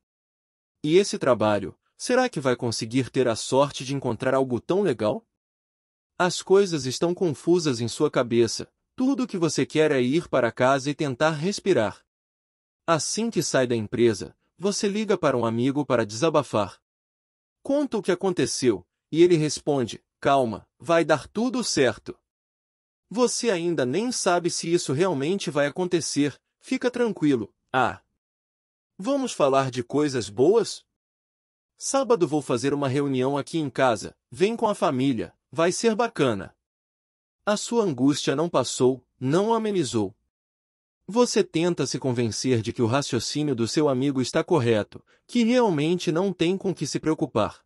E esse trabalho, será que vai conseguir ter a sorte de encontrar algo tão legal? As coisas estão confusas em sua cabeça, tudo o que você quer é ir para casa e tentar respirar. Assim que sai da empresa, você liga para um amigo para desabafar. Conta o que aconteceu, e ele responde: Calma, vai dar tudo certo. Você ainda nem sabe se isso realmente vai acontecer, fica tranquilo. Ah! Vamos falar de coisas boas? Sábado vou fazer uma reunião aqui em casa, vem com a família, vai ser bacana. A sua angústia não passou, não amenizou, você tenta se convencer de que o raciocínio do seu amigo está correto, que realmente não tem com que se preocupar.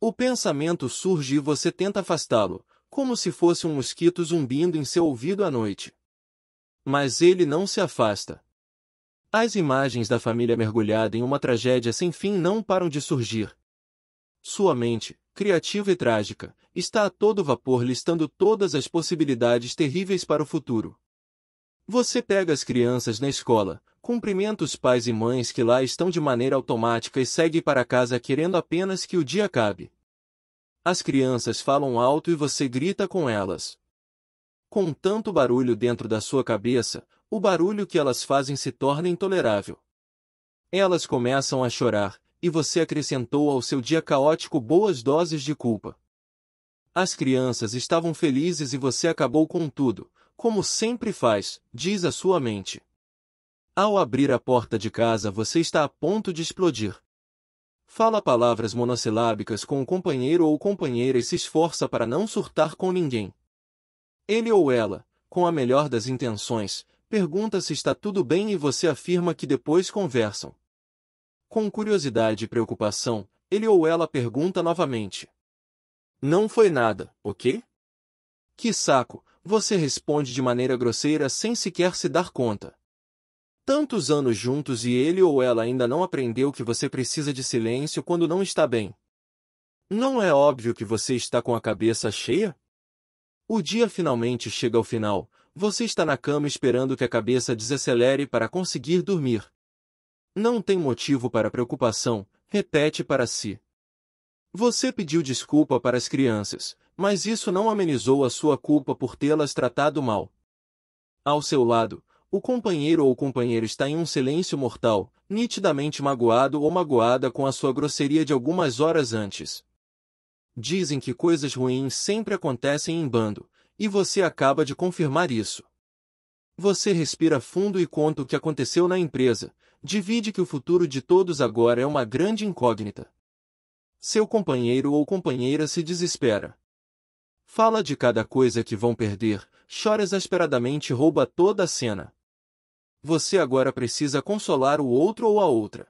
O pensamento surge e você tenta afastá-lo, como se fosse um mosquito zumbindo em seu ouvido à noite. Mas ele não se afasta. As imagens da família mergulhada em uma tragédia sem fim não param de surgir. Sua mente, criativa e trágica, está a todo vapor listando todas as possibilidades terríveis para o futuro. Você pega as crianças na escola, cumprimenta os pais e mães que lá estão de maneira automática e segue para casa querendo apenas que o dia acabe. As crianças falam alto e você grita com elas. Com tanto barulho dentro da sua cabeça, o barulho que elas fazem se torna intolerável. Elas começam a chorar, e você acrescentou ao seu dia caótico boas doses de culpa. As crianças estavam felizes e você acabou com tudo, como sempre faz, diz a sua mente. Ao abrir a porta de casa, você está a ponto de explodir. Fala palavras monossilábicas com o companheiro ou companheira e se esforça para não surtar com ninguém. Ele ou ela, com a melhor das intenções, pergunta se está tudo bem e você afirma que depois conversam. Com curiosidade e preocupação, ele ou ela pergunta novamente. Não foi nada, ok? Que saco, você responde de maneira grosseira sem sequer se dar conta. Tantos anos juntos e ele ou ela ainda não aprendeu que você precisa de silêncio quando não está bem. Não é óbvio que você está com a cabeça cheia? O dia finalmente chega ao final, você está na cama esperando que a cabeça desacelere para conseguir dormir. Não tem motivo para preocupação, repete para si. Você pediu desculpa para as crianças, mas isso não amenizou a sua culpa por tê-las tratado mal. Ao seu lado, o companheiro ou companheira está em um silêncio mortal, nitidamente magoado ou magoada com a sua grosseria de algumas horas antes. Dizem que coisas ruins sempre acontecem em bando, e você acaba de confirmar isso. Você respira fundo e conta o que aconteceu na empresa, divide que o futuro de todos agora é uma grande incógnita. Seu companheiro ou companheira se desespera, Fala de cada coisa que vão perder, chora exasperadamente e rouba toda a cena. Você agora precisa consolar o outro ou a outra.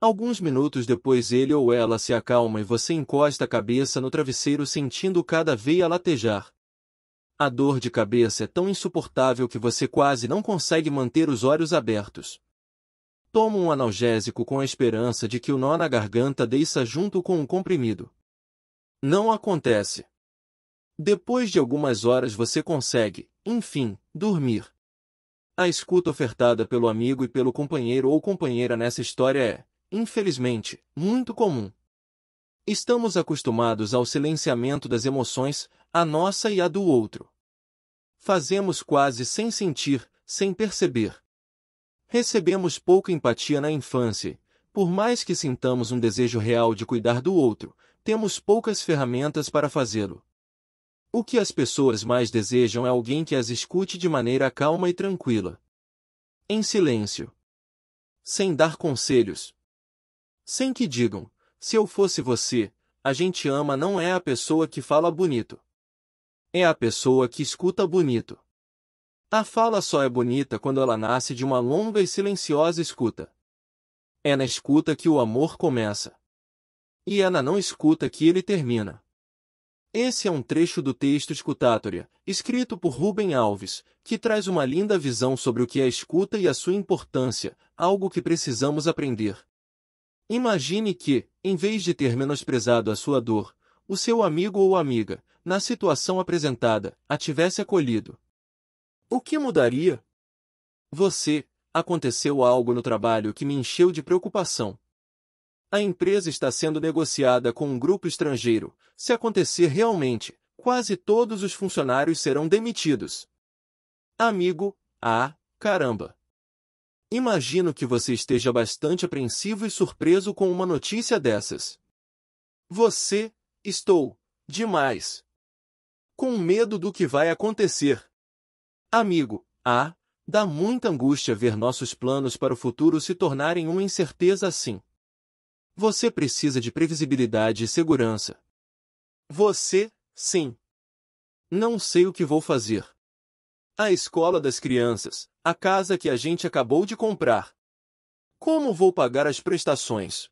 Alguns minutos depois ele ou ela se acalma e você encosta a cabeça no travesseiro sentindo cada veia latejar. A dor de cabeça é tão insuportável que você quase não consegue manter os olhos abertos. Toma um analgésico com a esperança de que o nó na garganta desça junto com o um comprimido. Não acontece. Depois de algumas horas você consegue, enfim, dormir. A escuta ofertada pelo amigo e pelo companheiro ou companheira nessa história é, infelizmente, muito comum. Estamos acostumados ao silenciamento das emoções, a nossa e a do outro. Fazemos quase sem sentir, sem perceber. Recebemos pouca empatia na infância. Por mais que sintamos um desejo real de cuidar do outro, temos poucas ferramentas para fazê-lo. O que as pessoas mais desejam é alguém que as escute de maneira calma e tranquila. Em silêncio. Sem dar conselhos. Sem que digam, se eu fosse você, a gente ama não é a pessoa que fala bonito. É a pessoa que escuta bonito. A fala só é bonita quando ela nasce de uma longa e silenciosa escuta. É na escuta que o amor começa. E é na não escuta que ele termina. Esse é um trecho do texto Escutatoria, escrito por Rubem Alves, que traz uma linda visão sobre o que é a escuta e a sua importância, algo que precisamos aprender. Imagine que, em vez de ter menosprezado a sua dor, o seu amigo ou amiga, na situação apresentada, a tivesse acolhido. O que mudaria? Você, aconteceu algo no trabalho que me encheu de preocupação a empresa está sendo negociada com um grupo estrangeiro. Se acontecer realmente, quase todos os funcionários serão demitidos. Amigo, ah, caramba! Imagino que você esteja bastante apreensivo e surpreso com uma notícia dessas. Você, estou, demais. Com medo do que vai acontecer. Amigo, ah, dá muita angústia ver nossos planos para o futuro se tornarem uma incerteza assim. Você precisa de previsibilidade e segurança. Você, sim. Não sei o que vou fazer. A escola das crianças, a casa que a gente acabou de comprar. Como vou pagar as prestações?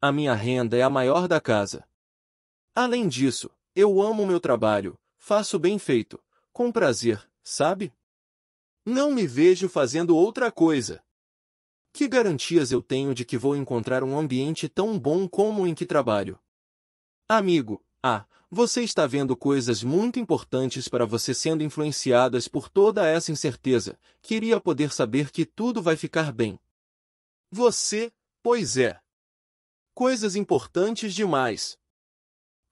A minha renda é a maior da casa. Além disso, eu amo meu trabalho, faço bem feito, com prazer, sabe? Não me vejo fazendo outra coisa. Que garantias eu tenho de que vou encontrar um ambiente tão bom como o em que trabalho? Amigo, ah, você está vendo coisas muito importantes para você sendo influenciadas por toda essa incerteza. Queria poder saber que tudo vai ficar bem. Você, pois é. Coisas importantes demais.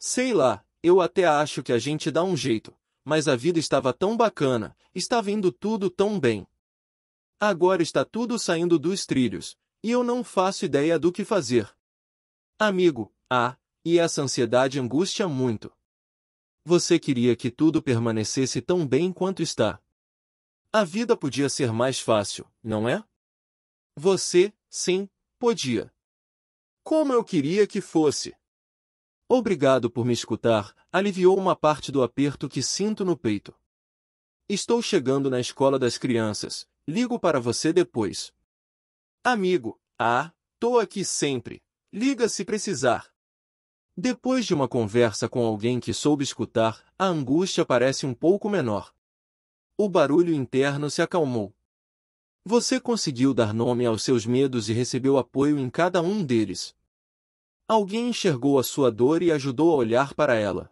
Sei lá, eu até acho que a gente dá um jeito, mas a vida estava tão bacana, estava indo tudo tão bem. Agora está tudo saindo dos trilhos, e eu não faço ideia do que fazer. Amigo, ah, e essa ansiedade angústia muito. Você queria que tudo permanecesse tão bem quanto está. A vida podia ser mais fácil, não é? Você, sim, podia. Como eu queria que fosse. Obrigado por me escutar, aliviou uma parte do aperto que sinto no peito. Estou chegando na escola das crianças. Ligo para você depois. Amigo, ah, tô aqui sempre. Liga se precisar. Depois de uma conversa com alguém que soube escutar, a angústia parece um pouco menor. O barulho interno se acalmou. Você conseguiu dar nome aos seus medos e recebeu apoio em cada um deles. Alguém enxergou a sua dor e ajudou a olhar para ela.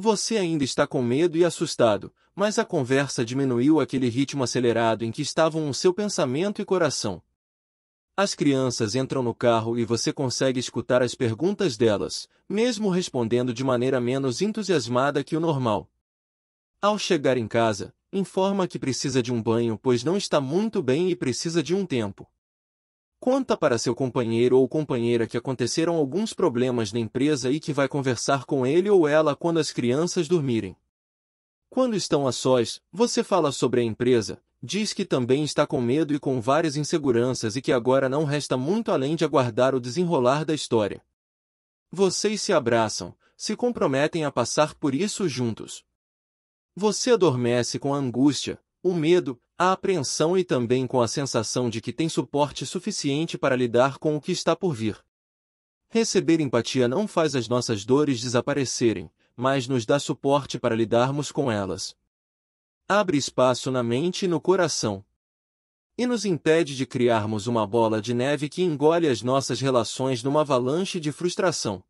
Você ainda está com medo e assustado, mas a conversa diminuiu aquele ritmo acelerado em que estavam o seu pensamento e coração. As crianças entram no carro e você consegue escutar as perguntas delas, mesmo respondendo de maneira menos entusiasmada que o normal. Ao chegar em casa, informa que precisa de um banho pois não está muito bem e precisa de um tempo. Conta para seu companheiro ou companheira que aconteceram alguns problemas na empresa e que vai conversar com ele ou ela quando as crianças dormirem. Quando estão a sós, você fala sobre a empresa, diz que também está com medo e com várias inseguranças e que agora não resta muito além de aguardar o desenrolar da história. Vocês se abraçam, se comprometem a passar por isso juntos. Você adormece com a angústia, o medo, a apreensão e também com a sensação de que tem suporte suficiente para lidar com o que está por vir. Receber empatia não faz as nossas dores desaparecerem, mas nos dá suporte para lidarmos com elas. Abre espaço na mente e no coração. E nos impede de criarmos uma bola de neve que engole as nossas relações numa avalanche de frustração.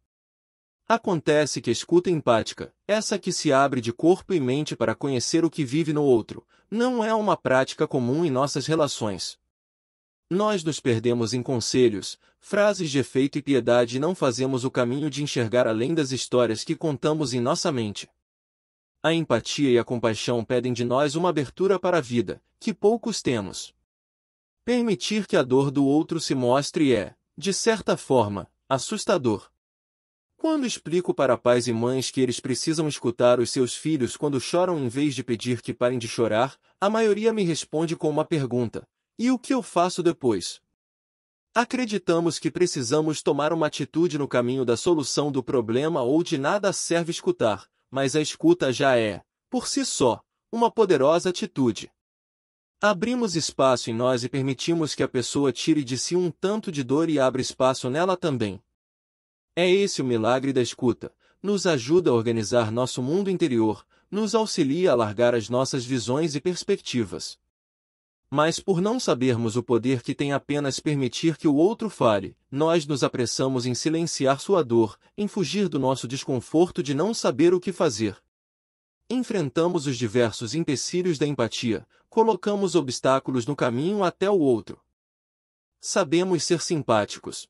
Acontece que a escuta empática, essa que se abre de corpo e mente para conhecer o que vive no outro, não é uma prática comum em nossas relações. Nós nos perdemos em conselhos, frases de efeito e piedade e não fazemos o caminho de enxergar além das histórias que contamos em nossa mente. A empatia e a compaixão pedem de nós uma abertura para a vida, que poucos temos. Permitir que a dor do outro se mostre é, de certa forma, assustador, quando explico para pais e mães que eles precisam escutar os seus filhos quando choram em vez de pedir que parem de chorar, a maioria me responde com uma pergunta: e o que eu faço depois? Acreditamos que precisamos tomar uma atitude no caminho da solução do problema ou de nada serve escutar, mas a escuta já é, por si só, uma poderosa atitude. Abrimos espaço em nós e permitimos que a pessoa tire de si um tanto de dor e abra espaço nela também, é esse o milagre da escuta. Nos ajuda a organizar nosso mundo interior, nos auxilia a alargar as nossas visões e perspectivas. Mas por não sabermos o poder que tem apenas permitir que o outro fale, nós nos apressamos em silenciar sua dor, em fugir do nosso desconforto de não saber o que fazer. Enfrentamos os diversos empecilhos da empatia, colocamos obstáculos no caminho até o outro. Sabemos ser simpáticos.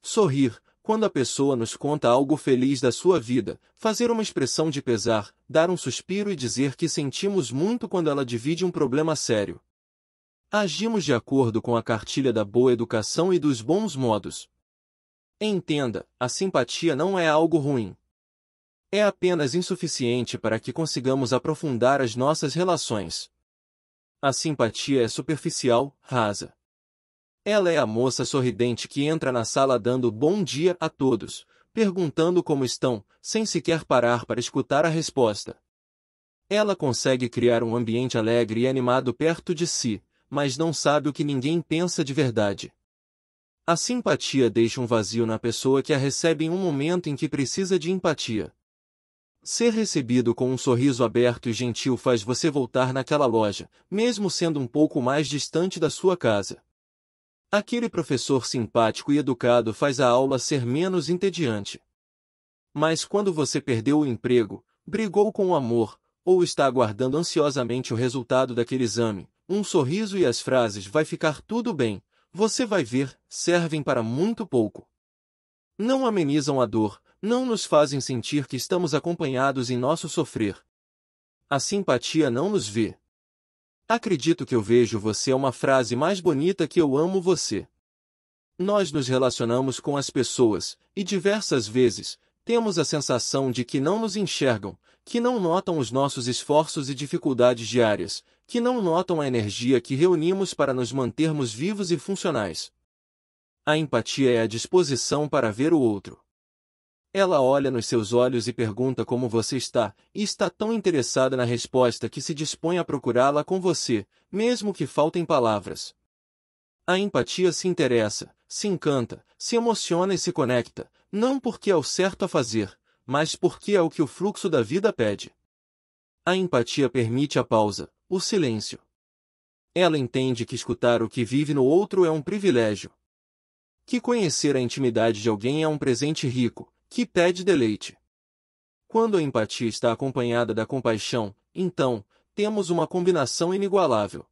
Sorrir, quando a pessoa nos conta algo feliz da sua vida, fazer uma expressão de pesar, dar um suspiro e dizer que sentimos muito quando ela divide um problema sério. Agimos de acordo com a cartilha da boa educação e dos bons modos. Entenda, a simpatia não é algo ruim. É apenas insuficiente para que consigamos aprofundar as nossas relações. A simpatia é superficial, rasa. Ela é a moça sorridente que entra na sala dando bom dia a todos, perguntando como estão, sem sequer parar para escutar a resposta. Ela consegue criar um ambiente alegre e animado perto de si, mas não sabe o que ninguém pensa de verdade. A simpatia deixa um vazio na pessoa que a recebe em um momento em que precisa de empatia. Ser recebido com um sorriso aberto e gentil faz você voltar naquela loja, mesmo sendo um pouco mais distante da sua casa. Aquele professor simpático e educado faz a aula ser menos entediante. Mas quando você perdeu o emprego, brigou com o amor, ou está aguardando ansiosamente o resultado daquele exame, um sorriso e as frases vai ficar tudo bem, você vai ver, servem para muito pouco. Não amenizam a dor, não nos fazem sentir que estamos acompanhados em nosso sofrer. A simpatia não nos vê, Acredito que eu vejo você é uma frase mais bonita que eu amo você. Nós nos relacionamos com as pessoas, e diversas vezes, temos a sensação de que não nos enxergam, que não notam os nossos esforços e dificuldades diárias, que não notam a energia que reunimos para nos mantermos vivos e funcionais. A empatia é a disposição para ver o outro. Ela olha nos seus olhos e pergunta como você está, e está tão interessada na resposta que se dispõe a procurá-la com você, mesmo que faltem palavras. A empatia se interessa, se encanta, se emociona e se conecta, não porque é o certo a fazer, mas porque é o que o fluxo da vida pede. A empatia permite a pausa, o silêncio. Ela entende que escutar o que vive no outro é um privilégio. Que conhecer a intimidade de alguém é um presente rico, que pede deleite. Quando a empatia está acompanhada da compaixão, então, temos uma combinação inigualável.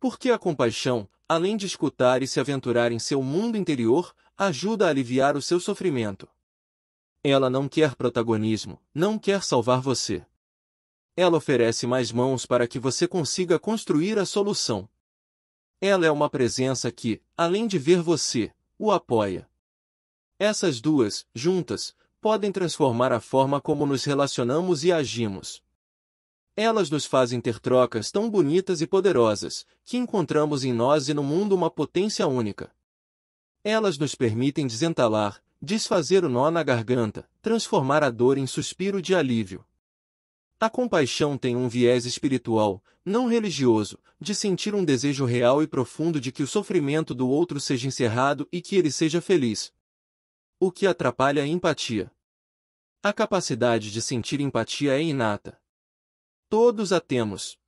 Porque a compaixão, além de escutar e se aventurar em seu mundo interior, ajuda a aliviar o seu sofrimento. Ela não quer protagonismo, não quer salvar você. Ela oferece mais mãos para que você consiga construir a solução. Ela é uma presença que, além de ver você, o apoia. Essas duas, juntas, podem transformar a forma como nos relacionamos e agimos. Elas nos fazem ter trocas tão bonitas e poderosas, que encontramos em nós e no mundo uma potência única. Elas nos permitem desentalar, desfazer o nó na garganta, transformar a dor em suspiro de alívio. A compaixão tem um viés espiritual, não religioso, de sentir um desejo real e profundo de que o sofrimento do outro seja encerrado e que ele seja feliz, o que atrapalha a empatia. A capacidade de sentir empatia é inata. Todos a temos.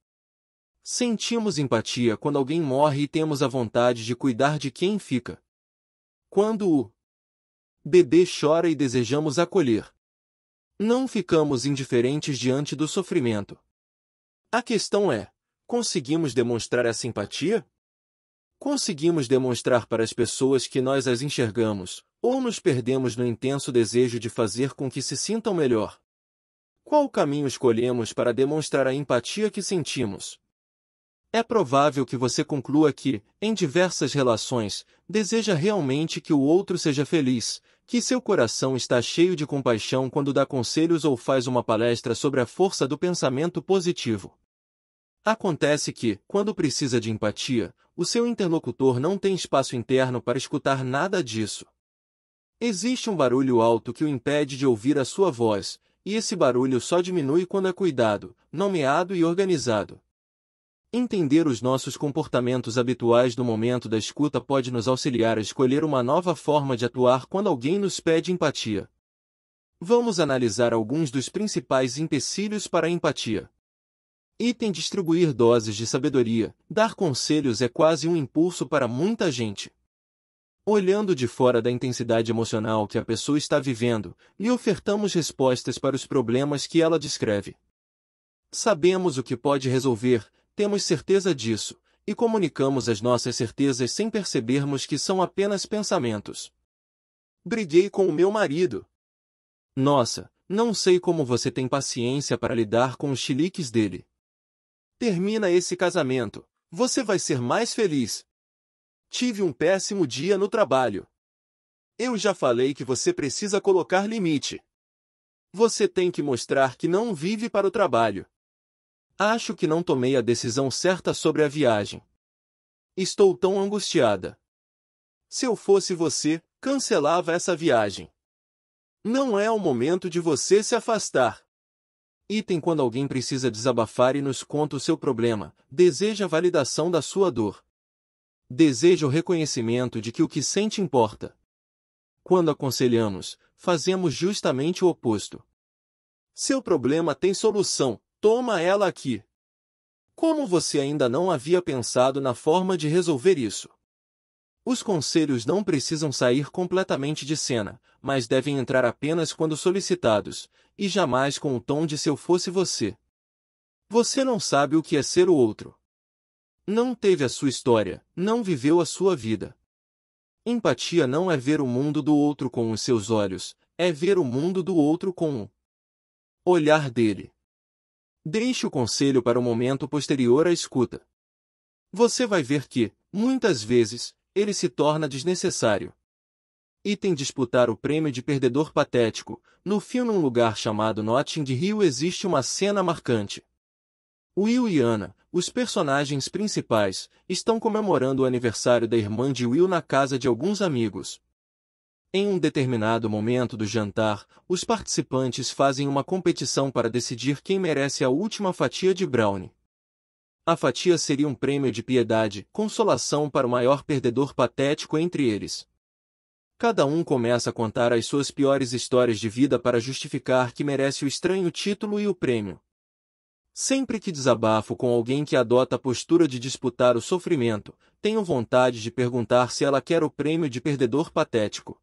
Sentimos empatia quando alguém morre e temos a vontade de cuidar de quem fica. Quando o bebê chora e desejamos acolher. Não ficamos indiferentes diante do sofrimento. A questão é: conseguimos demonstrar essa empatia? Conseguimos demonstrar para as pessoas que nós as enxergamos, ou nos perdemos no intenso desejo de fazer com que se sintam melhor? Qual caminho escolhemos para demonstrar a empatia que sentimos? É provável que você conclua que, em diversas relações, deseja realmente que o outro seja feliz, que seu coração está cheio de compaixão quando dá conselhos ou faz uma palestra sobre a força do pensamento positivo. Acontece que, quando precisa de empatia, o seu interlocutor não tem espaço interno para escutar nada disso. Existe um barulho alto que o impede de ouvir a sua voz, e esse barulho só diminui quando é cuidado, nomeado e organizado. Entender os nossos comportamentos habituais no momento da escuta pode nos auxiliar a escolher uma nova forma de atuar quando alguém nos pede empatia. Vamos analisar alguns dos principais empecilhos para a empatia. Item distribuir doses de sabedoria, dar conselhos é quase um impulso para muita gente. Olhando de fora da intensidade emocional que a pessoa está vivendo, lhe ofertamos respostas para os problemas que ela descreve. Sabemos o que pode resolver, temos certeza disso, e comunicamos as nossas certezas sem percebermos que são apenas pensamentos. Briguei com o meu marido. Nossa, não sei como você tem paciência para lidar com os chiliques dele. Termina esse casamento, você vai ser mais feliz. Tive um péssimo dia no trabalho. Eu já falei que você precisa colocar limite. Você tem que mostrar que não vive para o trabalho. Acho que não tomei a decisão certa sobre a viagem. Estou tão angustiada. Se eu fosse você, cancelava essa viagem. Não é o momento de você se afastar. Item quando alguém precisa desabafar e nos conta o seu problema, deseja a validação da sua dor deseja o reconhecimento de que o que sente importa. Quando aconselhamos, fazemos justamente o oposto. Seu problema tem solução, toma ela aqui. Como você ainda não havia pensado na forma de resolver isso? Os conselhos não precisam sair completamente de cena, mas devem entrar apenas quando solicitados, e jamais com o tom de se eu fosse você. Você não sabe o que é ser o outro. Não teve a sua história, não viveu a sua vida. Empatia não é ver o mundo do outro com os seus olhos, é ver o mundo do outro com o olhar dele. Deixe o conselho para o momento posterior à escuta. Você vai ver que, muitas vezes, ele se torna desnecessário. Item disputar o prêmio de perdedor patético. No filme Um Lugar Chamado Notting Hill existe uma cena marcante. Will e Anna, os personagens principais estão comemorando o aniversário da irmã de Will na casa de alguns amigos. Em um determinado momento do jantar, os participantes fazem uma competição para decidir quem merece a última fatia de brownie. A fatia seria um prêmio de piedade, consolação para o maior perdedor patético entre eles. Cada um começa a contar as suas piores histórias de vida para justificar que merece o estranho título e o prêmio. Sempre que desabafo com alguém que adota a postura de disputar o sofrimento, tenho vontade de perguntar se ela quer o prêmio de perdedor patético.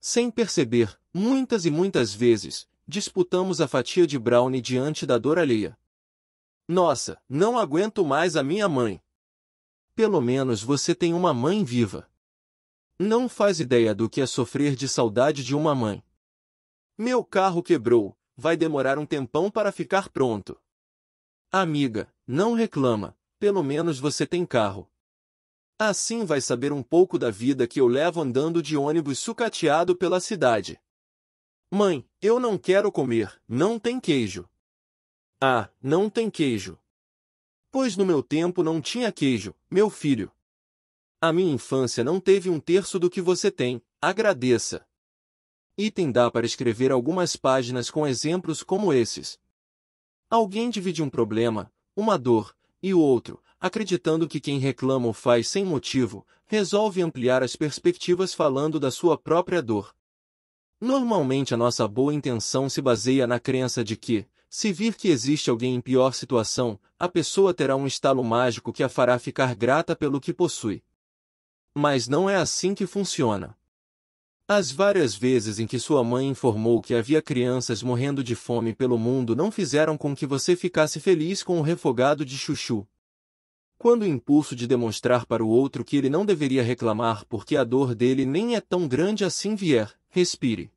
Sem perceber, muitas e muitas vezes, disputamos a fatia de brownie diante da dor alheia. Nossa, não aguento mais a minha mãe. Pelo menos você tem uma mãe viva. Não faz ideia do que é sofrer de saudade de uma mãe. Meu carro quebrou, vai demorar um tempão para ficar pronto. Amiga, não reclama, pelo menos você tem carro. Assim vai saber um pouco da vida que eu levo andando de ônibus sucateado pela cidade. Mãe, eu não quero comer, não tem queijo. Ah, não tem queijo. Pois no meu tempo não tinha queijo, meu filho. A minha infância não teve um terço do que você tem, agradeça. Item dá para escrever algumas páginas com exemplos como esses, Alguém divide um problema, uma dor, e o outro, acreditando que quem reclama o faz sem motivo, resolve ampliar as perspectivas falando da sua própria dor. Normalmente a nossa boa intenção se baseia na crença de que, se vir que existe alguém em pior situação, a pessoa terá um estalo mágico que a fará ficar grata pelo que possui. Mas não é assim que funciona. As várias vezes em que sua mãe informou que havia crianças morrendo de fome pelo mundo não fizeram com que você ficasse feliz com o refogado de chuchu. Quando o impulso de demonstrar para o outro que ele não deveria reclamar porque a dor dele nem é tão grande assim vier, respire.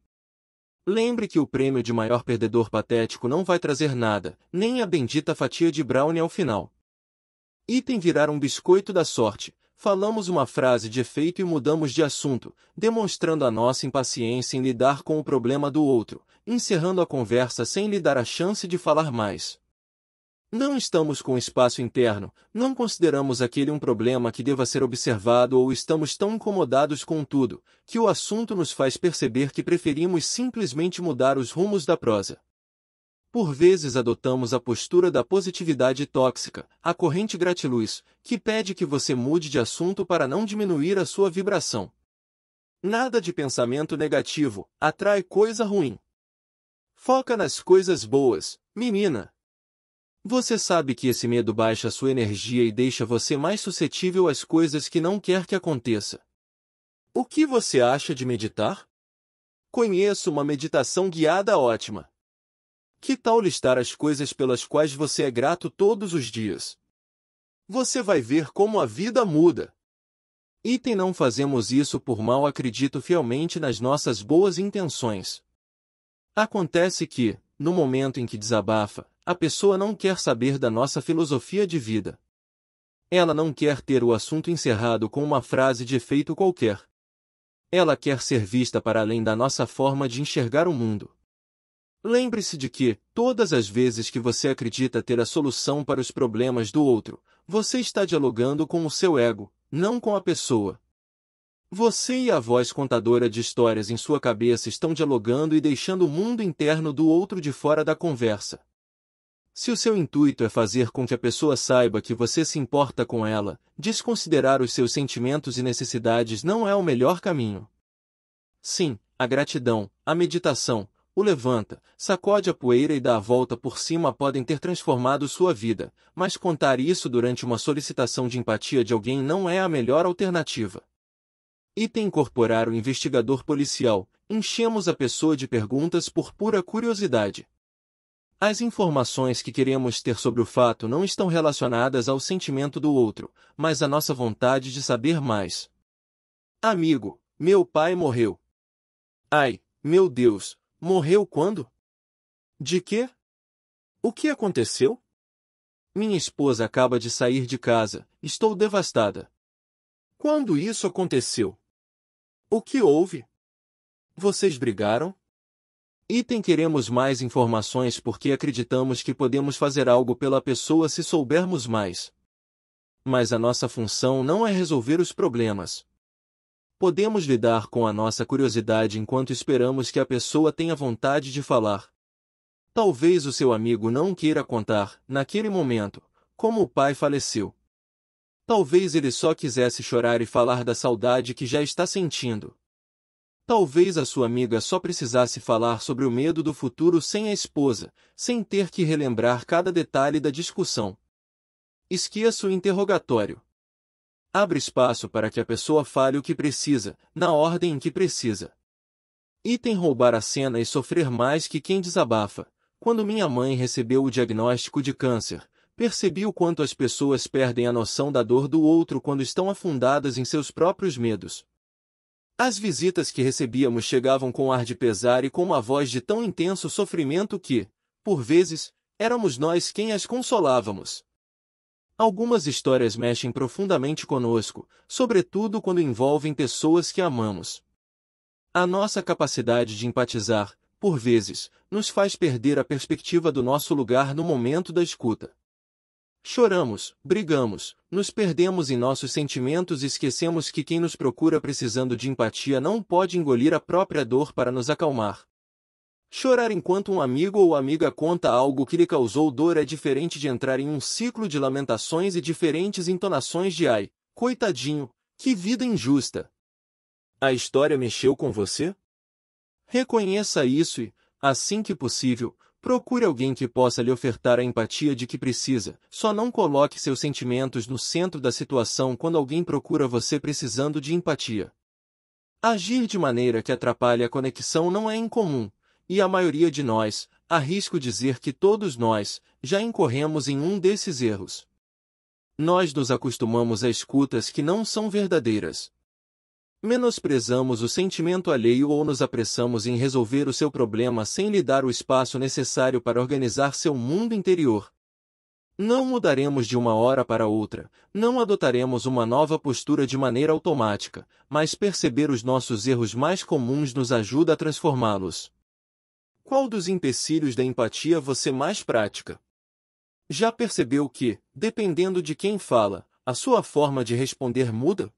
Lembre que o prêmio de maior perdedor patético não vai trazer nada, nem a bendita fatia de brownie ao final. Item virar um biscoito da sorte, falamos uma frase de efeito e mudamos de assunto, demonstrando a nossa impaciência em lidar com o problema do outro, encerrando a conversa sem lhe dar a chance de falar mais. Não estamos com espaço interno, não consideramos aquele um problema que deva ser observado ou estamos tão incomodados com tudo, que o assunto nos faz perceber que preferimos simplesmente mudar os rumos da prosa. Por vezes adotamos a postura da positividade tóxica, a corrente gratiluz, que pede que você mude de assunto para não diminuir a sua vibração. Nada de pensamento negativo, atrai coisa ruim. Foca nas coisas boas, menina. Você sabe que esse medo baixa sua energia e deixa você mais suscetível às coisas que não quer que aconteça. O que você acha de meditar? Conheço uma meditação guiada ótima. Que tal listar as coisas pelas quais você é grato todos os dias? Você vai ver como a vida muda. Item não fazemos isso por mal, acredito fielmente nas nossas boas intenções. Acontece que, no momento em que desabafa, a pessoa não quer saber da nossa filosofia de vida. Ela não quer ter o assunto encerrado com uma frase de efeito qualquer. Ela quer ser vista para além da nossa forma de enxergar o mundo. Lembre-se de que, todas as vezes que você acredita ter a solução para os problemas do outro, você está dialogando com o seu ego, não com a pessoa. Você e a voz contadora de histórias em sua cabeça estão dialogando e deixando o mundo interno do outro de fora da conversa. Se o seu intuito é fazer com que a pessoa saiba que você se importa com ela, desconsiderar os seus sentimentos e necessidades não é o melhor caminho. Sim, a gratidão, a meditação, o levanta, sacode a poeira e dá a volta por cima podem ter transformado sua vida, mas contar isso durante uma solicitação de empatia de alguém não é a melhor alternativa. Item incorporar o investigador policial, enchemos a pessoa de perguntas por pura curiosidade. As informações que queremos ter sobre o fato não estão relacionadas ao sentimento do outro, mas à nossa vontade de saber mais. Amigo, meu pai morreu. Ai, meu Deus, Morreu quando? De quê? O que aconteceu? Minha esposa acaba de sair de casa, estou devastada. Quando isso aconteceu? O que houve? Vocês brigaram? Item queremos mais informações porque acreditamos que podemos fazer algo pela pessoa se soubermos mais. Mas a nossa função não é resolver os problemas. Podemos lidar com a nossa curiosidade enquanto esperamos que a pessoa tenha vontade de falar. Talvez o seu amigo não queira contar, naquele momento, como o pai faleceu. Talvez ele só quisesse chorar e falar da saudade que já está sentindo. Talvez a sua amiga só precisasse falar sobre o medo do futuro sem a esposa, sem ter que relembrar cada detalhe da discussão. Esqueça o interrogatório abre espaço para que a pessoa fale o que precisa, na ordem em que precisa. Item roubar a cena e sofrer mais que quem desabafa. Quando minha mãe recebeu o diagnóstico de câncer, percebi o quanto as pessoas perdem a noção da dor do outro quando estão afundadas em seus próprios medos. As visitas que recebíamos chegavam com ar de pesar e com uma voz de tão intenso sofrimento que, por vezes, éramos nós quem as consolávamos. Algumas histórias mexem profundamente conosco, sobretudo quando envolvem pessoas que amamos. A nossa capacidade de empatizar, por vezes, nos faz perder a perspectiva do nosso lugar no momento da escuta. Choramos, brigamos, nos perdemos em nossos sentimentos e esquecemos que quem nos procura precisando de empatia não pode engolir a própria dor para nos acalmar. Chorar enquanto um amigo ou amiga conta algo que lhe causou dor é diferente de entrar em um ciclo de lamentações e diferentes entonações de ai, coitadinho, que vida injusta. A história mexeu com você? Reconheça isso e, assim que possível, procure alguém que possa lhe ofertar a empatia de que precisa. Só não coloque seus sentimentos no centro da situação quando alguém procura você precisando de empatia. Agir de maneira que atrapalhe a conexão não é incomum, e a maioria de nós, arrisco dizer que todos nós, já incorremos em um desses erros. Nós nos acostumamos a escutas que não são verdadeiras. Menosprezamos o sentimento alheio ou nos apressamos em resolver o seu problema sem lhe dar o espaço necessário para organizar seu mundo interior. Não mudaremos de uma hora para outra, não adotaremos uma nova postura de maneira automática, mas perceber os nossos erros mais comuns nos ajuda a transformá-los. Qual dos empecilhos da empatia você mais pratica? Já percebeu que, dependendo de quem fala, a sua forma de responder muda?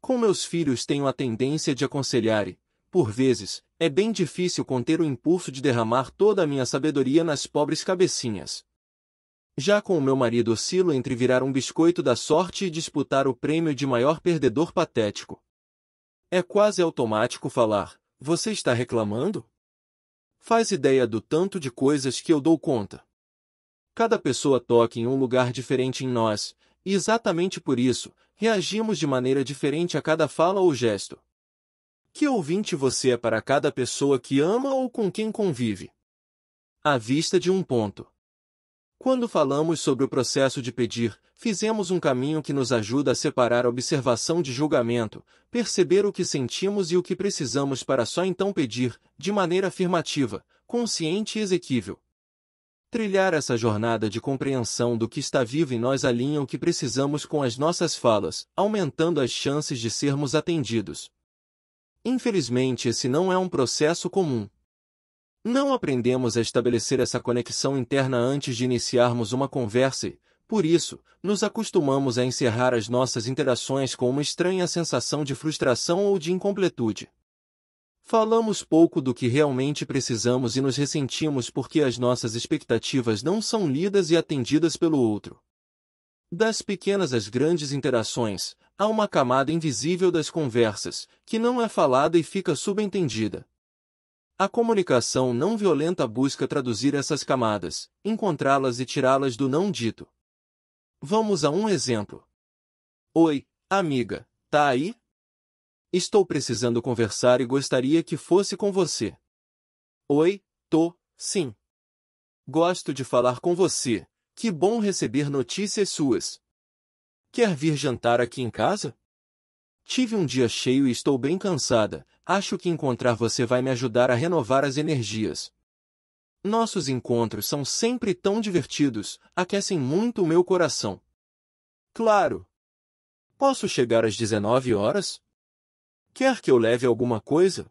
Com meus filhos tenho a tendência de aconselhar e, por vezes, é bem difícil conter o impulso de derramar toda a minha sabedoria nas pobres cabecinhas. Já com o meu marido oscilo entre virar um biscoito da sorte e disputar o prêmio de maior perdedor patético. É quase automático falar, você está reclamando? faz ideia do tanto de coisas que eu dou conta. Cada pessoa toca em um lugar diferente em nós, e exatamente por isso, reagimos de maneira diferente a cada fala ou gesto. Que ouvinte você é para cada pessoa que ama ou com quem convive? À vista de um ponto. Quando falamos sobre o processo de pedir, fizemos um caminho que nos ajuda a separar a observação de julgamento, perceber o que sentimos e o que precisamos para só então pedir, de maneira afirmativa, consciente e exequível. Trilhar essa jornada de compreensão do que está vivo em nós alinha o que precisamos com as nossas falas, aumentando as chances de sermos atendidos. Infelizmente, esse não é um processo comum. Não aprendemos a estabelecer essa conexão interna antes de iniciarmos uma conversa e, por isso, nos acostumamos a encerrar as nossas interações com uma estranha sensação de frustração ou de incompletude. Falamos pouco do que realmente precisamos e nos ressentimos porque as nossas expectativas não são lidas e atendidas pelo outro. Das pequenas às grandes interações, há uma camada invisível das conversas, que não é falada e fica subentendida. A comunicação não violenta busca traduzir essas camadas, encontrá-las e tirá-las do não dito. Vamos a um exemplo. Oi, amiga, tá aí? Estou precisando conversar e gostaria que fosse com você. Oi, tô, sim. Gosto de falar com você. Que bom receber notícias suas. Quer vir jantar aqui em casa? Tive um dia cheio e estou bem cansada, Acho que encontrar você vai me ajudar a renovar as energias. Nossos encontros são sempre tão divertidos, aquecem muito o meu coração. Claro. Posso chegar às 19 horas? Quer que eu leve alguma coisa?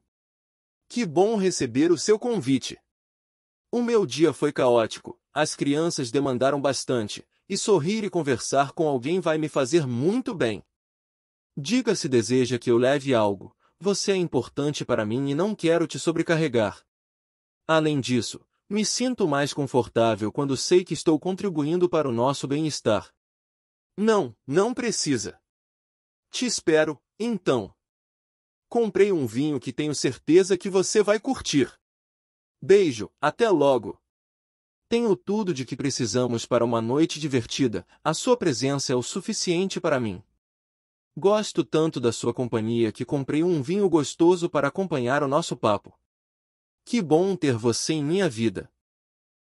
Que bom receber o seu convite. O meu dia foi caótico, as crianças demandaram bastante, e sorrir e conversar com alguém vai me fazer muito bem. Diga se deseja que eu leve algo, você é importante para mim e não quero te sobrecarregar. Além disso, me sinto mais confortável quando sei que estou contribuindo para o nosso bem-estar. Não, não precisa. Te espero, então. Comprei um vinho que tenho certeza que você vai curtir. Beijo, até logo. Tenho tudo de que precisamos para uma noite divertida, a sua presença é o suficiente para mim. Gosto tanto da sua companhia que comprei um vinho gostoso para acompanhar o nosso papo. Que bom ter você em minha vida.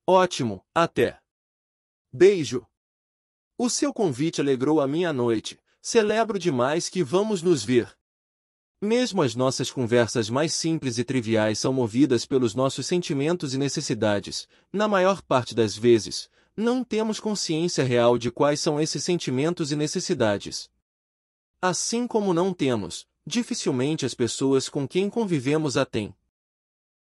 Ótimo, até. Beijo. O seu convite alegrou a minha noite. Celebro demais que vamos nos ver. Mesmo as nossas conversas mais simples e triviais são movidas pelos nossos sentimentos e necessidades. Na maior parte das vezes, não temos consciência real de quais são esses sentimentos e necessidades. Assim como não temos, dificilmente as pessoas com quem convivemos a têm.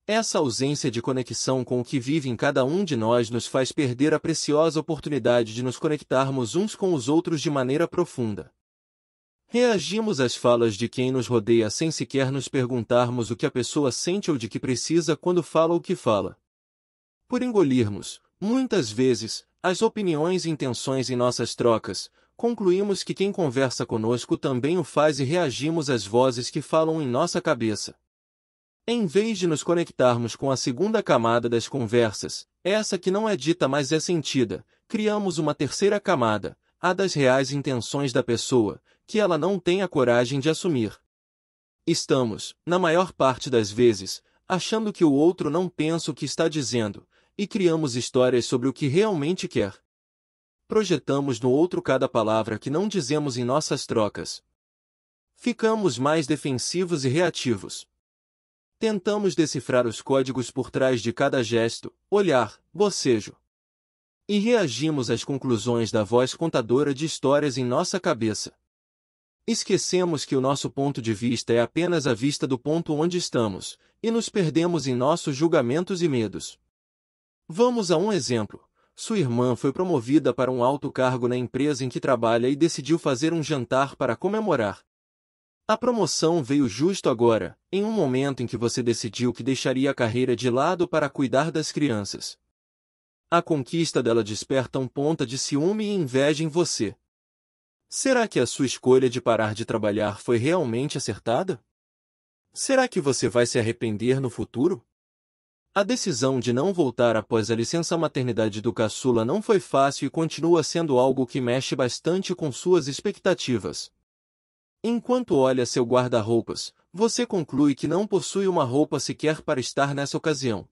Essa ausência de conexão com o que vive em cada um de nós nos faz perder a preciosa oportunidade de nos conectarmos uns com os outros de maneira profunda. Reagimos às falas de quem nos rodeia sem sequer nos perguntarmos o que a pessoa sente ou de que precisa quando fala o que fala. Por engolirmos, muitas vezes, as opiniões e intenções em nossas trocas, concluímos que quem conversa conosco também o faz e reagimos às vozes que falam em nossa cabeça. Em vez de nos conectarmos com a segunda camada das conversas, essa que não é dita mas é sentida, criamos uma terceira camada, a das reais intenções da pessoa, que ela não tem a coragem de assumir. Estamos, na maior parte das vezes, achando que o outro não pensa o que está dizendo, e criamos histórias sobre o que realmente quer projetamos no outro cada palavra que não dizemos em nossas trocas. Ficamos mais defensivos e reativos. Tentamos decifrar os códigos por trás de cada gesto, olhar, bocejo. E reagimos às conclusões da voz contadora de histórias em nossa cabeça. Esquecemos que o nosso ponto de vista é apenas a vista do ponto onde estamos, e nos perdemos em nossos julgamentos e medos. Vamos a um exemplo sua irmã foi promovida para um alto cargo na empresa em que trabalha e decidiu fazer um jantar para comemorar. A promoção veio justo agora, em um momento em que você decidiu que deixaria a carreira de lado para cuidar das crianças. A conquista dela desperta um ponta de ciúme e inveja em você. Será que a sua escolha de parar de trabalhar foi realmente acertada? Será que você vai se arrepender no futuro? A decisão de não voltar após a licença maternidade do caçula não foi fácil e continua sendo algo que mexe bastante com suas expectativas. Enquanto olha seu guarda-roupas, você conclui que não possui uma roupa sequer para estar nessa ocasião.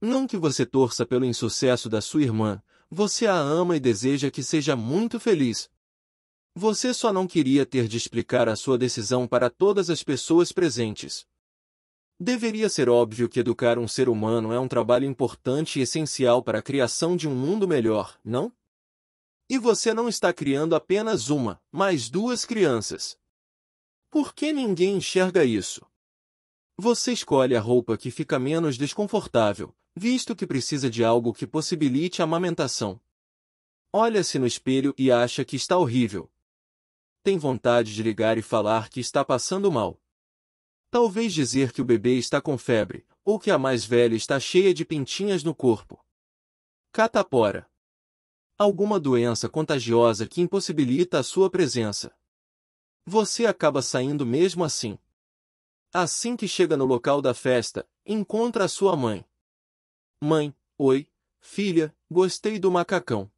Não que você torça pelo insucesso da sua irmã, você a ama e deseja que seja muito feliz. Você só não queria ter de explicar a sua decisão para todas as pessoas presentes. Deveria ser óbvio que educar um ser humano é um trabalho importante e essencial para a criação de um mundo melhor, não? E você não está criando apenas uma, mas duas crianças. Por que ninguém enxerga isso? Você escolhe a roupa que fica menos desconfortável, visto que precisa de algo que possibilite a amamentação. Olha-se no espelho e acha que está horrível. Tem vontade de ligar e falar que está passando mal. Talvez dizer que o bebê está com febre, ou que a mais velha está cheia de pintinhas no corpo. Catapora. Alguma doença contagiosa que impossibilita a sua presença. Você acaba saindo mesmo assim. Assim que chega no local da festa, encontra a sua mãe. Mãe, oi, filha, gostei do macacão.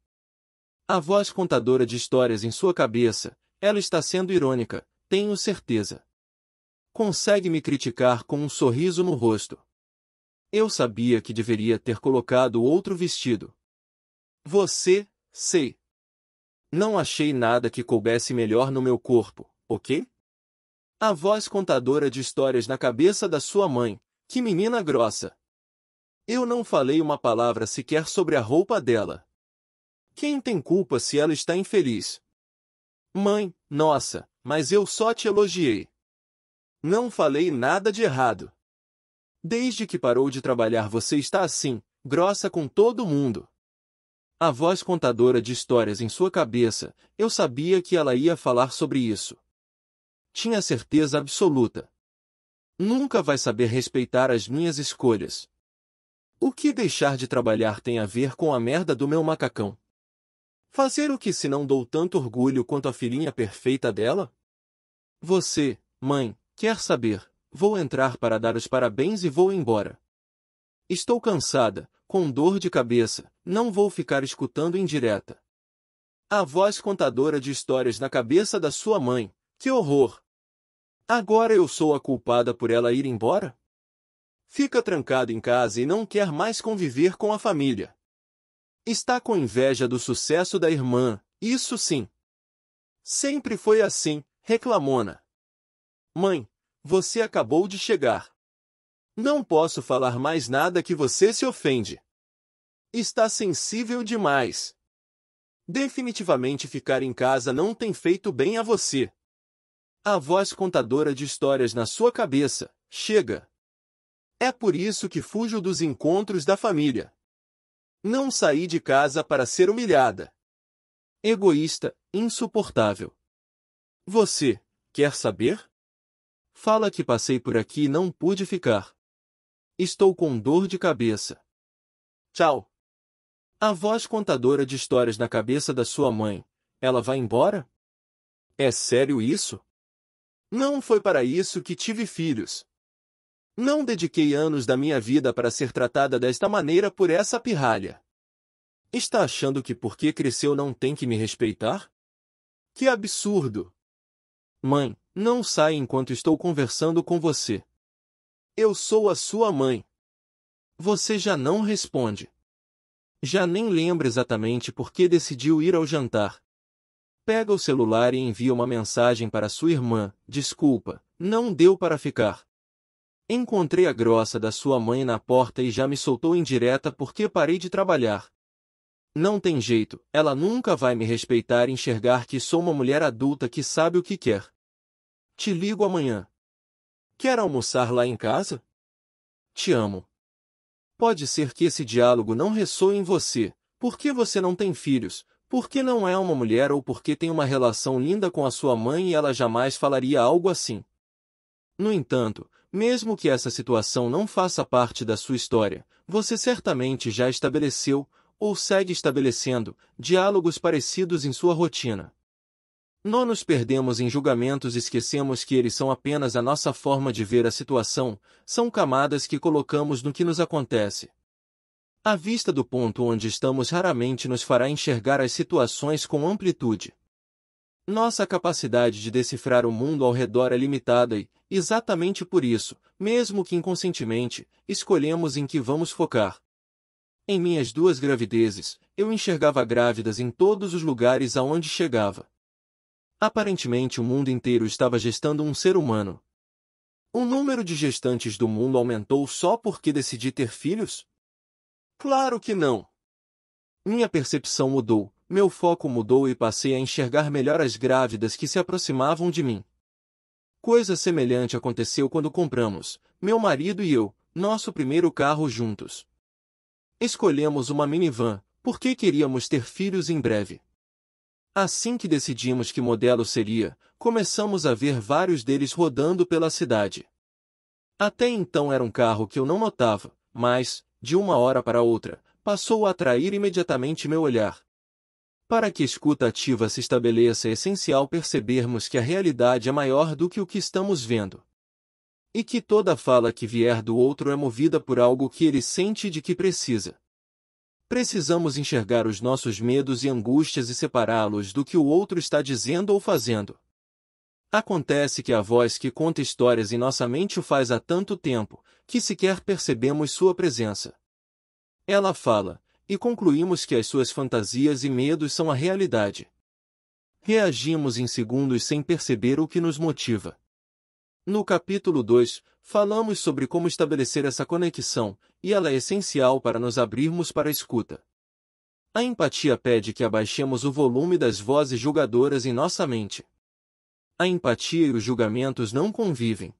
A voz contadora de histórias em sua cabeça, ela está sendo irônica, tenho certeza consegue me criticar com um sorriso no rosto. Eu sabia que deveria ter colocado outro vestido. Você, sei. Não achei nada que coubesse melhor no meu corpo, ok? A voz contadora de histórias na cabeça da sua mãe, que menina grossa! Eu não falei uma palavra sequer sobre a roupa dela. Quem tem culpa se ela está infeliz? Mãe, nossa, mas eu só te elogiei. Não falei nada de errado. Desde que parou de trabalhar você está assim, grossa com todo mundo. A voz contadora de histórias em sua cabeça, eu sabia que ela ia falar sobre isso. Tinha certeza absoluta. Nunca vai saber respeitar as minhas escolhas. O que deixar de trabalhar tem a ver com a merda do meu macacão? Fazer o que se não dou tanto orgulho quanto a filhinha perfeita dela? Você, mãe, Quer saber? Vou entrar para dar os parabéns e vou embora. Estou cansada, com dor de cabeça, não vou ficar escutando indireta. A voz contadora de histórias na cabeça da sua mãe. Que horror! Agora eu sou a culpada por ela ir embora? Fica trancado em casa e não quer mais conviver com a família. Está com inveja do sucesso da irmã, isso sim. Sempre foi assim, reclamona. Mãe, você acabou de chegar. Não posso falar mais nada que você se ofende. Está sensível demais. Definitivamente ficar em casa não tem feito bem a você. A voz contadora de histórias na sua cabeça, chega. É por isso que fujo dos encontros da família. Não saí de casa para ser humilhada. Egoísta, insuportável. Você, quer saber? Fala que passei por aqui e não pude ficar. Estou com dor de cabeça. Tchau. A voz contadora de histórias na cabeça da sua mãe. Ela vai embora? É sério isso? Não foi para isso que tive filhos. Não dediquei anos da minha vida para ser tratada desta maneira por essa pirralha. Está achando que porque cresceu não tem que me respeitar? Que absurdo! Mãe, não sai enquanto estou conversando com você. Eu sou a sua mãe. Você já não responde. Já nem lembra exatamente por que decidiu ir ao jantar. Pega o celular e envia uma mensagem para sua irmã. Desculpa, não deu para ficar. Encontrei a grossa da sua mãe na porta e já me soltou em direta porque parei de trabalhar. Não tem jeito, ela nunca vai me respeitar e enxergar que sou uma mulher adulta que sabe o que quer. Te ligo amanhã. Quer almoçar lá em casa? Te amo. Pode ser que esse diálogo não ressoe em você. Porque você não tem filhos? Porque não é uma mulher ou porque tem uma relação linda com a sua mãe e ela jamais falaria algo assim? No entanto, mesmo que essa situação não faça parte da sua história, você certamente já estabeleceu, ou segue estabelecendo, diálogos parecidos em sua rotina. Não nos perdemos em julgamentos e esquecemos que eles são apenas a nossa forma de ver a situação, são camadas que colocamos no que nos acontece. A vista do ponto onde estamos raramente nos fará enxergar as situações com amplitude. Nossa capacidade de decifrar o mundo ao redor é limitada e, exatamente por isso, mesmo que inconscientemente, escolhemos em que vamos focar. Em minhas duas gravidezes, eu enxergava grávidas em todos os lugares aonde chegava. Aparentemente o mundo inteiro estava gestando um ser humano. O número de gestantes do mundo aumentou só porque decidi ter filhos? Claro que não. Minha percepção mudou, meu foco mudou e passei a enxergar melhor as grávidas que se aproximavam de mim. Coisa semelhante aconteceu quando compramos, meu marido e eu, nosso primeiro carro juntos. Escolhemos uma minivan, porque queríamos ter filhos em breve. Assim que decidimos que modelo seria, começamos a ver vários deles rodando pela cidade. Até então era um carro que eu não notava, mas, de uma hora para outra, passou a atrair imediatamente meu olhar. Para que escuta ativa se estabeleça é essencial percebermos que a realidade é maior do que o que estamos vendo. E que toda fala que vier do outro é movida por algo que ele sente de que precisa. Precisamos enxergar os nossos medos e angústias e separá-los do que o outro está dizendo ou fazendo. Acontece que a voz que conta histórias em nossa mente o faz há tanto tempo que sequer percebemos sua presença. Ela fala, e concluímos que as suas fantasias e medos são a realidade. Reagimos em segundos sem perceber o que nos motiva. No capítulo 2, Falamos sobre como estabelecer essa conexão, e ela é essencial para nos abrirmos para a escuta. A empatia pede que abaixemos o volume das vozes julgadoras em nossa mente. A empatia e os julgamentos não convivem.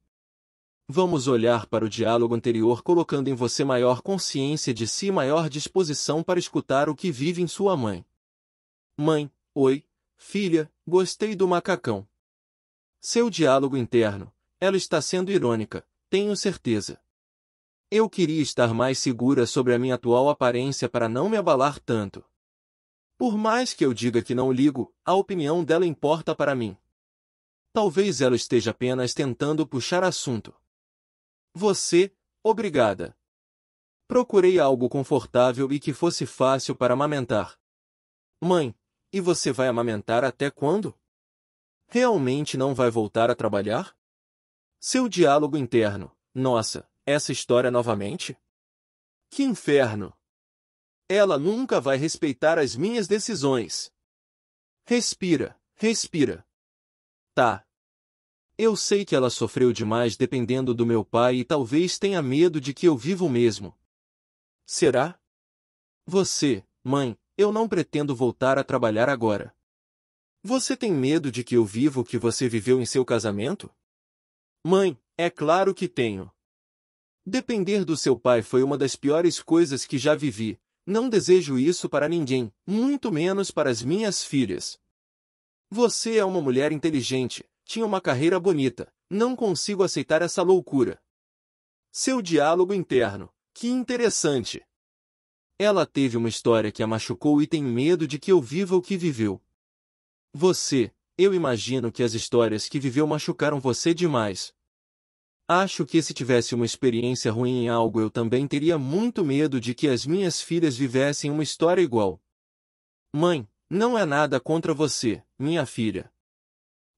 Vamos olhar para o diálogo anterior colocando em você maior consciência de si e maior disposição para escutar o que vive em sua mãe. Mãe, oi, filha, gostei do macacão. Seu diálogo interno, ela está sendo irônica, tenho certeza. Eu queria estar mais segura sobre a minha atual aparência para não me abalar tanto. Por mais que eu diga que não ligo, a opinião dela importa para mim. Talvez ela esteja apenas tentando puxar assunto. Você, obrigada. Procurei algo confortável e que fosse fácil para amamentar. Mãe, e você vai amamentar até quando? Realmente não vai voltar a trabalhar? Seu diálogo interno. Nossa, essa história novamente? Que inferno! Ela nunca vai respeitar as minhas decisões. Respira, respira. Tá. Eu sei que ela sofreu demais dependendo do meu pai e talvez tenha medo de que eu vivo mesmo. Será? Você, mãe, eu não pretendo voltar a trabalhar agora. Você tem medo de que eu viva o que você viveu em seu casamento? Mãe, é claro que tenho. Depender do seu pai foi uma das piores coisas que já vivi. Não desejo isso para ninguém, muito menos para as minhas filhas. Você é uma mulher inteligente, tinha uma carreira bonita, não consigo aceitar essa loucura. Seu diálogo interno, que interessante. Ela teve uma história que a machucou e tem medo de que eu viva o que viveu. Você, eu imagino que as histórias que viveu machucaram você demais. Acho que se tivesse uma experiência ruim em algo eu também teria muito medo de que as minhas filhas vivessem uma história igual. Mãe, não é nada contra você, minha filha.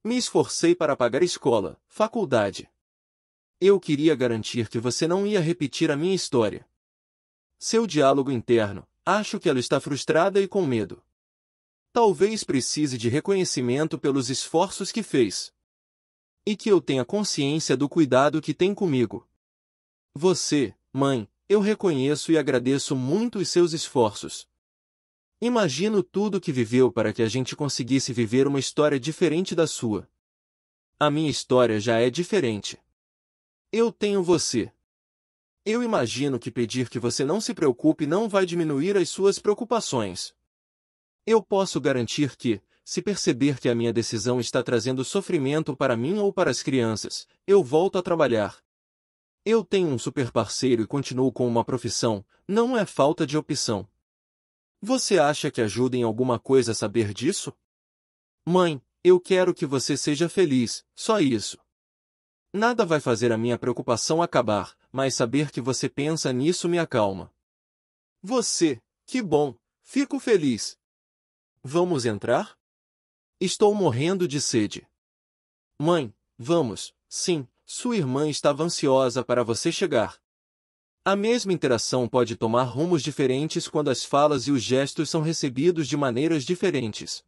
Me esforcei para pagar escola, faculdade. Eu queria garantir que você não ia repetir a minha história. Seu diálogo interno, acho que ela está frustrada e com medo. Talvez precise de reconhecimento pelos esforços que fez, e que eu tenha consciência do cuidado que tem comigo. Você, mãe, eu reconheço e agradeço muito os seus esforços. Imagino tudo que viveu para que a gente conseguisse viver uma história diferente da sua. A minha história já é diferente. Eu tenho você. Eu imagino que pedir que você não se preocupe não vai diminuir as suas preocupações. Eu posso garantir que, se perceber que a minha decisão está trazendo sofrimento para mim ou para as crianças, eu volto a trabalhar. Eu tenho um super parceiro e continuo com uma profissão, não é falta de opção. Você acha que ajuda em alguma coisa saber disso? Mãe, eu quero que você seja feliz, só isso. Nada vai fazer a minha preocupação acabar, mas saber que você pensa nisso me acalma. Você, que bom, fico feliz. Vamos entrar? Estou morrendo de sede. Mãe, vamos, sim, sua irmã estava ansiosa para você chegar. A mesma interação pode tomar rumos diferentes quando as falas e os gestos são recebidos de maneiras diferentes.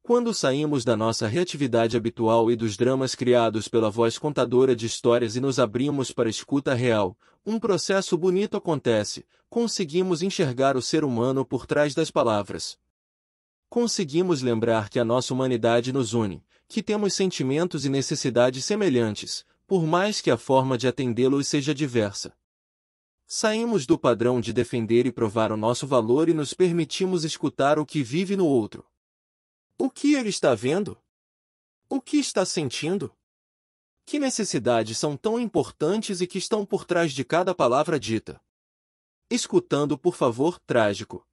Quando saímos da nossa reatividade habitual e dos dramas criados pela voz contadora de histórias e nos abrimos para a escuta real, um processo bonito acontece, conseguimos enxergar o ser humano por trás das palavras. Conseguimos lembrar que a nossa humanidade nos une, que temos sentimentos e necessidades semelhantes, por mais que a forma de atendê-los seja diversa. Saímos do padrão de defender e provar o nosso valor e nos permitimos escutar o que vive no outro. O que ele está vendo? O que está sentindo? Que necessidades são tão importantes e que estão por trás de cada palavra dita? Escutando, por favor, trágico.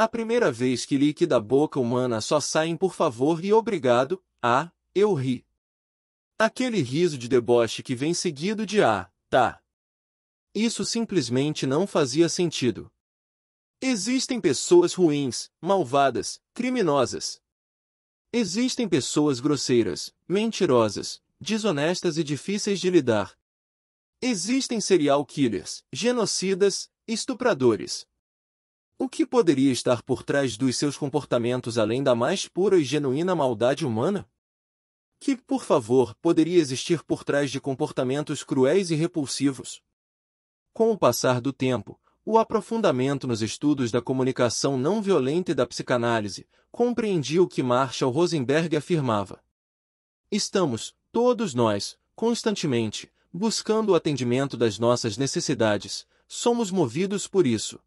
A primeira vez que li que da boca humana só saem por favor e obrigado, ah, eu ri. Aquele riso de deboche que vem seguido de ah, tá. Isso simplesmente não fazia sentido. Existem pessoas ruins, malvadas, criminosas. Existem pessoas grosseiras, mentirosas, desonestas e difíceis de lidar. Existem serial killers, genocidas, estupradores, o que poderia estar por trás dos seus comportamentos além da mais pura e genuína maldade humana? Que, por favor, poderia existir por trás de comportamentos cruéis e repulsivos? Com o passar do tempo, o aprofundamento nos estudos da comunicação não violenta e da psicanálise, compreendi o que Marshall Rosenberg afirmava. Estamos, todos nós, constantemente, buscando o atendimento das nossas necessidades, somos movidos por isso,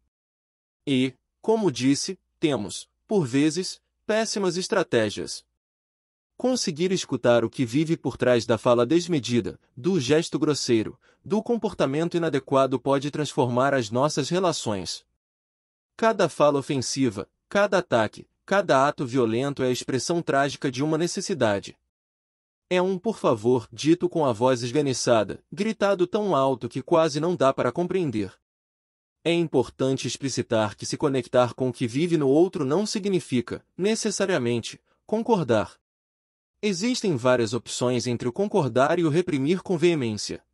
e, como disse, temos, por vezes, péssimas estratégias. Conseguir escutar o que vive por trás da fala desmedida, do gesto grosseiro, do comportamento inadequado pode transformar as nossas relações. Cada fala ofensiva, cada ataque, cada ato violento é a expressão trágica de uma necessidade. É um por favor dito com a voz esganiçada, gritado tão alto que quase não dá para compreender. É importante explicitar que se conectar com o que vive no outro não significa, necessariamente, concordar. Existem várias opções entre o concordar e o reprimir com veemência.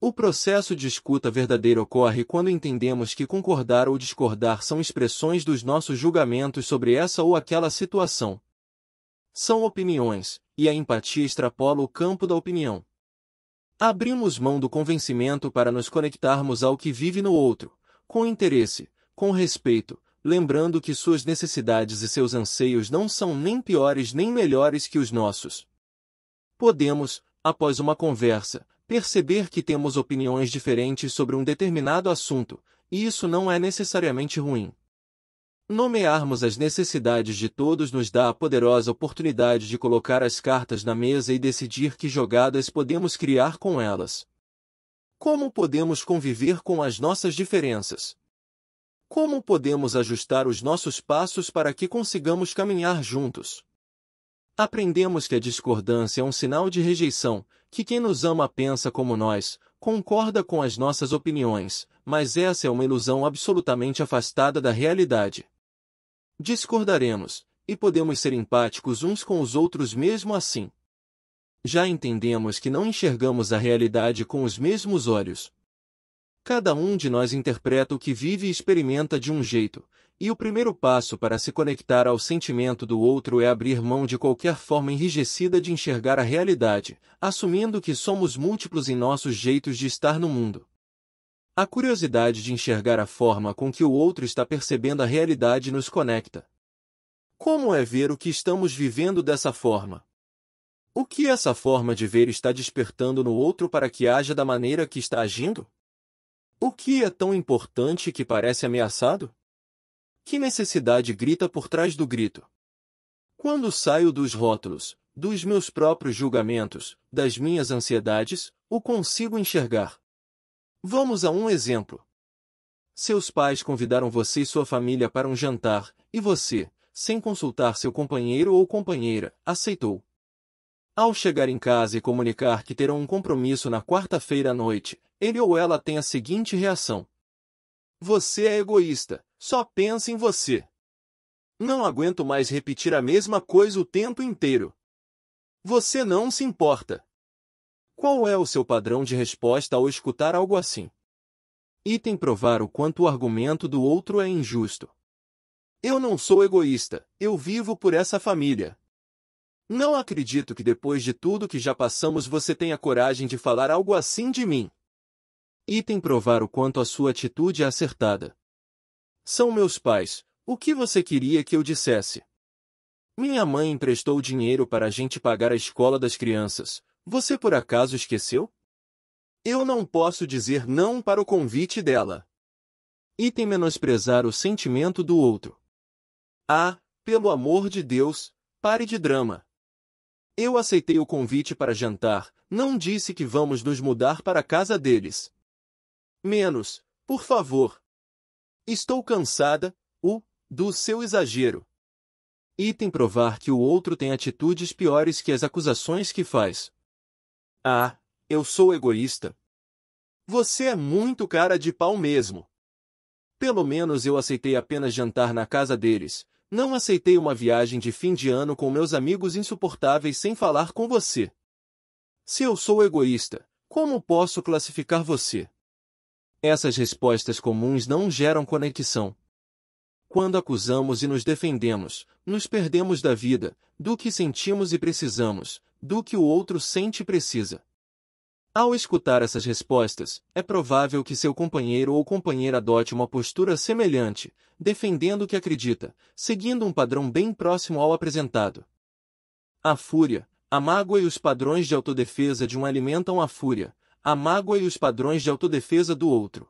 O processo de escuta verdadeiro ocorre quando entendemos que concordar ou discordar são expressões dos nossos julgamentos sobre essa ou aquela situação. São opiniões, e a empatia extrapola o campo da opinião. Abrimos mão do convencimento para nos conectarmos ao que vive no outro, com interesse, com respeito, lembrando que suas necessidades e seus anseios não são nem piores nem melhores que os nossos. Podemos, após uma conversa, perceber que temos opiniões diferentes sobre um determinado assunto, e isso não é necessariamente ruim. Nomearmos as necessidades de todos nos dá a poderosa oportunidade de colocar as cartas na mesa e decidir que jogadas podemos criar com elas. Como podemos conviver com as nossas diferenças? Como podemos ajustar os nossos passos para que consigamos caminhar juntos? Aprendemos que a discordância é um sinal de rejeição, que quem nos ama pensa como nós, concorda com as nossas opiniões, mas essa é uma ilusão absolutamente afastada da realidade. Discordaremos, e podemos ser empáticos uns com os outros mesmo assim já entendemos que não enxergamos a realidade com os mesmos olhos. Cada um de nós interpreta o que vive e experimenta de um jeito, e o primeiro passo para se conectar ao sentimento do outro é abrir mão de qualquer forma enrijecida de enxergar a realidade, assumindo que somos múltiplos em nossos jeitos de estar no mundo. A curiosidade de enxergar a forma com que o outro está percebendo a realidade nos conecta. Como é ver o que estamos vivendo dessa forma? O que essa forma de ver está despertando no outro para que haja da maneira que está agindo? O que é tão importante que parece ameaçado? Que necessidade grita por trás do grito? Quando saio dos rótulos, dos meus próprios julgamentos, das minhas ansiedades, o consigo enxergar. Vamos a um exemplo. Seus pais convidaram você e sua família para um jantar, e você, sem consultar seu companheiro ou companheira, aceitou. Ao chegar em casa e comunicar que terão um compromisso na quarta-feira à noite, ele ou ela tem a seguinte reação: Você é egoísta, só pensa em você. Não aguento mais repetir a mesma coisa o tempo inteiro. Você não se importa. Qual é o seu padrão de resposta ao escutar algo assim? Item provar o quanto o argumento do outro é injusto. Eu não sou egoísta, eu vivo por essa família. Não acredito que depois de tudo que já passamos você tenha coragem de falar algo assim de mim. Item provar o quanto a sua atitude é acertada. São meus pais, o que você queria que eu dissesse? Minha mãe emprestou dinheiro para a gente pagar a escola das crianças. Você por acaso esqueceu? Eu não posso dizer não para o convite dela. Item menosprezar o sentimento do outro. Ah, pelo amor de Deus, pare de drama. Eu aceitei o convite para jantar, não disse que vamos nos mudar para a casa deles. Menos, por favor. Estou cansada, o, do seu exagero. Item provar que o outro tem atitudes piores que as acusações que faz. Ah, eu sou egoísta. Você é muito cara de pau mesmo. Pelo menos eu aceitei apenas jantar na casa deles, não aceitei uma viagem de fim de ano com meus amigos insuportáveis sem falar com você. Se eu sou egoísta, como posso classificar você? Essas respostas comuns não geram conexão. Quando acusamos e nos defendemos, nos perdemos da vida, do que sentimos e precisamos, do que o outro sente e precisa. Ao escutar essas respostas, é provável que seu companheiro ou companheira adote uma postura semelhante, defendendo o que acredita, seguindo um padrão bem próximo ao apresentado. A fúria, a mágoa e os padrões de autodefesa de um alimentam a fúria, a mágoa e os padrões de autodefesa do outro.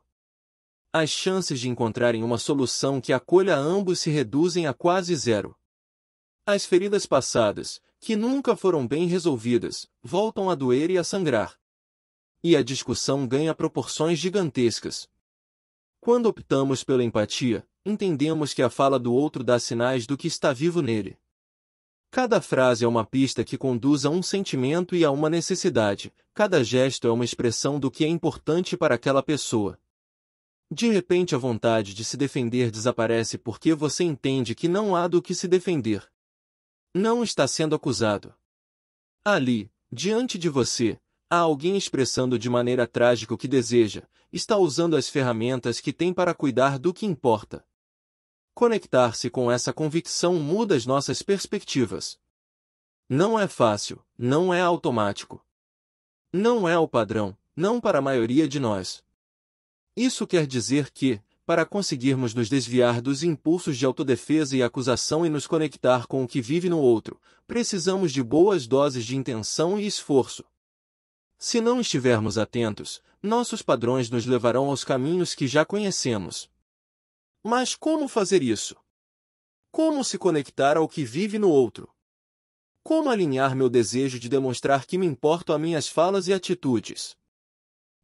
As chances de encontrarem uma solução que acolha ambos se reduzem a quase zero. As feridas passadas, que nunca foram bem resolvidas, voltam a doer e a sangrar e a discussão ganha proporções gigantescas. Quando optamos pela empatia, entendemos que a fala do outro dá sinais do que está vivo nele. Cada frase é uma pista que conduz a um sentimento e a uma necessidade, cada gesto é uma expressão do que é importante para aquela pessoa. De repente, a vontade de se defender desaparece porque você entende que não há do que se defender. Não está sendo acusado. Ali, diante de você, Há alguém expressando de maneira trágica o que deseja, está usando as ferramentas que tem para cuidar do que importa. Conectar-se com essa convicção muda as nossas perspectivas. Não é fácil, não é automático. Não é o padrão, não para a maioria de nós. Isso quer dizer que, para conseguirmos nos desviar dos impulsos de autodefesa e acusação e nos conectar com o que vive no outro, precisamos de boas doses de intenção e esforço. Se não estivermos atentos, nossos padrões nos levarão aos caminhos que já conhecemos. Mas como fazer isso? Como se conectar ao que vive no outro? Como alinhar meu desejo de demonstrar que me importo a minhas falas e atitudes?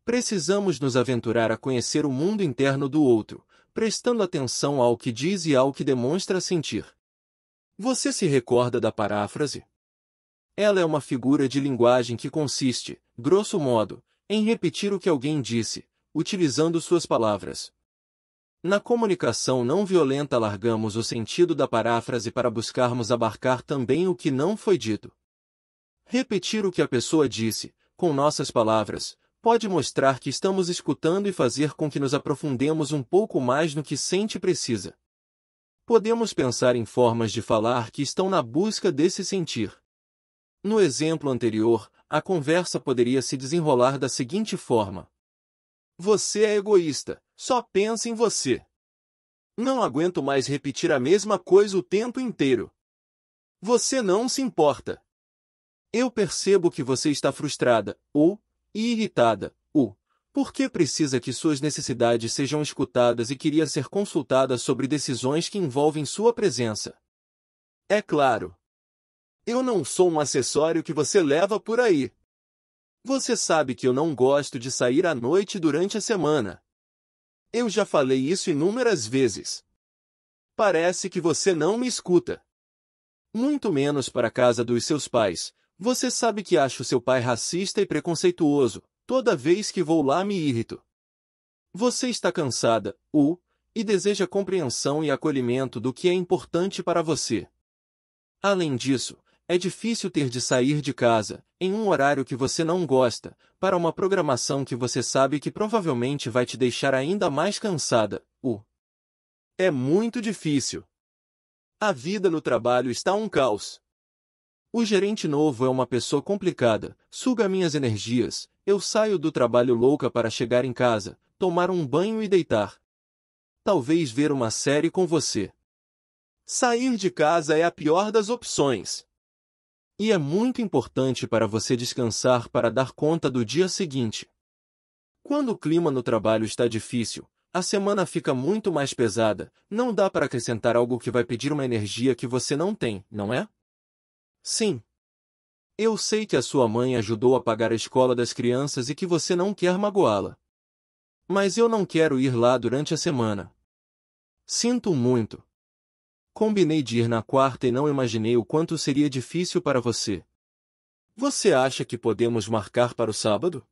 Precisamos nos aventurar a conhecer o mundo interno do outro, prestando atenção ao que diz e ao que demonstra sentir. Você se recorda da paráfrase? Ela é uma figura de linguagem que consiste, grosso modo, em repetir o que alguém disse, utilizando suas palavras. Na comunicação não violenta largamos o sentido da paráfrase para buscarmos abarcar também o que não foi dito. Repetir o que a pessoa disse, com nossas palavras, pode mostrar que estamos escutando e fazer com que nos aprofundemos um pouco mais no que sente e precisa. Podemos pensar em formas de falar que estão na busca desse sentir. No exemplo anterior, a conversa poderia se desenrolar da seguinte forma: Você é egoísta, só pensa em você. Não aguento mais repetir a mesma coisa o tempo inteiro. Você não se importa. Eu percebo que você está frustrada, ou irritada, ou porque precisa que suas necessidades sejam escutadas e queria ser consultada sobre decisões que envolvem sua presença. É claro, eu não sou um acessório que você leva por aí. Você sabe que eu não gosto de sair à noite durante a semana. Eu já falei isso inúmeras vezes. Parece que você não me escuta. Muito menos para a casa dos seus pais. Você sabe que acho seu pai racista e preconceituoso. Toda vez que vou lá me irrito. Você está cansada, U, e deseja compreensão e acolhimento do que é importante para você. Além disso, é difícil ter de sair de casa, em um horário que você não gosta, para uma programação que você sabe que provavelmente vai te deixar ainda mais cansada. O é muito difícil. A vida no trabalho está um caos. O gerente novo é uma pessoa complicada, suga minhas energias. Eu saio do trabalho louca para chegar em casa, tomar um banho e deitar. Talvez ver uma série com você. Sair de casa é a pior das opções. E é muito importante para você descansar para dar conta do dia seguinte. Quando o clima no trabalho está difícil, a semana fica muito mais pesada, não dá para acrescentar algo que vai pedir uma energia que você não tem, não é? Sim. Eu sei que a sua mãe ajudou a pagar a escola das crianças e que você não quer magoá-la. Mas eu não quero ir lá durante a semana. Sinto muito. Combinei de ir na quarta e não imaginei o quanto seria difícil para você. Você acha que podemos marcar para o sábado?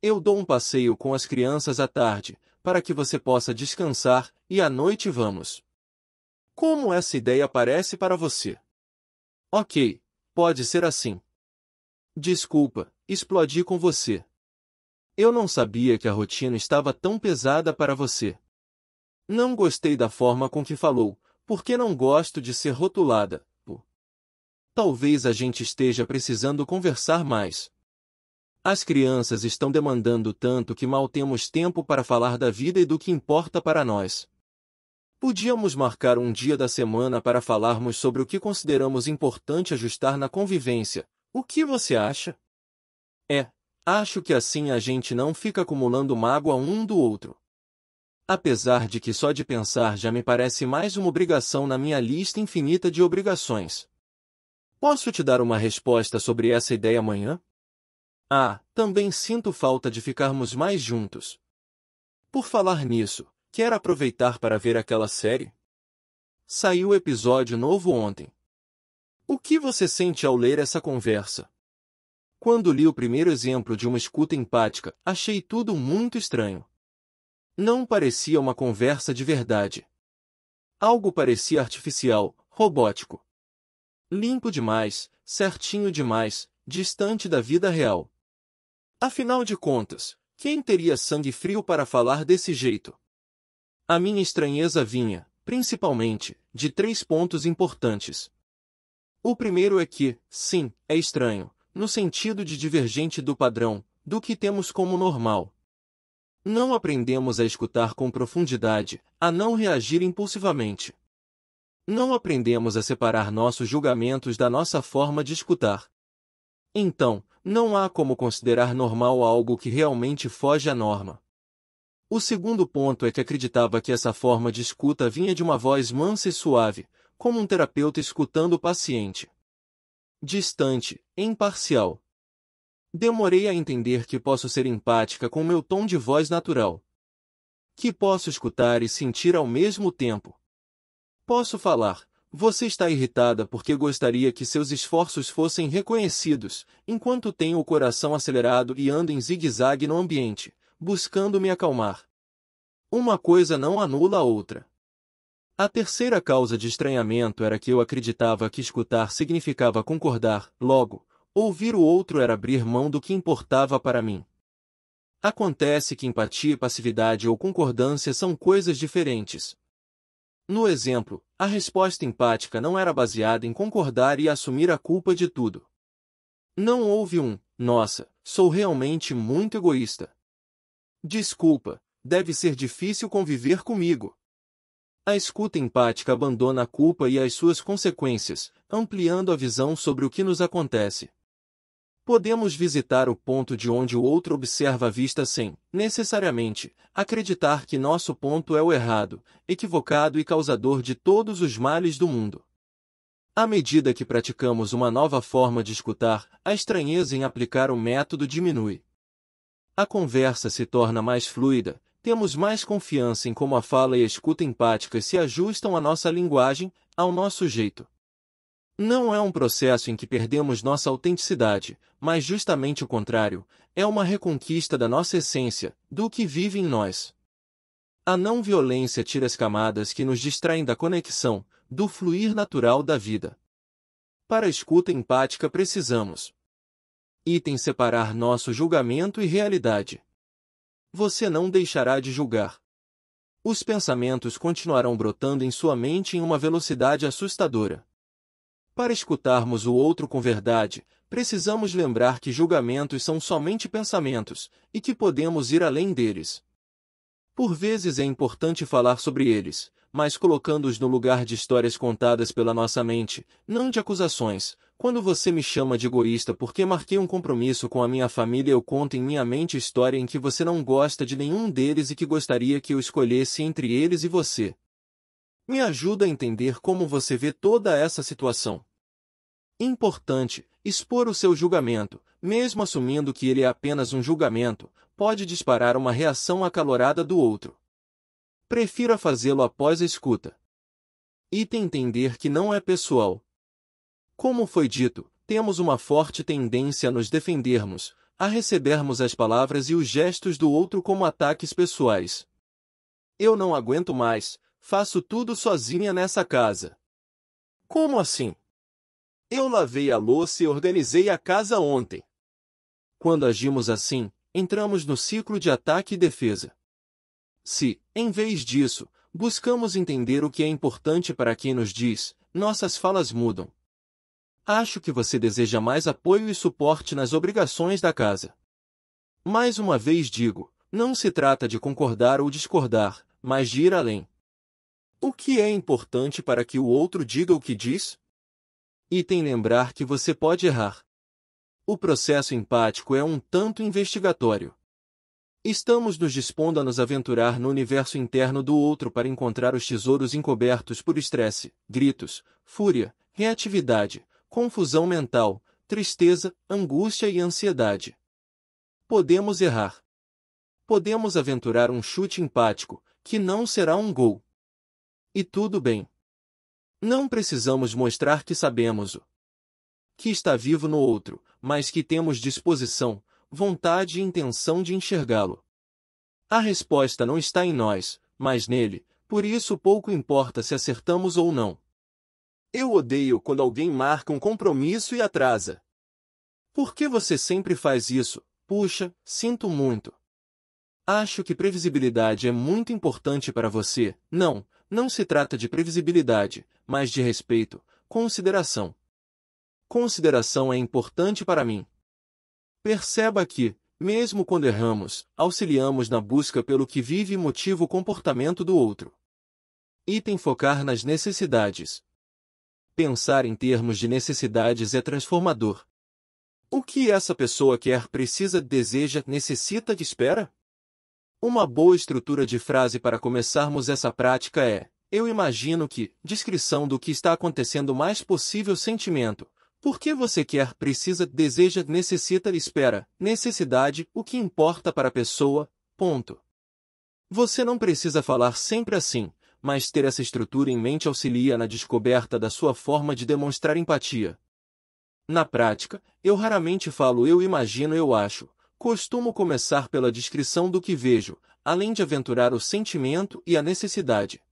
Eu dou um passeio com as crianças à tarde, para que você possa descansar, e à noite vamos. Como essa ideia parece para você? Ok, pode ser assim. Desculpa, explodi com você. Eu não sabia que a rotina estava tão pesada para você. Não gostei da forma com que falou, porque não gosto de ser rotulada. Talvez a gente esteja precisando conversar mais. As crianças estão demandando tanto que mal temos tempo para falar da vida e do que importa para nós. Podíamos marcar um dia da semana para falarmos sobre o que consideramos importante ajustar na convivência. O que você acha? É, acho que assim a gente não fica acumulando mágoa um do outro. Apesar de que só de pensar já me parece mais uma obrigação na minha lista infinita de obrigações. Posso te dar uma resposta sobre essa ideia amanhã? Ah, também sinto falta de ficarmos mais juntos. Por falar nisso, quer aproveitar para ver aquela série? Saiu o episódio novo ontem. O que você sente ao ler essa conversa? Quando li o primeiro exemplo de uma escuta empática, achei tudo muito estranho. Não parecia uma conversa de verdade. Algo parecia artificial, robótico. Limpo demais, certinho demais, distante da vida real. Afinal de contas, quem teria sangue frio para falar desse jeito? A minha estranheza vinha, principalmente, de três pontos importantes. O primeiro é que, sim, é estranho, no sentido de divergente do padrão, do que temos como normal. Não aprendemos a escutar com profundidade, a não reagir impulsivamente. Não aprendemos a separar nossos julgamentos da nossa forma de escutar. Então, não há como considerar normal algo que realmente foge à norma. O segundo ponto é que acreditava que essa forma de escuta vinha de uma voz mansa e suave, como um terapeuta escutando o paciente. Distante, imparcial, Demorei a entender que posso ser empática com meu tom de voz natural. Que posso escutar e sentir ao mesmo tempo. Posso falar, você está irritada porque gostaria que seus esforços fossem reconhecidos, enquanto tenho o coração acelerado e ando em zigue-zague no ambiente, buscando me acalmar. Uma coisa não anula a outra. A terceira causa de estranhamento era que eu acreditava que escutar significava concordar, logo, Ouvir o outro era abrir mão do que importava para mim. Acontece que empatia e passividade ou concordância são coisas diferentes. No exemplo, a resposta empática não era baseada em concordar e assumir a culpa de tudo. Não houve um, nossa, sou realmente muito egoísta. Desculpa, deve ser difícil conviver comigo. A escuta empática abandona a culpa e as suas consequências, ampliando a visão sobre o que nos acontece. Podemos visitar o ponto de onde o outro observa a vista sem, necessariamente, acreditar que nosso ponto é o errado, equivocado e causador de todos os males do mundo. À medida que praticamos uma nova forma de escutar, a estranheza em aplicar o método diminui. A conversa se torna mais fluida, temos mais confiança em como a fala e a escuta empáticas se ajustam à nossa linguagem, ao nosso jeito. Não é um processo em que perdemos nossa autenticidade, mas justamente o contrário, é uma reconquista da nossa essência, do que vive em nós. A não-violência tira as camadas que nos distraem da conexão, do fluir natural da vida. Para a escuta empática precisamos Item separar nosso julgamento e realidade. Você não deixará de julgar. Os pensamentos continuarão brotando em sua mente em uma velocidade assustadora para escutarmos o outro com verdade, precisamos lembrar que julgamentos são somente pensamentos e que podemos ir além deles. Por vezes é importante falar sobre eles, mas colocando-os no lugar de histórias contadas pela nossa mente, não de acusações. Quando você me chama de egoísta porque marquei um compromisso com a minha família, eu conto em minha mente história em que você não gosta de nenhum deles e que gostaria que eu escolhesse entre eles e você. Me ajuda a entender como você vê toda essa situação. Importante, expor o seu julgamento, mesmo assumindo que ele é apenas um julgamento, pode disparar uma reação acalorada do outro. Prefira fazê-lo após a escuta. Item entender que não é pessoal. Como foi dito, temos uma forte tendência a nos defendermos, a recebermos as palavras e os gestos do outro como ataques pessoais. Eu não aguento mais, Faço tudo sozinha nessa casa. Como assim? Eu lavei a louça e organizei a casa ontem. Quando agimos assim, entramos no ciclo de ataque e defesa. Se, em vez disso, buscamos entender o que é importante para quem nos diz, nossas falas mudam. Acho que você deseja mais apoio e suporte nas obrigações da casa. Mais uma vez digo, não se trata de concordar ou discordar, mas de ir além. O que é importante para que o outro diga o que diz? Item lembrar que você pode errar. O processo empático é um tanto investigatório. Estamos nos dispondo a nos aventurar no universo interno do outro para encontrar os tesouros encobertos por estresse, gritos, fúria, reatividade, confusão mental, tristeza, angústia e ansiedade. Podemos errar. Podemos aventurar um chute empático, que não será um gol, e tudo bem. Não precisamos mostrar que sabemos o que está vivo no outro, mas que temos disposição, vontade e intenção de enxergá-lo. A resposta não está em nós, mas nele, por isso pouco importa se acertamos ou não. Eu odeio quando alguém marca um compromisso e atrasa. Por que você sempre faz isso? Puxa, sinto muito. Acho que previsibilidade é muito importante para você. Não, não se trata de previsibilidade, mas de respeito, consideração. Consideração é importante para mim. Perceba que, mesmo quando erramos, auxiliamos na busca pelo que vive e motiva o comportamento do outro. Item focar nas necessidades. Pensar em termos de necessidades é transformador. O que essa pessoa quer, precisa, deseja, necessita, espera? Uma boa estrutura de frase para começarmos essa prática é: Eu imagino que, descrição do que está acontecendo mais possível sentimento. Por que você quer, precisa, deseja, necessita, espera, necessidade, o que importa para a pessoa, ponto. Você não precisa falar sempre assim, mas ter essa estrutura em mente auxilia na descoberta da sua forma de demonstrar empatia. Na prática, eu raramente falo eu imagino, eu acho, Costumo começar pela descrição do que vejo, além de aventurar o sentimento e a necessidade.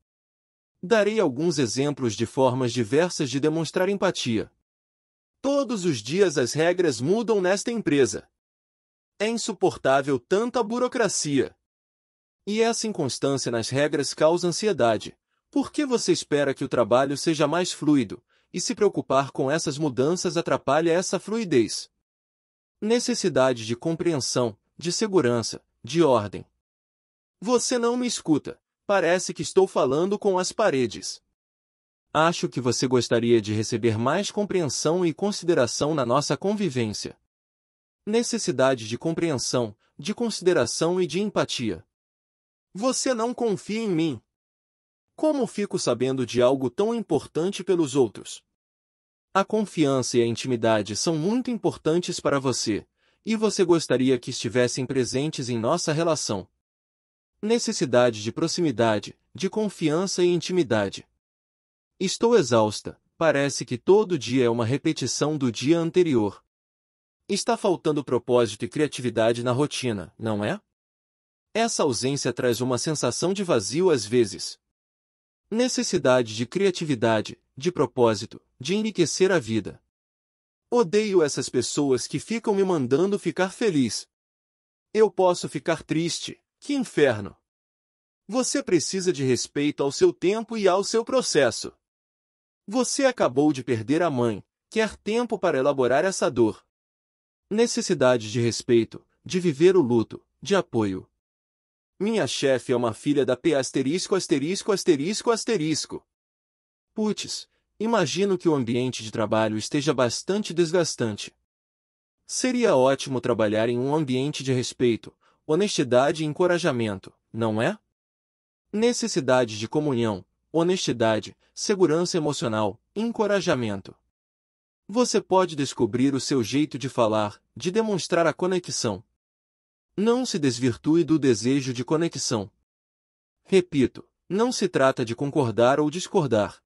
Darei alguns exemplos de formas diversas de demonstrar empatia. Todos os dias as regras mudam nesta empresa. É insuportável tanta burocracia. E essa inconstância nas regras causa ansiedade. Por que você espera que o trabalho seja mais fluido, e se preocupar com essas mudanças atrapalha essa fluidez? necessidade de compreensão, de segurança, de ordem. Você não me escuta. Parece que estou falando com as paredes. Acho que você gostaria de receber mais compreensão e consideração na nossa convivência. Necessidade de compreensão, de consideração e de empatia. Você não confia em mim. Como fico sabendo de algo tão importante pelos outros? A confiança e a intimidade são muito importantes para você, e você gostaria que estivessem presentes em nossa relação. Necessidade de proximidade, de confiança e intimidade. Estou exausta, parece que todo dia é uma repetição do dia anterior. Está faltando propósito e criatividade na rotina, não é? Essa ausência traz uma sensação de vazio às vezes, Necessidade de criatividade, de propósito, de enriquecer a vida. Odeio essas pessoas que ficam me mandando ficar feliz. Eu posso ficar triste, que inferno! Você precisa de respeito ao seu tempo e ao seu processo. Você acabou de perder a mãe, quer tempo para elaborar essa dor. Necessidade de respeito, de viver o luto, de apoio, minha chefe é uma filha da P asterisco asterisco asterisco asterisco. Puts, imagino que o ambiente de trabalho esteja bastante desgastante. Seria ótimo trabalhar em um ambiente de respeito, honestidade e encorajamento, não é? Necessidade de comunhão, honestidade, segurança emocional, encorajamento. Você pode descobrir o seu jeito de falar, de demonstrar a conexão, não se desvirtue do desejo de conexão. Repito, não se trata de concordar ou discordar.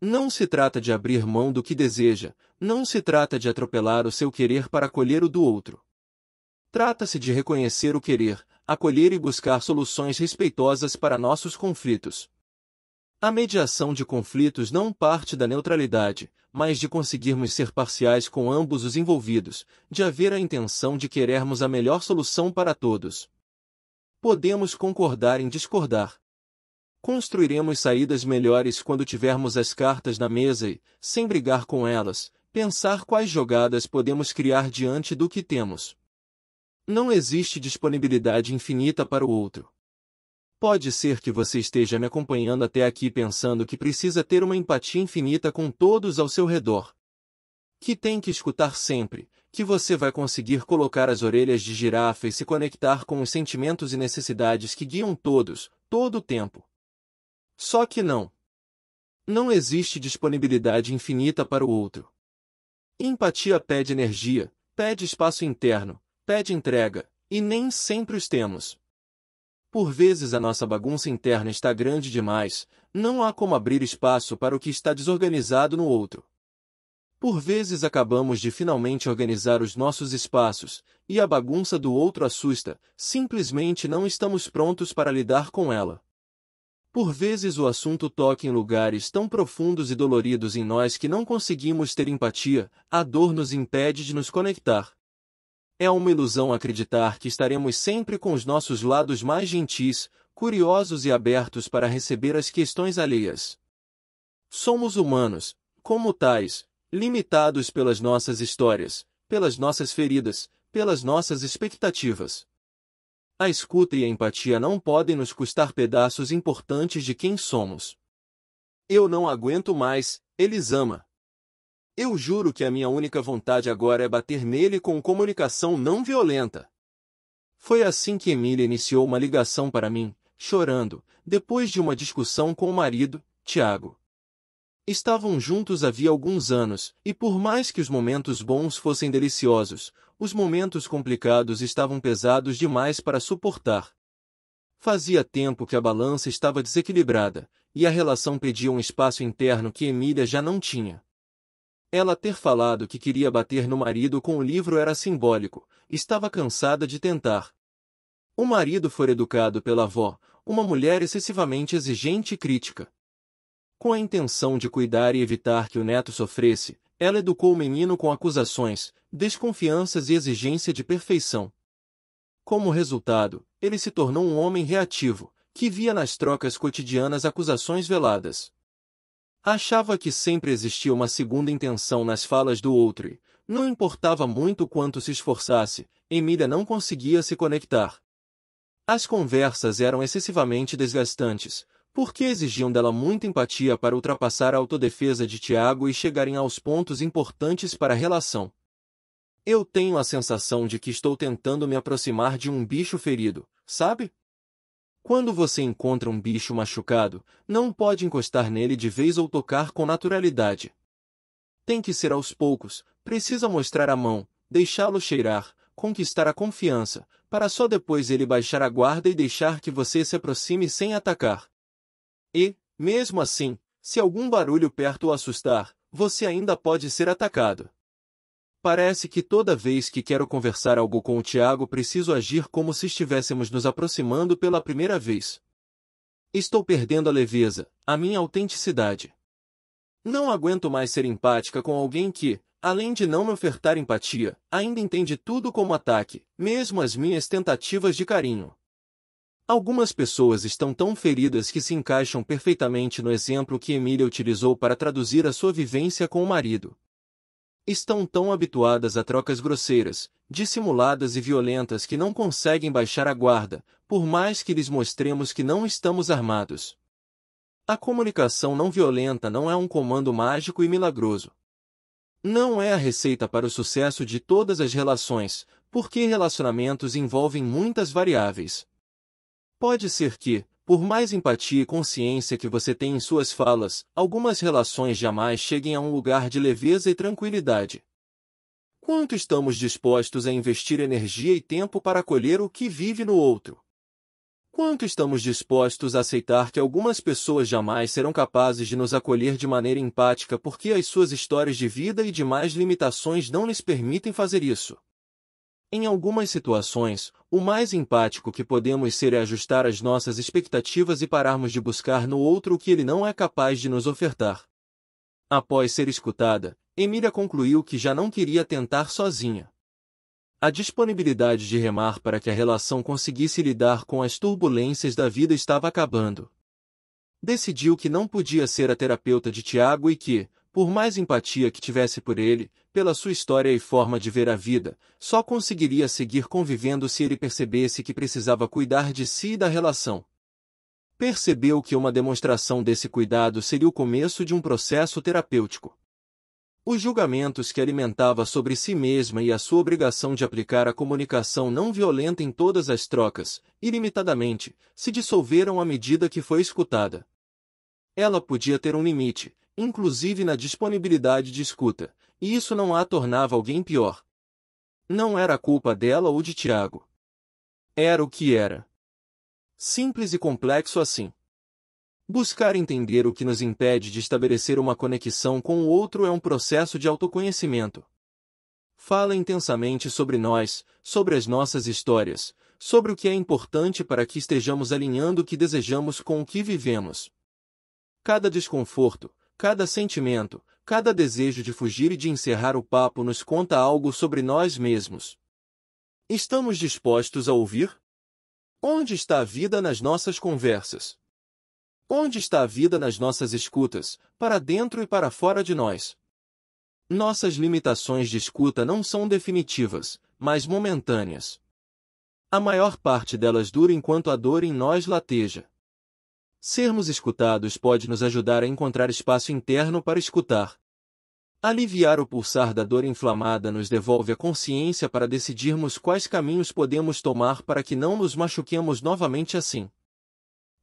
Não se trata de abrir mão do que deseja, não se trata de atropelar o seu querer para acolher o do outro. Trata-se de reconhecer o querer, acolher e buscar soluções respeitosas para nossos conflitos. A mediação de conflitos não parte da neutralidade, mas de conseguirmos ser parciais com ambos os envolvidos, de haver a intenção de querermos a melhor solução para todos. Podemos concordar em discordar. Construiremos saídas melhores quando tivermos as cartas na mesa e, sem brigar com elas, pensar quais jogadas podemos criar diante do que temos. Não existe disponibilidade infinita para o outro. Pode ser que você esteja me acompanhando até aqui pensando que precisa ter uma empatia infinita com todos ao seu redor. Que tem que escutar sempre, que você vai conseguir colocar as orelhas de girafa e se conectar com os sentimentos e necessidades que guiam todos, todo o tempo. Só que não. Não existe disponibilidade infinita para o outro. Empatia pede energia, pede espaço interno, pede entrega, e nem sempre os temos. Por vezes a nossa bagunça interna está grande demais, não há como abrir espaço para o que está desorganizado no outro. Por vezes acabamos de finalmente organizar os nossos espaços, e a bagunça do outro assusta, simplesmente não estamos prontos para lidar com ela. Por vezes o assunto toca em lugares tão profundos e doloridos em nós que não conseguimos ter empatia, a dor nos impede de nos conectar. É uma ilusão acreditar que estaremos sempre com os nossos lados mais gentis, curiosos e abertos para receber as questões alheias. Somos humanos, como tais, limitados pelas nossas histórias, pelas nossas feridas, pelas nossas expectativas. A escuta e a empatia não podem nos custar pedaços importantes de quem somos. Eu não aguento mais, Elisama. Eu juro que a minha única vontade agora é bater nele com comunicação não violenta. Foi assim que Emília iniciou uma ligação para mim, chorando, depois de uma discussão com o marido, Tiago. Estavam juntos havia alguns anos, e por mais que os momentos bons fossem deliciosos, os momentos complicados estavam pesados demais para suportar. Fazia tempo que a balança estava desequilibrada, e a relação pedia um espaço interno que Emília já não tinha. Ela ter falado que queria bater no marido com o livro era simbólico, estava cansada de tentar. O marido foi educado pela avó, uma mulher excessivamente exigente e crítica. Com a intenção de cuidar e evitar que o neto sofresse, ela educou o menino com acusações, desconfianças e exigência de perfeição. Como resultado, ele se tornou um homem reativo, que via nas trocas cotidianas acusações veladas. Achava que sempre existia uma segunda intenção nas falas do outro e, não importava muito quanto se esforçasse, Emília não conseguia se conectar. As conversas eram excessivamente desgastantes, porque exigiam dela muita empatia para ultrapassar a autodefesa de Tiago e chegarem aos pontos importantes para a relação. Eu tenho a sensação de que estou tentando me aproximar de um bicho ferido, sabe? Quando você encontra um bicho machucado, não pode encostar nele de vez ou tocar com naturalidade. Tem que ser aos poucos, precisa mostrar a mão, deixá-lo cheirar, conquistar a confiança, para só depois ele baixar a guarda e deixar que você se aproxime sem atacar. E, mesmo assim, se algum barulho perto o assustar, você ainda pode ser atacado. Parece que toda vez que quero conversar algo com o Tiago preciso agir como se estivéssemos nos aproximando pela primeira vez. Estou perdendo a leveza, a minha autenticidade. Não aguento mais ser empática com alguém que, além de não me ofertar empatia, ainda entende tudo como ataque, mesmo as minhas tentativas de carinho. Algumas pessoas estão tão feridas que se encaixam perfeitamente no exemplo que Emília utilizou para traduzir a sua vivência com o marido estão tão habituadas a trocas grosseiras, dissimuladas e violentas que não conseguem baixar a guarda, por mais que lhes mostremos que não estamos armados. A comunicação não violenta não é um comando mágico e milagroso. Não é a receita para o sucesso de todas as relações, porque relacionamentos envolvem muitas variáveis. Pode ser que, por mais empatia e consciência que você tenha em suas falas, algumas relações jamais cheguem a um lugar de leveza e tranquilidade. Quanto estamos dispostos a investir energia e tempo para acolher o que vive no outro? Quanto estamos dispostos a aceitar que algumas pessoas jamais serão capazes de nos acolher de maneira empática porque as suas histórias de vida e demais limitações não lhes permitem fazer isso? Em algumas situações, o mais empático que podemos ser é ajustar as nossas expectativas e pararmos de buscar no outro o que ele não é capaz de nos ofertar. Após ser escutada, Emília concluiu que já não queria tentar sozinha. A disponibilidade de remar para que a relação conseguisse lidar com as turbulências da vida estava acabando. Decidiu que não podia ser a terapeuta de Tiago e que, por mais empatia que tivesse por ele, pela sua história e forma de ver a vida, só conseguiria seguir convivendo se ele percebesse que precisava cuidar de si e da relação. Percebeu que uma demonstração desse cuidado seria o começo de um processo terapêutico. Os julgamentos que alimentava sobre si mesma e a sua obrigação de aplicar a comunicação não violenta em todas as trocas, ilimitadamente, se dissolveram à medida que foi escutada. Ela podia ter um limite, inclusive na disponibilidade de escuta, e isso não a tornava alguém pior. Não era culpa dela ou de Tiago. Era o que era. Simples e complexo assim. Buscar entender o que nos impede de estabelecer uma conexão com o outro é um processo de autoconhecimento. Fala intensamente sobre nós, sobre as nossas histórias, sobre o que é importante para que estejamos alinhando o que desejamos com o que vivemos. Cada desconforto, Cada sentimento, cada desejo de fugir e de encerrar o papo nos conta algo sobre nós mesmos. Estamos dispostos a ouvir? Onde está a vida nas nossas conversas? Onde está a vida nas nossas escutas, para dentro e para fora de nós? Nossas limitações de escuta não são definitivas, mas momentâneas. A maior parte delas dura enquanto a dor em nós lateja. Sermos escutados pode nos ajudar a encontrar espaço interno para escutar. Aliviar o pulsar da dor inflamada nos devolve a consciência para decidirmos quais caminhos podemos tomar para que não nos machuquemos novamente assim.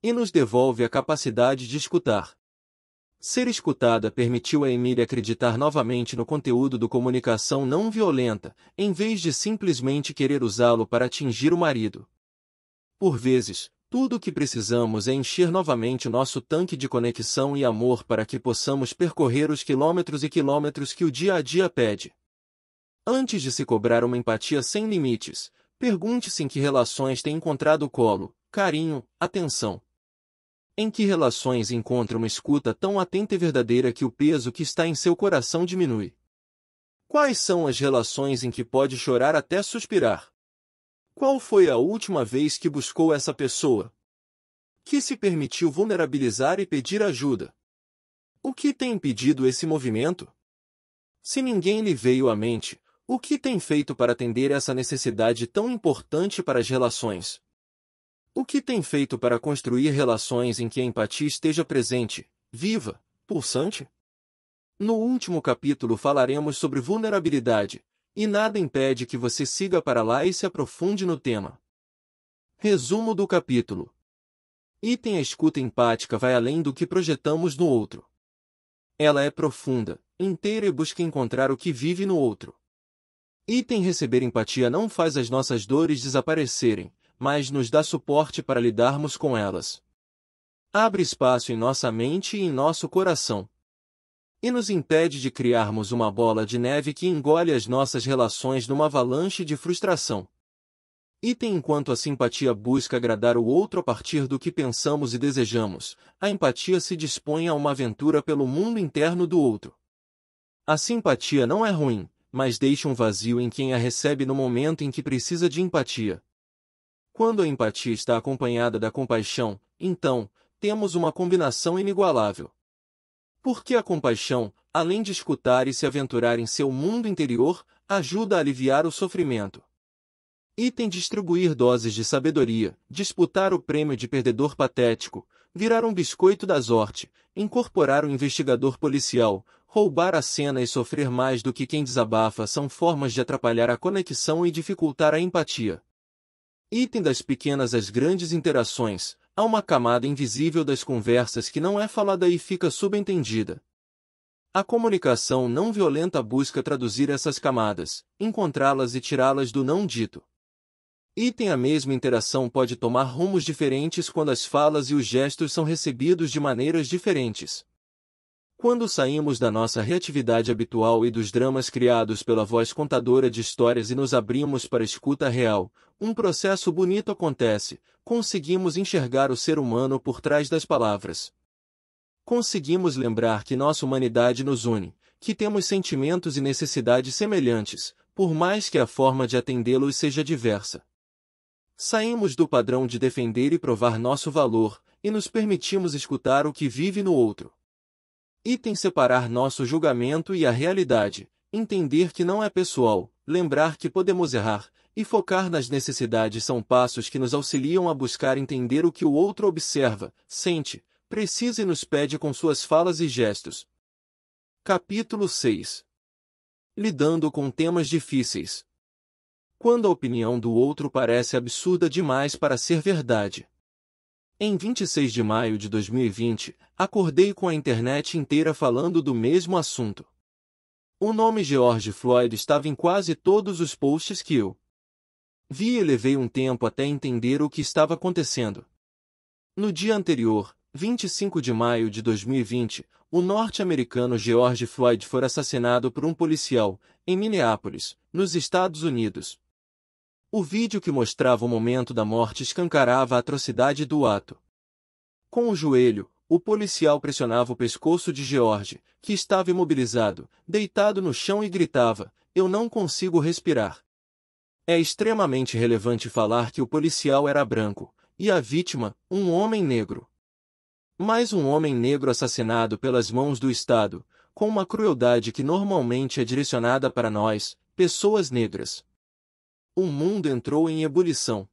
E nos devolve a capacidade de escutar. Ser escutada permitiu a Emília acreditar novamente no conteúdo do comunicação não violenta, em vez de simplesmente querer usá-lo para atingir o marido. Por vezes, tudo o que precisamos é encher novamente nosso tanque de conexão e amor para que possamos percorrer os quilômetros e quilômetros que o dia a dia pede. Antes de se cobrar uma empatia sem limites, pergunte-se em que relações tem encontrado colo, carinho, atenção. Em que relações encontra uma escuta tão atenta e verdadeira que o peso que está em seu coração diminui? Quais são as relações em que pode chorar até suspirar? Qual foi a última vez que buscou essa pessoa? Que se permitiu vulnerabilizar e pedir ajuda? O que tem impedido esse movimento? Se ninguém lhe veio à mente, o que tem feito para atender essa necessidade tão importante para as relações? O que tem feito para construir relações em que a empatia esteja presente, viva, pulsante? No último capítulo falaremos sobre vulnerabilidade, e nada impede que você siga para lá e se aprofunde no tema. Resumo do capítulo. Item A escuta empática vai além do que projetamos no outro. Ela é profunda, inteira e busca encontrar o que vive no outro. Item Receber empatia não faz as nossas dores desaparecerem, mas nos dá suporte para lidarmos com elas. Abre espaço em nossa mente e em nosso coração, e nos impede de criarmos uma bola de neve que engole as nossas relações numa avalanche de frustração. Item enquanto a simpatia busca agradar o outro a partir do que pensamos e desejamos, a empatia se dispõe a uma aventura pelo mundo interno do outro. A simpatia não é ruim, mas deixa um vazio em quem a recebe no momento em que precisa de empatia. Quando a empatia está acompanhada da compaixão, então, temos uma combinação inigualável. Porque a compaixão, além de escutar e se aventurar em seu mundo interior, ajuda a aliviar o sofrimento. Item distribuir doses de sabedoria, disputar o prêmio de perdedor patético, virar um biscoito da sorte, incorporar um investigador policial, roubar a cena e sofrer mais do que quem desabafa são formas de atrapalhar a conexão e dificultar a empatia. Item das pequenas às grandes interações, há uma camada invisível das conversas que não é falada e fica subentendida. A comunicação não violenta busca traduzir essas camadas, encontrá-las e tirá-las do não dito. Item a mesma interação pode tomar rumos diferentes quando as falas e os gestos são recebidos de maneiras diferentes. Quando saímos da nossa reatividade habitual e dos dramas criados pela voz contadora de histórias e nos abrimos para a escuta real, um processo bonito acontece, conseguimos enxergar o ser humano por trás das palavras. Conseguimos lembrar que nossa humanidade nos une, que temos sentimentos e necessidades semelhantes, por mais que a forma de atendê-los seja diversa. Saímos do padrão de defender e provar nosso valor, e nos permitimos escutar o que vive no outro. Item separar nosso julgamento e a realidade, entender que não é pessoal, lembrar que podemos errar, e focar nas necessidades são passos que nos auxiliam a buscar entender o que o outro observa, sente, precisa e nos pede com suas falas e gestos. Capítulo 6 Lidando com temas difíceis. Quando a opinião do outro parece absurda demais para ser verdade, em 26 de maio de 2020, acordei com a internet inteira falando do mesmo assunto. O nome George Floyd estava em quase todos os posts que eu vi e levei um tempo até entender o que estava acontecendo. No dia anterior, 25 de maio de 2020, o norte-americano George Floyd foi assassinado por um policial, em Minneapolis, nos Estados Unidos, o vídeo que mostrava o momento da morte escancarava a atrocidade do ato. Com o joelho, o policial pressionava o pescoço de George, que estava imobilizado, deitado no chão e gritava: Eu não consigo respirar. É extremamente relevante falar que o policial era branco, e a vítima, um homem negro. Mais um homem negro assassinado pelas mãos do Estado, com uma crueldade que normalmente é direcionada para nós, pessoas negras o mundo entrou em ebulição.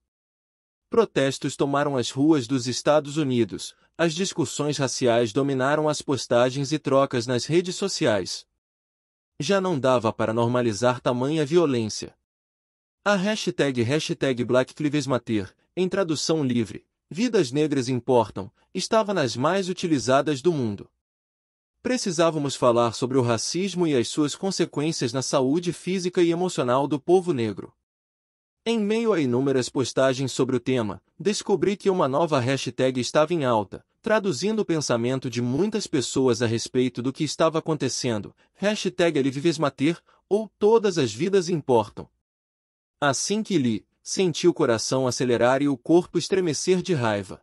Protestos tomaram as ruas dos Estados Unidos, as discussões raciais dominaram as postagens e trocas nas redes sociais. Já não dava para normalizar tamanha violência. A hashtag, hashtag #BlackFlivesMater, em tradução livre, Vidas Negras Importam, estava nas mais utilizadas do mundo. Precisávamos falar sobre o racismo e as suas consequências na saúde física e emocional do povo negro. Em meio a inúmeras postagens sobre o tema, descobri que uma nova hashtag estava em alta, traduzindo o pensamento de muitas pessoas a respeito do que estava acontecendo, hashtag Alivivesmater, ou Todas as Vidas Importam. Assim que li, senti o coração acelerar e o corpo estremecer de raiva.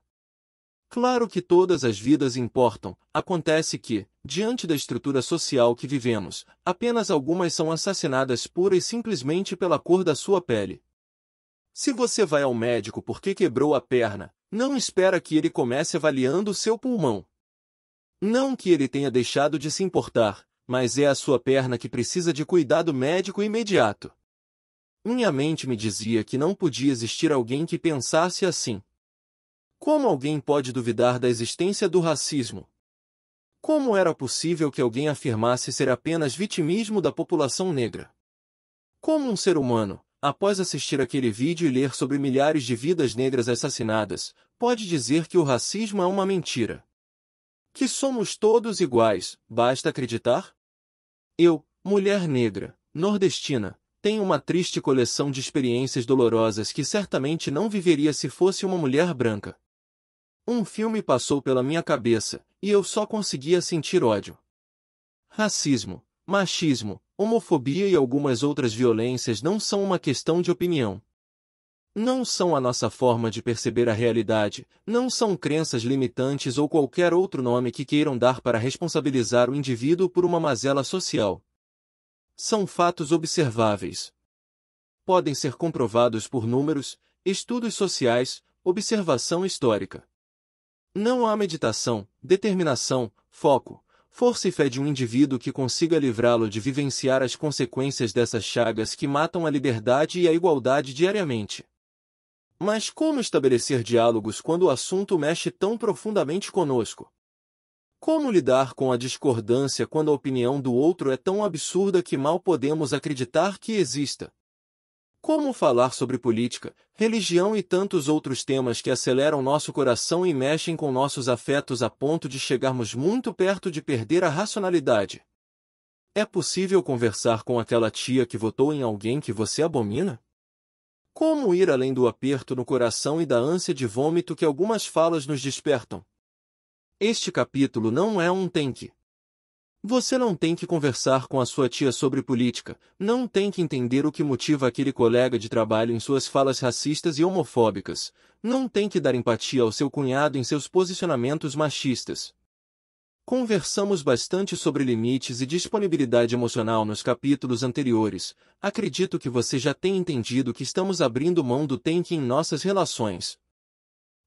Claro que todas as vidas importam, acontece que, diante da estrutura social que vivemos, apenas algumas são assassinadas pura e simplesmente pela cor da sua pele. Se você vai ao médico porque quebrou a perna, não espera que ele comece avaliando o seu pulmão. Não que ele tenha deixado de se importar, mas é a sua perna que precisa de cuidado médico imediato. Minha mente me dizia que não podia existir alguém que pensasse assim. Como alguém pode duvidar da existência do racismo? Como era possível que alguém afirmasse ser apenas vitimismo da população negra? Como um ser humano, após assistir aquele vídeo e ler sobre milhares de vidas negras assassinadas, pode dizer que o racismo é uma mentira. Que somos todos iguais, basta acreditar? Eu, mulher negra, nordestina, tenho uma triste coleção de experiências dolorosas que certamente não viveria se fosse uma mulher branca. Um filme passou pela minha cabeça, e eu só conseguia sentir ódio. Racismo, machismo, homofobia e algumas outras violências não são uma questão de opinião. Não são a nossa forma de perceber a realidade, não são crenças limitantes ou qualquer outro nome que queiram dar para responsabilizar o indivíduo por uma mazela social. São fatos observáveis. Podem ser comprovados por números, estudos sociais, observação histórica. Não há meditação, determinação, foco, Força e fé de um indivíduo que consiga livrá-lo de vivenciar as consequências dessas chagas que matam a liberdade e a igualdade diariamente. Mas como estabelecer diálogos quando o assunto mexe tão profundamente conosco? Como lidar com a discordância quando a opinião do outro é tão absurda que mal podemos acreditar que exista? Como falar sobre política, religião e tantos outros temas que aceleram nosso coração e mexem com nossos afetos a ponto de chegarmos muito perto de perder a racionalidade? É possível conversar com aquela tia que votou em alguém que você abomina? Como ir além do aperto no coração e da ânsia de vômito que algumas falas nos despertam? Este capítulo não é um tanque. Você não tem que conversar com a sua tia sobre política, não tem que entender o que motiva aquele colega de trabalho em suas falas racistas e homofóbicas, não tem que dar empatia ao seu cunhado em seus posicionamentos machistas. Conversamos bastante sobre limites e disponibilidade emocional nos capítulos anteriores. Acredito que você já tenha entendido que estamos abrindo mão do tem-que em nossas relações.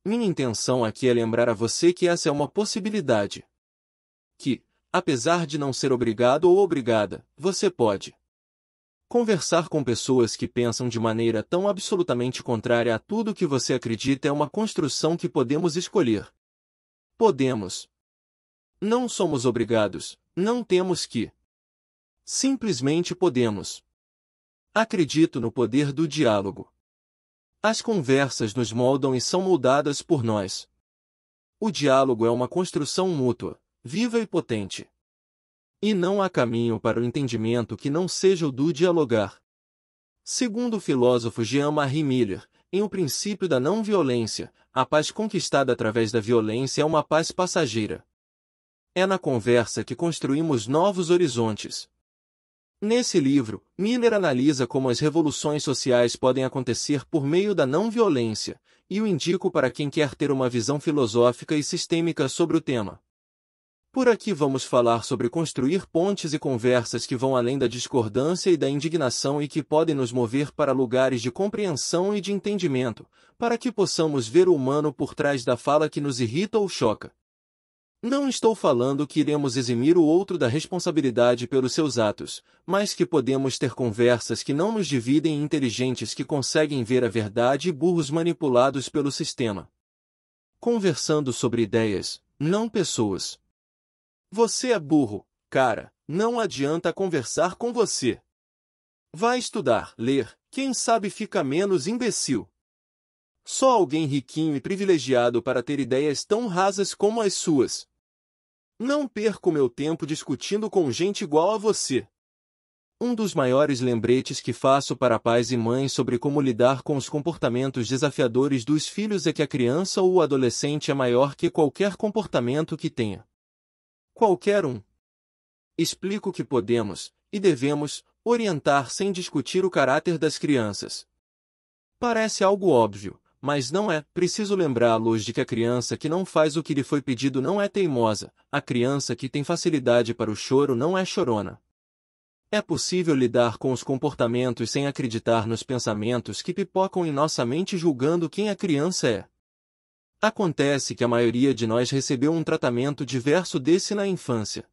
Minha intenção aqui é lembrar a você que essa é uma possibilidade. Que, Apesar de não ser obrigado ou obrigada, você pode conversar com pessoas que pensam de maneira tão absolutamente contrária a tudo que você acredita é uma construção que podemos escolher. Podemos. Não somos obrigados, não temos que. Simplesmente podemos. Acredito no poder do diálogo. As conversas nos moldam e são moldadas por nós. O diálogo é uma construção mútua viva e potente. E não há caminho para o entendimento que não seja o do dialogar. Segundo o filósofo Jean-Marie Miller, em O Princípio da Não Violência, a paz conquistada através da violência é uma paz passageira. É na conversa que construímos novos horizontes. Nesse livro, Miller analisa como as revoluções sociais podem acontecer por meio da não violência, e o indico para quem quer ter uma visão filosófica e sistêmica sobre o tema. Por aqui vamos falar sobre construir pontes e conversas que vão além da discordância e da indignação e que podem nos mover para lugares de compreensão e de entendimento, para que possamos ver o humano por trás da fala que nos irrita ou choca. Não estou falando que iremos eximir o outro da responsabilidade pelos seus atos, mas que podemos ter conversas que não nos dividem em inteligentes que conseguem ver a verdade e burros manipulados pelo sistema. Conversando sobre ideias, não pessoas. Você é burro, cara, não adianta conversar com você. Vai estudar, ler, quem sabe fica menos imbecil. Só alguém riquinho e privilegiado para ter ideias tão rasas como as suas. Não perco meu tempo discutindo com gente igual a você. Um dos maiores lembretes que faço para pais e mães sobre como lidar com os comportamentos desafiadores dos filhos é que a criança ou o adolescente é maior que qualquer comportamento que tenha. Qualquer um. Explico que podemos, e devemos, orientar sem discutir o caráter das crianças. Parece algo óbvio, mas não é. Preciso lembrá-los de que a criança que não faz o que lhe foi pedido não é teimosa, a criança que tem facilidade para o choro não é chorona. É possível lidar com os comportamentos sem acreditar nos pensamentos que pipocam em nossa mente julgando quem a criança é. Acontece que a maioria de nós recebeu um tratamento diverso desse na infância.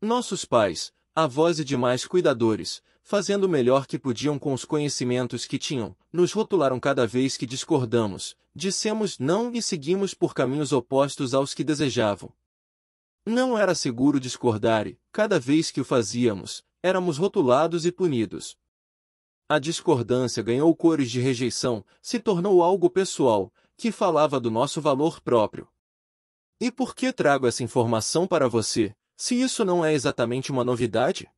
Nossos pais, avós e demais cuidadores, fazendo o melhor que podiam com os conhecimentos que tinham, nos rotularam cada vez que discordamos, dissemos não e seguimos por caminhos opostos aos que desejavam. Não era seguro discordar e, cada vez que o fazíamos, éramos rotulados e punidos. A discordância ganhou cores de rejeição, se tornou algo pessoal, que falava do nosso valor próprio. E por que trago essa informação para você, se isso não é exatamente uma novidade?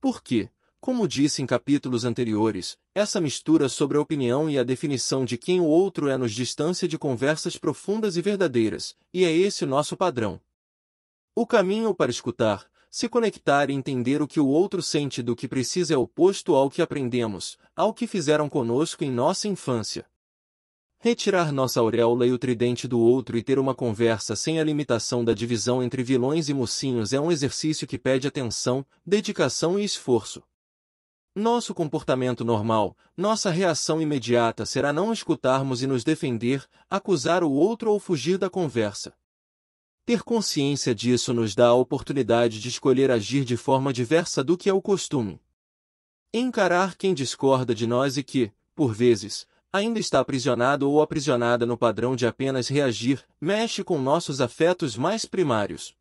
Porque, como disse em capítulos anteriores, essa mistura sobre a opinião e a definição de quem o outro é nos distância de conversas profundas e verdadeiras, e é esse o nosso padrão. O caminho para escutar, se conectar e entender o que o outro sente do que precisa é oposto ao que aprendemos, ao que fizeram conosco em nossa infância. Retirar nossa auréola e o tridente do outro e ter uma conversa sem a limitação da divisão entre vilões e mocinhos é um exercício que pede atenção, dedicação e esforço. Nosso comportamento normal, nossa reação imediata será não escutarmos e nos defender, acusar o outro ou fugir da conversa. Ter consciência disso nos dá a oportunidade de escolher agir de forma diversa do que é o costume. Encarar quem discorda de nós e que, por vezes, ainda está aprisionado ou aprisionada no padrão de apenas reagir, mexe com nossos afetos mais primários.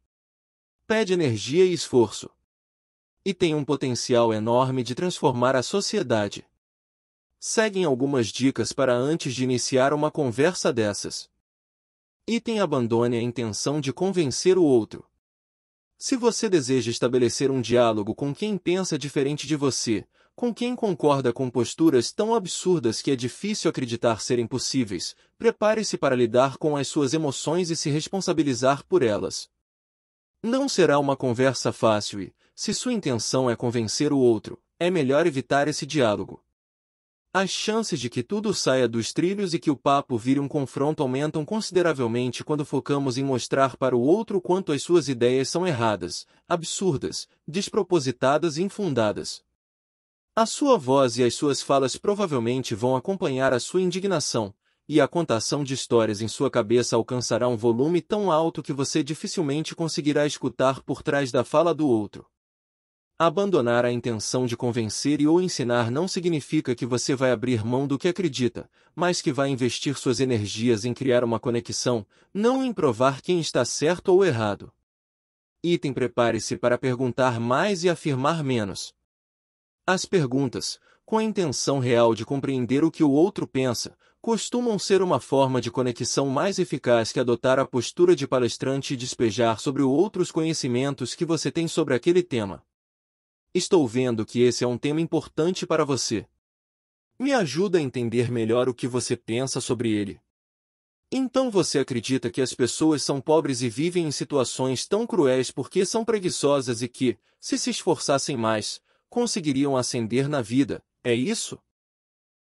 Pede energia e esforço. E tem um potencial enorme de transformar a sociedade. Seguem algumas dicas para antes de iniciar uma conversa dessas. Item abandone a intenção de convencer o outro. Se você deseja estabelecer um diálogo com quem pensa diferente de você, com quem concorda com posturas tão absurdas que é difícil acreditar serem possíveis, prepare-se para lidar com as suas emoções e se responsabilizar por elas. Não será uma conversa fácil e, se sua intenção é convencer o outro, é melhor evitar esse diálogo. As chances de que tudo saia dos trilhos e que o papo vire um confronto aumentam consideravelmente quando focamos em mostrar para o outro quanto as suas ideias são erradas, absurdas, despropositadas e infundadas. A sua voz e as suas falas provavelmente vão acompanhar a sua indignação, e a contação de histórias em sua cabeça alcançará um volume tão alto que você dificilmente conseguirá escutar por trás da fala do outro. Abandonar a intenção de convencer e ou ensinar não significa que você vai abrir mão do que acredita, mas que vai investir suas energias em criar uma conexão, não em provar quem está certo ou errado. Item prepare-se para perguntar mais e afirmar menos. As perguntas, com a intenção real de compreender o que o outro pensa, costumam ser uma forma de conexão mais eficaz que adotar a postura de palestrante e despejar sobre o outro os conhecimentos que você tem sobre aquele tema. Estou vendo que esse é um tema importante para você. Me ajuda a entender melhor o que você pensa sobre ele. Então você acredita que as pessoas são pobres e vivem em situações tão cruéis porque são preguiçosas e que, se se esforçassem mais, conseguiriam ascender na vida, é isso?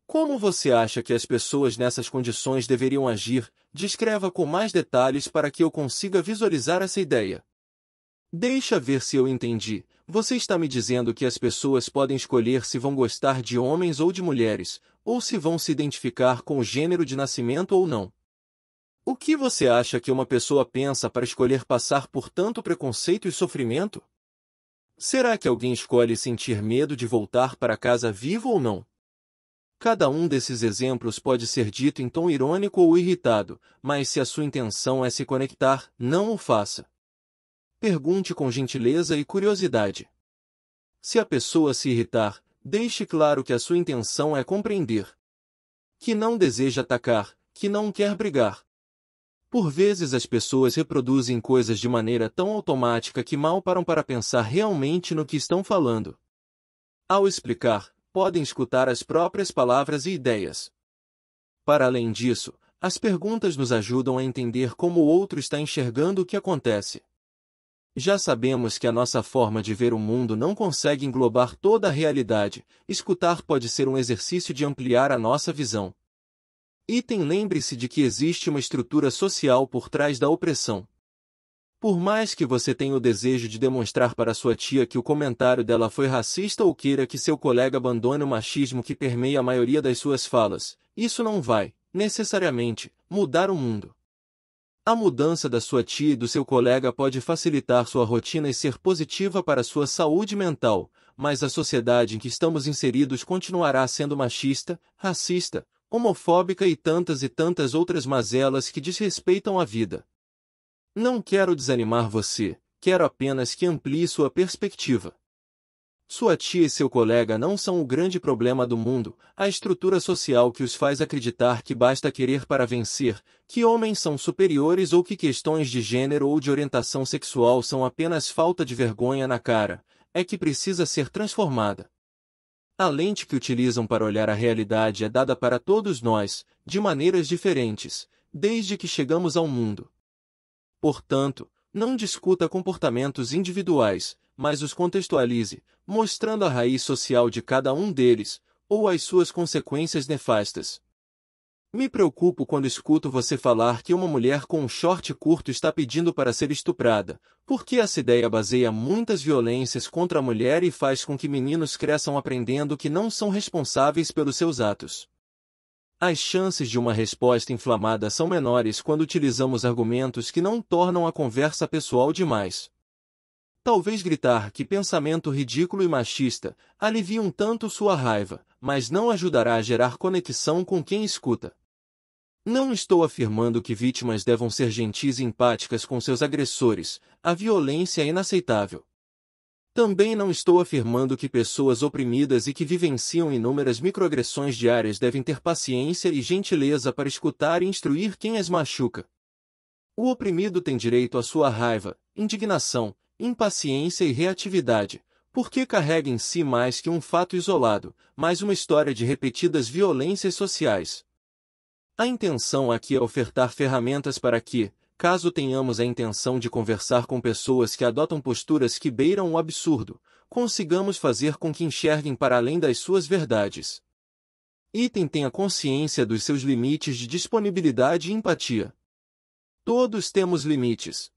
Como você acha que as pessoas nessas condições deveriam agir? Descreva com mais detalhes para que eu consiga visualizar essa ideia. Deixa ver se eu entendi. Você está me dizendo que as pessoas podem escolher se vão gostar de homens ou de mulheres, ou se vão se identificar com o gênero de nascimento ou não. O que você acha que uma pessoa pensa para escolher passar por tanto preconceito e sofrimento? Será que alguém escolhe sentir medo de voltar para casa vivo ou não? Cada um desses exemplos pode ser dito em tom irônico ou irritado, mas se a sua intenção é se conectar, não o faça. Pergunte com gentileza e curiosidade. Se a pessoa se irritar, deixe claro que a sua intenção é compreender. Que não deseja atacar, que não quer brigar, por vezes as pessoas reproduzem coisas de maneira tão automática que mal param para pensar realmente no que estão falando. Ao explicar, podem escutar as próprias palavras e ideias. Para além disso, as perguntas nos ajudam a entender como o outro está enxergando o que acontece. Já sabemos que a nossa forma de ver o mundo não consegue englobar toda a realidade, escutar pode ser um exercício de ampliar a nossa visão. Item lembre-se de que existe uma estrutura social por trás da opressão. Por mais que você tenha o desejo de demonstrar para sua tia que o comentário dela foi racista ou queira que seu colega abandone o machismo que permeia a maioria das suas falas, isso não vai, necessariamente, mudar o mundo. A mudança da sua tia e do seu colega pode facilitar sua rotina e ser positiva para sua saúde mental, mas a sociedade em que estamos inseridos continuará sendo machista, racista, homofóbica e tantas e tantas outras mazelas que desrespeitam a vida. Não quero desanimar você, quero apenas que amplie sua perspectiva. Sua tia e seu colega não são o grande problema do mundo, a estrutura social que os faz acreditar que basta querer para vencer, que homens são superiores ou que questões de gênero ou de orientação sexual são apenas falta de vergonha na cara, é que precisa ser transformada. A lente que utilizam para olhar a realidade é dada para todos nós, de maneiras diferentes, desde que chegamos ao mundo. Portanto, não discuta comportamentos individuais, mas os contextualize, mostrando a raiz social de cada um deles, ou as suas consequências nefastas, me preocupo quando escuto você falar que uma mulher com um short curto está pedindo para ser estuprada, porque essa ideia baseia muitas violências contra a mulher e faz com que meninos cresçam aprendendo que não são responsáveis pelos seus atos. As chances de uma resposta inflamada são menores quando utilizamos argumentos que não tornam a conversa pessoal demais. Talvez gritar que pensamento ridículo e machista alivie um tanto sua raiva, mas não ajudará a gerar conexão com quem escuta. Não estou afirmando que vítimas devam ser gentis e empáticas com seus agressores, a violência é inaceitável. Também não estou afirmando que pessoas oprimidas e que vivenciam inúmeras microagressões diárias devem ter paciência e gentileza para escutar e instruir quem as machuca. O oprimido tem direito à sua raiva, indignação, impaciência e reatividade, porque carrega em si mais que um fato isolado, mais uma história de repetidas violências sociais. A intenção aqui é ofertar ferramentas para que, caso tenhamos a intenção de conversar com pessoas que adotam posturas que beiram o absurdo, consigamos fazer com que enxerguem para além das suas verdades. Item tenha consciência dos seus limites de disponibilidade e empatia. Todos temos limites.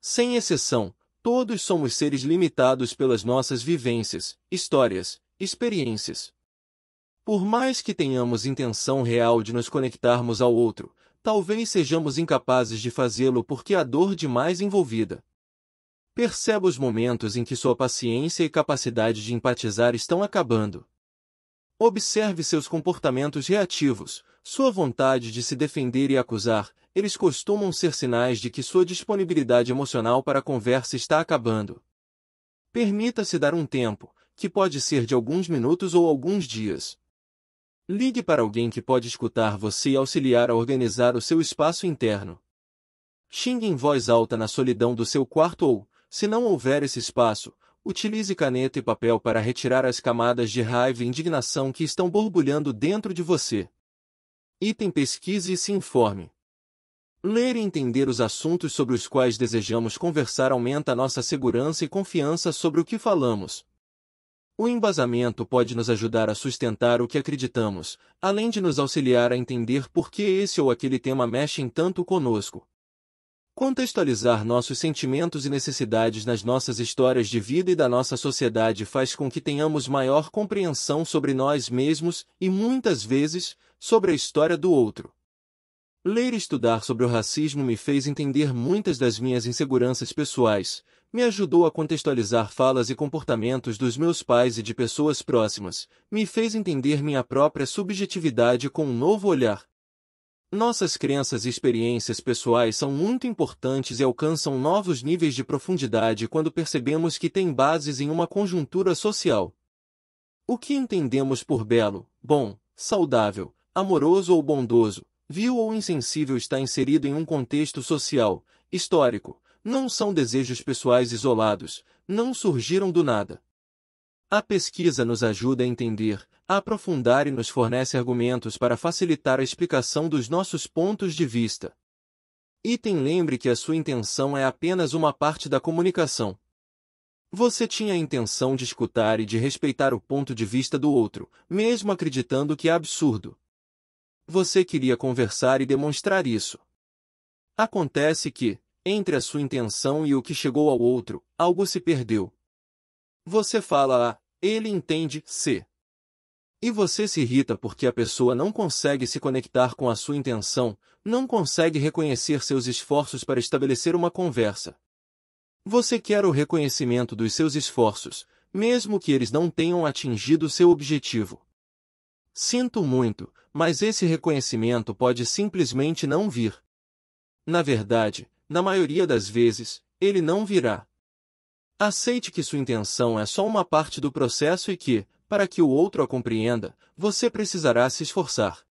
Sem exceção, Todos somos seres limitados pelas nossas vivências, histórias, experiências. Por mais que tenhamos intenção real de nos conectarmos ao outro, talvez sejamos incapazes de fazê-lo porque há dor demais envolvida. Perceba os momentos em que sua paciência e capacidade de empatizar estão acabando. Observe seus comportamentos reativos, sua vontade de se defender e acusar, eles costumam ser sinais de que sua disponibilidade emocional para a conversa está acabando. Permita-se dar um tempo, que pode ser de alguns minutos ou alguns dias. Ligue para alguém que pode escutar você e auxiliar a organizar o seu espaço interno. Xingue em voz alta na solidão do seu quarto ou, se não houver esse espaço, utilize caneta e papel para retirar as camadas de raiva e indignação que estão borbulhando dentro de você. Item pesquise e se informe. Ler e entender os assuntos sobre os quais desejamos conversar aumenta nossa segurança e confiança sobre o que falamos. O embasamento pode nos ajudar a sustentar o que acreditamos, além de nos auxiliar a entender por que esse ou aquele tema mexem tanto conosco. Contextualizar nossos sentimentos e necessidades nas nossas histórias de vida e da nossa sociedade faz com que tenhamos maior compreensão sobre nós mesmos e, muitas vezes, sobre a história do outro. Ler e estudar sobre o racismo me fez entender muitas das minhas inseguranças pessoais, me ajudou a contextualizar falas e comportamentos dos meus pais e de pessoas próximas, me fez entender minha própria subjetividade com um novo olhar. Nossas crenças e experiências pessoais são muito importantes e alcançam novos níveis de profundidade quando percebemos que têm bases em uma conjuntura social. O que entendemos por belo, bom, saudável, amoroso ou bondoso, vil ou insensível está inserido em um contexto social, histórico, não são desejos pessoais isolados, não surgiram do nada. A pesquisa nos ajuda a entender, a aprofundar e nos fornece argumentos para facilitar a explicação dos nossos pontos de vista. Item lembre que a sua intenção é apenas uma parte da comunicação. Você tinha a intenção de escutar e de respeitar o ponto de vista do outro, mesmo acreditando que é absurdo. Você queria conversar e demonstrar isso. Acontece que, entre a sua intenção e o que chegou ao outro, algo se perdeu. Você fala A, ele entende C. E você se irrita porque a pessoa não consegue se conectar com a sua intenção, não consegue reconhecer seus esforços para estabelecer uma conversa. Você quer o reconhecimento dos seus esforços, mesmo que eles não tenham atingido seu objetivo. Sinto muito, mas esse reconhecimento pode simplesmente não vir. Na verdade, na maioria das vezes, ele não virá. Aceite que sua intenção é só uma parte do processo e que, para que o outro a compreenda, você precisará se esforçar.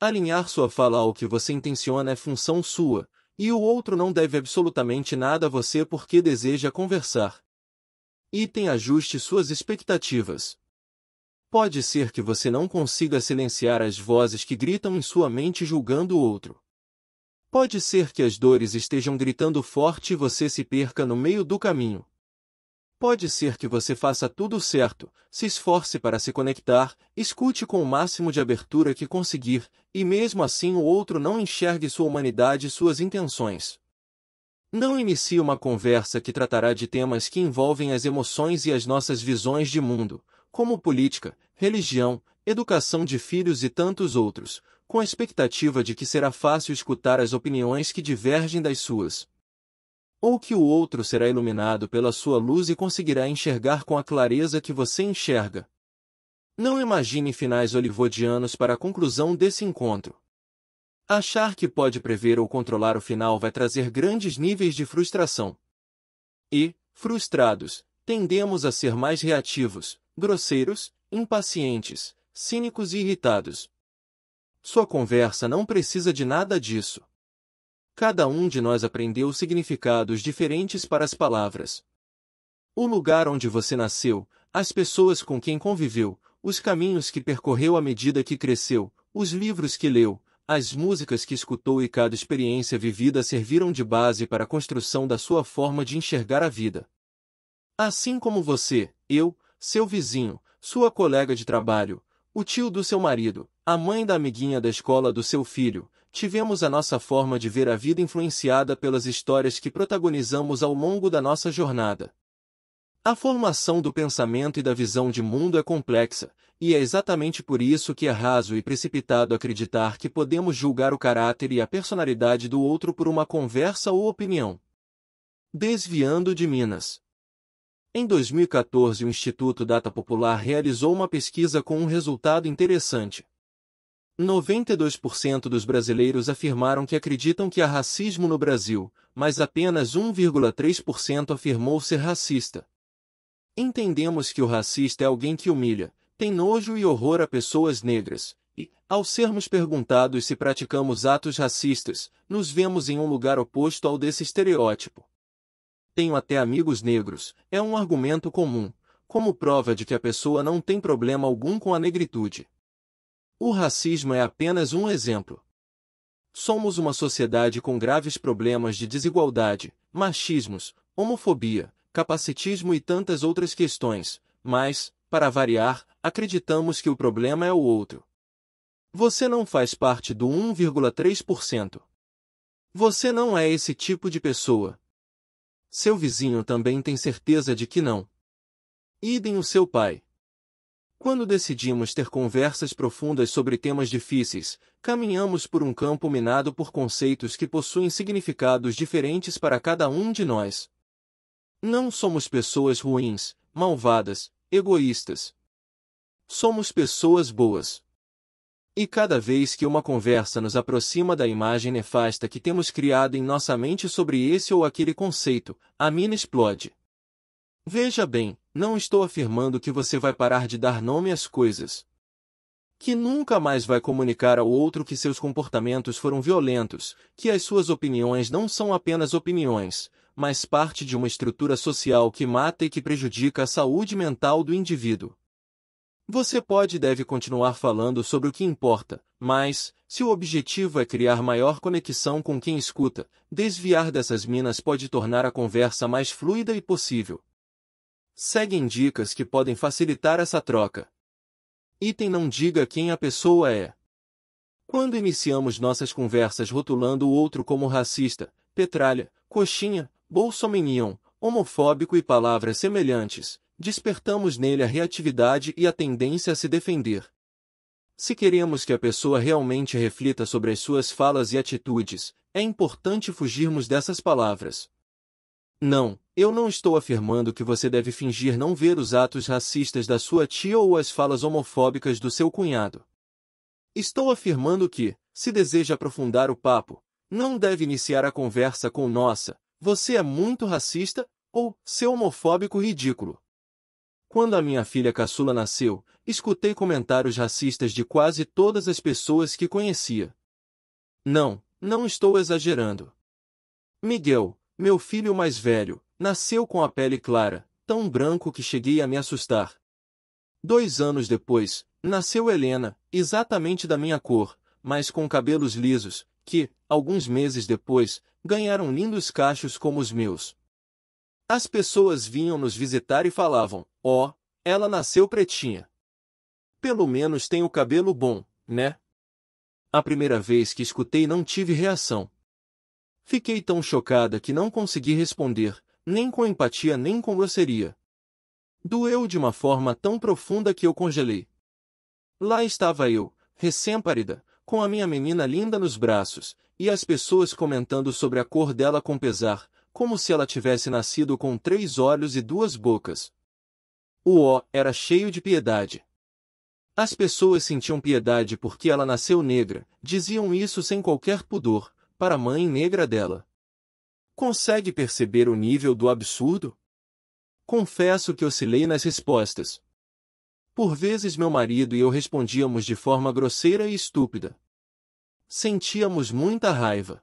Alinhar sua fala ao que você intenciona é função sua, e o outro não deve absolutamente nada a você porque deseja conversar. Item ajuste suas expectativas. Pode ser que você não consiga silenciar as vozes que gritam em sua mente julgando o outro. Pode ser que as dores estejam gritando forte e você se perca no meio do caminho. Pode ser que você faça tudo certo, se esforce para se conectar, escute com o máximo de abertura que conseguir, e mesmo assim o outro não enxergue sua humanidade e suas intenções. Não inicie uma conversa que tratará de temas que envolvem as emoções e as nossas visões de mundo, como política, religião, educação de filhos e tantos outros, com a expectativa de que será fácil escutar as opiniões que divergem das suas. Ou que o outro será iluminado pela sua luz e conseguirá enxergar com a clareza que você enxerga. Não imagine finais olivodianos para a conclusão desse encontro. Achar que pode prever ou controlar o final vai trazer grandes níveis de frustração. E, frustrados, tendemos a ser mais reativos, grosseiros, impacientes, cínicos e irritados. Sua conversa não precisa de nada disso. Cada um de nós aprendeu significados diferentes para as palavras. O lugar onde você nasceu, as pessoas com quem conviveu, os caminhos que percorreu à medida que cresceu, os livros que leu, as músicas que escutou e cada experiência vivida serviram de base para a construção da sua forma de enxergar a vida. Assim como você, eu, seu vizinho, sua colega de trabalho, o tio do seu marido, a mãe da amiguinha da escola do seu filho, tivemos a nossa forma de ver a vida influenciada pelas histórias que protagonizamos ao longo da nossa jornada. A formação do pensamento e da visão de mundo é complexa, e é exatamente por isso que é raso e precipitado acreditar que podemos julgar o caráter e a personalidade do outro por uma conversa ou opinião. Desviando de Minas em 2014, o Instituto Data Popular realizou uma pesquisa com um resultado interessante. 92% dos brasileiros afirmaram que acreditam que há racismo no Brasil, mas apenas 1,3% afirmou ser racista. Entendemos que o racista é alguém que humilha, tem nojo e horror a pessoas negras, e, ao sermos perguntados se praticamos atos racistas, nos vemos em um lugar oposto ao desse estereótipo tenho até amigos negros, é um argumento comum, como prova de que a pessoa não tem problema algum com a negritude. O racismo é apenas um exemplo. Somos uma sociedade com graves problemas de desigualdade, machismos, homofobia, capacitismo e tantas outras questões, mas, para variar, acreditamos que o problema é o outro. Você não faz parte do 1,3%. Você não é esse tipo de pessoa, seu vizinho também tem certeza de que não. Idem o seu pai. Quando decidimos ter conversas profundas sobre temas difíceis, caminhamos por um campo minado por conceitos que possuem significados diferentes para cada um de nós. Não somos pessoas ruins, malvadas, egoístas. Somos pessoas boas. E cada vez que uma conversa nos aproxima da imagem nefasta que temos criado em nossa mente sobre esse ou aquele conceito, a mina explode. Veja bem, não estou afirmando que você vai parar de dar nome às coisas. Que nunca mais vai comunicar ao outro que seus comportamentos foram violentos, que as suas opiniões não são apenas opiniões, mas parte de uma estrutura social que mata e que prejudica a saúde mental do indivíduo. Você pode e deve continuar falando sobre o que importa, mas, se o objetivo é criar maior conexão com quem escuta, desviar dessas minas pode tornar a conversa mais fluida e possível. Seguem dicas que podem facilitar essa troca. Item não diga quem a pessoa é. Quando iniciamos nossas conversas rotulando o outro como racista, petralha, coxinha, bolsominion, homofóbico e palavras semelhantes, despertamos nele a reatividade e a tendência a se defender. Se queremos que a pessoa realmente reflita sobre as suas falas e atitudes, é importante fugirmos dessas palavras. Não, eu não estou afirmando que você deve fingir não ver os atos racistas da sua tia ou as falas homofóbicas do seu cunhado. Estou afirmando que, se deseja aprofundar o papo, não deve iniciar a conversa com nossa, você é muito racista ou seu homofóbico ridículo. Quando a minha filha caçula nasceu, escutei comentários racistas de quase todas as pessoas que conhecia. Não, não estou exagerando. Miguel, meu filho mais velho, nasceu com a pele clara, tão branco que cheguei a me assustar. Dois anos depois, nasceu Helena, exatamente da minha cor, mas com cabelos lisos, que, alguns meses depois, ganharam lindos cachos como os meus. As pessoas vinham nos visitar e falavam: Oh, ela nasceu pretinha. Pelo menos tem o cabelo bom, né? A primeira vez que escutei não tive reação. Fiquei tão chocada que não consegui responder, nem com empatia nem com grosseria. Doeu de uma forma tão profunda que eu congelei. Lá estava eu, recém-parida, com a minha menina linda nos braços, e as pessoas comentando sobre a cor dela com pesar, como se ela tivesse nascido com três olhos e duas bocas, o O era cheio de piedade. As pessoas sentiam piedade porque ela nasceu negra, diziam isso sem qualquer pudor, para a mãe negra dela. Consegue perceber o nível do absurdo? Confesso que oscilei nas respostas. Por vezes meu marido e eu respondíamos de forma grosseira e estúpida. Sentíamos muita raiva.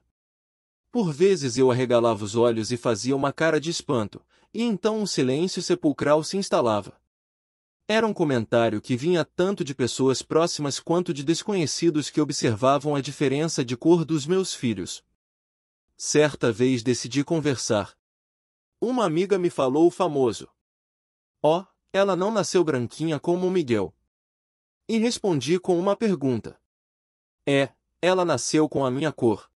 Por vezes eu arregalava os olhos e fazia uma cara de espanto, e então um silêncio sepulcral se instalava. Era um comentário que vinha tanto de pessoas próximas quanto de desconhecidos que observavam a diferença de cor dos meus filhos. Certa vez decidi conversar. Uma amiga me falou o famoso. Ó, oh, ela não nasceu branquinha como o Miguel. E respondi com uma pergunta. É, ela nasceu com a minha cor.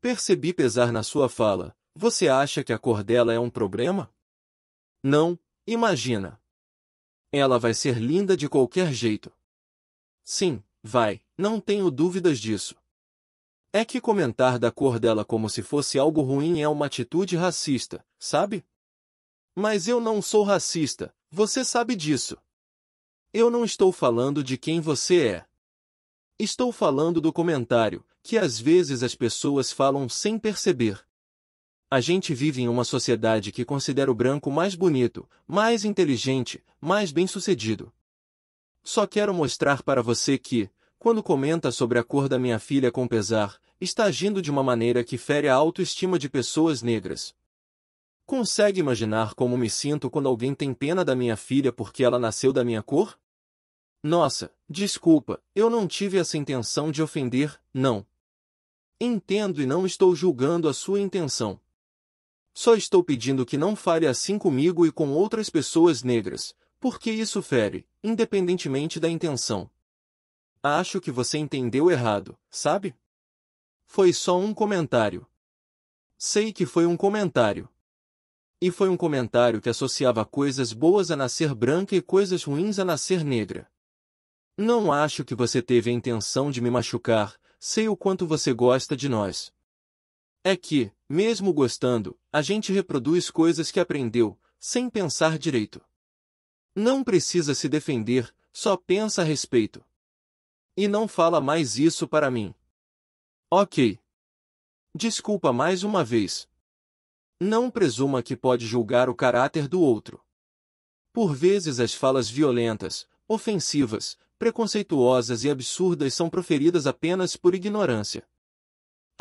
Percebi pesar na sua fala, você acha que a cor dela é um problema? Não, imagina. Ela vai ser linda de qualquer jeito. Sim, vai, não tenho dúvidas disso. É que comentar da cor dela como se fosse algo ruim é uma atitude racista, sabe? Mas eu não sou racista, você sabe disso. Eu não estou falando de quem você é. Estou falando do comentário, que às vezes as pessoas falam sem perceber, a gente vive em uma sociedade que considera o branco mais bonito, mais inteligente, mais bem-sucedido. Só quero mostrar para você que, quando comenta sobre a cor da minha filha com pesar, está agindo de uma maneira que fere a autoestima de pessoas negras. Consegue imaginar como me sinto quando alguém tem pena da minha filha porque ela nasceu da minha cor? Nossa, desculpa, eu não tive essa intenção de ofender, não. Entendo e não estou julgando a sua intenção. Só estou pedindo que não fale assim comigo e com outras pessoas negras, porque isso fere, independentemente da intenção. Acho que você entendeu errado, sabe? Foi só um comentário. Sei que foi um comentário. E foi um comentário que associava coisas boas a nascer branca e coisas ruins a nascer negra. Não acho que você teve a intenção de me machucar, sei o quanto você gosta de nós. É que, mesmo gostando, a gente reproduz coisas que aprendeu, sem pensar direito. Não precisa se defender, só pensa a respeito. E não fala mais isso para mim. Ok. Desculpa mais uma vez. Não presuma que pode julgar o caráter do outro. Por vezes as falas violentas, ofensivas, preconceituosas e absurdas são proferidas apenas por ignorância.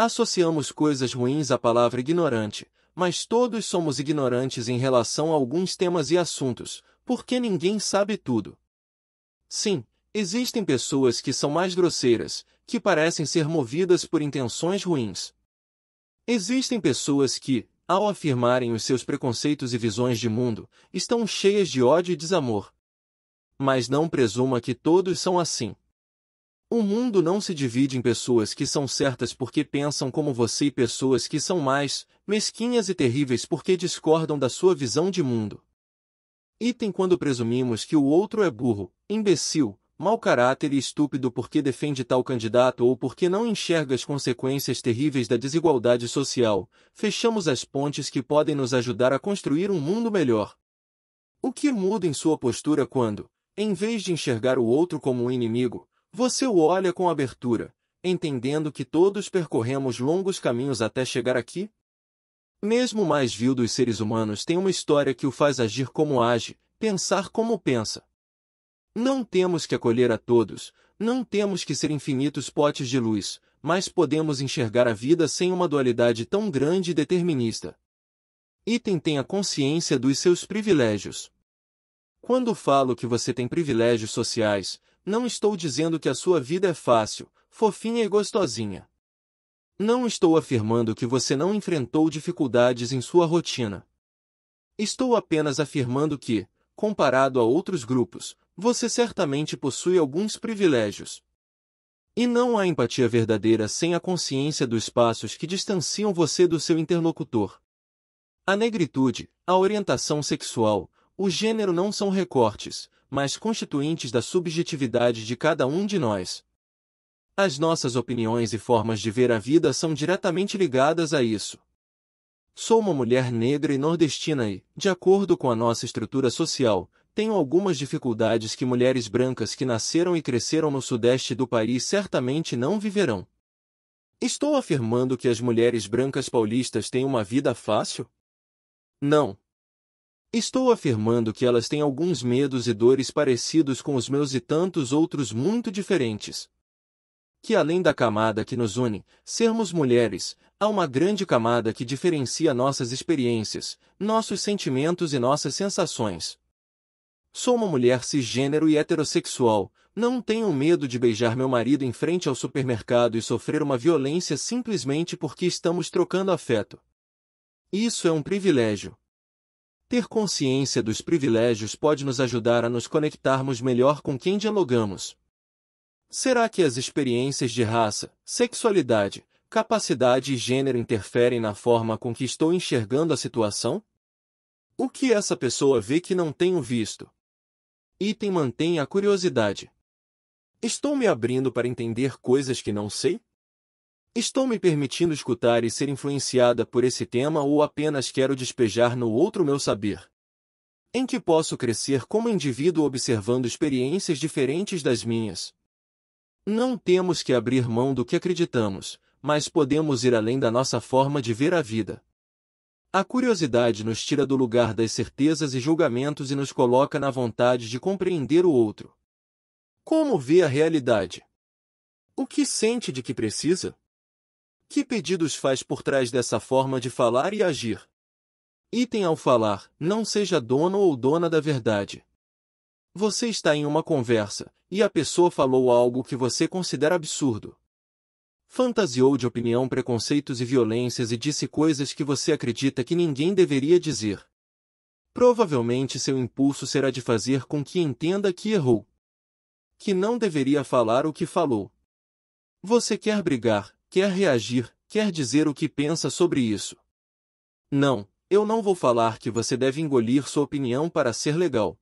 Associamos coisas ruins à palavra ignorante, mas todos somos ignorantes em relação a alguns temas e assuntos, porque ninguém sabe tudo. Sim, existem pessoas que são mais grosseiras, que parecem ser movidas por intenções ruins. Existem pessoas que, ao afirmarem os seus preconceitos e visões de mundo, estão cheias de ódio e desamor. Mas não presuma que todos são assim. O mundo não se divide em pessoas que são certas porque pensam como você e pessoas que são mais mesquinhas e terríveis porque discordam da sua visão de mundo. Item quando presumimos que o outro é burro, imbecil, mau caráter e estúpido porque defende tal candidato ou porque não enxerga as consequências terríveis da desigualdade social, fechamos as pontes que podem nos ajudar a construir um mundo melhor. O que muda em sua postura quando, em vez de enxergar o outro como um inimigo, você o olha com abertura, entendendo que todos percorremos longos caminhos até chegar aqui? Mesmo o mais vil dos seres humanos tem uma história que o faz agir como age, pensar como pensa. Não temos que acolher a todos, não temos que ser infinitos potes de luz, mas podemos enxergar a vida sem uma dualidade tão grande e determinista. Item tenha consciência dos seus privilégios. Quando falo que você tem privilégios sociais, não estou dizendo que a sua vida é fácil, fofinha e gostosinha. Não estou afirmando que você não enfrentou dificuldades em sua rotina. Estou apenas afirmando que, comparado a outros grupos, você certamente possui alguns privilégios. E não há empatia verdadeira sem a consciência dos espaços que distanciam você do seu interlocutor. A negritude, a orientação sexual, o gênero não são recortes, mas constituintes da subjetividade de cada um de nós. As nossas opiniões e formas de ver a vida são diretamente ligadas a isso. Sou uma mulher negra e nordestina e, de acordo com a nossa estrutura social, tenho algumas dificuldades que mulheres brancas que nasceram e cresceram no sudeste do país certamente não viverão. Estou afirmando que as mulheres brancas paulistas têm uma vida fácil? Não, Estou afirmando que elas têm alguns medos e dores parecidos com os meus e tantos outros muito diferentes. Que além da camada que nos une, sermos mulheres, há uma grande camada que diferencia nossas experiências, nossos sentimentos e nossas sensações. Sou uma mulher cisgênero e heterossexual, não tenho medo de beijar meu marido em frente ao supermercado e sofrer uma violência simplesmente porque estamos trocando afeto. Isso é um privilégio, ter consciência dos privilégios pode nos ajudar a nos conectarmos melhor com quem dialogamos. Será que as experiências de raça, sexualidade, capacidade e gênero interferem na forma com que estou enxergando a situação? O que essa pessoa vê que não tenho visto? Item mantém a curiosidade. Estou me abrindo para entender coisas que não sei? Estou me permitindo escutar e ser influenciada por esse tema ou apenas quero despejar no outro meu saber? Em que posso crescer como indivíduo observando experiências diferentes das minhas? Não temos que abrir mão do que acreditamos, mas podemos ir além da nossa forma de ver a vida. A curiosidade nos tira do lugar das certezas e julgamentos e nos coloca na vontade de compreender o outro. Como vê a realidade? O que sente de que precisa? Que pedidos faz por trás dessa forma de falar e agir? Item ao falar, não seja dono ou dona da verdade. Você está em uma conversa, e a pessoa falou algo que você considera absurdo. Fantasiou de opinião preconceitos e violências e disse coisas que você acredita que ninguém deveria dizer. Provavelmente seu impulso será de fazer com que entenda que errou. Que não deveria falar o que falou. Você quer brigar, quer reagir, quer dizer o que pensa sobre isso. Não, eu não vou falar que você deve engolir sua opinião para ser legal.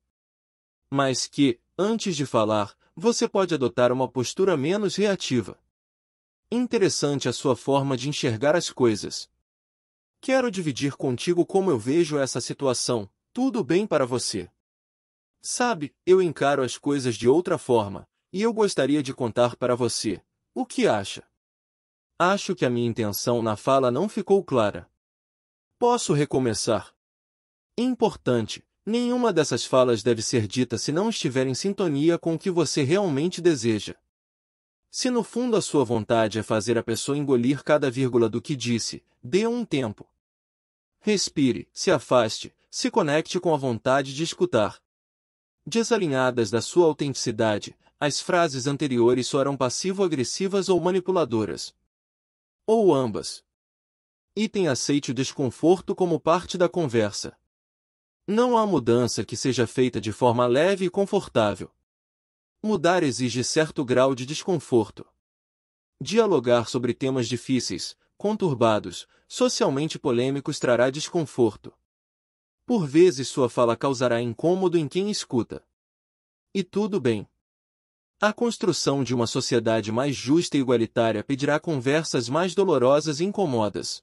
Mas que, antes de falar, você pode adotar uma postura menos reativa. Interessante a sua forma de enxergar as coisas. Quero dividir contigo como eu vejo essa situação, tudo bem para você. Sabe, eu encaro as coisas de outra forma, e eu gostaria de contar para você. O que acha? Acho que a minha intenção na fala não ficou clara. Posso recomeçar? Importante: nenhuma dessas falas deve ser dita se não estiver em sintonia com o que você realmente deseja. Se no fundo a sua vontade é fazer a pessoa engolir cada vírgula do que disse, dê um tempo. Respire, se afaste, se conecte com a vontade de escutar. Desalinhadas da sua autenticidade, as frases anteriores soaram passivo-agressivas ou manipuladoras, ou ambas. Item aceite o desconforto como parte da conversa. Não há mudança que seja feita de forma leve e confortável. Mudar exige certo grau de desconforto. Dialogar sobre temas difíceis, conturbados, socialmente polêmicos trará desconforto. Por vezes sua fala causará incômodo em quem escuta. E tudo bem. A construção de uma sociedade mais justa e igualitária pedirá conversas mais dolorosas e incomodas.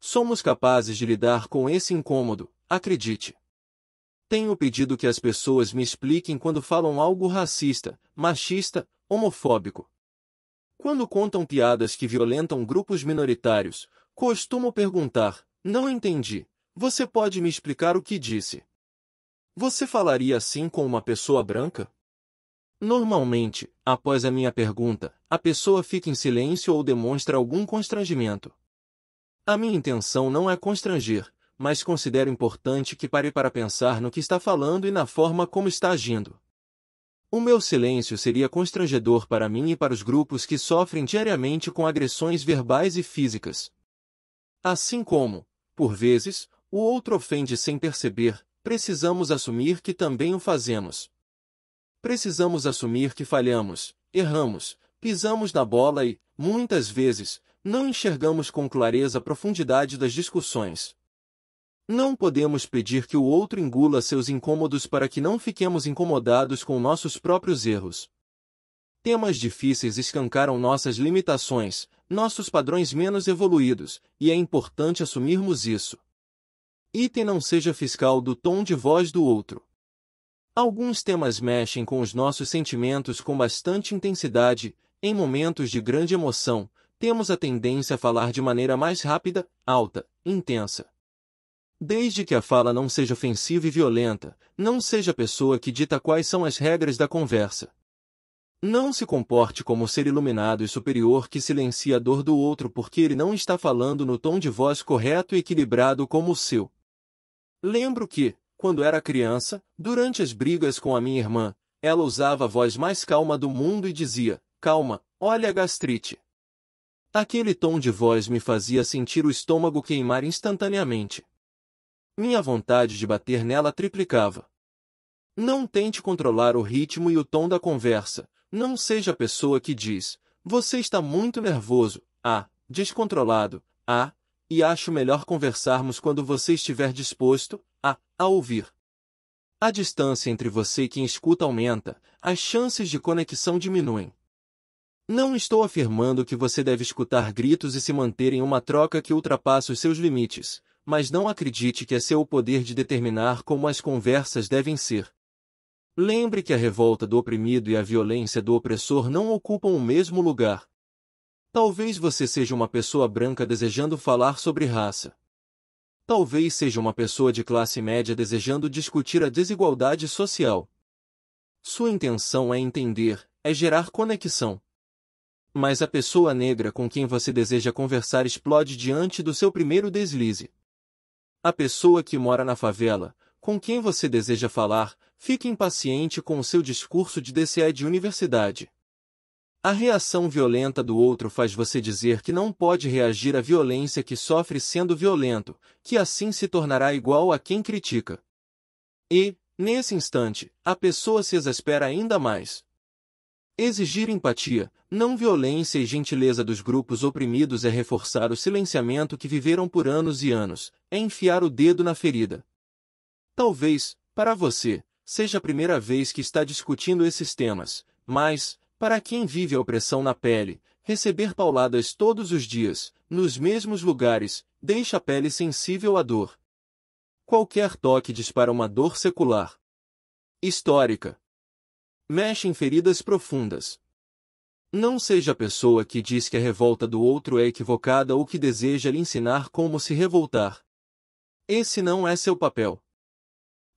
Somos capazes de lidar com esse incômodo, acredite. Tenho pedido que as pessoas me expliquem quando falam algo racista, machista, homofóbico. Quando contam piadas que violentam grupos minoritários, costumo perguntar: Não entendi. Você pode me explicar o que disse? Você falaria assim com uma pessoa branca? Normalmente, após a minha pergunta, a pessoa fica em silêncio ou demonstra algum constrangimento. A minha intenção não é constranger, mas considero importante que pare para pensar no que está falando e na forma como está agindo. O meu silêncio seria constrangedor para mim e para os grupos que sofrem diariamente com agressões verbais e físicas. Assim como, por vezes, o outro ofende sem perceber, precisamos assumir que também o fazemos. Precisamos assumir que falhamos, erramos, pisamos na bola e, muitas vezes, não enxergamos com clareza a profundidade das discussões. Não podemos pedir que o outro engula seus incômodos para que não fiquemos incomodados com nossos próprios erros. Temas difíceis escancaram nossas limitações, nossos padrões menos evoluídos, e é importante assumirmos isso. Item não seja fiscal do tom de voz do outro. Alguns temas mexem com os nossos sentimentos com bastante intensidade, em momentos de grande emoção, temos a tendência a falar de maneira mais rápida, alta, intensa. Desde que a fala não seja ofensiva e violenta, não seja a pessoa que dita quais são as regras da conversa. Não se comporte como ser iluminado e superior que silencia a dor do outro porque ele não está falando no tom de voz correto e equilibrado como o seu. Lembro que, quando era criança, durante as brigas com a minha irmã, ela usava a voz mais calma do mundo e dizia: Calma, olha a gastrite. Aquele tom de voz me fazia sentir o estômago queimar instantaneamente. Minha vontade de bater nela triplicava. Não tente controlar o ritmo e o tom da conversa. Não seja a pessoa que diz: Você está muito nervoso, ah, descontrolado, ah, e acho melhor conversarmos quando você estiver disposto, a, a ouvir. A distância entre você e quem escuta aumenta, as chances de conexão diminuem. Não estou afirmando que você deve escutar gritos e se manter em uma troca que ultrapassa os seus limites, mas não acredite que é seu o poder de determinar como as conversas devem ser. Lembre que a revolta do oprimido e a violência do opressor não ocupam o mesmo lugar. Talvez você seja uma pessoa branca desejando falar sobre raça, talvez seja uma pessoa de classe média desejando discutir a desigualdade social. Sua intenção é entender, é gerar conexão. Mas a pessoa negra com quem você deseja conversar explode diante do seu primeiro deslize. A pessoa que mora na favela, com quem você deseja falar, fica impaciente com o seu discurso de DCE de universidade. A reação violenta do outro faz você dizer que não pode reagir à violência que sofre sendo violento, que assim se tornará igual a quem critica. E, nesse instante, a pessoa se exaspera ainda mais. Exigir empatia, não violência e gentileza dos grupos oprimidos é reforçar o silenciamento que viveram por anos e anos, é enfiar o dedo na ferida. Talvez, para você, seja a primeira vez que está discutindo esses temas, mas, para quem vive a opressão na pele, receber pauladas todos os dias, nos mesmos lugares, deixa a pele sensível à dor. Qualquer toque dispara uma dor secular. Histórica. Mexe em feridas profundas. Não seja a pessoa que diz que a revolta do outro é equivocada ou que deseja lhe ensinar como se revoltar. Esse não é seu papel.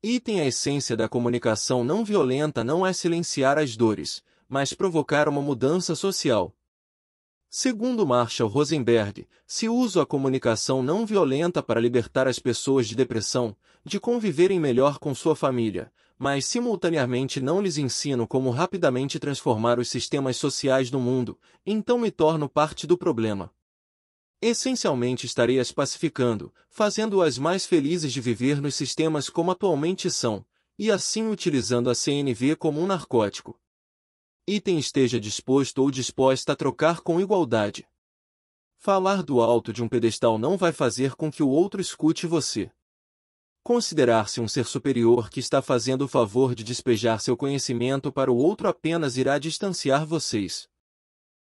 Item a essência da comunicação não violenta não é silenciar as dores, mas provocar uma mudança social. Segundo Marshall Rosenberg, se uso a comunicação não violenta para libertar as pessoas de depressão, de conviverem melhor com sua família, mas simultaneamente não lhes ensino como rapidamente transformar os sistemas sociais do mundo, então me torno parte do problema. Essencialmente estarei as pacificando, fazendo-as mais felizes de viver nos sistemas como atualmente são, e assim utilizando a CNV como um narcótico, Item esteja disposto ou disposta a trocar com igualdade. Falar do alto de um pedestal não vai fazer com que o outro escute você. Considerar-se um ser superior que está fazendo o favor de despejar seu conhecimento para o outro apenas irá distanciar vocês.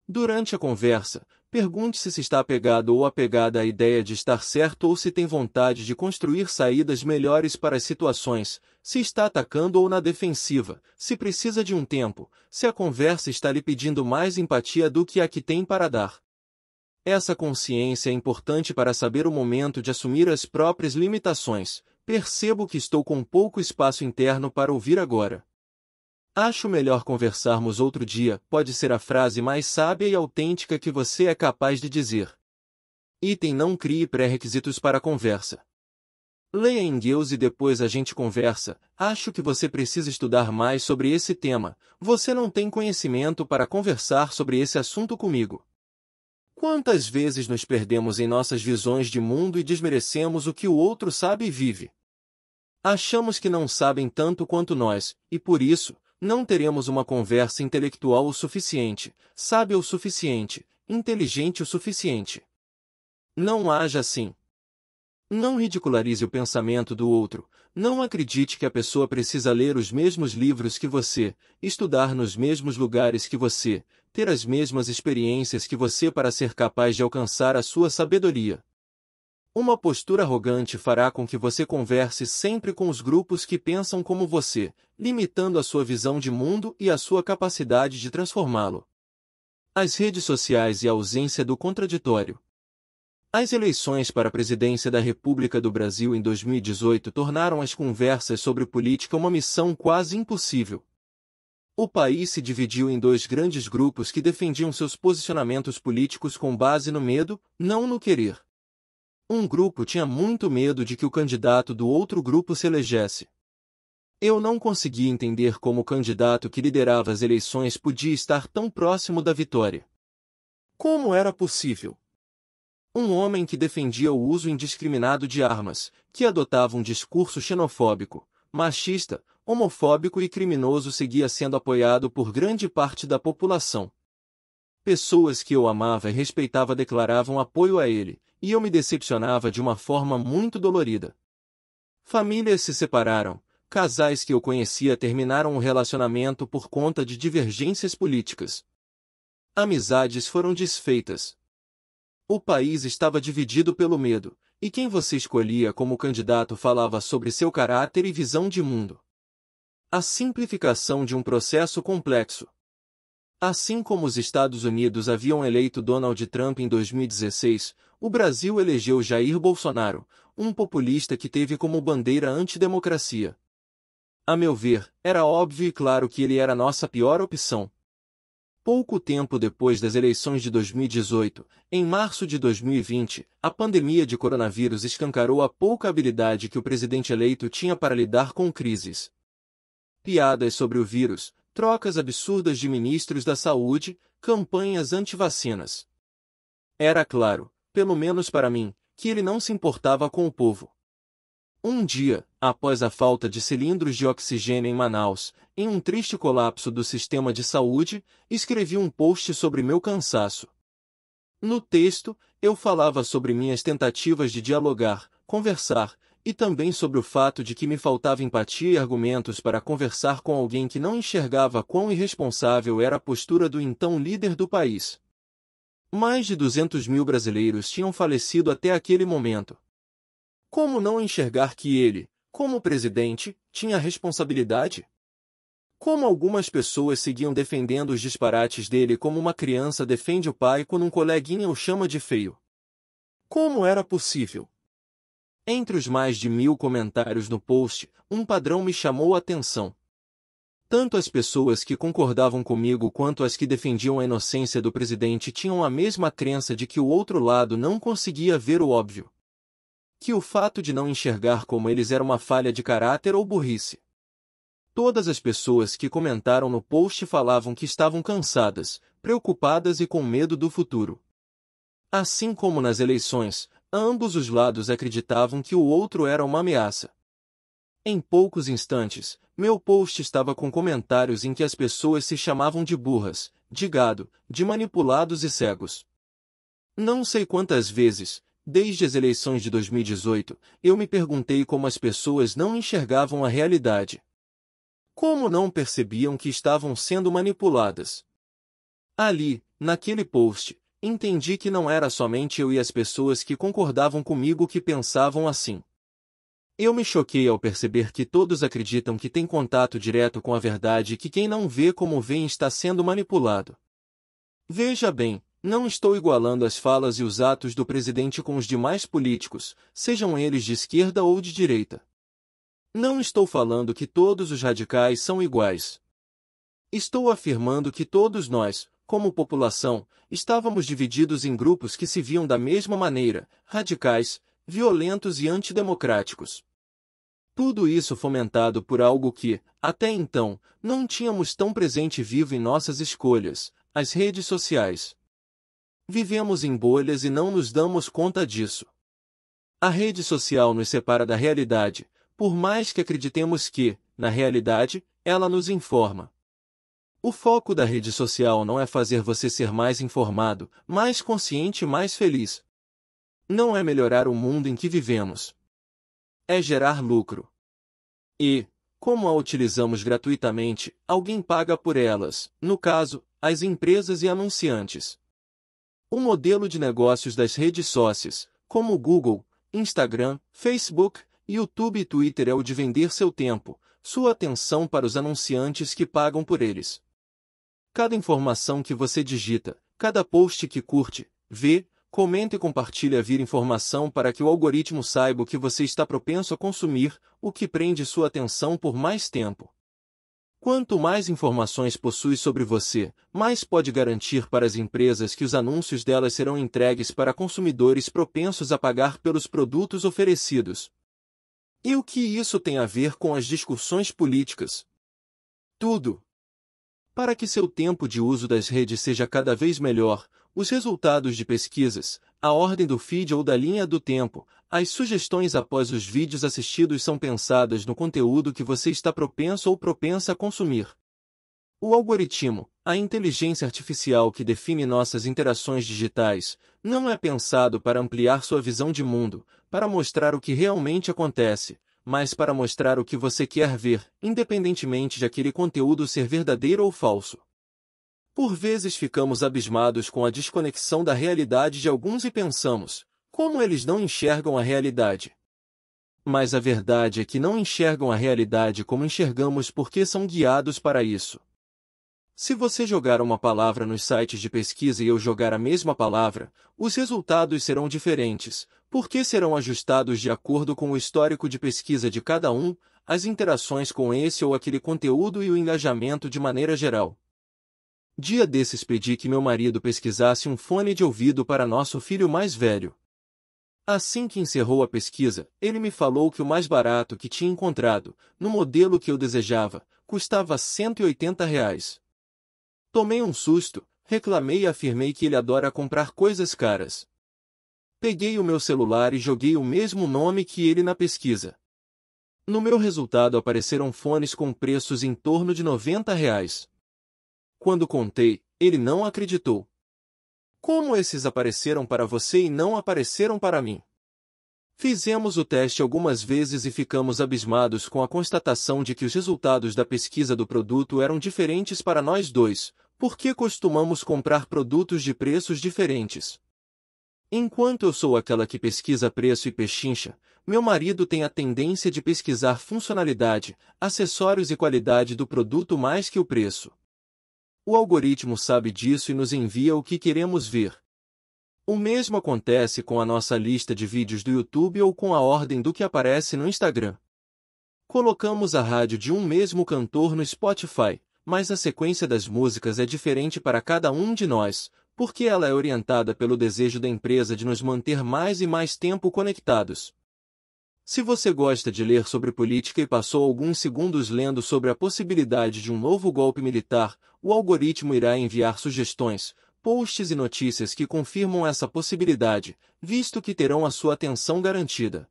Durante a conversa, Pergunte-se se está apegado ou apegada à ideia de estar certo ou se tem vontade de construir saídas melhores para as situações, se está atacando ou na defensiva, se precisa de um tempo, se a conversa está lhe pedindo mais empatia do que a que tem para dar. Essa consciência é importante para saber o momento de assumir as próprias limitações. Percebo que estou com pouco espaço interno para ouvir agora. Acho melhor conversarmos outro dia, pode ser a frase mais sábia e autêntica que você é capaz de dizer. Item não crie pré-requisitos para a conversa. Leia em Deus e depois a gente conversa. Acho que você precisa estudar mais sobre esse tema. Você não tem conhecimento para conversar sobre esse assunto comigo. Quantas vezes nos perdemos em nossas visões de mundo e desmerecemos o que o outro sabe e vive? Achamos que não sabem tanto quanto nós, e por isso, não teremos uma conversa intelectual o suficiente, sábia o suficiente, inteligente o suficiente. Não haja assim. Não ridicularize o pensamento do outro, não acredite que a pessoa precisa ler os mesmos livros que você, estudar nos mesmos lugares que você, ter as mesmas experiências que você para ser capaz de alcançar a sua sabedoria. Uma postura arrogante fará com que você converse sempre com os grupos que pensam como você, limitando a sua visão de mundo e a sua capacidade de transformá-lo. As redes sociais e a ausência do contraditório. As eleições para a presidência da República do Brasil em 2018 tornaram as conversas sobre política uma missão quase impossível. O país se dividiu em dois grandes grupos que defendiam seus posicionamentos políticos com base no medo, não no querer. Um grupo tinha muito medo de que o candidato do outro grupo se elegesse. Eu não conseguia entender como o candidato que liderava as eleições podia estar tão próximo da vitória. Como era possível? Um homem que defendia o uso indiscriminado de armas, que adotava um discurso xenofóbico, machista, homofóbico e criminoso seguia sendo apoiado por grande parte da população. Pessoas que eu amava e respeitava declaravam apoio a ele, e eu me decepcionava de uma forma muito dolorida. Famílias se separaram, casais que eu conhecia terminaram o relacionamento por conta de divergências políticas. Amizades foram desfeitas. O país estava dividido pelo medo, e quem você escolhia como candidato falava sobre seu caráter e visão de mundo. A simplificação de um processo complexo. Assim como os Estados Unidos haviam eleito Donald Trump em 2016, o Brasil elegeu Jair Bolsonaro, um populista que teve como bandeira antidemocracia. A meu ver, era óbvio e claro que ele era nossa pior opção. Pouco tempo depois das eleições de 2018, em março de 2020, a pandemia de coronavírus escancarou a pouca habilidade que o presidente eleito tinha para lidar com crises. Piadas sobre o vírus, trocas absurdas de ministros da saúde, campanhas anti-vacinas. Era claro, pelo menos para mim, que ele não se importava com o povo. Um dia, após a falta de cilindros de oxigênio em Manaus, em um triste colapso do sistema de saúde, escrevi um post sobre meu cansaço. No texto, eu falava sobre minhas tentativas de dialogar, conversar, e também sobre o fato de que me faltava empatia e argumentos para conversar com alguém que não enxergava quão irresponsável era a postura do então líder do país. Mais de 200 mil brasileiros tinham falecido até aquele momento. Como não enxergar que ele, como presidente, tinha responsabilidade? Como algumas pessoas seguiam defendendo os disparates dele como uma criança defende o pai quando um coleguinha o chama de feio? Como era possível? Entre os mais de mil comentários no post, um padrão me chamou a atenção. Tanto as pessoas que concordavam comigo quanto as que defendiam a inocência do presidente tinham a mesma crença de que o outro lado não conseguia ver o óbvio. Que o fato de não enxergar como eles era uma falha de caráter ou burrice. Todas as pessoas que comentaram no post falavam que estavam cansadas, preocupadas e com medo do futuro. Assim como nas eleições, ambos os lados acreditavam que o outro era uma ameaça. Em poucos instantes, meu post estava com comentários em que as pessoas se chamavam de burras, de gado, de manipulados e cegos. Não sei quantas vezes, desde as eleições de 2018, eu me perguntei como as pessoas não enxergavam a realidade. Como não percebiam que estavam sendo manipuladas? Ali, naquele post, entendi que não era somente eu e as pessoas que concordavam comigo que pensavam assim. Eu me choquei ao perceber que todos acreditam que tem contato direto com a verdade e que quem não vê como vê está sendo manipulado. Veja bem, não estou igualando as falas e os atos do presidente com os demais políticos, sejam eles de esquerda ou de direita. Não estou falando que todos os radicais são iguais. Estou afirmando que todos nós, como população, estávamos divididos em grupos que se viam da mesma maneira, radicais, violentos e antidemocráticos. Tudo isso fomentado por algo que, até então, não tínhamos tão presente vivo em nossas escolhas, as redes sociais. Vivemos em bolhas e não nos damos conta disso. A rede social nos separa da realidade, por mais que acreditemos que, na realidade, ela nos informa. O foco da rede social não é fazer você ser mais informado, mais consciente e mais feliz não é melhorar o mundo em que vivemos. É gerar lucro. E, como a utilizamos gratuitamente, alguém paga por elas, no caso, as empresas e anunciantes. O modelo de negócios das redes sócias, como Google, Instagram, Facebook, YouTube e Twitter é o de vender seu tempo, sua atenção para os anunciantes que pagam por eles. Cada informação que você digita, cada post que curte, vê, Comenta e compartilhe a vir informação para que o algoritmo saiba o que você está propenso a consumir, o que prende sua atenção por mais tempo. Quanto mais informações possui sobre você, mais pode garantir para as empresas que os anúncios delas serão entregues para consumidores propensos a pagar pelos produtos oferecidos. E o que isso tem a ver com as discussões políticas? Tudo. Para que seu tempo de uso das redes seja cada vez melhor, os resultados de pesquisas, a ordem do feed ou da linha do tempo, as sugestões após os vídeos assistidos são pensadas no conteúdo que você está propenso ou propensa a consumir. O algoritmo, a inteligência artificial que define nossas interações digitais, não é pensado para ampliar sua visão de mundo, para mostrar o que realmente acontece, mas para mostrar o que você quer ver, independentemente de aquele conteúdo ser verdadeiro ou falso. Por vezes ficamos abismados com a desconexão da realidade de alguns e pensamos, como eles não enxergam a realidade. Mas a verdade é que não enxergam a realidade como enxergamos porque são guiados para isso. Se você jogar uma palavra nos sites de pesquisa e eu jogar a mesma palavra, os resultados serão diferentes, porque serão ajustados de acordo com o histórico de pesquisa de cada um, as interações com esse ou aquele conteúdo e o engajamento de maneira geral. Dia desses pedi que meu marido pesquisasse um fone de ouvido para nosso filho mais velho. Assim que encerrou a pesquisa, ele me falou que o mais barato que tinha encontrado, no modelo que eu desejava, custava 180 reais. Tomei um susto, reclamei e afirmei que ele adora comprar coisas caras. Peguei o meu celular e joguei o mesmo nome que ele na pesquisa. No meu resultado apareceram fones com preços em torno de 90 reais. Quando contei, ele não acreditou. Como esses apareceram para você e não apareceram para mim? Fizemos o teste algumas vezes e ficamos abismados com a constatação de que os resultados da pesquisa do produto eram diferentes para nós dois, porque costumamos comprar produtos de preços diferentes. Enquanto eu sou aquela que pesquisa preço e pechincha, meu marido tem a tendência de pesquisar funcionalidade, acessórios e qualidade do produto mais que o preço. O algoritmo sabe disso e nos envia o que queremos ver. O mesmo acontece com a nossa lista de vídeos do YouTube ou com a ordem do que aparece no Instagram. Colocamos a rádio de um mesmo cantor no Spotify, mas a sequência das músicas é diferente para cada um de nós, porque ela é orientada pelo desejo da empresa de nos manter mais e mais tempo conectados, se você gosta de ler sobre política e passou alguns segundos lendo sobre a possibilidade de um novo golpe militar, o algoritmo irá enviar sugestões, posts e notícias que confirmam essa possibilidade, visto que terão a sua atenção garantida.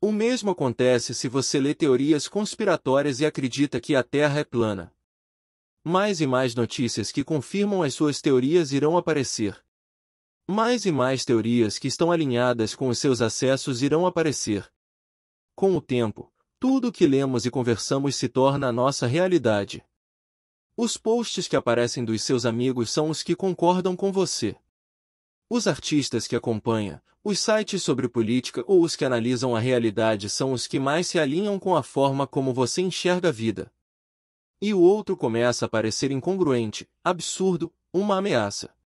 O mesmo acontece se você lê teorias conspiratórias e acredita que a Terra é plana. Mais e mais notícias que confirmam as suas teorias irão aparecer. Mais e mais teorias que estão alinhadas com os seus acessos irão aparecer, com o tempo, tudo o que lemos e conversamos se torna a nossa realidade. Os posts que aparecem dos seus amigos são os que concordam com você. Os artistas que acompanha, os sites sobre política ou os que analisam a realidade são os que mais se alinham com a forma como você enxerga a vida. E o outro começa a parecer incongruente, absurdo, uma ameaça.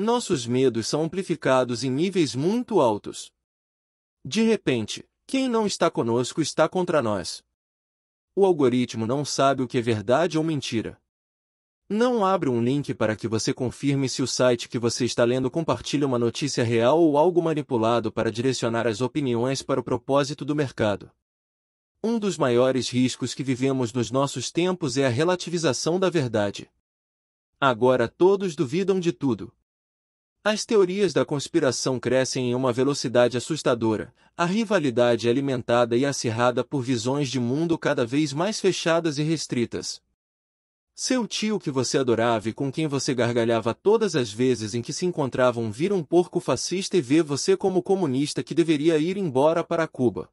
Nossos medos são amplificados em níveis muito altos. De repente, quem não está conosco está contra nós. O algoritmo não sabe o que é verdade ou mentira. Não abre um link para que você confirme se o site que você está lendo compartilha uma notícia real ou algo manipulado para direcionar as opiniões para o propósito do mercado. Um dos maiores riscos que vivemos nos nossos tempos é a relativização da verdade. Agora todos duvidam de tudo. As teorias da conspiração crescem em uma velocidade assustadora, a rivalidade é alimentada e acirrada por visões de mundo cada vez mais fechadas e restritas. Seu tio que você adorava e com quem você gargalhava todas as vezes em que se encontravam vira um porco fascista e vê você como comunista que deveria ir embora para Cuba.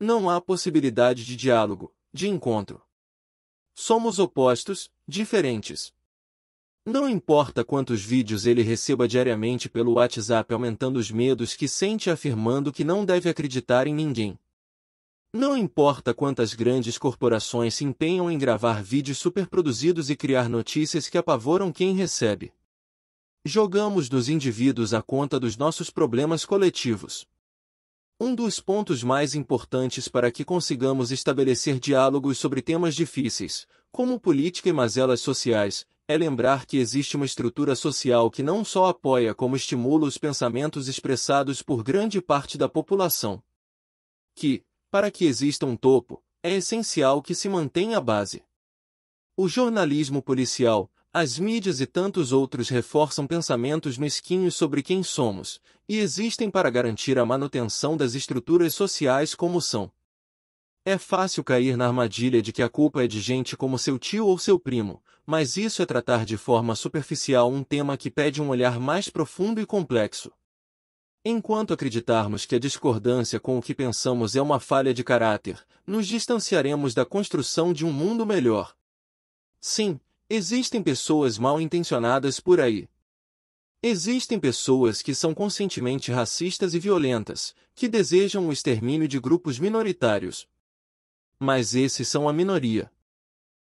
Não há possibilidade de diálogo, de encontro. Somos opostos, diferentes. Não importa quantos vídeos ele receba diariamente pelo WhatsApp aumentando os medos que sente afirmando que não deve acreditar em ninguém. Não importa quantas grandes corporações se empenham em gravar vídeos superproduzidos e criar notícias que apavoram quem recebe. Jogamos dos indivíduos à conta dos nossos problemas coletivos. Um dos pontos mais importantes para que consigamos estabelecer diálogos sobre temas difíceis, como política e mazelas sociais, é lembrar que existe uma estrutura social que não só apoia como estimula os pensamentos expressados por grande parte da população. Que, para que exista um topo, é essencial que se mantenha a base. O jornalismo policial, as mídias e tantos outros reforçam pensamentos mesquinhos sobre quem somos, e existem para garantir a manutenção das estruturas sociais como são. É fácil cair na armadilha de que a culpa é de gente como seu tio ou seu primo, mas isso é tratar de forma superficial um tema que pede um olhar mais profundo e complexo. Enquanto acreditarmos que a discordância com o que pensamos é uma falha de caráter, nos distanciaremos da construção de um mundo melhor. Sim, existem pessoas mal intencionadas por aí. Existem pessoas que são conscientemente racistas e violentas, que desejam o extermínio de grupos minoritários, mas esses são a minoria.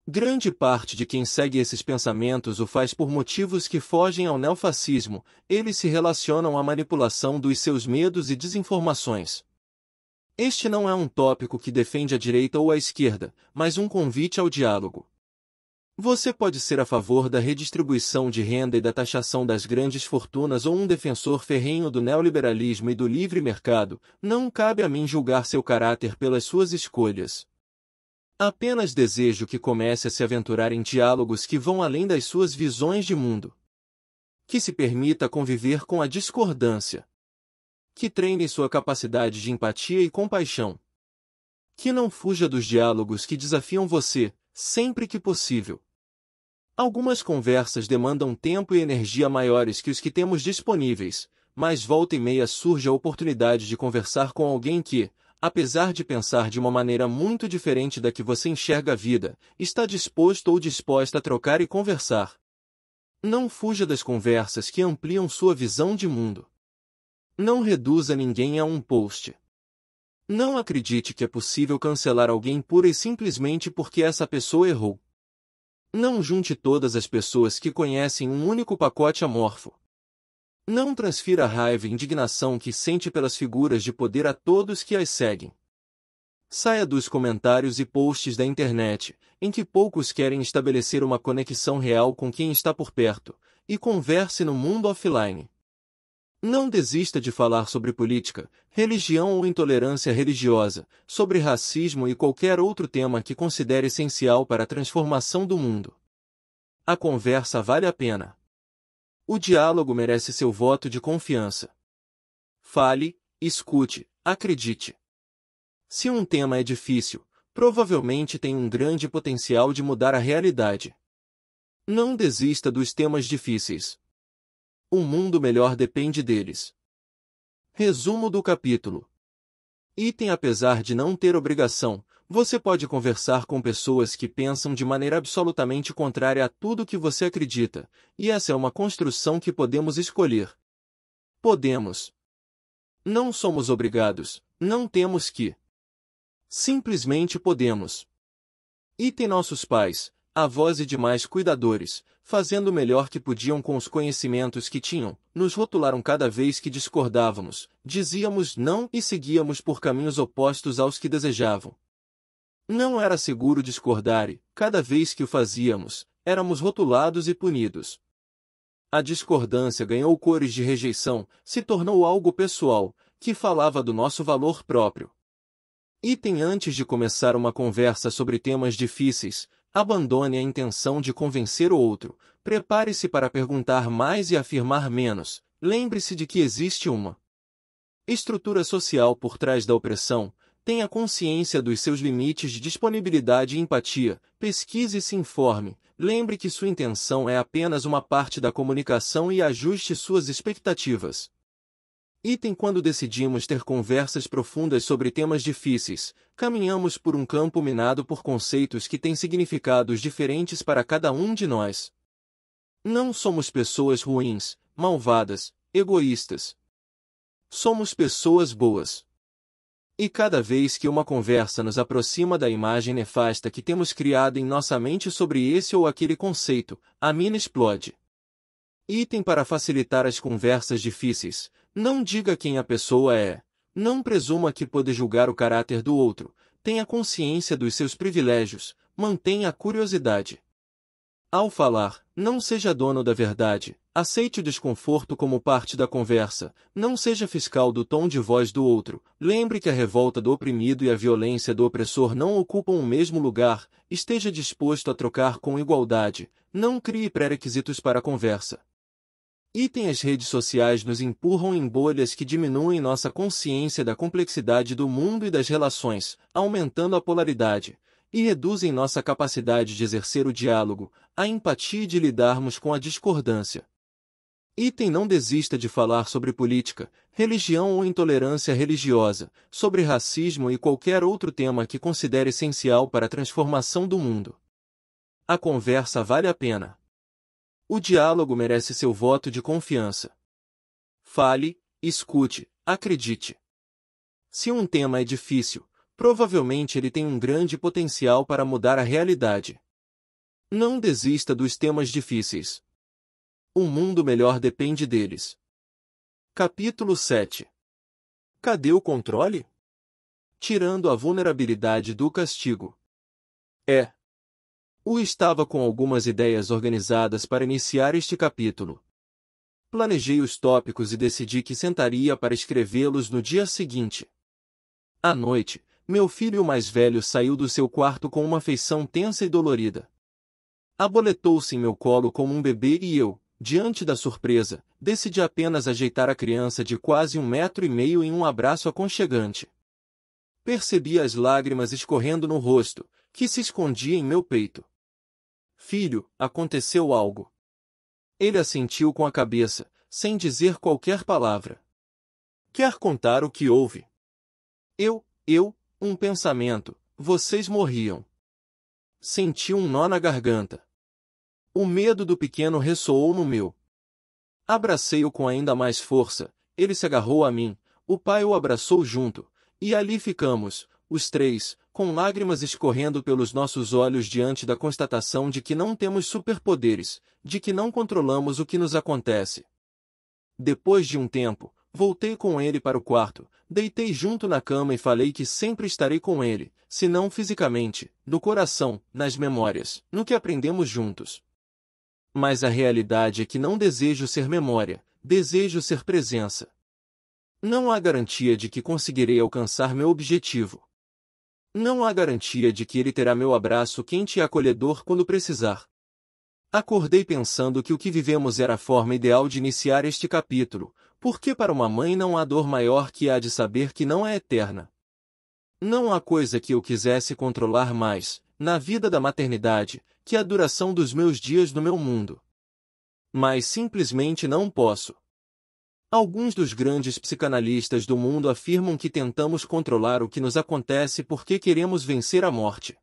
Grande parte de quem segue esses pensamentos o faz por motivos que fogem ao neofascismo, eles se relacionam à manipulação dos seus medos e desinformações. Este não é um tópico que defende a direita ou a esquerda, mas um convite ao diálogo. Você pode ser a favor da redistribuição de renda e da taxação das grandes fortunas ou um defensor ferrenho do neoliberalismo e do livre mercado, não cabe a mim julgar seu caráter pelas suas escolhas. Apenas desejo que comece a se aventurar em diálogos que vão além das suas visões de mundo. Que se permita conviver com a discordância. Que treine sua capacidade de empatia e compaixão. Que não fuja dos diálogos que desafiam você, sempre que possível. Algumas conversas demandam tempo e energia maiores que os que temos disponíveis, mas volta e meia surge a oportunidade de conversar com alguém que, apesar de pensar de uma maneira muito diferente da que você enxerga a vida, está disposto ou disposta a trocar e conversar. Não fuja das conversas que ampliam sua visão de mundo. Não reduza ninguém a um post. Não acredite que é possível cancelar alguém pura e simplesmente porque essa pessoa errou. Não junte todas as pessoas que conhecem um único pacote amorfo. Não transfira a raiva e indignação que sente pelas figuras de poder a todos que as seguem. Saia dos comentários e posts da internet, em que poucos querem estabelecer uma conexão real com quem está por perto, e converse no mundo offline. Não desista de falar sobre política, religião ou intolerância religiosa, sobre racismo e qualquer outro tema que considere essencial para a transformação do mundo. A conversa vale a pena. O diálogo merece seu voto de confiança. Fale, escute, acredite. Se um tema é difícil, provavelmente tem um grande potencial de mudar a realidade. Não desista dos temas difíceis. O mundo melhor depende deles. Resumo do capítulo. Item Apesar de não ter obrigação, você pode conversar com pessoas que pensam de maneira absolutamente contrária a tudo que você acredita, e essa é uma construção que podemos escolher. Podemos. Não somos obrigados, não temos que. Simplesmente podemos. E tem nossos pais, avós e demais cuidadores, fazendo o melhor que podiam com os conhecimentos que tinham, nos rotularam cada vez que discordávamos, dizíamos não e seguíamos por caminhos opostos aos que desejavam. Não era seguro discordar e, cada vez que o fazíamos, éramos rotulados e punidos. A discordância ganhou cores de rejeição, se tornou algo pessoal, que falava do nosso valor próprio. Item antes de começar uma conversa sobre temas difíceis, abandone a intenção de convencer o outro, prepare-se para perguntar mais e afirmar menos, lembre-se de que existe uma estrutura social por trás da opressão, tenha consciência dos seus limites de disponibilidade e empatia, pesquise e se informe, lembre que sua intenção é apenas uma parte da comunicação e ajuste suas expectativas. Item Quando decidimos ter conversas profundas sobre temas difíceis, caminhamos por um campo minado por conceitos que têm significados diferentes para cada um de nós. Não somos pessoas ruins, malvadas, egoístas. Somos pessoas boas. E cada vez que uma conversa nos aproxima da imagem nefasta que temos criado em nossa mente sobre esse ou aquele conceito, a mina explode. Item para facilitar as conversas difíceis: não diga quem a pessoa é, não presuma que pode julgar o caráter do outro, tenha consciência dos seus privilégios, mantenha a curiosidade. Ao falar, não seja dono da verdade, Aceite o desconforto como parte da conversa, não seja fiscal do tom de voz do outro. Lembre que a revolta do oprimido e a violência do opressor não ocupam o mesmo lugar, esteja disposto a trocar com igualdade, não crie pré-requisitos para a conversa. Item As redes sociais nos empurram em bolhas que diminuem nossa consciência da complexidade do mundo e das relações, aumentando a polaridade, e reduzem nossa capacidade de exercer o diálogo, a empatia e de lidarmos com a discordância. Item não desista de falar sobre política, religião ou intolerância religiosa, sobre racismo e qualquer outro tema que considere essencial para a transformação do mundo. A conversa vale a pena. O diálogo merece seu voto de confiança. Fale, escute, acredite. Se um tema é difícil, provavelmente ele tem um grande potencial para mudar a realidade. Não desista dos temas difíceis. Um mundo melhor depende deles. Capítulo 7 Cadê o controle? Tirando a vulnerabilidade do castigo. É. O estava com algumas ideias organizadas para iniciar este capítulo. Planejei os tópicos e decidi que sentaria para escrevê-los no dia seguinte. À noite, meu filho mais velho saiu do seu quarto com uma feição tensa e dolorida. Aboletou-se em meu colo como um bebê e eu, Diante da surpresa, decidi apenas ajeitar a criança de quase um metro e meio em um abraço aconchegante. Percebi as lágrimas escorrendo no rosto, que se escondia em meu peito. Filho, aconteceu algo. Ele assentiu com a cabeça, sem dizer qualquer palavra. Quer contar o que houve? Eu, eu, um pensamento, vocês morriam. Senti um nó na garganta. O medo do pequeno ressoou no meu. Abracei-o com ainda mais força, ele se agarrou a mim, o pai o abraçou junto, e ali ficamos, os três, com lágrimas escorrendo pelos nossos olhos diante da constatação de que não temos superpoderes, de que não controlamos o que nos acontece. Depois de um tempo, voltei com ele para o quarto, deitei junto na cama e falei que sempre estarei com ele, se não fisicamente, no coração, nas memórias, no que aprendemos juntos. Mas a realidade é que não desejo ser memória, desejo ser presença. Não há garantia de que conseguirei alcançar meu objetivo. Não há garantia de que ele terá meu abraço quente e acolhedor quando precisar. Acordei pensando que o que vivemos era a forma ideal de iniciar este capítulo, porque para uma mãe não há dor maior que a de saber que não é eterna. Não há coisa que eu quisesse controlar mais, na vida da maternidade, que é a duração dos meus dias no meu mundo. Mas simplesmente não posso. Alguns dos grandes psicanalistas do mundo afirmam que tentamos controlar o que nos acontece porque queremos vencer a morte.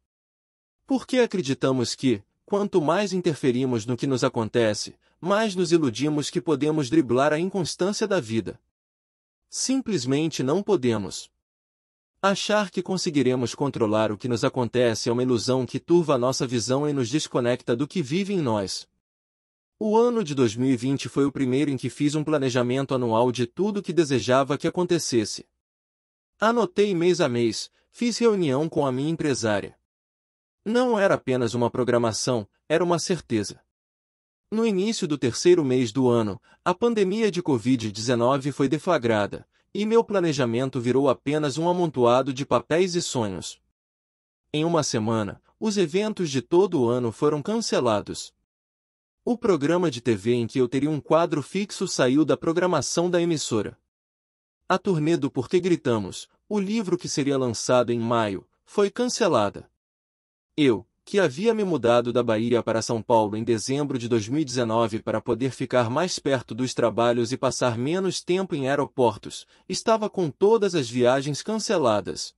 Porque acreditamos que, quanto mais interferimos no que nos acontece, mais nos iludimos que podemos driblar a inconstância da vida. Simplesmente não podemos. Achar que conseguiremos controlar o que nos acontece é uma ilusão que turva a nossa visão e nos desconecta do que vive em nós. O ano de 2020 foi o primeiro em que fiz um planejamento anual de tudo o que desejava que acontecesse. Anotei mês a mês, fiz reunião com a minha empresária. Não era apenas uma programação, era uma certeza. No início do terceiro mês do ano, a pandemia de Covid-19 foi deflagrada, e meu planejamento virou apenas um amontoado de papéis e sonhos. Em uma semana, os eventos de todo o ano foram cancelados. O programa de TV em que eu teria um quadro fixo saiu da programação da emissora. A turnê do Porquê Gritamos, o livro que seria lançado em maio, foi cancelada. Eu, que havia me mudado da Bahia para São Paulo em dezembro de 2019 para poder ficar mais perto dos trabalhos e passar menos tempo em aeroportos, estava com todas as viagens canceladas.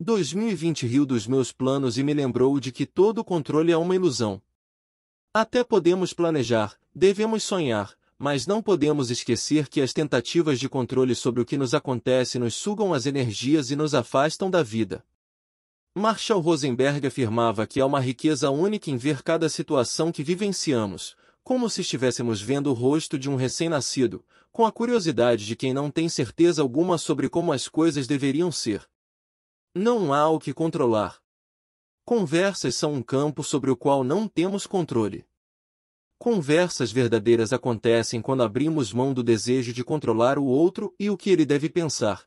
2020 riu dos meus planos e me lembrou de que todo controle é uma ilusão. Até podemos planejar, devemos sonhar, mas não podemos esquecer que as tentativas de controle sobre o que nos acontece nos sugam as energias e nos afastam da vida. Marshall Rosenberg afirmava que há uma riqueza única em ver cada situação que vivenciamos, como se estivéssemos vendo o rosto de um recém-nascido, com a curiosidade de quem não tem certeza alguma sobre como as coisas deveriam ser. Não há o que controlar. Conversas são um campo sobre o qual não temos controle. Conversas verdadeiras acontecem quando abrimos mão do desejo de controlar o outro e o que ele deve pensar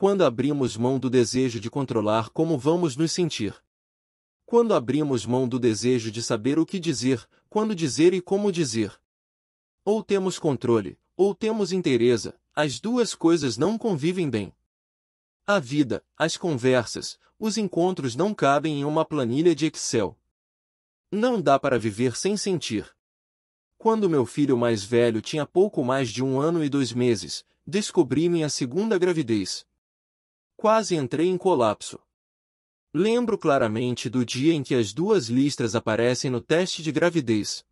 quando abrimos mão do desejo de controlar como vamos nos sentir. Quando abrimos mão do desejo de saber o que dizer, quando dizer e como dizer. Ou temos controle, ou temos interesse. as duas coisas não convivem bem. A vida, as conversas, os encontros não cabem em uma planilha de Excel. Não dá para viver sem sentir. Quando meu filho mais velho tinha pouco mais de um ano e dois meses, descobri minha segunda gravidez. Quase entrei em colapso. Lembro claramente do dia em que as duas listras aparecem no teste de gravidez.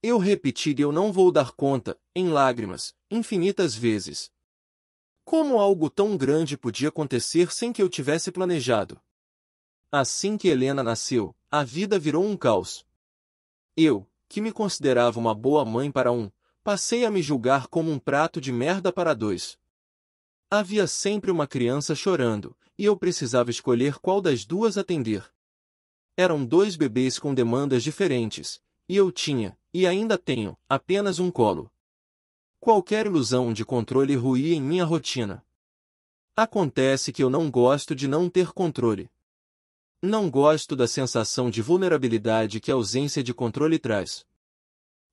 Eu repeti que eu não vou dar conta, em lágrimas, infinitas vezes. Como algo tão grande podia acontecer sem que eu tivesse planejado? Assim que Helena nasceu, a vida virou um caos. Eu, que me considerava uma boa mãe para um, passei a me julgar como um prato de merda para dois. Havia sempre uma criança chorando, e eu precisava escolher qual das duas atender. Eram dois bebês com demandas diferentes, e eu tinha, e ainda tenho, apenas um colo. Qualquer ilusão de controle ruía em minha rotina. Acontece que eu não gosto de não ter controle. Não gosto da sensação de vulnerabilidade que a ausência de controle traz.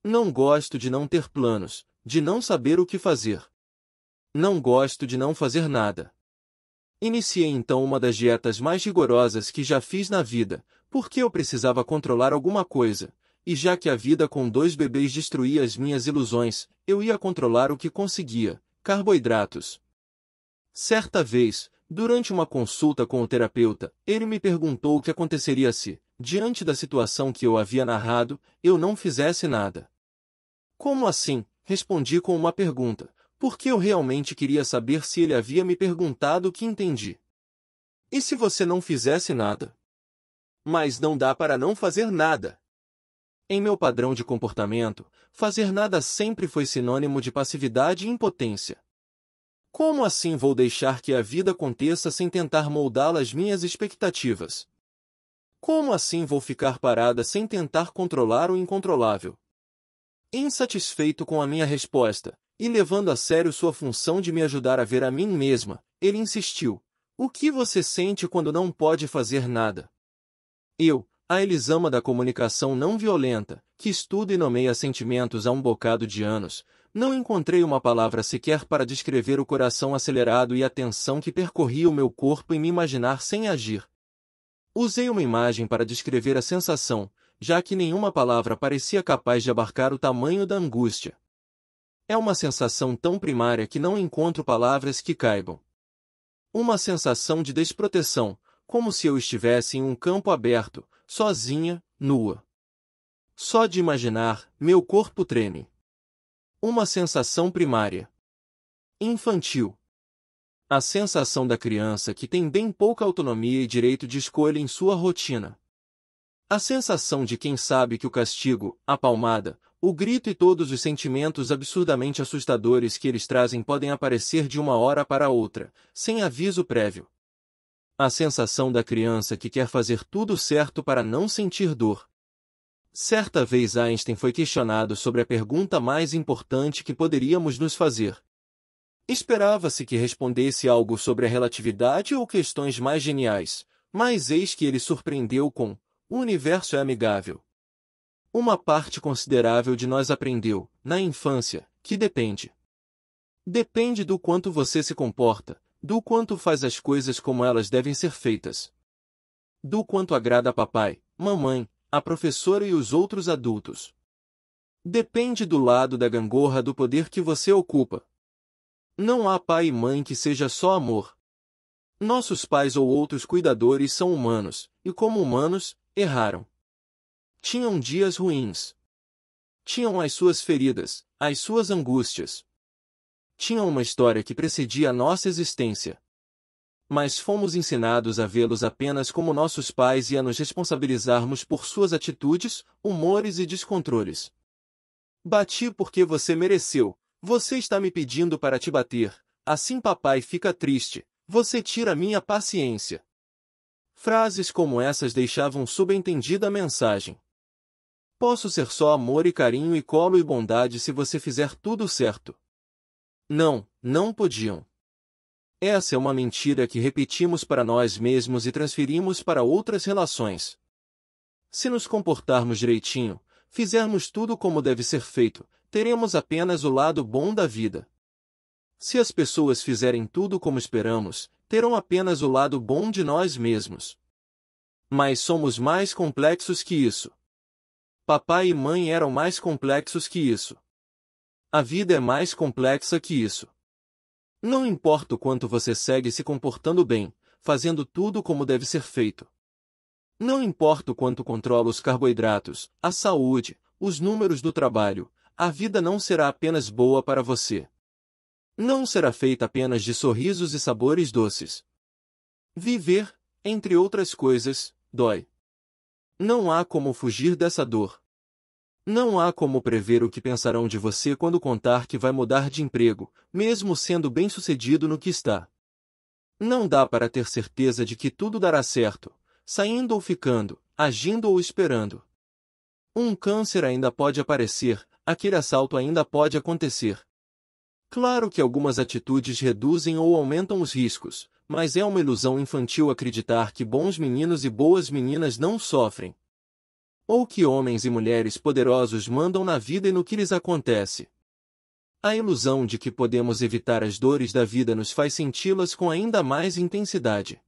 Não gosto de não ter planos, de não saber o que fazer. Não gosto de não fazer nada. Iniciei então uma das dietas mais rigorosas que já fiz na vida, porque eu precisava controlar alguma coisa, e já que a vida com dois bebês destruía as minhas ilusões, eu ia controlar o que conseguia, carboidratos. Certa vez, durante uma consulta com o terapeuta, ele me perguntou o que aconteceria se, diante da situação que eu havia narrado, eu não fizesse nada. Como assim? Respondi com uma pergunta porque eu realmente queria saber se ele havia me perguntado o que entendi. E se você não fizesse nada? Mas não dá para não fazer nada. Em meu padrão de comportamento, fazer nada sempre foi sinônimo de passividade e impotência. Como assim vou deixar que a vida aconteça sem tentar moldá-la às minhas expectativas? Como assim vou ficar parada sem tentar controlar o incontrolável? Insatisfeito com a minha resposta, e levando a sério sua função de me ajudar a ver a mim mesma, ele insistiu. O que você sente quando não pode fazer nada? Eu, a Elisama da comunicação não violenta, que estuda e nomeia sentimentos há um bocado de anos, não encontrei uma palavra sequer para descrever o coração acelerado e a tensão que percorria o meu corpo em me imaginar sem agir. Usei uma imagem para descrever a sensação, já que nenhuma palavra parecia capaz de abarcar o tamanho da angústia. É uma sensação tão primária que não encontro palavras que caibam. Uma sensação de desproteção, como se eu estivesse em um campo aberto, sozinha, nua. Só de imaginar, meu corpo treme. Uma sensação primária. Infantil. A sensação da criança que tem bem pouca autonomia e direito de escolha em sua rotina. A sensação de quem sabe que o castigo, a palmada, o grito e todos os sentimentos absurdamente assustadores que eles trazem podem aparecer de uma hora para outra, sem aviso prévio. A sensação da criança que quer fazer tudo certo para não sentir dor. Certa vez Einstein foi questionado sobre a pergunta mais importante que poderíamos nos fazer. Esperava-se que respondesse algo sobre a relatividade ou questões mais geniais, mas eis que ele surpreendeu com o universo é amigável. Uma parte considerável de nós aprendeu, na infância, que depende. Depende do quanto você se comporta, do quanto faz as coisas como elas devem ser feitas. Do quanto agrada a papai, mamãe, a professora e os outros adultos. Depende do lado da gangorra do poder que você ocupa. Não há pai e mãe que seja só amor. Nossos pais ou outros cuidadores são humanos, e como humanos, Erraram. Tinham dias ruins. Tinham as suas feridas, as suas angústias. Tinham uma história que precedia a nossa existência. Mas fomos ensinados a vê-los apenas como nossos pais e a nos responsabilizarmos por suas atitudes, humores e descontroles. Bati porque você mereceu. Você está me pedindo para te bater. Assim papai fica triste. Você tira minha paciência. Frases como essas deixavam subentendida a mensagem. Posso ser só amor e carinho e colo e bondade se você fizer tudo certo. Não, não podiam. Essa é uma mentira que repetimos para nós mesmos e transferimos para outras relações. Se nos comportarmos direitinho, fizermos tudo como deve ser feito, teremos apenas o lado bom da vida. Se as pessoas fizerem tudo como esperamos, terão apenas o lado bom de nós mesmos. Mas somos mais complexos que isso. Papai e mãe eram mais complexos que isso. A vida é mais complexa que isso. Não importa o quanto você segue se comportando bem, fazendo tudo como deve ser feito. Não importa o quanto controla os carboidratos, a saúde, os números do trabalho, a vida não será apenas boa para você. Não será feita apenas de sorrisos e sabores doces. Viver, entre outras coisas, dói. Não há como fugir dessa dor. Não há como prever o que pensarão de você quando contar que vai mudar de emprego, mesmo sendo bem-sucedido no que está. Não dá para ter certeza de que tudo dará certo, saindo ou ficando, agindo ou esperando. Um câncer ainda pode aparecer, aquele assalto ainda pode acontecer. Claro que algumas atitudes reduzem ou aumentam os riscos, mas é uma ilusão infantil acreditar que bons meninos e boas meninas não sofrem. Ou que homens e mulheres poderosos mandam na vida e no que lhes acontece. A ilusão de que podemos evitar as dores da vida nos faz senti-las com ainda mais intensidade.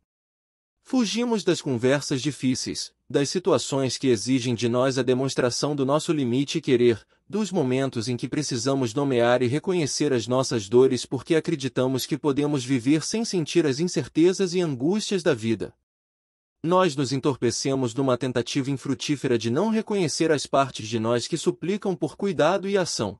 Fugimos das conversas difíceis, das situações que exigem de nós a demonstração do nosso limite e querer, dos momentos em que precisamos nomear e reconhecer as nossas dores porque acreditamos que podemos viver sem sentir as incertezas e angústias da vida. Nós nos entorpecemos numa tentativa infrutífera de não reconhecer as partes de nós que suplicam por cuidado e ação.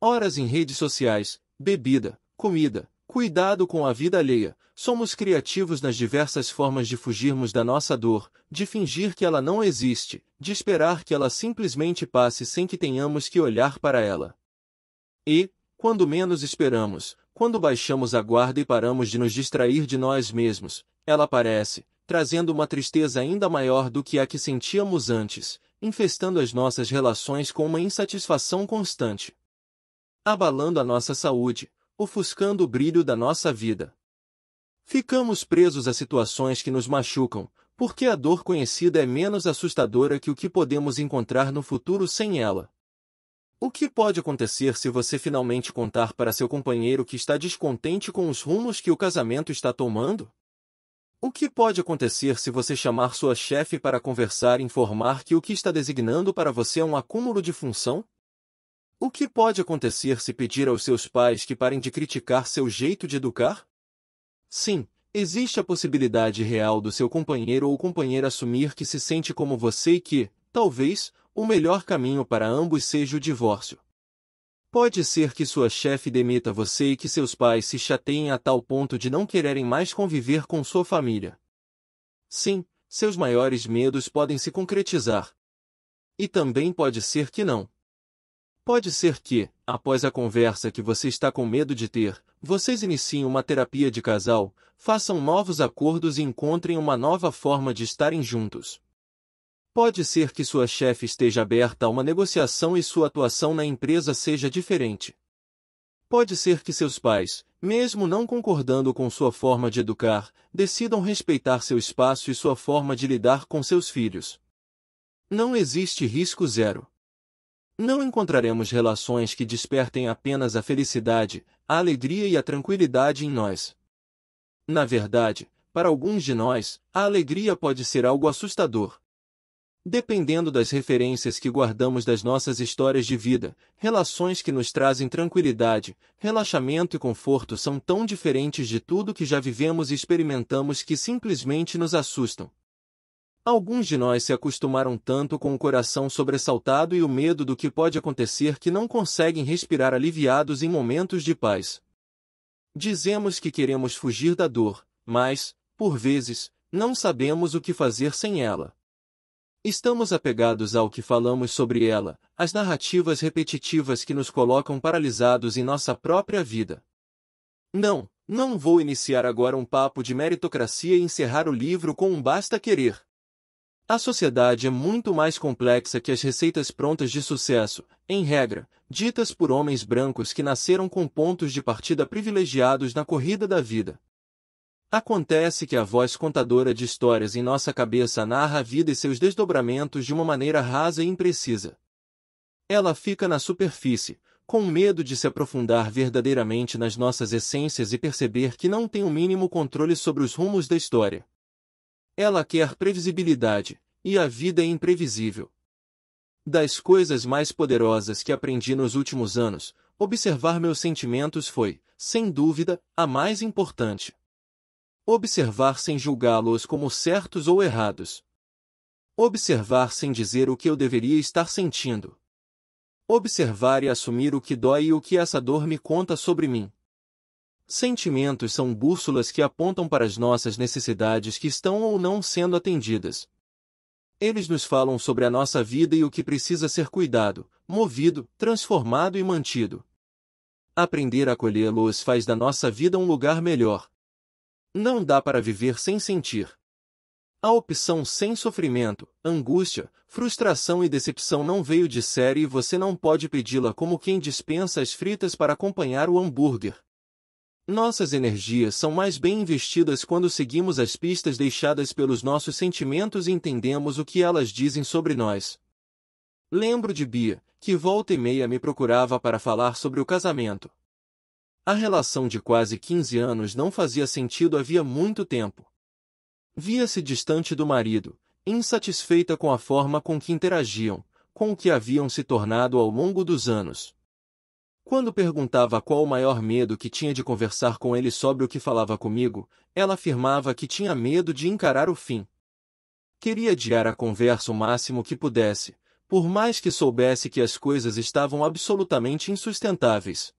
Horas em redes sociais, bebida, comida, Cuidado com a vida alheia, somos criativos nas diversas formas de fugirmos da nossa dor, de fingir que ela não existe, de esperar que ela simplesmente passe sem que tenhamos que olhar para ela. E, quando menos esperamos, quando baixamos a guarda e paramos de nos distrair de nós mesmos, ela aparece, trazendo uma tristeza ainda maior do que a que sentíamos antes, infestando as nossas relações com uma insatisfação constante. Abalando a nossa saúde, ofuscando o brilho da nossa vida. Ficamos presos a situações que nos machucam, porque a dor conhecida é menos assustadora que o que podemos encontrar no futuro sem ela. O que pode acontecer se você finalmente contar para seu companheiro que está descontente com os rumos que o casamento está tomando? O que pode acontecer se você chamar sua chefe para conversar e informar que o que está designando para você é um acúmulo de função? O que pode acontecer se pedir aos seus pais que parem de criticar seu jeito de educar? Sim, existe a possibilidade real do seu companheiro ou companheira assumir que se sente como você e que, talvez, o melhor caminho para ambos seja o divórcio. Pode ser que sua chefe demita você e que seus pais se chateiem a tal ponto de não quererem mais conviver com sua família. Sim, seus maiores medos podem se concretizar. E também pode ser que não. Pode ser que, após a conversa que você está com medo de ter, vocês iniciem uma terapia de casal, façam novos acordos e encontrem uma nova forma de estarem juntos. Pode ser que sua chefe esteja aberta a uma negociação e sua atuação na empresa seja diferente. Pode ser que seus pais, mesmo não concordando com sua forma de educar, decidam respeitar seu espaço e sua forma de lidar com seus filhos. Não existe risco zero. Não encontraremos relações que despertem apenas a felicidade, a alegria e a tranquilidade em nós. Na verdade, para alguns de nós, a alegria pode ser algo assustador. Dependendo das referências que guardamos das nossas histórias de vida, relações que nos trazem tranquilidade, relaxamento e conforto são tão diferentes de tudo que já vivemos e experimentamos que simplesmente nos assustam. Alguns de nós se acostumaram tanto com o coração sobressaltado e o medo do que pode acontecer que não conseguem respirar aliviados em momentos de paz. Dizemos que queremos fugir da dor, mas, por vezes, não sabemos o que fazer sem ela. Estamos apegados ao que falamos sobre ela, às narrativas repetitivas que nos colocam paralisados em nossa própria vida. Não, não vou iniciar agora um papo de meritocracia e encerrar o livro com um basta querer. A sociedade é muito mais complexa que as receitas prontas de sucesso, em regra, ditas por homens brancos que nasceram com pontos de partida privilegiados na corrida da vida. Acontece que a voz contadora de histórias em nossa cabeça narra a vida e seus desdobramentos de uma maneira rasa e imprecisa. Ela fica na superfície, com medo de se aprofundar verdadeiramente nas nossas essências e perceber que não tem o mínimo controle sobre os rumos da história. Ela quer previsibilidade, e a vida é imprevisível. Das coisas mais poderosas que aprendi nos últimos anos, observar meus sentimentos foi, sem dúvida, a mais importante. Observar sem julgá-los como certos ou errados. Observar sem dizer o que eu deveria estar sentindo. Observar e assumir o que dói e o que essa dor me conta sobre mim. Sentimentos são bússolas que apontam para as nossas necessidades que estão ou não sendo atendidas. Eles nos falam sobre a nossa vida e o que precisa ser cuidado, movido, transformado e mantido. Aprender a colhê-los faz da nossa vida um lugar melhor. Não dá para viver sem sentir. A opção sem sofrimento, angústia, frustração e decepção não veio de série e você não pode pedi-la como quem dispensa as fritas para acompanhar o hambúrguer. Nossas energias são mais bem investidas quando seguimos as pistas deixadas pelos nossos sentimentos e entendemos o que elas dizem sobre nós. Lembro de Bia, que volta e meia me procurava para falar sobre o casamento. A relação de quase 15 anos não fazia sentido havia muito tempo. Via-se distante do marido, insatisfeita com a forma com que interagiam, com o que haviam se tornado ao longo dos anos. Quando perguntava qual o maior medo que tinha de conversar com ele sobre o que falava comigo, ela afirmava que tinha medo de encarar o fim. Queria adiar a conversa o máximo que pudesse, por mais que soubesse que as coisas estavam absolutamente insustentáveis.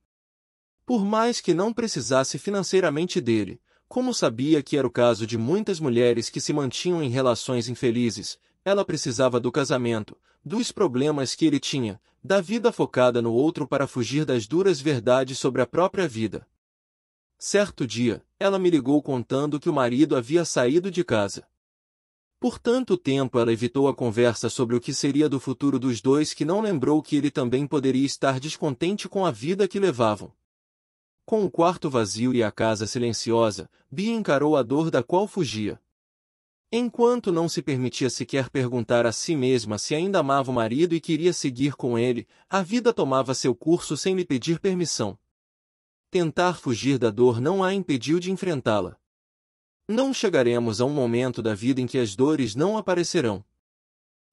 Por mais que não precisasse financeiramente dele, como sabia que era o caso de muitas mulheres que se mantinham em relações infelizes, ela precisava do casamento, dos problemas que ele tinha, da vida focada no outro para fugir das duras verdades sobre a própria vida. Certo dia, ela me ligou contando que o marido havia saído de casa. Por tanto tempo ela evitou a conversa sobre o que seria do futuro dos dois que não lembrou que ele também poderia estar descontente com a vida que levavam. Com o quarto vazio e a casa silenciosa, Bia encarou a dor da qual fugia. Enquanto não se permitia sequer perguntar a si mesma se ainda amava o marido e queria seguir com ele, a vida tomava seu curso sem lhe pedir permissão. Tentar fugir da dor não a impediu de enfrentá-la. Não chegaremos a um momento da vida em que as dores não aparecerão.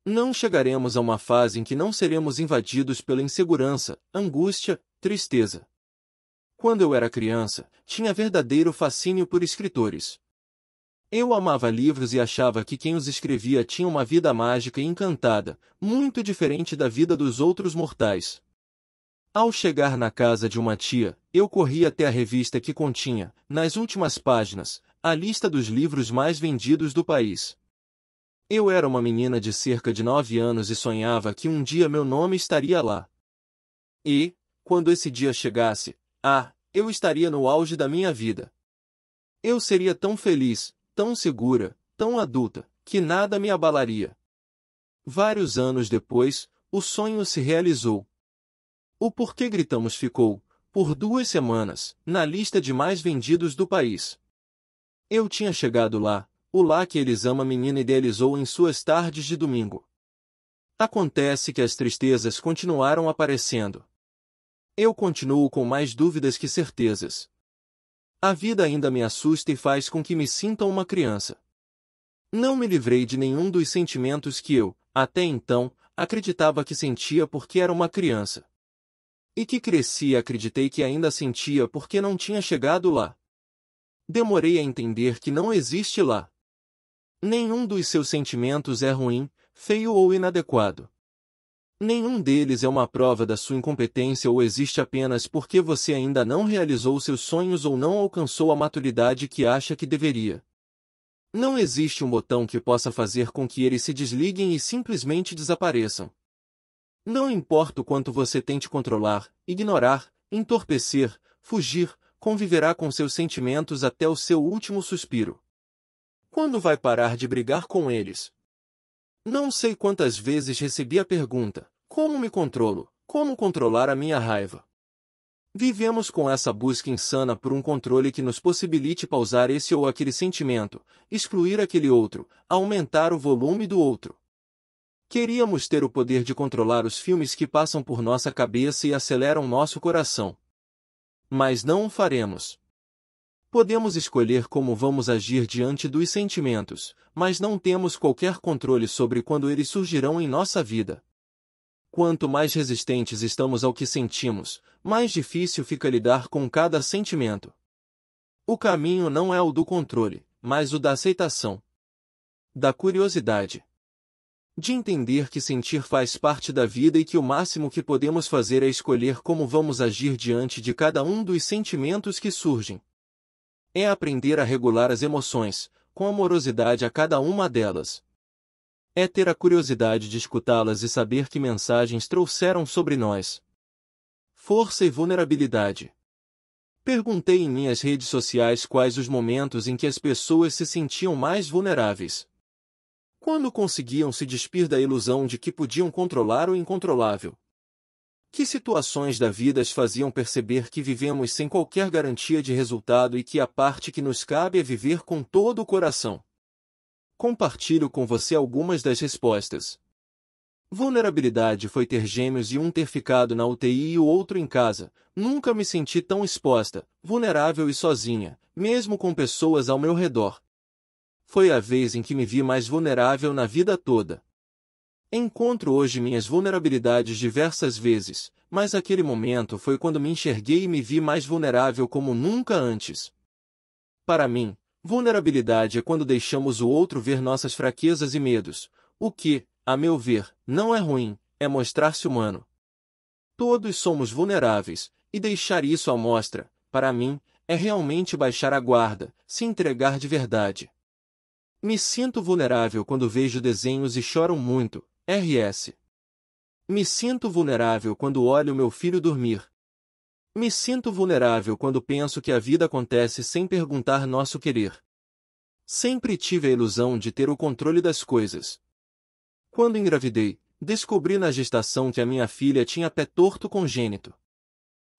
Não chegaremos a uma fase em que não seremos invadidos pela insegurança, angústia, tristeza. Quando eu era criança, tinha verdadeiro fascínio por escritores, eu amava livros e achava que quem os escrevia tinha uma vida mágica e encantada, muito diferente da vida dos outros mortais. Ao chegar na casa de uma tia, eu corri até a revista que continha, nas últimas páginas, a lista dos livros mais vendidos do país. Eu era uma menina de cerca de nove anos e sonhava que um dia meu nome estaria lá. E, quando esse dia chegasse, ah, eu estaria no auge da minha vida. Eu seria tão feliz, tão segura, tão adulta, que nada me abalaria. Vários anos depois, o sonho se realizou. O Porquê Gritamos ficou, por duas semanas, na lista de mais vendidos do país. Eu tinha chegado lá, o lá que Elisama Menina idealizou em suas tardes de domingo. Acontece que as tristezas continuaram aparecendo. Eu continuo com mais dúvidas que certezas. A vida ainda me assusta e faz com que me sinta uma criança. Não me livrei de nenhum dos sentimentos que eu, até então, acreditava que sentia porque era uma criança. E que cresci e acreditei que ainda sentia porque não tinha chegado lá. Demorei a entender que não existe lá. Nenhum dos seus sentimentos é ruim, feio ou inadequado. Nenhum deles é uma prova da sua incompetência ou existe apenas porque você ainda não realizou seus sonhos ou não alcançou a maturidade que acha que deveria. Não existe um botão que possa fazer com que eles se desliguem e simplesmente desapareçam. Não importa o quanto você tente controlar, ignorar, entorpecer, fugir, conviverá com seus sentimentos até o seu último suspiro. Quando vai parar de brigar com eles? Não sei quantas vezes recebi a pergunta. Como me controlo? Como controlar a minha raiva? Vivemos com essa busca insana por um controle que nos possibilite pausar esse ou aquele sentimento, excluir aquele outro, aumentar o volume do outro. Queríamos ter o poder de controlar os filmes que passam por nossa cabeça e aceleram nosso coração. Mas não o faremos. Podemos escolher como vamos agir diante dos sentimentos, mas não temos qualquer controle sobre quando eles surgirão em nossa vida. Quanto mais resistentes estamos ao que sentimos, mais difícil fica lidar com cada sentimento. O caminho não é o do controle, mas o da aceitação. Da curiosidade. De entender que sentir faz parte da vida e que o máximo que podemos fazer é escolher como vamos agir diante de cada um dos sentimentos que surgem. É aprender a regular as emoções, com amorosidade a cada uma delas, é ter a curiosidade de escutá-las e saber que mensagens trouxeram sobre nós. Força e vulnerabilidade. Perguntei em minhas redes sociais quais os momentos em que as pessoas se sentiam mais vulneráveis. Quando conseguiam se despir da ilusão de que podiam controlar o incontrolável? Que situações da vida as faziam perceber que vivemos sem qualquer garantia de resultado e que a parte que nos cabe é viver com todo o coração? compartilho com você algumas das respostas. Vulnerabilidade foi ter gêmeos e um ter ficado na UTI e o outro em casa. Nunca me senti tão exposta, vulnerável e sozinha, mesmo com pessoas ao meu redor. Foi a vez em que me vi mais vulnerável na vida toda. Encontro hoje minhas vulnerabilidades diversas vezes, mas aquele momento foi quando me enxerguei e me vi mais vulnerável como nunca antes. Para mim, Vulnerabilidade é quando deixamos o outro ver nossas fraquezas e medos, o que, a meu ver, não é ruim, é mostrar-se humano. Todos somos vulneráveis, e deixar isso à mostra, para mim, é realmente baixar a guarda, se entregar de verdade. Me sinto vulnerável quando vejo desenhos e choro muito. RS. Me sinto vulnerável quando olho meu filho dormir. Me sinto vulnerável quando penso que a vida acontece sem perguntar nosso querer. Sempre tive a ilusão de ter o controle das coisas. Quando engravidei, descobri na gestação que a minha filha tinha pé torto congênito.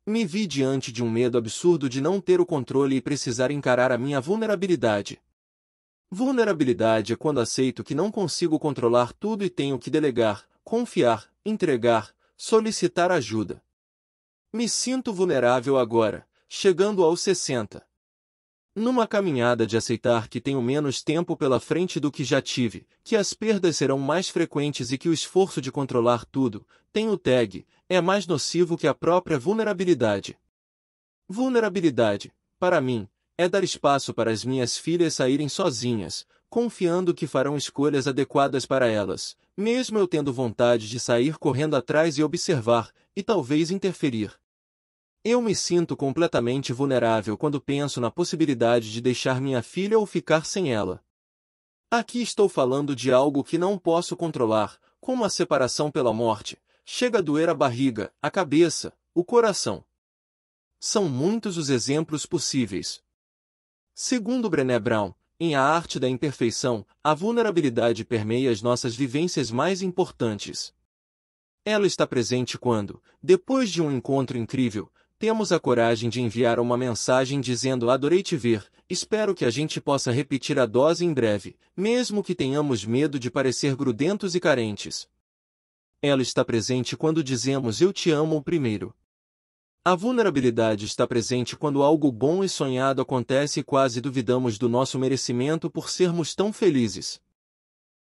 Me vi diante de um medo absurdo de não ter o controle e precisar encarar a minha vulnerabilidade. Vulnerabilidade é quando aceito que não consigo controlar tudo e tenho que delegar, confiar, entregar, solicitar ajuda. Me sinto vulnerável agora, chegando aos 60. Numa caminhada de aceitar que tenho menos tempo pela frente do que já tive, que as perdas serão mais frequentes e que o esforço de controlar tudo, tem o tag, é mais nocivo que a própria vulnerabilidade. Vulnerabilidade, para mim, é dar espaço para as minhas filhas saírem sozinhas, confiando que farão escolhas adequadas para elas, mesmo eu tendo vontade de sair correndo atrás e observar, e talvez interferir. Eu me sinto completamente vulnerável quando penso na possibilidade de deixar minha filha ou ficar sem ela. Aqui estou falando de algo que não posso controlar, como a separação pela morte. Chega a doer a barriga, a cabeça, o coração. São muitos os exemplos possíveis. Segundo Brené Brown, em A Arte da Imperfeição, a vulnerabilidade permeia as nossas vivências mais importantes. Ela está presente quando, depois de um encontro incrível, temos a coragem de enviar uma mensagem dizendo adorei te ver, espero que a gente possa repetir a dose em breve, mesmo que tenhamos medo de parecer grudentos e carentes. Ela está presente quando dizemos eu te amo primeiro. A vulnerabilidade está presente quando algo bom e sonhado acontece e quase duvidamos do nosso merecimento por sermos tão felizes.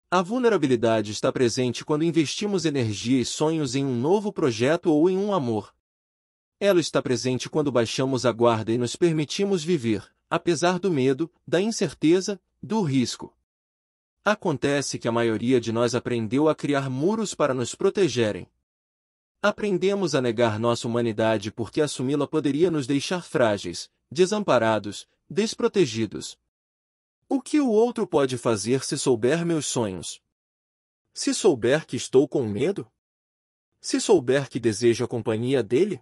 A vulnerabilidade está presente quando investimos energia e sonhos em um novo projeto ou em um amor, ela está presente quando baixamos a guarda e nos permitimos viver, apesar do medo, da incerteza, do risco. Acontece que a maioria de nós aprendeu a criar muros para nos protegerem. Aprendemos a negar nossa humanidade porque assumi-la poderia nos deixar frágeis, desamparados, desprotegidos. O que o outro pode fazer se souber meus sonhos? Se souber que estou com medo? Se souber que desejo a companhia dele?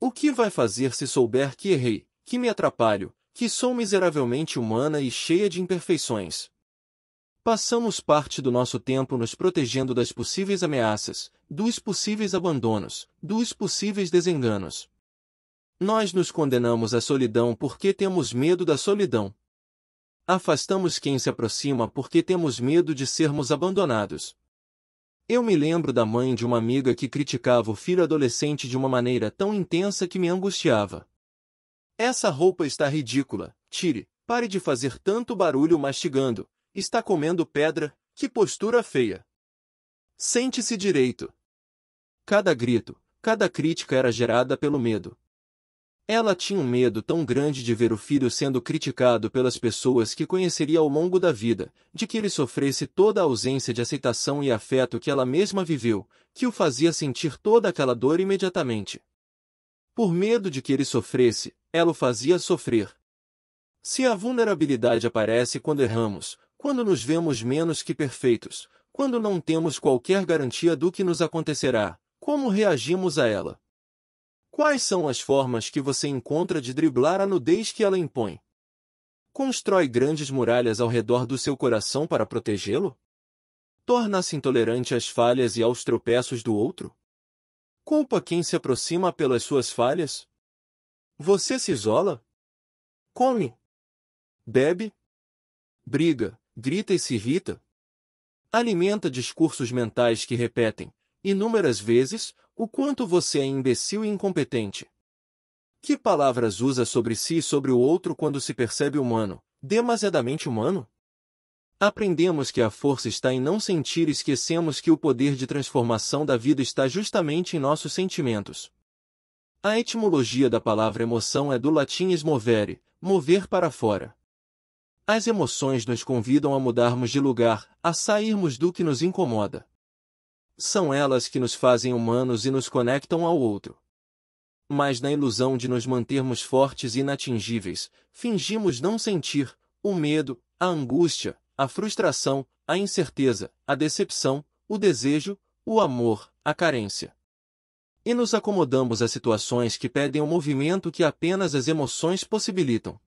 O que vai fazer se souber que errei, que me atrapalho, que sou miseravelmente humana e cheia de imperfeições? Passamos parte do nosso tempo nos protegendo das possíveis ameaças, dos possíveis abandonos, dos possíveis desenganos. Nós nos condenamos à solidão porque temos medo da solidão. Afastamos quem se aproxima porque temos medo de sermos abandonados. Eu me lembro da mãe de uma amiga que criticava o filho adolescente de uma maneira tão intensa que me angustiava. Essa roupa está ridícula, tire, pare de fazer tanto barulho mastigando, está comendo pedra, que postura feia. Sente-se direito. Cada grito, cada crítica era gerada pelo medo, ela tinha um medo tão grande de ver o filho sendo criticado pelas pessoas que conheceria ao longo da vida, de que ele sofresse toda a ausência de aceitação e afeto que ela mesma viveu, que o fazia sentir toda aquela dor imediatamente. Por medo de que ele sofresse, ela o fazia sofrer. Se a vulnerabilidade aparece quando erramos, quando nos vemos menos que perfeitos, quando não temos qualquer garantia do que nos acontecerá, como reagimos a ela? Quais são as formas que você encontra de driblar a nudez que ela impõe? Constrói grandes muralhas ao redor do seu coração para protegê-lo? Torna-se intolerante às falhas e aos tropeços do outro? Culpa quem se aproxima pelas suas falhas? Você se isola? Come? Bebe? Briga, grita e se irrita? Alimenta discursos mentais que repetem: inúmeras vezes, o quanto você é imbecil e incompetente. Que palavras usa sobre si e sobre o outro quando se percebe humano, demasiadamente humano? Aprendemos que a força está em não sentir e esquecemos que o poder de transformação da vida está justamente em nossos sentimentos. A etimologia da palavra emoção é do latim esmovere, mover para fora. As emoções nos convidam a mudarmos de lugar, a sairmos do que nos incomoda. São elas que nos fazem humanos e nos conectam ao outro. Mas na ilusão de nos mantermos fortes e inatingíveis, fingimos não sentir o medo, a angústia, a frustração, a incerteza, a decepção, o desejo, o amor, a carência. E nos acomodamos a situações que pedem o um movimento que apenas as emoções possibilitam.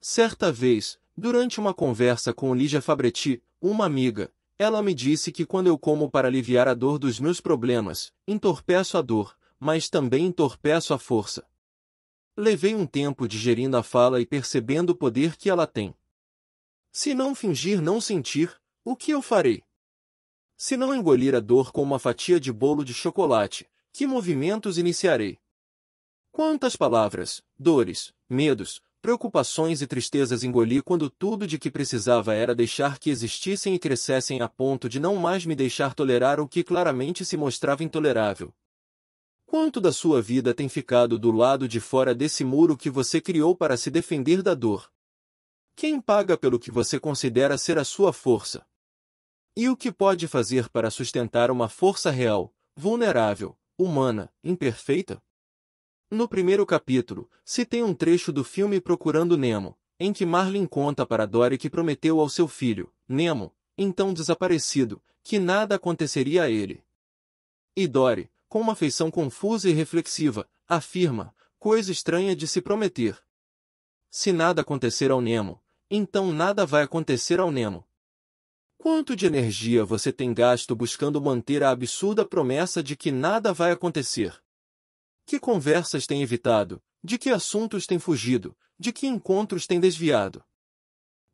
Certa vez, durante uma conversa com Lígia Fabretti, uma amiga, ela me disse que quando eu como para aliviar a dor dos meus problemas, entorpeço a dor, mas também entorpeço a força. Levei um tempo digerindo a fala e percebendo o poder que ela tem. Se não fingir não sentir, o que eu farei? Se não engolir a dor com uma fatia de bolo de chocolate, que movimentos iniciarei? Quantas palavras, dores, medos, Preocupações e tristezas engoli quando tudo de que precisava era deixar que existissem e crescessem a ponto de não mais me deixar tolerar o que claramente se mostrava intolerável. Quanto da sua vida tem ficado do lado de fora desse muro que você criou para se defender da dor? Quem paga pelo que você considera ser a sua força? E o que pode fazer para sustentar uma força real, vulnerável, humana, imperfeita? No primeiro capítulo, se tem um trecho do filme Procurando Nemo, em que Marlin conta para Dory que prometeu ao seu filho, Nemo, então desaparecido, que nada aconteceria a ele. E Dory, com uma feição confusa e reflexiva, afirma, coisa estranha de se prometer. Se nada acontecer ao Nemo, então nada vai acontecer ao Nemo. Quanto de energia você tem gasto buscando manter a absurda promessa de que nada vai acontecer? Que conversas tem evitado? De que assuntos tem fugido? De que encontros tem desviado?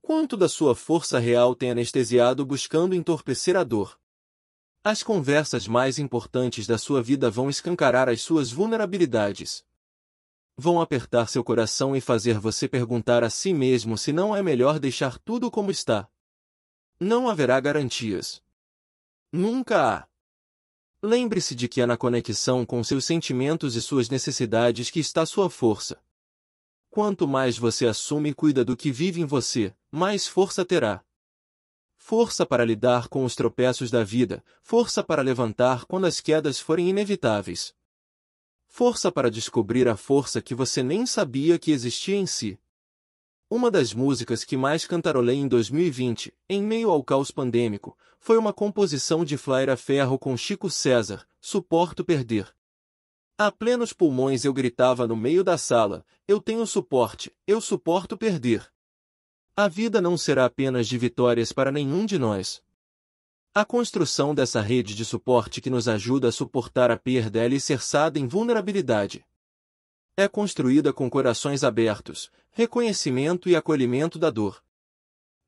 Quanto da sua força real tem anestesiado buscando entorpecer a dor? As conversas mais importantes da sua vida vão escancarar as suas vulnerabilidades. Vão apertar seu coração e fazer você perguntar a si mesmo se não é melhor deixar tudo como está. Não haverá garantias. Nunca há. Lembre-se de que é na conexão com seus sentimentos e suas necessidades que está sua força. Quanto mais você assume e cuida do que vive em você, mais força terá. Força para lidar com os tropeços da vida, força para levantar quando as quedas forem inevitáveis. Força para descobrir a força que você nem sabia que existia em si. Uma das músicas que mais cantarolei em 2020, em meio ao caos pandêmico, foi uma composição de Flaira Ferro com Chico César, Suporto Perder. A plenos pulmões eu gritava no meio da sala, eu tenho suporte, eu suporto perder. A vida não será apenas de vitórias para nenhum de nós. A construção dessa rede de suporte que nos ajuda a suportar a perda é alicerçada em vulnerabilidade. É construída com corações abertos, reconhecimento e acolhimento da dor.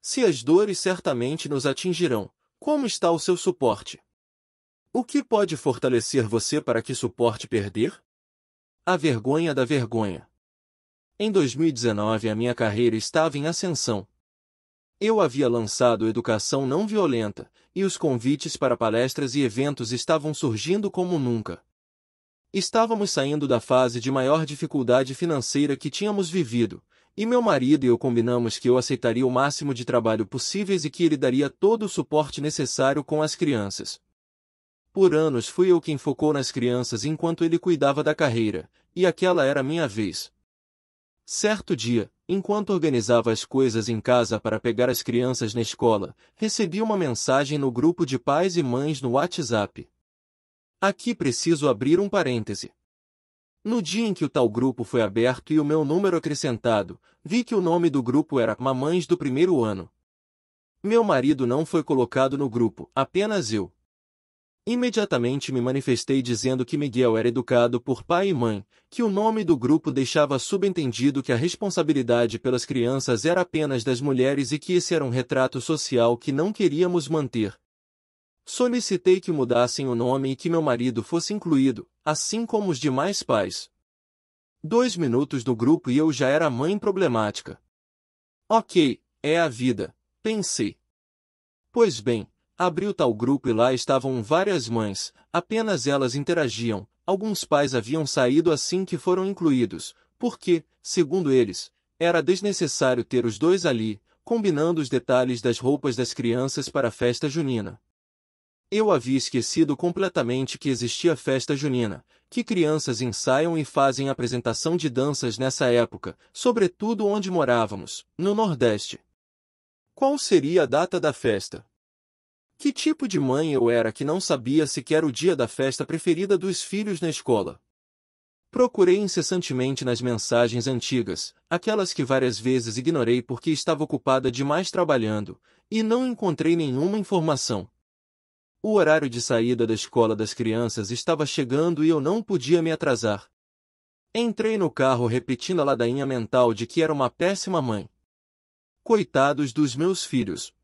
Se as dores certamente nos atingirão, como está o seu suporte? O que pode fortalecer você para que suporte perder? A vergonha da vergonha. Em 2019 a minha carreira estava em ascensão. Eu havia lançado Educação Não Violenta, e os convites para palestras e eventos estavam surgindo como nunca. Estávamos saindo da fase de maior dificuldade financeira que tínhamos vivido, e meu marido e eu combinamos que eu aceitaria o máximo de trabalho possíveis e que ele daria todo o suporte necessário com as crianças. Por anos fui eu quem focou nas crianças enquanto ele cuidava da carreira, e aquela era minha vez. Certo dia, enquanto organizava as coisas em casa para pegar as crianças na escola, recebi uma mensagem no grupo de pais e mães no WhatsApp. Aqui preciso abrir um parêntese. No dia em que o tal grupo foi aberto e o meu número acrescentado, vi que o nome do grupo era Mamães do Primeiro Ano. Meu marido não foi colocado no grupo, apenas eu. Imediatamente me manifestei dizendo que Miguel era educado por pai e mãe, que o nome do grupo deixava subentendido que a responsabilidade pelas crianças era apenas das mulheres e que esse era um retrato social que não queríamos manter, Solicitei que mudassem o nome e que meu marido fosse incluído, assim como os demais pais. Dois minutos do grupo e eu já era mãe problemática. Ok, é a vida, pensei. Pois bem, abri o tal grupo e lá estavam várias mães, apenas elas interagiam. Alguns pais haviam saído assim que foram incluídos, porque, segundo eles, era desnecessário ter os dois ali, combinando os detalhes das roupas das crianças para a festa junina. Eu havia esquecido completamente que existia festa junina, que crianças ensaiam e fazem apresentação de danças nessa época, sobretudo onde morávamos, no Nordeste. Qual seria a data da festa? Que tipo de mãe eu era que não sabia sequer o dia da festa preferida dos filhos na escola? Procurei incessantemente nas mensagens antigas, aquelas que várias vezes ignorei porque estava ocupada demais trabalhando, e não encontrei nenhuma informação. O horário de saída da escola das crianças estava chegando e eu não podia me atrasar. Entrei no carro repetindo a ladainha mental de que era uma péssima mãe. Coitados dos meus filhos.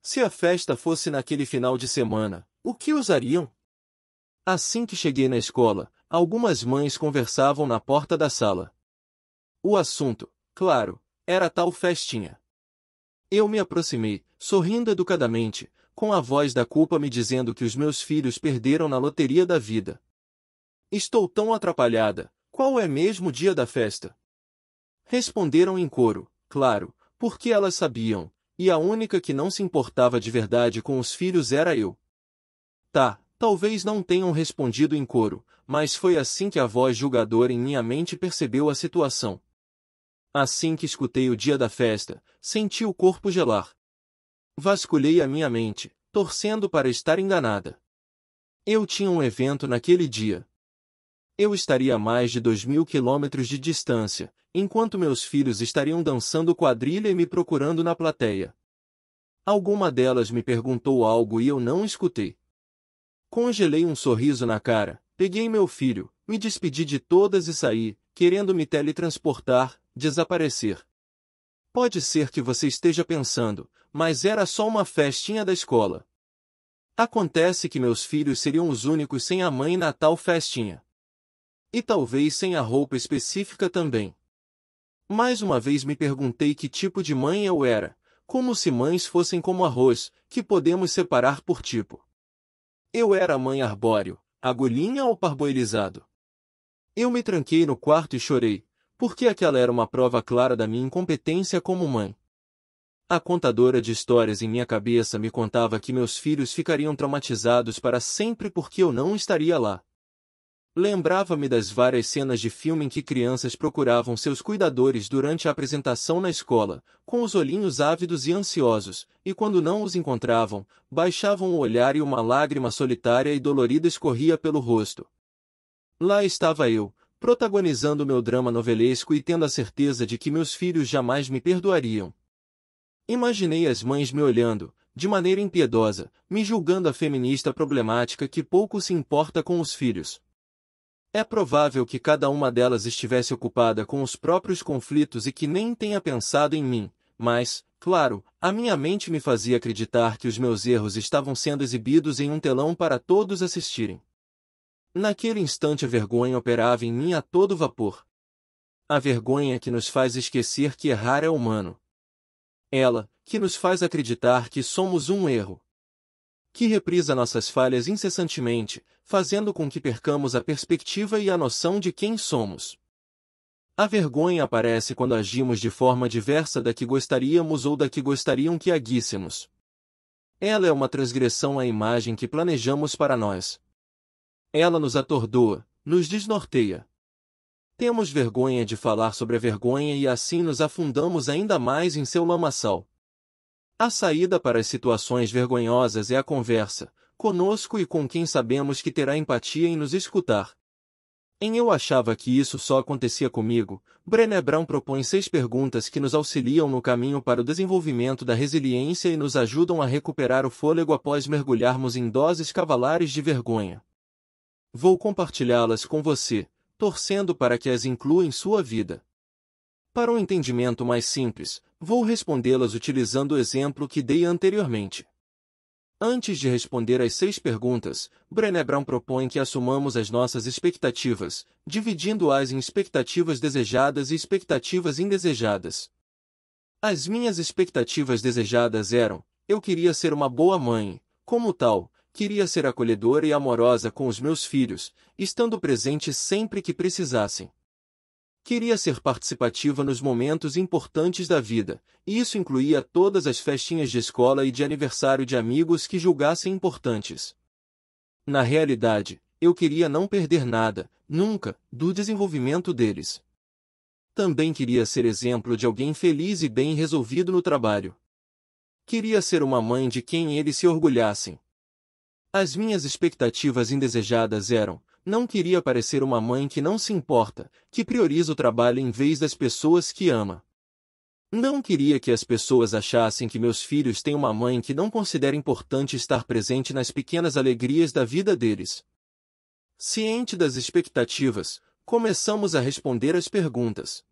Se a festa fosse naquele final de semana, o que usariam? Assim que cheguei na escola, algumas mães conversavam na porta da sala. O assunto, claro, era tal festinha. Eu me aproximei, sorrindo educadamente, com a voz da culpa me dizendo que os meus filhos perderam na loteria da vida. Estou tão atrapalhada, qual é mesmo o dia da festa? Responderam em coro, claro, porque elas sabiam, e a única que não se importava de verdade com os filhos era eu. Tá, talvez não tenham respondido em coro, mas foi assim que a voz julgadora em minha mente percebeu a situação. Assim que escutei o dia da festa, senti o corpo gelar, Vasculhei a minha mente, torcendo para estar enganada. Eu tinha um evento naquele dia. Eu estaria a mais de dois mil quilômetros de distância, enquanto meus filhos estariam dançando quadrilha e me procurando na plateia. Alguma delas me perguntou algo e eu não escutei. Congelei um sorriso na cara, peguei meu filho, me despedi de todas e saí, querendo me teletransportar, desaparecer. Pode ser que você esteja pensando, mas era só uma festinha da escola. Acontece que meus filhos seriam os únicos sem a mãe na tal festinha. E talvez sem a roupa específica também. Mais uma vez me perguntei que tipo de mãe eu era, como se mães fossem como arroz, que podemos separar por tipo. Eu era mãe arbóreo, agulhinha ou parboilizado. Eu me tranquei no quarto e chorei, porque aquela era uma prova clara da minha incompetência como mãe. A contadora de histórias em minha cabeça me contava que meus filhos ficariam traumatizados para sempre porque eu não estaria lá. Lembrava-me das várias cenas de filme em que crianças procuravam seus cuidadores durante a apresentação na escola, com os olhinhos ávidos e ansiosos, e quando não os encontravam, baixavam o olhar e uma lágrima solitária e dolorida escorria pelo rosto. Lá estava eu, protagonizando meu drama novelesco e tendo a certeza de que meus filhos jamais me perdoariam Imaginei as mães me olhando, de maneira impiedosa, me julgando a feminista problemática que pouco se importa com os filhos. É provável que cada uma delas estivesse ocupada com os próprios conflitos e que nem tenha pensado em mim, mas, claro, a minha mente me fazia acreditar que os meus erros estavam sendo exibidos em um telão para todos assistirem. Naquele instante a vergonha operava em mim a todo vapor. A vergonha que nos faz esquecer que errar é humano, ela, que nos faz acreditar que somos um erro. Que reprisa nossas falhas incessantemente, fazendo com que percamos a perspectiva e a noção de quem somos. A vergonha aparece quando agimos de forma diversa da que gostaríamos ou da que gostariam que aguíssemos. Ela é uma transgressão à imagem que planejamos para nós. Ela nos atordoa, nos desnorteia. Temos vergonha de falar sobre a vergonha e assim nos afundamos ainda mais em seu lamaçal. A saída para as situações vergonhosas é a conversa, conosco e com quem sabemos que terá empatia em nos escutar. Em Eu Achava Que Isso Só Acontecia Comigo, Brené Brown propõe seis perguntas que nos auxiliam no caminho para o desenvolvimento da resiliência e nos ajudam a recuperar o fôlego após mergulharmos em doses cavalares de vergonha. Vou compartilhá-las com você, torcendo para que as inclua em sua vida. Para um entendimento mais simples, vou respondê-las utilizando o exemplo que dei anteriormente. Antes de responder às seis perguntas, Brené Brown propõe que assumamos as nossas expectativas, dividindo-as em expectativas desejadas e expectativas indesejadas. As minhas expectativas desejadas eram: eu queria ser uma boa mãe, como tal, queria ser acolhedora e amorosa com os meus filhos, estando presente sempre que precisassem. Queria ser participativa nos momentos importantes da vida, e isso incluía todas as festinhas de escola e de aniversário de amigos que julgassem importantes. Na realidade, eu queria não perder nada, nunca, do desenvolvimento deles. Também queria ser exemplo de alguém feliz e bem resolvido no trabalho. Queria ser uma mãe de quem eles se orgulhassem, as minhas expectativas indesejadas eram, não queria parecer uma mãe que não se importa, que prioriza o trabalho em vez das pessoas que ama. Não queria que as pessoas achassem que meus filhos têm uma mãe que não considera importante estar presente nas pequenas alegrias da vida deles. Ciente das expectativas, começamos a responder as perguntas.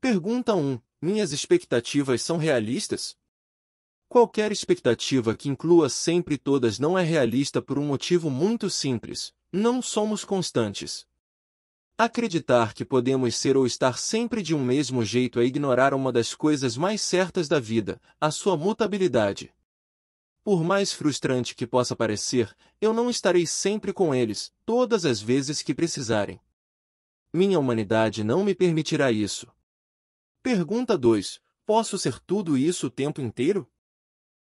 Pergunta 1. Minhas expectativas são realistas? Qualquer expectativa que inclua sempre todas não é realista por um motivo muito simples: não somos constantes. Acreditar que podemos ser ou estar sempre de um mesmo jeito é ignorar uma das coisas mais certas da vida, a sua mutabilidade. Por mais frustrante que possa parecer, eu não estarei sempre com eles, todas as vezes que precisarem. Minha humanidade não me permitirá isso. Pergunta 2. Posso ser tudo isso o tempo inteiro?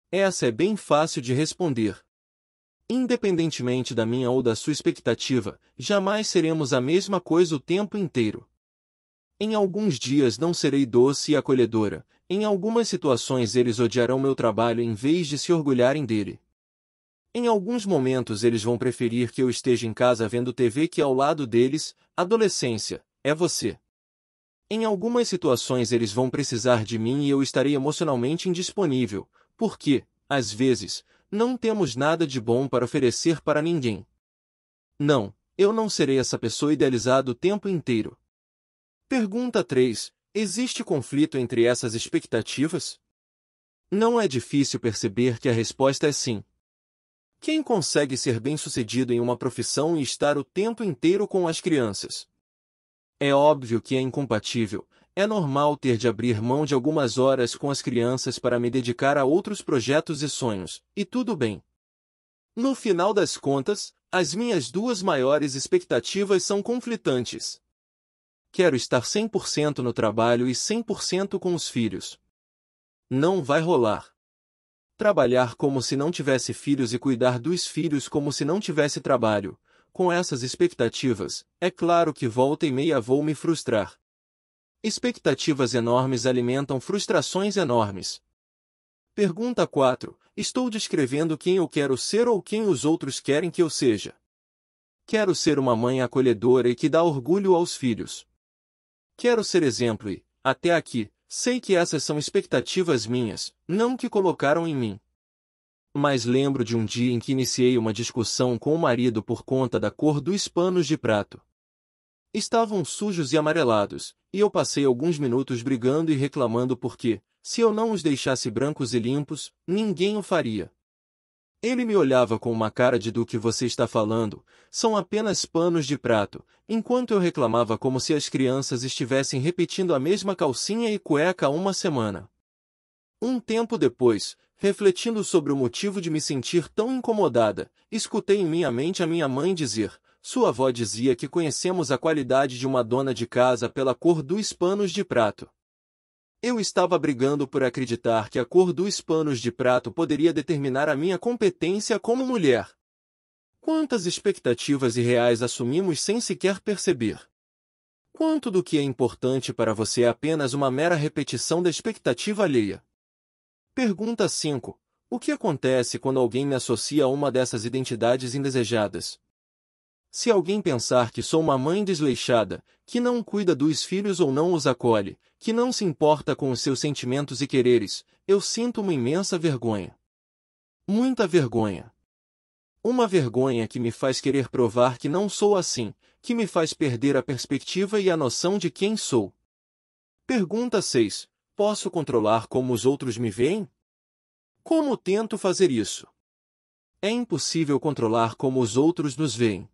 Essa é bem fácil de responder. Independentemente da minha ou da sua expectativa, jamais seremos a mesma coisa o tempo inteiro. Em alguns dias não serei doce e acolhedora, em algumas situações eles odiarão meu trabalho em vez de se orgulharem dele. Em alguns momentos eles vão preferir que eu esteja em casa vendo TV que ao lado deles, adolescência, é você. Em algumas situações eles vão precisar de mim e eu estarei emocionalmente indisponível, porque, às vezes, não temos nada de bom para oferecer para ninguém. Não, eu não serei essa pessoa idealizada o tempo inteiro. Pergunta 3. Existe conflito entre essas expectativas? Não é difícil perceber que a resposta é sim. Quem consegue ser bem-sucedido em uma profissão e estar o tempo inteiro com as crianças? É óbvio que é incompatível, é normal ter de abrir mão de algumas horas com as crianças para me dedicar a outros projetos e sonhos, e tudo bem. No final das contas, as minhas duas maiores expectativas são conflitantes. Quero estar 100% no trabalho e 100% com os filhos. Não vai rolar. Trabalhar como se não tivesse filhos e cuidar dos filhos como se não tivesse trabalho, com essas expectativas, é claro que volta e meia vou me frustrar. Expectativas enormes alimentam frustrações enormes. Pergunta 4. Estou descrevendo quem eu quero ser ou quem os outros querem que eu seja. Quero ser uma mãe acolhedora e que dá orgulho aos filhos. Quero ser exemplo e, até aqui, sei que essas são expectativas minhas, não que colocaram em mim. Mas lembro de um dia em que iniciei uma discussão com o marido por conta da cor dos panos de prato. Estavam sujos e amarelados, e eu passei alguns minutos brigando e reclamando porque, se eu não os deixasse brancos e limpos, ninguém o faria. Ele me olhava com uma cara de do que você está falando, são apenas panos de prato, enquanto eu reclamava como se as crianças estivessem repetindo a mesma calcinha e cueca há uma semana. Um tempo depois, refletindo sobre o motivo de me sentir tão incomodada, escutei em minha mente a minha mãe dizer: sua avó dizia que conhecemos a qualidade de uma dona de casa pela cor dos panos de prato. Eu estava brigando por acreditar que a cor dos panos de prato poderia determinar a minha competência como mulher. Quantas expectativas irreais assumimos sem sequer perceber? Quanto do que é importante para você é apenas uma mera repetição da expectativa alheia? Pergunta 5. O que acontece quando alguém me associa a uma dessas identidades indesejadas? Se alguém pensar que sou uma mãe desleixada, que não cuida dos filhos ou não os acolhe, que não se importa com os seus sentimentos e quereres, eu sinto uma imensa vergonha. Muita vergonha. Uma vergonha que me faz querer provar que não sou assim, que me faz perder a perspectiva e a noção de quem sou. Pergunta 6. Posso controlar como os outros me veem? Como tento fazer isso? É impossível controlar como os outros nos veem.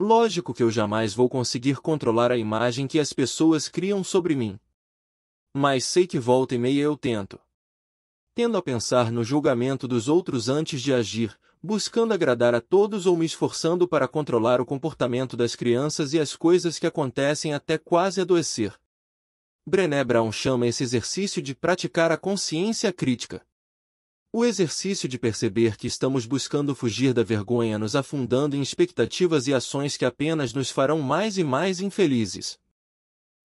Lógico que eu jamais vou conseguir controlar a imagem que as pessoas criam sobre mim. Mas sei que volta e meia eu tento. Tendo a pensar no julgamento dos outros antes de agir, buscando agradar a todos ou me esforçando para controlar o comportamento das crianças e as coisas que acontecem até quase adoecer. Brené Brown chama esse exercício de praticar a consciência crítica. O exercício de perceber que estamos buscando fugir da vergonha nos afundando em expectativas e ações que apenas nos farão mais e mais infelizes.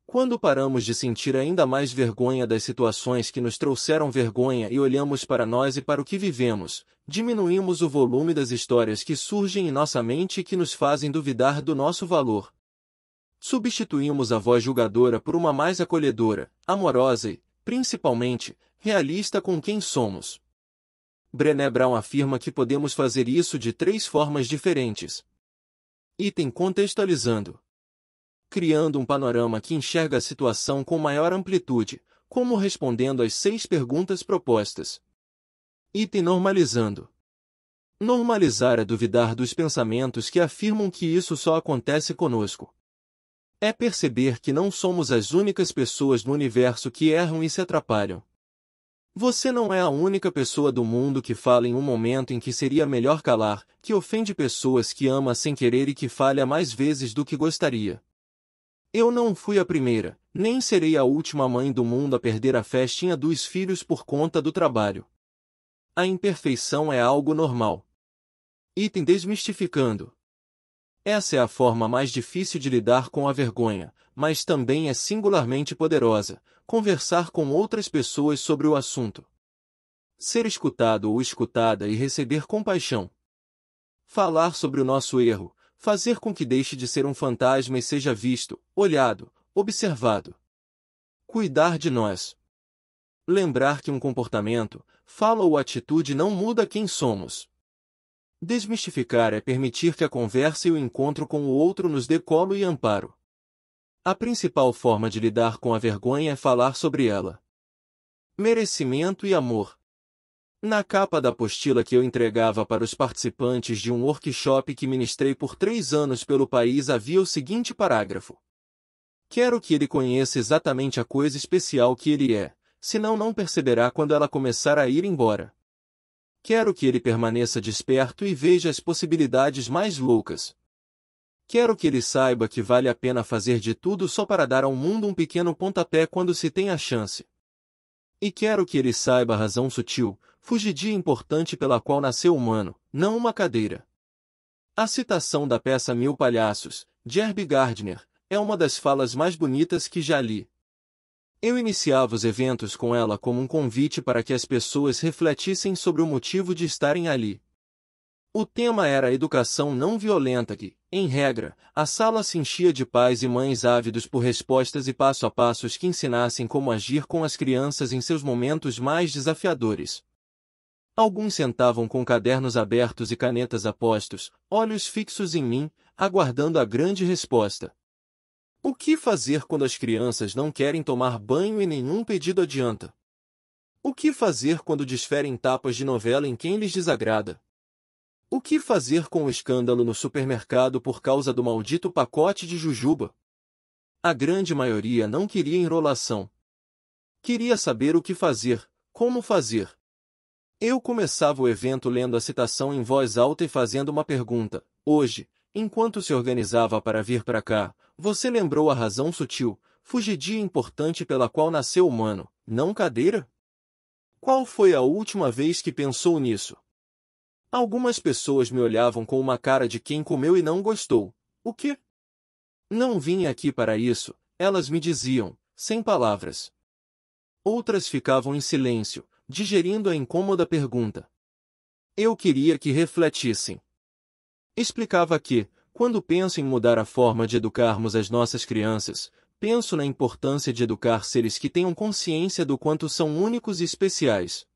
Quando paramos de sentir ainda mais vergonha das situações que nos trouxeram vergonha e olhamos para nós e para o que vivemos, diminuímos o volume das histórias que surgem em nossa mente e que nos fazem duvidar do nosso valor. Substituímos a voz julgadora por uma mais acolhedora, amorosa e, principalmente, realista com quem somos. Brené Brown afirma que podemos fazer isso de três formas diferentes. Item contextualizando. Criando um panorama que enxerga a situação com maior amplitude, como respondendo às seis perguntas propostas. Item normalizando. Normalizar é duvidar dos pensamentos que afirmam que isso só acontece conosco. É perceber que não somos as únicas pessoas no universo que erram e se atrapalham. Você não é a única pessoa do mundo que fala em um momento em que seria melhor calar, que ofende pessoas que ama sem querer e que falha mais vezes do que gostaria. Eu não fui a primeira, nem serei a última mãe do mundo a perder a festinha dos filhos por conta do trabalho. A imperfeição é algo normal. Item desmistificando. Essa é a forma mais difícil de lidar com a vergonha, mas também é singularmente poderosa, conversar com outras pessoas sobre o assunto. Ser escutado ou escutada e receber compaixão. Falar sobre o nosso erro, fazer com que deixe de ser um fantasma e seja visto, olhado, observado. Cuidar de nós. Lembrar que um comportamento, fala ou atitude não muda quem somos. Desmistificar é permitir que a conversa e o encontro com o outro nos dê colo e amparo. A principal forma de lidar com a vergonha é falar sobre ela. Merecimento e amor. Na capa da apostila que eu entregava para os participantes de um workshop que ministrei por três anos pelo país havia o seguinte parágrafo. Quero que ele conheça exatamente a coisa especial que ele é, senão não perceberá quando ela começar a ir embora. Quero que ele permaneça desperto e veja as possibilidades mais loucas, Quero que ele saiba que vale a pena fazer de tudo só para dar ao mundo um pequeno pontapé quando se tem a chance. E quero que ele saiba a razão sutil, fugidia importante pela qual nasceu humano, não uma cadeira. A citação da peça Mil Palhaços, de Herbie Gardner, é uma das falas mais bonitas que já li. Eu iniciava os eventos com ela como um convite para que as pessoas refletissem sobre o motivo de estarem ali. O tema era a educação não violenta que, em regra, a sala se enchia de pais e mães ávidos por respostas e passo a passos que ensinassem como agir com as crianças em seus momentos mais desafiadores. Alguns sentavam com cadernos abertos e canetas postos, olhos fixos em mim, aguardando a grande resposta. O que fazer quando as crianças não querem tomar banho e nenhum pedido adianta? O que fazer quando desferem tapas de novela em quem lhes desagrada? O que fazer com o escândalo no supermercado por causa do maldito pacote de jujuba? A grande maioria não queria enrolação. Queria saber o que fazer, como fazer. Eu começava o evento lendo a citação em voz alta e fazendo uma pergunta. Hoje, enquanto se organizava para vir para cá, você lembrou a razão sutil, fugidia importante pela qual nasceu humano, não cadeira? Qual foi a última vez que pensou nisso? Algumas pessoas me olhavam com uma cara de quem comeu e não gostou. O que? Não vim aqui para isso, elas me diziam, sem palavras. Outras ficavam em silêncio, digerindo a incômoda pergunta. Eu queria que refletissem. Explicava que, quando penso em mudar a forma de educarmos as nossas crianças, penso na importância de educar seres que tenham consciência do quanto são únicos e especiais,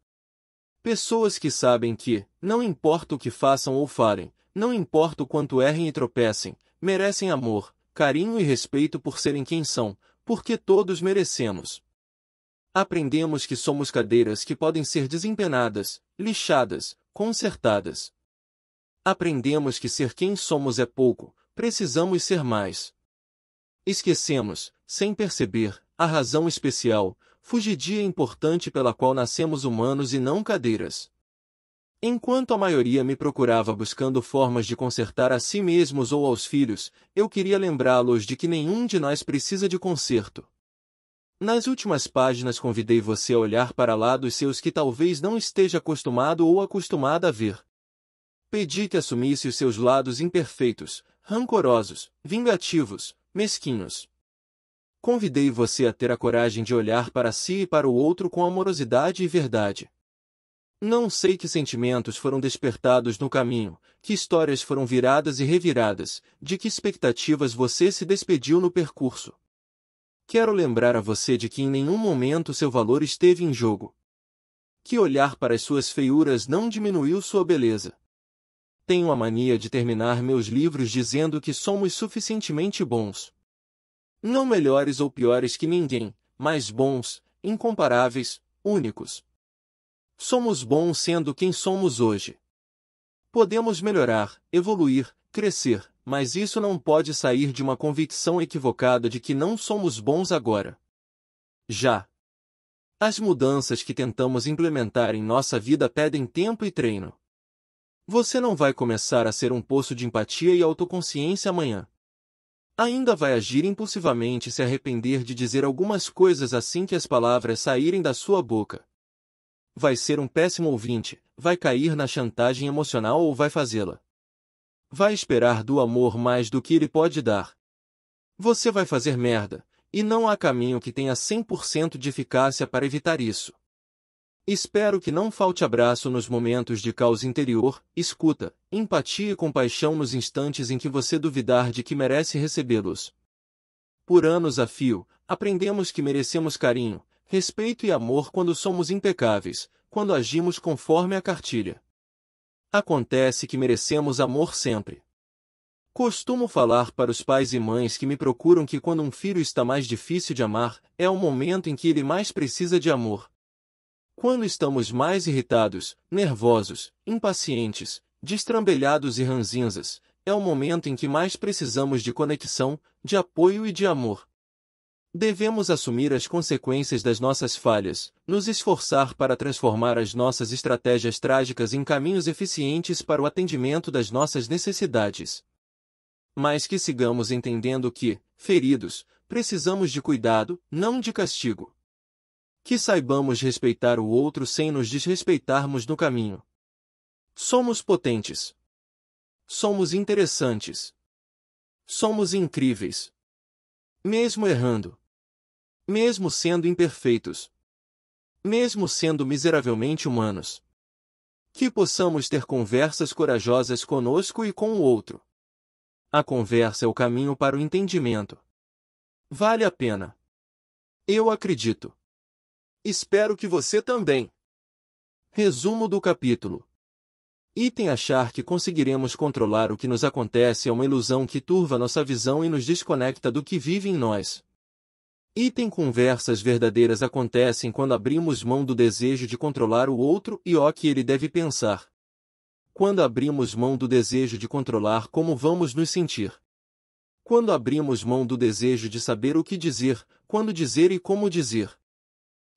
Pessoas que sabem que, não importa o que façam ou farem, não importa o quanto errem e tropecem, merecem amor, carinho e respeito por serem quem são, porque todos merecemos. Aprendemos que somos cadeiras que podem ser desempenadas, lixadas, consertadas. Aprendemos que ser quem somos é pouco, precisamos ser mais. Esquecemos, sem perceber, a razão especial, fugidia é importante pela qual nascemos humanos e não cadeiras. Enquanto a maioria me procurava buscando formas de consertar a si mesmos ou aos filhos, eu queria lembrá-los de que nenhum de nós precisa de conserto. Nas últimas páginas convidei você a olhar para lados seus que talvez não esteja acostumado ou acostumada a ver. Pedi que assumisse os seus lados imperfeitos, rancorosos, vingativos, mesquinhos convidei você a ter a coragem de olhar para si e para o outro com amorosidade e verdade. Não sei que sentimentos foram despertados no caminho, que histórias foram viradas e reviradas, de que expectativas você se despediu no percurso. Quero lembrar a você de que em nenhum momento seu valor esteve em jogo. Que olhar para as suas feiuras não diminuiu sua beleza. Tenho a mania de terminar meus livros dizendo que somos suficientemente bons. Não melhores ou piores que ninguém, mas bons, incomparáveis, únicos. Somos bons sendo quem somos hoje. Podemos melhorar, evoluir, crescer, mas isso não pode sair de uma convicção equivocada de que não somos bons agora. Já. As mudanças que tentamos implementar em nossa vida pedem tempo e treino. Você não vai começar a ser um poço de empatia e autoconsciência amanhã. Ainda vai agir impulsivamente e se arrepender de dizer algumas coisas assim que as palavras saírem da sua boca. Vai ser um péssimo ouvinte, vai cair na chantagem emocional ou vai fazê-la. Vai esperar do amor mais do que ele pode dar. Você vai fazer merda, e não há caminho que tenha 100% de eficácia para evitar isso. Espero que não falte abraço nos momentos de caos interior, escuta, empatia e compaixão nos instantes em que você duvidar de que merece recebê-los. Por anos a fio, aprendemos que merecemos carinho, respeito e amor quando somos impecáveis, quando agimos conforme a cartilha. Acontece que merecemos amor sempre. Costumo falar para os pais e mães que me procuram que quando um filho está mais difícil de amar, é o momento em que ele mais precisa de amor, quando estamos mais irritados, nervosos, impacientes, destrambelhados e ranzinzas, é o momento em que mais precisamos de conexão, de apoio e de amor. Devemos assumir as consequências das nossas falhas, nos esforçar para transformar as nossas estratégias trágicas em caminhos eficientes para o atendimento das nossas necessidades. Mas que sigamos entendendo que, feridos, precisamos de cuidado, não de castigo que saibamos respeitar o outro sem nos desrespeitarmos no caminho. Somos potentes. Somos interessantes. Somos incríveis. Mesmo errando. Mesmo sendo imperfeitos. Mesmo sendo miseravelmente humanos. Que possamos ter conversas corajosas conosco e com o outro. A conversa é o caminho para o entendimento. Vale a pena. Eu acredito. Espero que você também. Resumo do capítulo. Item achar que conseguiremos controlar o que nos acontece é uma ilusão que turva nossa visão e nos desconecta do que vive em nós. Item conversas verdadeiras acontecem quando abrimos mão do desejo de controlar o outro e o que ele deve pensar. Quando abrimos mão do desejo de controlar como vamos nos sentir. Quando abrimos mão do desejo de saber o que dizer, quando dizer e como dizer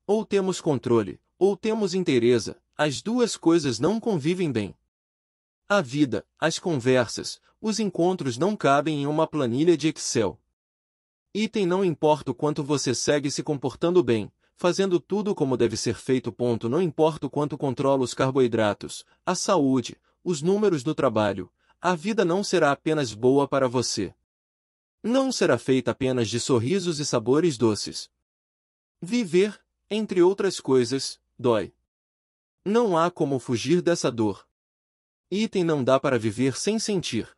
ou temos controle, ou temos interesse. as duas coisas não convivem bem. A vida, as conversas, os encontros não cabem em uma planilha de Excel. Item não importa o quanto você segue se comportando bem, fazendo tudo como deve ser feito. Ponto. Não importa o quanto controla os carboidratos, a saúde, os números do trabalho, a vida não será apenas boa para você. Não será feita apenas de sorrisos e sabores doces. Viver, entre outras coisas, dói. Não há como fugir dessa dor. Item não dá para viver sem sentir.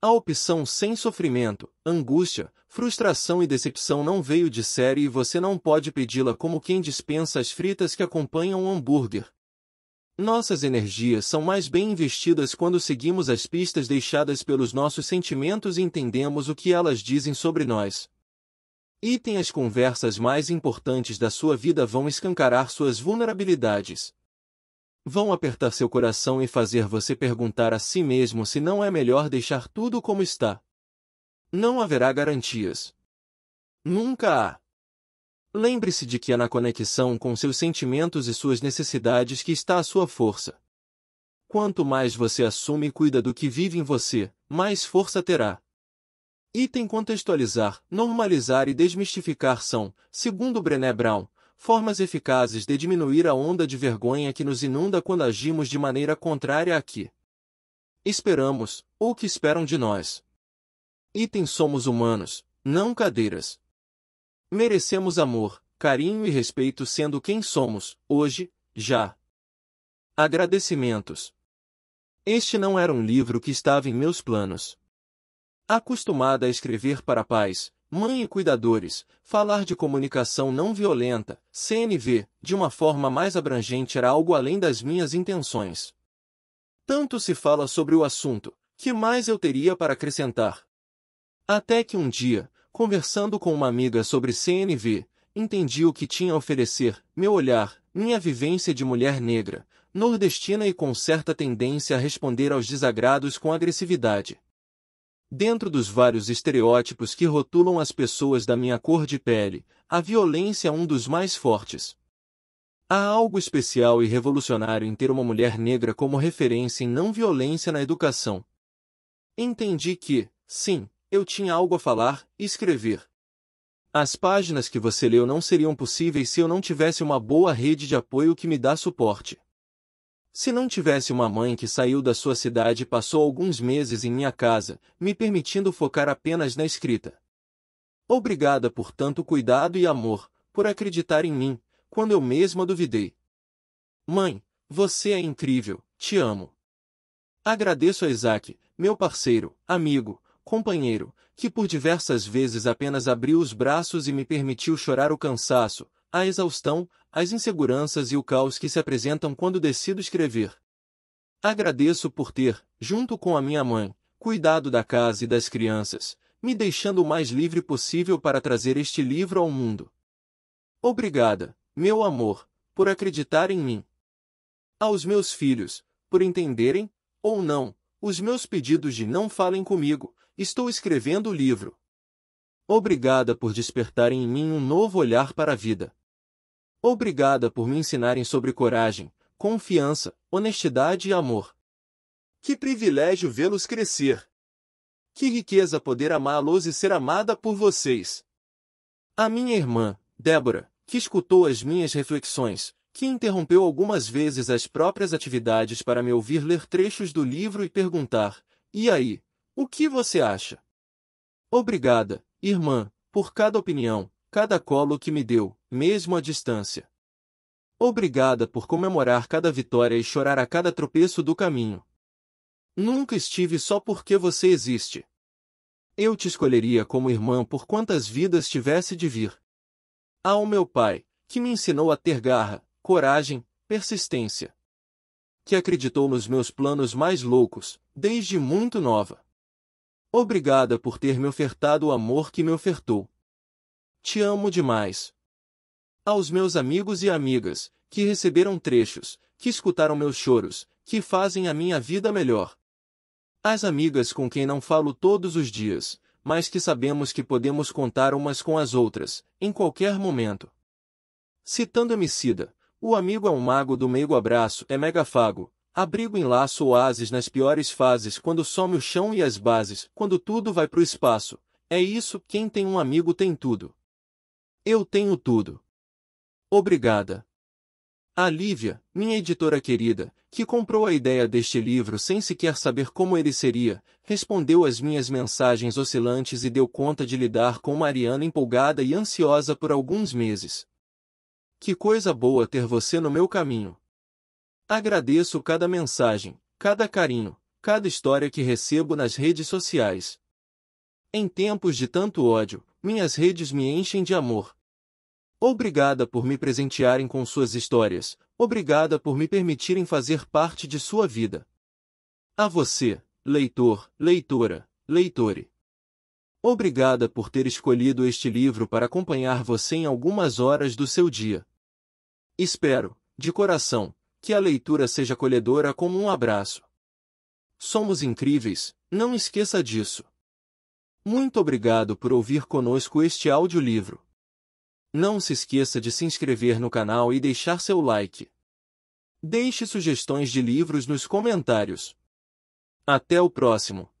A opção sem sofrimento, angústia, frustração e decepção não veio de série e você não pode pedi-la como quem dispensa as fritas que acompanham um hambúrguer. Nossas energias são mais bem investidas quando seguimos as pistas deixadas pelos nossos sentimentos e entendemos o que elas dizem sobre nós, Item as conversas mais importantes da sua vida vão escancarar suas vulnerabilidades. Vão apertar seu coração e fazer você perguntar a si mesmo se não é melhor deixar tudo como está. Não haverá garantias. Nunca há. Lembre-se de que é na conexão com seus sentimentos e suas necessidades que está a sua força. Quanto mais você assume e cuida do que vive em você, mais força terá. Item contextualizar, normalizar e desmistificar são, segundo Brené Brown, formas eficazes de diminuir a onda de vergonha que nos inunda quando agimos de maneira contrária à que esperamos ou que esperam de nós. Item somos humanos, não cadeiras. Merecemos amor, carinho e respeito sendo quem somos, hoje, já. Agradecimentos. Este não era um livro que estava em meus planos. Acostumada a escrever para pais, mãe e cuidadores, falar de comunicação não violenta, CNV, de uma forma mais abrangente era algo além das minhas intenções. Tanto se fala sobre o assunto, que mais eu teria para acrescentar? Até que um dia, conversando com uma amiga sobre CNV, entendi o que tinha a oferecer, meu olhar, minha vivência de mulher negra, nordestina e com certa tendência a responder aos desagrados com agressividade. Dentro dos vários estereótipos que rotulam as pessoas da minha cor de pele, a violência é um dos mais fortes. Há algo especial e revolucionário em ter uma mulher negra como referência em não violência na educação. Entendi que, sim, eu tinha algo a falar e escrever. As páginas que você leu não seriam possíveis se eu não tivesse uma boa rede de apoio que me dá suporte. Se não tivesse uma mãe que saiu da sua cidade e passou alguns meses em minha casa, me permitindo focar apenas na escrita. Obrigada por tanto cuidado e amor, por acreditar em mim, quando eu mesma duvidei. Mãe, você é incrível, te amo. Agradeço a Isaac, meu parceiro, amigo, companheiro, que por diversas vezes apenas abriu os braços e me permitiu chorar o cansaço, a exaustão, as inseguranças e o caos que se apresentam quando decido escrever. Agradeço por ter, junto com a minha mãe, cuidado da casa e das crianças, me deixando o mais livre possível para trazer este livro ao mundo. Obrigada, meu amor, por acreditar em mim. Aos meus filhos, por entenderem, ou não, os meus pedidos de não falem comigo, estou escrevendo o livro. Obrigada por despertarem em mim um novo olhar para a vida. Obrigada por me ensinarem sobre coragem, confiança, honestidade e amor. Que privilégio vê-los crescer. Que riqueza poder amá-los e ser amada por vocês. A minha irmã, Débora, que escutou as minhas reflexões, que interrompeu algumas vezes as próprias atividades para me ouvir ler trechos do livro e perguntar: E aí, o que você acha? Obrigada, irmã, por cada opinião, cada colo que me deu, mesmo à distância. Obrigada por comemorar cada vitória e chorar a cada tropeço do caminho. Nunca estive só porque você existe. Eu te escolheria como irmã por quantas vidas tivesse de vir. Ao meu pai, que me ensinou a ter garra, coragem, persistência. Que acreditou nos meus planos mais loucos, desde muito nova. Obrigada por ter me ofertado o amor que me ofertou. Te amo demais. Aos meus amigos e amigas, que receberam trechos, que escutaram meus choros, que fazem a minha vida melhor. Às amigas com quem não falo todos os dias, mas que sabemos que podemos contar umas com as outras, em qualquer momento. Citando Emicida, o amigo é um mago do meigo abraço, é megafago, abrigo em laço oásis nas piores fases quando some o chão e as bases, quando tudo vai para o espaço. É isso, quem tem um amigo tem tudo. Eu tenho tudo. Obrigada. A Lívia, minha editora querida, que comprou a ideia deste livro sem sequer saber como ele seria, respondeu às minhas mensagens oscilantes e deu conta de lidar com Mariana empolgada e ansiosa por alguns meses. Que coisa boa ter você no meu caminho. Agradeço cada mensagem, cada carinho, cada história que recebo nas redes sociais. Em tempos de tanto ódio, minhas redes me enchem de amor. Obrigada por me presentearem com suas histórias, obrigada por me permitirem fazer parte de sua vida. A você, leitor, leitora, leitore. Obrigada por ter escolhido este livro para acompanhar você em algumas horas do seu dia. Espero, de coração, que a leitura seja acolhedora como um abraço. Somos incríveis, não esqueça disso. Muito obrigado por ouvir conosco este audiolivro. Não se esqueça de se inscrever no canal e deixar seu like. Deixe sugestões de livros nos comentários. Até o próximo!